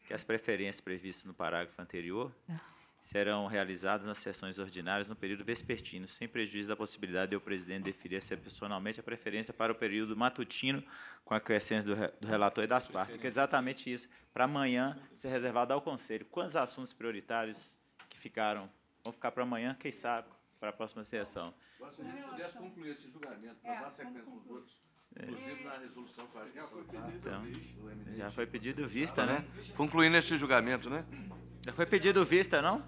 que as preferências previstas no parágrafo anterior. Ah serão realizadas nas sessões ordinárias no período vespertino, sem prejuízo da possibilidade de o presidente deferir excepcionalmente a preferência para o período matutino, com a quiescência do, re, do relator e das partes. Que é exatamente isso, para amanhã ser reservado ao Conselho. Quantos assuntos prioritários que ficaram? Vão ficar para amanhã, quem sabe, para a próxima sessão. se assim, a gente pudesse concluir esse julgamento, para é, dar sequência aos outros. É. Inclusive na resolução 40, já foi pedido, então, já foi pedido vista, né? Concluindo este julgamento, né? Já foi pedido vista, não?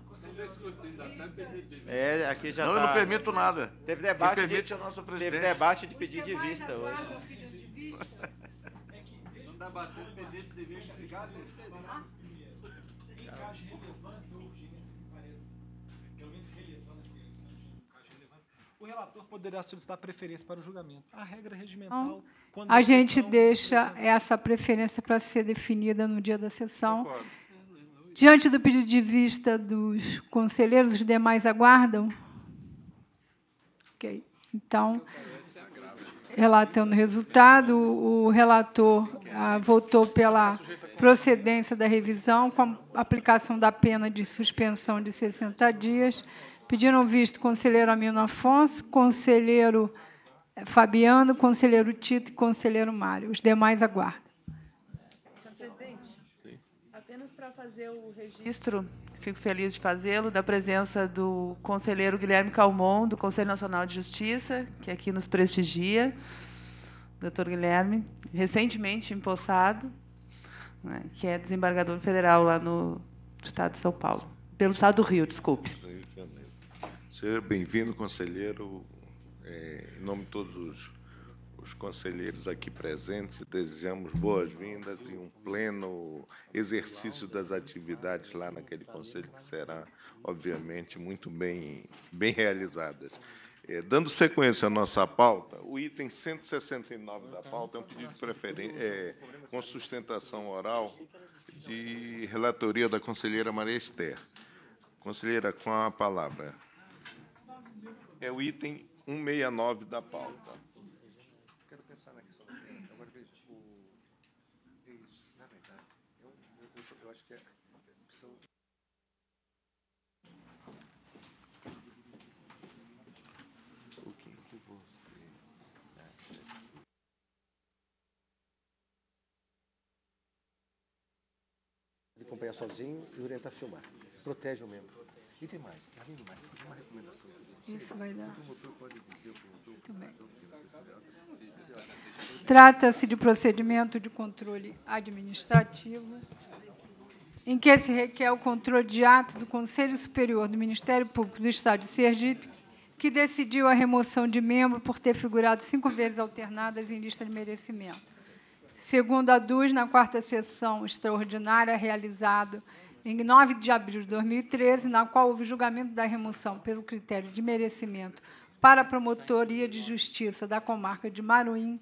É, aqui já Não, tá... eu não permito nada. Teve debate. Quem permite de... a é nossa presidente. Teve debate de pedir de vista hoje. Não dá batendo pedido de vista, obrigado. Em caso de relevância o relator poderá solicitar preferência para o julgamento. A regra regimental. Então, a, a gente deixa essa preferência para ser definida no dia da sessão. Concordo Diante do pedido de vista dos conselheiros, os demais aguardam? Ok. Então, relatando o resultado, o relator ah, votou pela procedência da revisão com a aplicação da pena de suspensão de 60 dias. Pediram visto conselheiro Amino Afonso, conselheiro eh, Fabiano, conselheiro Tito e conselheiro Mário. Os demais aguardam. para fazer o registro, fico feliz de fazê-lo, da presença do conselheiro Guilherme Calmon, do Conselho Nacional de Justiça, que aqui nos prestigia, doutor Guilherme, recentemente empossado, né, que é desembargador federal lá no estado de São Paulo, pelo estado do Rio, desculpe. Seja bem-vindo, conselheiro, é, em nome de todos os os conselheiros aqui presentes. Desejamos boas-vindas e um pleno exercício das atividades lá naquele conselho, que será, obviamente, muito bem, bem realizadas. É, dando sequência à nossa pauta, o item 169 da pauta é um pedido de preferência, é, com sustentação oral de relatoria da conselheira Maria Esther. Conselheira, com a palavra. É o item 169 da pauta. acompanhar sozinho e orientar a filmar. Protege o membro. E tem mais, além do mais, tem uma recomendação. Isso vai dar. Assim, Trata-se de procedimento de controle administrativo, em que se requer o controle de ato do Conselho Superior do Ministério Público do Estado de Sergipe, que decidiu a remoção de membro por ter figurado cinco vezes alternadas em lista de merecimento segundo a DUS, na quarta sessão extraordinária realizada em 9 de abril de 2013, na qual houve julgamento da remoção pelo critério de merecimento para a Promotoria de Justiça da comarca de Maruim,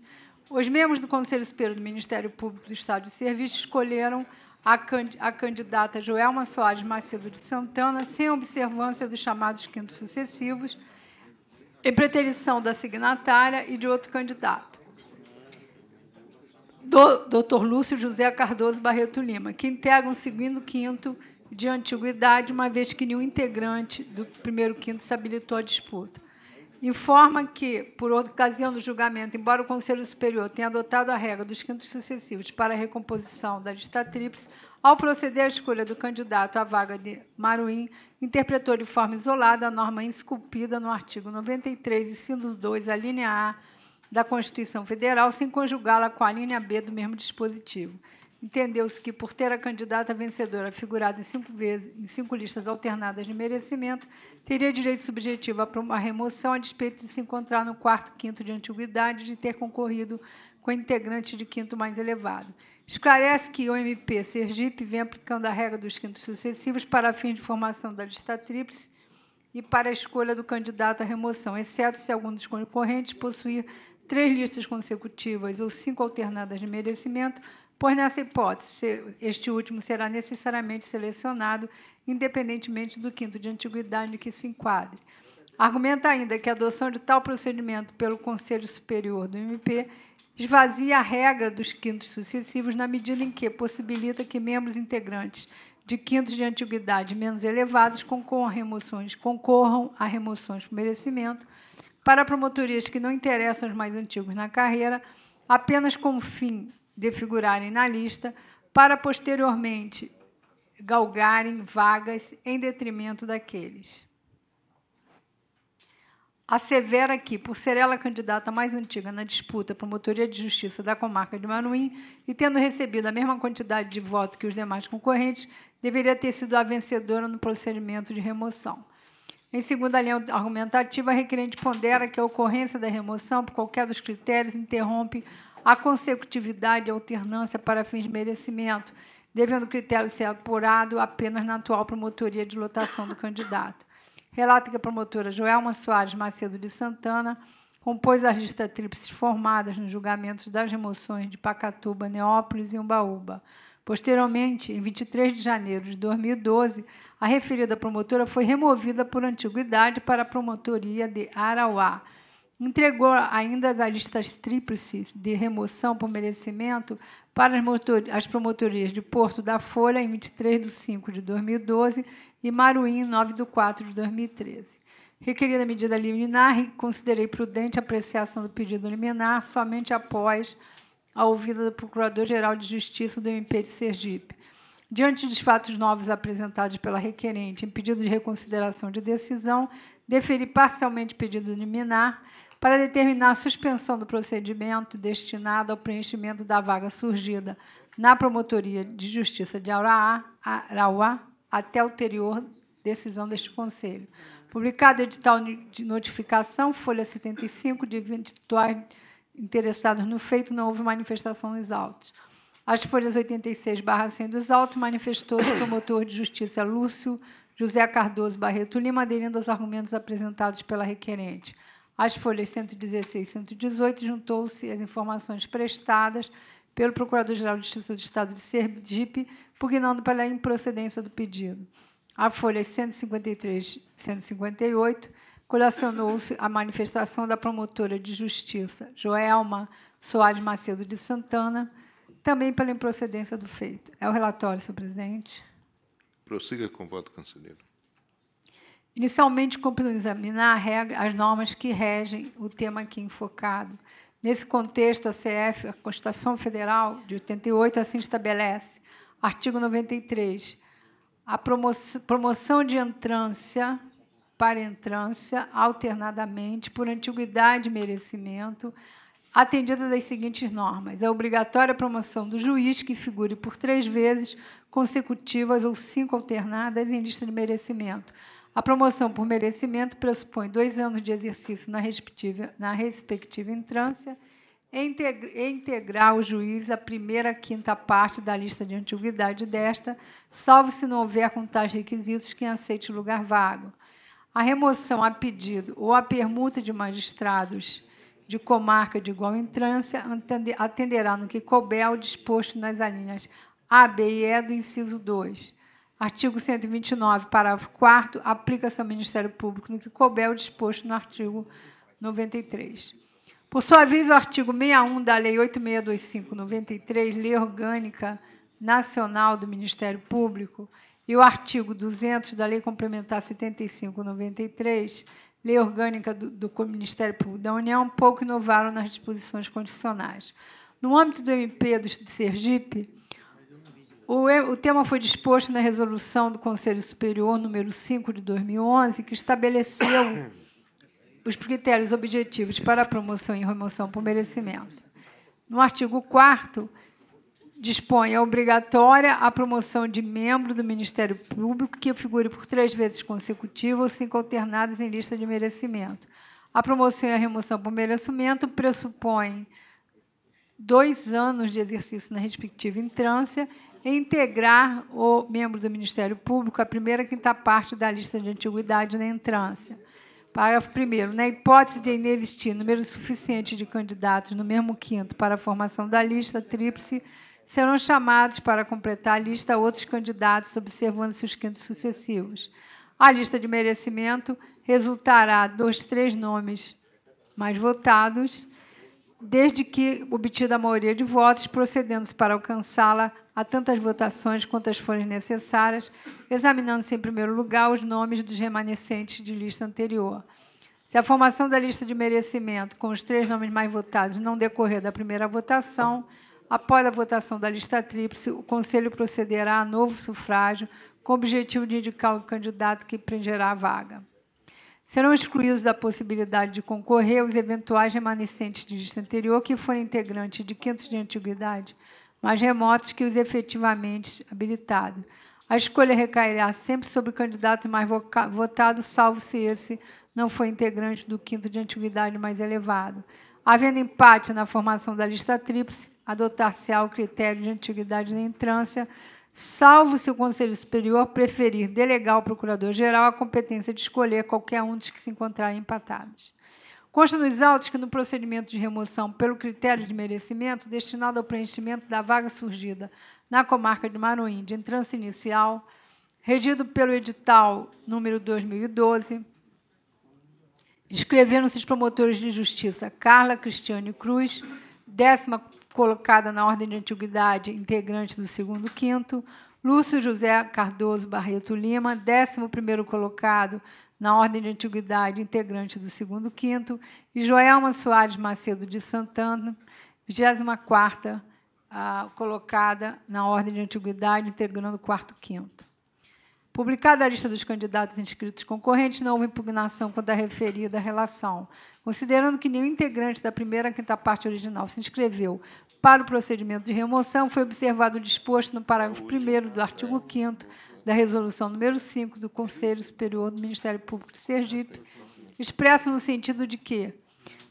os membros do Conselho Superior do Ministério Público do Estado de Serviço escolheram a, can a candidata Joelma Soares Macedo de Santana, sem observância dos chamados quintos sucessivos, em preterição da signatária e de outro candidato do Dr. Lúcio José Cardoso Barreto Lima, que integra o segundo quinto de antiguidade, uma vez que nenhum integrante do primeiro quinto se habilitou à disputa. Informa que, por ocasião do julgamento, embora o Conselho Superior tenha adotado a regra dos quintos sucessivos para a recomposição da lista tríplice, ao proceder à escolha do candidato à vaga de Maruim, interpretou de forma isolada a norma esculpida no artigo 93, inciso 2, alínea linha A da Constituição Federal, sem conjugá-la com a linha B do mesmo dispositivo. Entendeu-se que, por ter a candidata vencedora figurada em cinco, vezes, em cinco listas alternadas de merecimento, teria direito subjetivo a uma remoção a despeito de se encontrar no quarto quinto de antiguidade e de ter concorrido com integrante de quinto mais elevado. Esclarece que o MP Sergipe vem aplicando a regra dos quintos sucessivos para fins de formação da lista tríplice e para a escolha do candidato à remoção, exceto se algum dos concorrentes possuir três listas consecutivas ou cinco alternadas de merecimento, pois nessa hipótese, este último será necessariamente selecionado, independentemente do quinto de antiguidade que se enquadre. Argumenta ainda que a adoção de tal procedimento pelo Conselho Superior do MP esvazia a regra dos quintos sucessivos na medida em que possibilita que membros integrantes de quintos de antiguidade menos elevados concorram a remoções, concorram a remoções por merecimento, para promotorias que não interessam os mais antigos na carreira, apenas com o fim de figurarem na lista, para posteriormente galgarem vagas em detrimento daqueles. Asevera que, por ser ela a candidata mais antiga na disputa a Promotoria de Justiça da comarca de Manuim e tendo recebido a mesma quantidade de votos que os demais concorrentes, deveria ter sido a vencedora no procedimento de remoção. Em segunda linha argumentativa, a requerente pondera que a ocorrência da remoção, por qualquer dos critérios, interrompe a consecutividade e alternância para fins de merecimento, devendo o critério ser apurado apenas na atual promotoria de lotação do candidato. Relata que a promotora Joelma Soares Macedo de Santana compôs a lista tríplice formadas nos julgamentos das remoções de Pacatuba, Neópolis e Umbaúba. Posteriormente, em 23 de janeiro de 2012, a referida promotora foi removida por antiguidade para a promotoria de Arauá. Entregou ainda as listas tríplices de remoção por merecimento para as promotorias de Porto da Folha, em 23 de 5 de 2012, e Maruim, em 9 de 4 de 2013. Requerida medida liminar, considerei prudente a apreciação do pedido liminar somente após a ouvida do Procurador-Geral de Justiça do MP de Sergipe. Diante dos fatos novos apresentados pela requerente em pedido de reconsideração de decisão, deferi parcialmente pedido liminar para determinar a suspensão do procedimento destinado ao preenchimento da vaga surgida na Promotoria de Justiça de Arauá até ulterior decisão deste Conselho. Publicado edital de notificação, folha 75, de 22 interessados no feito, não houve manifestação nos autos. As folhas 86 barra 100 dos autos manifestou-se o promotor de justiça Lúcio José Cardoso Barreto Lima, aderindo aos argumentos apresentados pela requerente. As folhas 116 e 118 juntou-se as informações prestadas pelo Procurador-Geral de Justiça do Estado de Sergipe, pugnando pela improcedência do pedido. A folha 153 158 colacionou-se a manifestação da promotora de justiça Joelma Soares Macedo de Santana, também pela improcedência do feito. É o relatório, senhor presidente. Prossiga com o voto, conselheiro. Inicialmente, cumprindo examinar regra, as normas que regem o tema aqui enfocado. Nesse contexto, a CF, a Constituição Federal de 88, assim estabelece, artigo 93, a promoção de entrância para entrância, alternadamente, por antiguidade e merecimento, atendidas as seguintes normas: é obrigatória a promoção do juiz que figure por três vezes consecutivas ou cinco alternadas em lista de merecimento. A promoção por merecimento pressupõe dois anos de exercício na respectiva, na respectiva entrância integrar o juiz a primeira quinta parte da lista de antiguidade desta, salvo se não houver com tais requisitos quem aceite o lugar vago. A remoção a pedido ou a permuta de magistrados de comarca de igual entrância atenderá no que couber ao disposto nas alíneas A, B e E do inciso 2. Artigo 129, parágrafo 4 aplica-se ao Ministério Público no que couber ao disposto no artigo 93. Por sua vez, o artigo 61 da Lei 8625/93, Lei Orgânica Nacional do Ministério Público, e o artigo 200 da Lei Complementar 75/93 Lei Orgânica do, do Ministério Público da União, é pouco inovaram nas disposições condicionais. No âmbito do MP do Sergipe, o, o tema foi disposto na resolução do Conselho Superior número 5 de 2011, que estabeleceu os critérios objetivos para a promoção e remoção por merecimento. No artigo 4 dispõe é obrigatória a promoção de membro do Ministério Público que figure por três vezes consecutivas ou cinco alternadas em lista de merecimento. A promoção e a remoção por merecimento pressupõem dois anos de exercício na respectiva entrância e integrar o membro do Ministério Público à primeira quinta parte da lista de antiguidade na entrância. Parágrafo 1. Na hipótese de inexistir número suficiente de candidatos no mesmo quinto para a formação da lista tríplice, serão chamados para completar a lista outros candidatos, observando-se os quintos sucessivos. A lista de merecimento resultará dos três nomes mais votados, desde que obtida a maioria de votos, procedendo-se para alcançá-la a tantas votações quantas forem necessárias, examinando-se em primeiro lugar os nomes dos remanescentes de lista anterior. Se a formação da lista de merecimento com os três nomes mais votados não decorrer da primeira votação, Após a votação da lista tríplice, o Conselho procederá a novo sufrágio com o objetivo de indicar o candidato que preencherá a vaga. Serão excluídos da possibilidade de concorrer os eventuais remanescentes de lista anterior que forem integrantes de quintos de antiguidade, mais remotos que os efetivamente habilitados. A escolha recairá sempre sobre o candidato mais votado, salvo se esse não for integrante do quinto de antiguidade mais elevado. Havendo empate na formação da lista tríplice, adotar-se ao critério de antiguidade da entrância, salvo se o Conselho Superior preferir delegar ao Procurador-Geral a competência de escolher qualquer um dos que se encontrarem empatados. Consta nos autos que, no procedimento de remoção pelo critério de merecimento, destinado ao preenchimento da vaga surgida na comarca de Maruim de entrância inicial, regido pelo edital número 2012, escreveram-se os promotores de justiça Carla Cristiane Cruz, décima colocada na ordem de antiguidade, integrante do segundo quinto, Lúcio José Cardoso Barreto Lima, 11º colocado na ordem de antiguidade, integrante do segundo quinto, e Joelma Soares Macedo de Santana, 24ª ah, colocada na ordem de antiguidade, integrando o quarto quinto. Publicada a lista dos candidatos inscritos concorrentes, não houve impugnação quanto à referida relação. Considerando que nenhum integrante da primeira quinta parte original se inscreveu para o procedimento de remoção, foi observado o disposto no parágrafo 1 do artigo 5 da Resolução número 5 do Conselho Superior do Ministério Público de Sergipe, expresso no sentido de que,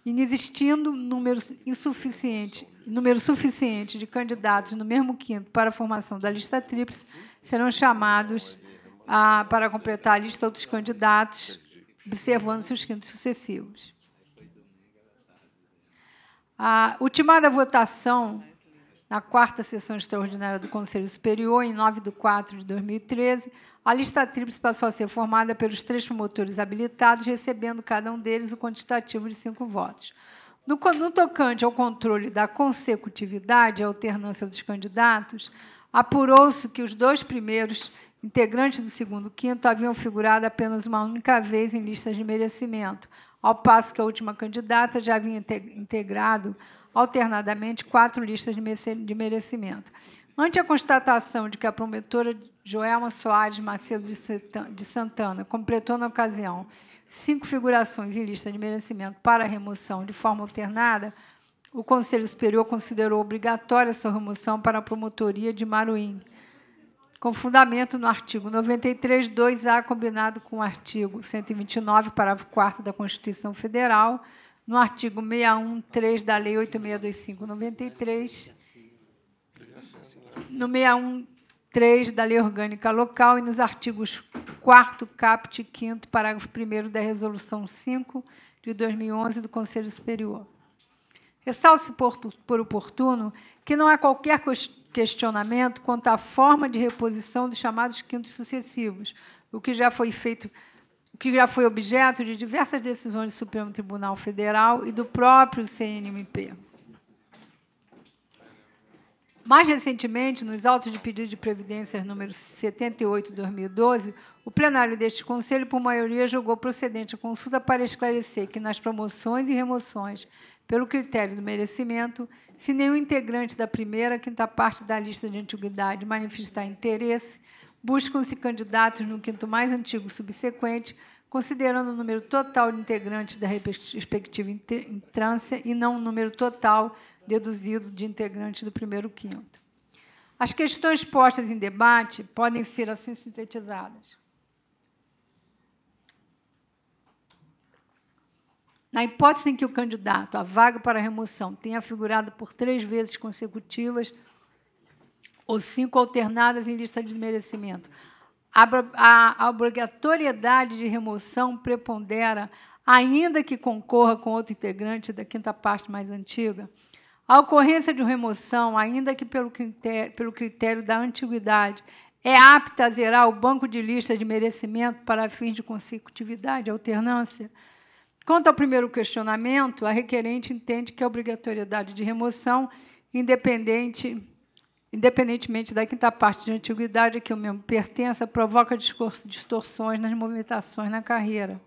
inexistindo número insuficiente, número suficiente de candidatos no mesmo quinto para a formação da lista tríplice, serão chamados ah, para completar a lista dos candidatos, observando-se os quintos sucessivos. A ultimada votação na quarta sessão extraordinária do Conselho Superior, em 9 de 4 de 2013, a lista tríplice passou a ser formada pelos três promotores habilitados, recebendo cada um deles o quantitativo de cinco votos. No, no tocante ao controle da consecutividade e alternância dos candidatos, apurou-se que os dois primeiros Integrantes do segundo quinto haviam figurado apenas uma única vez em listas de merecimento, ao passo que a última candidata já havia integrado alternadamente quatro listas de merecimento. Ante a constatação de que a promotora Joelma Soares Macedo de Santana completou na ocasião cinco figurações em lista de merecimento para remoção de forma alternada, o Conselho Superior considerou obrigatória sua remoção para a promotoria de Maruim com fundamento no artigo 93, 2A, combinado com o artigo 129, parágrafo 4 da Constituição Federal, no artigo 61, 3 da Lei 8.625/93, no 61, 3 da Lei Orgânica Local e nos artigos 4 caput e 5 parágrafo 1 da Resolução 5 de 2011 do Conselho Superior. Ressalto se por, por oportuno que não há qualquer questionamento quanto à forma de reposição dos chamados quintos sucessivos, o que já foi feito, o que já foi objeto de diversas decisões do Supremo Tribunal Federal e do próprio CNMP. Mais recentemente, nos autos de pedido de previdências número 78/2012, o plenário deste conselho, por maioria, julgou procedente a consulta para esclarecer que nas promoções e remoções, pelo critério do merecimento, se nenhum integrante da primeira, quinta parte da lista de antiguidade manifestar interesse, buscam-se candidatos no quinto mais antigo subsequente, considerando o número total de integrantes da respectiva entrância e não o número total deduzido de integrantes do primeiro quinto. As questões postas em debate podem ser assim sintetizadas. Na hipótese em que o candidato à vaga para remoção tenha figurado por três vezes consecutivas ou cinco alternadas em lista de merecimento, a obrigatoriedade de remoção prepondera, ainda que concorra com outro integrante da quinta parte mais antiga. A ocorrência de remoção, ainda que pelo critério, pelo critério da antiguidade, é apta a zerar o banco de lista de merecimento para fins de consecutividade e alternância? Quanto ao primeiro questionamento, a requerente entende que a obrigatoriedade de remoção, independente, independentemente da quinta parte de antiguidade a que o membro pertença, provoca distorções nas movimentações na carreira.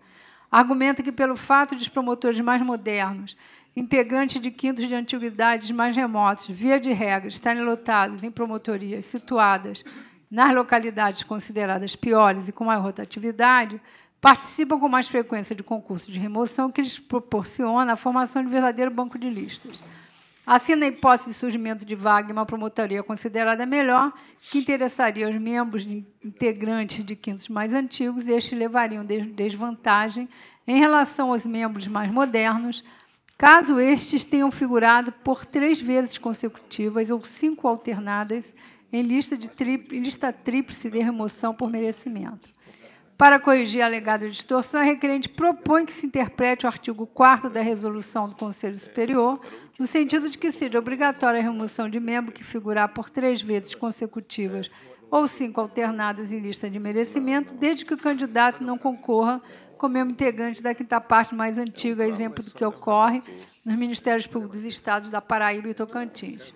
Argumenta que, pelo fato de os promotores mais modernos, integrantes de quintos de antiguidades mais remotos, via de regra, estarem lotados em promotorias situadas nas localidades consideradas piores e com maior rotatividade, participam com mais frequência de concursos de remoção que lhes proporciona a formação de verdadeiro banco de listas. Assim, na hipótese de surgimento de vaga em uma promotoria considerada melhor, que interessaria os membros integrantes de quintos mais antigos, estes levariam desvantagem em relação aos membros mais modernos, caso estes tenham figurado por três vezes consecutivas ou cinco alternadas em lista, de lista tríplice de remoção por merecimento. Para corrigir a alegada distorção, a requerente propõe que se interprete o artigo 4 da resolução do Conselho Superior, no sentido de que seja obrigatória a remoção de membro que figurar por três vezes consecutivas ou cinco alternadas em lista de merecimento, desde que o candidato não concorra como membro integrante da quinta parte mais antiga, exemplo do que ocorre nos Ministérios Públicos dos Estados da Paraíba e Tocantins.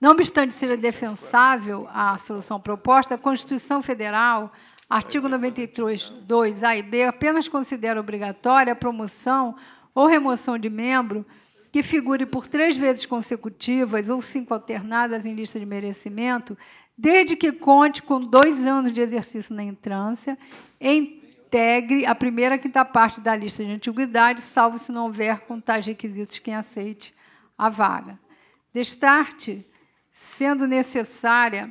Não obstante ser defensável a solução proposta, a Constituição Federal Artigo 93, 2 A e B apenas considera obrigatória a promoção ou remoção de membro que figure por três vezes consecutivas ou cinco alternadas em lista de merecimento, desde que conte com dois anos de exercício na entrância, integre a primeira quinta parte da lista de antiguidade, salvo se não houver com tais requisitos quem aceite a vaga. Destarte, sendo necessária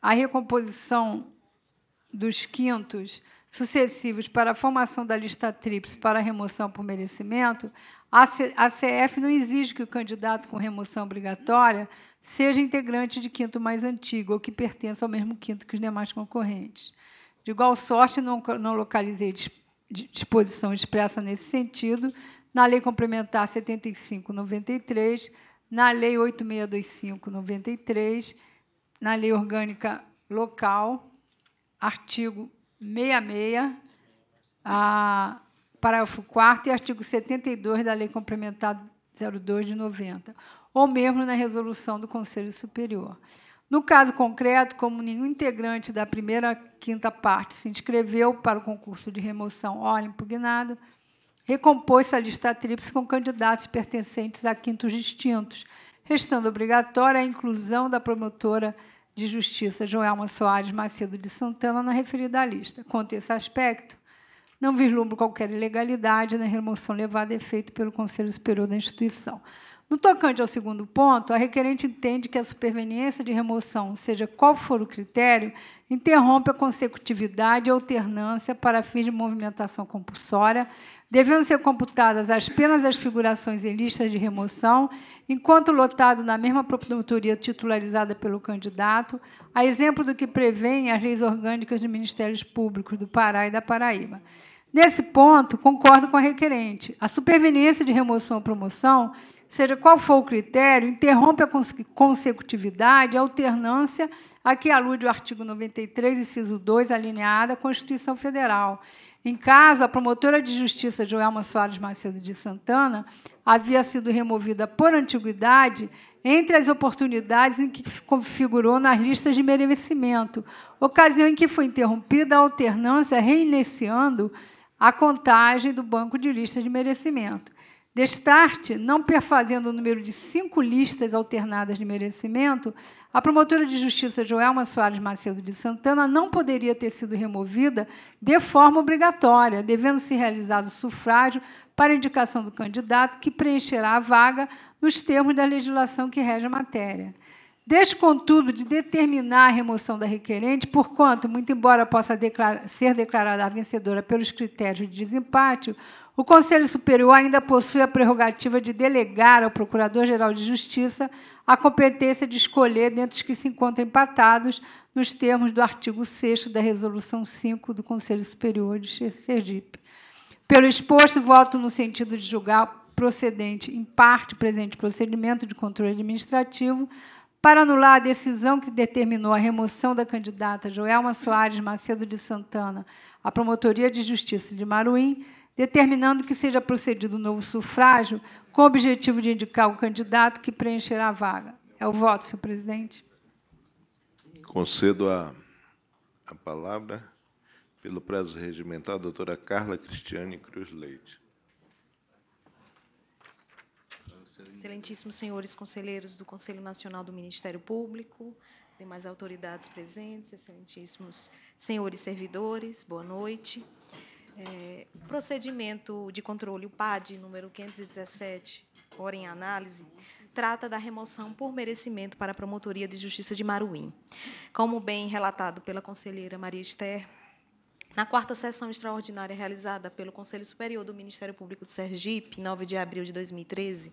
a recomposição dos quintos sucessivos para a formação da lista tríplice para remoção por merecimento, a CF não exige que o candidato com remoção obrigatória seja integrante de quinto mais antigo ou que pertença ao mesmo quinto que os demais concorrentes. De igual sorte, não, não localizei disposição expressa nesse sentido na Lei Complementar 7593, na Lei 862593, na Lei Orgânica Local artigo 66, a, parágrafo 4 e artigo 72 da Lei Complementar 02 de 90, ou mesmo na resolução do Conselho Superior. No caso concreto, como nenhum integrante da primeira quinta parte se inscreveu para o concurso de remoção ora impugnado, recompôs-se a lista tríplice com candidatos pertencentes a quintos distintos, restando obrigatória a inclusão da promotora de Justiça Joelma Soares Macedo de Santana na referida lista. Quanto a esse aspecto, não vislumbro qualquer ilegalidade na remoção levada a efeito pelo Conselho Superior da instituição. No tocante ao segundo ponto, a requerente entende que a superveniência de remoção, seja qual for o critério, interrompe a consecutividade e alternância para fins de movimentação compulsória Devendo ser computadas apenas as figurações em listas de remoção, enquanto lotado na mesma promotoria titularizada pelo candidato, a exemplo do que prevêem as leis orgânicas dos Ministérios Públicos do Pará e da Paraíba. Nesse ponto, concordo com a requerente. A superveniência de remoção ou promoção, seja qual for o critério, interrompe a consecutividade, a alternância a que alude o artigo 93, inciso 2, alineada à Constituição Federal, em casa, a promotora de justiça Joelma Soares Macedo de Santana havia sido removida por antiguidade entre as oportunidades em que configurou nas listas de merecimento, ocasião em que foi interrompida a alternância, reiniciando a contagem do banco de listas de merecimento. Destarte, não perfazendo o número de cinco listas alternadas de merecimento, a promotora de justiça Joelma Soares Macedo de Santana não poderia ter sido removida de forma obrigatória, devendo se realizar o sufrágio para indicação do candidato que preencherá a vaga nos termos da legislação que rege a matéria. Descontudo, contudo, de determinar a remoção da requerente, porquanto, muito embora possa declarar, ser declarada a vencedora pelos critérios de desempate, o Conselho Superior ainda possui a prerrogativa de delegar ao Procurador-Geral de Justiça a competência de escolher dentre os que se encontram empatados nos termos do artigo 6 da Resolução 5 do Conselho Superior de Sergipe. Pelo exposto, voto no sentido de julgar procedente, em parte, presente procedimento de controle administrativo para anular a decisão que determinou a remoção da candidata Joelma Soares Macedo de Santana à Promotoria de Justiça de Maruim, determinando que seja procedido um novo sufrágio com o objetivo de indicar o candidato que preencherá a vaga. É o voto, senhor presidente. Concedo a, a palavra, pelo prazo regimental, à doutora Carla Cristiane Cruz Leite. Excelentíssimos senhores conselheiros do Conselho Nacional do Ministério Público, demais autoridades presentes, excelentíssimos senhores servidores, boa noite. Boa noite. É, procedimento de controle, o PAD número 517, ora em análise, trata da remoção por merecimento para a Promotoria de Justiça de Maruim. Como bem relatado pela conselheira Maria Esther, na quarta sessão extraordinária realizada pelo Conselho Superior do Ministério Público de Sergipe, 9 de abril de 2013,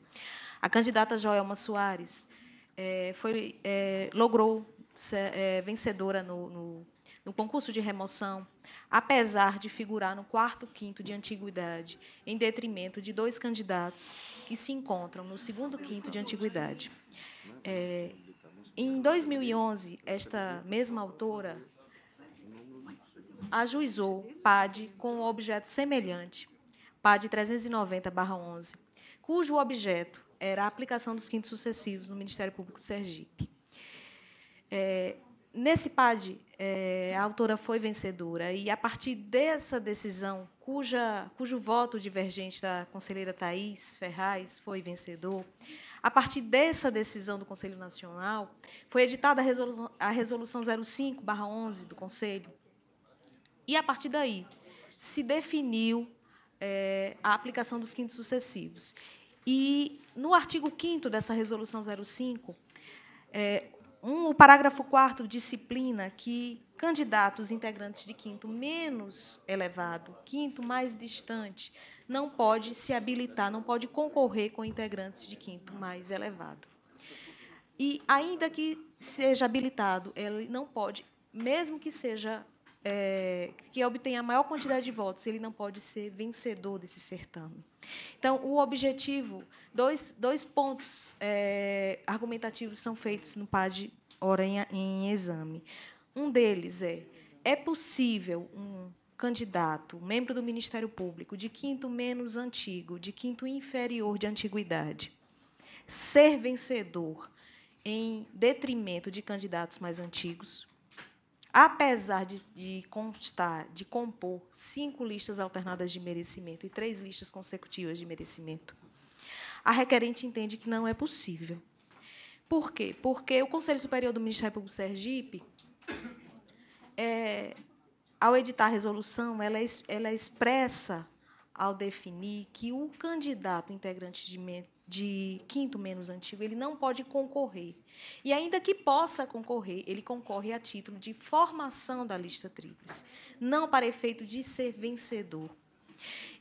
a candidata Joelma Soares é, foi, é, logrou ser é, vencedora no, no no concurso de remoção, apesar de figurar no quarto quinto de antiguidade, em detrimento de dois candidatos que se encontram no segundo quinto de antiguidade. É, em 2011, esta mesma autora ajuizou PAD com um objeto semelhante, PAD 390-11, cujo objeto era a aplicação dos quintos sucessivos no Ministério Público de Sergipe. É, Nesse PAD, é, a autora foi vencedora e, a partir dessa decisão, cuja, cujo voto divergente da conselheira Thais Ferraz foi vencedor, a partir dessa decisão do Conselho Nacional, foi editada a Resolução, resolução 05-11 do Conselho. E, a partir daí, se definiu é, a aplicação dos quintos sucessivos. E, no artigo 5 dessa Resolução 05, é, um, o parágrafo 4 disciplina que candidatos integrantes de quinto menos elevado, quinto mais distante, não pode se habilitar, não pode concorrer com integrantes de quinto mais elevado. E ainda que seja habilitado, ele não pode, mesmo que seja é, que obtenha a maior quantidade de votos, ele não pode ser vencedor desse certame. Então, o objetivo, dois, dois pontos é, argumentativos são feitos no PAD hora em exame. Um deles é: é possível um candidato, membro do Ministério Público, de quinto menos antigo, de quinto inferior de antiguidade, ser vencedor em detrimento de candidatos mais antigos? apesar de, de constar, de compor cinco listas alternadas de merecimento e três listas consecutivas de merecimento. A requerente entende que não é possível. Por quê? Porque o Conselho Superior do Ministério Público Sergipe, é, ao editar a resolução, ela, ela expressa ao definir que o candidato integrante de, de quinto menos antigo ele não pode concorrer e ainda que possa concorrer, ele concorre a título de formação da lista tríplice, não para efeito de ser vencedor.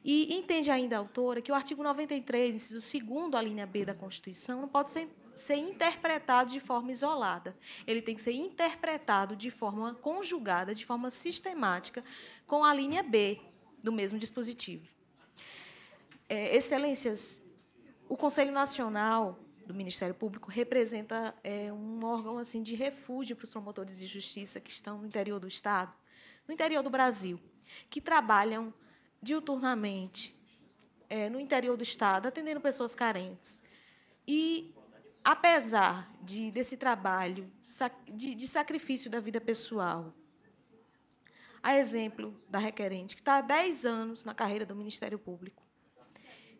E entende ainda a autora que o artigo 93, inciso 2 a linha B da Constituição, não pode ser, ser interpretado de forma isolada. Ele tem que ser interpretado de forma conjugada, de forma sistemática, com a linha B do mesmo dispositivo. É, excelências, o Conselho Nacional do Ministério Público representa é, um órgão assim de refúgio para os promotores de justiça que estão no interior do estado, no interior do Brasil, que trabalham diuturnamente é, no interior do estado, atendendo pessoas carentes. E apesar de desse trabalho de, de sacrifício da vida pessoal, a exemplo da requerente que está há 10 anos na carreira do Ministério Público,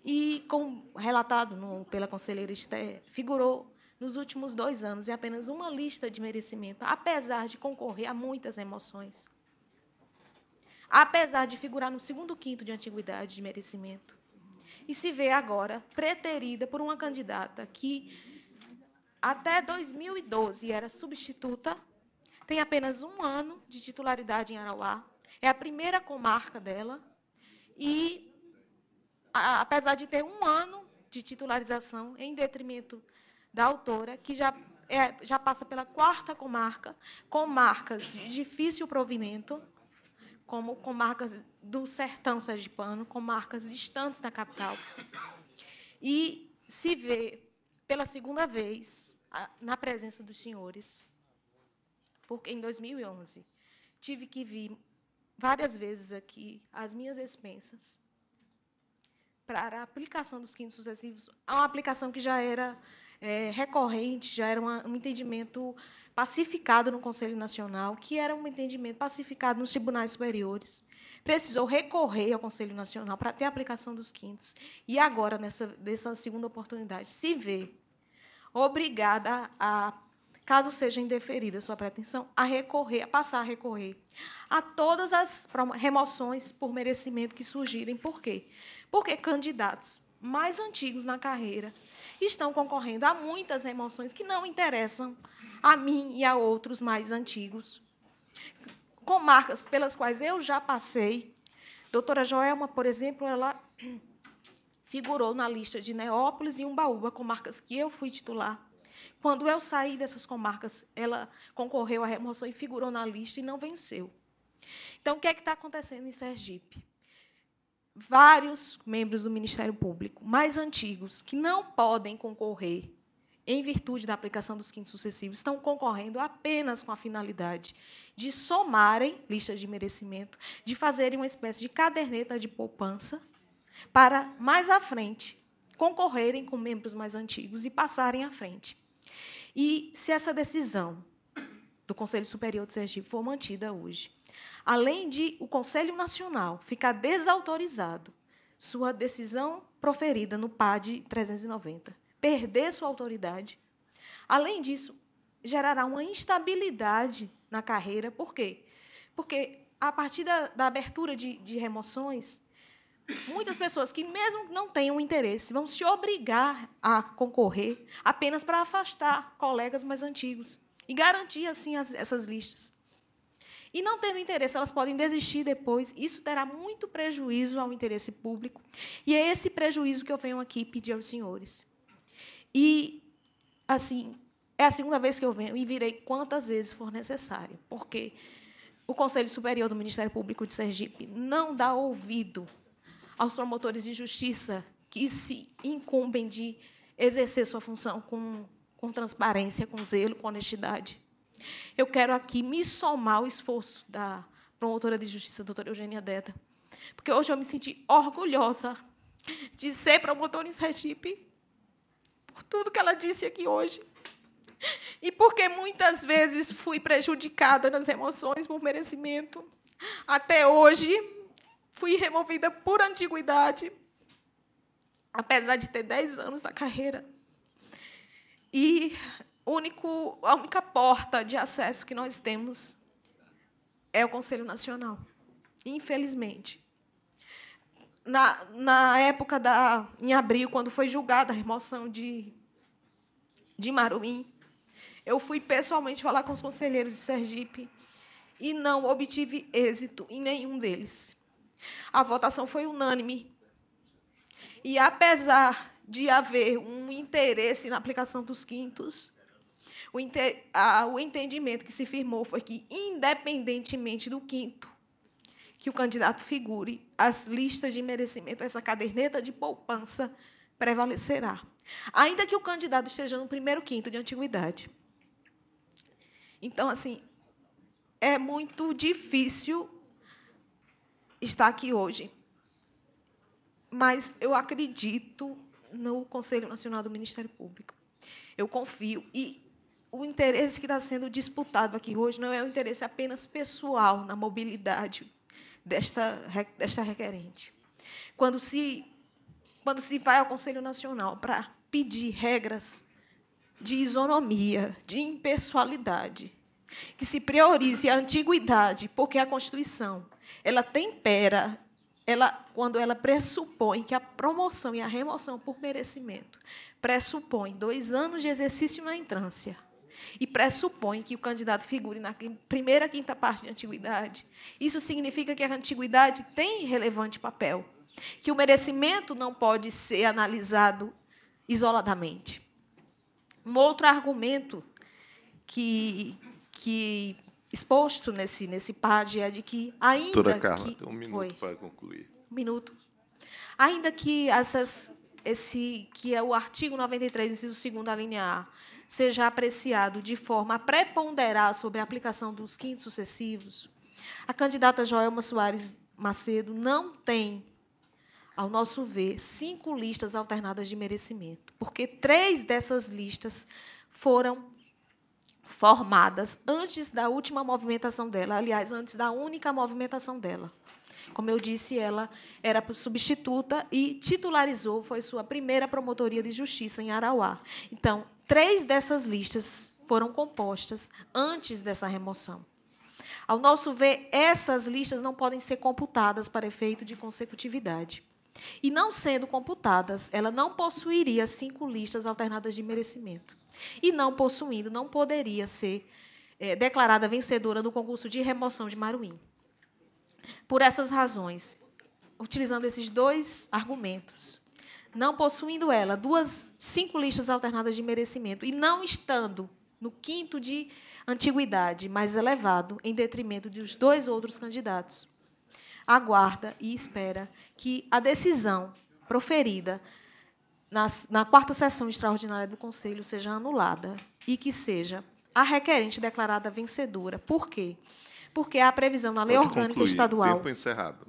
e, como relatado no, pela conselheira Esther, figurou nos últimos dois anos é apenas uma lista de merecimento, apesar de concorrer a muitas emoções. Apesar de figurar no segundo quinto de antiguidade de merecimento. E se vê agora preterida por uma candidata que, até 2012, era substituta, tem apenas um ano de titularidade em Arauá, é a primeira comarca dela, e a, apesar de ter um ano de titularização, em detrimento da autora, que já, é, já passa pela quarta comarca, com marcas de difícil provimento, como com marcas do sertão sergipano, com marcas distantes da capital. E se vê pela segunda vez na presença dos senhores, porque em 2011 tive que vir várias vezes aqui às minhas expensas para a aplicação dos quintos sucessivos a é uma aplicação que já era é, recorrente, já era uma, um entendimento pacificado no Conselho Nacional, que era um entendimento pacificado nos tribunais superiores. Precisou recorrer ao Conselho Nacional para ter a aplicação dos quintos. E agora, nessa, nessa segunda oportunidade, se vê obrigada a caso seja indeferida sua pretensão, a recorrer, a passar a recorrer a todas as remoções por merecimento que surgirem. Por quê? Porque candidatos mais antigos na carreira estão concorrendo a muitas remoções que não interessam a mim e a outros mais antigos, com marcas pelas quais eu já passei. Doutora Joelma, por exemplo, ela figurou na lista de Neópolis e Umbaúba, com marcas que eu fui titular. Quando eu saí dessas comarcas, ela concorreu à remoção e figurou na lista e não venceu. Então, o que é que está acontecendo em Sergipe? Vários membros do Ministério Público, mais antigos, que não podem concorrer em virtude da aplicação dos quintos sucessivos, estão concorrendo apenas com a finalidade de somarem listas de merecimento, de fazerem uma espécie de caderneta de poupança para, mais à frente, concorrerem com membros mais antigos e passarem à frente. E se essa decisão do Conselho Superior do Sergipe for mantida hoje, além de o Conselho Nacional ficar desautorizado, sua decisão proferida no PAD 390 perder sua autoridade, além disso, gerará uma instabilidade na carreira. Por quê? Porque a partir da, da abertura de, de remoções, Muitas pessoas que, mesmo não tenham interesse, vão se obrigar a concorrer apenas para afastar colegas mais antigos e garantir, assim, as, essas listas. E não tendo interesse, elas podem desistir depois. Isso terá muito prejuízo ao interesse público. E é esse prejuízo que eu venho aqui pedir aos senhores. E, assim, é a segunda vez que eu venho e virei quantas vezes for necessário, porque o Conselho Superior do Ministério Público de Sergipe não dá ouvido aos promotores de justiça que se incumbem de exercer sua função com, com transparência, com zelo, com honestidade. Eu quero aqui me somar ao esforço da promotora de justiça, doutora Eugênia Deda, porque hoje eu me senti orgulhosa de ser promotora em Sergipe, por tudo que ela disse aqui hoje. E porque muitas vezes fui prejudicada nas emoções por merecimento. Até hoje, fui removida por antiguidade, apesar de ter 10 anos na carreira. E único, a única porta de acesso que nós temos é o Conselho Nacional, infelizmente. Na, na época da em abril, quando foi julgada a remoção de de Maruim, eu fui pessoalmente falar com os conselheiros de Sergipe e não obtive êxito em nenhum deles. A votação foi unânime. E apesar de haver um interesse na aplicação dos quintos, o, inter, a, o entendimento que se firmou foi que, independentemente do quinto, que o candidato figure, as listas de merecimento, essa caderneta de poupança, prevalecerá. Ainda que o candidato esteja no primeiro quinto de antiguidade. Então, assim, é muito difícil está aqui hoje. Mas eu acredito no Conselho Nacional do Ministério Público. Eu confio. E o interesse que está sendo disputado aqui hoje não é o interesse apenas pessoal na mobilidade desta, desta requerente. Quando se, quando se vai ao Conselho Nacional para pedir regras de isonomia, de impessoalidade, que se priorize a antiguidade, porque a Constituição ela tempera, ela, quando ela pressupõe que a promoção e a remoção por merecimento pressupõe dois anos de exercício na entrância e pressupõe que o candidato figure na primeira quinta parte de antiguidade, isso significa que a antiguidade tem relevante papel, que o merecimento não pode ser analisado isoladamente. Um outro argumento que, que exposto nesse, nesse PAD é de que ainda Doutora Carla, que... um minuto Oi. para concluir. Um minuto. Ainda que essas, esse que é o artigo 93, inciso 2 da seja apreciado de forma a preponderar sobre a aplicação dos quintos sucessivos, a candidata Joelma Soares Macedo não tem, ao nosso ver, cinco listas alternadas de merecimento, porque três dessas listas foram formadas antes da última movimentação dela, aliás, antes da única movimentação dela. Como eu disse, ela era substituta e titularizou, foi sua primeira promotoria de justiça em Arauá. Então, três dessas listas foram compostas antes dessa remoção. Ao nosso ver, essas listas não podem ser computadas para efeito de consecutividade. E não sendo computadas, ela não possuiria cinco listas alternadas de merecimento. E não possuindo, não poderia ser é, declarada vencedora no concurso de remoção de Maruim. Por essas razões, utilizando esses dois argumentos, não possuindo ela duas cinco listas alternadas de merecimento e não estando no quinto de antiguidade mais elevado em detrimento dos dois outros candidatos. Aguarda e espera que a decisão proferida na, na quarta sessão extraordinária do Conselho seja anulada e que seja a requerente declarada vencedora. Por quê? Porque há a previsão na Lei Pode Orgânica concluir. Estadual. Tempo encerrado.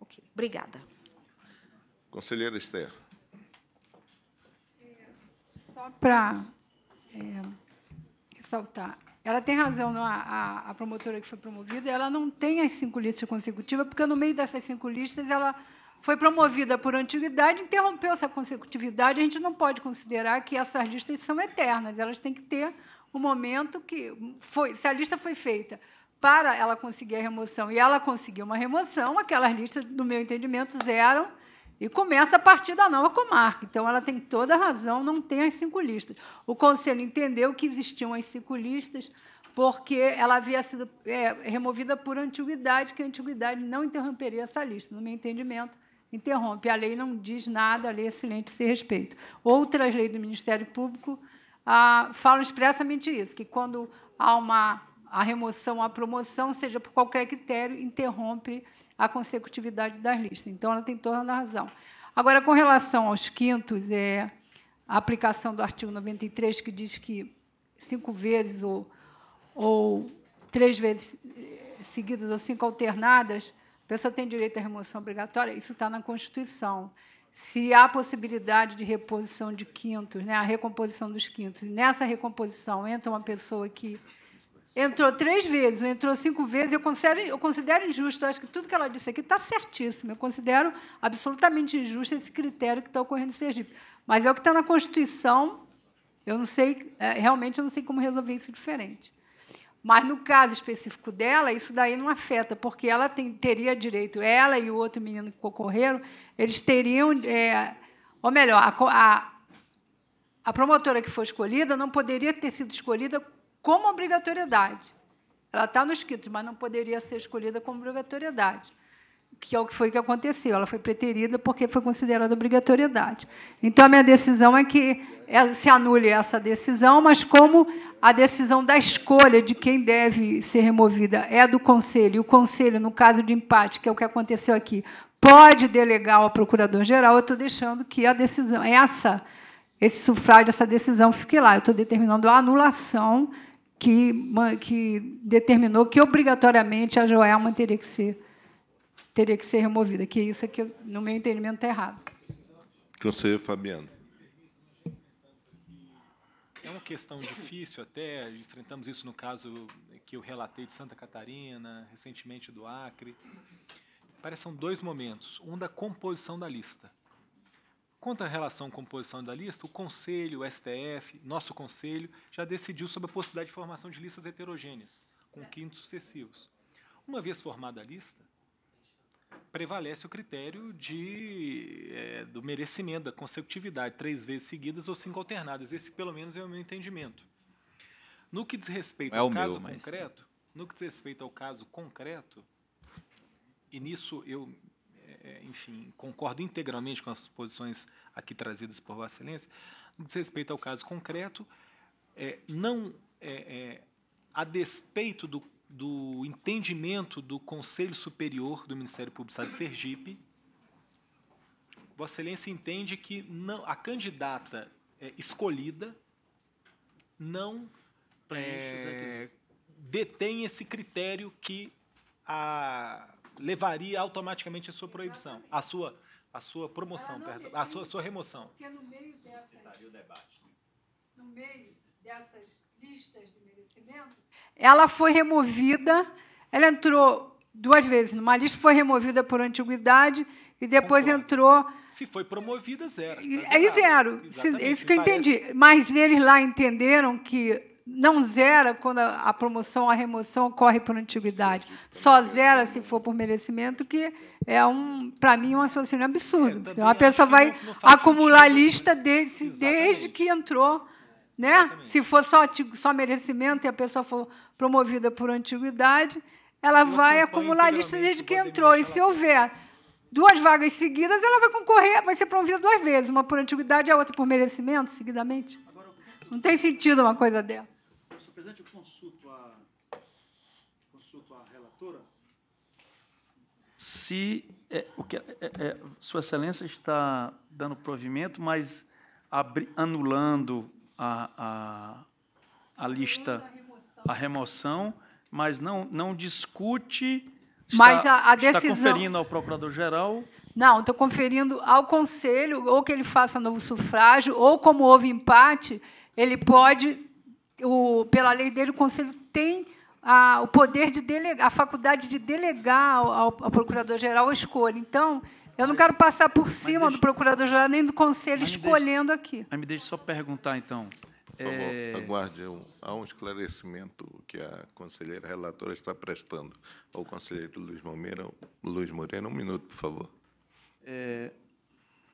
Ok, obrigada. Conselheira Esther. Só para é, ressaltar, ela tem razão, não? É? A, a, a promotora que foi promovida, ela não tem as cinco listas consecutivas, porque no meio dessas cinco listas ela foi promovida por antiguidade, interrompeu essa consecutividade. A gente não pode considerar que essas listas são eternas, elas têm que ter um momento que foi. Se a lista foi feita para ela conseguir a remoção e ela conseguiu uma remoção, aquelas listas, no meu entendimento, zeram e começa a partir da nova comarca. Então, ela tem toda a razão, não tem as cinco listas. O Conselho entendeu que existiam as cinco listas porque ela havia sido é, removida por antiguidade, que a antiguidade não interromperia essa lista. No meu entendimento, interrompe. A lei não diz nada, a lei é silente a esse respeito. Outras leis do Ministério Público ah, falam expressamente isso, que quando há uma a remoção, a promoção, seja por qualquer critério, interrompe a consecutividade das listas. Então, ela tem toda a razão. Agora, com relação aos quintos, é a aplicação do artigo 93, que diz que cinco vezes ou, ou três vezes eh, seguidas ou cinco alternadas, pessoa então, tem direito à remoção obrigatória, isso está na Constituição. Se há possibilidade de reposição de quintos, né, a recomposição dos quintos, e nessa recomposição entra uma pessoa que entrou três vezes, entrou cinco vezes, eu considero, eu considero injusto, eu acho que tudo que ela disse aqui está certíssimo, eu considero absolutamente injusto esse critério que está ocorrendo em Sergipe. Mas é o que está na Constituição, eu não sei, é, realmente eu não sei como resolver isso diferente. Mas no caso específico dela, isso daí não afeta, porque ela tem, teria direito, ela e o outro menino que concorreram, eles teriam, é, ou melhor, a, a, a promotora que foi escolhida não poderia ter sido escolhida como obrigatoriedade. Ela está nos quitos, mas não poderia ser escolhida como obrigatoriedade que é o que aconteceu. Ela foi preterida porque foi considerada obrigatoriedade. Então, a minha decisão é que é, se anule essa decisão, mas como a decisão da escolha de quem deve ser removida é do Conselho, e o Conselho, no caso de empate, que é o que aconteceu aqui, pode delegar ao Procurador-Geral, eu estou deixando que a decisão, essa, esse sufrágio, essa decisão fique lá. Eu estou determinando a anulação que, que determinou que, obrigatoriamente, a Joelma teria que ser teria que ser removida, que é isso aqui, no meu entendimento, está errado. Conselheiro Fabiano. É uma questão difícil até, enfrentamos isso no caso que eu relatei de Santa Catarina, recentemente do Acre. Parecem dois momentos, um da composição da lista. Quanto à relação composição da lista, o Conselho, o STF, nosso Conselho, já decidiu sobre a possibilidade de formação de listas heterogêneas, com quintos sucessivos. Uma vez formada a lista, prevalece o critério de, é, do merecimento, da consecutividade, três vezes seguidas ou cinco alternadas. Esse, pelo menos, é o meu entendimento. No que diz respeito é ao caso meu, concreto, mas... no que diz respeito ao caso concreto, e nisso eu, é, é, enfim, concordo integralmente com as posições aqui trazidas por Vossa Excelência, no que diz respeito ao caso concreto, é, não é, é a despeito do do entendimento do Conselho Superior do Ministério Público do Estado de Sergipe, Vossa Excelência entende que não, a candidata é, escolhida não é, detém esse critério que a, levaria automaticamente a sua proibição, a sua, a sua promoção, perdão, a é sua, a sua remoção. Porque no meio dessas. Né? No meio dessas listas de merecimento, ela foi removida, ela entrou duas vezes numa lista, foi removida por antiguidade e depois Concordo. entrou. Se foi promovida, zero. Tá é zero. Isso que eu entendi. Mas eles lá entenderam que não zera quando a promoção, a remoção ocorre por antiguidade. Só zera se for por merecimento, que é um, para mim, um raciocínio absurdo. É, pessoa vai acumular sentido, lista desde que entrou né? Se for só, só merecimento e a pessoa for promovida por antiguidade, ela vai acumular a lista desde que entrou. E se houver duas vagas seguidas, ela vai concorrer, vai ser promovida duas vezes, uma por antiguidade e a outra por merecimento, seguidamente. não tem sentido uma coisa dessa. Professor presidente, eu consulto a, consulto a relatora. Se é, o que, é, é, é Sua Excelência está dando provimento, mas abri, anulando a, a, a lista, a remoção, mas não, não discute. Está, mas a, a decisão. Está conferindo ao Procurador-Geral não, estou conferindo ao conselho, ou que ele faça novo sufrágio, ou como houve empate, ele pode, o, pela lei dele, o conselho tem a, o poder de delegar, a faculdade de delegar ao, ao procurador-geral a escolha. Então, eu não quero passar por cima deixa, do procurador-geral nem do conselho escolhendo deixa, aqui. Mas me deixe só perguntar, então. Por favor, é- aguarde. É há um esclarecimento que a conselheira relatora está prestando ao conselheiro Luiz Moreira. Luiz Moreira, um minuto, por favor. É,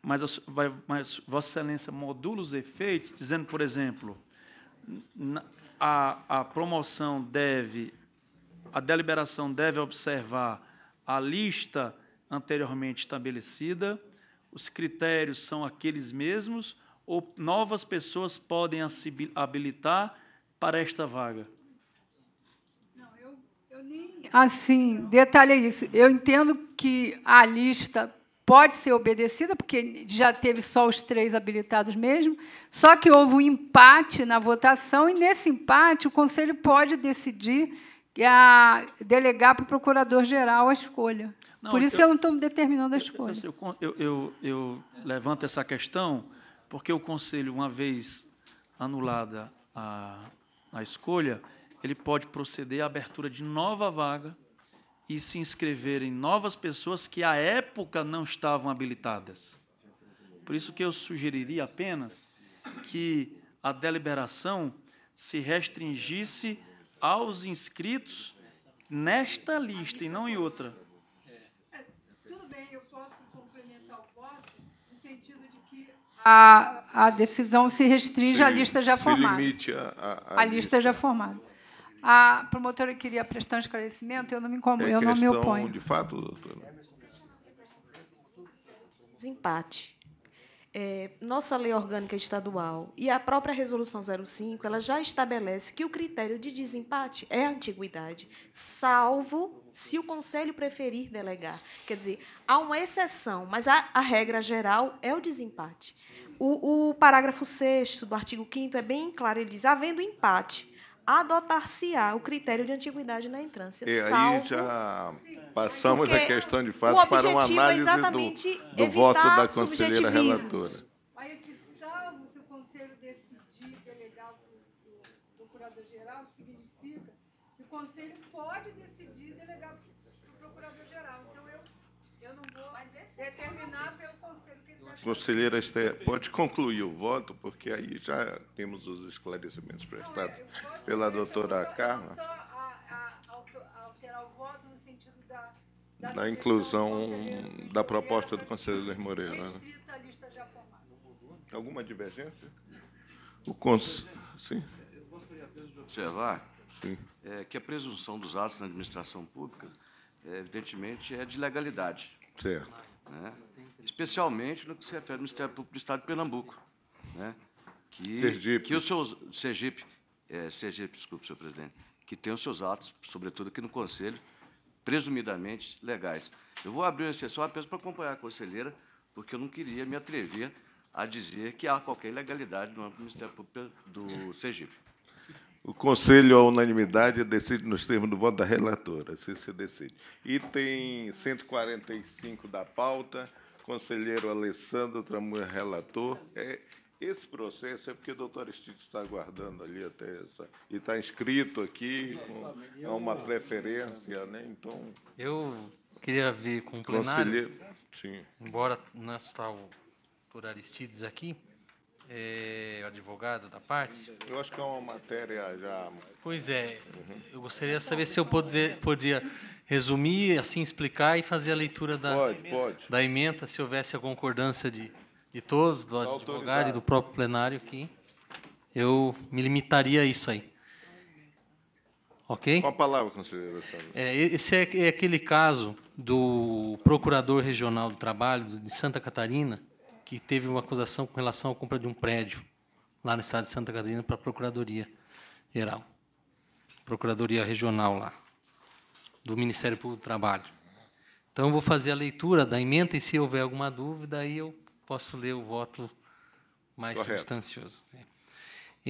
mas, vai, mas Vossa Excelência modula os efeitos, dizendo, por exemplo, a, a promoção deve, a deliberação deve observar a lista anteriormente estabelecida, os critérios são aqueles mesmos ou novas pessoas podem se habilitar para esta vaga? Não, eu, nem... Assim, detalhe é isso. Eu entendo que a lista pode ser obedecida, porque já teve só os três habilitados mesmo, só que houve um empate na votação, e nesse empate o Conselho pode decidir a, ah, delegar para o Procurador-Geral a escolha. Não, Por isso eu, é eu não estou determinando as coisas. Eu, eu, eu levanto essa questão porque o conselho, uma vez anulada a, a escolha, ele pode proceder à abertura de nova vaga e se inscreverem novas pessoas que à época não estavam habilitadas. Por isso que eu sugeriria apenas que a deliberação se restringisse aos inscritos nesta lista e não em outra. a, a decisão se restringe à lista já formada. Limite a, a, a, lista já formada. A promotora queria prestar um esclarecimento, eu não me incomodo, é eu não me oponho. De fato, doutora. Desempate. É, nossa lei orgânica estadual e a própria resolução 05, ela já estabelece que o critério de desempate é a antiguidade, salvo se o conselho preferir delegar. Quer dizer, há uma exceção, mas a, a regra geral é o desempate. O, o parágrafo 6 do artigo 5 é bem claro, ele diz: havendo empate, adotar-se-á o critério de antiguidade na entrância. E aí já passamos a questão de fato para uma é análise é do, do voto da conselheira relatora. Mas esse salvo, se o conselho decidir delegar para o procurador-geral, significa que o conselho pode decidir delegar para o procurador-geral. Então eu, eu não vou é determinar Conselheira pode concluir o voto, porque aí já temos os esclarecimentos prestados Não, é, pela doutora Carla. Só a, a, alterar o voto no sentido da, da, da inclusão da proposta do né? conselheiro Moreira. Né? Alguma divergência? O cons... Sim. Eu gostaria apenas de observar é, que a presunção dos atos na administração pública, é, evidentemente, é de legalidade. Certo. Né? especialmente no que se refere ao Ministério Público do Estado de Pernambuco. Né? Que, Sergipe. Que os seus, Sergipe, é, Sergipe, desculpe, senhor presidente, que tem os seus atos, sobretudo aqui no Conselho, presumidamente legais. Eu vou abrir uma exceção apenas para acompanhar a conselheira, porque eu não queria me atrever a dizer que há qualquer ilegalidade no âmbito do Ministério Público do Sergipe. O Conselho, à unanimidade, decide nos termos do voto da relatora. se se decide. Item 145 da pauta. Conselheiro Alessandro Tramuja, relator. É, esse processo é porque o doutor Estito está aguardando ali até essa. E está inscrito aqui, com, uma preferência, né? Então. Eu queria ver com o plenário. Conselheiro, sim. Embora é o nosso tal por Aristides aqui, é, advogado da parte? Eu acho que é uma matéria já. Pois é, uhum. eu gostaria de saber se eu poder, podia resumir, assim explicar e fazer a leitura da, pode, pode. da emenda, se houvesse a concordância de, de todos, do tá advogado e do próprio plenário aqui. Eu me limitaria a isso aí. Ok? Qual a palavra, conselheiro? É, esse é, é aquele caso do procurador regional do trabalho de Santa Catarina, que teve uma acusação com relação à compra de um prédio lá no estado de Santa Catarina para a Procuradoria Geral, Procuradoria Regional lá, do Ministério Público do Trabalho. Então, eu vou fazer a leitura da emenda e, se houver alguma dúvida, aí eu posso ler o voto mais Correto. substancioso. É.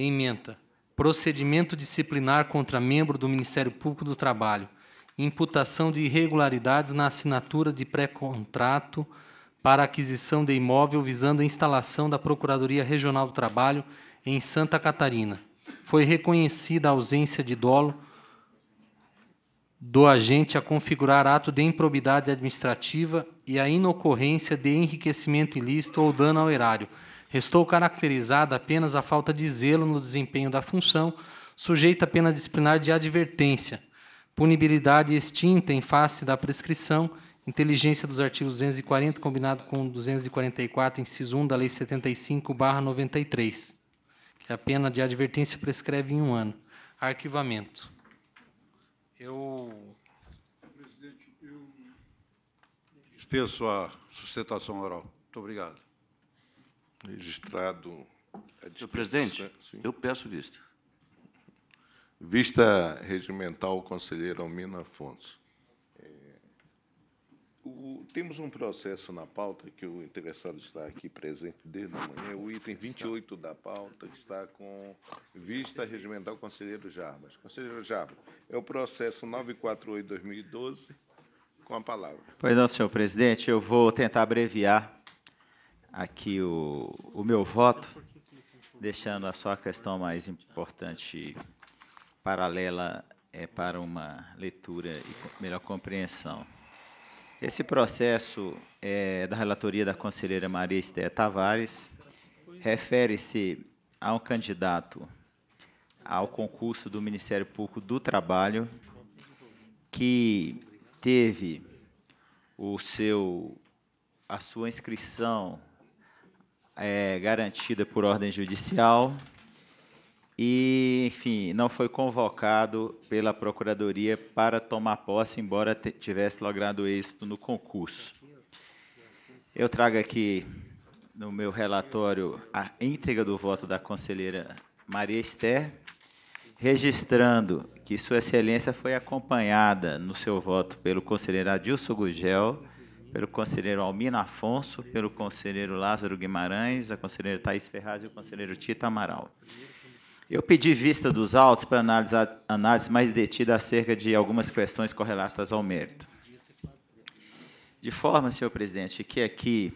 Emenda. Procedimento disciplinar contra membro do Ministério Público do Trabalho. Imputação de irregularidades na assinatura de pré-contrato para aquisição de imóvel visando a instalação da Procuradoria Regional do Trabalho em Santa Catarina. Foi reconhecida a ausência de dolo do agente a configurar ato de improbidade administrativa e a inocorrência de enriquecimento ilícito ou dano ao erário. Restou caracterizada apenas a falta de zelo no desempenho da função, sujeita a pena disciplinar de advertência, punibilidade extinta em face da prescrição inteligência dos artigos 240 combinado com 244, inciso 1 da Lei 75/93, que a pena de advertência prescreve em um ano. Arquivamento. Eu Presidente, eu dispenso a sustentação oral. Muito obrigado. Registrado. A Presidente, Sim. eu peço vista. Vista regimental, conselheiro Almina Afonso. O, temos um processo na pauta que o interessado está aqui presente desde a manhã. O item 28 da pauta está com vista regimental conselheiro Jarbas. Conselheiro Jarbas, é o processo 948-2012. Com a palavra. Pois não, senhor presidente, eu vou tentar abreviar aqui o, o meu voto, deixando a sua questão mais importante paralela é, para uma leitura e melhor compreensão. Esse processo é, da relatoria da conselheira Maria Esté Tavares refere-se a um candidato ao concurso do Ministério Público do Trabalho que teve o seu a sua inscrição é, garantida por ordem judicial e, enfim, não foi convocado pela Procuradoria para tomar posse, embora tivesse logrado êxito no concurso. Eu trago aqui no meu relatório a íntegra do voto da conselheira Maria Esther, registrando que Sua Excelência foi acompanhada no seu voto pelo conselheiro Adilson Gugel, pelo conselheiro Almino Afonso, pelo conselheiro Lázaro Guimarães, a conselheira Thais Ferraz e o conselheiro Tita Amaral. Eu pedi vista dos autos para analisar análise mais detida acerca de algumas questões correlatas ao mérito. De forma, senhor presidente, que aqui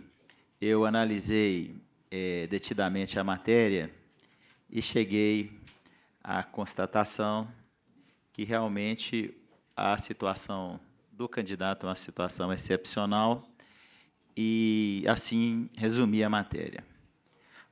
eu analisei é, detidamente a matéria e cheguei à constatação que realmente a situação do candidato é uma situação excepcional e assim resumi a matéria.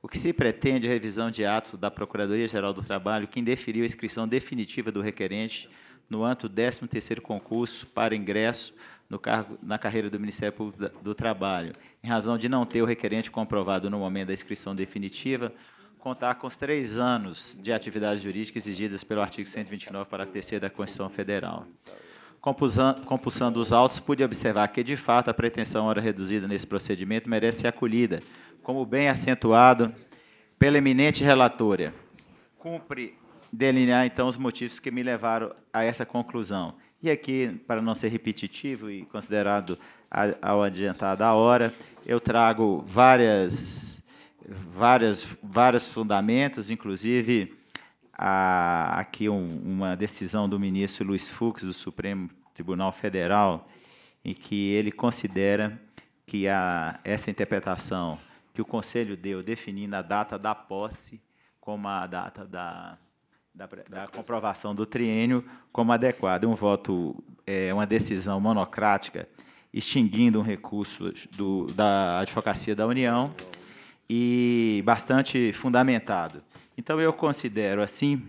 O que se pretende é a revisão de ato da Procuradoria-Geral do Trabalho que indeferiu a inscrição definitiva do requerente no anto do 13º concurso para ingresso no cargo, na carreira do Ministério Público do Trabalho, em razão de não ter o requerente comprovado no momento da inscrição definitiva contar com os três anos de atividade jurídica exigidas pelo artigo 129, parágrafo 3 da Constituição Federal. Compulsando os autos, pude observar que, de fato, a pretensão hora reduzida nesse procedimento merece ser acolhida, como bem acentuado pela eminente relatora. Cumpre delinear, então, os motivos que me levaram a essa conclusão. E aqui, para não ser repetitivo e considerado ao adiantar da hora, eu trago várias, várias, vários fundamentos, inclusive a, aqui um, uma decisão do ministro Luiz Fux, do Supremo Tribunal Federal, em que ele considera que a, essa interpretação que o Conselho deu, definindo a data da posse como a data da, da, da comprovação do triênio como adequada. Um voto, é, uma decisão monocrática, extinguindo um recurso do, da Advocacia da União e bastante fundamentado. Então, eu considero assim,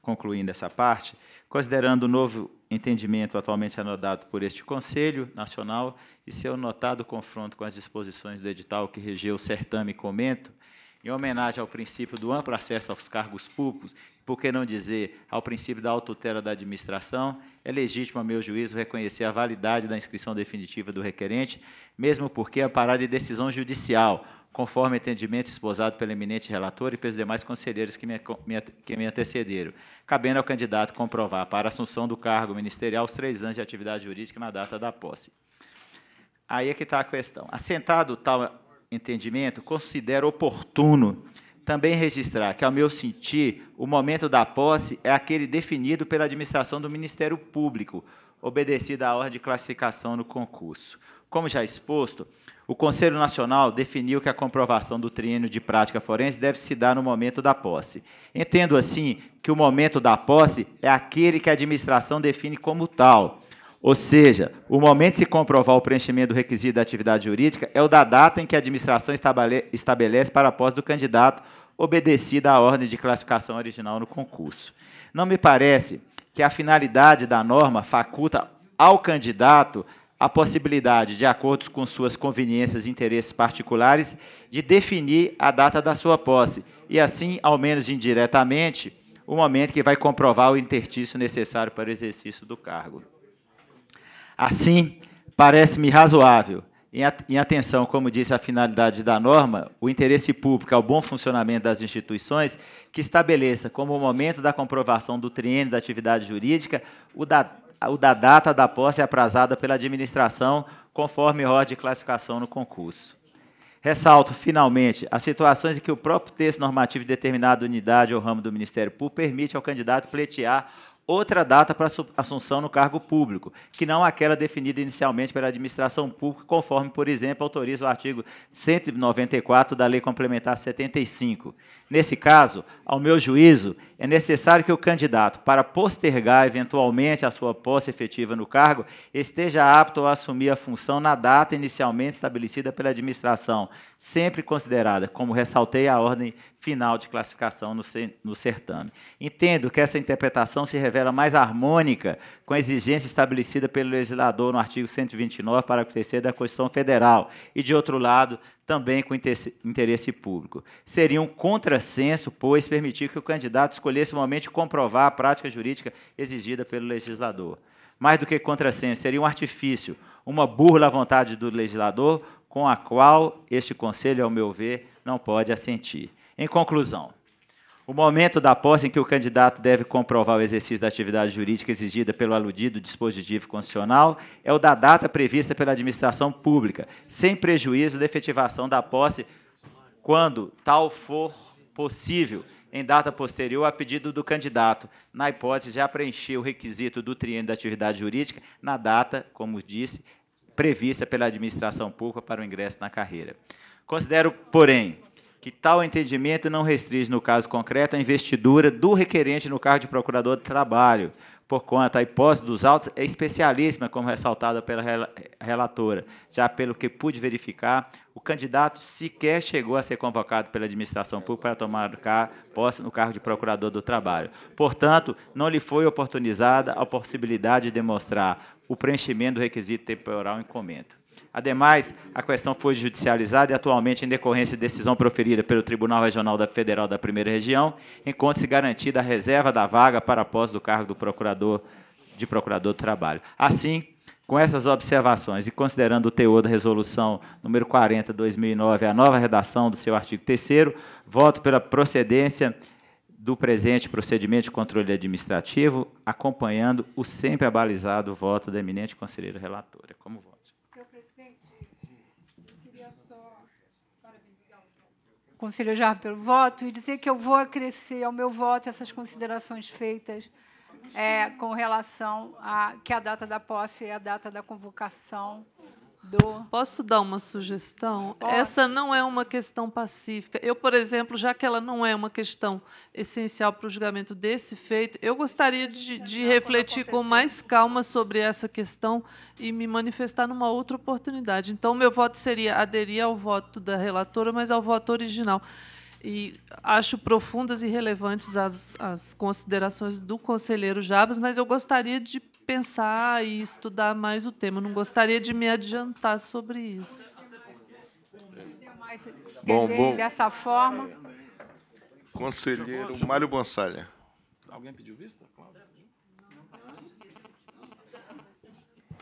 concluindo essa parte, considerando o novo entendimento atualmente anotado por este Conselho Nacional e seu notado confronto com as disposições do edital que regeu o certame comento, em homenagem ao princípio do amplo acesso aos cargos públicos por que não dizer, ao princípio da autotela da administração, é legítimo, a meu juízo, reconhecer a validade da inscrição definitiva do requerente, mesmo porque é parada de decisão judicial, conforme entendimento esposado pelo eminente relator e pelos demais conselheiros que me, que me antecederam, cabendo ao candidato comprovar para assunção do cargo ministerial os três anos de atividade jurídica na data da posse. Aí é que está a questão. Assentado tal entendimento, considero oportuno também registrar que, ao meu sentir, o momento da posse é aquele definido pela administração do Ministério Público, obedecida à ordem de classificação no concurso. Como já exposto, o Conselho Nacional definiu que a comprovação do triênio de prática forense deve se dar no momento da posse. Entendo, assim, que o momento da posse é aquele que a administração define como tal, ou seja, o momento de se comprovar o preenchimento do requisito da atividade jurídica é o da data em que a administração estabelece para a posse do candidato obedecida à ordem de classificação original no concurso. Não me parece que a finalidade da norma faculta ao candidato a possibilidade, de acordo com suas conveniências e interesses particulares, de definir a data da sua posse e, assim, ao menos indiretamente, o momento que vai comprovar o intertício necessário para o exercício do cargo. Assim, parece-me razoável, em atenção, como disse, à finalidade da norma, o interesse público ao bom funcionamento das instituições, que estabeleça como o momento da comprovação do triênio da atividade jurídica o da, o da data da posse é aprazada pela administração, conforme ordem de classificação no concurso. Ressalto, finalmente, as situações em que o próprio texto normativo de determinada unidade ou ramo do Ministério Público permite ao candidato pleitear outra data para assunção no cargo público, que não aquela definida inicialmente pela administração pública, conforme, por exemplo, autoriza o artigo 194 da Lei Complementar 75. Nesse caso, ao meu juízo, é necessário que o candidato, para postergar eventualmente a sua posse efetiva no cargo, esteja apto a assumir a função na data inicialmente estabelecida pela administração, sempre considerada, como ressaltei, a ordem final de classificação no, no certame. Entendo que essa interpretação se revela era mais harmônica com a exigência estabelecida pelo legislador no artigo 129, parágrafo 3 da Constituição Federal, e, de outro lado, também com interesse público. Seria um contrassenso, pois, permitir que o candidato escolhesse momento comprovar a prática jurídica exigida pelo legislador. Mais do que contrassenso, seria um artifício, uma burla à vontade do legislador, com a qual este Conselho, ao meu ver, não pode assentir. Em conclusão, o momento da posse em que o candidato deve comprovar o exercício da atividade jurídica exigida pelo aludido dispositivo constitucional é o da data prevista pela administração pública, sem prejuízo da efetivação da posse quando tal for possível, em data posterior a pedido do candidato, na hipótese de preencher o requisito do triênio da atividade jurídica na data, como disse, prevista pela administração pública para o ingresso na carreira. Considero, porém, que tal entendimento não restringe, no caso concreto, a investidura do requerente no cargo de procurador de trabalho, por conta a hipótese dos autos é especialíssima, como ressaltada pela relatora. Já pelo que pude verificar, o candidato sequer chegou a ser convocado pela administração pública para tomar posse no cargo de procurador do trabalho. Portanto, não lhe foi oportunizada a possibilidade de demonstrar o preenchimento do requisito temporal em comento. Ademais, a questão foi judicializada e atualmente, em decorrência de decisão proferida pelo Tribunal Regional da Federal da Primeira Região, encontra-se garantida a reserva da vaga para a posse do cargo do procurador de procurador do trabalho. Assim, com essas observações e considerando o teor da resolução número 40 2009, a nova redação do seu artigo 3 voto pela procedência do presente procedimento de controle administrativo, acompanhando o sempre abalizado voto da eminente conselheira relatora. É como voto? conselhejar pelo voto e dizer que eu vou acrescer ao meu voto essas considerações feitas é, com relação a que a data da posse é a data da convocação do... Posso dar uma sugestão? Pode. Essa não é uma questão pacífica. Eu, por exemplo, já que ela não é uma questão essencial para o julgamento desse feito, eu gostaria de, de refletir com mais calma sobre essa questão e me manifestar numa outra oportunidade. Então, meu voto seria aderir ao voto da relatora, mas ao voto original e acho profundas e relevantes as, as considerações do conselheiro Jabas, mas eu gostaria de pensar e estudar mais o tema. não gostaria de me adiantar sobre isso. Bom, bom. Dessa forma. Conselheiro Mário Bonsalha. Alguém pediu vista? Claro.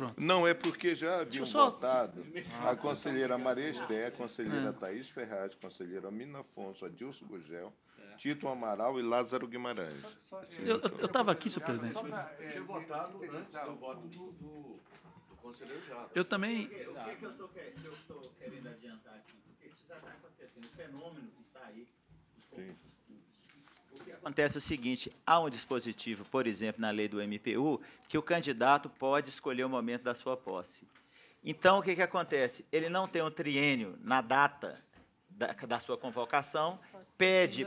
pronto. Não, é porque já haviam só... votado ah, a conselheira Maria Esté, a conselheira é. Thaís Ferraz, a conselheira Mina Afonso, Adilson Gugel, é. Tito Amaral e Lázaro Guimarães. Só, só, eu estava aqui, senhor presidente. Só pra, é, tinha votado antes do voto do, do, do conselheiro Jato. Eu também... O que, o que, é que eu estou querendo adiantar aqui? Porque isso já está acontecendo. O fenômeno que está aí, os concursos acontece o seguinte: há um dispositivo, por exemplo, na lei do MPU, que o candidato pode escolher o momento da sua posse. Então, o que, que acontece? Ele não tem um triênio na data da, da sua convocação, pede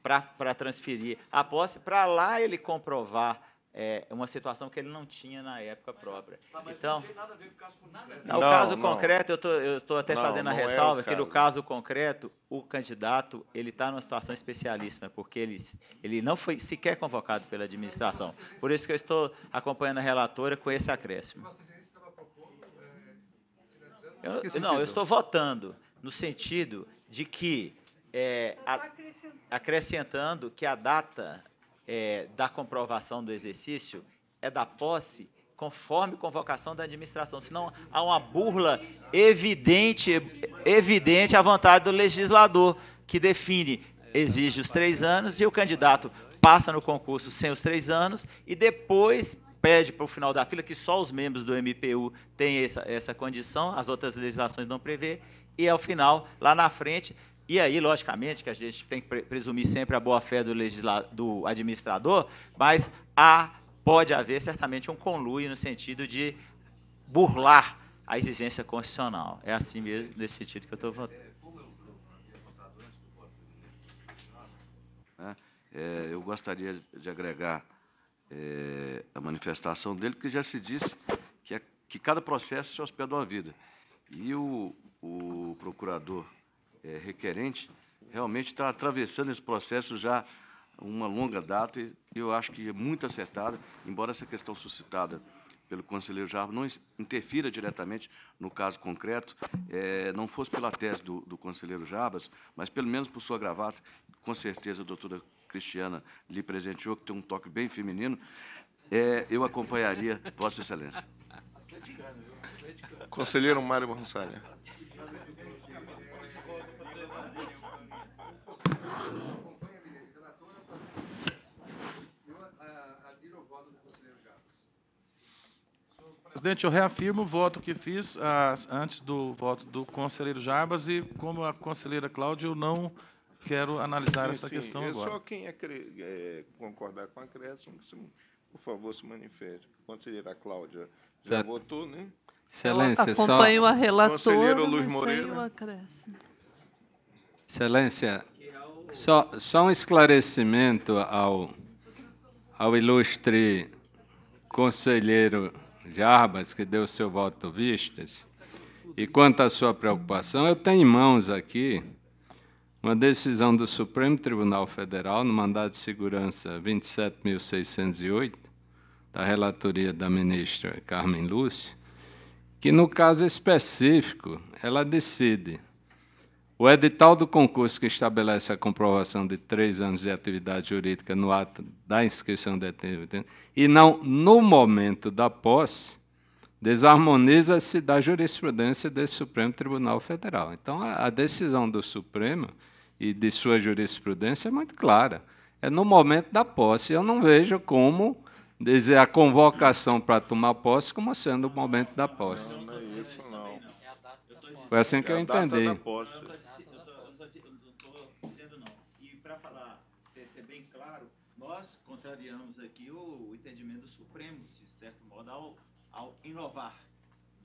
para transferir a posse, para lá ele comprovar é, uma situação que ele não tinha na época mas, própria. Mas então, não tem nada a ver com caso concreto. Não, caso concreto, eu estou até não, fazendo a é ressalva é que no caso concreto, o candidato ele está numa situação especialíssima, porque ele, ele não foi sequer convocado pela administração. Por isso que eu estou acompanhando a relatora com esse acréscimo. É, tá eu, não, eu estou votando no sentido de que é, a, tá acrescentando que a data é, da comprovação do exercício é da posse conforme convocação da administração, senão há uma burla evidente, evidente à vontade do legislador, que define, exige os três anos, e o candidato passa no concurso sem os três anos, e depois pede para o final da fila, que só os membros do MPU têm essa, essa condição, as outras legislações não prevê, e ao final, lá na frente, e aí, logicamente, que a gente tem que presumir sempre a boa-fé do, do administrador, mas há, pode haver certamente um conluio no sentido de burlar a exigência constitucional. É assim mesmo, nesse sentido que eu estou votando. É, eu gostaria de agregar é, a manifestação dele, porque já se disse que, é, que cada processo se hospeda uma vida. E o, o procurador é, requerente realmente está atravessando esse processo já uma longa data e eu acho que é muito acertada, embora essa questão suscitada pelo conselheiro Jabas não interfira diretamente no caso concreto, é, não fosse pela tese do, do, conselheiro Jarbas, mas pelo menos por sua gravata, com certeza a doutora Cristiana lhe presenteou, que tem um toque bem feminino, é, eu acompanharia Vossa Excelência. Conselheiro Mário Gonçalves. Presidente, eu reafirmo o voto que fiz ah, antes do voto do conselheiro Jarbas e, como a conselheira Cláudia, eu não quero analisar sim, essa sim. questão é agora. Só quem é, é, concordar com a criação, por favor, se manifeste. Conselheira Cláudia já certo. votou, né? Excelência, só... Acompanho a relatora, Conselheiro Luiz Moreira. Excelência, só, só um esclarecimento ao, ao ilustre conselheiro Jarbas, que deu seu voto vistas. E quanto à sua preocupação, eu tenho em mãos aqui uma decisão do Supremo Tribunal Federal, no mandado de segurança 27.608, da relatoria da ministra Carmen Lúcia, que no caso específico, ela decide o edital do concurso que estabelece a comprovação de três anos de atividade jurídica no ato da inscrição de atividade e não no momento da posse, desarmoniza-se da jurisprudência desse Supremo Tribunal Federal. Então, a, decisão do Supremo e de sua jurisprudência é muito clara. É no momento da posse. Eu não vejo como dizer a convocação para tomar posse como sendo o momento da posse. Não, não é isso, não. Foi assim que eu é entendi. contrariamos aqui o, entendimento do Supremo, de certo modo, ao, ao inovar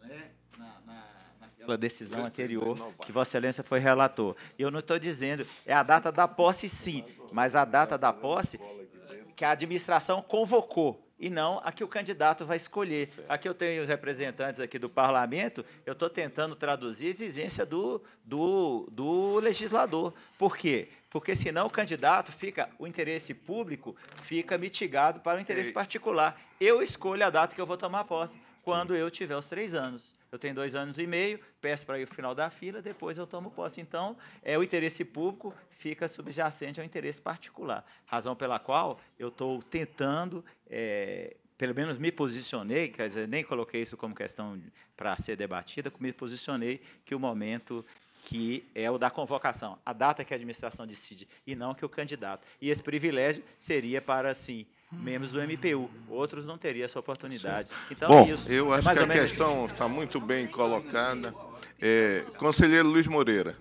né, na, na, naquela decisão anterior que Vossa Excelência foi relator. Eu não estou dizendo, é a data da posse, sim, mas a data da posse que a administração convocou e não a que o candidato vai escolher. Certo. Aqui eu tenho os representantes aqui do parlamento, eu estou tentando traduzir a exigência do, do, do legislador. Por quê? porque senão o candidato fica, o interesse público fica mitigado para o interesse particular. Eu escolho a data que eu vou tomar posse, quando eu tiver os três anos. Eu tenho dois anos e meio, peço para ir ao final da fila, depois eu tomo posse. Então, é o interesse público fica subjacente ao interesse particular. Razão pela qual eu estou tentando é, pelo menos me posicionei, quer dizer, nem coloquei isso como questão para ser debatida, me posicionei que o momento que é o da convocação, a data que a administração decide, e não que o candidato. E esse privilégio seria para, assim, membros do MPU. Outros não teriam essa oportunidade. Então, Bom, isso eu é acho é que a questão está muito bem colocada. É, conselheiro Luiz Moreira.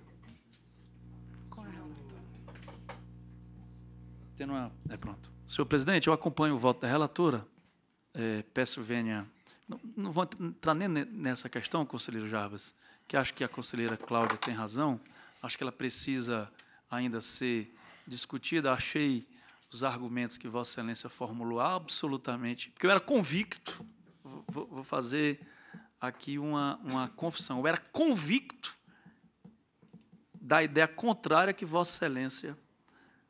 Tendo uma... É pronto. Senhor presidente, eu acompanho o voto da relatora. É, peço venha. Não, não vou entrar nem nessa questão, conselheiro Jarbas, que acho que a conselheira Cláudia tem razão. Acho que ela precisa ainda ser discutida. Achei os argumentos que Vossa Excelência formulou absolutamente. Porque eu era convicto, vou, vou fazer aqui uma, uma confissão, eu era convicto da ideia contrária que Vossa Excelência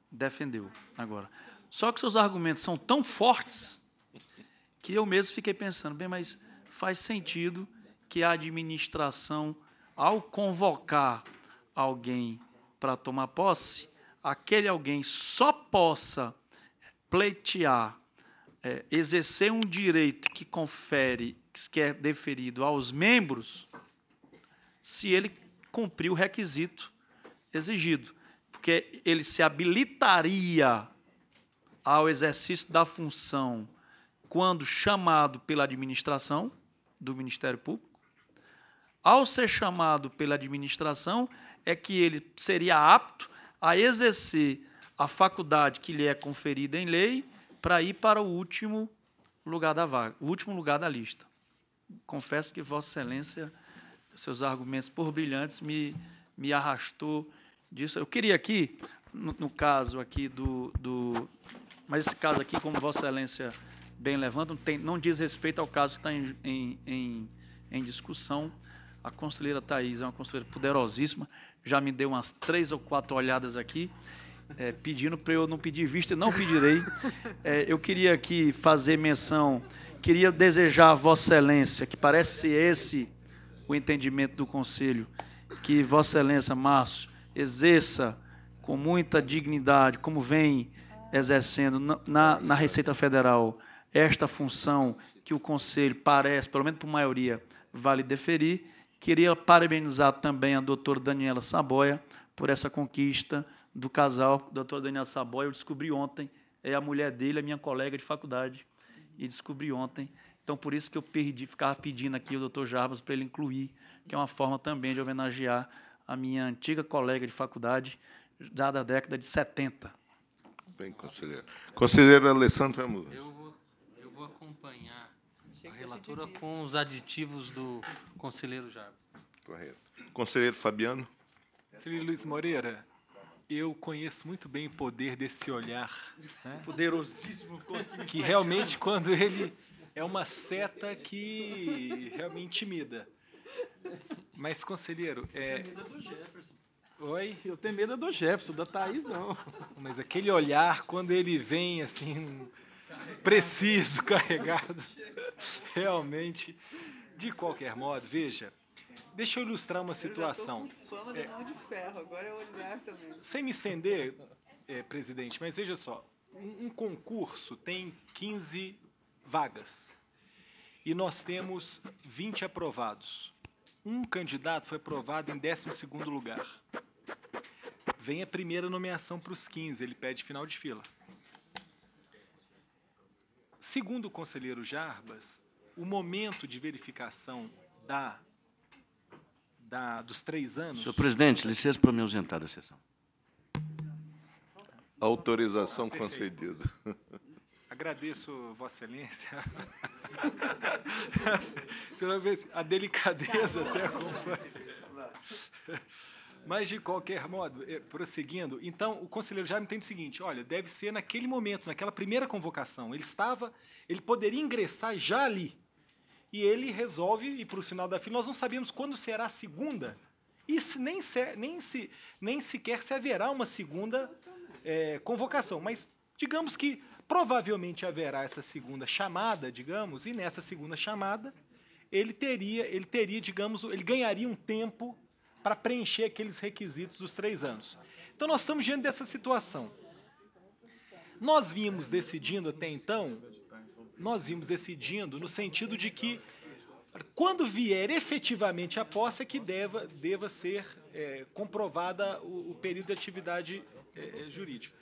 defendeu agora. Só que seus argumentos são tão fortes que eu mesmo fiquei pensando, bem, mas faz sentido que a administração, ao convocar alguém para tomar posse, aquele alguém só possa pleitear, é, exercer um direito que confere, que é deferido aos membros, se ele cumprir o requisito exigido. Porque ele se habilitaria ao exercício da função quando chamado pela administração do Ministério Público. Ao ser chamado pela administração, é que ele seria apto a exercer a faculdade que lhe é conferida em lei para ir para o último lugar da vaga, o último lugar da lista. Confesso que Vossa Excelência, seus argumentos por brilhantes me, me arrastou disso. Eu queria aqui, no, no caso aqui do, do mas esse caso aqui, como Vossa Excelência bem levanta, não, não diz respeito ao caso que está em, em, em, em discussão. A conselheira Thais é uma conselheira poderosíssima, já me deu umas três ou quatro olhadas aqui, é, pedindo para eu não pedir vista, e não pedirei. É, eu queria aqui fazer menção, queria desejar a Vossa Excelência, que parece esse o entendimento do Conselho, que Vossa Excelência, Márcio, exerça com muita dignidade, como vem exercendo na, na, Receita Federal esta função que o Conselho parece, pelo menos por maioria, vale deferir. Queria parabenizar também a doutora Daniela Saboia por essa conquista do casal. doutora Daniela Saboia, eu descobri ontem, é a mulher dele, a é minha colega de faculdade, e descobri ontem. Então, por isso que eu perdi, ficava pedindo aqui o doutor Jarbas para ele incluir, que é uma forma também de homenagear a minha antiga colega de faculdade, já da década de 70. Bem, conselheiro. Conselheiro Alessandro Amor. Eu vou, eu vou acompanhar a relatora com os aditivos do conselheiro Jarvis. Correto. Conselheiro Fabiano. Conselheiro Luiz Moreira, eu conheço muito bem o poder desse olhar. Né? Poderosíssimo. Que realmente, quando ele é uma seta que realmente intimida. Mas, conselheiro, é, é Oi, eu tenho medo é do Jefferson, da Thaís não. Mas aquele olhar, quando ele vem assim, preciso, carregado, realmente, de qualquer modo, veja, deixa eu ilustrar uma situação. Eu já com é. de ferro, agora é olhar também. Sem me estender, é, presidente, mas veja só, um, um concurso tem 15 vagas e nós temos 20 aprovados. Um candidato foi aprovado em 12 lugar. Vem a primeira nomeação para os 15, ele pede final de fila. Segundo o conselheiro Jarbas, o momento de verificação da, da dos três anos. Senhor presidente, licença para me ausentar da sessão. Autorização ah, concedida. Agradeço, Vossa Excelência, pela vez, a delicadeza tá até foi. Mas, de qualquer modo, eh, prosseguindo, então o conselheiro me tem o seguinte: olha, deve ser naquele momento, naquela primeira convocação. Ele estava, ele poderia ingressar já ali. E ele resolve ir para o final da fila. Nós não sabemos quando será a segunda. E se, nem, se, nem, se, nem sequer se haverá uma segunda é, convocação. Mas digamos que provavelmente haverá essa segunda chamada, digamos, e nessa segunda chamada ele teria, ele teria, digamos, ele ganharia um tempo para preencher aqueles requisitos dos três anos. Então, nós estamos diante dessa situação. Nós vimos decidindo até então, nós vimos decidindo no sentido de que, quando vier efetivamente a posse, é que deva, deva ser é, comprovada o, o, período de atividade é, é jurídica.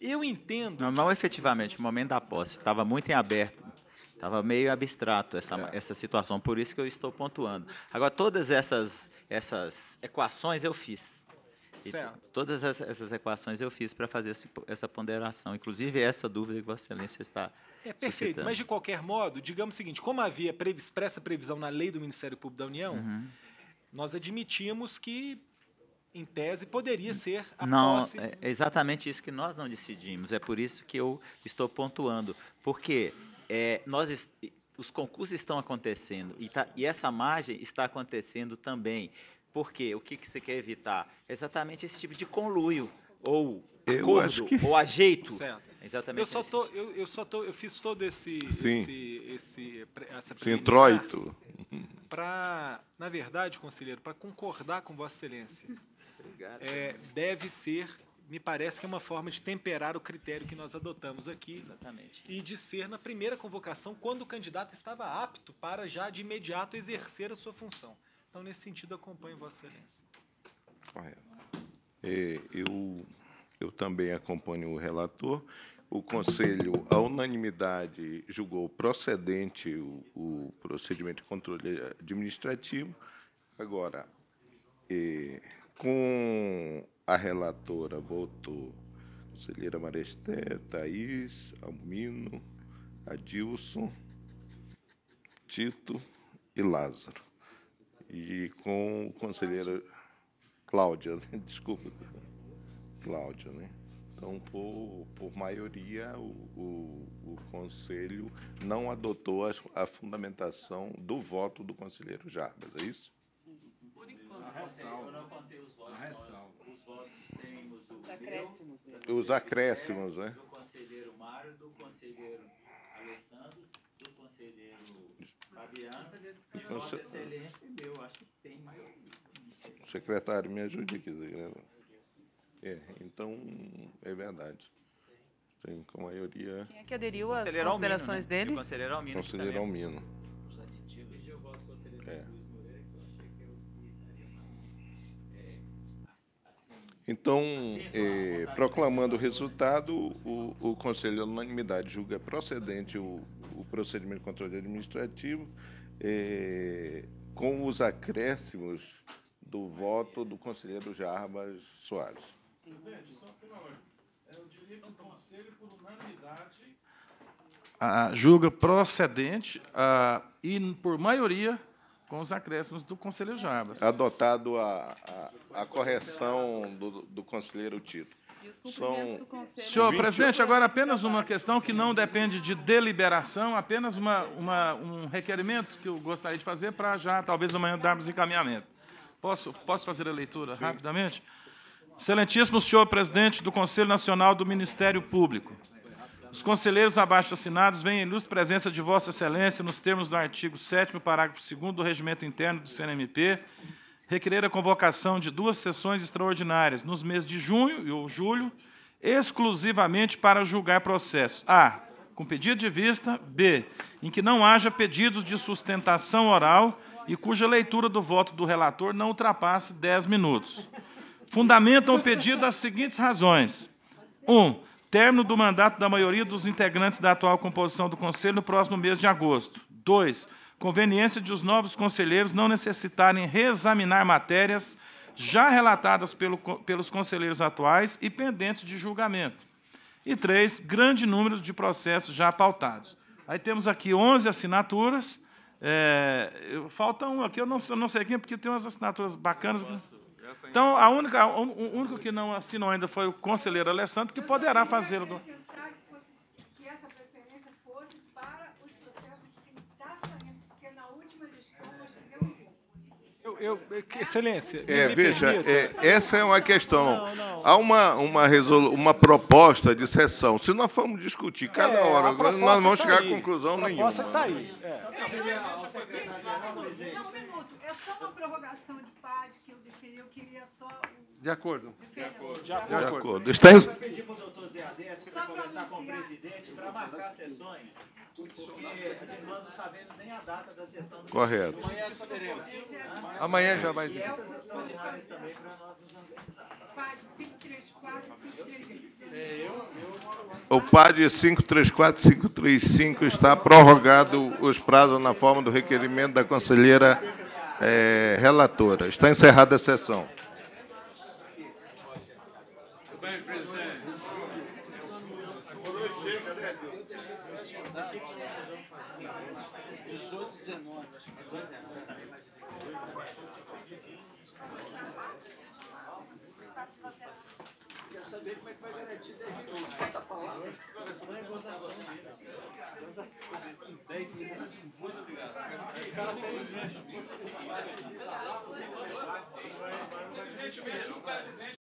Eu entendo. Não, não efetivamente, o momento da posse. Estava muito em aberto Estava meio abstrato essa, é. essa situação, por isso que eu estou pontuando. Agora, todas essas, essas equações eu fiz. Certo. todas essas equações eu fiz para fazer essa ponderação, inclusive essa dúvida que Vossa Excelência está. É perfeito, suscitando. mas de qualquer modo, digamos o seguinte: como havia expressa previsão na lei do Ministério Público da União, uhum. nós admitimos que em tese, poderia ser a não, posse. É exatamente isso que nós não decidimos. É por isso que eu estou pontuando. Porque é, nós os concursos estão acontecendo e, tá, e, essa margem está acontecendo também. Por quê? O que, que você quer evitar? É exatamente esse tipo de conluio ou acordo, que... ou ajeito. Certo. É exatamente. Eu só tô, tipo. eu, eu, só tô, eu fiz todo esse, Sim. esse, esse essa para, na verdade, conselheiro, para concordar com Vossa Excelência. Obrigado. É, deve ser me parece que é uma forma de temperar o critério que nós adotamos aqui. Exatamente. E de ser na primeira convocação, quando o candidato estava apto para já de imediato exercer a sua função. Então, nesse sentido, acompanho Vossa Excelência. É, eu, eu também acompanho o relator. O Conselho, a unanimidade, julgou procedente o, o procedimento de controle administrativo. Agora, é, com a relatora votou conselheira Maresté, Thaís, Almino, Adilson, Tito e Lázaro. E com o conselheiro Cláudia, né? desculpa, Cláudia, né? Então, por, por maioria, o, o, o Conselho não adotou a, a, fundamentação do voto do conselheiro Jarbas, é isso? Por enquanto. Eu não contei os votos. A ressalva. Os acréscimos, meu, Os acréscimos né? Do conselheiro Mário, do conselheiro Alessandro, do conselheiro Fabiano, de Vossa Excelência e meu. Acho que tem mais. Secretário, me ajude aqui, secretário. É, então, é verdade. Tem com a maioria. Quem é que aderiu às considerações Almino, né? dele? O conselheiro Almino. Conselheiro é Almino. Então, eh, proclamando o resultado, o, o Conselho, à unanimidade, julga procedente o, o procedimento de controle administrativo, eh, com os acréscimos do voto do conselheiro Jarbas Soares. Presidente, só pela ordem. É, eu diria que o Conselho, por unanimidade. Ah, julga procedente ah, e, por maioria, com os acréscimos do conselheiro Jarbas. Adotado a, a, a correção do, do conselheiro Tito. São... Senhor presidente, agora apenas uma questão que não depende de deliberação, apenas uma, uma, um requerimento que eu gostaria de fazer para já, talvez amanhã, darmos encaminhamento. Posso, posso fazer a leitura Sim. rapidamente? Excelentíssimo senhor presidente do Conselho Nacional do Ministério Público. Os conselheiros abaixo assinados vêm em ilustre presença de Vossa Excelência, nos termos do artigo 7, parágrafo 2 do Regimento Interno do CNMP, requerer a convocação de duas sessões extraordinárias nos meses de junho e ou julho, exclusivamente para julgar processos. A. Com pedido de vista. B. Em que não haja pedidos de sustentação oral e cuja leitura do voto do relator não ultrapasse 10 minutos. Fundamentam o pedido as seguintes razões. 1. Um, Término do mandato da maioria dos integrantes da atual composição do Conselho no próximo mês de agosto. 2. Conveniência de os novos conselheiros não necessitarem reexaminar matérias já relatadas pelo, pelos conselheiros atuais e pendentes de julgamento. E três, grande número de processos já pautados. Aí temos aqui 11 assinaturas. É, falta um aqui, eu não, eu não sei quem, porque tem umas assinaturas bacanas. Então, a única, o único que não assinou ainda foi o conselheiro Alessandro, que poderá fazê-lo. Eu, eu, excelência. É, veja, é, essa é uma questão. Não, não. Há uma, uma, resolu uma proposta de sessão. Se nós formos discutir cada é, hora, nós vamos tá chegar aí. a conclusão nenhuma. A proposta está aí. É. Não, um minuto. É só uma prorrogação de de acordo. De acordo. De acordo. De acordo. Está... Eu pedi para o doutor Zé Adécio para conversar com o presidente para marcar sessões, porque nós não sabemos nem a data da sessão. Do Correto. Amanhã já vai. E essas extraordinárias também para nós nos organizarmos. É, o PAD 534 535 está prorrogado os prazos na forma do requerimento da conselheira é, relatora. Está encerrada a sessão bem, presidente. Por hoje chega, né, Deus? 18, 19. 18, 19. Quer saber como é que vai garantir 10 milhões? Essa palavra não é gozação. Muito obrigado. Os caras têm um Evidentemente, o presidente